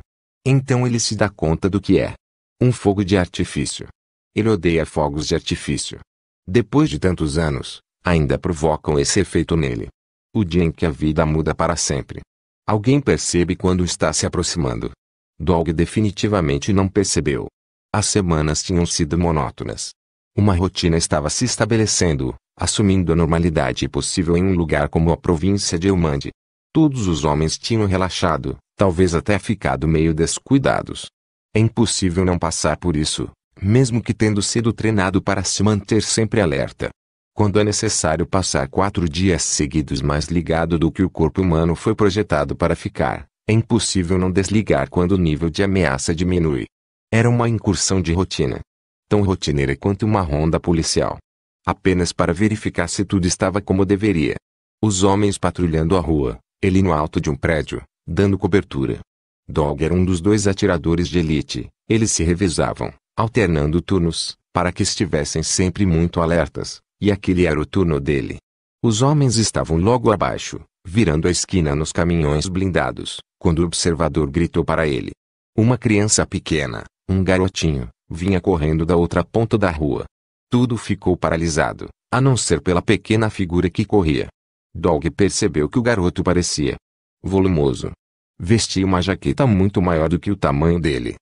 Então ele se dá conta do que é. Um fogo de artifício. Ele odeia fogos de artifício. Depois de tantos anos, ainda provocam esse efeito nele o dia em que a vida muda para sempre. Alguém percebe quando está se aproximando. Dog definitivamente não percebeu. As semanas tinham sido monótonas. Uma rotina estava se estabelecendo, assumindo a normalidade possível em um lugar como a província de Eumande. Todos os homens tinham relaxado, talvez até ficado meio descuidados. É impossível não passar por isso, mesmo que tendo sido treinado para se manter sempre alerta quando é necessário passar quatro dias seguidos mais ligado do que o corpo humano foi projetado para ficar, é impossível não desligar quando o nível de ameaça diminui. Era uma incursão de rotina. Tão rotineira quanto uma ronda policial. Apenas para verificar se tudo estava como deveria. Os homens patrulhando a rua, ele no alto de um prédio, dando cobertura. Dog era um dos dois atiradores de elite, eles se revezavam, alternando turnos, para que estivessem sempre muito alertas. E aquele era o turno dele. Os homens estavam logo abaixo, virando a esquina nos caminhões blindados, quando o observador gritou para ele. Uma criança pequena, um garotinho, vinha correndo da outra ponta da rua. Tudo ficou paralisado, a não ser pela pequena figura que corria. Dog percebeu que o garoto parecia volumoso. Vestia uma jaqueta muito maior do que o tamanho dele.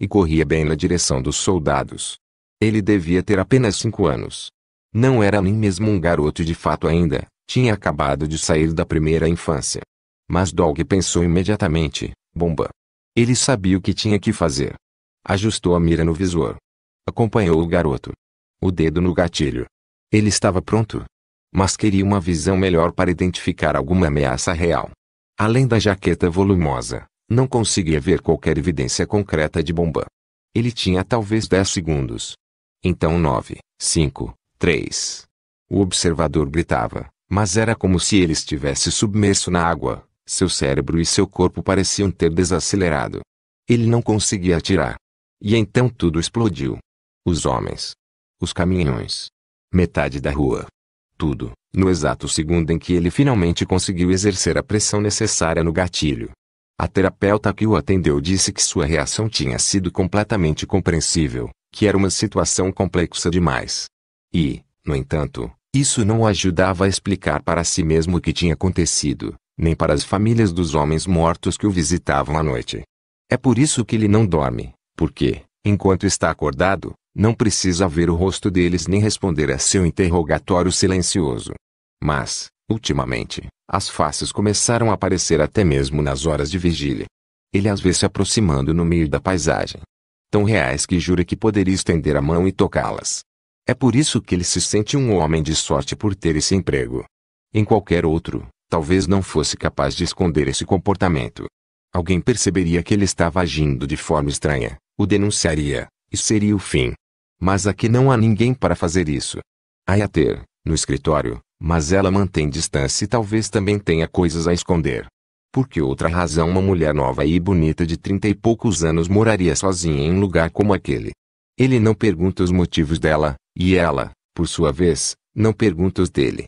E corria bem na direção dos soldados. Ele devia ter apenas cinco anos, não era nem mesmo um garoto de fato ainda, tinha acabado de sair da primeira infância. Mas Dog pensou imediatamente, bomba. Ele sabia o que tinha que fazer. Ajustou a mira no visor. Acompanhou o garoto. O dedo no gatilho. Ele estava pronto. Mas queria uma visão melhor para identificar alguma ameaça real. Além da jaqueta volumosa, não conseguia ver qualquer evidência concreta de bomba. Ele tinha talvez 10 segundos. Então 9, 5, 3. O observador gritava, mas era como se ele estivesse submerso na água. Seu cérebro e seu corpo pareciam ter desacelerado. Ele não conseguia atirar. E então tudo explodiu. Os homens. Os caminhões. Metade da rua. Tudo, no exato segundo em que ele finalmente conseguiu exercer a pressão necessária no gatilho. A terapeuta que o atendeu disse que sua reação tinha sido completamente compreensível, que era uma situação complexa demais, e, no entanto, isso não o ajudava a explicar para si mesmo o que tinha acontecido, nem para as famílias dos homens mortos que o visitavam à noite. É por isso que ele não dorme, porque, enquanto está acordado, não precisa ver o rosto deles nem responder a seu interrogatório silencioso. Mas, ultimamente, as faces começaram a aparecer até mesmo nas horas de vigília. Ele as vê se aproximando no meio da paisagem. Tão reais que jura que poderia estender a mão e tocá-las. É por isso que ele se sente um homem de sorte por ter esse emprego. Em qualquer outro, talvez não fosse capaz de esconder esse comportamento. Alguém perceberia que ele estava agindo de forma estranha, o denunciaria, e seria o fim. Mas aqui não há ninguém para fazer isso. Há a ter, no escritório, mas ela mantém distância e talvez também tenha coisas a esconder. Por que outra razão uma mulher nova e bonita de trinta e poucos anos moraria sozinha em um lugar como aquele? Ele não pergunta os motivos dela, e ela, por sua vez, não pergunta os dele.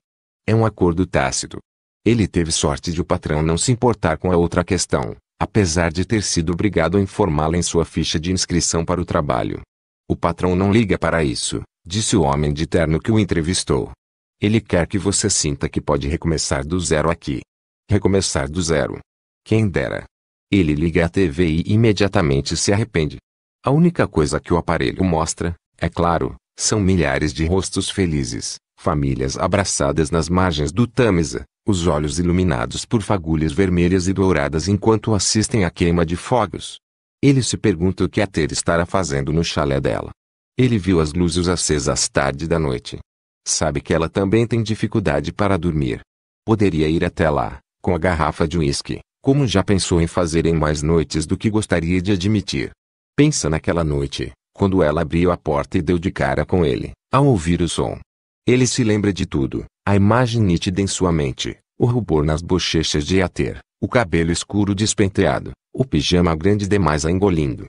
É um acordo tácito. Ele teve sorte de o patrão não se importar com a outra questão, apesar de ter sido obrigado a informá-la em sua ficha de inscrição para o trabalho. O patrão não liga para isso, disse o homem de terno que o entrevistou. Ele quer que você sinta que pode recomeçar do zero aqui. Recomeçar do zero. Quem dera. Ele liga a TV e imediatamente se arrepende. A única coisa que o aparelho mostra, é claro, são milhares de rostos felizes, famílias abraçadas nas margens do Tâmisa, os olhos iluminados por fagulhas vermelhas e douradas enquanto assistem à queima de fogos. Ele se pergunta o que a Ter estará fazendo no chalé dela. Ele viu as luzes acesas tarde da noite. Sabe que ela também tem dificuldade para dormir. Poderia ir até lá, com a garrafa de uísque, como já pensou em fazer em mais noites do que gostaria de admitir. Pensa naquela noite, quando ela abriu a porta e deu de cara com ele, ao ouvir o som. Ele se lembra de tudo, a imagem nítida em sua mente, o rubor nas bochechas de Ater, o cabelo escuro despenteado, o pijama grande demais a engolindo.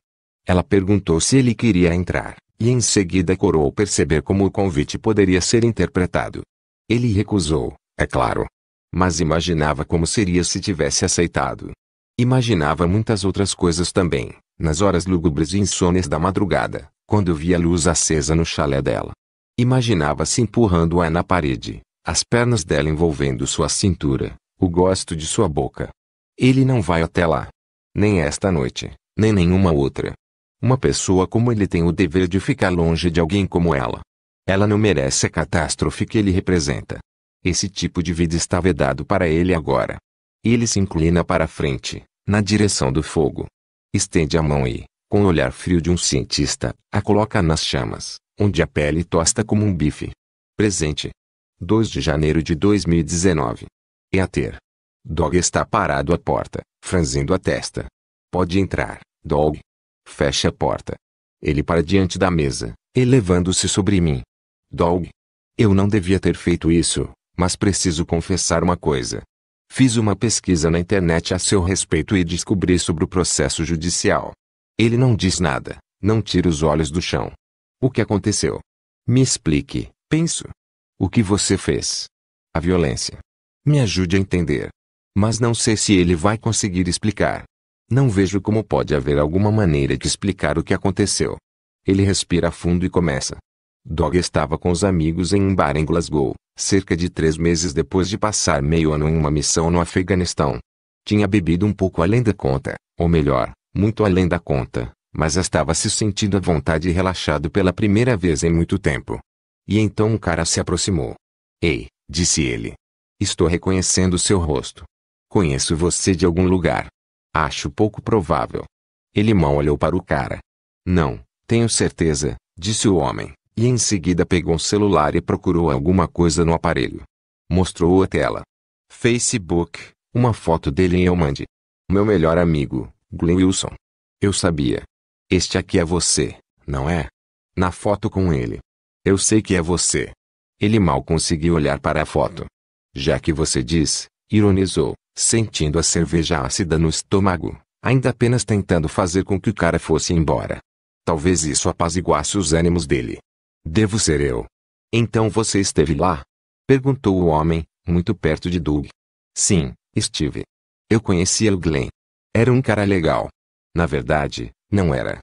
Ela perguntou se ele queria entrar, e em seguida corou perceber como o convite poderia ser interpretado. Ele recusou, é claro. Mas imaginava como seria se tivesse aceitado. Imaginava muitas outras coisas também, nas horas lúgubres e insônias da madrugada, quando via a luz acesa no chalé dela. Imaginava-se empurrando-a na parede, as pernas dela envolvendo sua cintura, o gosto de sua boca. Ele não vai até lá. Nem esta noite, nem nenhuma outra. Uma pessoa como ele tem o dever de ficar longe de alguém como ela. Ela não merece a catástrofe que ele representa. Esse tipo de vida está vedado para ele agora. Ele se inclina para a frente, na direção do fogo, Estende a mão e, com o olhar frio de um cientista, a coloca nas chamas, onde a pele tosta como um bife. Presente. 2 de janeiro de 2019. É a ter. Dog está parado à porta, franzindo a testa. Pode entrar, Dog. Fecha a porta. Ele para diante da mesa, elevando-se sobre mim. Dog. Eu não devia ter feito isso, mas preciso confessar uma coisa. Fiz uma pesquisa na internet a seu respeito e descobri sobre o processo judicial. Ele não diz nada, não tira os olhos do chão. O que aconteceu? Me explique, penso. O que você fez? A violência. Me ajude a entender. Mas não sei se ele vai conseguir explicar. Não vejo como pode haver alguma maneira de explicar o que aconteceu. Ele respira fundo e começa. Dog estava com os amigos em um bar em Glasgow cerca de três meses depois de passar meio ano em uma missão no Afeganistão. Tinha bebido um pouco além da conta, ou melhor, muito além da conta, mas estava se sentindo à vontade e relaxado pela primeira vez em muito tempo. E então um cara se aproximou. Ei, disse ele. Estou reconhecendo seu rosto. Conheço você de algum lugar. Acho pouco provável. Ele mal olhou para o cara. Não, tenho certeza, disse o homem. E em seguida pegou um celular e procurou alguma coisa no aparelho. Mostrou a tela. Facebook, uma foto dele em Elmande. Meu melhor amigo, Glenn Wilson. Eu sabia. Este aqui é você, não é? Na foto com ele. Eu sei que é você. Ele mal conseguiu olhar para a foto. Já que você diz, ironizou, sentindo a cerveja ácida no estômago, ainda apenas tentando fazer com que o cara fosse embora. Talvez isso apaziguasse os ânimos dele. Devo ser eu. Então você esteve lá? Perguntou o homem, muito perto de Doug. Sim, estive. Eu conhecia o Glenn. Era um cara legal. Na verdade, não era.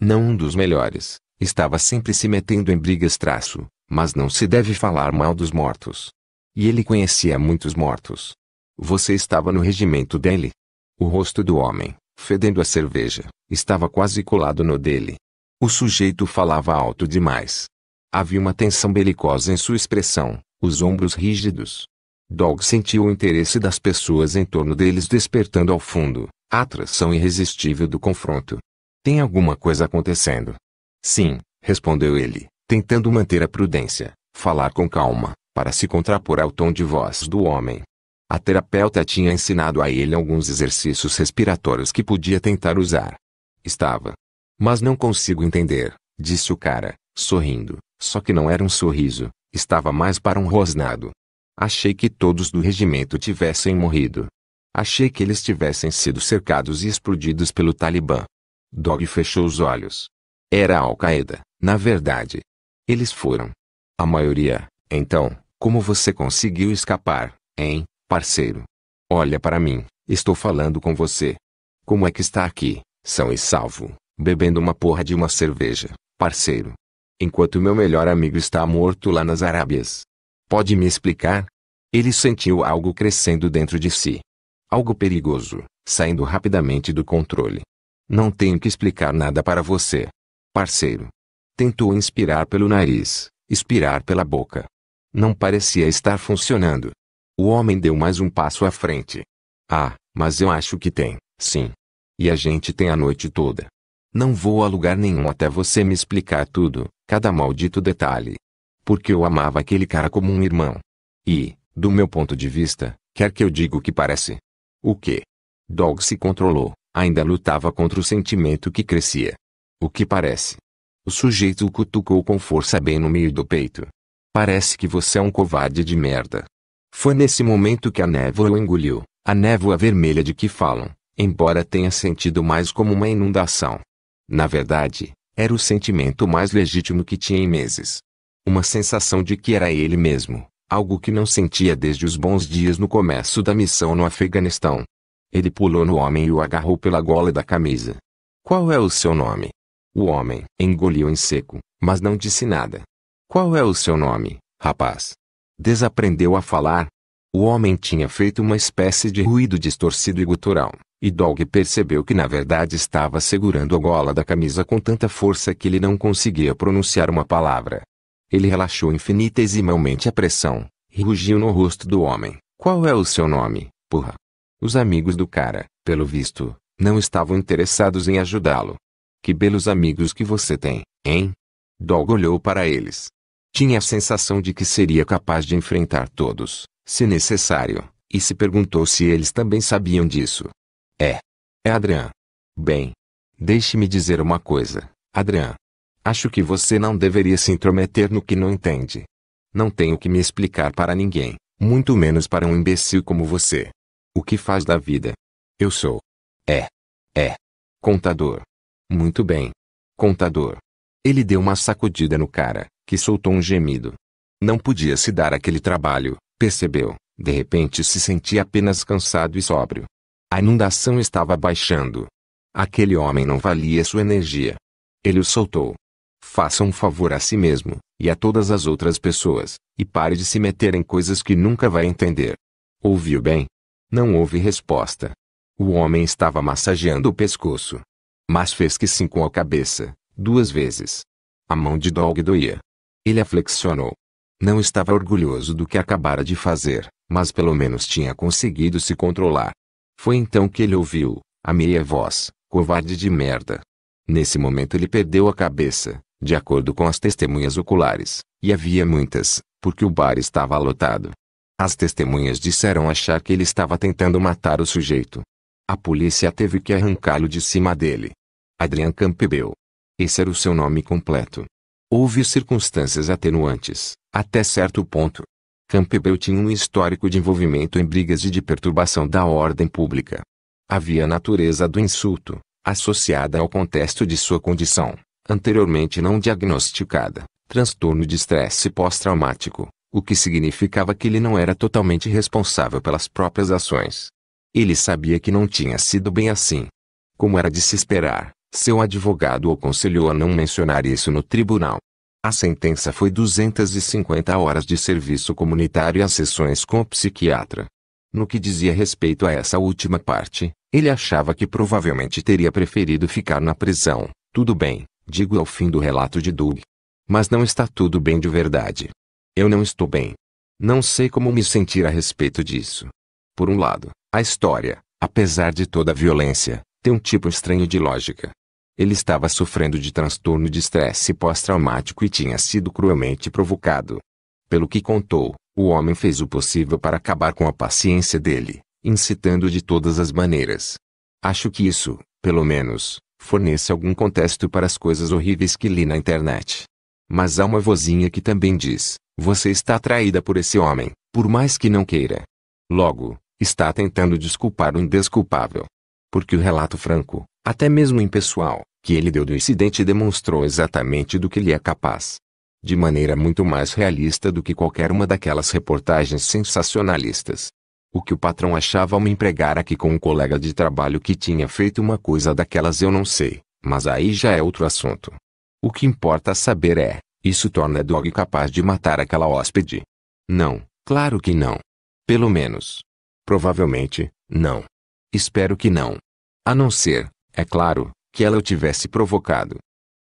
Não um dos melhores. Estava sempre se metendo em brigas traço, mas não se deve falar mal dos mortos. E ele conhecia muitos mortos. Você estava no regimento dele? O rosto do homem, fedendo a cerveja, estava quase colado no dele. O sujeito falava alto demais. Havia uma tensão belicosa em sua expressão, os ombros rígidos. Dog sentiu o interesse das pessoas em torno deles despertando ao fundo, a atração irresistível do confronto. Tem alguma coisa acontecendo? Sim, respondeu ele, tentando manter a prudência, falar com calma, para se contrapor ao tom de voz do homem. A terapeuta tinha ensinado a ele alguns exercícios respiratórios que podia tentar usar. Estava. Mas não consigo entender, disse o cara, sorrindo, só que não era um sorriso, estava mais para um rosnado. Achei que todos do regimento tivessem morrido. Achei que eles tivessem sido cercados e explodidos pelo Talibã. Dog fechou os olhos. Era Al-Qaeda, na verdade. Eles foram. A maioria. Então, como você conseguiu escapar, hein, parceiro? Olha para mim, estou falando com você. Como é que está aqui, são e salvo, bebendo uma porra de uma cerveja, parceiro? enquanto meu melhor amigo está morto lá nas Arábias. Pode me explicar? Ele sentiu algo crescendo dentro de si. Algo perigoso, saindo rapidamente do controle. Não tenho que explicar nada para você. Parceiro. Tentou inspirar pelo nariz, expirar pela boca. Não parecia estar funcionando. O homem deu mais um passo à frente. Ah, mas eu acho que tem, sim. E a gente tem a noite toda. Não vou a lugar nenhum até você me explicar tudo, Cada maldito detalhe. Porque eu amava aquele cara como um irmão. E, do meu ponto de vista, quer que eu diga o que parece. O que? Dog se controlou, ainda lutava contra o sentimento que crescia. O que parece? O sujeito o cutucou com força bem no meio do peito. Parece que você é um covarde de merda. Foi nesse momento que a névoa o engoliu, a névoa vermelha de que falam, embora tenha sentido mais como uma inundação. Na verdade, era o sentimento mais legítimo que tinha em meses. Uma sensação de que era ele mesmo, algo que não sentia desde os bons dias no começo da missão no Afeganistão. Ele pulou no homem e o agarrou pela gola da camisa. Qual é o seu nome? O homem engoliu em seco, mas não disse nada. Qual é o seu nome, rapaz? Desaprendeu a falar, o homem tinha feito uma espécie de ruído distorcido e gutural, e Dog percebeu que na verdade estava segurando a gola da camisa com tanta força que ele não conseguia pronunciar uma palavra. Ele relaxou infinitesimalmente a pressão, e rugiu no rosto do homem. Qual é o seu nome, porra? Os amigos do cara, pelo visto, não estavam interessados em ajudá-lo. Que belos amigos que você tem, hein? Dog olhou para eles. Tinha a sensação de que seria capaz de enfrentar todos se necessário, e se perguntou se eles também sabiam disso. É. É Adrian. Bem. Deixe-me dizer uma coisa, Adrian. Acho que você não deveria se intrometer no que não entende. Não tenho que me explicar para ninguém, muito menos para um imbecil como você. O que faz da vida? Eu sou. É. É. Contador. Muito bem. Contador. Ele deu uma sacudida no cara, que soltou um gemido. Não podia se dar aquele trabalho, Percebeu, de repente se sentia apenas cansado e sóbrio. A inundação estava baixando. Aquele homem não valia sua energia. Ele o soltou. Faça um favor a si mesmo, e a todas as outras pessoas, e pare de se meter em coisas que nunca vai entender. Ouviu bem? Não houve resposta. O homem estava massageando o pescoço. Mas fez que sim com a cabeça, duas vezes. A mão de Dog doía. Ele a flexionou. Não estava orgulhoso do que acabara de fazer, mas pelo menos tinha conseguido se controlar. Foi então que ele ouviu, a meia voz, covarde de merda. Nesse momento ele perdeu a cabeça, de acordo com as testemunhas oculares, e havia muitas, porque o bar estava lotado. As testemunhas disseram achar que ele estava tentando matar o sujeito. A polícia teve que arrancá-lo de cima dele. Adrian Campbell. Esse era o seu nome completo. Houve circunstâncias atenuantes, até certo ponto. Campbell tinha um histórico de envolvimento em brigas e de perturbação da ordem pública. Havia a natureza do insulto, associada ao contexto de sua condição, anteriormente não diagnosticada, transtorno de estresse pós-traumático, o que significava que ele não era totalmente responsável pelas próprias ações. Ele sabia que não tinha sido bem assim. Como era de se esperar, seu advogado o aconselhou a não mencionar isso no tribunal. A sentença foi 250 horas de serviço comunitário e as sessões com o psiquiatra. No que dizia respeito a essa última parte, ele achava que provavelmente teria preferido ficar na prisão. Tudo bem, digo ao fim do relato de Doug. Mas não está tudo bem de verdade. Eu não estou bem. Não sei como me sentir a respeito disso. Por um lado, a história, apesar de toda a violência, tem um tipo estranho de lógica. Ele estava sofrendo de transtorno de estresse pós-traumático e tinha sido cruelmente provocado. Pelo que contou, o homem fez o possível para acabar com a paciência dele, incitando de todas as maneiras. Acho que isso, pelo menos, fornece algum contexto para as coisas horríveis que li na internet. Mas há uma vozinha que também diz: você está atraída por esse homem, por mais que não queira. Logo, está tentando desculpar o indesculpável. Porque o relato franco, até mesmo impessoal, que ele deu do incidente demonstrou exatamente do que ele é capaz. De maneira muito mais realista do que qualquer uma daquelas reportagens sensacionalistas. O que o patrão achava ao me empregar aqui com um colega de trabalho que tinha feito uma coisa daquelas eu não sei, mas aí já é outro assunto. O que importa saber é, isso torna Dog capaz de matar aquela hóspede? Não, claro que não. Pelo menos. Provavelmente, não. Espero que não. A não ser, é claro, que ela o tivesse provocado.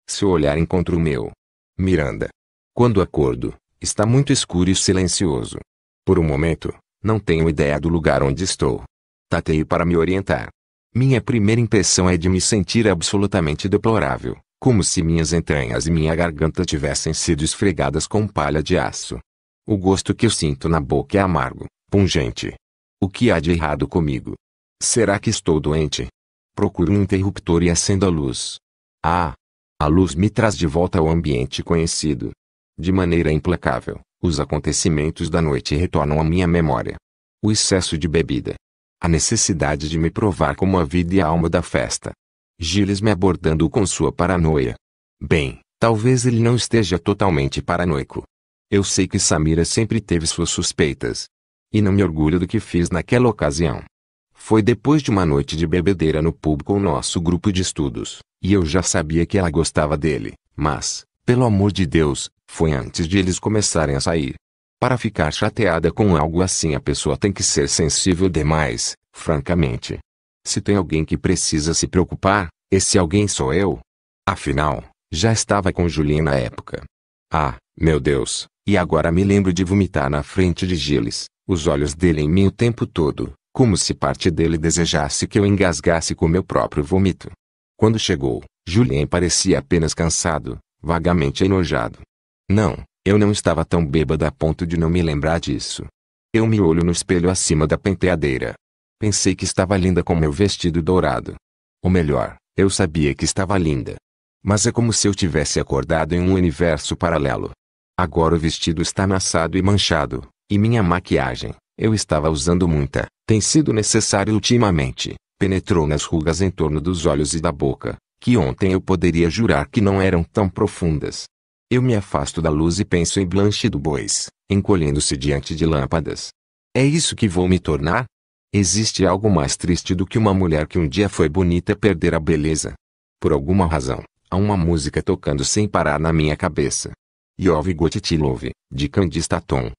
Seu olhar encontra o meu. Miranda. Quando acordo, está muito escuro e silencioso. Por um momento, não tenho ideia do lugar onde estou. Tateio para me orientar. Minha primeira impressão é de me sentir absolutamente deplorável, como se minhas entranhas e minha garganta tivessem sido esfregadas com palha de aço. O gosto que eu sinto na boca é amargo, pungente. O que há de errado comigo? Será que estou doente? procuro um interruptor e acendo a luz. Ah! A luz me traz de volta ao ambiente conhecido. De maneira implacável, os acontecimentos da noite retornam à minha memória. O excesso de bebida. A necessidade de me provar como a vida e a alma da festa. Gilles me abordando com sua paranoia. Bem, talvez ele não esteja totalmente paranoico. Eu sei que Samira sempre teve suas suspeitas. E não me orgulho do que fiz naquela ocasião. Foi depois de uma noite de bebedeira no pub com o nosso grupo de estudos, e eu já sabia que ela gostava dele, mas, pelo amor de Deus, foi antes de eles começarem a sair. Para ficar chateada com algo assim a pessoa tem que ser sensível demais, francamente. Se tem alguém que precisa se preocupar, esse alguém sou eu. Afinal, já estava com Julinha na época. Ah, meu Deus, e agora me lembro de vomitar na frente de Gilles, os olhos dele em mim o tempo todo como se parte dele desejasse que eu engasgasse com meu próprio vômito. Quando chegou, Julien parecia apenas cansado, vagamente enojado. Não, eu não estava tão bêbada a ponto de não me lembrar disso. Eu me olho no espelho acima da penteadeira. Pensei que estava linda com meu vestido dourado. Ou melhor, eu sabia que estava linda. Mas é como se eu tivesse acordado em um universo paralelo. Agora o vestido está amassado e manchado, e minha maquiagem, eu estava usando muita. Tem sido necessário ultimamente. Penetrou nas rugas em torno dos olhos e da boca, que ontem eu poderia jurar que não eram tão profundas. Eu me afasto da luz e penso em Blanche do Bois, encolhendo-se diante de lâmpadas. É isso que vou me tornar? Existe algo mais triste do que uma mulher que um dia foi bonita perder a beleza. Por alguma razão, há uma música tocando sem parar na minha cabeça. Yov de Candista Tom.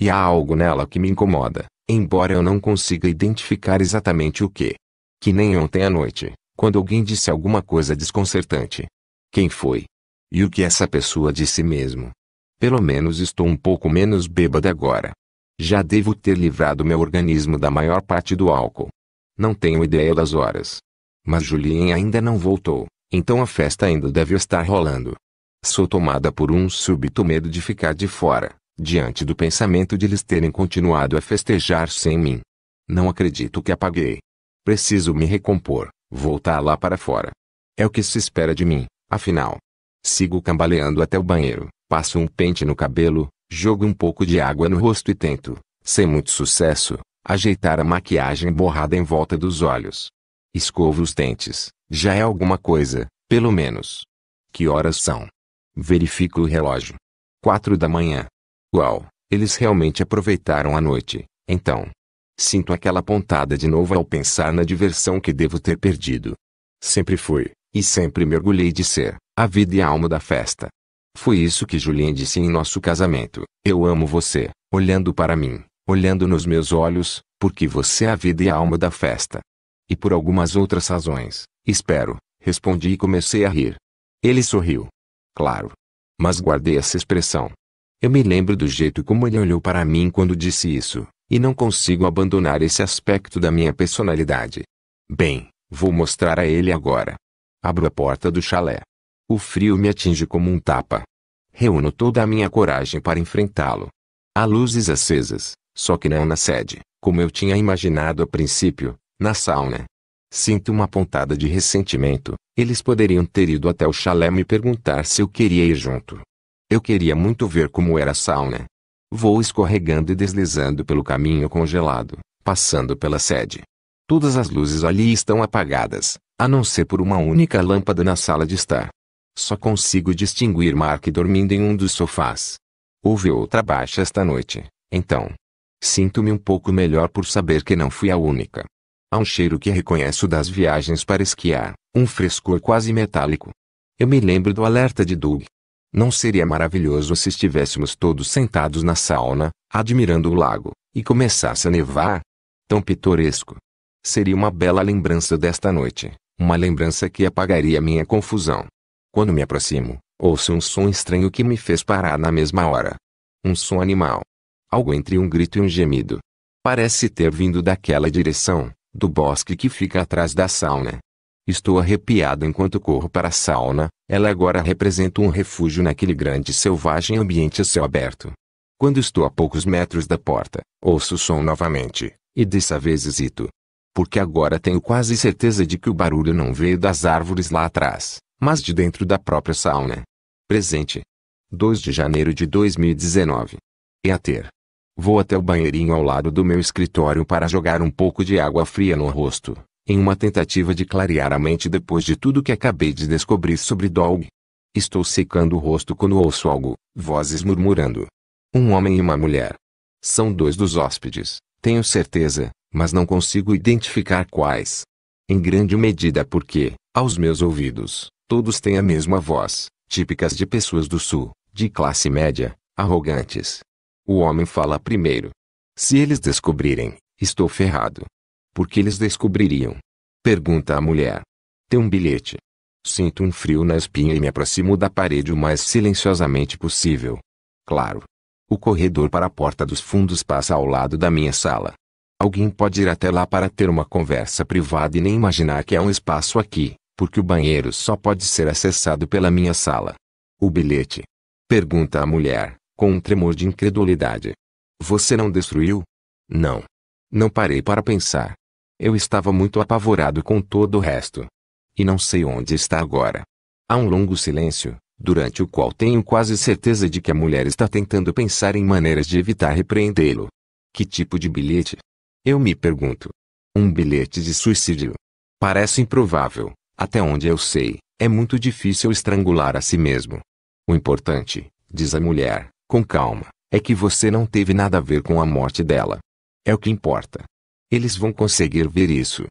E há algo nela que me incomoda, embora eu não consiga identificar exatamente o que. Que nem ontem à noite, quando alguém disse alguma coisa desconcertante. Quem foi? E o que essa pessoa disse mesmo? Pelo menos estou um pouco menos bêbada agora. Já devo ter livrado meu organismo da maior parte do álcool. Não tenho ideia das horas. Mas Julien ainda não voltou, então a festa ainda deve estar rolando. Sou tomada por um súbito medo de ficar de fora diante do pensamento de eles terem continuado a festejar sem mim. Não acredito que apaguei. Preciso me recompor, voltar lá para fora. É o que se espera de mim, afinal. Sigo cambaleando até o banheiro, passo um pente no cabelo, jogo um pouco de água no rosto e tento, sem muito sucesso, ajeitar a maquiagem borrada em volta dos olhos. Escovo os dentes, já é alguma coisa, pelo menos. Que horas são? Verifico o relógio. Quatro da manhã. Uau, eles realmente aproveitaram a noite, então. Sinto aquela pontada de novo ao pensar na diversão que devo ter perdido. Sempre fui, e sempre mergulhei de ser, a vida e a alma da festa. Foi isso que Julien disse em nosso casamento. Eu amo você, olhando para mim, olhando nos meus olhos, porque você é a vida e a alma da festa. E por algumas outras razões, espero, respondi e comecei a rir. Ele sorriu. Claro. Mas guardei essa expressão, eu me lembro do jeito como ele olhou para mim quando disse isso, e não consigo abandonar esse aspecto da minha personalidade. Bem, vou mostrar a ele agora. Abro a porta do chalé. O frio me atinge como um tapa. Reúno toda a minha coragem para enfrentá-lo. Há luzes acesas, só que não na sede, como eu tinha imaginado a princípio, na sauna. Sinto uma pontada de ressentimento. Eles poderiam ter ido até o chalé me perguntar se eu queria ir junto. Eu queria muito ver como era a sauna. Vou escorregando e deslizando pelo caminho congelado, passando pela sede. Todas as luzes ali estão apagadas, a não ser por uma única lâmpada na sala de estar. Só consigo distinguir Mark dormindo em um dos sofás. Houve outra baixa esta noite, então. Sinto-me um pouco melhor por saber que não fui a única. Há um cheiro que reconheço das viagens para esquiar, um frescor quase metálico. Eu me lembro do alerta de Doug, não seria maravilhoso se estivéssemos todos sentados na sauna, admirando o lago, e começasse a nevar? Tão pitoresco. Seria uma bela lembrança desta noite, uma lembrança que apagaria minha confusão. Quando me aproximo, ouço um som estranho que me fez parar na mesma hora. Um som animal. Algo entre um grito e um gemido. Parece ter vindo daquela direção, do bosque que fica atrás da sauna. Estou arrepiado enquanto corro para a sauna, ela agora representa um refúgio naquele grande selvagem ambiente a céu aberto. Quando estou a poucos metros da porta, ouço o som novamente, e dessa vez hesito. Porque agora tenho quase certeza de que o barulho não veio das árvores lá atrás, mas de dentro da própria sauna. Presente. 2 de janeiro de 2019. E a ter. Vou até o banheirinho ao lado do meu escritório para jogar um pouco de água fria no rosto em uma tentativa de clarear a mente depois de tudo que acabei de descobrir sobre Dog. Estou secando o rosto quando ouço algo, vozes murmurando. Um homem e uma mulher. São dois dos hóspedes, tenho certeza, mas não consigo identificar quais. Em grande medida porque, aos meus ouvidos, todos têm a mesma voz, típicas de pessoas do sul, de classe média, arrogantes. O homem fala primeiro. Se eles descobrirem, estou ferrado. Porque eles descobririam. Pergunta à mulher. Tem um bilhete. Sinto um frio na espinha e me aproximo da parede o mais silenciosamente possível. Claro. O corredor para a porta dos fundos passa ao lado da minha sala. Alguém pode ir até lá para ter uma conversa privada e nem imaginar que há um espaço aqui, porque o banheiro só pode ser acessado pela minha sala. O bilhete. Pergunta a mulher, com um tremor de incredulidade. Você não destruiu? Não. Não parei para pensar. Eu estava muito apavorado com todo o resto. E não sei onde está agora. Há um longo silêncio, durante o qual tenho quase certeza de que a mulher está tentando pensar em maneiras de evitar repreendê-lo. Que tipo de bilhete? Eu me pergunto. Um bilhete de suicídio. Parece improvável, até onde eu sei, é muito difícil estrangular a si mesmo. O importante, diz a mulher, com calma, é que você não teve nada a ver com a morte dela. É o que importa. Eles vão conseguir ver isso.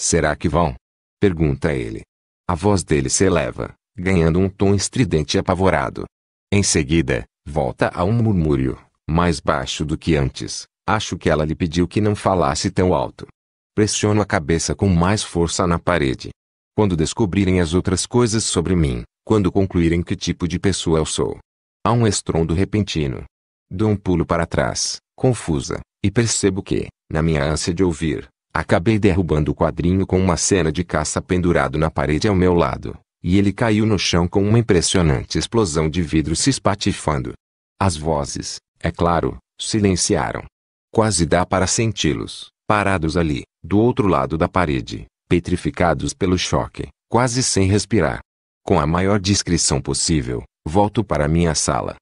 Será que vão? Pergunta ele. A voz dele se eleva, ganhando um tom estridente e apavorado. Em seguida, volta a um murmúrio, mais baixo do que antes. Acho que ela lhe pediu que não falasse tão alto. Pressiono a cabeça com mais força na parede. Quando descobrirem as outras coisas sobre mim, quando concluírem que tipo de pessoa eu sou. Há um estrondo repentino. Dou um pulo para trás, confusa, e percebo que, na minha ânsia de ouvir, acabei derrubando o quadrinho com uma cena de caça pendurado na parede ao meu lado, e ele caiu no chão com uma impressionante explosão de vidro se espatifando. As vozes, é claro, silenciaram. Quase dá para senti-los, parados ali, do outro lado da parede, petrificados pelo choque, quase sem respirar. Com a maior discrição possível, volto para minha sala.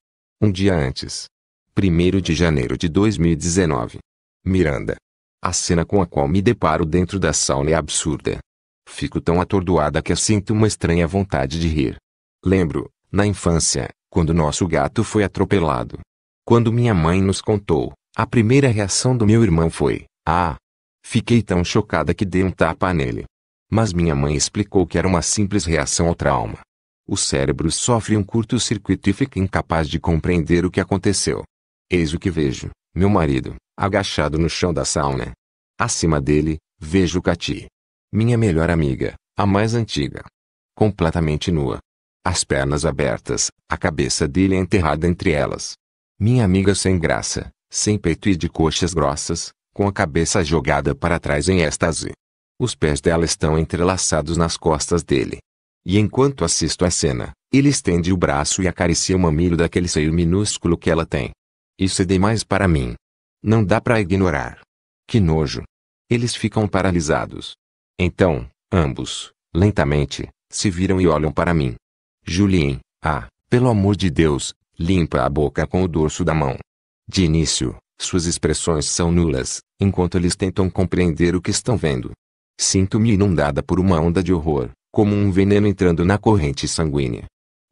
Um dia antes, 1 de janeiro de 2019. Miranda. A cena com a qual me deparo dentro da sauna é absurda. Fico tão atordoada que sinto uma estranha vontade de rir. Lembro, na infância, quando nosso gato foi atropelado. Quando minha mãe nos contou, a primeira reação do meu irmão foi: Ah! Fiquei tão chocada que dei um tapa nele. Mas minha mãe explicou que era uma simples reação ao trauma. O cérebro sofre um curto-circuito e fica incapaz de compreender o que aconteceu. Eis o que vejo, meu marido, agachado no chão da sauna. Acima dele, vejo Cati. Minha melhor amiga, a mais antiga. Completamente nua. As pernas abertas, a cabeça dele é enterrada entre elas. Minha amiga sem graça, sem peito e de coxas grossas, com a cabeça jogada para trás em êxtase. Os pés dela estão entrelaçados nas costas dele. E enquanto assisto à cena, ele estende o braço e acaricia o mamilo daquele seio minúsculo que ela tem. Isso é demais para mim. Não dá para ignorar. Que nojo. Eles ficam paralisados. Então, ambos, lentamente, se viram e olham para mim. Julien, ah, pelo amor de Deus, limpa a boca com o dorso da mão. De início, suas expressões são nulas, enquanto eles tentam compreender o que estão vendo. Sinto-me inundada por uma onda de horror, como um veneno entrando na corrente sanguínea.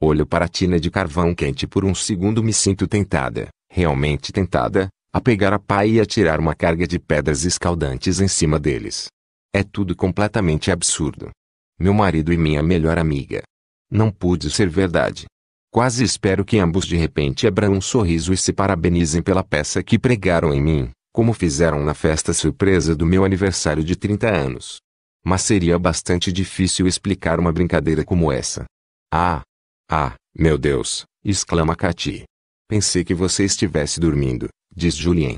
Olho para a tina de carvão quente por um segundo me sinto tentada, realmente tentada, a pegar a pá e a tirar uma carga de pedras escaldantes em cima deles. É tudo completamente absurdo. Meu marido e minha melhor amiga. Não pude ser verdade. Quase espero que ambos de repente abram um sorriso e se parabenizem pela peça que pregaram em mim, como fizeram na festa surpresa do meu aniversário de 30 anos. Mas seria bastante difícil explicar uma brincadeira como essa. Ah! Ah, meu Deus! exclama Katy. Pensei que você estivesse dormindo, diz Julien.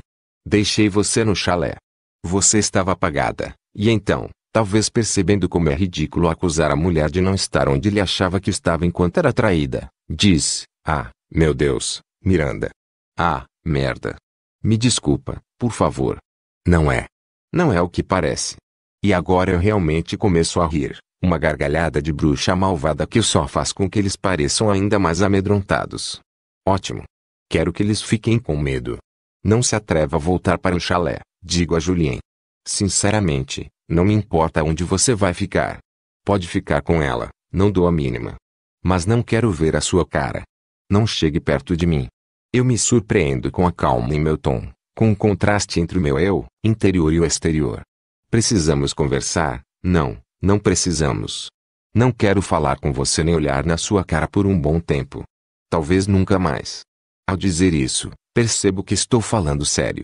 Deixei você no chalé. Você estava apagada, e então, talvez percebendo como é ridículo acusar a mulher de não estar onde ele achava que estava enquanto era traída, diz: Ah, meu Deus, Miranda. Ah, merda. Me desculpa, por favor. Não é. Não é o que parece. E agora eu realmente começo a rir, uma gargalhada de bruxa malvada que só faz com que eles pareçam ainda mais amedrontados. Ótimo. Quero que eles fiquem com medo. Não se atreva a voltar para o chalé, digo a Julien. Sinceramente, não me importa onde você vai ficar. Pode ficar com ela, não dou a mínima. Mas não quero ver a sua cara. Não chegue perto de mim. Eu me surpreendo com a calma em meu tom, com o contraste entre o meu eu, interior e o exterior. Precisamos conversar? Não, não precisamos. Não quero falar com você nem olhar na sua cara por um bom tempo. Talvez nunca mais. Ao dizer isso, percebo que estou falando sério.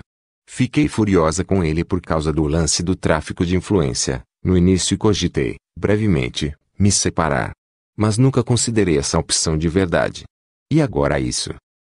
Fiquei furiosa com ele por causa do lance do tráfico de influência. No início cogitei, brevemente, me separar. Mas nunca considerei essa opção de verdade. E agora isso?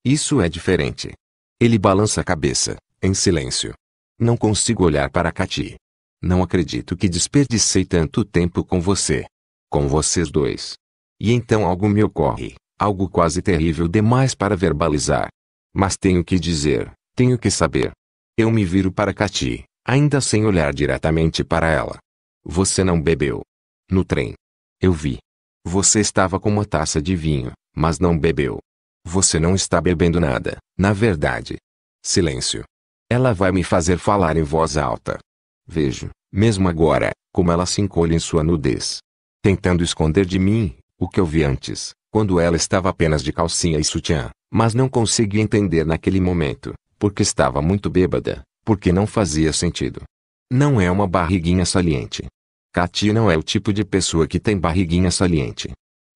Isso é diferente. Ele balança a cabeça, em silêncio. Não consigo olhar para Katy. Não acredito que desperdicei tanto tempo com você. Com vocês dois. E então algo me ocorre, algo quase terrível demais para verbalizar. Mas tenho que dizer, tenho que saber. Eu me viro para Cati, ainda sem olhar diretamente para ela. Você não bebeu. No trem. Eu vi. Você estava com uma taça de vinho, mas não bebeu. Você não está bebendo nada, na verdade. Silêncio. Ela vai me fazer falar em voz alta. Vejo, mesmo agora, como ela se encolhe em sua nudez. Tentando esconder de mim, o que eu vi antes quando ela estava apenas de calcinha e sutiã, mas não consegui entender naquele momento, porque estava muito bêbada, porque não fazia sentido. Não é uma barriguinha saliente. Katia não é o tipo de pessoa que tem barriguinha saliente.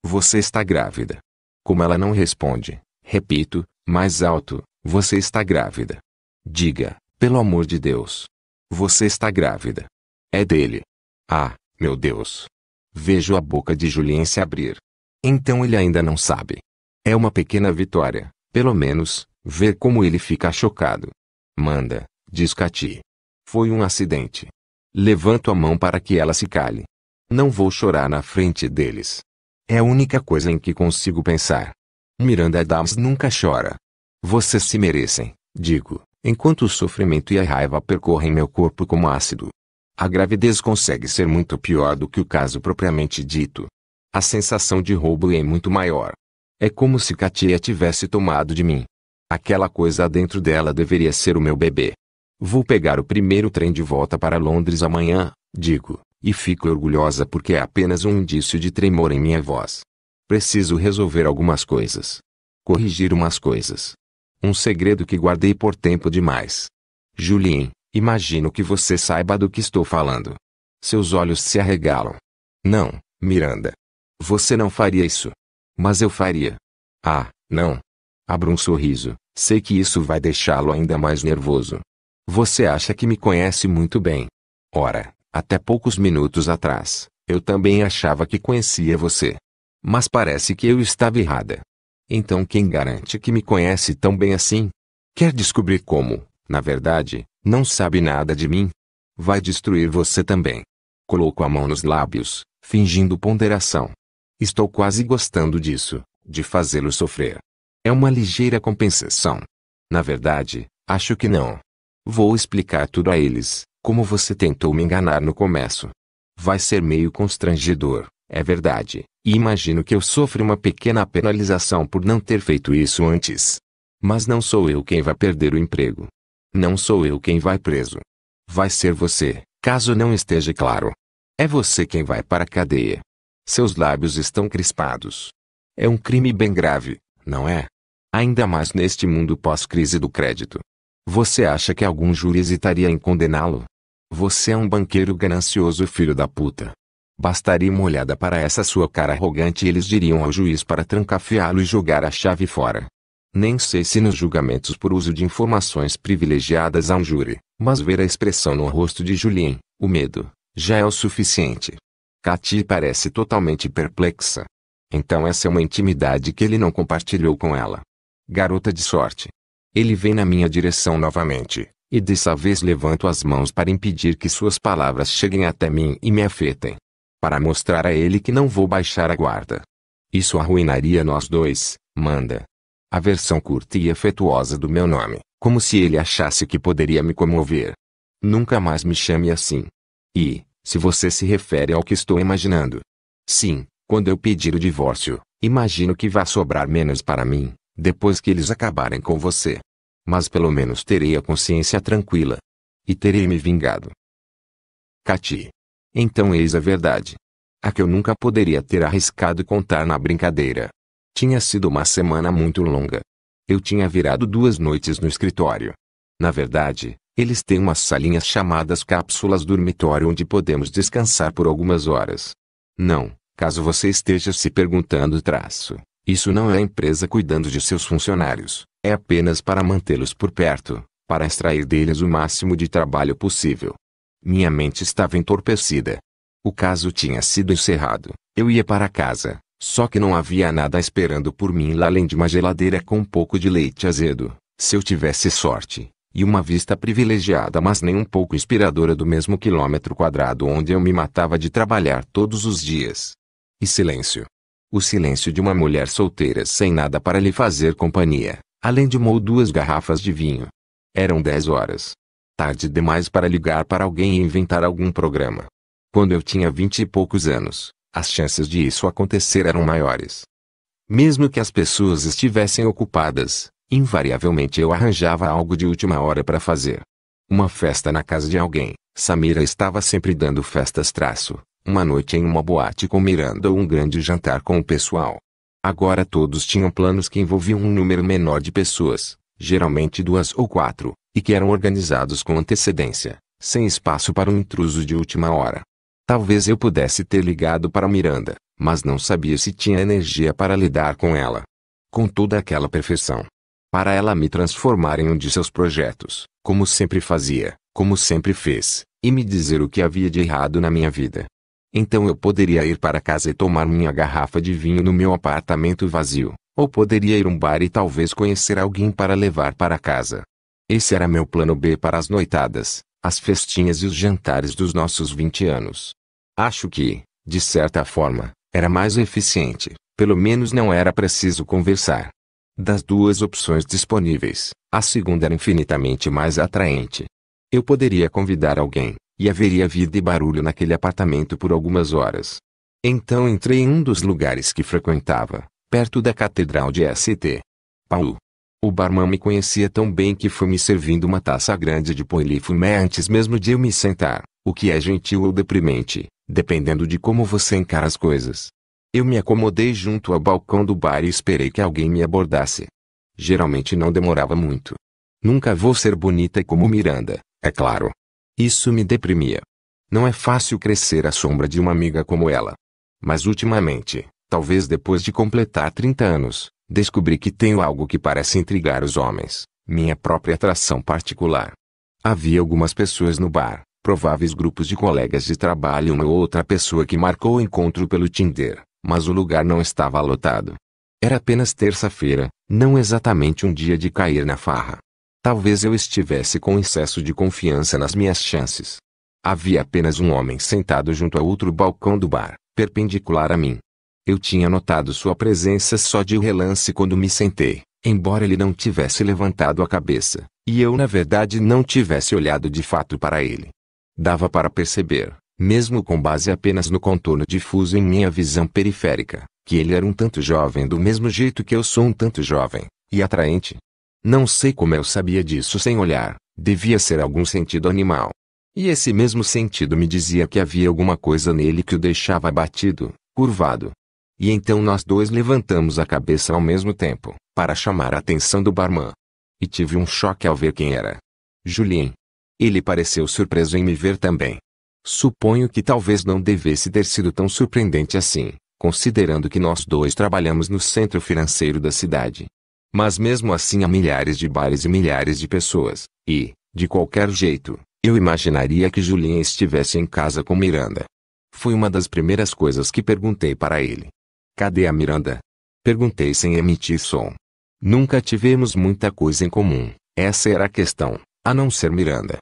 Você está grávida. Como ela não responde, repito, mais alto, você está grávida. Diga, pelo amor de Deus. Você está grávida. É dele. Ah, meu Deus. Vejo a boca de Julien se abrir. Então ele ainda não sabe. É uma pequena vitória, pelo menos, ver como ele fica chocado. Manda, diz Cati. Foi um acidente. Levanto a mão para que ela se cale. Não vou chorar na frente deles. É a única coisa em que consigo pensar. Miranda Adams nunca chora. Vocês se merecem, digo, enquanto o sofrimento e a raiva percorrem meu corpo como ácido. A gravidez consegue ser muito pior do que o caso propriamente dito a sensação de roubo é muito maior. É como se Katia tivesse tomado de mim. Aquela coisa dentro dela deveria ser o meu bebê. Vou pegar o primeiro trem de volta para Londres amanhã, digo, e fico orgulhosa porque é apenas um indício de tremor em minha voz. Preciso resolver algumas coisas. Corrigir umas coisas. Um segredo que guardei por tempo demais. Julien, imagino que você saiba do que estou falando. Seus olhos se arregalam. Não, Miranda, você não faria isso. Mas eu faria. Ah, não. Abra um sorriso. Sei que isso vai deixá-lo ainda mais nervoso. Você acha que me conhece muito bem. Ora, até poucos minutos atrás, eu também achava que conhecia você. Mas parece que eu estava errada. Então quem garante que me conhece tão bem assim? Quer descobrir como, na verdade, não sabe nada de mim? Vai destruir você também. Colocou a mão nos lábios, fingindo ponderação. Estou quase gostando disso, de fazê-lo sofrer. É uma ligeira compensação. Na verdade, acho que não. Vou explicar tudo a eles, como você tentou me enganar no começo. Vai ser meio constrangedor, é verdade, e imagino que eu sofra uma pequena penalização por não ter feito isso antes. Mas não sou eu quem vai perder o emprego. Não sou eu quem vai preso. Vai ser você, caso não esteja claro. É você quem vai para a cadeia. Seus lábios estão crispados. É um crime bem grave, não é? Ainda mais neste mundo pós-crise do crédito. Você acha que algum júri hesitaria em condená-lo? Você é um banqueiro ganancioso filho da puta. Bastaria uma olhada para essa sua cara arrogante e eles diriam ao juiz para trancafiá-lo e jogar a chave fora. Nem sei se nos julgamentos por uso de informações privilegiadas há um júri, mas ver a expressão no rosto de Julien, o medo, já é o suficiente. Katy parece totalmente perplexa. Então essa é uma intimidade que ele não compartilhou com ela. Garota de sorte. Ele vem na minha direção novamente, e dessa vez levanto as mãos para impedir que suas palavras cheguem até mim e me afetem. Para mostrar a ele que não vou baixar a guarda. Isso arruinaria nós dois, manda. A versão curta e afetuosa do meu nome, como se ele achasse que poderia me comover. Nunca mais me chame assim. E, se você se refere ao que estou imaginando. Sim, quando eu pedir o divórcio, imagino que vá sobrar menos para mim, depois que eles acabarem com você. Mas pelo menos terei a consciência tranquila. E terei me vingado. Cati. Então eis a verdade. A que eu nunca poderia ter arriscado contar na brincadeira. Tinha sido uma semana muito longa. Eu tinha virado duas noites no escritório. Na verdade, eles têm umas salinhas chamadas cápsulas dormitório onde podemos descansar por algumas horas. Não, caso você esteja se perguntando traço, isso não é a empresa cuidando de seus funcionários, é apenas para mantê-los por perto, para extrair deles o máximo de trabalho possível. Minha mente estava entorpecida. O caso tinha sido encerrado. Eu ia para casa, só que não havia nada esperando por mim lá além de uma geladeira com um pouco de leite azedo, se eu tivesse sorte e uma vista privilegiada mas nem um pouco inspiradora do mesmo quilômetro quadrado onde eu me matava de trabalhar todos os dias. E silêncio. O silêncio de uma mulher solteira sem nada para lhe fazer companhia, além de uma ou duas garrafas de vinho. Eram dez horas. Tarde demais para ligar para alguém e inventar algum programa. Quando eu tinha vinte e poucos anos, as chances de isso acontecer eram maiores. Mesmo que as pessoas estivessem ocupadas, Invariavelmente eu arranjava algo de última hora para fazer. Uma festa na casa de alguém. Samira estava sempre dando festas traço, uma noite em uma boate com Miranda ou um grande jantar com o pessoal. Agora todos tinham planos que envolviam um número menor de pessoas, geralmente duas ou quatro, e que eram organizados com antecedência, sem espaço para um intruso de última hora. Talvez eu pudesse ter ligado para Miranda, mas não sabia se tinha energia para lidar com ela. Com toda aquela perfeição, para ela me transformar em um de seus projetos, como sempre fazia, como sempre fez, e me dizer o que havia de errado na minha vida. Então eu poderia ir para casa e tomar minha garrafa de vinho no meu apartamento vazio, ou poderia ir a um bar e talvez conhecer alguém para levar para casa. Esse era meu plano B para as noitadas, as festinhas e os jantares dos nossos 20 anos. Acho que, de certa forma, era mais eficiente, pelo menos não era preciso conversar. Das duas opções disponíveis, a segunda era infinitamente mais atraente. Eu poderia convidar alguém, e haveria vida e barulho naquele apartamento por algumas horas. Então entrei em um dos lugares que frequentava, perto da Catedral de St. Paulo. O barman me conhecia tão bem que foi me servindo uma taça grande de polifumé antes mesmo de eu me sentar, o que é gentil ou deprimente, dependendo de como você encara as coisas. Eu me acomodei junto ao balcão do bar e esperei que alguém me abordasse. Geralmente não demorava muito. Nunca vou ser bonita como Miranda, é claro. Isso me deprimia. Não é fácil crescer à sombra de uma amiga como ela. Mas ultimamente, talvez depois de completar 30 anos, descobri que tenho algo que parece intrigar os homens, minha própria atração particular. Havia algumas pessoas no bar, prováveis grupos de colegas de trabalho e uma outra pessoa que marcou o encontro pelo Tinder, mas o lugar não estava lotado. Era apenas terça-feira, não exatamente um dia de cair na farra. Talvez eu estivesse com excesso de confiança nas minhas chances. Havia apenas um homem sentado junto a outro balcão do bar, perpendicular a mim. Eu tinha notado sua presença só de relance quando me sentei, embora ele não tivesse levantado a cabeça, e eu na verdade não tivesse olhado de fato para ele. Dava para perceber, mesmo com base apenas no contorno difuso em minha visão periférica, que ele era um tanto jovem do mesmo jeito que eu sou um tanto jovem, e atraente. Não sei como eu sabia disso sem olhar, devia ser algum sentido animal. E esse mesmo sentido me dizia que havia alguma coisa nele que o deixava abatido, curvado. E então nós dois levantamos a cabeça ao mesmo tempo, para chamar a atenção do barman. E tive um choque ao ver quem era. Julien. Ele pareceu surpreso em me ver também, Suponho que talvez não devesse ter sido tão surpreendente assim, considerando que nós dois trabalhamos no centro financeiro da cidade. Mas mesmo assim há milhares de bares e milhares de pessoas, e, de qualquer jeito, eu imaginaria que Julinha estivesse em casa com Miranda. Foi uma das primeiras coisas que perguntei para ele. Cadê a Miranda? Perguntei sem emitir som. Nunca tivemos muita coisa em comum, essa era a questão, a não ser Miranda.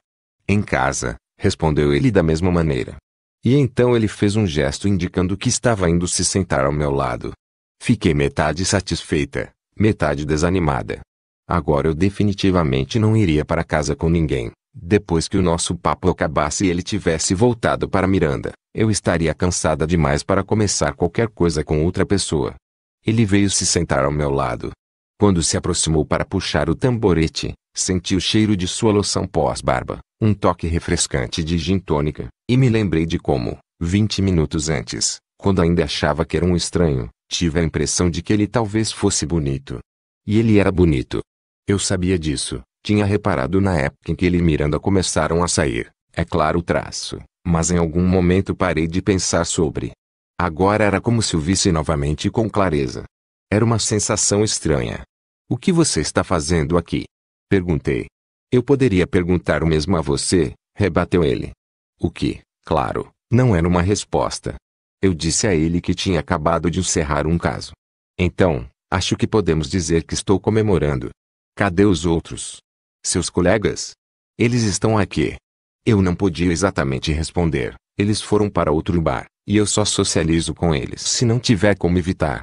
Em casa, respondeu ele da mesma maneira. E então ele fez um gesto indicando que estava indo se sentar ao meu lado. Fiquei metade satisfeita, metade desanimada. Agora eu definitivamente não iria para casa com ninguém. Depois que o nosso papo acabasse e ele tivesse voltado para Miranda, eu estaria cansada demais para começar qualquer coisa com outra pessoa. Ele veio se sentar ao meu lado. Quando se aproximou para puxar o tamborete, senti o cheiro de sua loção pós-barba, um toque refrescante de gin tônica, e me lembrei de como, vinte minutos antes, quando ainda achava que era um estranho, tive a impressão de que ele talvez fosse bonito. E ele era bonito. Eu sabia disso, tinha reparado na época em que ele e Miranda começaram a sair, é claro o traço, mas em algum momento parei de pensar sobre. Agora era como se o visse novamente com clareza. Era uma sensação estranha. O que você está fazendo aqui? Perguntei. Eu poderia perguntar o mesmo a você, rebateu ele. O que, claro, não era uma resposta. Eu disse a ele que tinha acabado de encerrar um caso. Então, acho que podemos dizer que estou comemorando. Cadê os outros? Seus colegas? Eles estão aqui. Eu não podia exatamente responder. Eles foram para outro bar, e eu só socializo com eles se não tiver como evitar.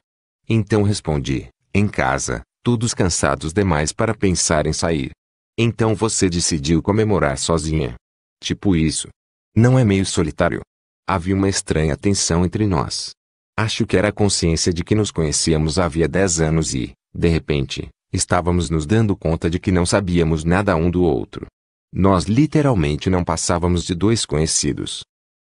Então respondi: em casa, todos cansados demais para pensar em sair. Então você decidiu comemorar sozinha. Tipo isso. Não é meio solitário. Havia uma estranha tensão entre nós. Acho que era a consciência de que nos conhecíamos havia dez anos e, de repente, estávamos nos dando conta de que não sabíamos nada um do outro. Nós literalmente não passávamos de dois conhecidos.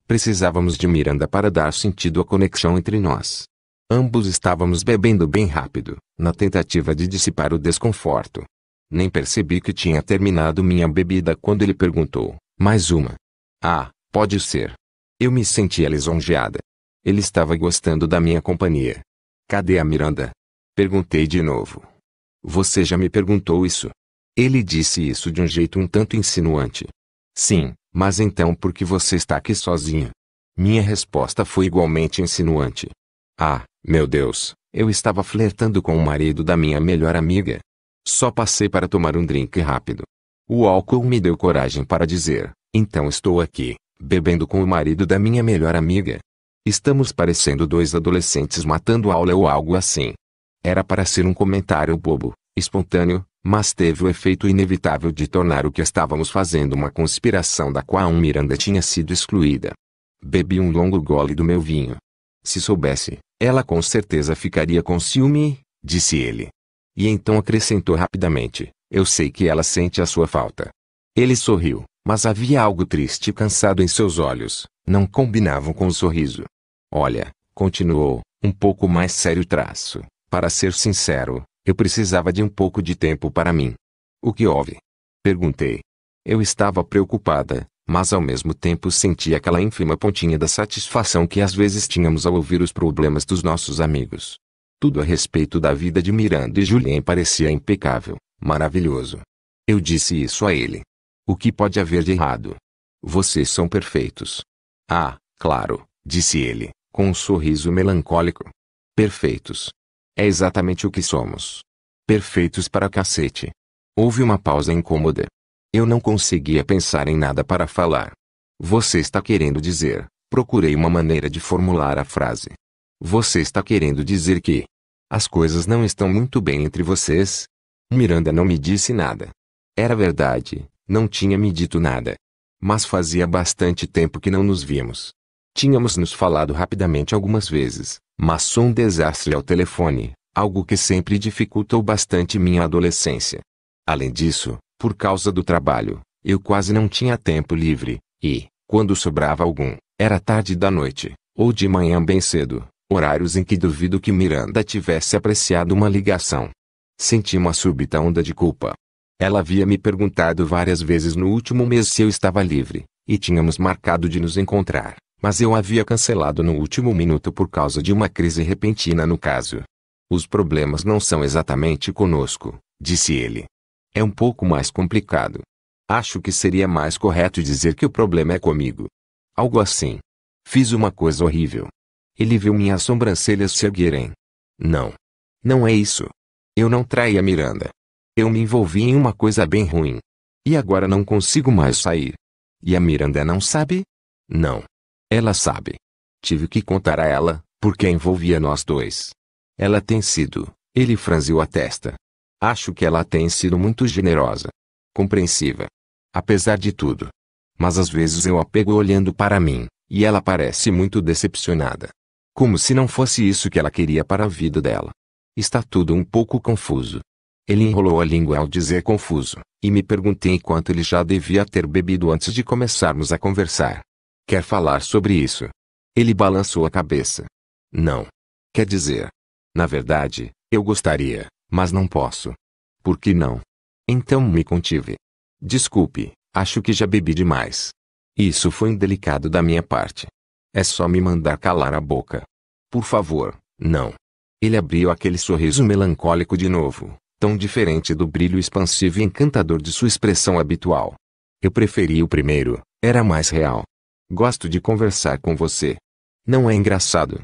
Precisávamos de Miranda para dar sentido à conexão entre nós. Ambos estávamos bebendo bem rápido, na tentativa de dissipar o desconforto. Nem percebi que tinha terminado minha bebida quando ele perguntou: Mais uma? Ah, pode ser. Eu me sentia lisonjeada. Ele estava gostando da minha companhia. Cadê a Miranda? Perguntei de novo. Você já me perguntou isso? Ele disse isso de um jeito um tanto insinuante. Sim, mas então por que você está aqui sozinha? Minha resposta foi igualmente insinuante. Ah, meu Deus, eu estava flertando com o marido da minha melhor amiga. Só passei para tomar um drink rápido. O álcool me deu coragem para dizer: então estou aqui, bebendo com o marido da minha melhor amiga. Estamos parecendo dois adolescentes matando aula ou algo assim. Era para ser um comentário bobo, espontâneo, mas teve o efeito inevitável de tornar o que estávamos fazendo uma conspiração da qual Miranda tinha sido excluída. Bebi um longo gole do meu vinho. Se soubesse, ela com certeza ficaria com ciúme, disse ele. E então acrescentou rapidamente: Eu sei que ela sente a sua falta. Ele sorriu, mas havia algo triste e cansado em seus olhos, não combinavam com o sorriso. Olha, continuou, um pouco mais sério traço. Para ser sincero, eu precisava de um pouco de tempo para mim. O que houve? Perguntei. Eu estava preocupada, mas ao mesmo tempo senti aquela ínfima pontinha da satisfação que às vezes tínhamos ao ouvir os problemas dos nossos amigos. Tudo a respeito da vida de Miranda e Julien parecia impecável, maravilhoso. Eu disse isso a ele. O que pode haver de errado? Vocês são perfeitos. Ah, claro, disse ele, com um sorriso melancólico. Perfeitos. É exatamente o que somos. Perfeitos para cacete. Houve uma pausa incômoda. Eu não conseguia pensar em nada para falar. Você está querendo dizer, procurei uma maneira de formular a frase. Você está querendo dizer que as coisas não estão muito bem entre vocês? Miranda não me disse nada. Era verdade, não tinha me dito nada. Mas fazia bastante tempo que não nos víamos. Tínhamos nos falado rapidamente algumas vezes, mas sou um desastre ao telefone, algo que sempre dificultou bastante minha adolescência. Além disso, por causa do trabalho, eu quase não tinha tempo livre, e, quando sobrava algum, era tarde da noite, ou de manhã bem cedo, horários em que duvido que Miranda tivesse apreciado uma ligação. Senti uma súbita onda de culpa. Ela havia me perguntado várias vezes no último mês se eu estava livre, e tínhamos marcado de nos encontrar, mas eu havia cancelado no último minuto por causa de uma crise repentina no caso. Os problemas não são exatamente conosco, disse ele. É um pouco mais complicado. Acho que seria mais correto dizer que o problema é comigo. Algo assim. Fiz uma coisa horrível. Ele viu minhas sobrancelhas se erguerem. Não. Não é isso. Eu não traí a Miranda. Eu me envolvi em uma coisa bem ruim. E agora não consigo mais sair. E a Miranda não sabe? Não. Ela sabe. Tive que contar a ela, porque envolvia nós dois. Ela tem sido. Ele franziu a testa. Acho que ela tem sido muito generosa. Compreensiva. Apesar de tudo. Mas às vezes eu a pego olhando para mim, e ela parece muito decepcionada. Como se não fosse isso que ela queria para a vida dela. Está tudo um pouco confuso. Ele enrolou a língua ao dizer confuso, e me perguntei quanto ele já devia ter bebido antes de começarmos a conversar. Quer falar sobre isso? Ele balançou a cabeça. Não. Quer dizer, na verdade, eu gostaria, mas não posso. Por que não? Então me contive. Desculpe, acho que já bebi demais. Isso foi indelicado da minha parte. É só me mandar calar a boca. Por favor, não. Ele abriu aquele sorriso melancólico de novo, tão diferente do brilho expansivo e encantador de sua expressão habitual. Eu preferi o primeiro, era mais real. Gosto de conversar com você. Não é engraçado.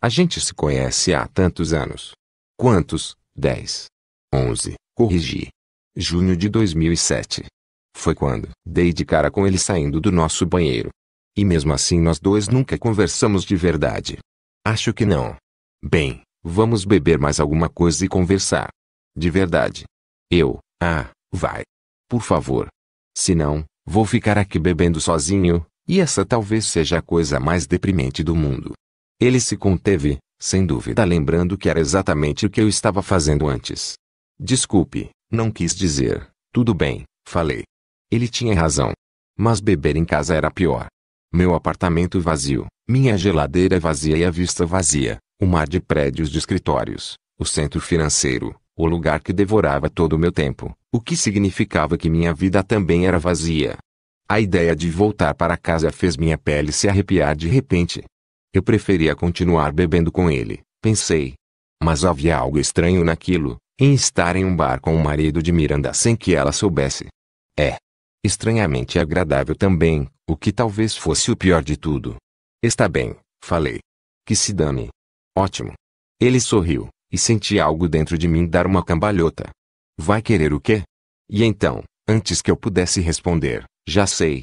A gente se conhece há tantos anos. Quantos? Dez. Onze. Corrigi. Junho de 2007. Foi quando dei de cara com ele saindo do nosso banheiro. E mesmo assim nós dois nunca conversamos de verdade. Acho que não. Bem, vamos beber mais alguma coisa e conversar. De verdade. Eu, ah, vai. Por favor. Se não, vou ficar aqui bebendo sozinho, e essa talvez seja a coisa mais deprimente do mundo. Ele se conteve, sem dúvida lembrando que era exatamente o que eu estava fazendo antes. Desculpe, não quis dizer. Tudo bem, falei. Ele tinha razão. Mas beber em casa era pior. Meu apartamento vazio, minha geladeira vazia e a vista vazia, o mar de prédios de escritórios, o centro financeiro, o lugar que devorava todo o meu tempo, o que significava que minha vida também era vazia. A ideia de voltar para casa fez minha pele se arrepiar de repente. Eu preferia continuar bebendo com ele, pensei. Mas havia algo estranho naquilo, em estar em um bar com o marido de Miranda sem que ela soubesse. É, Estranhamente agradável também, o que talvez fosse o pior de tudo. Está bem, falei. Que se dane. Ótimo. Ele sorriu, e senti algo dentro de mim dar uma cambalhota. Vai querer o quê? E então, antes que eu pudesse responder, já sei.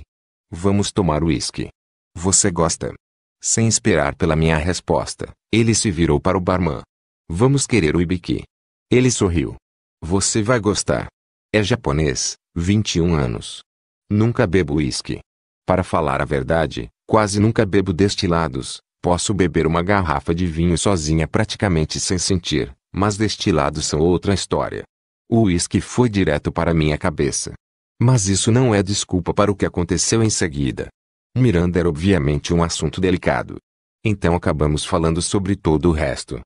Vamos tomar uísque. Você gosta? Sem esperar pela minha resposta, ele se virou para o barman. Vamos querer o ibiki. Ele sorriu. Você vai gostar. É japonês, 21 anos, Nunca bebo uísque. Para falar a verdade, quase nunca bebo destilados. Posso beber uma garrafa de vinho sozinha praticamente sem sentir, mas destilados são outra história. O uísque foi direto para minha cabeça. Mas isso não é desculpa para o que aconteceu em seguida. Miranda era obviamente um assunto delicado. Então acabamos falando sobre todo o resto.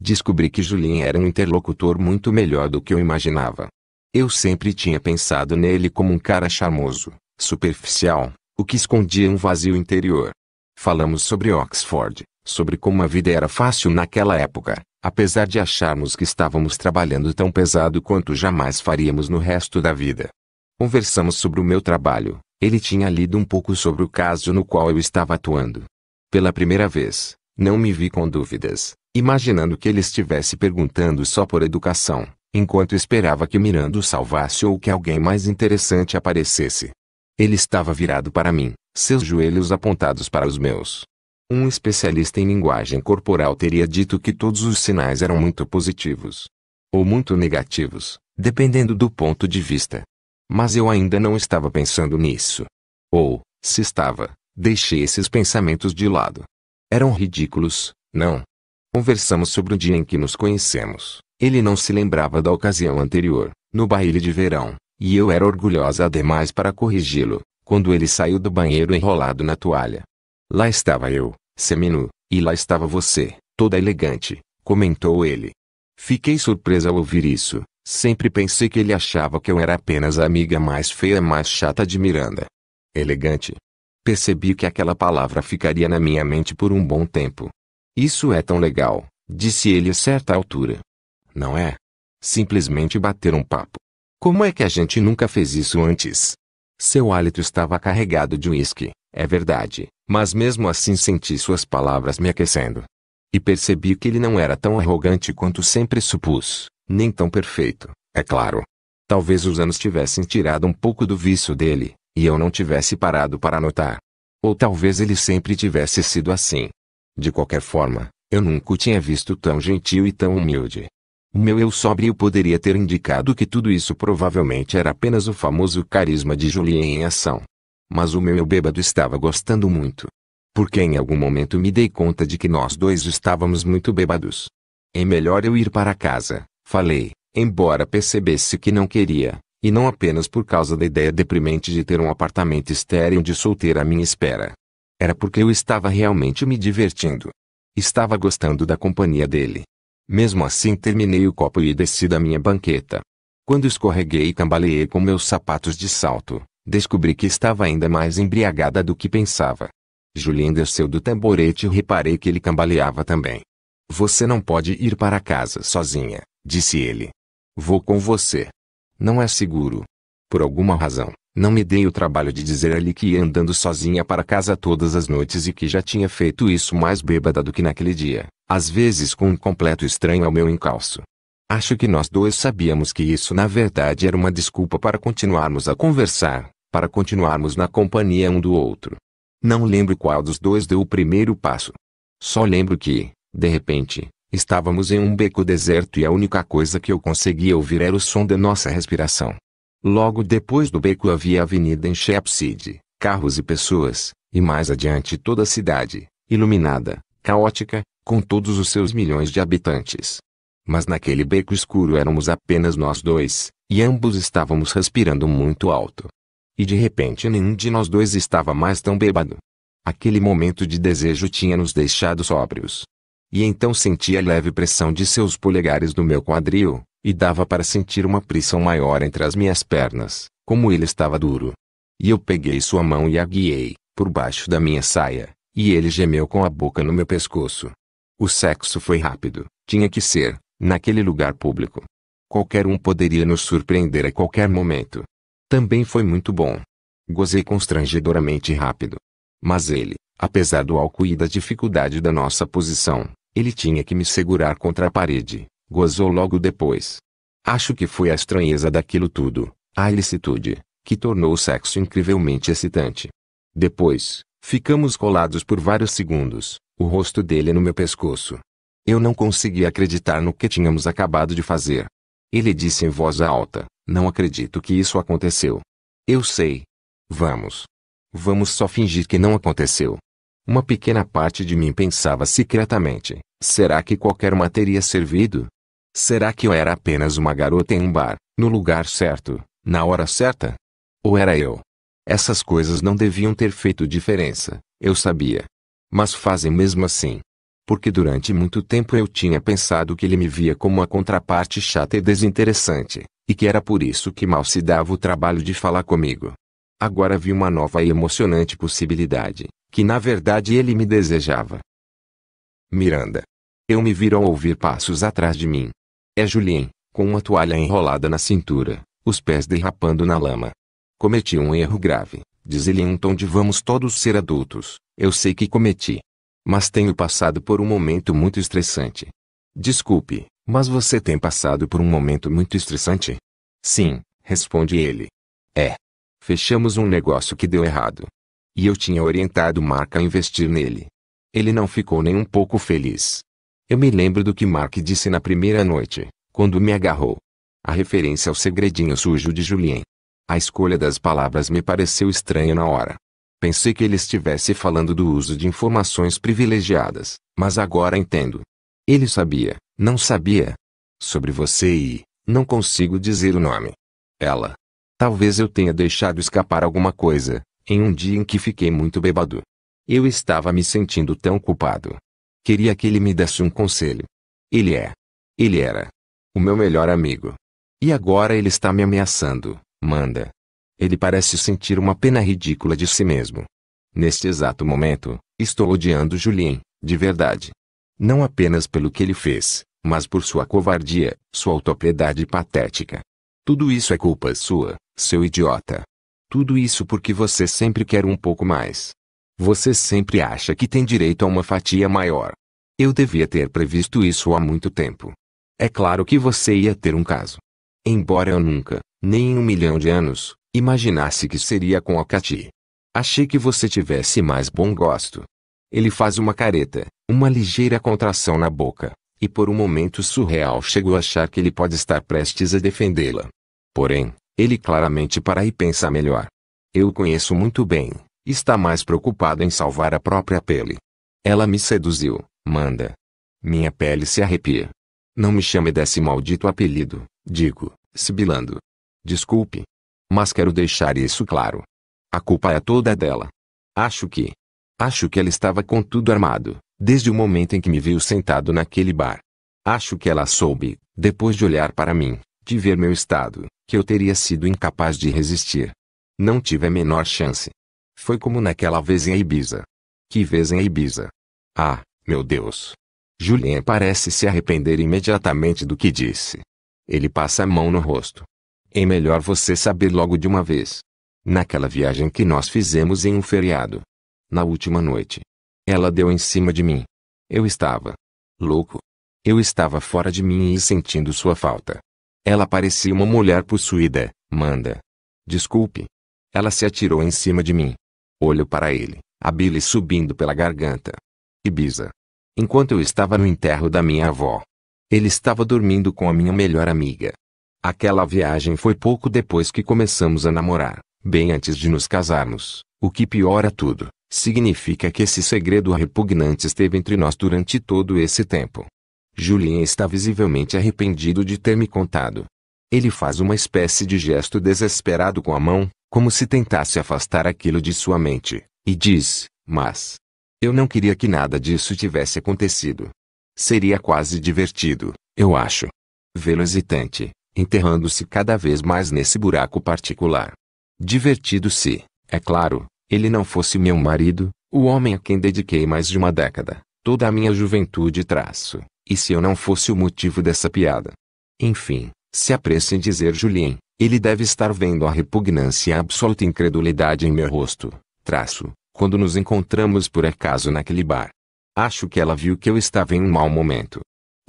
Descobri que Julien era um interlocutor muito melhor do que eu imaginava. Eu sempre tinha pensado nele como um cara charmoso, superficial, o que escondia um vazio interior. Falamos sobre Oxford, sobre como a vida era fácil naquela época, apesar de acharmos que estávamos trabalhando tão pesado quanto jamais faríamos no resto da vida. Conversamos sobre o meu trabalho, ele tinha lido um pouco sobre o caso no qual eu estava atuando. Pela primeira vez, não me vi com dúvidas, imaginando que ele estivesse perguntando só por educação, enquanto esperava que Miranda o salvasse ou que alguém mais interessante aparecesse. Ele estava virado para mim, seus joelhos apontados para os meus. Um especialista em linguagem corporal teria dito que todos os sinais eram muito positivos. Ou muito negativos, dependendo do ponto de vista. Mas eu ainda não estava pensando nisso. Ou, se estava, deixei esses pensamentos de lado. Eram ridículos, não? Conversamos sobre o dia em que nos conhecemos. Ele não se lembrava da ocasião anterior, no baile de verão, e eu era orgulhosa demais para corrigi-lo, quando ele saiu do banheiro enrolado na toalha. Lá estava eu, seminu, e lá estava você, toda elegante, comentou ele. Fiquei surpresa ao ouvir isso, sempre pensei que ele achava que eu era apenas a amiga mais feia e mais chata de Miranda. Elegante. Percebi que aquela palavra ficaria na minha mente por um bom tempo. Isso é tão legal, disse ele a certa altura não é? Simplesmente bater um papo. Como é que a gente nunca fez isso antes? Seu hálito estava carregado de uísque, é verdade, mas mesmo assim senti suas palavras me aquecendo. E percebi que ele não era tão arrogante quanto sempre supus, nem tão perfeito, é claro. Talvez os anos tivessem tirado um pouco do vício dele, e eu não tivesse parado para notar. Ou talvez ele sempre tivesse sido assim. De qualquer forma, eu nunca o tinha visto tão gentil e tão humilde. O meu eu sóbrio poderia ter indicado que tudo isso provavelmente era apenas o famoso carisma de Julien em ação. Mas o meu eu bêbado estava gostando muito. Porque em algum momento me dei conta de que nós dois estávamos muito bêbados. É melhor eu ir para casa, falei, embora percebesse que não queria, e não apenas por causa da ideia deprimente de ter um apartamento estéril de solteira à minha espera. Era porque eu estava realmente me divertindo. Estava gostando da companhia dele. Mesmo assim terminei o copo e desci da minha banqueta. Quando escorreguei e cambaleei com meus sapatos de salto, descobri que estava ainda mais embriagada do que pensava. Julien desceu do tamborete e reparei que ele cambaleava também. Você não pode ir para casa sozinha, disse ele. Vou com você. Não é seguro. Por alguma razão, não me dei o trabalho de dizer a ele que ia andando sozinha para casa todas as noites e que já tinha feito isso mais bêbada do que naquele dia, às vezes com um completo estranho ao meu encalço. Acho que nós dois sabíamos que isso na verdade era uma desculpa para continuarmos a conversar, para continuarmos na companhia um do outro. Não lembro qual dos dois deu o primeiro passo. Só lembro que, de repente, estávamos em um beco deserto e a única coisa que eu conseguia ouvir era o som da nossa respiração. Logo depois do beco havia a avenida em Shepside, carros e pessoas, e mais adiante toda a cidade, iluminada, caótica, com todos os seus milhões de habitantes. Mas naquele beco escuro éramos apenas nós dois, e ambos estávamos respirando muito alto. E de repente nenhum de nós dois estava mais tão bêbado. Aquele momento de desejo tinha nos deixado sóbrios e então sentia leve pressão de seus polegares no meu quadril, e dava para sentir uma pressão maior entre as minhas pernas, como ele estava duro. E eu peguei sua mão e a guiei, por baixo da minha saia, e ele gemeu com a boca no meu pescoço. O sexo foi rápido, tinha que ser, naquele lugar público. Qualquer um poderia nos surpreender a qualquer momento. Também foi muito bom. Gozei constrangedoramente rápido. Mas ele, apesar do álcool e da dificuldade da nossa posição, ele tinha que me segurar contra a parede, gozou logo depois. Acho que foi a estranheza daquilo tudo, a ilicitude, que tornou o sexo incrivelmente excitante. Depois, ficamos colados por vários segundos, o rosto dele no meu pescoço. Eu não conseguia acreditar no que tínhamos acabado de fazer. Ele disse em voz alta: Não acredito que isso aconteceu. Eu sei. Vamos. Vamos só fingir que não aconteceu. Uma pequena parte de mim pensava secretamente: Será que qualquer uma teria servido? Será que eu era apenas uma garota em um bar, no lugar certo, na hora certa? Ou era eu? Essas coisas não deviam ter feito diferença, eu sabia. Mas fazem mesmo assim. Porque durante muito tempo eu tinha pensado que ele me via como a contraparte chata e desinteressante, e que era por isso que mal se dava o trabalho de falar comigo. Agora vi uma nova e emocionante possibilidade, que na verdade ele me desejava. Miranda, eu me viro ao ouvir passos atrás de mim. É Julien, com uma toalha enrolada na cintura, os pés derrapando na lama. Cometi um erro grave, diz ele em um tom de vamos todos ser adultos, eu sei que cometi. Mas tenho passado por um momento muito estressante. Desculpe, mas você tem passado por um momento muito estressante? Sim, responde ele. É. Fechamos um negócio que deu errado. E eu tinha orientado Mark a investir nele. Ele não ficou nem um pouco feliz. Eu me lembro do que Mark disse na primeira noite, quando me agarrou. A referência ao segredinho sujo de Julien. A escolha das palavras me pareceu estranha na hora. Pensei que ele estivesse falando do uso de informações privilegiadas, mas agora entendo. Ele sabia, não sabia. Sobre você e. Não consigo dizer o nome. Ela. Talvez eu tenha deixado escapar alguma coisa, em um dia em que fiquei muito bêbado. Eu estava me sentindo tão culpado, Queria que ele me desse um conselho. Ele é. Ele era. O meu melhor amigo. E agora ele está me ameaçando, manda. Ele parece sentir uma pena ridícula de si mesmo. Neste exato momento, estou odiando Julien, de verdade. Não apenas pelo que ele fez, mas por sua covardia, sua autopiedade patética. Tudo isso é culpa sua, seu idiota. Tudo isso porque você sempre quer um pouco mais. Você sempre acha que tem direito a uma fatia maior. Eu devia ter previsto isso há muito tempo. É claro que você ia ter um caso. Embora eu nunca, nem em um milhão de anos, imaginasse que seria com a Katy. Achei que você tivesse mais bom gosto. Ele faz uma careta, uma ligeira contração na boca, e por um momento surreal chegou a achar que ele pode estar prestes a defendê-la. Porém, ele claramente para e pensa melhor. Eu o conheço muito bem, Está mais preocupada em salvar a própria pele. Ela me seduziu, manda. Minha pele se arrepia. Não me chame desse maldito apelido, digo, sibilando. Desculpe. Mas quero deixar isso claro. A culpa é toda dela. Acho que. Acho que ela estava com tudo armado, desde o momento em que me viu sentado naquele bar. Acho que ela soube, depois de olhar para mim, de ver meu estado, que eu teria sido incapaz de resistir. Não tive a menor chance. Foi como naquela vez em Ibiza. Que vez em Ibiza? Ah, meu Deus! Julien parece se arrepender imediatamente do que disse. Ele passa a mão no rosto. É melhor você saber logo de uma vez. Naquela viagem que nós fizemos em um feriado. Na última noite. Ela deu em cima de mim. Eu estava. Louco. Eu estava fora de mim e sentindo sua falta. Ela parecia uma mulher possuída, Manda. Desculpe. Ela se atirou em cima de mim. Olho para ele, a bile subindo pela garganta. Ibiza. Enquanto eu estava no enterro da minha avó, ele estava dormindo com a minha melhor amiga. Aquela viagem foi pouco depois que começamos a namorar, bem antes de nos casarmos, o que piora tudo. Significa que esse segredo repugnante esteve entre nós durante todo esse tempo. Julien está visivelmente arrependido de ter me contado. Ele faz uma espécie de gesto desesperado com a mão, como se tentasse afastar aquilo de sua mente, e diz: Mas. Eu não queria que nada disso tivesse acontecido. Seria quase divertido, eu acho. Vê-lo hesitante, enterrando-se cada vez mais nesse buraco particular. Divertido se, é claro, ele não fosse meu marido, o homem a quem dediquei mais de uma década, toda a minha juventude traço, e se eu não fosse o motivo dessa piada. Enfim, se apresse em dizer Julien, ele deve estar vendo a repugnância e a absoluta incredulidade em meu rosto, traço, quando nos encontramos por acaso naquele bar. Acho que ela viu que eu estava em um mau momento.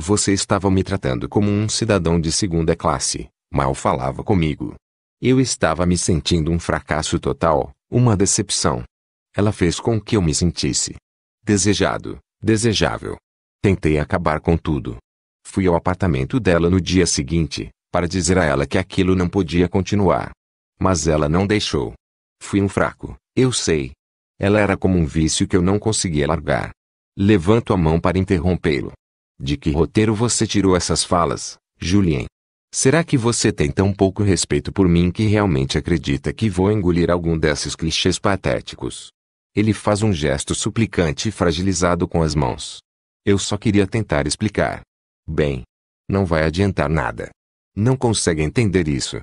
Você estava me tratando como um cidadão de segunda classe, mal falava comigo. Eu estava me sentindo um fracasso total, uma decepção. Ela fez com que eu me sentisse desejado, desejável. Tentei acabar com tudo. Fui ao apartamento dela no dia seguinte, para dizer a ela que aquilo não podia continuar. Mas ela não deixou. Fui um fraco, eu sei. Ela era como um vício que eu não conseguia largar. Levanto a mão para interrompê-lo. De que roteiro você tirou essas falas, Julien? Será que você tem tão pouco respeito por mim que realmente acredita que vou engolir algum desses clichês patéticos? Ele faz um gesto suplicante e fragilizado com as mãos. Eu só queria tentar explicar. Bem, não vai adiantar nada. Não consegue entender isso.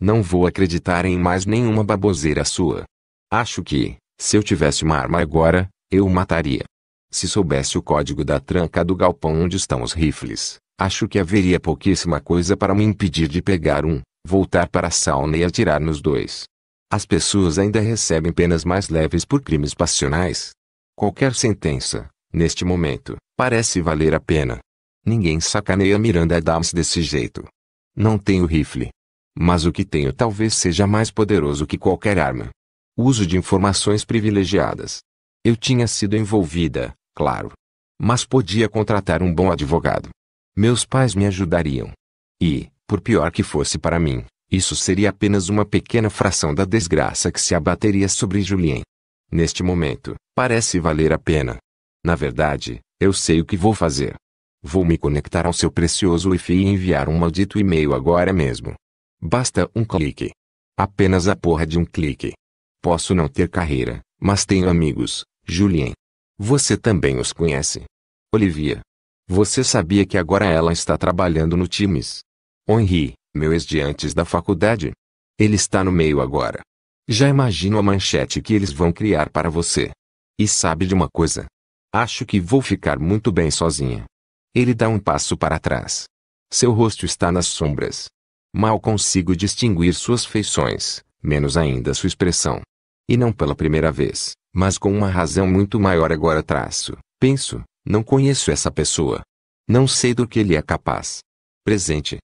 Não vou acreditar em mais nenhuma baboseira sua. Acho que, se eu tivesse uma arma agora, eu o mataria. Se soubesse o código da tranca do galpão onde estão os rifles, acho que haveria pouquíssima coisa para me impedir de pegar um, voltar para a sauna e atirar nos dois. As pessoas ainda recebem penas mais leves por crimes passionais. Qualquer sentença, neste momento, parece valer a pena. Ninguém sacaneia Miranda Adams desse jeito. Não tenho rifle. Mas o que tenho talvez seja mais poderoso que qualquer arma. Uso de informações privilegiadas. Eu tinha sido envolvida, claro. Mas podia contratar um bom advogado. Meus pais me ajudariam. E, por pior que fosse para mim, isso seria apenas uma pequena fração da desgraça que se abateria sobre Julien. Neste momento, parece valer a pena. Na verdade, eu sei o que vou fazer. Vou me conectar ao seu precioso Wi-Fi e enviar um maldito e-mail agora mesmo. Basta um clique. Apenas a porra de um clique. Posso não ter carreira, mas tenho amigos, Julien. Você também os conhece. Olivia. Você sabia que agora ela está trabalhando no Times? Henri, meu ex de antes da faculdade. Ele está no meio agora. Já imagino a manchete que eles vão criar para você. E sabe de uma coisa? Acho que vou ficar muito bem sozinha. Ele dá um passo para trás. Seu rosto está nas sombras. Mal consigo distinguir suas feições, menos ainda sua expressão. E não pela primeira vez, mas com uma razão muito maior agora traço. Penso, não conheço essa pessoa. Não sei do que ele é capaz. Presente.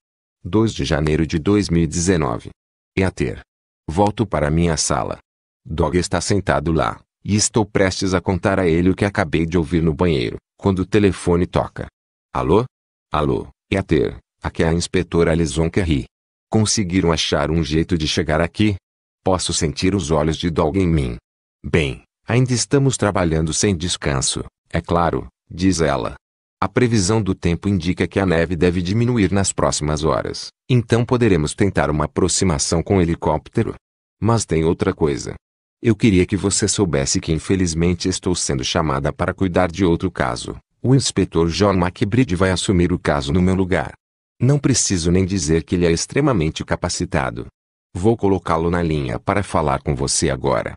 2 de janeiro de 2019. É a ter. Volto para minha sala. Dog está sentado lá, e estou prestes a contar a ele o que acabei de ouvir no banheiro, quando o telefone toca. Alô? Alô, é ter, aqui é a inspetora Alison Kerry. Conseguiram achar um jeito de chegar aqui? Posso sentir os olhos de Dog em mim. Bem, ainda estamos trabalhando sem descanso, é claro, diz ela. A previsão do tempo indica que a neve deve diminuir nas próximas horas, então poderemos tentar uma aproximação com helicóptero. Mas tem outra coisa. Eu queria que você soubesse que infelizmente estou sendo chamada para cuidar de outro caso, o inspetor John McBride vai assumir o caso no meu lugar. Não preciso nem dizer que ele é extremamente capacitado. Vou colocá-lo na linha para falar com você agora.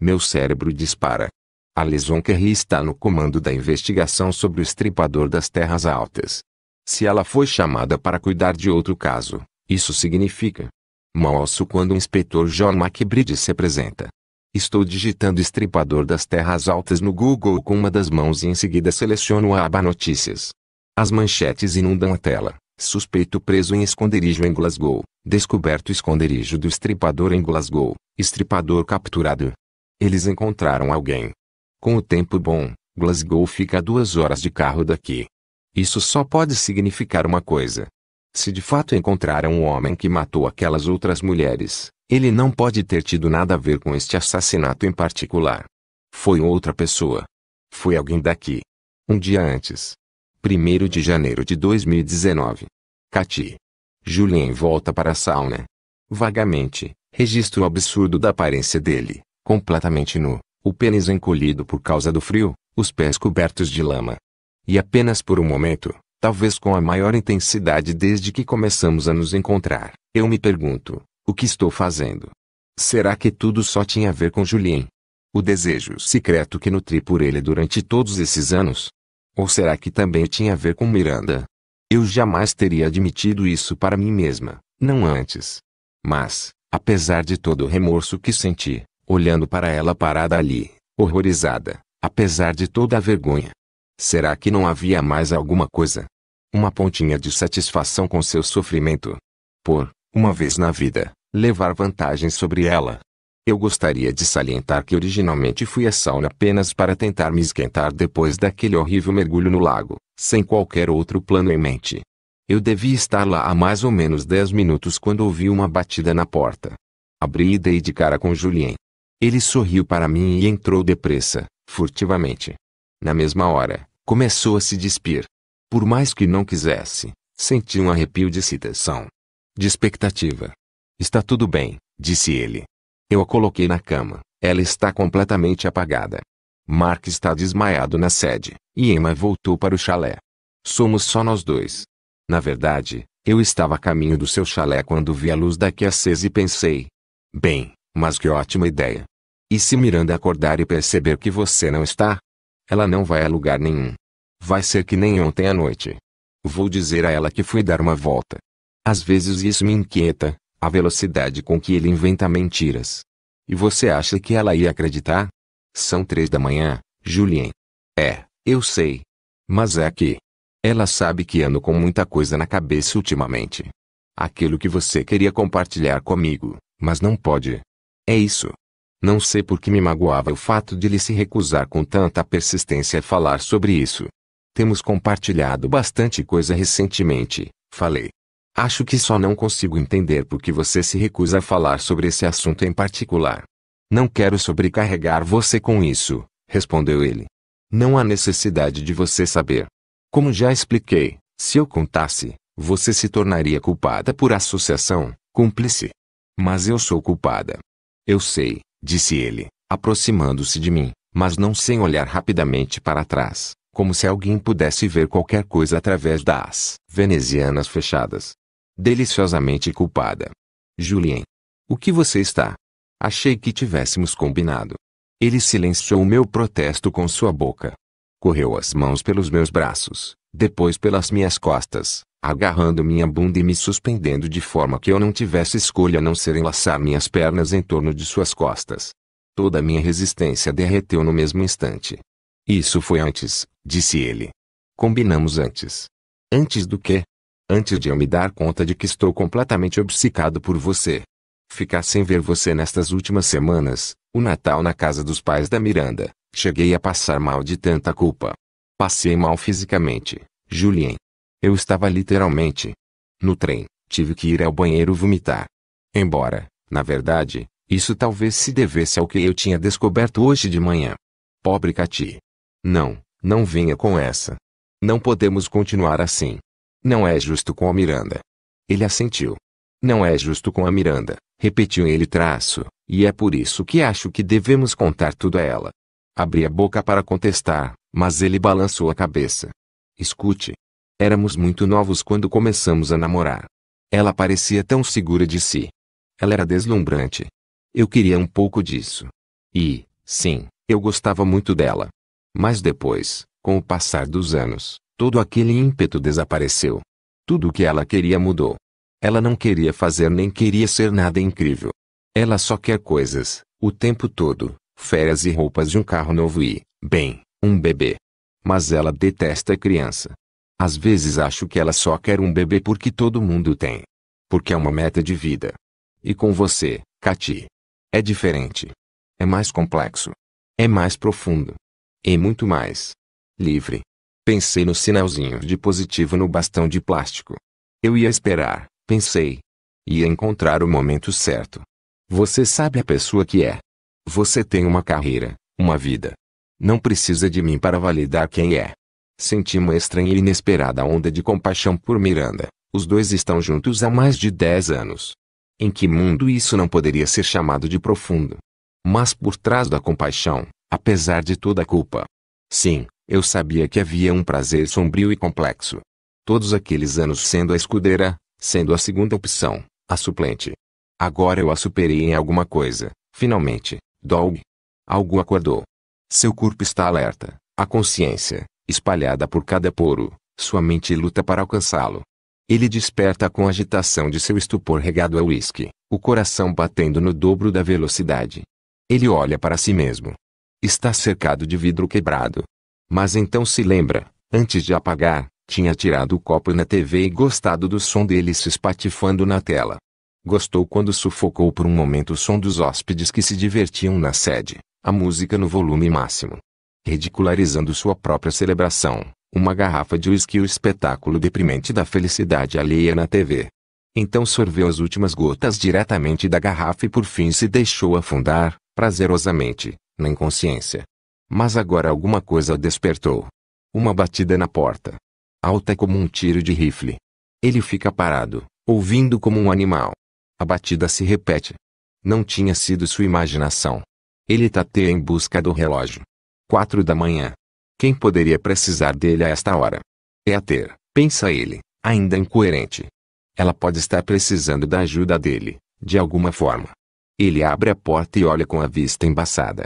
Meu cérebro dispara. Alison Kerry está no comando da investigação sobre o estripador das terras altas. Se ela foi chamada para cuidar de outro caso, isso significa. Mal alço quando o inspetor John McBride se apresenta. Estou digitando Estripador das Terras Altas no Google com uma das mãos e em seguida seleciono a aba Notícias. As manchetes inundam a tela. Suspeito preso em esconderijo em Glasgow. Descoberto esconderijo do estripador em Glasgow. Estripador capturado. Eles encontraram alguém. Com o tempo bom, Glasgow fica a duas horas de carro daqui. Isso só pode significar uma coisa. Se de fato encontraram um homem que matou aquelas outras mulheres, ele não pode ter tido nada a ver com este assassinato em particular. Foi outra pessoa. Foi alguém daqui. Um dia antes. 1 de janeiro de 2019. Cati. Julien volta para a sauna. Vagamente, Registro o absurdo da aparência dele, completamente nu, o pênis encolhido por causa do frio, os pés cobertos de lama. E apenas por um momento, talvez com a maior intensidade desde que começamos a nos encontrar, eu me pergunto, o que estou fazendo? Será que tudo só tinha a ver com Julien? O desejo secreto que nutri por ele durante todos esses anos? Ou será que também tinha a ver com Miranda? Eu jamais teria admitido isso para mim mesma, não antes. Mas, apesar de todo o remorso que senti, olhando para ela parada ali, horrorizada, apesar de toda a vergonha. Será que não havia mais alguma coisa? Uma pontinha de satisfação com seu sofrimento? Por, uma vez na vida, levar vantagem sobre ela. Eu gostaria de salientar que originalmente fui à sauna apenas para tentar me esquentar depois daquele horrível mergulho no lago, sem qualquer outro plano em mente. Eu devia estar lá há mais ou menos dez minutos quando ouvi uma batida na porta. Abri e dei de cara com Julien. Ele sorriu para mim e entrou depressa, furtivamente. Na mesma hora, começou a se despir. Por mais que não quisesse, senti um arrepio de excitação, De expectativa. Está tudo bem, disse ele. Eu a coloquei na cama. Ela está completamente apagada. Mark está desmaiado na sede, e Emma voltou para o chalé. Somos só nós dois. Na verdade, eu estava a caminho do seu chalé quando vi a luz daqui acesa e pensei: bem, mas que ótima ideia. E se Miranda acordar e perceber que você não está? Ela não vai a lugar nenhum. Vai ser que nem ontem à noite. Vou dizer a ela que fui dar uma volta. Às vezes isso me inquieta, a velocidade com que ele inventa mentiras. E você acha que ela ia acreditar? São três da manhã, Julien. É, eu sei. Mas é que. Ela sabe que ando com muita coisa na cabeça ultimamente. Aquilo que você queria compartilhar comigo, mas não pode. É isso. Não sei por que me magoava o fato de ele se recusar com tanta persistência a falar sobre isso. Temos compartilhado bastante coisa recentemente, falei. Acho que só não consigo entender por que você se recusa a falar sobre esse assunto em particular. Não quero sobrecarregar você com isso, respondeu ele. Não há necessidade de você saber. Como já expliquei, se eu contasse, você se tornaria culpada por associação, cúmplice. Mas eu sou culpada. Eu sei, disse ele, aproximando-se de mim, mas não sem olhar rapidamente para trás, como se alguém pudesse ver qualquer coisa através das venezianas fechadas deliciosamente culpada. Julien. O que você está? Achei que tivéssemos combinado. Ele silenciou o meu protesto com sua boca. Correu as mãos pelos meus braços, depois pelas minhas costas, agarrando minha bunda e me suspendendo de forma que eu não tivesse escolha a não ser enlaçar minhas pernas em torno de suas costas. Toda minha resistência derreteu no mesmo instante. Isso foi antes, disse ele. Combinamos antes. Antes do que? antes de eu me dar conta de que estou completamente obcecado por você. Ficar sem ver você nestas últimas semanas, o Natal na casa dos pais da Miranda, cheguei a passar mal de tanta culpa. Passei mal fisicamente, Julien. Eu estava literalmente no trem, tive que ir ao banheiro vomitar. Embora, na verdade, isso talvez se devesse ao que eu tinha descoberto hoje de manhã. Pobre Cati. Não, não venha com essa. Não podemos continuar assim. Não é justo com a Miranda. Ele assentiu. Não é justo com a Miranda, repetiu ele traço, e é por isso que acho que devemos contar tudo a ela. Abri a boca para contestar, mas ele balançou a cabeça. Escute. Éramos muito novos quando começamos a namorar. Ela parecia tão segura de si. Ela era deslumbrante. Eu queria um pouco disso. E, sim, eu gostava muito dela. Mas depois, com o passar dos anos, Todo aquele ímpeto desapareceu. Tudo o que ela queria mudou. Ela não queria fazer nem queria ser nada incrível. Ela só quer coisas, o tempo todo, férias e roupas de um carro novo e, bem, um bebê. Mas ela detesta criança. Às vezes acho que ela só quer um bebê porque todo mundo tem. Porque é uma meta de vida. E com você, Kati. É diferente. É mais complexo. É mais profundo. E muito mais. Livre. Pensei no sinalzinho de positivo no bastão de plástico. Eu ia esperar, pensei. Ia encontrar o momento certo. Você sabe a pessoa que é. Você tem uma carreira, uma vida. Não precisa de mim para validar quem é. Senti uma estranha e inesperada onda de compaixão por Miranda. Os dois estão juntos há mais de 10 anos. Em que mundo isso não poderia ser chamado de profundo? Mas por trás da compaixão, apesar de toda a culpa. Sim, eu sabia que havia um prazer sombrio e complexo. Todos aqueles anos sendo a escudeira, sendo a segunda opção, a suplente. Agora eu a superei em alguma coisa, finalmente, Dog. Algo acordou. Seu corpo está alerta, a consciência, espalhada por cada poro, sua mente luta para alcançá-lo. Ele desperta com a agitação de seu estupor regado a uísque, o coração batendo no dobro da velocidade. Ele olha para si mesmo. Está cercado de vidro quebrado, mas então se lembra, antes de apagar, tinha tirado o copo na TV e gostado do som dele se espatifando na tela. Gostou quando sufocou por um momento o som dos hóspedes que se divertiam na sede, a música no volume máximo. Ridicularizando sua própria celebração, uma garrafa de uísque e o espetáculo deprimente da felicidade alheia na TV. Então sorveu as últimas gotas diretamente da garrafa e por fim se deixou afundar, prazerosamente, na inconsciência. Mas agora alguma coisa despertou. Uma batida na porta. Alta como um tiro de rifle. Ele fica parado, ouvindo como um animal. A batida se repete. Não tinha sido sua imaginação. Ele tateia tá em busca do relógio. Quatro da manhã. Quem poderia precisar dele a esta hora? É a ter, pensa ele, ainda incoerente. Ela pode estar precisando da ajuda dele, de alguma forma. Ele abre a porta e olha com a vista embaçada.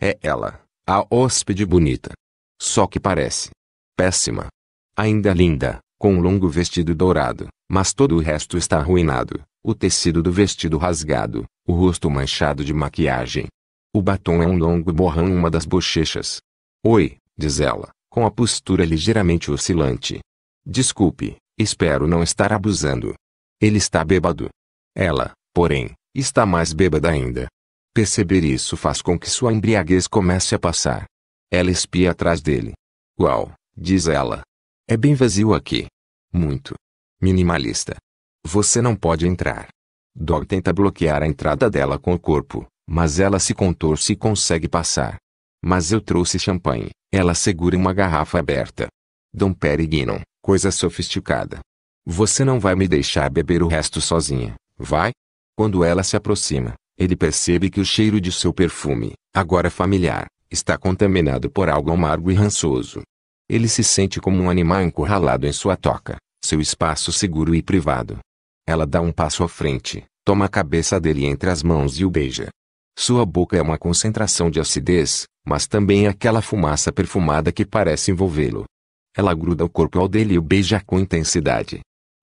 É ela. A hóspede bonita. Só que parece. Péssima. Ainda linda, com um longo vestido dourado, mas todo o resto está arruinado. O tecido do vestido rasgado, o rosto manchado de maquiagem. O batom é um longo borrão em uma das bochechas. Oi, diz ela, com a postura ligeiramente oscilante. Desculpe, espero não estar abusando. Ele está bêbado. Ela, porém, está mais bêbada ainda. Perceber isso faz com que sua embriaguez comece a passar. Ela espia atrás dele. Uau, diz ela. É bem vazio aqui. Muito. Minimalista. Você não pode entrar. Dog tenta bloquear a entrada dela com o corpo, mas ela se contorce e consegue passar. Mas eu trouxe champanhe. Ela segura uma garrafa aberta. Dom Perignon, coisa sofisticada. Você não vai me deixar beber o resto sozinha, vai? Quando ela se aproxima, ele percebe que o cheiro de seu perfume, agora familiar, está contaminado por algo amargo e rançoso. Ele se sente como um animal encurralado em sua toca, seu espaço seguro e privado. Ela dá um passo à frente, toma a cabeça dele entre as mãos e o beija. Sua boca é uma concentração de acidez, mas também é aquela fumaça perfumada que parece envolvê-lo. Ela gruda o corpo ao dele e o beija com intensidade.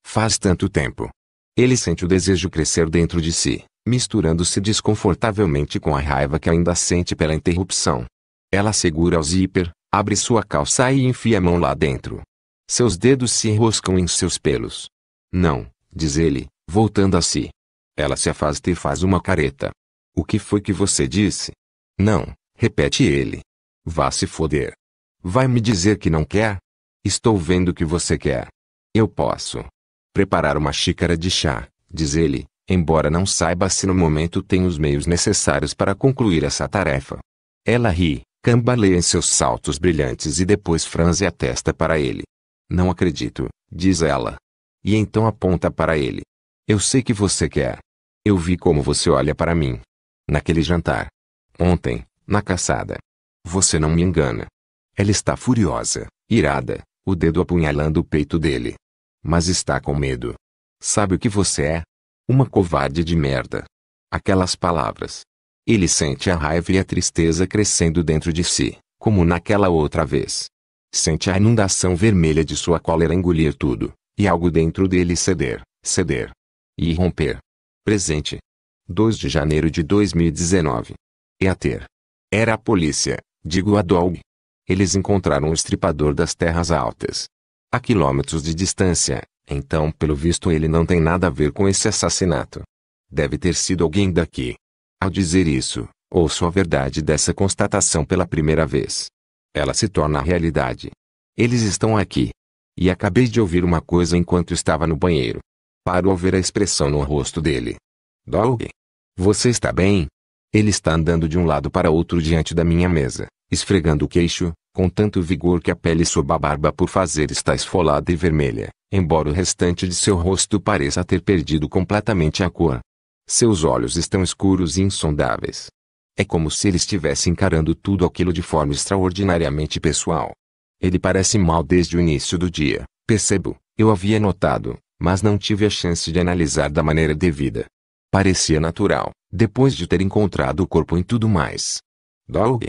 Faz tanto tempo. Ele sente o desejo crescer dentro de si misturando-se desconfortavelmente com a raiva que ainda sente pela interrupção. Ela segura o zíper, abre sua calça e enfia a mão lá dentro. Seus dedos se enroscam em seus pelos. Não, diz ele, voltando a si. Ela se afasta e faz uma careta. O que foi que você disse? Não, repete ele. Vá se foder. Vai me dizer que não quer? Estou vendo que você quer. Eu posso. Preparar uma xícara de chá, diz ele, embora não saiba se no momento tem os meios necessários para concluir essa tarefa. Ela ri, cambaleia em seus saltos brilhantes e depois franze a testa para ele. Não acredito, diz ela. E então aponta para ele. Eu sei que você quer. Eu vi como você olha para mim. Naquele jantar. Ontem, na caçada. Você não me engana. Ela está furiosa, irada, o dedo apunhalando o peito dele. Mas está com medo. Sabe o que você é? Uma covarde de merda. Aquelas palavras. Ele sente a raiva e a tristeza crescendo dentro de si, como naquela outra vez. Sente a inundação vermelha de sua cólera engolir tudo, e algo dentro dele ceder, ceder. E romper. Presente. 2 de janeiro de 2019. E a ter. Era a polícia, digo a Dog. Eles encontraram o estripador das terras altas. A quilômetros de distância, então, pelo visto, ele não tem nada a ver com esse assassinato. Deve ter sido alguém daqui. Ao dizer isso, ouço a verdade dessa constatação pela primeira vez. Ela se torna a realidade. Eles estão aqui. E acabei de ouvir uma coisa enquanto estava no banheiro. Paro ao ver a expressão no rosto dele. Dog? Você está bem? Ele está andando de um lado para outro diante da minha mesa, esfregando o queixo, com tanto vigor que a pele sob a barba por fazer está esfolada e vermelha, embora o restante de seu rosto pareça ter perdido completamente a cor. Seus olhos estão escuros e insondáveis. É como se ele estivesse encarando tudo aquilo de forma extraordinariamente pessoal. Ele parece mal desde o início do dia, percebo, eu havia notado, mas não tive a chance de analisar da maneira devida. Parecia natural, depois de ter encontrado o corpo em tudo mais. Doug?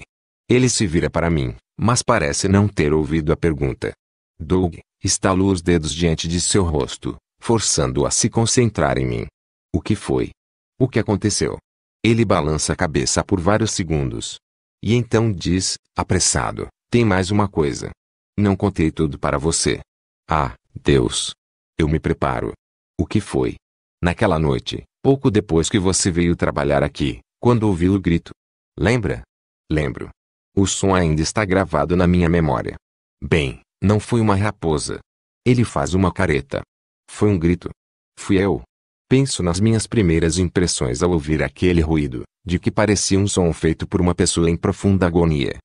Ele se vira para mim, mas parece não ter ouvido a pergunta. Doug, Estalou os dedos diante de seu rosto, forçando-o a se concentrar em mim. O que foi? O que aconteceu? Ele balança a cabeça por vários segundos. E então diz, apressado: Tem mais uma coisa. Não contei tudo para você. Ah, Deus! Eu me preparo. O que foi? Naquela noite, pouco depois que você veio trabalhar aqui, quando ouviu o grito. Lembra? Lembro. O som ainda está gravado na minha memória. Bem, não foi uma raposa. Ele faz uma careta. Foi um grito. Fui eu. Penso nas minhas primeiras impressões ao ouvir aquele ruído, de que parecia um som feito por uma pessoa em profunda agonia.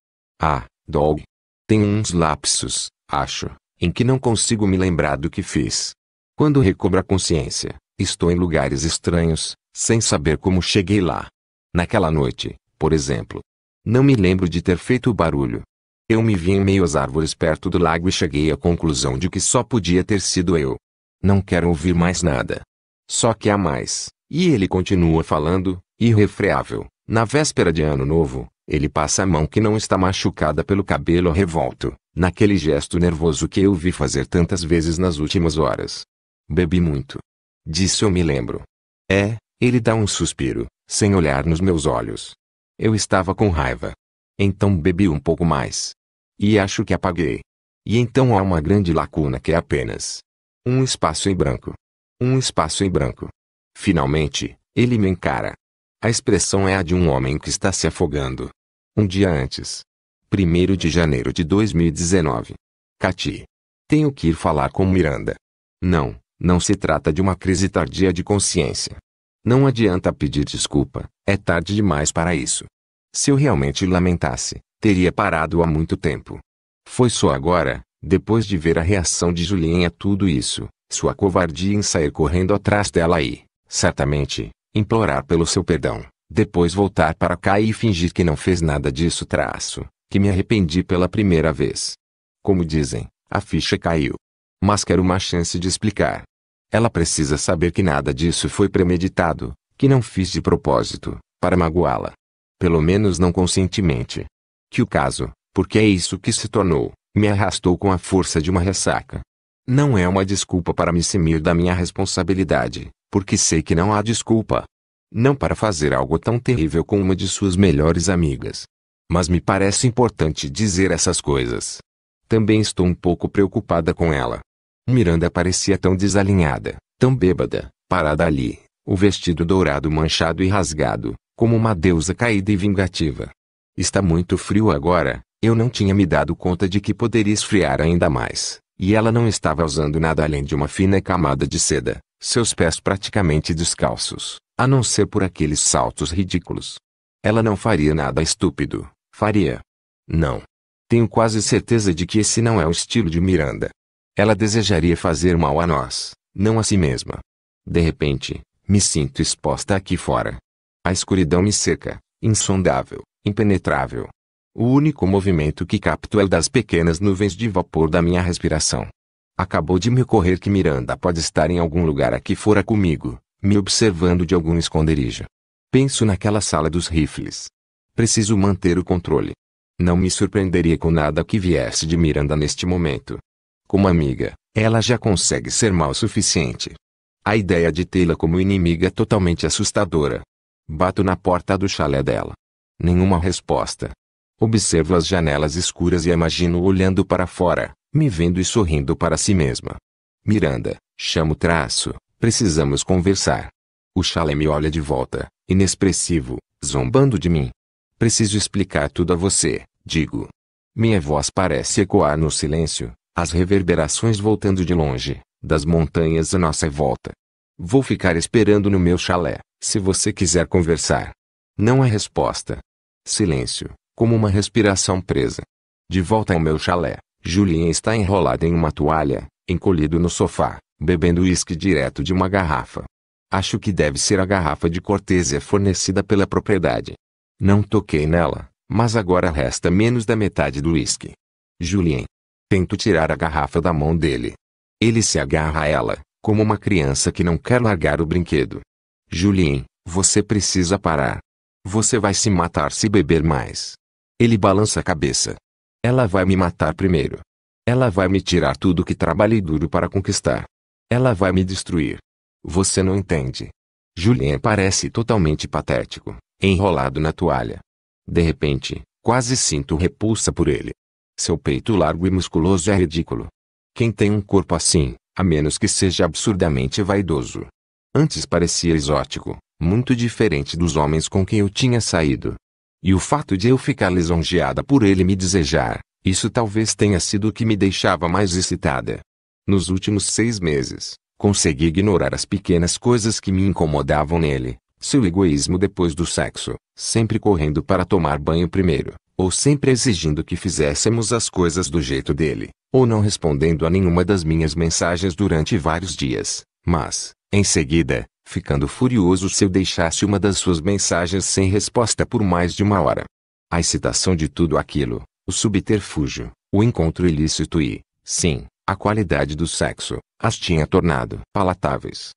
Ah, dog. Tenho uns lapsos, acho, em que não consigo me lembrar do que fiz. Quando recobro a consciência, estou em lugares estranhos, sem saber como cheguei lá. Naquela noite, por exemplo. Não me lembro de ter feito barulho, eu me vi em meio às árvores perto do lago e cheguei à conclusão de que só podia ter sido eu. Não quero ouvir mais nada. Só que há mais. E ele continua falando, irrefreável. Na véspera de Ano Novo, ele passa a mão que não está machucada pelo cabelo revolto, naquele gesto nervoso que eu vi fazer tantas vezes nas últimas horas. Bebi muito. Disse eu me lembro. É, ele dá um suspiro, sem olhar nos meus olhos. Eu estava com raiva. Então bebi um pouco mais. E acho que apaguei. E então há uma grande lacuna que é apenas um espaço em branco. Um espaço em branco. Finalmente, ele me encara. A expressão é a de um homem que está se afogando. Um dia antes. 1 de janeiro de 2019. Cati. Tenho que ir falar com Miranda. Não, não se trata de uma crise tardia de consciência. Não adianta pedir desculpa, é tarde demais para isso. Se eu realmente lamentasse, teria parado há muito tempo. Foi só agora, depois de ver a reação de Julien a tudo isso, sua covardia em sair correndo atrás dela e, certamente, implorar pelo seu perdão, depois voltar para cá e fingir que não fez nada disso traço, que me arrependi pela primeira vez. Como dizem, a ficha caiu. Mas quero uma chance de explicar. Ela precisa saber que nada disso foi premeditado, que não fiz de propósito, para magoá-la. Pelo menos não conscientemente que o caso, porque é isso que se tornou, me arrastou com a força de uma ressaca. Não é uma desculpa para me simir da minha responsabilidade, porque sei que não há desculpa. Não para fazer algo tão terrível com uma de suas melhores amigas. Mas me parece importante dizer essas coisas. Também estou um pouco preocupada com ela. Miranda parecia tão desalinhada, tão bêbada, parada ali, o vestido dourado manchado e rasgado, como uma deusa caída e vingativa. Está muito frio agora, eu não tinha me dado conta de que poderia esfriar ainda mais, e ela não estava usando nada além de uma fina camada de seda, seus pés praticamente descalços, a não ser por aqueles saltos ridículos. Ela não faria nada estúpido, faria. Não. Tenho quase certeza de que esse não é o estilo de Miranda. Ela desejaria fazer mal a nós, não a si mesma. De repente, me sinto exposta aqui fora. A escuridão me seca, insondável, impenetrável. O único movimento que capto é o das pequenas nuvens de vapor da minha respiração. Acabou de me ocorrer que Miranda pode estar em algum lugar aqui fora comigo, me observando de algum esconderijo. Penso naquela sala dos rifles. Preciso manter o controle. Não me surpreenderia com nada que viesse de Miranda neste momento. Como amiga, ela já consegue ser mal o suficiente. A ideia de tê-la como inimiga é totalmente assustadora. Bato na porta do chalé dela. Nenhuma resposta. Observo as janelas escuras e a imagino olhando para fora, me vendo e sorrindo para si mesma. Miranda, chamo traço, precisamos conversar. O chalé me olha de volta, inexpressivo, zombando de mim. Preciso explicar tudo a você, digo. Minha voz parece ecoar no silêncio, as reverberações voltando de longe, das montanhas à nossa volta. Vou ficar esperando no meu chalé, se você quiser conversar. Não há resposta. Silêncio, como uma respiração presa. De volta ao meu chalé, Julien está enrolado em uma toalha, encolhido no sofá, bebendo uísque direto de uma garrafa. Acho que deve ser a garrafa de cortesia fornecida pela propriedade. Não toquei nela, mas agora resta menos da metade do uísque. Julien. Tento tirar a garrafa da mão dele. Ele se agarra a ela, como uma criança que não quer largar o brinquedo. Julien, você precisa parar. Você vai se matar se beber mais. Ele balança a cabeça. Ela vai me matar primeiro. Ela vai me tirar tudo que trabalhei duro para conquistar. Ela vai me destruir. Você não entende. Julien parece totalmente patético, enrolado na toalha. De repente, quase sinto repulsa por ele. Seu peito largo e musculoso é ridículo. Quem tem um corpo assim, a menos que seja absurdamente vaidoso. Antes parecia exótico, muito diferente dos homens com quem eu tinha saído. E o fato de eu ficar lisonjeada por ele me desejar, isso talvez tenha sido o que me deixava mais excitada. Nos últimos seis meses, consegui ignorar as pequenas coisas que me incomodavam nele, seu egoísmo depois do sexo, sempre correndo para tomar banho primeiro, ou sempre exigindo que fizéssemos as coisas do jeito dele, ou não respondendo a nenhuma das minhas mensagens durante vários dias, mas, em seguida, ficando furioso se eu deixasse uma das suas mensagens sem resposta por mais de uma hora. A excitação de tudo aquilo, o subterfúgio, o encontro ilícito e, sim, a qualidade do sexo, as tinha tornado palatáveis.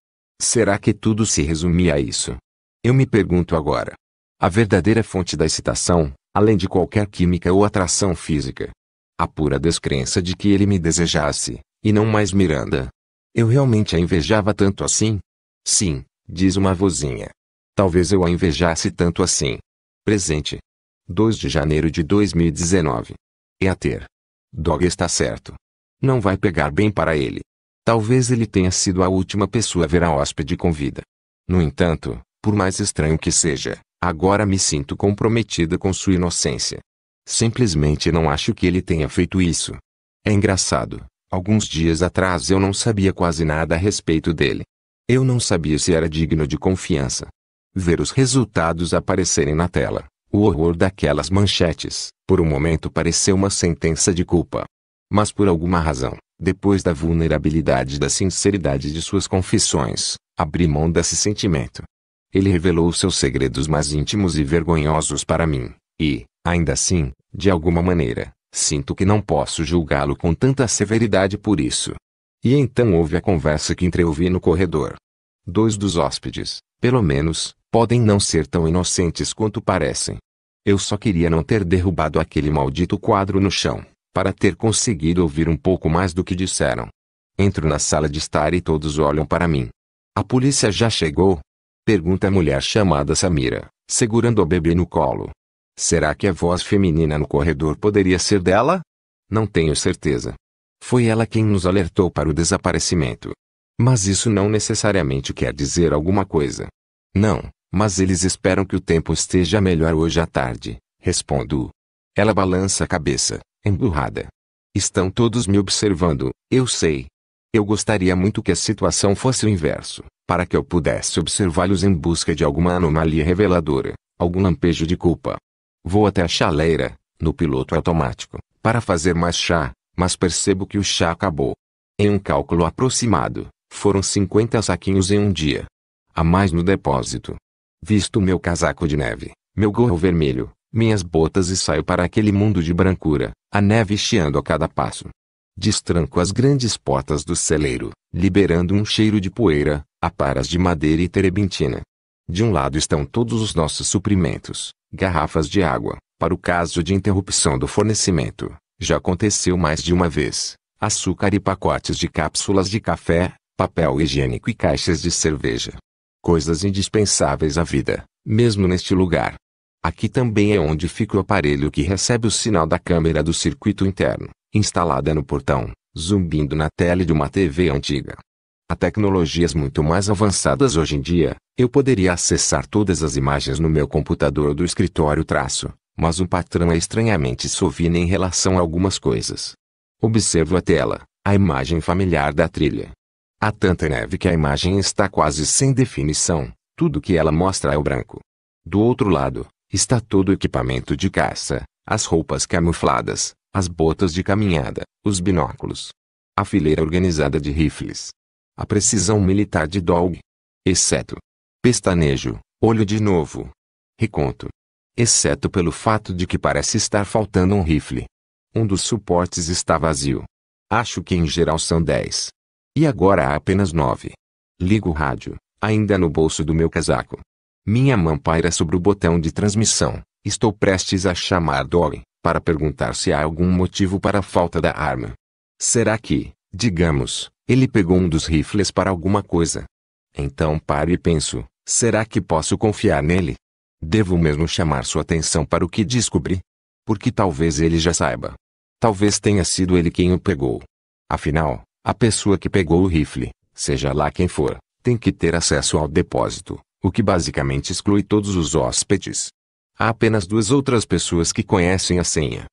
Será que tudo se resumia a isso? Eu me pergunto agora. A verdadeira fonte da excitação, além de qualquer química ou atração física, a pura descrença de que ele me desejasse, e não mais Miranda. Eu realmente a invejava tanto assim? Sim, diz uma vozinha. Talvez eu a invejasse tanto assim. Presente. 2 de janeiro de 2019. É a ter. Dog está certo. Não vai pegar bem para ele. Talvez ele tenha sido a última pessoa a ver a hóspede com vida. No entanto, por mais estranho que seja, agora me sinto comprometida com sua inocência. Simplesmente não acho que ele tenha feito isso. É engraçado, alguns dias atrás eu não sabia quase nada a respeito dele. Eu não sabia se era digno de confiança. Ver os resultados aparecerem na tela, o horror daquelas manchetes, por um momento pareceu uma sentença de culpa. Mas por alguma razão, depois da vulnerabilidade e da sinceridade de suas confissões, abri mão desse sentimento. Ele revelou seus segredos mais íntimos e vergonhosos para mim, e, ainda assim, de alguma maneira, sinto que não posso julgá-lo com tanta severidade por isso. E então houve a conversa que entreouvi no corredor. Dois dos hóspedes, pelo menos, podem não ser tão inocentes quanto parecem. Eu só queria não ter derrubado aquele maldito quadro no chão, para ter conseguido ouvir um pouco mais do que disseram. Entro na sala de estar e todos olham para mim. A polícia já chegou? Pergunta a mulher chamada Samira, segurando o bebê no colo. Será que a voz feminina no corredor poderia ser dela? Não tenho certeza, foi ela quem nos alertou para o desaparecimento. Mas isso não necessariamente quer dizer alguma coisa. Não, mas eles esperam que o tempo esteja melhor hoje à tarde, respondo. Ela balança a cabeça, emburrada. Estão todos me observando, eu sei. Eu gostaria muito que a situação fosse o inverso, para que eu pudesse observá-los em busca de alguma anomalia reveladora, algum lampejo de culpa. Vou até a chaleira, no piloto automático, para fazer mais chá, mas percebo que o chá acabou. Em um cálculo aproximado, foram 50 saquinhos em um dia. A mais no depósito. Visto meu casaco de neve, meu gorro vermelho, minhas botas e saio para aquele mundo de brancura, a neve chiando a cada passo. Destranco as grandes portas do celeiro, liberando um cheiro de poeira, aparas de madeira e terebintina. De um lado estão todos os nossos suprimentos, garrafas de água, para o caso de interrupção do fornecimento, já aconteceu mais de uma vez. Açúcar e pacotes de cápsulas de café, papel higiênico e caixas de cerveja. Coisas indispensáveis à vida, mesmo neste lugar. Aqui também é onde fica o aparelho que recebe o sinal da câmera do circuito interno, instalada no portão, zumbindo na tela de uma TV antiga. Há tecnologias muito mais avançadas hoje em dia, eu poderia acessar todas as imagens no meu computador do escritório traço, mas o patrão é estranhamente sovina em relação a algumas coisas. Observo a tela, a imagem familiar da trilha. Há tanta neve que a imagem está quase sem definição, tudo que ela mostra é o branco. Do outro lado, está todo o equipamento de caça, as roupas camufladas, as botas de caminhada, os binóculos. A fileira organizada de rifles. A precisão militar de Dog. Exceto. Pestanejo, olho de novo. Reconto exceto pelo fato de que parece estar faltando um rifle. Um dos suportes está vazio. Acho que em geral são dez. E agora há apenas nove. Ligo o rádio, ainda no bolso do meu casaco. Minha mão paira sobre o botão de transmissão. Estou prestes a chamar Dolly, para perguntar se há algum motivo para a falta da arma. Será que, digamos, ele pegou um dos rifles para alguma coisa? Então paro e penso, será que posso confiar nele? Devo mesmo chamar sua atenção para o que descobri? Porque talvez ele já saiba. Talvez tenha sido ele quem o pegou. Afinal, a pessoa que pegou o rifle, seja lá quem for, tem que ter acesso ao depósito, o que basicamente exclui todos os hóspedes. Há apenas duas outras pessoas que conhecem a senha.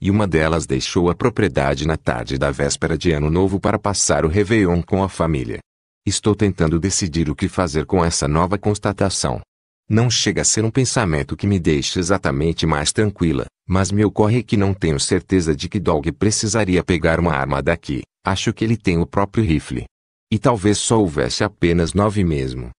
E uma delas deixou a propriedade na tarde da véspera de Ano Novo para passar o Réveillon com a família. Estou tentando decidir o que fazer com essa nova constatação, não chega a ser um pensamento que me deixa exatamente mais tranquila, mas me ocorre que não tenho certeza de que Dog precisaria pegar uma arma daqui. Acho que ele tem o próprio rifle. E talvez só houvesse apenas nove mesmo.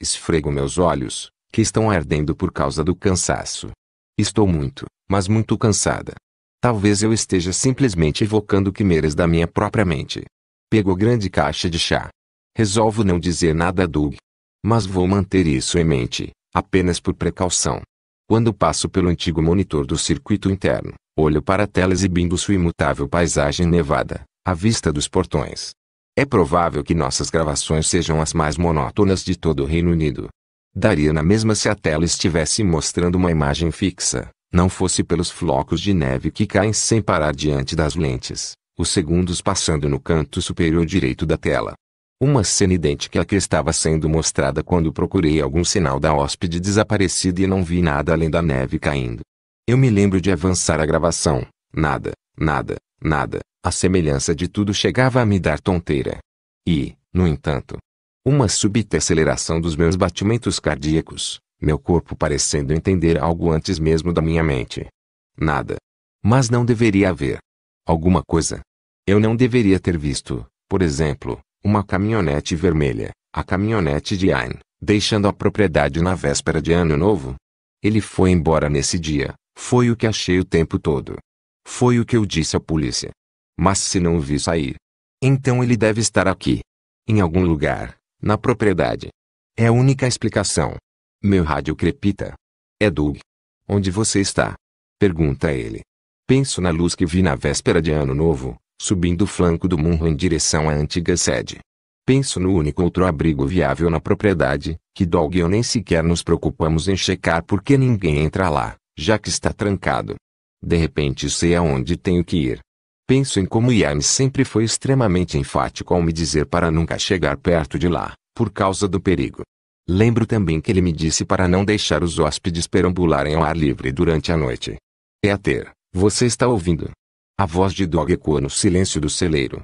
Esfrego meus olhos, que estão ardendo por causa do cansaço. Estou muito, mas muito cansada. Talvez eu esteja simplesmente evocando quimeras da minha própria mente. Pego a grande caixa de chá. Resolvo não dizer nada a Doug. Mas vou manter isso em mente apenas por precaução. Quando passo pelo antigo monitor do circuito interno, olho para a tela exibindo sua imutável paisagem nevada, à vista dos portões. É provável que nossas gravações sejam as mais monótonas de todo o Reino Unido. Daria na mesma se a tela estivesse mostrando uma imagem fixa, não fosse pelos flocos de neve que caem sem parar diante das lentes, os segundos passando no canto superior direito da tela. Uma cena idêntica à que estava sendo mostrada quando procurei algum sinal da hóspede desaparecida e não vi nada além da neve caindo. Eu me lembro de avançar a gravação. Nada, nada, nada. A semelhança de tudo chegava a me dar tonteira. E, no entanto, uma súbita aceleração dos meus batimentos cardíacos, meu corpo parecendo entender algo antes mesmo da minha mente. Nada. Mas não deveria haver. Alguma coisa. Eu não deveria ter visto, por exemplo, uma caminhonete vermelha, a caminhonete de Ayn, deixando a propriedade na véspera de Ano Novo. Ele foi embora nesse dia, foi o que achei o tempo todo. Foi o que eu disse à polícia. Mas se não o vi sair, então ele deve estar aqui. Em algum lugar, na propriedade. É a única explicação. Meu rádio crepita. É Doug. Onde você está? Pergunta ele. Penso na luz que vi na véspera de Ano Novo, subindo o flanco do morro em direção à antiga sede. Penso no único outro abrigo viável na propriedade, que Dog e eu nem sequer nos preocupamos em checar porque ninguém entra lá, já que está trancado. De repente sei aonde tenho que ir. Penso em como Yami sempre foi extremamente enfático ao me dizer para nunca chegar perto de lá, por causa do perigo. Lembro também que ele me disse para não deixar os hóspedes perambularem ao ar livre durante a noite. É a ter, você está ouvindo. A voz de Dog ecoa no silêncio do celeiro.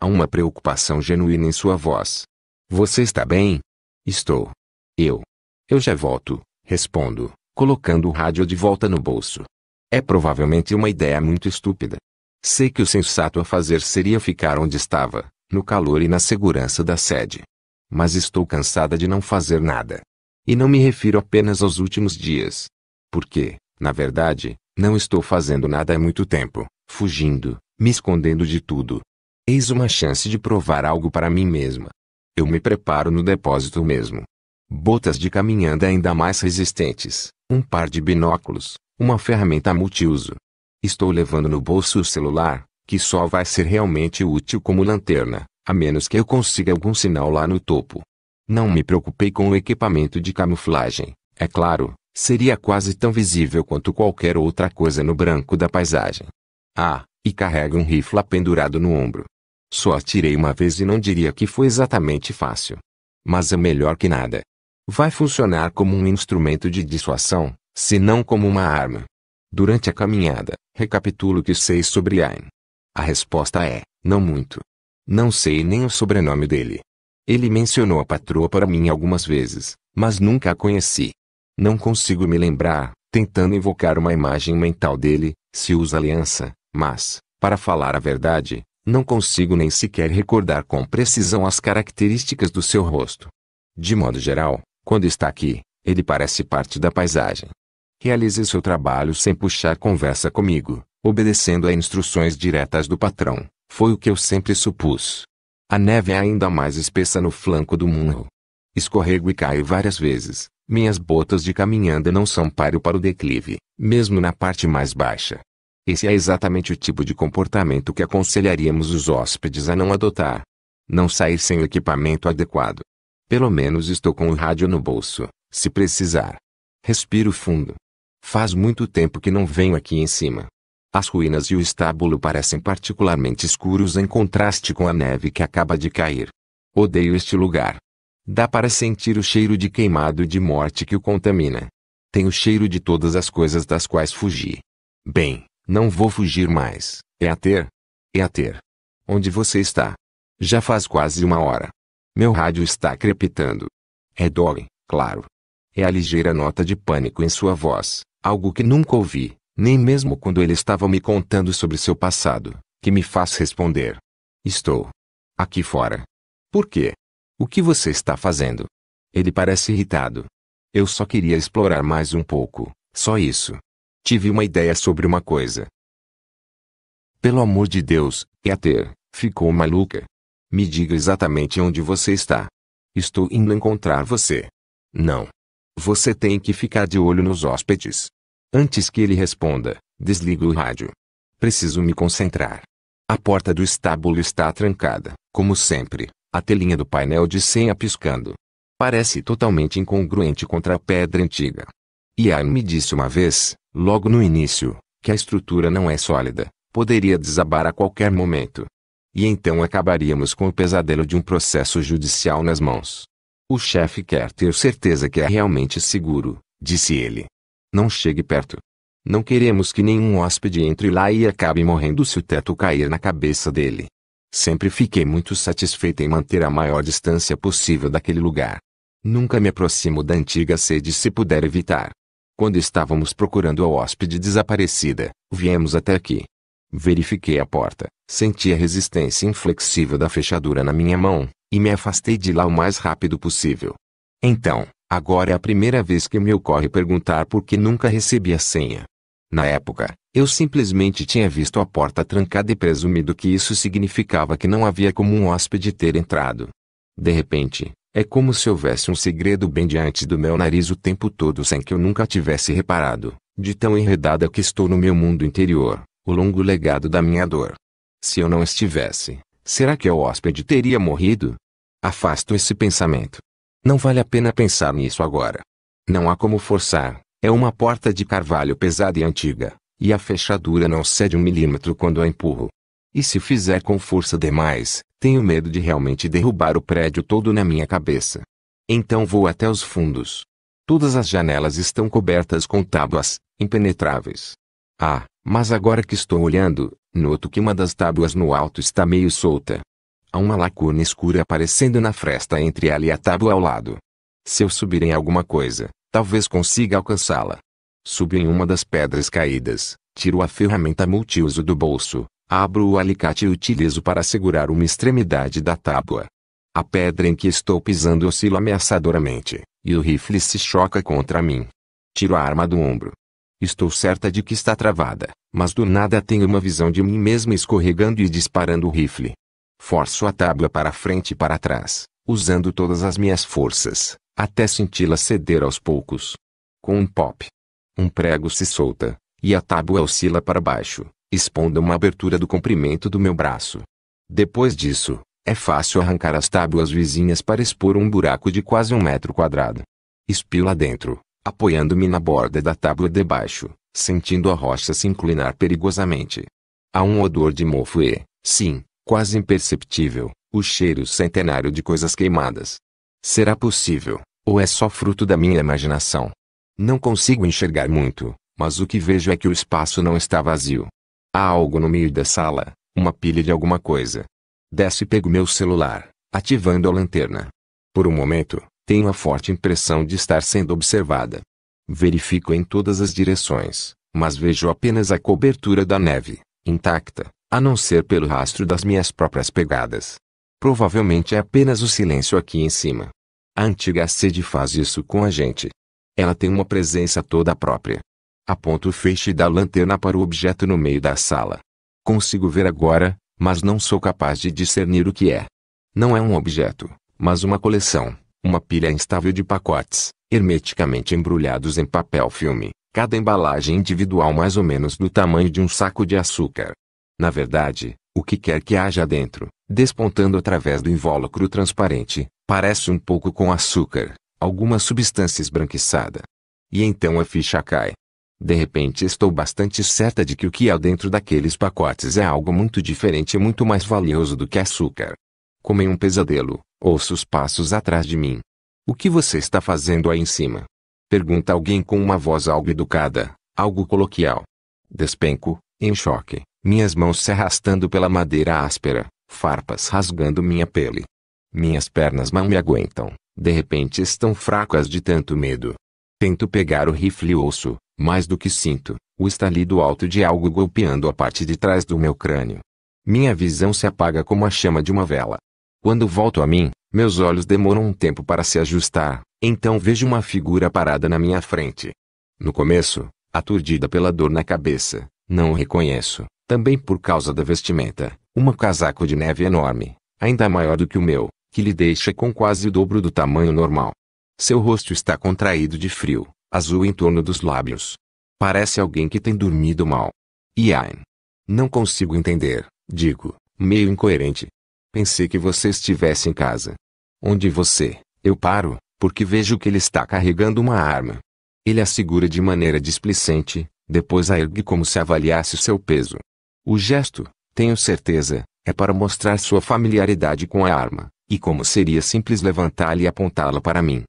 Há uma preocupação genuína em sua voz. Você está bem? Estou. Eu. Eu já volto, respondo, colocando o rádio de volta no bolso. É provavelmente uma ideia muito estúpida. Sei que o sensato a fazer seria ficar onde estava, no calor e na segurança da sede. Mas estou cansada de não fazer nada. E não me refiro apenas aos últimos dias. Porque, na verdade, não estou fazendo nada há muito tempo fugindo, me escondendo de tudo. Eis uma chance de provar algo para mim mesma. Eu me preparo no depósito mesmo. Botas de caminhada ainda mais resistentes, um par de binóculos, uma ferramenta multiuso. Estou levando no bolso o celular, que só vai ser realmente útil como lanterna, a menos que eu consiga algum sinal lá no topo. Não me preocupei com o equipamento de camuflagem, é claro, seria quase tão visível quanto qualquer outra coisa no branco da paisagem. Ah, e carrega um rifle pendurado no ombro. Só atirei uma vez e não diria que foi exatamente fácil. Mas é melhor que nada. Vai funcionar como um instrumento de dissuasão, se não como uma arma. Durante a caminhada, recapitulo o que sei sobre Ayn. A resposta é, não muito. Não sei nem o sobrenome dele. Ele mencionou a patroa para mim algumas vezes, mas nunca a conheci. Não consigo me lembrar, tentando invocar uma imagem mental dele, se usa aliança, mas, para falar a verdade, não consigo nem sequer recordar com precisão as características do seu rosto. De modo geral, quando está aqui, ele parece parte da paisagem. Realize seu trabalho sem puxar conversa comigo, obedecendo a instruções diretas do patrão, foi o que eu sempre supus. A neve é ainda mais espessa no flanco do Munro. Escorrego e caio várias vezes, minhas botas de caminhada não são páreo para o declive, mesmo na parte mais baixa. Esse é exatamente o tipo de comportamento que aconselharíamos os hóspedes a não adotar. Não sair sem o equipamento adequado. Pelo menos estou com o rádio no bolso, se precisar. Respiro fundo. Faz muito tempo que não venho aqui em cima. As ruínas e o estábulo parecem particularmente escuros em contraste com a neve que acaba de cair. Odeio este lugar. Dá para sentir o cheiro de queimado e de morte que o contamina. Tem o cheiro de todas as coisas das quais fugi. Bem, não vou fugir mais. É a ter. É a ter. Onde você está? Já faz quase uma hora. Meu rádio está crepitando. É Dory, claro. É a ligeira nota de pânico em sua voz, algo que nunca ouvi, nem mesmo quando ele estava me contando sobre seu passado, que me faz responder. Estou. Aqui fora. Por quê? O que você está fazendo? Ele parece irritado. Eu só queria explorar mais um pouco, só isso. Tive uma ideia sobre uma coisa. Pelo amor de Deus, ter. ficou maluca. Me diga exatamente onde você está. Estou indo encontrar você. Não. Você tem que ficar de olho nos hóspedes. Antes que ele responda, desligo o rádio. Preciso me concentrar. A porta do estábulo está trancada, como sempre, a telinha do painel de senha piscando. Parece totalmente incongruente contra a pedra antiga. Ian me disse uma vez, logo no início, que a estrutura não é sólida, poderia desabar a qualquer momento. E então acabaríamos com o pesadelo de um processo judicial nas mãos. O chefe quer ter certeza que é realmente seguro, disse ele. Não chegue perto. Não queremos que nenhum hóspede entre lá e acabe morrendo se o teto cair na cabeça dele. Sempre fiquei muito satisfeita em manter a maior distância possível daquele lugar. Nunca me aproximo da antiga sede se puder evitar. Quando estávamos procurando a hóspede desaparecida, viemos até aqui. Verifiquei a porta, senti a resistência inflexível da fechadura na minha mão, e me afastei de lá o mais rápido possível. Então, agora é a primeira vez que me ocorre perguntar por que nunca recebi a senha. Na época, eu simplesmente tinha visto a porta trancada e presumido que isso significava que não havia como um hóspede ter entrado. De repente, é como se houvesse um segredo bem diante do meu nariz o tempo todo sem que eu nunca tivesse reparado, de tão enredada que estou no meu mundo interior, o longo legado da minha dor. Se eu não estivesse, será que o hóspede teria morrido? Afasto esse pensamento. Não vale a pena pensar nisso agora. Não há como forçar, é uma porta de carvalho pesada e antiga, e a fechadura não cede um milímetro quando a empurro. E se fizer com força demais, tenho medo de realmente derrubar o prédio todo na minha cabeça. Então vou até os fundos. Todas as janelas estão cobertas com tábuas, impenetráveis. Ah, mas agora que estou olhando, noto que uma das tábuas no alto está meio solta. Há uma lacuna escura aparecendo na fresta entre ela e a tábua ao lado. Se eu subir em alguma coisa, talvez consiga alcançá-la. Subo em uma das pedras caídas, tiro a ferramenta multiuso do bolso, Abro o alicate e utilizo para segurar uma extremidade da tábua. A pedra em que estou pisando oscila ameaçadoramente, e o rifle se choca contra mim. Tiro a arma do ombro. Estou certa de que está travada, mas do nada tenho uma visão de mim mesma escorregando e disparando o rifle. Forço a tábua para frente e para trás, usando todas as minhas forças, até senti-la ceder aos poucos. Com um pop, um prego se solta, e a tábua oscila para baixo, expondo uma abertura do comprimento do meu braço. Depois disso, é fácil arrancar as tábuas vizinhas para expor um buraco de quase um metro quadrado. Espio lá dentro, apoiando-me na borda da tábua debaixo, sentindo a rocha se inclinar perigosamente. Há um odor de mofo e, sim, quase imperceptível, o cheiro centenário de coisas queimadas. Será possível, ou é só fruto da minha imaginação? Não consigo enxergar muito, mas o que vejo é que o espaço não está vazio. Há algo no meio da sala, uma pilha de alguma coisa. Desce e pego meu celular, ativando a lanterna. Por um momento, tenho a forte impressão de estar sendo observada. Verifico em todas as direções, mas vejo apenas a cobertura da neve, intacta, a não ser pelo rastro das minhas próprias pegadas. Provavelmente é apenas o silêncio aqui em cima. A antiga sede faz isso com a gente. Ela tem uma presença toda própria, Aponto o feixe da lanterna para o objeto no meio da sala. Consigo ver agora, mas não sou capaz de discernir o que é. Não é um objeto, mas uma coleção, uma pilha instável de pacotes, hermeticamente embrulhados em papel filme, cada embalagem individual mais ou menos do tamanho de um saco de açúcar. Na verdade, o que quer que haja dentro, despontando através do invólucro transparente, parece um pouco com açúcar, alguma substância esbranquiçada. E então a ficha cai. De repente estou bastante certa de que o que há dentro daqueles pacotes é algo muito diferente e muito mais valioso do que açúcar. Como em um pesadelo, ouço os passos atrás de mim. O que você está fazendo aí em cima? Pergunta alguém com uma voz algo educada, algo coloquial. Despenco, em choque, minhas mãos se arrastando pela madeira áspera, farpas rasgando minha pele. Minhas pernas não me aguentam, de repente estão fracas de tanto medo. Tento pegar o rifle e ouço, mais do que sinto, o estalido alto de algo golpeando a parte de trás do meu crânio. Minha visão se apaga como a chama de uma vela. Quando volto a mim, meus olhos demoram um tempo para se ajustar, então vejo uma figura parada na minha frente. No começo, aturdida pela dor na cabeça, não o reconheço, também por causa da vestimenta, uma casaco de neve enorme, ainda maior do que o meu, que lhe deixa com quase o dobro do tamanho normal. Seu rosto está contraído de frio, azul em torno dos lábios. Parece alguém que tem dormido mal. Iain. Não consigo entender, digo, meio incoerente. Pensei que você estivesse em casa. Onde você? Eu paro, porque vejo que ele está carregando uma arma. Ele a segura de maneira displicente, depois a ergue como se avaliasse seu peso. O gesto, tenho certeza, é para mostrar sua familiaridade com a arma, e como seria simples levantá-la e apontá-la para mim.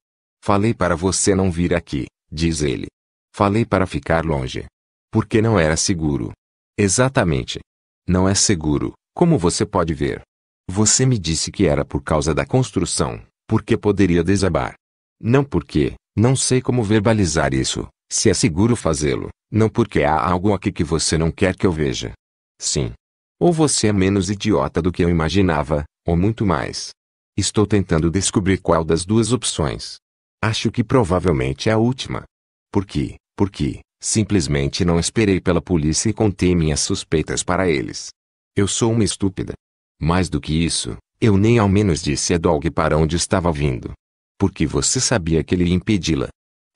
Falei para você não vir aqui, diz ele. Falei para ficar longe. Porque não era seguro. Exatamente. Não é seguro, como você pode ver. Você me disse que era por causa da construção, porque poderia desabar. Não porque, não sei como verbalizar isso, se é seguro fazê-lo, não porque há algo aqui que você não quer que eu veja. Sim. Ou você é menos idiota do que eu imaginava, ou muito mais. Estou tentando descobrir qual das duas opções. Acho que provavelmente é a última. Por quê? Porque, simplesmente não esperei pela polícia e contei minhas suspeitas para eles. Eu sou uma estúpida. Mais do que isso, eu nem ao menos disse a Dog para onde estava vindo. Porque você sabia que ele ia impedi-la.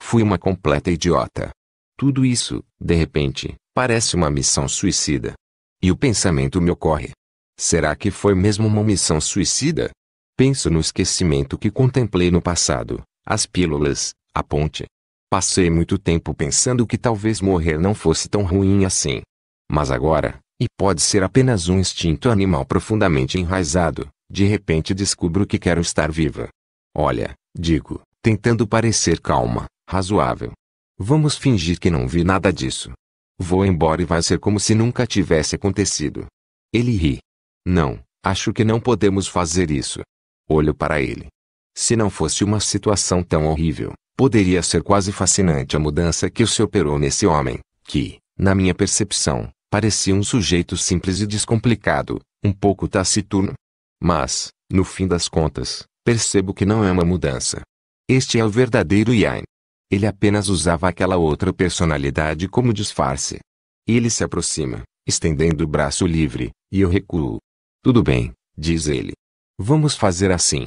Fui uma completa idiota. Tudo isso, de repente, parece uma missão suicida. E o pensamento me ocorre. Será que foi mesmo uma missão suicida? Penso no esquecimento que contemplei no passado, as pílulas, a ponte. Passei muito tempo pensando que talvez morrer não fosse tão ruim assim. Mas agora, e pode ser apenas um instinto animal profundamente enraizado, de repente descubro que quero estar viva. Olha, digo, tentando parecer calma, razoável. Vamos fingir que não vi nada disso. Vou embora e vai ser como se nunca tivesse acontecido. Ele ri. Não, acho que não podemos fazer isso. Olho para ele. Se não fosse uma situação tão horrível, poderia ser quase fascinante a mudança que se operou nesse homem, que, na minha percepção, parecia um sujeito simples e descomplicado, um pouco taciturno. Mas, no fim das contas, percebo que não é uma mudança. Este é o verdadeiro Yain. Ele apenas usava aquela outra personalidade como disfarce. Ele se aproxima, estendendo o braço livre, e eu recuo. Tudo bem, diz ele. Vamos fazer assim.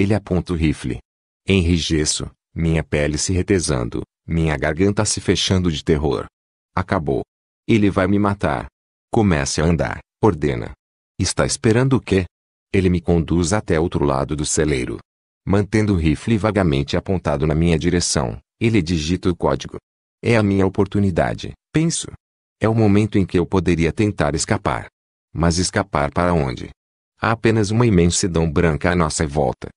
Ele aponta o rifle. Enrijeço, minha pele se retesando, minha garganta se fechando de terror. Acabou. Ele vai me matar. Comece a andar, ordena. Está esperando o quê? Ele me conduz até outro lado do celeiro. Mantendo o rifle vagamente apontado na minha direção, ele digita o código. É a minha oportunidade, penso. É o momento em que eu poderia tentar escapar. Mas escapar para onde? Há apenas uma imensidão branca à nossa volta.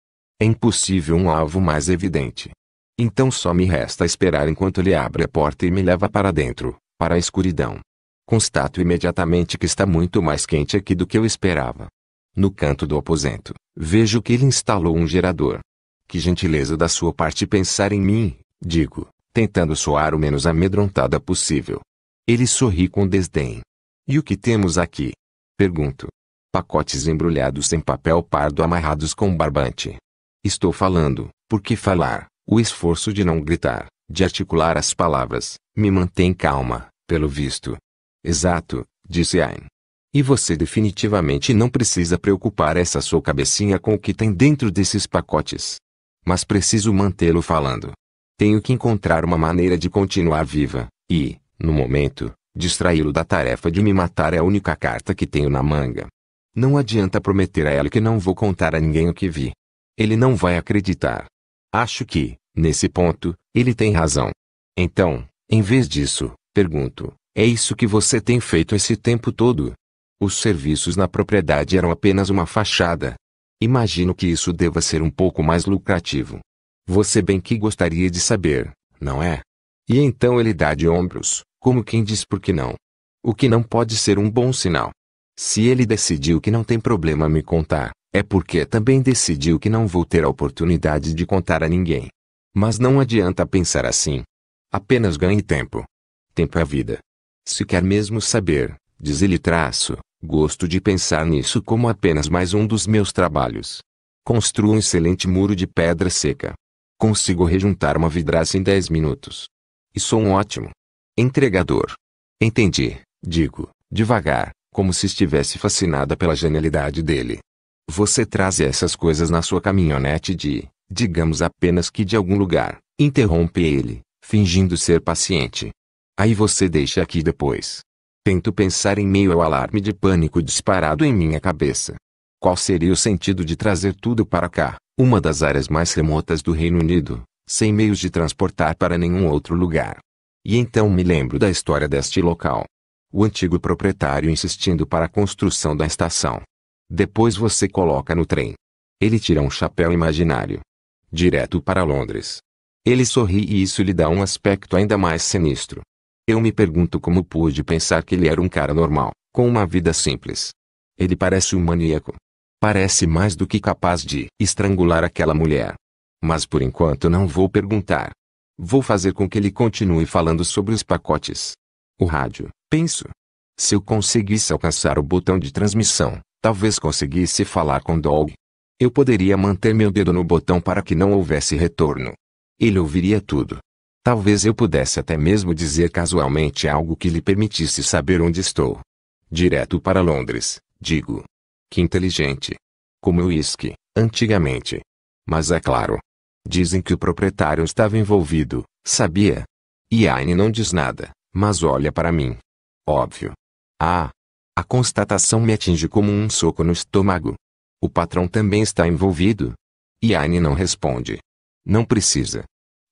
É impossível um alvo mais evidente. Então só me resta esperar enquanto ele abre a porta e me leva para dentro, para a escuridão. Constato imediatamente que está muito mais quente aqui do que eu esperava. No canto do aposento, vejo que ele instalou um gerador. Que gentileza da sua parte pensar em mim, digo, tentando soar o menos amedrontada possível. Ele sorri com desdém. E o que temos aqui? Pergunto. Pacotes embrulhados em papel pardo amarrados com barbante, Estou falando, porque falar, o esforço de não gritar, de articular as palavras, me mantém calma, pelo visto. Exato, disse Ayn. E você definitivamente não precisa preocupar essa sua cabecinha com o que tem dentro desses pacotes. Mas preciso mantê-lo falando. Tenho que encontrar uma maneira de continuar viva, e, no momento, distraí-lo da tarefa de me matar é a única carta que tenho na manga. Não adianta prometer a ela que não vou contar a ninguém o que vi. Ele não vai acreditar. Acho que, nesse ponto, ele tem razão. Então, em vez disso, pergunto: é isso que você tem feito esse tempo todo? Os serviços na propriedade eram apenas uma fachada. Imagino que isso deva ser um pouco mais lucrativo. Você bem que gostaria de saber, não é? E então ele dá de ombros, como quem diz por que não. O que não pode ser um bom sinal. Se ele decidiu que não tem problema me contar, é porque também decidiu que não vou ter a oportunidade de contar a ninguém. Mas não adianta pensar assim. Apenas ganhe tempo. Tempo é vida. Se quer mesmo saber, diz ele traço, gosto de pensar nisso como apenas mais um dos meus trabalhos. Construo um excelente muro de pedra seca. Consigo rejuntar uma vidraça em 10 minutos. E sou um ótimo entregador. Entendi, digo, devagar, como se estivesse fascinada pela genialidade dele. Você traz essas coisas na sua caminhonete de, digamos apenas que de algum lugar, interrompe ele, fingindo ser paciente. Aí você deixa aqui depois. Tento pensar em meio ao alarme de pânico disparado em minha cabeça. Qual seria o sentido de trazer tudo para cá, uma das áreas mais remotas do Reino Unido, sem meios de transportar para nenhum outro lugar? E então me lembro da história deste local. O antigo proprietário insistindo para a construção da estação, depois você coloca no trem. Ele tira um chapéu imaginário. Direto para Londres. Ele sorri e isso lhe dá um aspecto ainda mais sinistro. Eu me pergunto como pude pensar que ele era um cara normal, com uma vida simples. Ele parece um maníaco. Parece mais do que capaz de estrangular aquela mulher. Mas por enquanto não vou perguntar. Vou fazer com que ele continue falando sobre os pacotes. O rádio, penso. Se eu conseguisse alcançar o botão de transmissão, Talvez conseguisse falar com Dog. Eu poderia manter meu dedo no botão para que não houvesse retorno. Ele ouviria tudo. Talvez eu pudesse até mesmo dizer casualmente algo que lhe permitisse saber onde estou. Direto para Londres, digo. Que inteligente. Como o uísque, antigamente. Mas é claro. Dizem que o proprietário estava envolvido, sabia? Aine não diz nada, mas olha para mim. Óbvio. Ah, a constatação me atinge como um soco no estômago. O patrão também está envolvido? Iane não responde. Não precisa.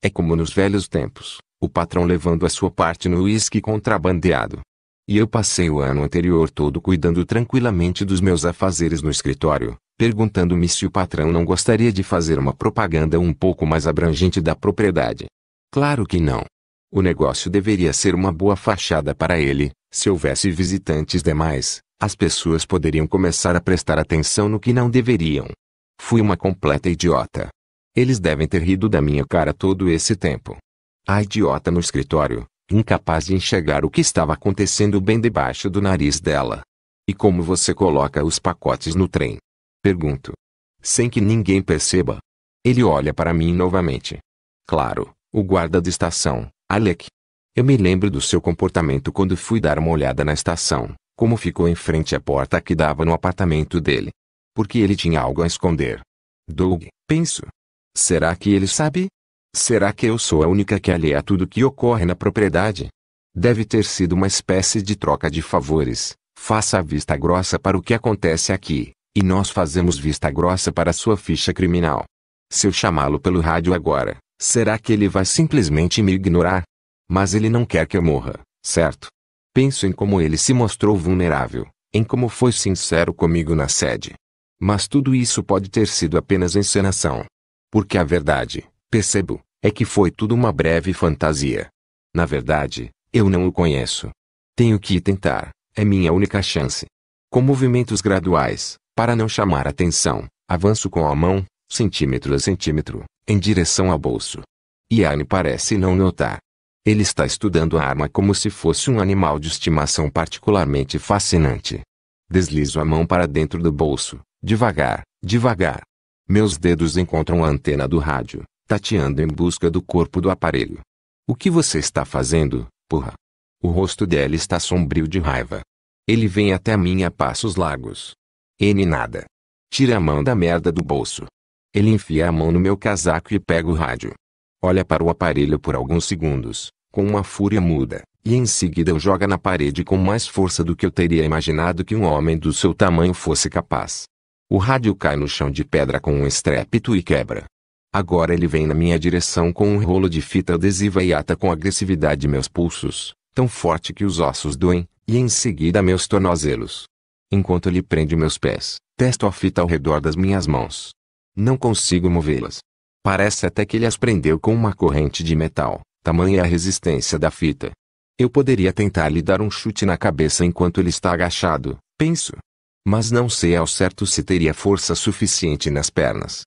É como nos velhos tempos, o patrão levando a sua parte no uísque contrabandeado. E eu passei o ano anterior todo cuidando tranquilamente dos meus afazeres no escritório, perguntando-me se o patrão não gostaria de fazer uma propaganda um pouco mais abrangente da propriedade. Claro que não. O negócio deveria ser uma boa fachada para ele, se houvesse visitantes demais, as pessoas poderiam começar a prestar atenção no que não deveriam. Fui uma completa idiota. Eles devem ter rido da minha cara todo esse tempo. A idiota no escritório, incapaz de enxergar o que estava acontecendo bem debaixo do nariz dela. E como você coloca os pacotes no trem? Pergunto. Sem que ninguém perceba. Ele olha para mim novamente. Claro, o guarda de estação, Alec, eu me lembro do seu comportamento quando fui dar uma olhada na estação, como ficou em frente à porta que dava no apartamento dele. Porque ele tinha algo a esconder. Doug, penso. Será que ele sabe? Será que eu sou a única que alheia a tudo que ocorre na propriedade? Deve ter sido uma espécie de troca de favores. Faça a vista grossa para o que acontece aqui, e nós fazemos vista grossa para a sua ficha criminal. Se eu chamá-lo pelo rádio agora, será que ele vai simplesmente me ignorar? Mas ele não quer que eu morra, certo? Penso em como ele se mostrou vulnerável, em como foi sincero comigo na sede. Mas tudo isso pode ter sido apenas encenação. Porque a verdade, percebo, é que foi tudo uma breve fantasia. Na verdade, eu não o conheço. Tenho que tentar, é minha única chance. Com movimentos graduais, para não chamar atenção, avanço com a mão, centímetro a centímetro, em direção ao bolso. Iane parece não notar. Ele está estudando a arma como se fosse um animal de estimação particularmente fascinante. Deslizo a mão para dentro do bolso, devagar, devagar. Meus dedos encontram a antena do rádio, tateando em busca do corpo do aparelho. O que você está fazendo, porra? O rosto dela está sombrio de raiva. Ele vem até mim a passos largos. N nada. Tira a mão da merda do bolso. Ele enfia a mão no meu casaco e pega o rádio olha para o aparelho por alguns segundos, com uma fúria muda, e em seguida o joga na parede com mais força do que eu teria imaginado que um homem do seu tamanho fosse capaz. O rádio cai no chão de pedra com um estrépito e quebra. Agora ele vem na minha direção com um rolo de fita adesiva e ata com agressividade meus pulsos, tão forte que os ossos doem, e em seguida meus tornozelos. Enquanto ele prende meus pés, testo a fita ao redor das minhas mãos. Não consigo movê-las. Parece até que ele as prendeu com uma corrente de metal, tamanha a resistência da fita. Eu poderia tentar lhe dar um chute na cabeça enquanto ele está agachado, penso. Mas não sei ao certo se teria força suficiente nas pernas.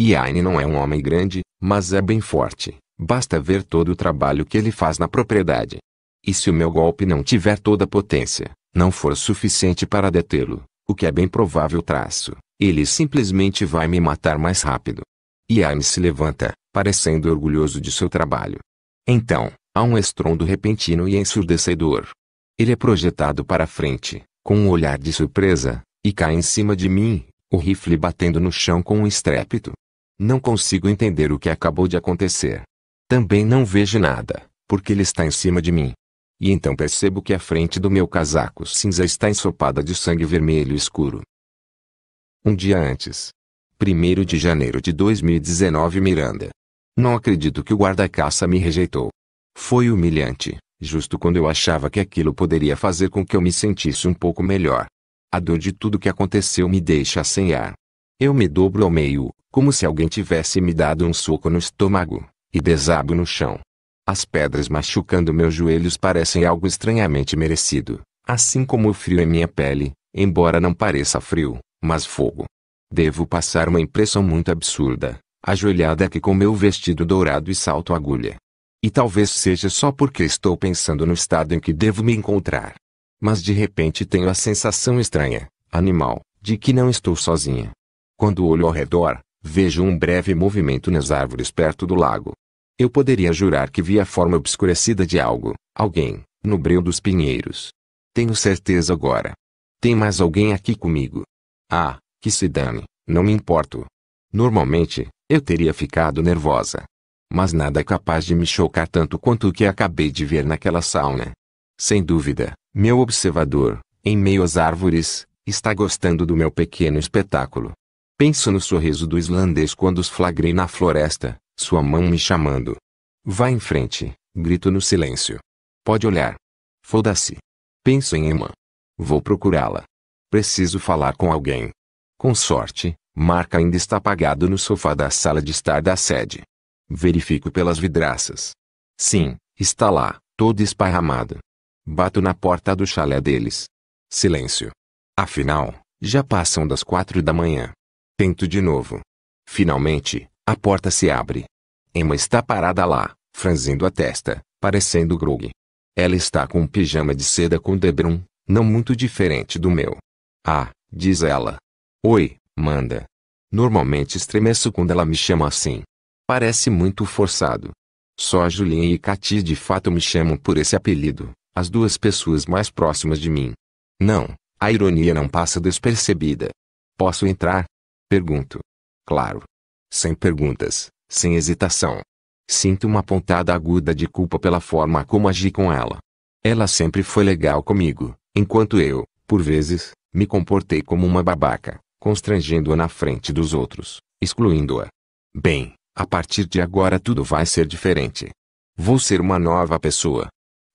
Iain não é um homem grande, mas é bem forte. Basta ver todo o trabalho que ele faz na propriedade. E se o meu golpe não tiver toda a potência, não for suficiente para detê-lo, o que é bem provável traço, ele simplesmente vai me matar mais rápido. E Aime se levanta, parecendo orgulhoso de seu trabalho. Então, há um estrondo repentino e ensurdecedor. Ele é projetado para frente, com um olhar de surpresa, e cai em cima de mim, o rifle batendo no chão com um estrépito. Não consigo entender o que acabou de acontecer. Também não vejo nada, porque ele está em cima de mim. E então percebo que a frente do meu casaco cinza está ensopada de sangue vermelho escuro. Um dia antes, 1 de janeiro de 2019 Miranda. Não acredito que o guarda-caça me rejeitou. Foi humilhante, justo quando eu achava que aquilo poderia fazer com que eu me sentisse um pouco melhor. A dor de tudo que aconteceu me deixa sem ar. Eu me dobro ao meio, como se alguém tivesse me dado um soco no estômago, e desabo no chão. As pedras machucando meus joelhos parecem algo estranhamente merecido, assim como o frio em minha pele, embora não pareça frio, mas fogo. Devo passar uma impressão muito absurda, ajoelhada aqui com meu vestido dourado e salto agulha. E talvez seja só porque estou pensando no estado em que devo me encontrar. Mas de repente tenho a sensação estranha, animal, de que não estou sozinha. Quando olho ao redor, vejo um breve movimento nas árvores perto do lago. Eu poderia jurar que vi a forma obscurecida de algo, alguém, no breu dos pinheiros. Tenho certeza agora. Tem mais alguém aqui comigo. Ah, que se dane, não me importo. Normalmente, eu teria ficado nervosa. Mas nada é capaz de me chocar tanto quanto o que acabei de ver naquela sauna. Sem dúvida, meu observador, em meio às árvores, está gostando do meu pequeno espetáculo. Penso no sorriso do islandês quando os flagrei na floresta, sua mão me chamando. Vá em frente, grito no silêncio. Pode olhar. Foda-se. Penso em Emma. Vou procurá-la. Preciso falar com alguém. Com sorte, Marca ainda está apagado no sofá da sala de estar da sede. Verifico pelas vidraças. Sim, está lá, todo esparramado. Bato na porta do chalé deles. Silêncio. Afinal, já passam das quatro da manhã. Tento de novo. Finalmente, a porta se abre. Emma está parada lá, franzindo a testa, parecendo grogue. Ela está com um pijama de seda com debrum, não muito diferente do meu. Ah, diz ela, Oi, Manda. Normalmente estremeço quando ela me chama assim. Parece muito forçado. Só a Julien e Cati de fato me chamam por esse apelido, as duas pessoas mais próximas de mim. Não, a ironia não passa despercebida. Posso entrar? Pergunto. Claro. Sem perguntas, sem hesitação. Sinto uma pontada aguda de culpa pela forma como agi com ela. Ela sempre foi legal comigo, enquanto eu, por vezes, me comportei como uma babaca constrangendo-a na frente dos outros, excluindo-a. Bem, a partir de agora tudo vai ser diferente. Vou ser uma nova pessoa.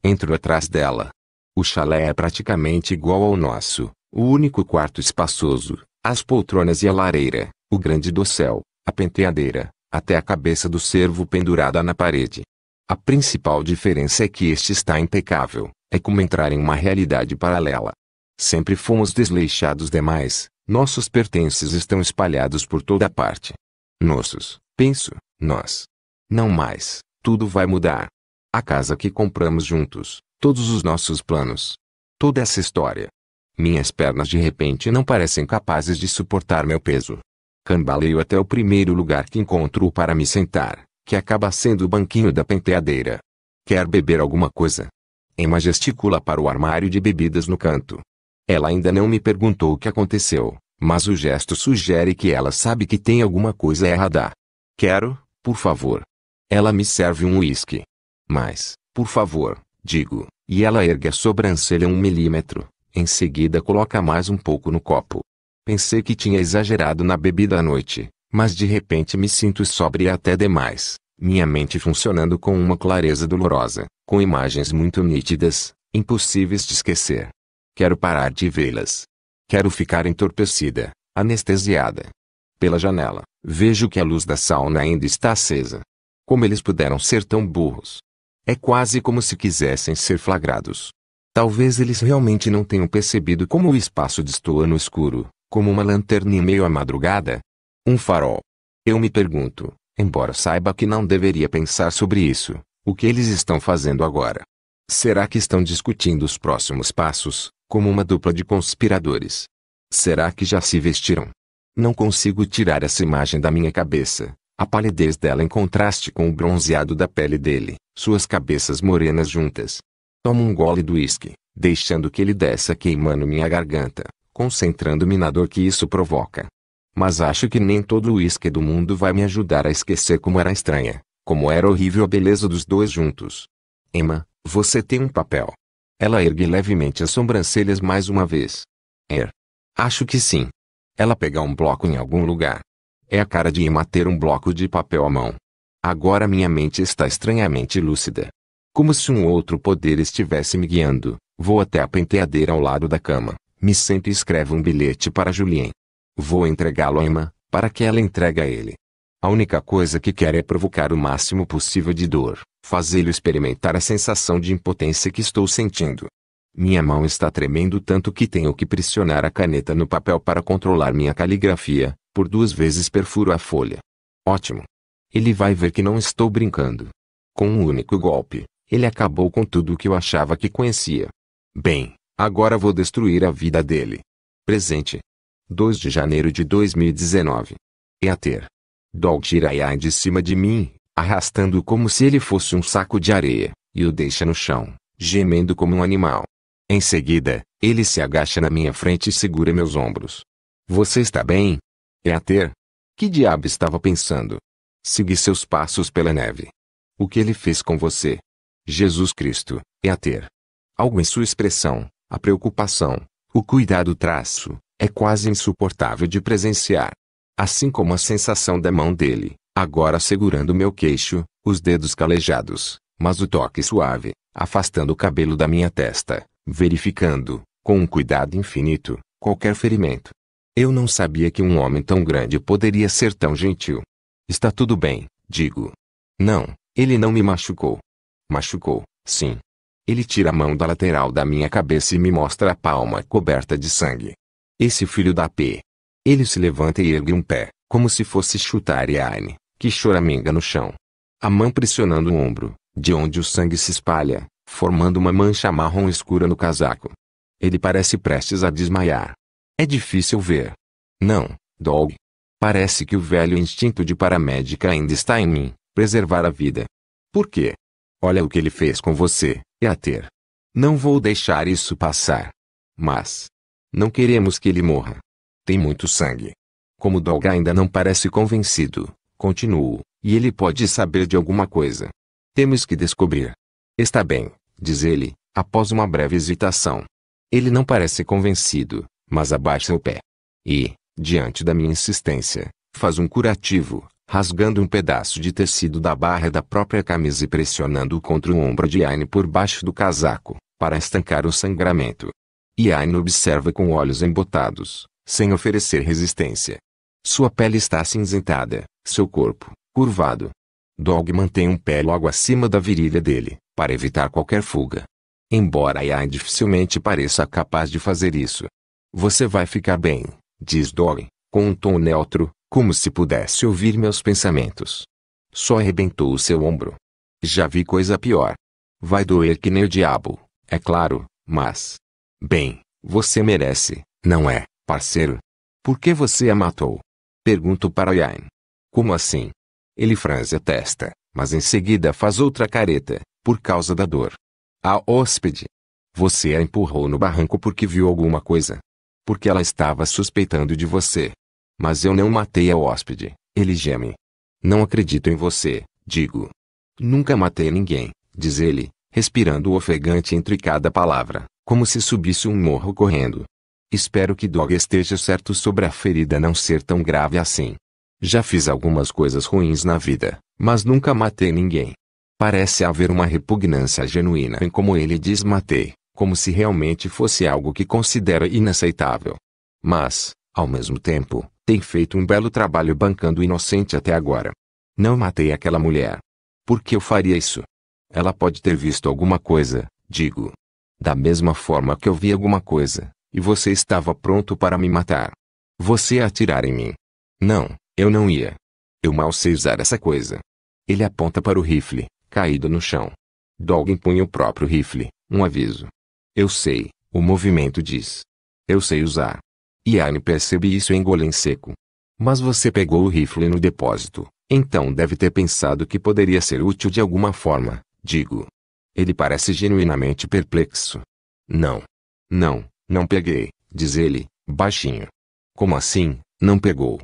Entro atrás dela. O chalé é praticamente igual ao nosso, o único quarto espaçoso, as poltronas e a lareira, o grande dossel, a penteadeira, até a cabeça do cervo pendurada na parede. A principal diferença é que este está impecável, é como entrar em uma realidade paralela. Sempre fomos desleixados demais, nossos pertences estão espalhados por toda parte. Nossos, penso, nós. Não mais, tudo vai mudar. A casa que compramos juntos, todos os nossos planos. Toda essa história. Minhas pernas de repente não parecem capazes de suportar meu peso. Cambaleio até o primeiro lugar que encontro para me sentar, que acaba sendo o banquinho da penteadeira. Quer beber alguma coisa? Emma gesticula para o armário de bebidas no canto, ela ainda não me perguntou o que aconteceu, mas o gesto sugere que ela sabe que tem alguma coisa errada. Quero, por favor. Ela me serve um uísque. Mas, por favor, digo, e ela ergue a sobrancelha um milímetro, em seguida coloca mais um pouco no copo. Pensei que tinha exagerado na bebida à noite, mas de repente me sinto sóbria até demais, minha mente funcionando com uma clareza dolorosa, com imagens muito nítidas, impossíveis de esquecer. Quero parar de vê-las. Quero ficar entorpecida, anestesiada. Pela janela, vejo que a luz da sauna ainda está acesa. Como eles puderam ser tão burros? É quase como se quisessem ser flagrados. Talvez eles realmente não tenham percebido como o espaço destoa no escuro, como uma lanterna em meio à madrugada. Um farol. Eu me pergunto, embora saiba que não deveria pensar sobre isso, o que eles estão fazendo agora? Será que estão discutindo os próximos passos, como uma dupla de conspiradores. Será que já se vestiram? Não consigo tirar essa imagem da minha cabeça, a palidez dela em contraste com o bronzeado da pele dele, suas cabeças morenas juntas. Tomo um gole do uísque, deixando que ele desça queimando minha garganta, concentrando-me na dor que isso provoca. Mas acho que nem todo o uísque do mundo vai me ajudar a esquecer como era estranha, como era horrível a beleza dos dois juntos. Emma, você tem um papel. Ela ergue levemente as sobrancelhas mais uma vez. Er. Acho que sim. Ela pega um bloco em algum lugar. É a cara de Emma ter um bloco de papel à mão. Agora minha mente está estranhamente lúcida. Como se um outro poder estivesse me guiando, vou até a penteadeira ao lado da cama, me sento e escrevo um bilhete para Julien. Vou entregá-lo a Emma, para que ela entregue a ele. A única coisa que quer é provocar o máximo possível de dor, fazê-lo experimentar a sensação de impotência que estou sentindo. Minha mão está tremendo tanto que tenho que pressionar a caneta no papel para controlar minha caligrafia, por duas vezes perfuro a folha. Ótimo. Ele vai ver que não estou brincando. Com um único golpe, ele acabou com tudo o que eu achava que conhecia. Bem, agora vou destruir a vida dele. Presente. 2 de janeiro de 2019. E a ter. Dol tira Yai de cima de mim, arrastando como se ele fosse um saco de areia, e o deixa no chão, gemendo como um animal. Em seguida, ele se agacha na minha frente e segura meus ombros. Você está bem? É a ter. Que diabo estava pensando? Segui seus passos pela neve. O que ele fez com você? Jesus Cristo, É a ter. Algo em sua expressão, a preocupação, o cuidado traço, é quase insuportável de presenciar assim como a sensação da mão dele, agora segurando meu queixo, os dedos calejados, mas o toque suave, afastando o cabelo da minha testa, verificando, com um cuidado infinito, qualquer ferimento. Eu não sabia que um homem tão grande poderia ser tão gentil. Está tudo bem, digo. Não, ele não me machucou. Machucou, sim. Ele tira a mão da lateral da minha cabeça e me mostra a palma coberta de sangue. Esse filho da P. Ele se levanta e ergue um pé, como se fosse chutar Yane, que choraminga no chão. A mão pressionando o ombro, de onde o sangue se espalha, formando uma mancha marrom escura no casaco. Ele parece prestes a desmaiar. É difícil ver. Não, Dog. Parece que o velho instinto de paramédica ainda está em mim, preservar a vida. Por quê? Olha o que ele fez com você, e a ter. Não vou deixar isso passar. Mas. Não queremos que ele morra. Tem muito sangue. Como Dolga ainda não parece convencido, continuo, e ele pode saber de alguma coisa. Temos que descobrir. Está bem, diz ele, após uma breve hesitação. Ele não parece convencido, mas abaixa o pé. E, diante da minha insistência, faz um curativo, rasgando um pedaço de tecido da barra da própria camisa e pressionando-o contra o ombro de Aine por baixo do casaco, para estancar o sangramento. E Aine observa com olhos embotados, sem oferecer resistência. Sua pele está acinzentada, seu corpo, curvado. Dog mantém um pé logo acima da virilha dele, para evitar qualquer fuga. Embora Ian dificilmente pareça capaz de fazer isso. Você vai ficar bem, diz Dog, com um tom neutro, como se pudesse ouvir meus pensamentos. Só arrebentou o seu ombro. Já vi coisa pior. Vai doer que nem o diabo, é claro, mas. Bem, você merece, não é? Parceiro, por que você a matou? Pergunto para Yain. Como assim? Ele franze a testa, mas em seguida faz outra careta, por causa da dor. A hóspede. Você a empurrou no barranco porque viu alguma coisa. Porque ela estava suspeitando de você. Mas eu não matei a hóspede, ele geme. Não acredito em você, digo. Nunca matei ninguém, diz ele, respirando ofegante entre cada palavra, como se subisse um morro correndo. Espero que Dog esteja certo sobre a ferida não ser tão grave assim. Já fiz algumas coisas ruins na vida, mas nunca matei ninguém. Parece haver uma repugnância genuína em como ele diz matei, como se realmente fosse algo que considera inaceitável. Mas, ao mesmo tempo, tem feito um belo trabalho bancando o inocente até agora. Não matei aquela mulher. Por que eu faria isso? Ela pode ter visto alguma coisa, digo. Da mesma forma que eu vi alguma coisa, e você estava pronto para me matar. Você ia atirar em mim. Não, eu não ia. Eu mal sei usar essa coisa. Ele aponta para o rifle, caído no chão. Dog empunha o próprio rifle, um aviso. Eu sei, o movimento diz. Eu sei usar. Yane percebe isso em golem seco. Mas você pegou o rifle no depósito, então deve ter pensado que poderia ser útil de alguma forma, digo. Ele parece genuinamente perplexo. Não. Não, não peguei, diz ele, baixinho. Como assim, não pegou?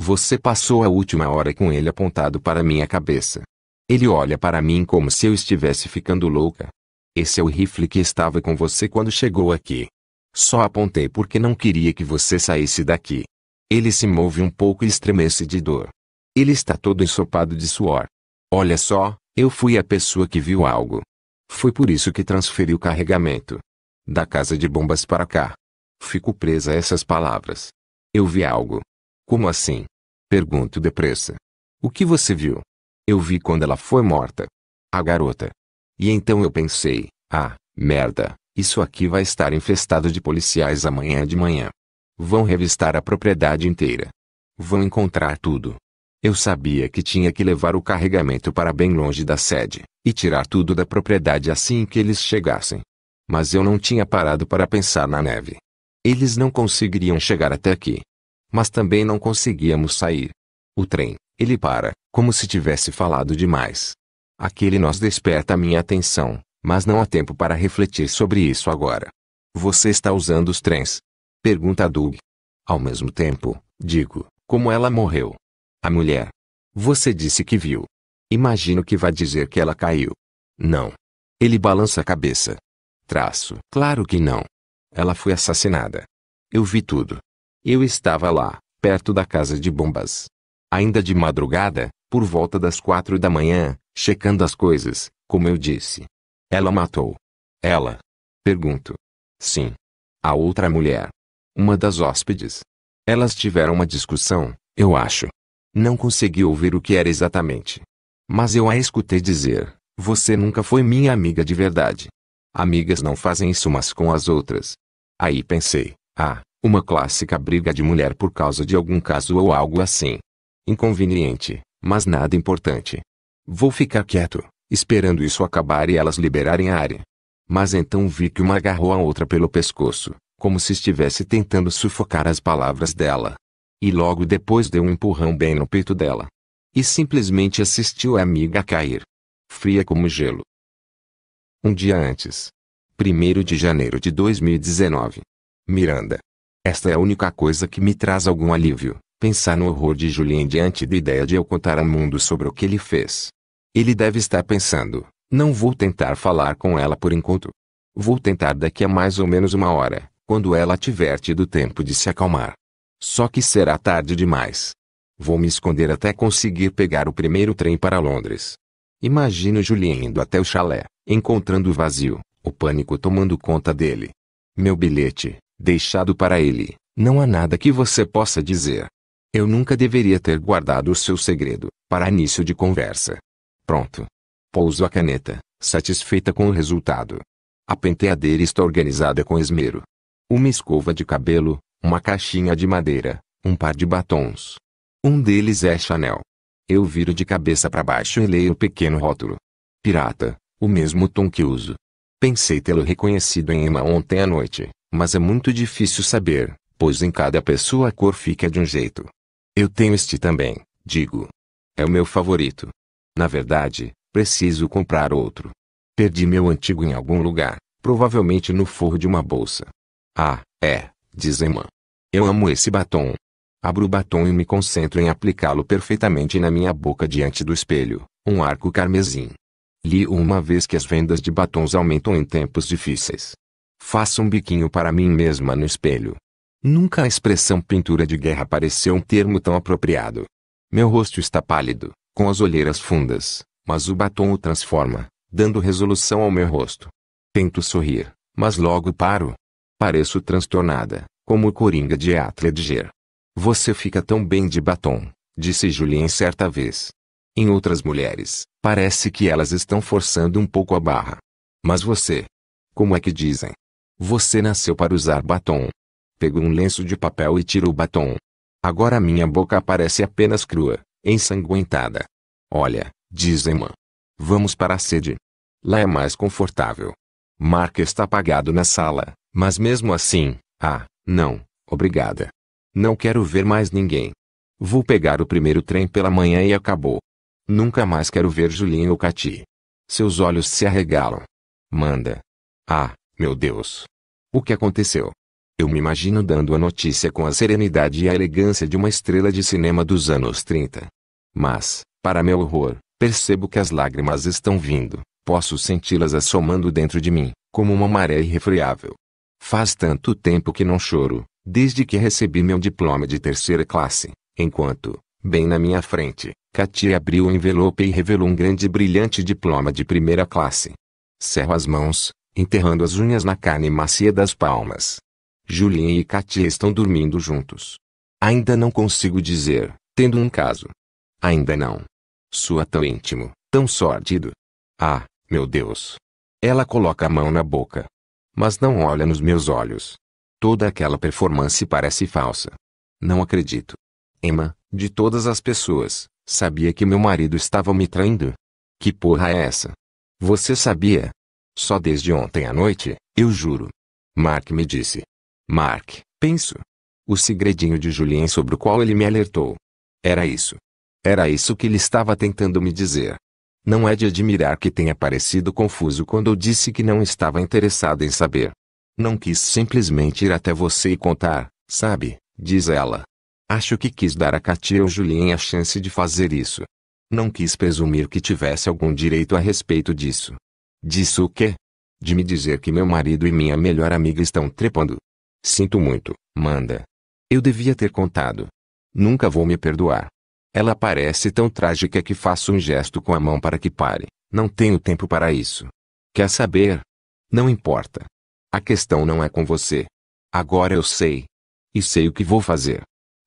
Você passou a última hora com ele apontado para minha cabeça. Ele olha para mim como se eu estivesse ficando louca. Esse é o rifle que estava com você quando chegou aqui. Só apontei porque não queria que você saísse daqui. Ele se move um pouco e estremece de dor. Ele está todo ensopado de suor. Olha só, eu fui a pessoa que viu algo. Foi por isso que transferi o carregamento. Da casa de bombas para cá. Fico presa a essas palavras. Eu vi algo. Como assim? Pergunto depressa. O que você viu? Eu vi quando ela foi morta. A garota. E então eu pensei, ah, merda, isso aqui vai estar infestado de policiais amanhã de manhã. Vão revistar a propriedade inteira. Vão encontrar tudo. Eu sabia que tinha que levar o carregamento para bem longe da sede, e tirar tudo da propriedade assim que eles chegassem. Mas eu não tinha parado para pensar na neve. Eles não conseguiriam chegar até aqui. Mas também não conseguíamos sair. O trem, ele para, como se tivesse falado demais. Aquele nós desperta a minha atenção, mas não há tempo para refletir sobre isso agora. Você está usando os trens? Pergunta Doug. Ao mesmo tempo, digo, como ela morreu. A mulher. Você disse que viu. Imagino que vai dizer que ela caiu. Não. Ele balança a cabeça. Traço. Claro que não. Ela foi assassinada. Eu vi tudo. Eu estava lá, perto da casa de bombas. Ainda de madrugada, por volta das quatro da manhã, checando as coisas, como eu disse. Ela matou. Ela. Pergunto. Sim. A outra mulher. Uma das hóspedes. Elas tiveram uma discussão, eu acho. Não consegui ouvir o que era exatamente. Mas eu a escutei dizer: Você nunca foi minha amiga de verdade. Amigas não fazem isso umas com as outras. Aí pensei, ah, uma clássica briga de mulher por causa de algum caso ou algo assim. Inconveniente, mas nada importante. Vou ficar quieto, esperando isso acabar e elas liberarem a área. Mas então vi que uma agarrou a outra pelo pescoço, como se estivesse tentando sufocar as palavras dela. E logo depois deu um empurrão bem no peito dela. E simplesmente assistiu a amiga cair. Fria como gelo. Um dia antes. 1 de janeiro de 2019. Miranda. Esta é a única coisa que me traz algum alívio. Pensar no horror de Julien diante da ideia de eu contar ao mundo sobre o que ele fez. Ele deve estar pensando, não vou tentar falar com ela por enquanto. Vou tentar daqui a mais ou menos uma hora, quando ela tiver tido tempo de se acalmar. Só que será tarde demais. Vou me esconder até conseguir pegar o primeiro trem para Londres. Imagino Julien indo até o chalé, encontrando o vazio, o pânico tomando conta dele. Meu bilhete, deixado para ele, não há nada que você possa dizer. Eu nunca deveria ter guardado o seu segredo, para início de conversa. Pronto. Pouso a caneta, satisfeita com o resultado. A penteadeira está organizada com esmero. Uma escova de cabelo, uma caixinha de madeira, um par de batons. Um deles é Chanel, eu viro de cabeça para baixo e leio o pequeno rótulo. Pirata, o mesmo tom que uso. Pensei tê-lo reconhecido em Emma ontem à noite, mas é muito difícil saber, pois em cada pessoa a cor fica de um jeito. Eu tenho este também, digo. É o meu favorito. Na verdade, preciso comprar outro. Perdi meu antigo em algum lugar, provavelmente no forro de uma bolsa. Ah, é, diz Emma. Eu amo esse batom, Abro o batom e me concentro em aplicá-lo perfeitamente na minha boca diante do espelho, um arco carmesim. Li uma vez que as vendas de batons aumentam em tempos difíceis. Faço um biquinho para mim mesma no espelho. Nunca a expressão pintura de guerra pareceu um termo tão apropriado. Meu rosto está pálido, com as olheiras fundas, mas o batom o transforma, dando resolução ao meu rosto. Tento sorrir, mas logo paro. Pareço transtornada, como o coringa de Atledger. Você fica tão bem de batom, disse Julien certa vez. Em outras mulheres, parece que elas estão forçando um pouco a barra. Mas você, como é que dizem? Você nasceu para usar batom. Pegou um lenço de papel e tirou o batom. Agora minha boca parece apenas crua, ensanguentada. Olha, diz Emma. Vamos para a sede. Lá é mais confortável. Mark está apagado na sala, mas mesmo assim, ah, não, obrigada. Não quero ver mais ninguém. Vou pegar o primeiro trem pela manhã e acabou. Nunca mais quero ver Julinho ou Cati. Seus olhos se arregalam. Manda. Ah, meu Deus. O que aconteceu? Eu me imagino dando a notícia com a serenidade e a elegância de uma estrela de cinema dos anos 30. Mas, para meu horror, percebo que as lágrimas estão vindo. Posso senti-las assomando dentro de mim, como uma maré irrefreável. Faz tanto tempo que não choro, desde que recebi meu diploma de terceira classe, enquanto, bem na minha frente, Katia abriu o envelope e revelou um grande e brilhante diploma de primeira classe. Cerro as mãos, enterrando as unhas na carne macia das palmas. Julien e Katia estão dormindo juntos. Ainda não consigo dizer, tendo um caso. Ainda não. Sua tão íntimo, tão sórdido. Ah, meu Deus. Ela coloca a mão na boca. Mas não olha nos meus olhos. Toda aquela performance parece falsa. Não acredito. Emma, de todas as pessoas, sabia que meu marido estava me traindo? Que porra é essa? Você sabia? Só desde ontem à noite, eu juro. Mark me disse. Mark, penso. O segredinho de Julien sobre o qual ele me alertou. Era isso. Era isso que ele estava tentando me dizer. Não é de admirar que tenha parecido confuso quando eu disse que não estava interessado em saber. Não quis simplesmente ir até você e contar, sabe? Diz ela. Acho que quis dar a Katia ou Julien a chance de fazer isso. Não quis presumir que tivesse algum direito a respeito disso. Disso o quê? De me dizer que meu marido e minha melhor amiga estão trepando. Sinto muito, Manda. Eu devia ter contado. Nunca vou me perdoar. Ela parece tão trágica que faço um gesto com a mão para que pare. Não tenho tempo para isso. Quer saber? Não importa. A questão não é com você. Agora eu sei. E sei o que vou fazer.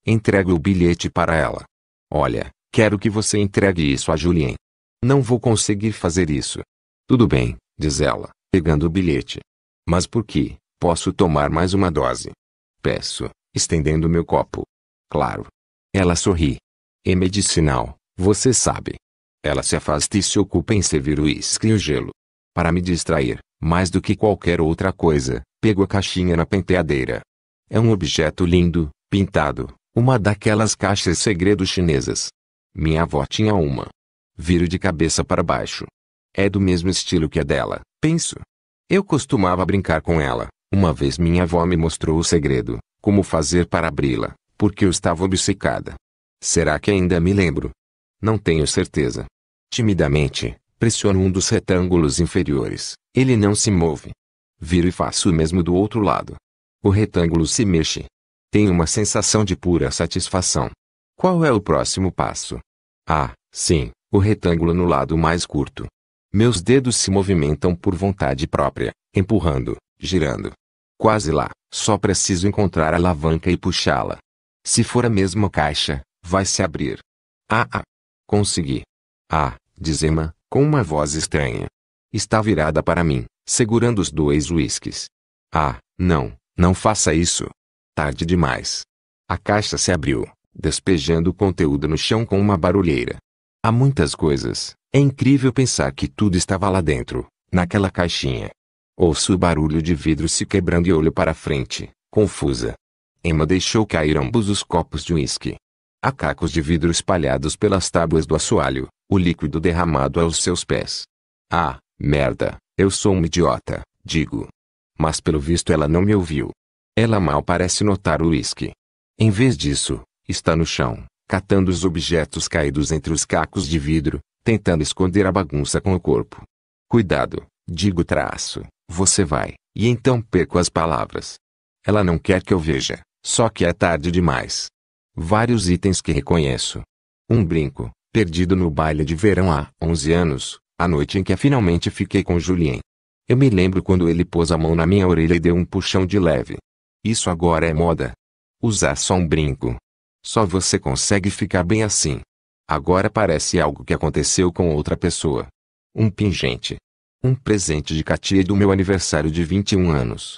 Entrego o bilhete para ela. Olha, quero que você entregue isso a Julien. Não vou conseguir fazer isso. Tudo bem, diz ela, pegando o bilhete. Mas por que? Posso tomar mais uma dose? Peço, estendendo meu copo. Claro. Ela sorri. É medicinal, você sabe. Ela se afasta e se ocupa em servir o uísque e o gelo. Para me distrair, mais do que qualquer outra coisa, pego a caixinha na penteadeira. É um objeto lindo, pintado, uma daquelas caixas segredo chinesas. Minha avó tinha uma. Viro de cabeça para baixo. É do mesmo estilo que a dela, penso. Eu costumava brincar com ela. Uma vez minha avó me mostrou o segredo, como fazer para abri-la, porque eu estava obcecada. Será que ainda me lembro? Não tenho certeza. Timidamente, pressiono um dos retângulos inferiores, ele não se move. Viro e faço o mesmo do outro lado. O retângulo se mexe. Tenho uma sensação de pura satisfação. Qual é o próximo passo? Ah, sim, o retângulo no lado mais curto. Meus dedos se movimentam por vontade própria, empurrando, girando. Quase lá, só preciso encontrar a alavanca e puxá-la. Se for a mesma caixa, vai se abrir. Ah, ah. Consegui. Ah, diz Emma, com uma voz estranha está virada para mim, segurando os dois uísques. Ah, não, não faça isso. Tarde demais. A caixa se abriu, despejando o conteúdo no chão com uma barulheira. Há muitas coisas. É incrível pensar que tudo estava lá dentro, naquela caixinha. Ouço o barulho de vidro se quebrando e olho para frente, confusa. Emma deixou cair ambos os copos de uísque. Há cacos de vidro espalhados pelas tábuas do assoalho, o líquido derramado aos seus pés. Ah, Merda, eu sou um idiota, digo. Mas pelo visto ela não me ouviu. Ela mal parece notar o uísque. Em vez disso, está no chão, catando os objetos caídos entre os cacos de vidro, tentando esconder a bagunça com o corpo. Cuidado, digo traço, você vai, e então perco as palavras. Ela não quer que eu veja, só que é tarde demais. Vários itens que reconheço. Um brinco, perdido no baile de verão há 11 anos, a noite em que finalmente fiquei com Julien. Eu me lembro quando ele pôs a mão na minha orelha e deu um puxão de leve. Isso agora é moda. Usar só um brinco. Só você consegue ficar bem assim. Agora parece algo que aconteceu com outra pessoa. Um pingente. Um presente de Katia do meu aniversário de 21 anos.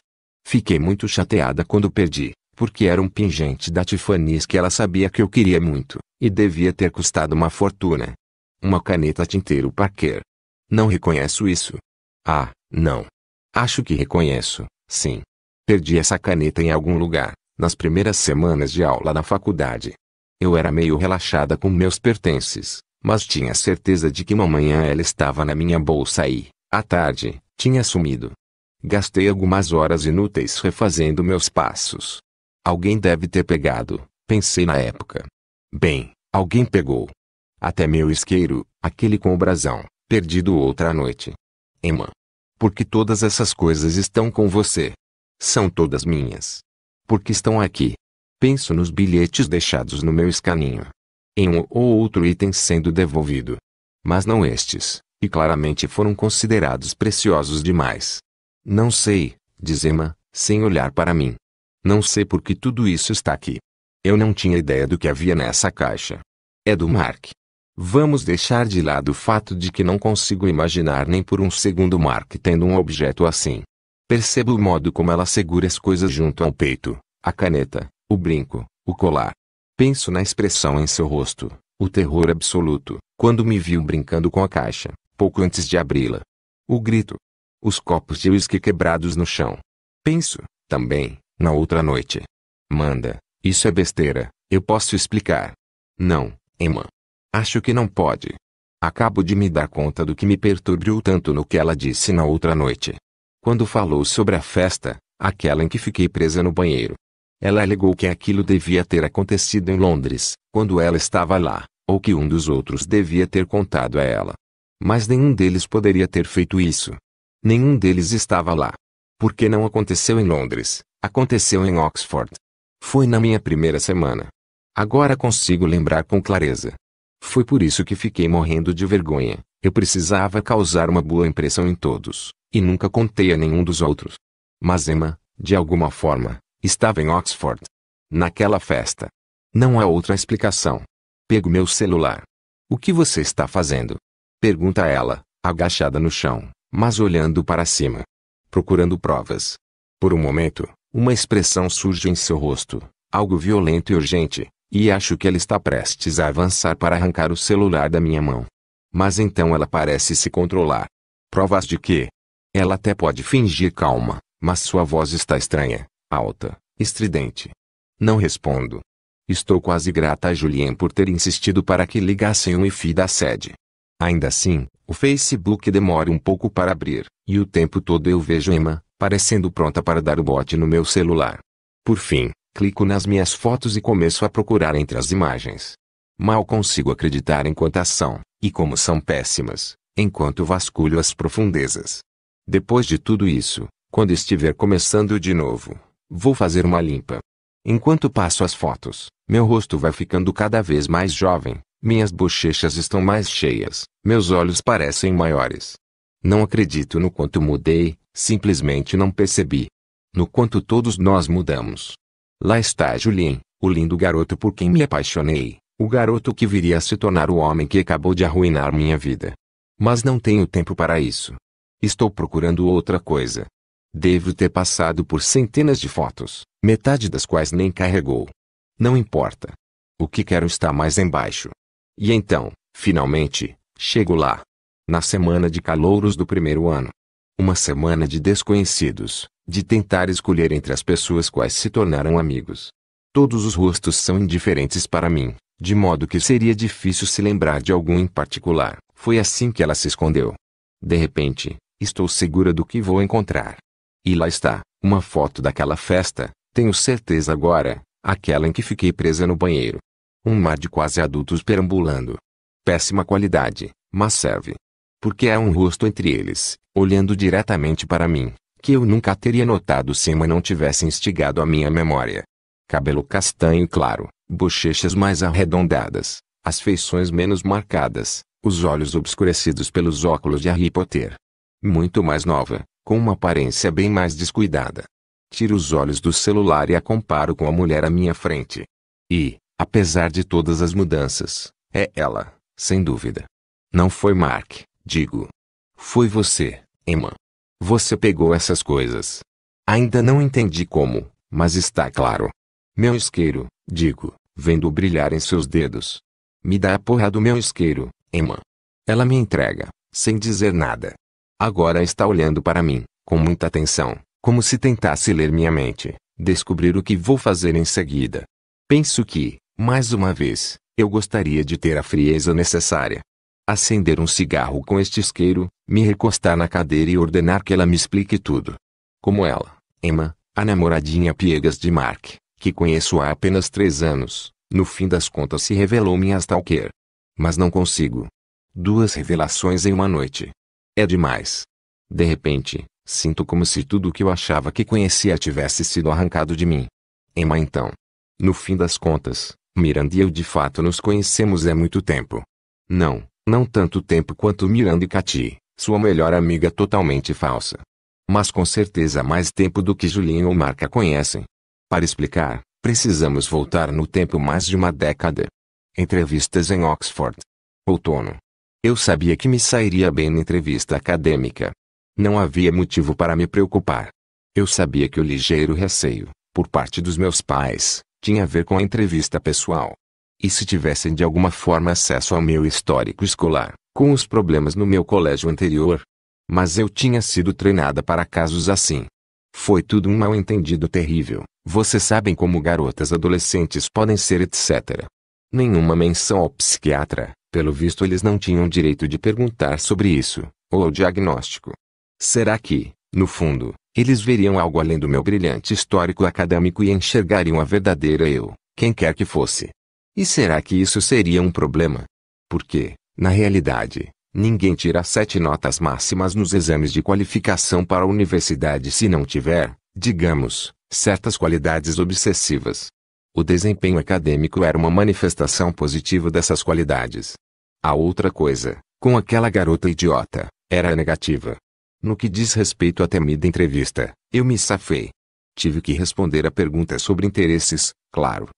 Fiquei muito chateada quando perdi, porque era um pingente da Tiffany's que ela sabia que eu queria muito, e devia ter custado uma fortuna. Uma caneta tinteiro Parker, não reconheço isso. Ah, não. Acho que reconheço, sim. Perdi essa caneta em algum lugar, nas primeiras semanas de aula na faculdade. Eu era meio relaxada com meus pertences, mas tinha certeza de que uma manhã ela estava na minha bolsa e, à tarde, tinha sumido. Gastei algumas horas inúteis refazendo meus passos. Alguém deve ter pegado, pensei na época. Bem, alguém pegou. Até meu isqueiro, aquele com o brasão, perdido outra noite. Emma. Porque todas essas coisas estão com você. São todas minhas. Porque estão aqui. Penso nos bilhetes deixados no meu escaninho. Em um ou outro item sendo devolvido. Mas não estes, e claramente foram considerados preciosos demais. Não sei, diz Emma, sem olhar para mim. Não sei por que tudo isso está aqui. Eu não tinha ideia do que havia nessa caixa. É do Mark. Vamos deixar de lado o fato de que não consigo imaginar nem por um segundo Mark tendo um objeto assim. Percebo o modo como ela segura as coisas junto ao peito, a caneta, o brinco, o colar. Penso na expressão em seu rosto, o terror absoluto, quando me viu brincando com a caixa, pouco antes de abri-la. O grito. Os copos de uísque quebrados no chão. Penso, também, na outra noite. Manda, isso é besteira, eu posso explicar. Não, Emma, Acho que não pode. Acabo de me dar conta do que me perturbou tanto no que ela disse na outra noite. Quando falou sobre a festa, aquela em que fiquei presa no banheiro. Ela alegou que aquilo devia ter acontecido em Londres, quando ela estava lá, ou que um dos outros devia ter contado a ela. Mas nenhum deles poderia ter feito isso. Nenhum deles estava lá. Porque não aconteceu em Londres, aconteceu em Oxford. Foi na minha primeira semana. Agora consigo lembrar com clareza. Foi por isso que fiquei morrendo de vergonha. Eu precisava causar uma boa impressão em todos, e nunca contei a nenhum dos outros. Mas Emma, de alguma forma, estava em Oxford. Naquela festa. Não há outra explicação. Pego meu celular. O que você está fazendo? Pergunta ela, agachada no chão, mas olhando para cima. Procurando provas. Por um momento, uma expressão surge em seu rosto, algo violento e urgente, e acho que ela está prestes a avançar para arrancar o celular da minha mão. Mas então ela parece se controlar. Provas de que? Ela até pode fingir calma, mas sua voz está estranha, alta, estridente. Não respondo. Estou quase grata a Julien por ter insistido para que ligassem o IFI da sede. Ainda assim, o Facebook demora um pouco para abrir, e o tempo todo eu vejo Emma, parecendo pronta para dar o bote no meu celular. Por fim, Clico nas minhas fotos e começo a procurar entre as imagens. Mal consigo acreditar em quantação, e como são péssimas, enquanto vasculho as profundezas. Depois de tudo isso, quando estiver começando de novo, vou fazer uma limpa. Enquanto passo as fotos, meu rosto vai ficando cada vez mais jovem, minhas bochechas estão mais cheias, meus olhos parecem maiores. Não acredito no quanto mudei, simplesmente não percebi. No quanto todos nós mudamos, Lá está Julien, o lindo garoto por quem me apaixonei, o garoto que viria a se tornar o homem que acabou de arruinar minha vida. Mas não tenho tempo para isso. Estou procurando outra coisa. Devo ter passado por centenas de fotos, metade das quais nem carregou. Não importa. O que quero está mais embaixo. E então, finalmente, chego lá. Na semana de calouros do primeiro ano, uma semana de desconhecidos, de tentar escolher entre as pessoas quais se tornaram amigos. Todos os rostos são indiferentes para mim, de modo que seria difícil se lembrar de algum em particular. Foi assim que ela se escondeu. De repente, estou segura do que vou encontrar. E lá está, uma foto daquela festa, tenho certeza agora, aquela em que fiquei presa no banheiro. Um mar de quase adultos perambulando. Péssima qualidade, mas serve porque há um rosto entre eles, olhando diretamente para mim, que eu nunca teria notado se Emma não tivesse instigado a minha memória. Cabelo castanho claro, bochechas mais arredondadas, as feições menos marcadas, os olhos obscurecidos pelos óculos de Harry Potter. Muito mais nova, com uma aparência bem mais descuidada. Tiro os olhos do celular e a comparo com a mulher à minha frente. E, apesar de todas as mudanças, é ela, sem dúvida. Não foi Mark, Digo. Foi você, Emma. Você pegou essas coisas. Ainda não entendi como, mas está claro. Meu isqueiro, digo, vendo brilhar em seus dedos. Me dá a porra do meu isqueiro, Emma. Ela me entrega, sem dizer nada. Agora está olhando para mim, com muita atenção, como se tentasse ler minha mente, descobrir o que vou fazer em seguida. Penso que, mais uma vez, eu gostaria de ter a frieza necessária, acender um cigarro com este isqueiro, me recostar na cadeira e ordenar que ela me explique tudo. Como ela, Emma, a namoradinha piegas de Mark, que conheço há apenas três anos, no fim das contas se revelou minha stalker. Mas não consigo. Duas revelações em uma noite. É demais. De repente, sinto como se tudo o que eu achava que conhecia tivesse sido arrancado de mim. Emma então. No fim das contas, Miranda e eu de fato nos conhecemos há muito tempo. Não, não tanto tempo quanto Miranda e Cati, sua melhor amiga totalmente falsa. Mas com certeza mais tempo do que Julinho ou Marca conhecem. Para explicar, precisamos voltar no tempo mais de uma década. Entrevistas em Oxford. Outono. Eu sabia que me sairia bem na entrevista acadêmica. Não havia motivo para me preocupar. Eu sabia que o ligeiro receio, por parte dos meus pais, tinha a ver com a entrevista pessoal. E se tivessem de alguma forma acesso ao meu histórico escolar, com os problemas no meu colégio anterior? Mas eu tinha sido treinada para casos assim. Foi tudo um mal-entendido terrível. Vocês sabem como garotas adolescentes podem ser, etc. Nenhuma menção ao psiquiatra, pelo visto eles não tinham direito de perguntar sobre isso, ou ao diagnóstico. Será que, no fundo, eles veriam algo além do meu brilhante histórico acadêmico e enxergariam a verdadeira eu, quem quer que fosse? E será que isso seria um problema? Porque, na realidade, ninguém tira sete notas máximas nos exames de qualificação para a universidade se não tiver, digamos, certas qualidades obsessivas. O desempenho acadêmico era uma manifestação positiva dessas qualidades. A outra coisa, com aquela garota idiota, era negativa. No que diz respeito à temida entrevista, eu me safei. Tive que responder a perguntas sobre interesses, claro,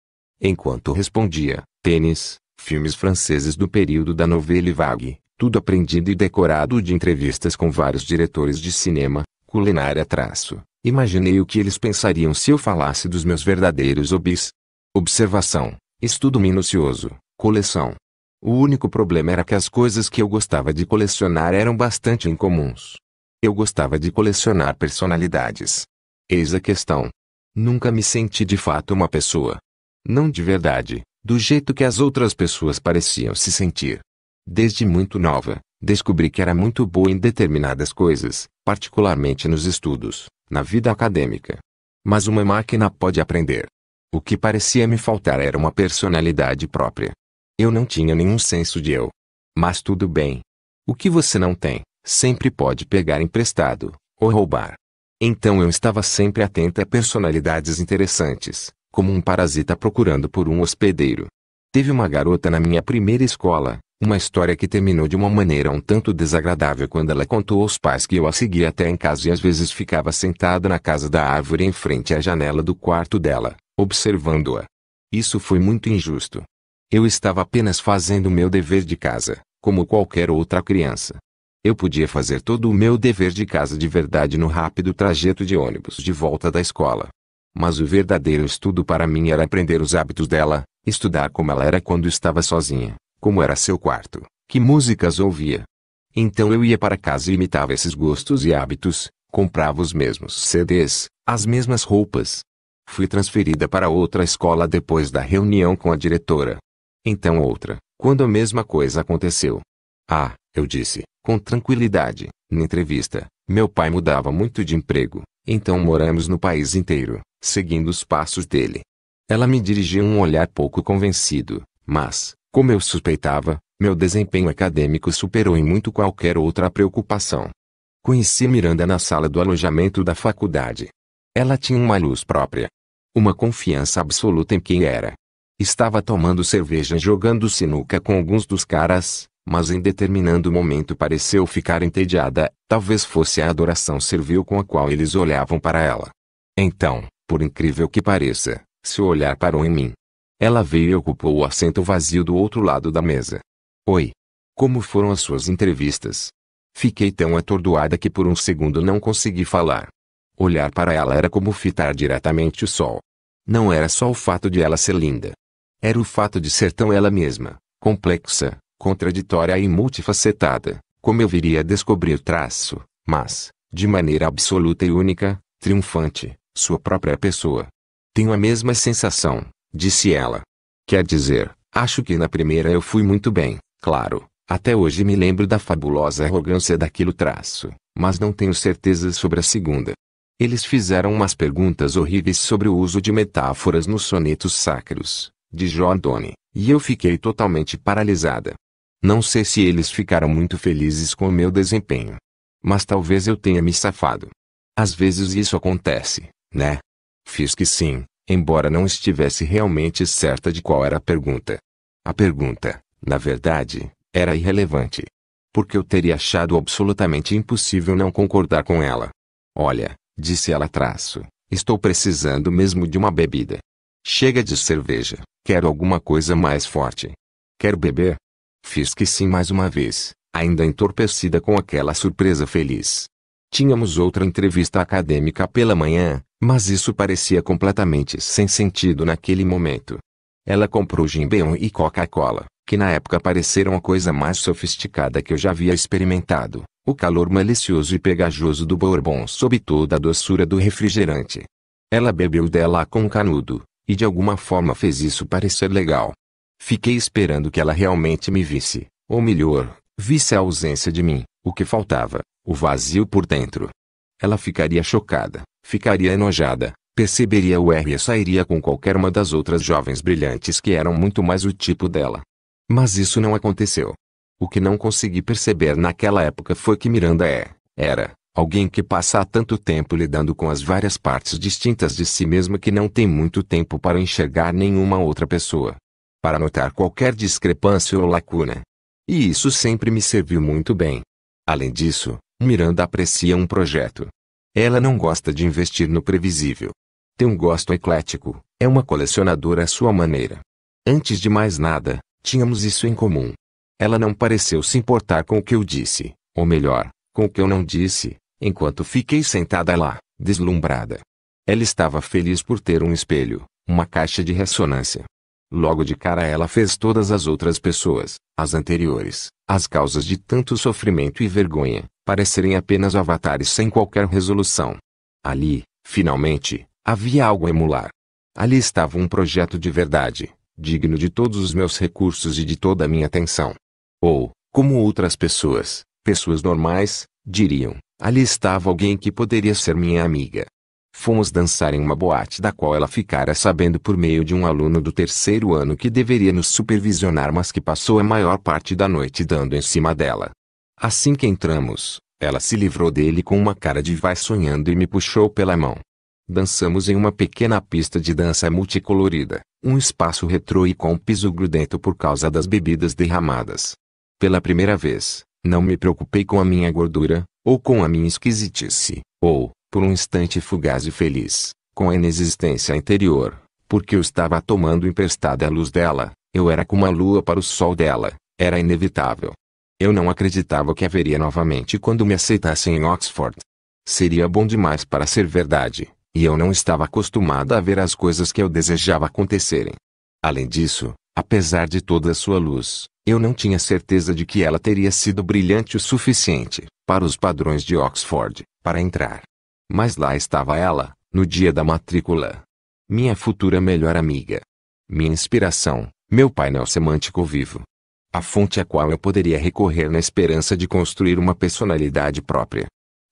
Enquanto respondia, tênis, filmes franceses do período da novela vague, tudo aprendido e decorado de entrevistas com vários diretores de cinema, culinária traço. Imaginei o que eles pensariam se eu falasse dos meus verdadeiros hobbies. Observação, estudo minucioso, coleção. O único problema era que as coisas que eu gostava de colecionar eram bastante incomuns. Eu gostava de colecionar personalidades. Eis a questão. Nunca me senti de fato uma pessoa, não de verdade, do jeito que as outras pessoas pareciam se sentir. Desde muito nova, descobri que era muito boa em determinadas coisas, particularmente nos estudos, na vida acadêmica. Mas uma máquina pode aprender. O que parecia me faltar era uma personalidade própria. Eu não tinha nenhum senso de eu. Mas tudo bem. O que você não tem, sempre pode pegar emprestado, ou roubar. Então eu estava sempre atenta a personalidades interessantes, como um parasita procurando por um hospedeiro. Teve uma garota na minha primeira escola, uma história que terminou de uma maneira um tanto desagradável quando ela contou aos pais que eu a seguia até em casa e às vezes ficava sentada na casa da árvore em frente à janela do quarto dela, observando-a. Isso foi muito injusto. Eu estava apenas fazendo o meu dever de casa, como qualquer outra criança. Eu podia fazer todo o meu dever de casa de verdade no rápido trajeto de ônibus de volta da escola, mas o verdadeiro estudo para mim era aprender os hábitos dela, estudar como ela era quando estava sozinha, como era seu quarto, que músicas ouvia. Então eu ia para casa e imitava esses gostos e hábitos, comprava os mesmos CDs, as mesmas roupas. Fui transferida para outra escola depois da reunião com a diretora. Então outra, quando a mesma coisa aconteceu. Ah, eu disse, com tranquilidade, na entrevista, meu pai mudava muito de emprego, então moramos no país inteiro seguindo os passos dele. Ela me dirigiu um olhar pouco convencido, mas, como eu suspeitava, meu desempenho acadêmico superou em muito qualquer outra preocupação. Conheci Miranda na sala do alojamento da faculdade. Ela tinha uma luz própria. Uma confiança absoluta em quem era. Estava tomando cerveja e jogando sinuca com alguns dos caras, mas em determinado momento pareceu ficar entediada, talvez fosse a adoração servil com a qual eles olhavam para ela. Então, por incrível que pareça, seu olhar parou em mim. Ela veio e ocupou o assento vazio do outro lado da mesa. Oi. Como foram as suas entrevistas? Fiquei tão atordoada que por um segundo não consegui falar. Olhar para ela era como fitar diretamente o sol. Não era só o fato de ela ser linda. Era o fato de ser tão ela mesma, complexa, contraditória e multifacetada, como eu viria a descobrir traço, mas, de maneira absoluta e única, triunfante, sua própria pessoa. Tenho a mesma sensação, disse ela. Quer dizer, acho que na primeira eu fui muito bem, claro, até hoje me lembro da fabulosa arrogância daquilo traço, mas não tenho certezas sobre a segunda. Eles fizeram umas perguntas horríveis sobre o uso de metáforas nos sonetos sacros, de Donne, e eu fiquei totalmente paralisada. Não sei se eles ficaram muito felizes com o meu desempenho. Mas talvez eu tenha me safado. Às vezes isso acontece, né? Fiz que sim, embora não estivesse realmente certa de qual era a pergunta. A pergunta, na verdade, era irrelevante. Porque eu teria achado absolutamente impossível não concordar com ela. Olha, disse ela traço, estou precisando mesmo de uma bebida. Chega de cerveja, quero alguma coisa mais forte. Quero beber? Fiz que sim mais uma vez, ainda entorpecida com aquela surpresa feliz. Tínhamos outra entrevista acadêmica pela manhã, mas isso parecia completamente sem sentido naquele momento. Ela comprou Jim Beam e Coca-Cola, que na época pareceram a coisa mais sofisticada que eu já havia experimentado. O calor malicioso e pegajoso do bourbon sob toda a doçura do refrigerante. Ela bebeu dela com um canudo, e de alguma forma fez isso parecer legal. Fiquei esperando que ela realmente me visse, ou melhor, visse a ausência de mim, o que faltava, o vazio por dentro. Ela ficaria chocada, ficaria enojada, perceberia o R e sairia com qualquer uma das outras jovens brilhantes que eram muito mais o tipo dela. Mas isso não aconteceu. O que não consegui perceber naquela época foi que Miranda é, era, alguém que passa há tanto tempo lidando com as várias partes distintas de si mesma que não tem muito tempo para enxergar nenhuma outra pessoa. Para notar qualquer discrepância ou lacuna. E isso sempre me serviu muito bem. Além disso, Miranda aprecia um projeto, ela não gosta de investir no previsível. Tem um gosto eclético, é uma colecionadora à sua maneira. Antes de mais nada, tínhamos isso em comum. Ela não pareceu se importar com o que eu disse, ou melhor, com o que eu não disse, enquanto fiquei sentada lá, deslumbrada. Ela estava feliz por ter um espelho, uma caixa de ressonância. Logo de cara ela fez todas as outras pessoas, as anteriores, as causas de tanto sofrimento e vergonha, parecerem apenas avatares sem qualquer resolução. Ali, finalmente, havia algo a emular. Ali estava um projeto de verdade, digno de todos os meus recursos e de toda a minha atenção. Ou, como outras pessoas, pessoas normais, diriam, ali estava alguém que poderia ser minha amiga. Fomos dançar em uma boate da qual ela ficara sabendo por meio de um aluno do terceiro ano que deveria nos supervisionar mas que passou a maior parte da noite dando em cima dela. Assim que entramos, ela se livrou dele com uma cara de vai sonhando e me puxou pela mão. Dançamos em uma pequena pista de dança multicolorida, um espaço retrô e com um piso grudento por causa das bebidas derramadas. Pela primeira vez, não me preocupei com a minha gordura, ou com a minha esquisitice, ou, por um instante fugaz e feliz, com a inexistência interior, porque eu estava tomando emprestada a luz dela, eu era como a lua para o sol dela, era inevitável. Eu não acreditava que haveria novamente quando me aceitassem em Oxford. Seria bom demais para ser verdade, e eu não estava acostumada a ver as coisas que eu desejava acontecerem. Além disso, apesar de toda a sua luz, eu não tinha certeza de que ela teria sido brilhante o suficiente, para os padrões de Oxford, para entrar. Mas lá estava ela, no dia da matrícula. Minha futura melhor amiga. Minha inspiração, meu painel é semântico vivo, a fonte a é qual eu poderia recorrer na esperança de construir uma personalidade própria.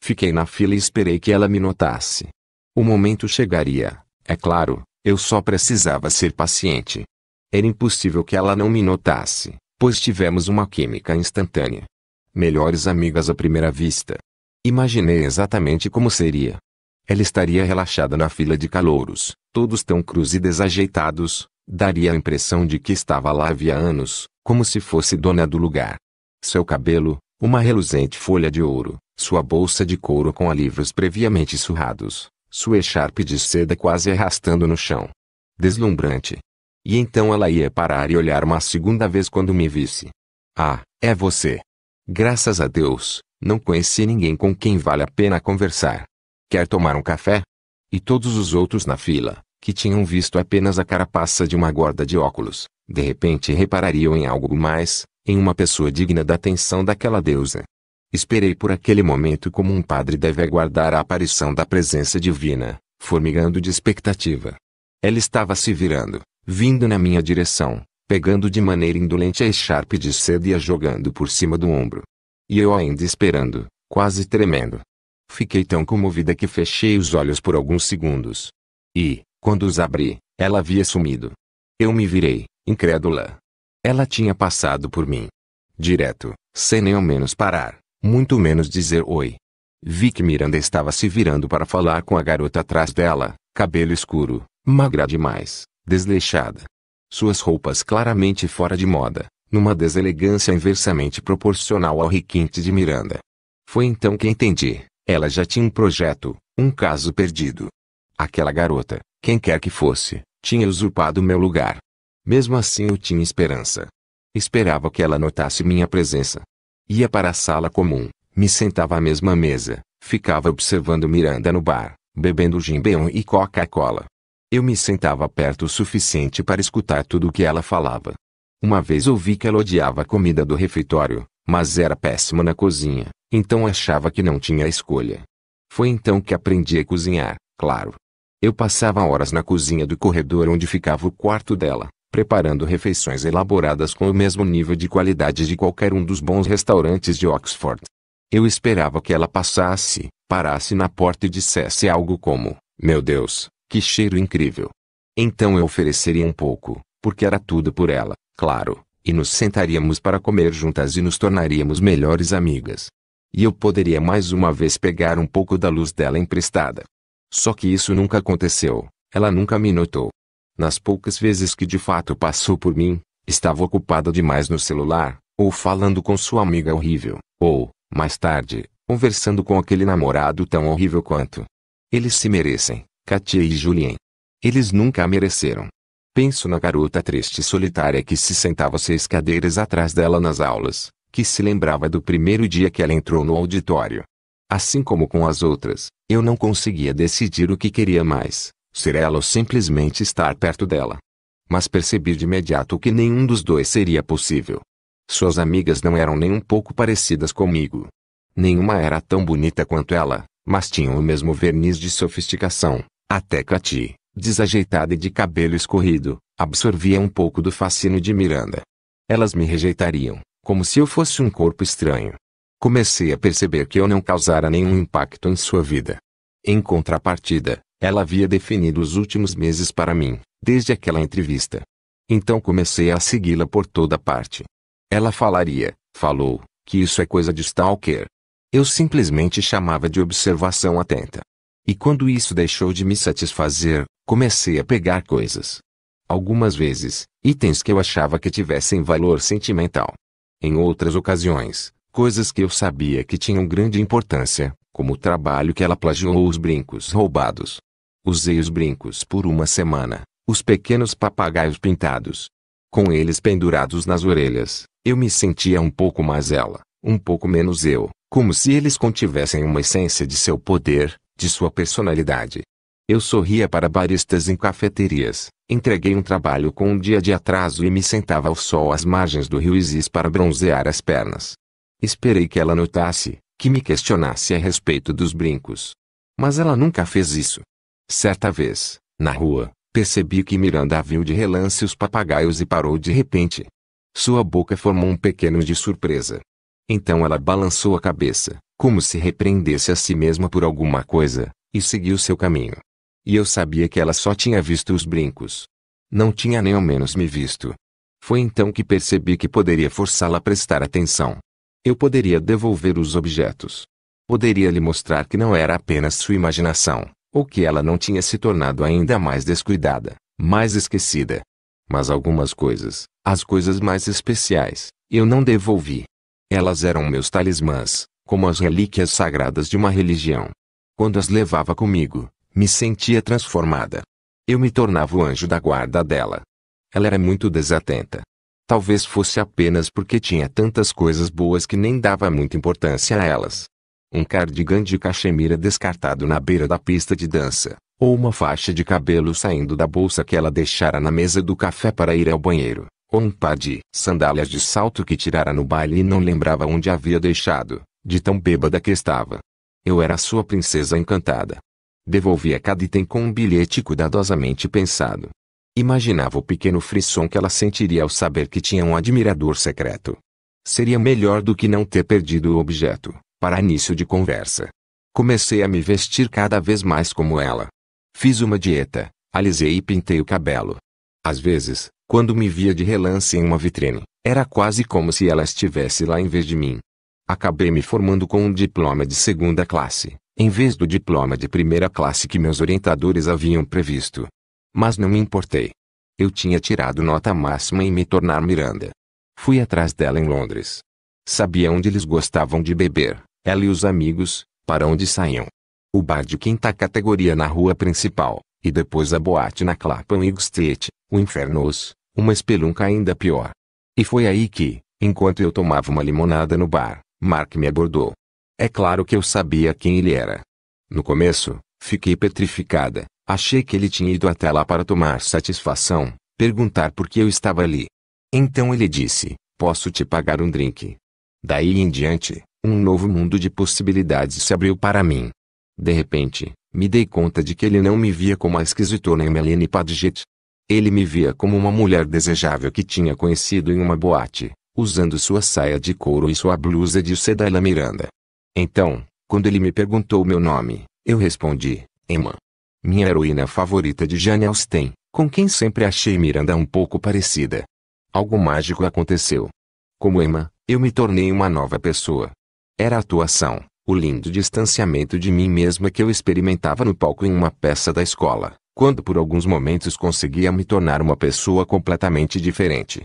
Fiquei na fila e esperei que ela me notasse. O momento chegaria, é claro, eu só precisava ser paciente. Era impossível que ela não me notasse, pois tivemos uma química instantânea. Melhores amigas à primeira vista. Imaginei exatamente como seria. Ela estaria relaxada na fila de calouros, todos tão crus e desajeitados, Daria a impressão de que estava lá havia anos, como se fosse dona do lugar. Seu cabelo, uma reluzente folha de ouro, sua bolsa de couro com livros previamente surrados, sua echarpe de seda quase arrastando no chão. Deslumbrante. E então ela ia parar e olhar uma segunda vez quando me visse. Ah, é você. Graças a Deus, não conheci ninguém com quem vale a pena conversar. Quer tomar um café? E todos os outros na fila, que tinham visto apenas a carapaça de uma gorda de óculos, de repente reparariam em algo mais, em uma pessoa digna da atenção daquela deusa. Esperei por aquele momento como um padre deve aguardar a aparição da presença divina, formigando de expectativa. Ela estava se virando, vindo na minha direção, pegando de maneira indolente a echarpe de seda e a jogando por cima do ombro. E eu ainda esperando, quase tremendo. Fiquei tão comovida que fechei os olhos por alguns segundos. E, quando os abri, ela havia sumido. Eu me virei, incrédula. Ela tinha passado por mim. Direto, sem nem ao menos parar, muito menos dizer oi. Vi que Miranda estava se virando para falar com a garota atrás dela, cabelo escuro, magra demais, desleixada. Suas roupas claramente fora de moda, numa deselegância inversamente proporcional ao requinte de Miranda. Foi então que entendi, ela já tinha um projeto, um caso perdido. Aquela garota, quem quer que fosse, tinha usurpado meu lugar. Mesmo assim eu tinha esperança. Esperava que ela notasse minha presença. Ia para a sala comum, me sentava à mesma mesa, ficava observando Miranda no bar, bebendo gin e Coca-Cola. Eu me sentava perto o suficiente para escutar tudo o que ela falava. Uma vez ouvi que ela odiava a comida do refeitório, mas era péssima na cozinha, então achava que não tinha escolha. Foi então que aprendi a cozinhar, claro, eu passava horas na cozinha do corredor onde ficava o quarto dela, preparando refeições elaboradas com o mesmo nível de qualidade de qualquer um dos bons restaurantes de Oxford. Eu esperava que ela passasse, parasse na porta e dissesse algo como: Meu Deus, que cheiro incrível! Então eu ofereceria um pouco, porque era tudo por ela, claro, e nos sentaríamos para comer juntas e nos tornaríamos melhores amigas. E eu poderia mais uma vez pegar um pouco da luz dela emprestada. Só que isso nunca aconteceu, ela nunca me notou. Nas poucas vezes que de fato passou por mim, estava ocupada demais no celular, ou falando com sua amiga horrível, ou, mais tarde, conversando com aquele namorado tão horrível quanto. Eles se merecem, Katia e Julien. Eles nunca a mereceram. Penso na garota triste e solitária que se sentava seis cadeiras atrás dela nas aulas, que se lembrava do primeiro dia que ela entrou no auditório, Assim como com as outras, eu não conseguia decidir o que queria mais, ser ela ou simplesmente estar perto dela. Mas percebi de imediato que nenhum dos dois seria possível. Suas amigas não eram nem um pouco parecidas comigo. Nenhuma era tão bonita quanto ela, mas tinham o mesmo verniz de sofisticação. Até Cati, desajeitada e de cabelo escorrido, absorvia um pouco do fascínio de Miranda. Elas me rejeitariam, como se eu fosse um corpo estranho, comecei a perceber que eu não causara nenhum impacto em sua vida. Em contrapartida, ela havia definido os últimos meses para mim, desde aquela entrevista. Então comecei a segui-la por toda parte. Ela falaria, falou, que isso é coisa de stalker. Eu simplesmente chamava de observação atenta. E quando isso deixou de me satisfazer, comecei a pegar coisas. Algumas vezes, itens que eu achava que tivessem valor sentimental. Em outras ocasiões, coisas que eu sabia que tinham grande importância, como o trabalho que ela plagiou ou os brincos roubados. Usei os brincos por uma semana, os pequenos papagaios pintados. Com eles pendurados nas orelhas, eu me sentia um pouco mais ela, um pouco menos eu, como se eles contivessem uma essência de seu poder, de sua personalidade. Eu sorria para baristas em cafeterias, entreguei um trabalho com um dia de atraso e me sentava ao sol às margens do rio Isis para bronzear as pernas. Esperei que ela notasse, que me questionasse a respeito dos brincos. Mas ela nunca fez isso. Certa vez, na rua, percebi que Miranda viu de relance os papagaios e parou de repente. Sua boca formou um pequeno de surpresa. Então ela balançou a cabeça, como se repreendesse a si mesma por alguma coisa, e seguiu seu caminho. E eu sabia que ela só tinha visto os brincos. Não tinha nem ao menos me visto. Foi então que percebi que poderia forçá-la a prestar atenção. Eu poderia devolver os objetos. Poderia lhe mostrar que não era apenas sua imaginação, ou que ela não tinha se tornado ainda mais descuidada, mais esquecida. Mas algumas coisas, as coisas mais especiais, eu não devolvi. Elas eram meus talismãs, como as relíquias sagradas de uma religião. Quando as levava comigo, me sentia transformada. Eu me tornava o anjo da guarda dela. Ela era muito desatenta, Talvez fosse apenas porque tinha tantas coisas boas que nem dava muita importância a elas. Um cardigan de cachemira descartado na beira da pista de dança, ou uma faixa de cabelo saindo da bolsa que ela deixara na mesa do café para ir ao banheiro, ou um par de sandálias de salto que tirara no baile e não lembrava onde havia deixado, de tão bêbada que estava. Eu era sua princesa encantada. devolvia cada item com um bilhete cuidadosamente pensado, Imaginava o pequeno frisson que ela sentiria ao saber que tinha um admirador secreto. Seria melhor do que não ter perdido o objeto, para início de conversa. Comecei a me vestir cada vez mais como ela. Fiz uma dieta, alisei e pintei o cabelo. Às vezes, quando me via de relance em uma vitrine, era quase como se ela estivesse lá em vez de mim. Acabei me formando com um diploma de segunda classe, em vez do diploma de primeira classe que meus orientadores haviam previsto. Mas não me importei. Eu tinha tirado nota máxima em me tornar Miranda. Fui atrás dela em Londres. Sabia onde eles gostavam de beber, ela e os amigos, para onde saíam. O bar de quinta categoria na rua principal, e depois a boate na Clapham e Street, o Infernos, uma espelunca ainda pior. E foi aí que, enquanto eu tomava uma limonada no bar, Mark me abordou. É claro que eu sabia quem ele era. No começo, fiquei petrificada, Achei que ele tinha ido até lá para tomar satisfação, perguntar por que eu estava ali. Então ele disse: Posso te pagar um drink. Daí em diante, um novo mundo de possibilidades se abriu para mim. De repente, me dei conta de que ele não me via como a esquisitona Emeline Padgett. Ele me via como uma mulher desejável que tinha conhecido em uma boate, usando sua saia de couro e sua blusa de seda Miranda. Então, quando ele me perguntou meu nome, eu respondi, Emma. Minha heroína favorita de Jane Austen, com quem sempre achei Miranda um pouco parecida. Algo mágico aconteceu. Como Emma, eu me tornei uma nova pessoa. Era a atuação, o lindo distanciamento de mim mesma que eu experimentava no palco em uma peça da escola, quando por alguns momentos conseguia me tornar uma pessoa completamente diferente.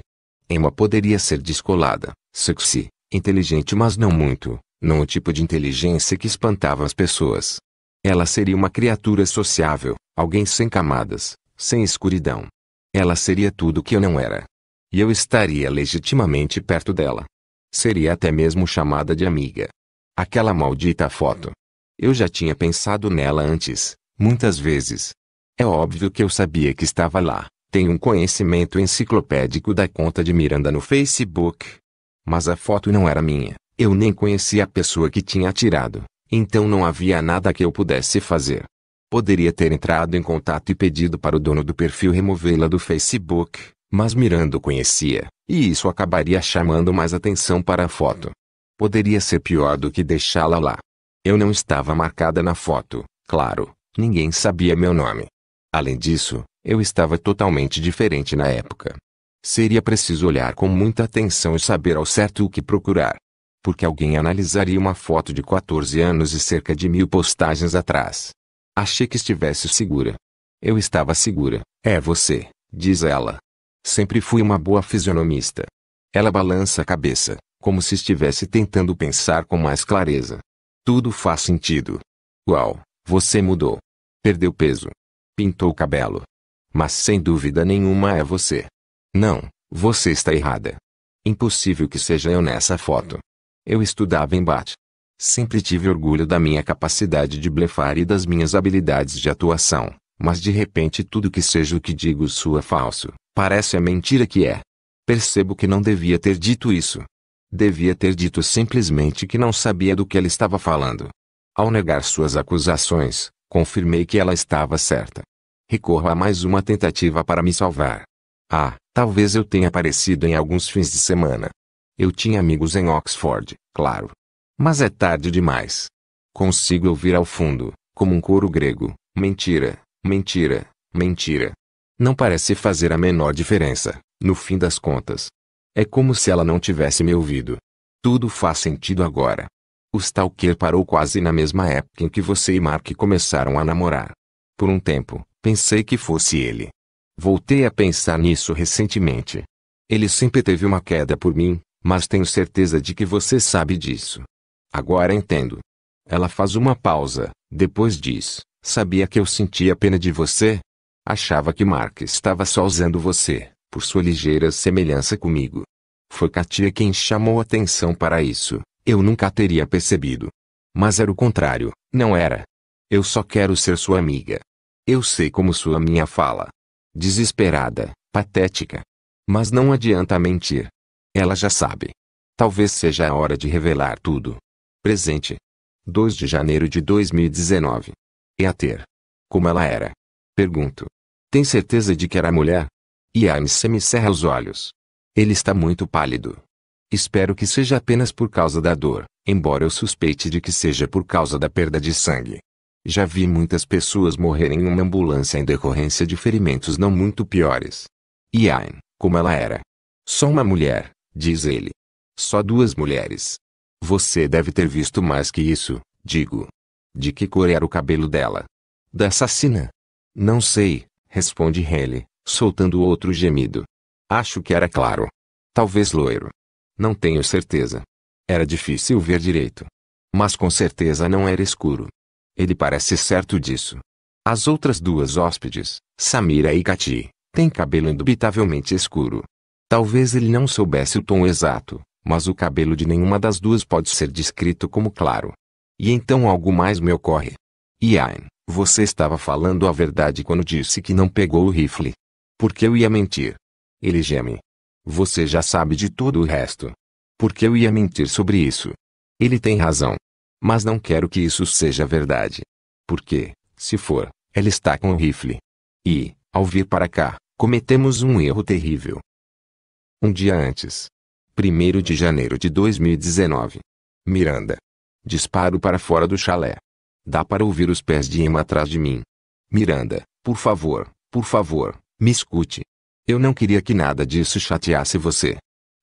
Emma poderia ser descolada, sexy, inteligente mas não muito, não o tipo de inteligência que espantava as pessoas, ela seria uma criatura sociável, alguém sem camadas, sem escuridão. Ela seria tudo que eu não era. E eu estaria legitimamente perto dela. Seria até mesmo chamada de amiga. Aquela maldita foto. Eu já tinha pensado nela antes, muitas vezes. É óbvio que eu sabia que estava lá. Tenho um conhecimento enciclopédico da conta de Miranda no Facebook. Mas a foto não era minha. Eu nem conhecia a pessoa que tinha atirado. Então não havia nada que eu pudesse fazer. Poderia ter entrado em contato e pedido para o dono do perfil removê-la do Facebook, mas Mirando conhecia, e isso acabaria chamando mais atenção para a foto. Poderia ser pior do que deixá-la lá. Eu não estava marcada na foto, claro, ninguém sabia meu nome. Além disso, eu estava totalmente diferente na época. Seria preciso olhar com muita atenção e saber ao certo o que procurar porque alguém analisaria uma foto de 14 anos e cerca de mil postagens atrás. Achei que estivesse segura. Eu estava segura. É você, diz ela. Sempre fui uma boa fisionomista. Ela balança a cabeça, como se estivesse tentando pensar com mais clareza. Tudo faz sentido. Uau, você mudou. Perdeu peso. Pintou o cabelo. Mas sem dúvida nenhuma é você. Não, você está errada. Impossível que seja eu nessa foto. Eu estudava embate. Sempre tive orgulho da minha capacidade de blefar e das minhas habilidades de atuação, mas de repente tudo que seja o que digo soa falso, parece a mentira que é. Percebo que não devia ter dito isso. Devia ter dito simplesmente que não sabia do que ela estava falando. Ao negar suas acusações, confirmei que ela estava certa. Recorro a mais uma tentativa para me salvar. Ah, talvez eu tenha aparecido em alguns fins de semana, eu tinha amigos em Oxford, claro. Mas é tarde demais. Consigo ouvir ao fundo, como um coro grego, mentira, mentira, mentira. Não parece fazer a menor diferença, no fim das contas. É como se ela não tivesse me ouvido. Tudo faz sentido agora. O Stalker parou quase na mesma época em que você e Mark começaram a namorar. Por um tempo, pensei que fosse ele. Voltei a pensar nisso recentemente. Ele sempre teve uma queda por mim, mas tenho certeza de que você sabe disso. Agora entendo. Ela faz uma pausa, depois diz: Sabia que eu sentia pena de você? Achava que Mark estava só usando você, por sua ligeira semelhança comigo. Foi Katia quem chamou atenção para isso, eu nunca teria percebido. Mas era o contrário, não era. Eu só quero ser sua amiga. Eu sei como sua minha fala. Desesperada, patética. Mas não adianta mentir, ela já sabe. Talvez seja a hora de revelar tudo. Presente. 2 de janeiro de 2019. E a ter. Como ela era. Pergunto. Tem certeza de que era mulher? me cerra os olhos. Ele está muito pálido. Espero que seja apenas por causa da dor, embora eu suspeite de que seja por causa da perda de sangue. Já vi muitas pessoas morrerem em uma ambulância em decorrência de ferimentos não muito piores. Iain, como ela era. Só uma mulher diz ele. Só duas mulheres. Você deve ter visto mais que isso, digo. De que cor era o cabelo dela? Da assassina. Não sei, responde Henley, soltando outro gemido. Acho que era claro. Talvez loiro. Não tenho certeza. Era difícil ver direito. Mas com certeza não era escuro. Ele parece certo disso. As outras duas hóspedes, Samira e Kati, têm cabelo indubitavelmente escuro. Talvez ele não soubesse o tom exato, mas o cabelo de nenhuma das duas pode ser descrito como claro. E então algo mais me ocorre. Ian, você estava falando a verdade quando disse que não pegou o rifle. Porque eu ia mentir. Ele geme. Você já sabe de todo o resto. Porque eu ia mentir sobre isso. Ele tem razão. Mas não quero que isso seja verdade. Porque, se for, ela está com o rifle. E, ao vir para cá, cometemos um erro terrível. Um dia antes. 1 de janeiro de 2019. Miranda. Disparo para fora do chalé. Dá para ouvir os pés de Emma atrás de mim. Miranda, por favor, por favor, me escute. Eu não queria que nada disso chateasse você.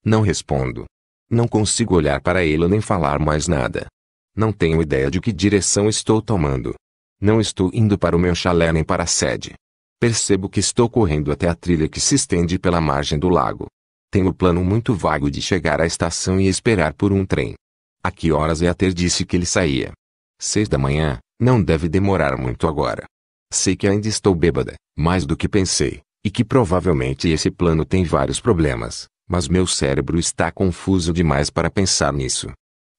Não respondo. Não consigo olhar para ele nem falar mais nada. Não tenho ideia de que direção estou tomando. Não estou indo para o meu chalé nem para a sede. Percebo que estou correndo até a trilha que se estende pela margem do lago. Tenho o plano muito vago de chegar à estação e esperar por um trem. A que horas é a ter disse que ele saía? Seis da manhã, não deve demorar muito agora. Sei que ainda estou bêbada, mais do que pensei, e que provavelmente esse plano tem vários problemas, mas meu cérebro está confuso demais para pensar nisso.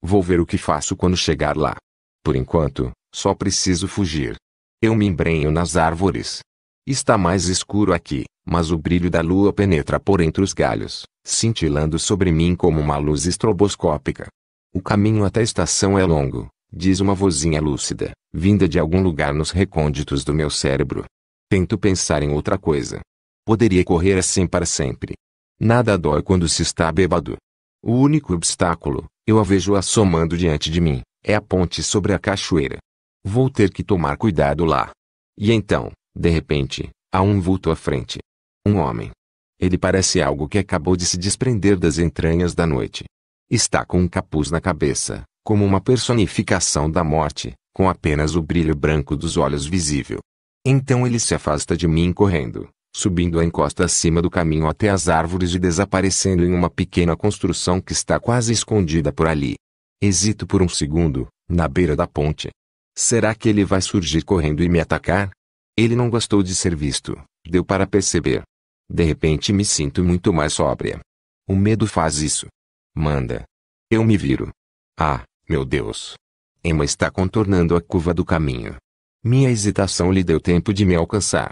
Vou ver o que faço quando chegar lá. Por enquanto, só preciso fugir. Eu me embrenho nas árvores, Está mais escuro aqui, mas o brilho da lua penetra por entre os galhos, cintilando sobre mim como uma luz estroboscópica. O caminho até a estação é longo, diz uma vozinha lúcida, vinda de algum lugar nos recônditos do meu cérebro. Tento pensar em outra coisa. Poderia correr assim para sempre. Nada dói quando se está bêbado. O único obstáculo, eu a vejo assomando diante de mim, é a ponte sobre a cachoeira. Vou ter que tomar cuidado lá. E então, de repente, há um vulto à frente. Um homem. Ele parece algo que acabou de se desprender das entranhas da noite. Está com um capuz na cabeça, como uma personificação da morte, com apenas o brilho branco dos olhos visível. Então ele se afasta de mim correndo, subindo a encosta acima do caminho até as árvores e desaparecendo em uma pequena construção que está quase escondida por ali. Hesito por um segundo, na beira da ponte. Será que ele vai surgir correndo e me atacar? Ele não gostou de ser visto, deu para perceber. De repente me sinto muito mais sóbria. O medo faz isso. Manda. Eu me viro. Ah, meu Deus. Emma está contornando a curva do caminho. Minha hesitação lhe deu tempo de me alcançar.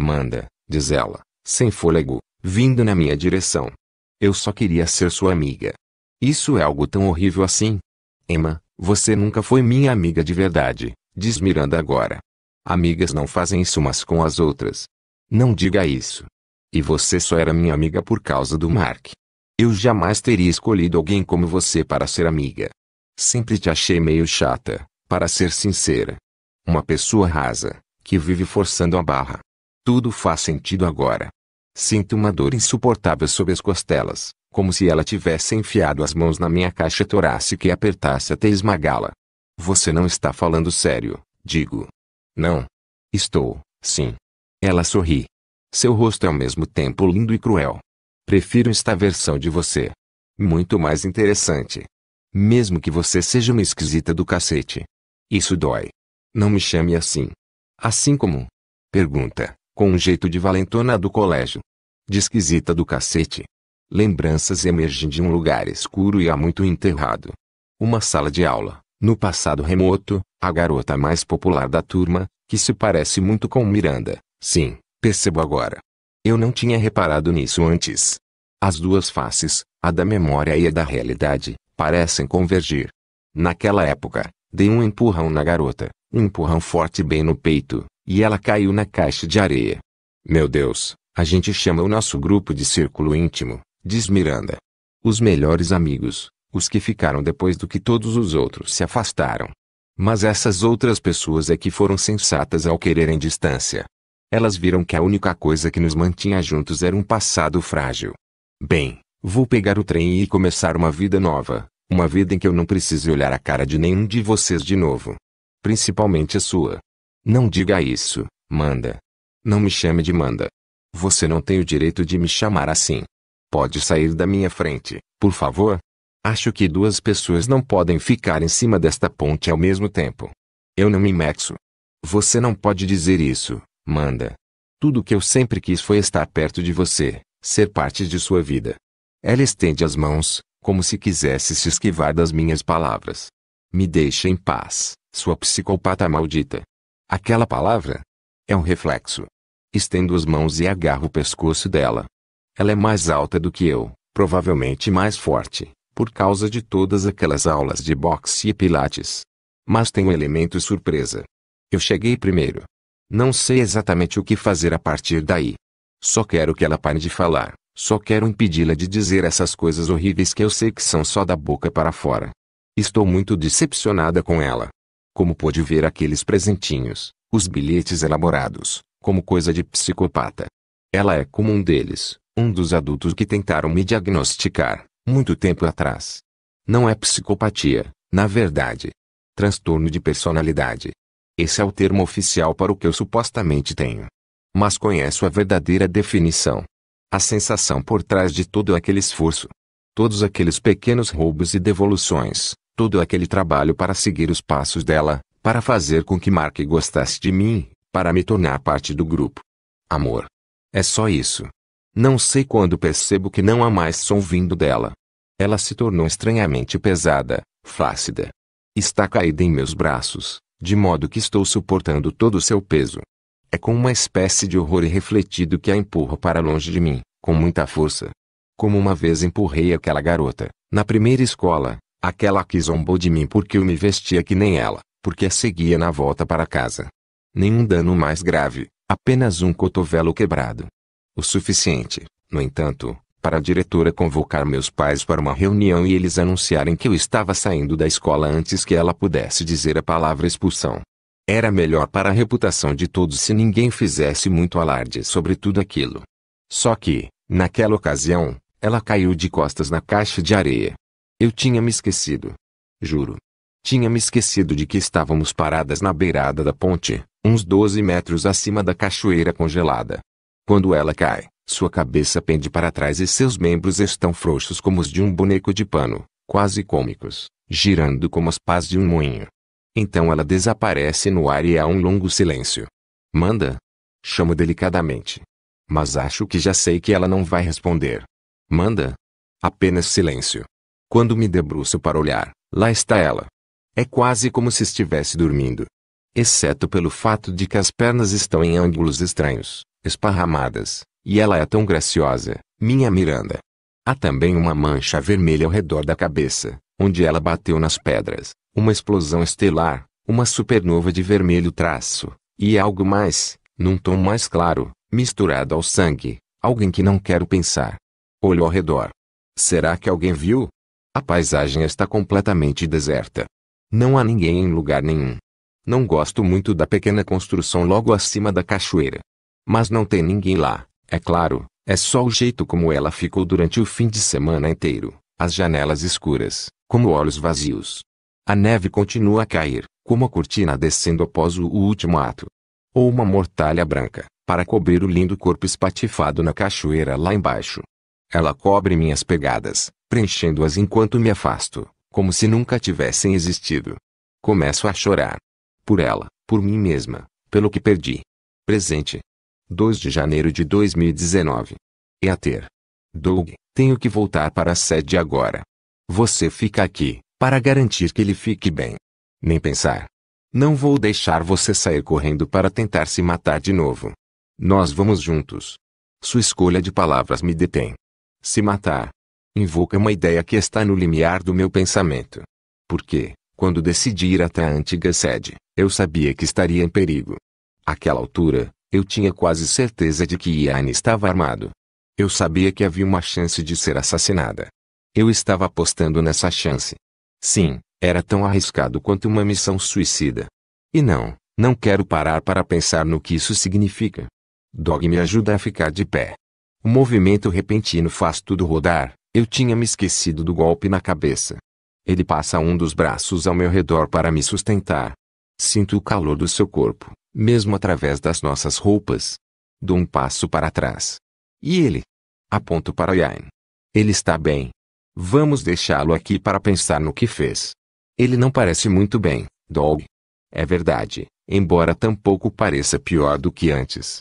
Manda, diz ela, sem fôlego, vindo na minha direção. Eu só queria ser sua amiga. Isso é algo tão horrível assim? Emma, você nunca foi minha amiga de verdade, diz Miranda agora. Amigas não fazem isso umas com as outras. Não diga isso. E você só era minha amiga por causa do Mark. Eu jamais teria escolhido alguém como você para ser amiga. Sempre te achei meio chata, para ser sincera. Uma pessoa rasa, que vive forçando a barra. Tudo faz sentido agora. Sinto uma dor insuportável sob as costelas, como se ela tivesse enfiado as mãos na minha caixa torácica e apertasse até esmagá-la. Você não está falando sério, digo. Não. Estou, sim. Ela sorri. Seu rosto é ao mesmo tempo lindo e cruel. Prefiro esta versão de você. Muito mais interessante. Mesmo que você seja uma esquisita do cacete. Isso dói. Não me chame assim. Assim como? Pergunta, com um jeito de valentona do colégio. De esquisita do cacete. Lembranças emergem de um lugar escuro e há muito enterrado. Uma sala de aula. No passado remoto, a garota mais popular da turma, que se parece muito com Miranda, sim, percebo agora. Eu não tinha reparado nisso antes. As duas faces, a da memória e a da realidade, parecem convergir. Naquela época, dei um empurrão na garota, um empurrão forte bem no peito, e ela caiu na caixa de areia. Meu Deus, a gente chama o nosso grupo de círculo íntimo, diz Miranda. Os melhores amigos, os que ficaram depois do que todos os outros se afastaram. Mas essas outras pessoas é que foram sensatas ao quererem distância. Elas viram que a única coisa que nos mantinha juntos era um passado frágil. Bem, vou pegar o trem e começar uma vida nova, uma vida em que eu não precise olhar a cara de nenhum de vocês de novo. Principalmente a sua. Não diga isso, Manda. Não me chame de Manda. Você não tem o direito de me chamar assim. Pode sair da minha frente, por favor? Acho que duas pessoas não podem ficar em cima desta ponte ao mesmo tempo. Eu não me mexo. Você não pode dizer isso, Manda. Tudo o que eu sempre quis foi estar perto de você, ser parte de sua vida. Ela estende as mãos, como se quisesse se esquivar das minhas palavras. Me deixa em paz, sua psicopata maldita. Aquela palavra? É um reflexo. Estendo as mãos e agarro o pescoço dela. Ela é mais alta do que eu, provavelmente mais forte, por causa de todas aquelas aulas de boxe e pilates. Mas tem um elemento surpresa. Eu cheguei primeiro. Não sei exatamente o que fazer a partir daí. Só quero que ela pare de falar, só quero impedi-la de dizer essas coisas horríveis que eu sei que são só da boca para fora. Estou muito decepcionada com ela. Como pôde ver aqueles presentinhos, os bilhetes elaborados, como coisa de psicopata. Ela é como um deles, um dos adultos que tentaram me diagnosticar, muito tempo atrás. Não é psicopatia, na verdade. Transtorno de personalidade. Esse é o termo oficial para o que eu supostamente tenho. Mas conheço a verdadeira definição. A sensação por trás de todo aquele esforço, todos aqueles pequenos roubos e devoluções, todo aquele trabalho para seguir os passos dela, para fazer com que Mark gostasse de mim, para me tornar parte do grupo. Amor. É só isso. Não sei quando percebo que não há mais som vindo dela. Ela se tornou estranhamente pesada, flácida. Está caída em meus braços, de modo que estou suportando todo o seu peso. É com uma espécie de horror irrefletido que a empurro para longe de mim, com muita força. Como uma vez empurrei aquela garota, na primeira escola, aquela que zombou de mim porque eu me vestia que nem ela, porque a seguia na volta para casa. Nenhum dano mais grave, apenas um cotovelo quebrado. O suficiente, no entanto, para a diretora convocar meus pais para uma reunião e eles anunciarem que eu estava saindo da escola antes que ela pudesse dizer a palavra expulsão. Era melhor para a reputação de todos se ninguém fizesse muito alarde sobre tudo aquilo. Só que, naquela ocasião, ela caiu de costas na caixa de areia. Eu tinha me esquecido. Juro. Tinha me esquecido de que estávamos paradas na beirada da ponte, uns 12 metros acima da cachoeira congelada. Quando ela cai, sua cabeça pende para trás e seus membros estão frouxos como os de um boneco de pano, quase cômicos, girando como as pás de um moinho. Então ela desaparece no ar e há um longo silêncio. Manda? Chamo delicadamente. Mas acho que já sei que ela não vai responder. Manda? Apenas silêncio. Quando me debruço para olhar, lá está ela. É quase como se estivesse dormindo. Exceto pelo fato de que as pernas estão em ângulos estranhos, esparramadas, e ela é tão graciosa, minha Miranda. Há também uma mancha vermelha ao redor da cabeça, onde ela bateu nas pedras, uma explosão estelar, uma supernova de vermelho traço, e algo mais, num tom mais claro, misturado ao sangue, alguém que não quero pensar. Olho ao redor. Será que alguém viu? A paisagem está completamente deserta. Não há ninguém em lugar nenhum. Não gosto muito da pequena construção logo acima da cachoeira, mas não tem ninguém lá, é claro, é só o jeito como ela ficou durante o fim de semana inteiro, as janelas escuras, como olhos vazios. A neve continua a cair, como a cortina descendo após o último ato. Ou uma mortalha branca, para cobrir o lindo corpo espatifado na cachoeira lá embaixo. Ela cobre minhas pegadas, preenchendo-as enquanto me afasto, como se nunca tivessem existido. Começo a chorar. Por ela, por mim mesma, pelo que perdi. Presente, 2 de janeiro de 2019. ter. Doug, tenho que voltar para a sede agora. Você fica aqui, para garantir que ele fique bem. Nem pensar. Não vou deixar você sair correndo para tentar se matar de novo. Nós vamos juntos. Sua escolha de palavras me detém. Se matar. Invoca uma ideia que está no limiar do meu pensamento. Porque, quando decidi ir até a antiga sede, eu sabia que estaria em perigo. Aquela altura, eu tinha quase certeza de que Ian estava armado. Eu sabia que havia uma chance de ser assassinada. Eu estava apostando nessa chance. Sim, era tão arriscado quanto uma missão suicida. E não, não quero parar para pensar no que isso significa. Dog me ajuda a ficar de pé. O movimento repentino faz tudo rodar. Eu tinha me esquecido do golpe na cabeça. Ele passa um dos braços ao meu redor para me sustentar. Sinto o calor do seu corpo mesmo através das nossas roupas. Dou um passo para trás. E ele? Aponto para Yain. Ele está bem. Vamos deixá-lo aqui para pensar no que fez. Ele não parece muito bem, Dog. É verdade, embora tampouco pareça pior do que antes.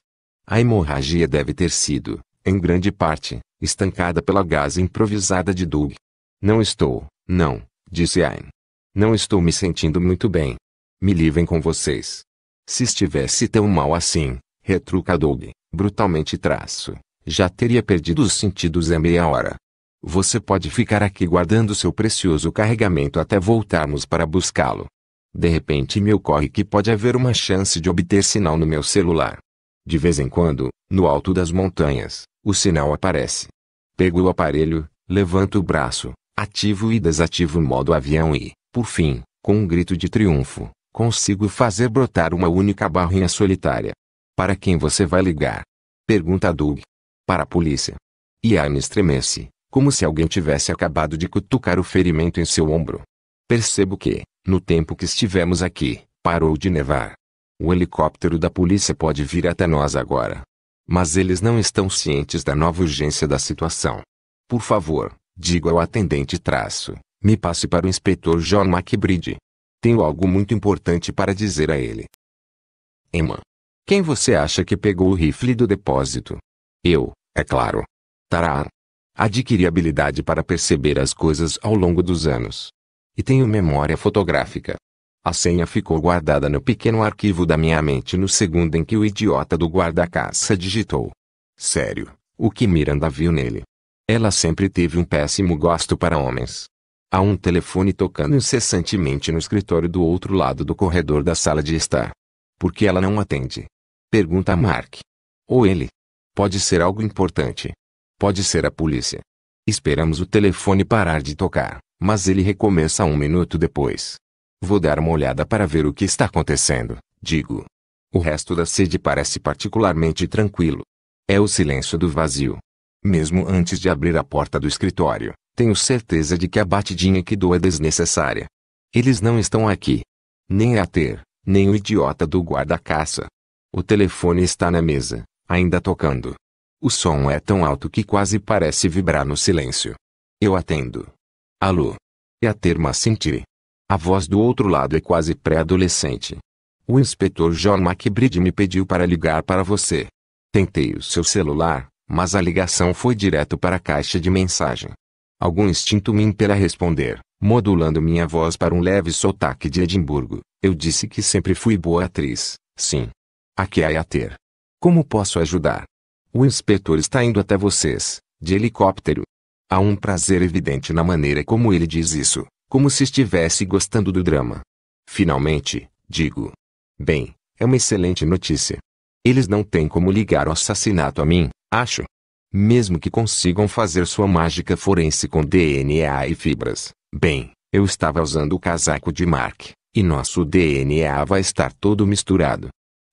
A hemorragia deve ter sido, em grande parte, estancada pela gás improvisada de Doug. Não estou, não, disse Ayn. Não estou me sentindo muito bem. Me livrem com vocês. Se estivesse tão mal assim, retruca Doug, brutalmente traço, já teria perdido os sentidos em meia hora. Você pode ficar aqui guardando seu precioso carregamento até voltarmos para buscá-lo. De repente me ocorre que pode haver uma chance de obter sinal no meu celular. De vez em quando, no alto das montanhas, o sinal aparece. Pego o aparelho, levanto o braço, ativo e desativo o modo avião e, por fim, com um grito de triunfo, Consigo fazer brotar uma única barrinha solitária. Para quem você vai ligar? Pergunta Doug. Para a polícia. Ian estremece, como se alguém tivesse acabado de cutucar o ferimento em seu ombro. Percebo que, no tempo que estivemos aqui, parou de nevar. O helicóptero da polícia pode vir até nós agora. Mas eles não estão cientes da nova urgência da situação. Por favor, digo ao atendente traço, me passe para o inspetor John McBride. Tenho algo muito importante para dizer a ele. Emma. Quem você acha que pegou o rifle do depósito? Eu, é claro. Tará. Adquiri habilidade para perceber as coisas ao longo dos anos. E tenho memória fotográfica. A senha ficou guardada no pequeno arquivo da minha mente no segundo em que o idiota do guarda-caça digitou. Sério, o que Miranda viu nele. Ela sempre teve um péssimo gosto para homens. Há um telefone tocando incessantemente no escritório do outro lado do corredor da sala de estar. Por que ela não atende? Pergunta Mark. Ou ele. Pode ser algo importante. Pode ser a polícia. Esperamos o telefone parar de tocar, mas ele recomeça um minuto depois. Vou dar uma olhada para ver o que está acontecendo, digo. O resto da sede parece particularmente tranquilo. É o silêncio do vazio. Mesmo antes de abrir a porta do escritório, tenho certeza de que a batidinha que dou é desnecessária. Eles não estão aqui. Nem a ter, nem o idiota do guarda-caça. O telefone está na mesa, ainda tocando. O som é tão alto que quase parece vibrar no silêncio. Eu atendo. Alô. É a mas senti. A voz do outro lado é quase pré-adolescente. O inspetor John McBride me pediu para ligar para você. Tentei o seu celular, mas a ligação foi direto para a caixa de mensagem. Algum instinto me impera a responder, modulando minha voz para um leve sotaque de Edimburgo. Eu disse que sempre fui boa atriz, sim. a que há a ter. Como posso ajudar? O inspetor está indo até vocês, de helicóptero. Há um prazer evidente na maneira como ele diz isso, como se estivesse gostando do drama. Finalmente, digo. Bem, é uma excelente notícia. Eles não têm como ligar o assassinato a mim, acho mesmo que consigam fazer sua mágica forense com DNA e fibras. Bem, eu estava usando o casaco de Mark, e nosso DNA vai estar todo misturado.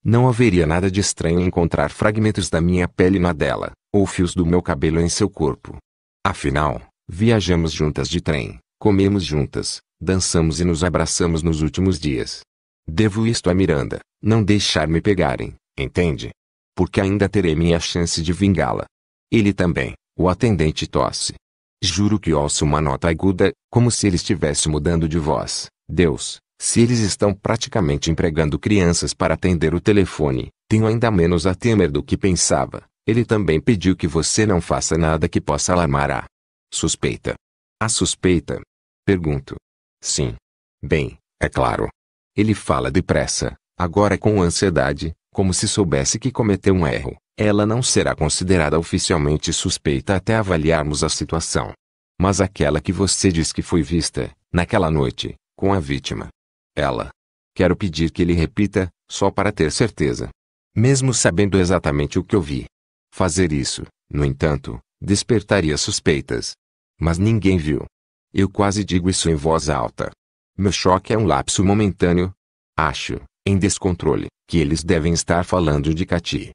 Não haveria nada de estranho encontrar fragmentos da minha pele na dela, ou fios do meu cabelo em seu corpo. Afinal, viajamos juntas de trem, comemos juntas, dançamos e nos abraçamos nos últimos dias. Devo isto a Miranda, não deixar me pegarem, entende? Porque ainda terei minha chance de vingá-la. Ele também, o atendente tosse. Juro que ouço uma nota aguda, como se ele estivesse mudando de voz. Deus, se eles estão praticamente empregando crianças para atender o telefone, tenho ainda menos a temer do que pensava. Ele também pediu que você não faça nada que possa alarmar a suspeita. A suspeita? Pergunto. Sim. Bem, é claro. Ele fala depressa, agora com ansiedade, como se soubesse que cometeu um erro ela não será considerada oficialmente suspeita até avaliarmos a situação. Mas aquela que você diz que foi vista, naquela noite, com a vítima. Ela. Quero pedir que ele repita, só para ter certeza. Mesmo sabendo exatamente o que eu vi. Fazer isso, no entanto, despertaria suspeitas. Mas ninguém viu. Eu quase digo isso em voz alta. Meu choque é um lapso momentâneo. Acho, em descontrole, que eles devem estar falando de Cati.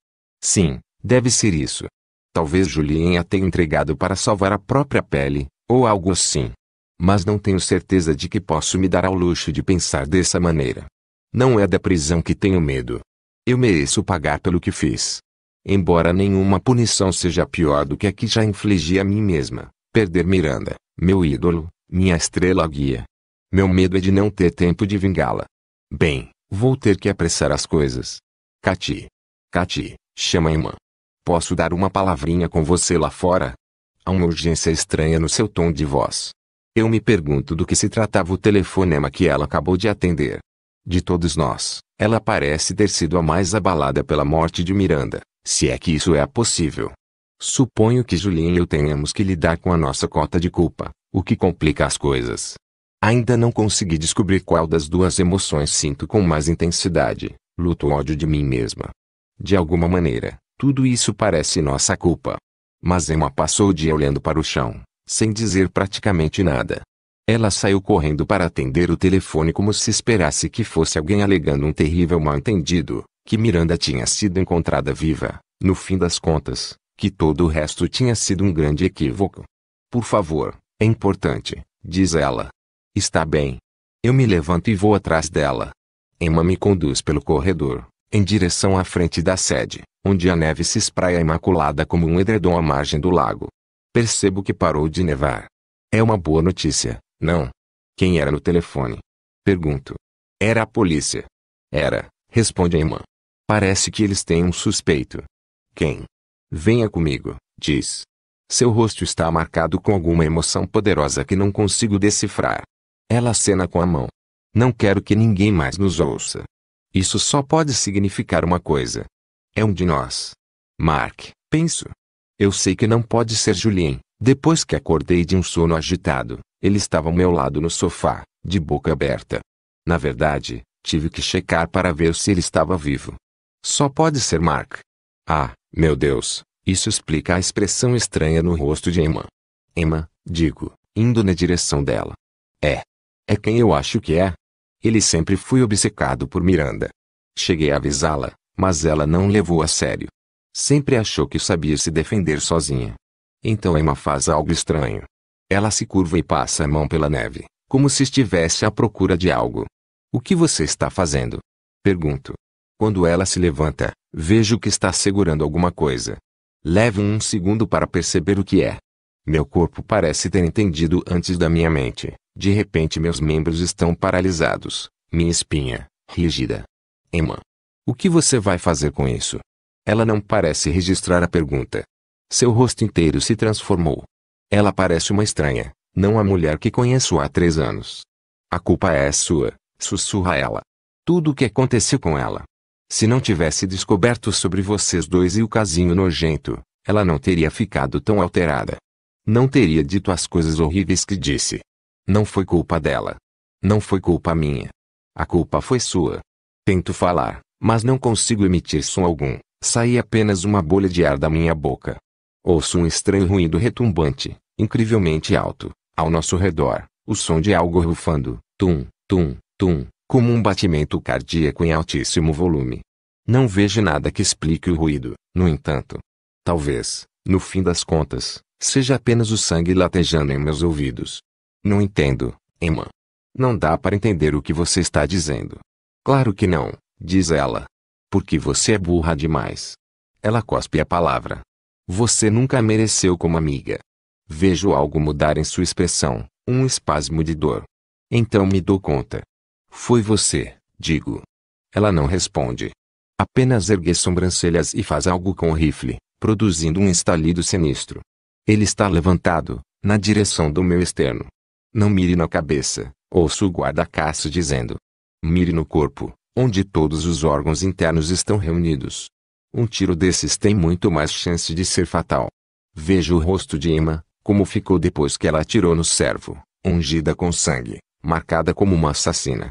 Sim, deve ser isso. Talvez Julien a tenha entregado para salvar a própria pele, ou algo assim. Mas não tenho certeza de que posso me dar ao luxo de pensar dessa maneira. Não é da prisão que tenho medo. Eu mereço pagar pelo que fiz. Embora nenhuma punição seja pior do que a que já infligi a mim mesma, perder Miranda, meu ídolo, minha estrela guia. Meu medo é de não ter tempo de vingá-la. Bem, vou ter que apressar as coisas. Cati. Cati. Chama Emma. Posso dar uma palavrinha com você lá fora? Há uma urgência estranha no seu tom de voz. Eu me pergunto do que se tratava o telefonema que ela acabou de atender. De todos nós, ela parece ter sido a mais abalada pela morte de Miranda, se é que isso é possível. Suponho que Julinha e eu tenhamos que lidar com a nossa cota de culpa, o que complica as coisas. Ainda não consegui descobrir qual das duas emoções sinto com mais intensidade, luto ou ódio de mim mesma. De alguma maneira, tudo isso parece nossa culpa. Mas Emma passou o dia olhando para o chão, sem dizer praticamente nada. Ela saiu correndo para atender o telefone como se esperasse que fosse alguém alegando um terrível mal-entendido, que Miranda tinha sido encontrada viva, no fim das contas, que todo o resto tinha sido um grande equívoco. Por favor, é importante, diz ela. Está bem. Eu me levanto e vou atrás dela. Emma me conduz pelo corredor, em direção à frente da sede, onde a neve se espraia imaculada como um edredom à margem do lago. Percebo que parou de nevar. É uma boa notícia, não? Quem era no telefone? Pergunto. Era a polícia. Era, responde a irmã. Parece que eles têm um suspeito. Quem? Venha comigo, diz. Seu rosto está marcado com alguma emoção poderosa que não consigo decifrar. Ela acena com a mão. Não quero que ninguém mais nos ouça. Isso só pode significar uma coisa. É um de nós. Mark, penso. Eu sei que não pode ser Julien. Depois que acordei de um sono agitado, ele estava ao meu lado no sofá, de boca aberta. Na verdade, tive que checar para ver se ele estava vivo. Só pode ser Mark. Ah, meu Deus, isso explica a expressão estranha no rosto de Emma. Emma, digo, indo na direção dela. É. É quem eu acho que é. Ele sempre foi obcecado por Miranda. Cheguei a avisá-la, mas ela não levou a sério. Sempre achou que sabia se defender sozinha. Então Emma faz algo estranho. Ela se curva e passa a mão pela neve, como se estivesse à procura de algo. O que você está fazendo? Pergunto. Quando ela se levanta, vejo que está segurando alguma coisa. Levo um segundo para perceber o que é. Meu corpo parece ter entendido antes da minha mente. De repente meus membros estão paralisados, minha espinha, rígida. Emma. O que você vai fazer com isso? Ela não parece registrar a pergunta. Seu rosto inteiro se transformou. Ela parece uma estranha, não a mulher que conheço há três anos. A culpa é sua, sussurra ela. Tudo o que aconteceu com ela. Se não tivesse descoberto sobre vocês dois e o casinho nojento, ela não teria ficado tão alterada. Não teria dito as coisas horríveis que disse. Não foi culpa dela. Não foi culpa minha. A culpa foi sua. Tento falar, mas não consigo emitir som algum. Saí apenas uma bolha de ar da minha boca. Ouço um estranho ruído retumbante, incrivelmente alto, ao nosso redor, o som de algo rufando, tum, tum, tum, como um batimento cardíaco em altíssimo volume. Não vejo nada que explique o ruído, no entanto. Talvez, no fim das contas, seja apenas o sangue latejando em meus ouvidos, não entendo, Emma. Não dá para entender o que você está dizendo. Claro que não, diz ela. Porque você é burra demais. Ela cospe a palavra. Você nunca mereceu como amiga. Vejo algo mudar em sua expressão, um espasmo de dor. Então me dou conta. Foi você, digo. Ela não responde. Apenas ergue sobrancelhas e faz algo com o rifle, produzindo um estalido sinistro. Ele está levantado, na direção do meu externo. Não mire na cabeça, ouço o guarda-caça dizendo. Mire no corpo, onde todos os órgãos internos estão reunidos. Um tiro desses tem muito mais chance de ser fatal. Vejo o rosto de Emma, como ficou depois que ela atirou no servo, ungida com sangue, marcada como uma assassina.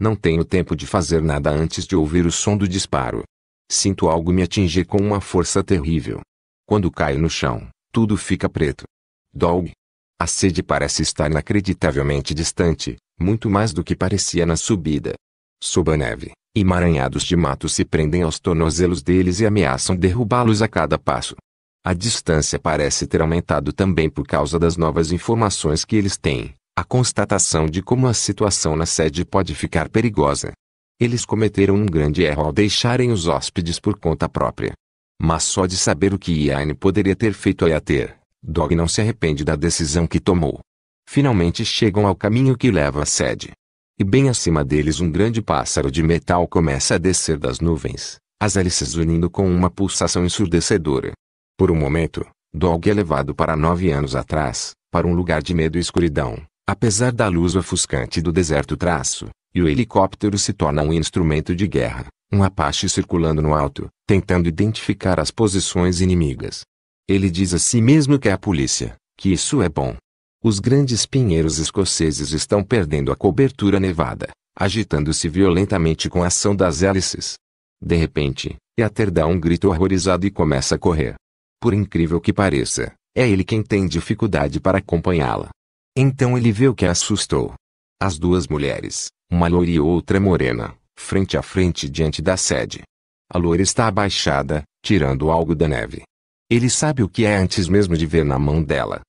Não tenho tempo de fazer nada antes de ouvir o som do disparo. Sinto algo me atingir com uma força terrível. Quando caio no chão, tudo fica preto. Dog, a sede parece estar inacreditavelmente distante, muito mais do que parecia na subida. Sob a neve, emaranhados de mato se prendem aos tornozelos deles e ameaçam derrubá-los a cada passo. A distância parece ter aumentado também por causa das novas informações que eles têm, a constatação de como a situação na sede pode ficar perigosa. Eles cometeram um grande erro ao deixarem os hóspedes por conta própria. Mas só de saber o que Iane poderia ter feito a ter, Dog não se arrepende da decisão que tomou. Finalmente chegam ao caminho que leva à sede. E bem acima deles um grande pássaro de metal começa a descer das nuvens, as hélices unindo com uma pulsação ensurdecedora. Por um momento, Dog é levado para nove anos atrás, para um lugar de medo e escuridão, apesar da luz ofuscante do deserto traço, e o helicóptero se torna um instrumento de guerra, um Apache circulando no alto, tentando identificar as posições inimigas. Ele diz a si mesmo que é a polícia, que isso é bom. Os grandes pinheiros escoceses estão perdendo a cobertura nevada, agitando-se violentamente com a ação das hélices. De repente, Eater dá um grito horrorizado e começa a correr. Por incrível que pareça, é ele quem tem dificuldade para acompanhá-la. Então ele vê o que a assustou. As duas mulheres, uma loira e outra morena, frente a frente diante da sede. A loira está abaixada, tirando algo da neve. Ele sabe o que é antes mesmo de ver na mão dela.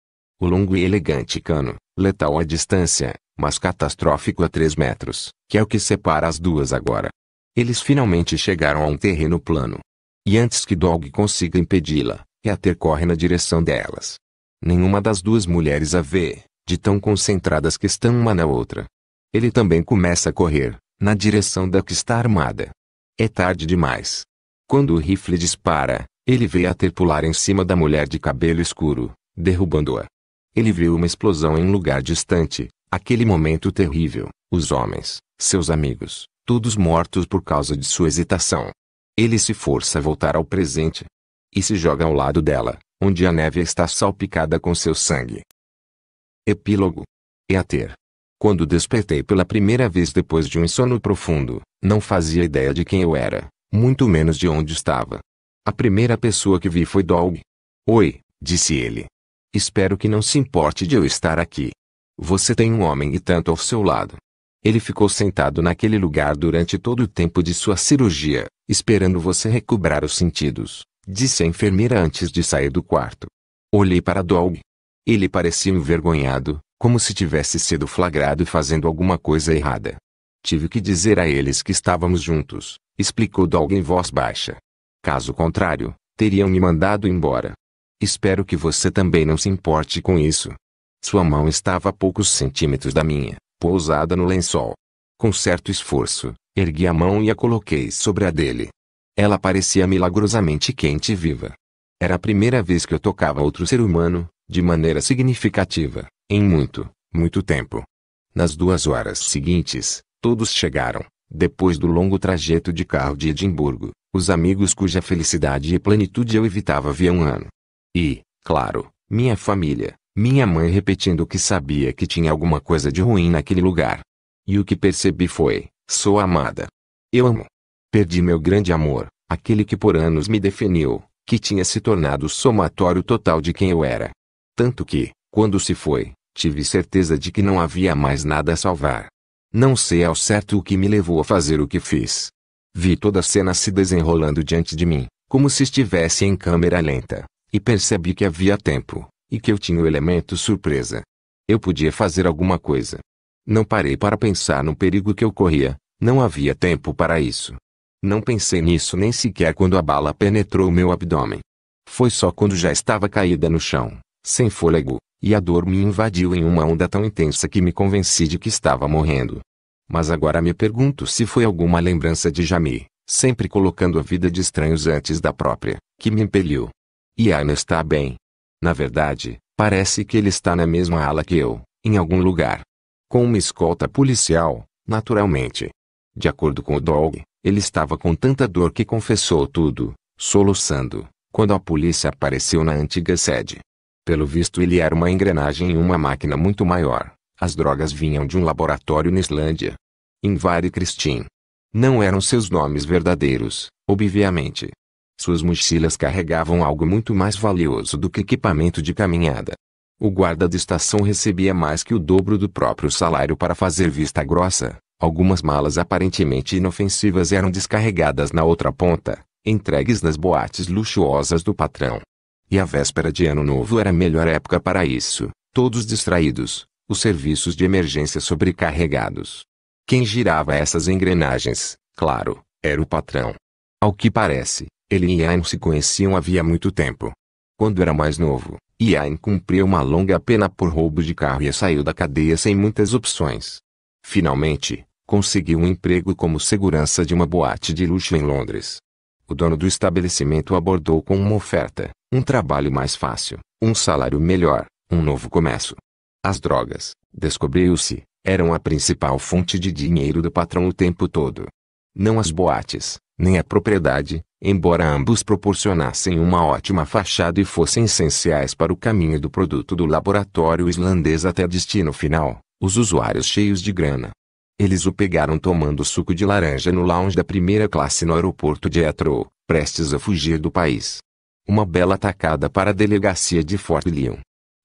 O longo e elegante cano, letal à distância, mas catastrófico a três metros, que é o que separa as duas agora. Eles finalmente chegaram a um terreno plano. E antes que Dog consiga impedi-la, Heather corre na direção delas. Nenhuma das duas mulheres a vê, de tão concentradas que estão uma na outra. Ele também começa a correr, na direção da que está armada. É tarde demais. Quando o rifle dispara, ele vê-a ter pular em cima da mulher de cabelo escuro, derrubando-a. Ele viu uma explosão em um lugar distante, aquele momento terrível, os homens, seus amigos, todos mortos por causa de sua hesitação. Ele se força a voltar ao presente. E se joga ao lado dela, onde a neve está salpicada com seu sangue. Epílogo. É a ter. Quando despertei pela primeira vez depois de um sono profundo, não fazia ideia de quem eu era, muito menos de onde estava. A primeira pessoa que vi foi Dog. Oi, disse ele. Espero que não se importe de eu estar aqui. Você tem um homem e tanto ao seu lado. Ele ficou sentado naquele lugar durante todo o tempo de sua cirurgia, esperando você recobrar os sentidos, disse a enfermeira antes de sair do quarto. Olhei para Dog. Ele parecia envergonhado, como se tivesse sido flagrado fazendo alguma coisa errada. Tive que dizer a eles que estávamos juntos, explicou Dog em voz baixa. Caso contrário, teriam me mandado embora. Espero que você também não se importe com isso. Sua mão estava a poucos centímetros da minha, pousada no lençol. Com certo esforço, ergui a mão e a coloquei sobre a dele. Ela parecia milagrosamente quente e viva. Era a primeira vez que eu tocava outro ser humano, de maneira significativa, em muito, muito tempo. Nas duas horas seguintes, todos chegaram, depois do longo trajeto de carro de Edimburgo, os amigos cuja felicidade e plenitude eu evitava havia um ano. E, claro, minha família, minha mãe repetindo que sabia que tinha alguma coisa de ruim naquele lugar. E o que percebi foi: sou amada. Eu amo. Perdi meu grande amor, aquele que por anos me definiu, que tinha se tornado o somatório total de quem eu era. Tanto que, quando se foi, tive certeza de que não havia mais nada a salvar. Não sei ao certo o que me levou a fazer o que fiz, Vi toda a cena se desenrolando diante de mim, como se estivesse em câmera lenta, e percebi que havia tempo, e que eu tinha o elemento surpresa. Eu podia fazer alguma coisa. Não parei para pensar no perigo que eu corria, não havia tempo para isso. Não pensei nisso nem sequer quando a bala penetrou meu abdômen. Foi só quando já estava caída no chão, sem fôlego, e a dor me invadiu em uma onda tão intensa que me convenci de que estava morrendo. Mas agora me pergunto se foi alguma lembrança de Jami, sempre colocando a vida de estranhos antes da própria, que me impeliu. E Aina está bem. Na verdade, parece que ele está na mesma ala que eu, em algum lugar. Com uma escolta policial, naturalmente. De acordo com o Dog, ele estava com tanta dor que confessou tudo, soluçando, quando a polícia apareceu na antiga sede. Pelo visto ele era uma engrenagem em uma máquina muito maior, as drogas vinham de um laboratório na Islândia. Invar e Kristin. Não eram seus nomes verdadeiros, obviamente. Suas mochilas carregavam algo muito mais valioso do que equipamento de caminhada. O guarda da estação recebia mais que o dobro do próprio salário para fazer vista grossa. Algumas malas aparentemente inofensivas eram descarregadas na outra ponta, entregues nas boates luxuosas do patrão. E a véspera de Ano Novo era a melhor época para isso, todos distraídos, os serviços de emergência sobrecarregados. Quem girava essas engrenagens, claro, era o patrão. Ao que parece, ele e Iain se conheciam havia muito tempo. Quando era mais novo, Iain cumpriu uma longa pena por roubo de carro e saiu da cadeia sem muitas opções. Finalmente, conseguiu um emprego como segurança de uma boate de luxo em Londres. O dono do estabelecimento abordou com uma oferta, um trabalho mais fácil, um salário melhor, um novo começo. As drogas, descobriu-se, eram a principal fonte de dinheiro do patrão o tempo todo. Não as boates, nem a propriedade, embora ambos proporcionassem uma ótima fachada e fossem essenciais para o caminho do produto do laboratório islandês até destino final, os usuários cheios de grana. Eles o pegaram tomando suco de laranja no lounge da primeira classe no aeroporto de Etro, prestes a fugir do país. Uma bela atacada para a delegacia de Fort Lyon,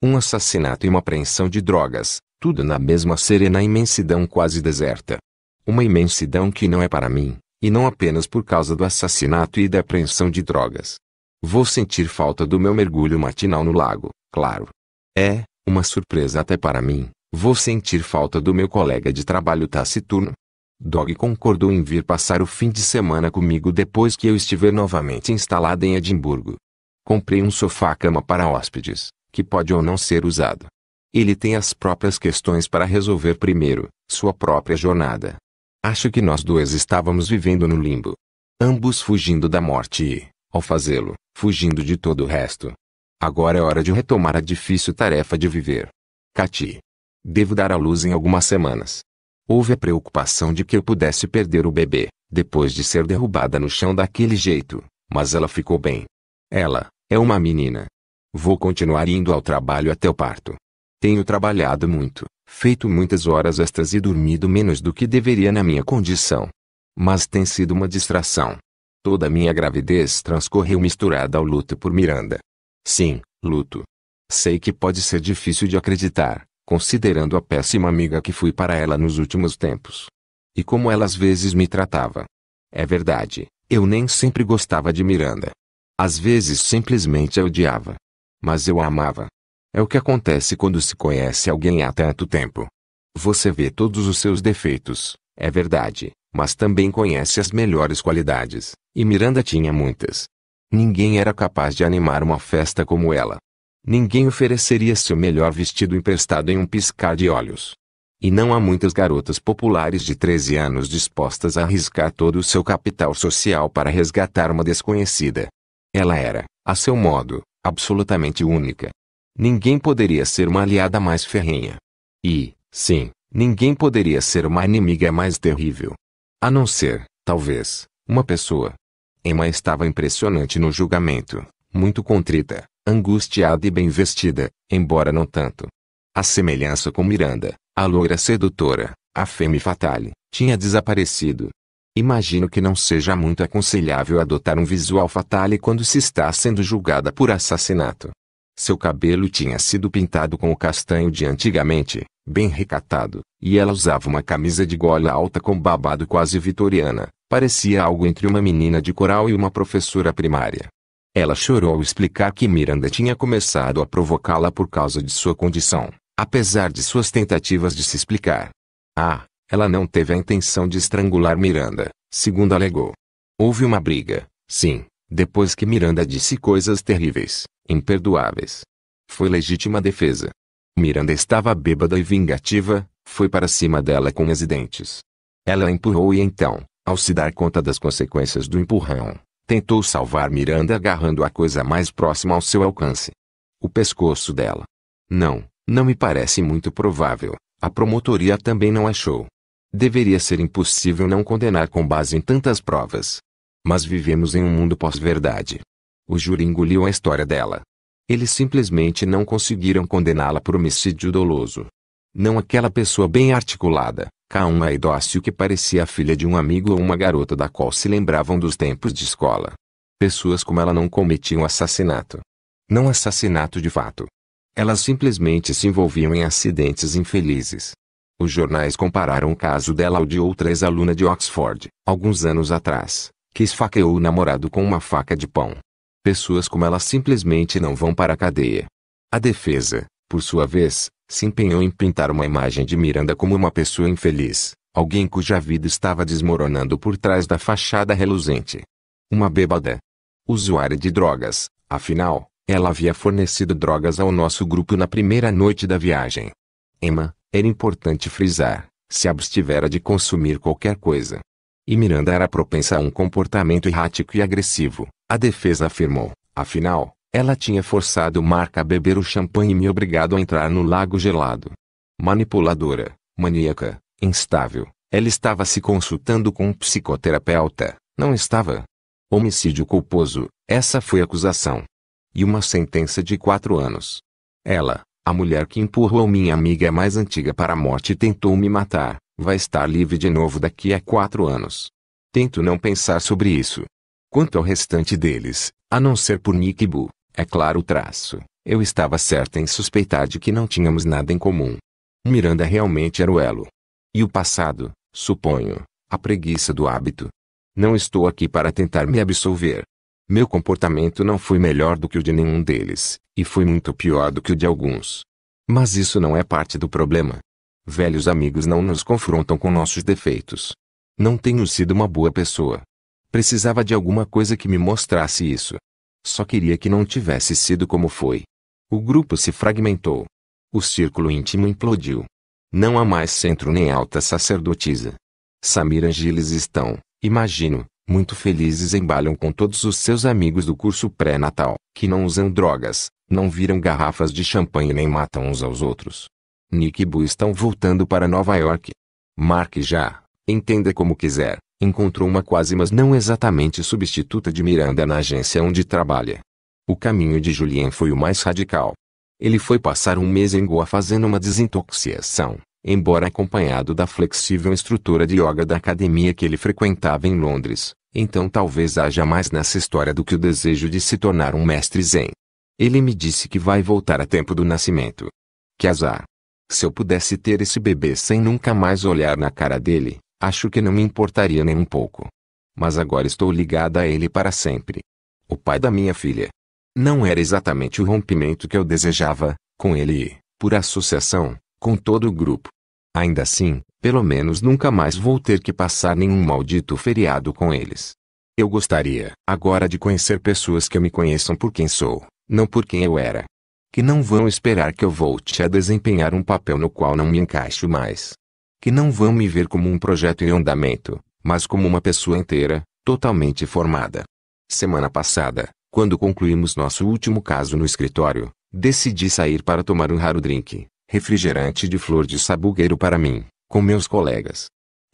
um assassinato e uma apreensão de drogas, tudo na mesma serena imensidão quase deserta. Uma imensidão que não é para mim, e não apenas por causa do assassinato e da apreensão de drogas. Vou sentir falta do meu mergulho matinal no lago, claro. É, uma surpresa até para mim, vou sentir falta do meu colega de trabalho taciturno. Dog concordou em vir passar o fim de semana comigo depois que eu estiver novamente instalada em Edimburgo. Comprei um sofá-cama para hóspedes, que pode ou não ser usado. Ele tem as próprias questões para resolver primeiro, sua própria jornada. Acho que nós dois estávamos vivendo no limbo. Ambos fugindo da morte e, ao fazê-lo, fugindo de todo o resto. Agora é hora de retomar a difícil tarefa de viver. Cati. Devo dar à luz em algumas semanas. Houve a preocupação de que eu pudesse perder o bebê, depois de ser derrubada no chão daquele jeito, mas ela ficou bem. Ela é uma menina, Vou continuar indo ao trabalho até o parto. Tenho trabalhado muito, feito muitas horas extras e dormido menos do que deveria na minha condição. Mas tem sido uma distração. Toda a minha gravidez transcorreu misturada ao luto por Miranda. Sim, luto. Sei que pode ser difícil de acreditar, considerando a péssima amiga que fui para ela nos últimos tempos. E como ela às vezes me tratava. É verdade, eu nem sempre gostava de Miranda. Às vezes simplesmente a odiava. Mas eu a amava. É o que acontece quando se conhece alguém há tanto tempo. Você vê todos os seus defeitos, é verdade, mas também conhece as melhores qualidades, e Miranda tinha muitas. Ninguém era capaz de animar uma festa como ela. Ninguém ofereceria seu melhor vestido emprestado em um piscar de olhos. E não há muitas garotas populares de 13 anos dispostas a arriscar todo o seu capital social para resgatar uma desconhecida. Ela era, a seu modo, absolutamente única. Ninguém poderia ser uma aliada mais ferrenha. E, sim, ninguém poderia ser uma inimiga mais terrível. A não ser, talvez, uma pessoa. Emma estava impressionante no julgamento, muito contrita, angustiada e bem vestida, embora não tanto. A semelhança com Miranda, a loira sedutora, a femme fatale, tinha desaparecido, Imagino que não seja muito aconselhável adotar um visual fatale quando se está sendo julgada por assassinato. Seu cabelo tinha sido pintado com o castanho de antigamente, bem recatado, e ela usava uma camisa de gola alta com babado quase vitoriana, parecia algo entre uma menina de coral e uma professora primária. Ela chorou ao explicar que Miranda tinha começado a provocá-la por causa de sua condição, apesar de suas tentativas de se explicar. Ah, ela não teve a intenção de estrangular Miranda, segundo alegou. Houve uma briga, sim, depois que Miranda disse coisas terríveis, imperdoáveis. Foi legítima defesa. Miranda estava bêbada e vingativa, foi para cima dela com as dentes. Ela a empurrou e então, ao se dar conta das consequências do empurrão, tentou salvar Miranda agarrando a coisa mais próxima ao seu alcance. O pescoço dela. Não, não me parece muito provável. A promotoria também não achou. Deveria ser impossível não condenar com base em tantas provas. Mas vivemos em um mundo pós-verdade. O júri engoliu a história dela. Eles simplesmente não conseguiram condená-la por homicídio doloso. Não aquela pessoa bem articulada, calma e dócil que parecia a filha de um amigo ou uma garota da qual se lembravam dos tempos de escola. Pessoas como ela não cometiam assassinato. Não assassinato de fato. Elas simplesmente se envolviam em acidentes infelizes. Os jornais compararam o caso dela ao de outra ex-aluna de Oxford, alguns anos atrás, que esfaqueou o namorado com uma faca de pão. Pessoas como ela simplesmente não vão para a cadeia. A defesa, por sua vez, se empenhou em pintar uma imagem de Miranda como uma pessoa infeliz, alguém cuja vida estava desmoronando por trás da fachada reluzente. Uma bêbada. Usuária de drogas, afinal, ela havia fornecido drogas ao nosso grupo na primeira noite da viagem. Emma, era importante frisar, se abstivera de consumir qualquer coisa. E Miranda era propensa a um comportamento errático e agressivo, a defesa afirmou. Afinal, ela tinha forçado Marca a beber o champanhe e me obrigado a entrar no lago gelado. Manipuladora, maníaca, instável, ela estava se consultando com um psicoterapeuta, não estava? Homicídio culposo, essa foi a acusação. E uma sentença de quatro anos. Ela, a mulher que empurrou minha amiga é mais antiga para a morte e tentou me matar, vai estar livre de novo daqui a quatro anos. Tento não pensar sobre isso. Quanto ao restante deles, a não ser por Nick Bu, é claro o traço, eu estava certa em suspeitar de que não tínhamos nada em comum. Miranda realmente era o elo. E o passado, suponho, a preguiça do hábito. Não estou aqui para tentar me absolver, meu comportamento não foi melhor do que o de nenhum deles, e foi muito pior do que o de alguns. Mas isso não é parte do problema. Velhos amigos não nos confrontam com nossos defeitos. Não tenho sido uma boa pessoa. Precisava de alguma coisa que me mostrasse isso. Só queria que não tivesse sido como foi. O grupo se fragmentou. O círculo íntimo implodiu. Não há mais centro nem alta sacerdotisa. Samir Giles estão, imagino, muito felizes embalam com todos os seus amigos do curso pré-natal, que não usam drogas, não viram garrafas de champanhe nem matam uns aos outros. Nick e Boo estão voltando para Nova York. Mark já, entenda como quiser, encontrou uma quase mas não exatamente substituta de Miranda na agência onde trabalha. O caminho de Julien foi o mais radical. Ele foi passar um mês em Goa fazendo uma desintoxicação, embora acompanhado da flexível instrutora de yoga da academia que ele frequentava em Londres, então talvez haja mais nessa história do que o desejo de se tornar um mestre zen. Ele me disse que vai voltar a tempo do nascimento. Que azar! Se eu pudesse ter esse bebê sem nunca mais olhar na cara dele, acho que não me importaria nem um pouco. Mas agora estou ligada a ele para sempre. O pai da minha filha. Não era exatamente o rompimento que eu desejava, com ele e, por associação, com todo o grupo. Ainda assim, pelo menos nunca mais vou ter que passar nenhum maldito feriado com eles. Eu gostaria, agora, de conhecer pessoas que me conheçam por quem sou, não por quem eu era. Que não vão esperar que eu volte a desempenhar um papel no qual não me encaixo mais. Que não vão me ver como um projeto em andamento, mas como uma pessoa inteira, totalmente formada. Semana passada, quando concluímos nosso último caso no escritório, decidi sair para tomar um raro drink refrigerante de flor de sabugueiro para mim, com meus colegas.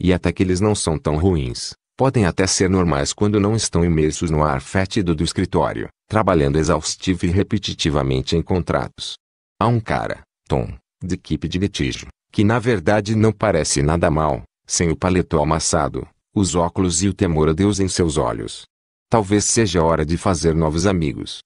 E até que eles não são tão ruins, podem até ser normais quando não estão imersos no ar fétido do escritório, trabalhando exaustivo e repetitivamente em contratos. Há um cara, Tom, de equipe de litígio, que na verdade não parece nada mal, sem o paletó amassado, os óculos e o temor a Deus em seus olhos. Talvez seja hora de fazer novos amigos.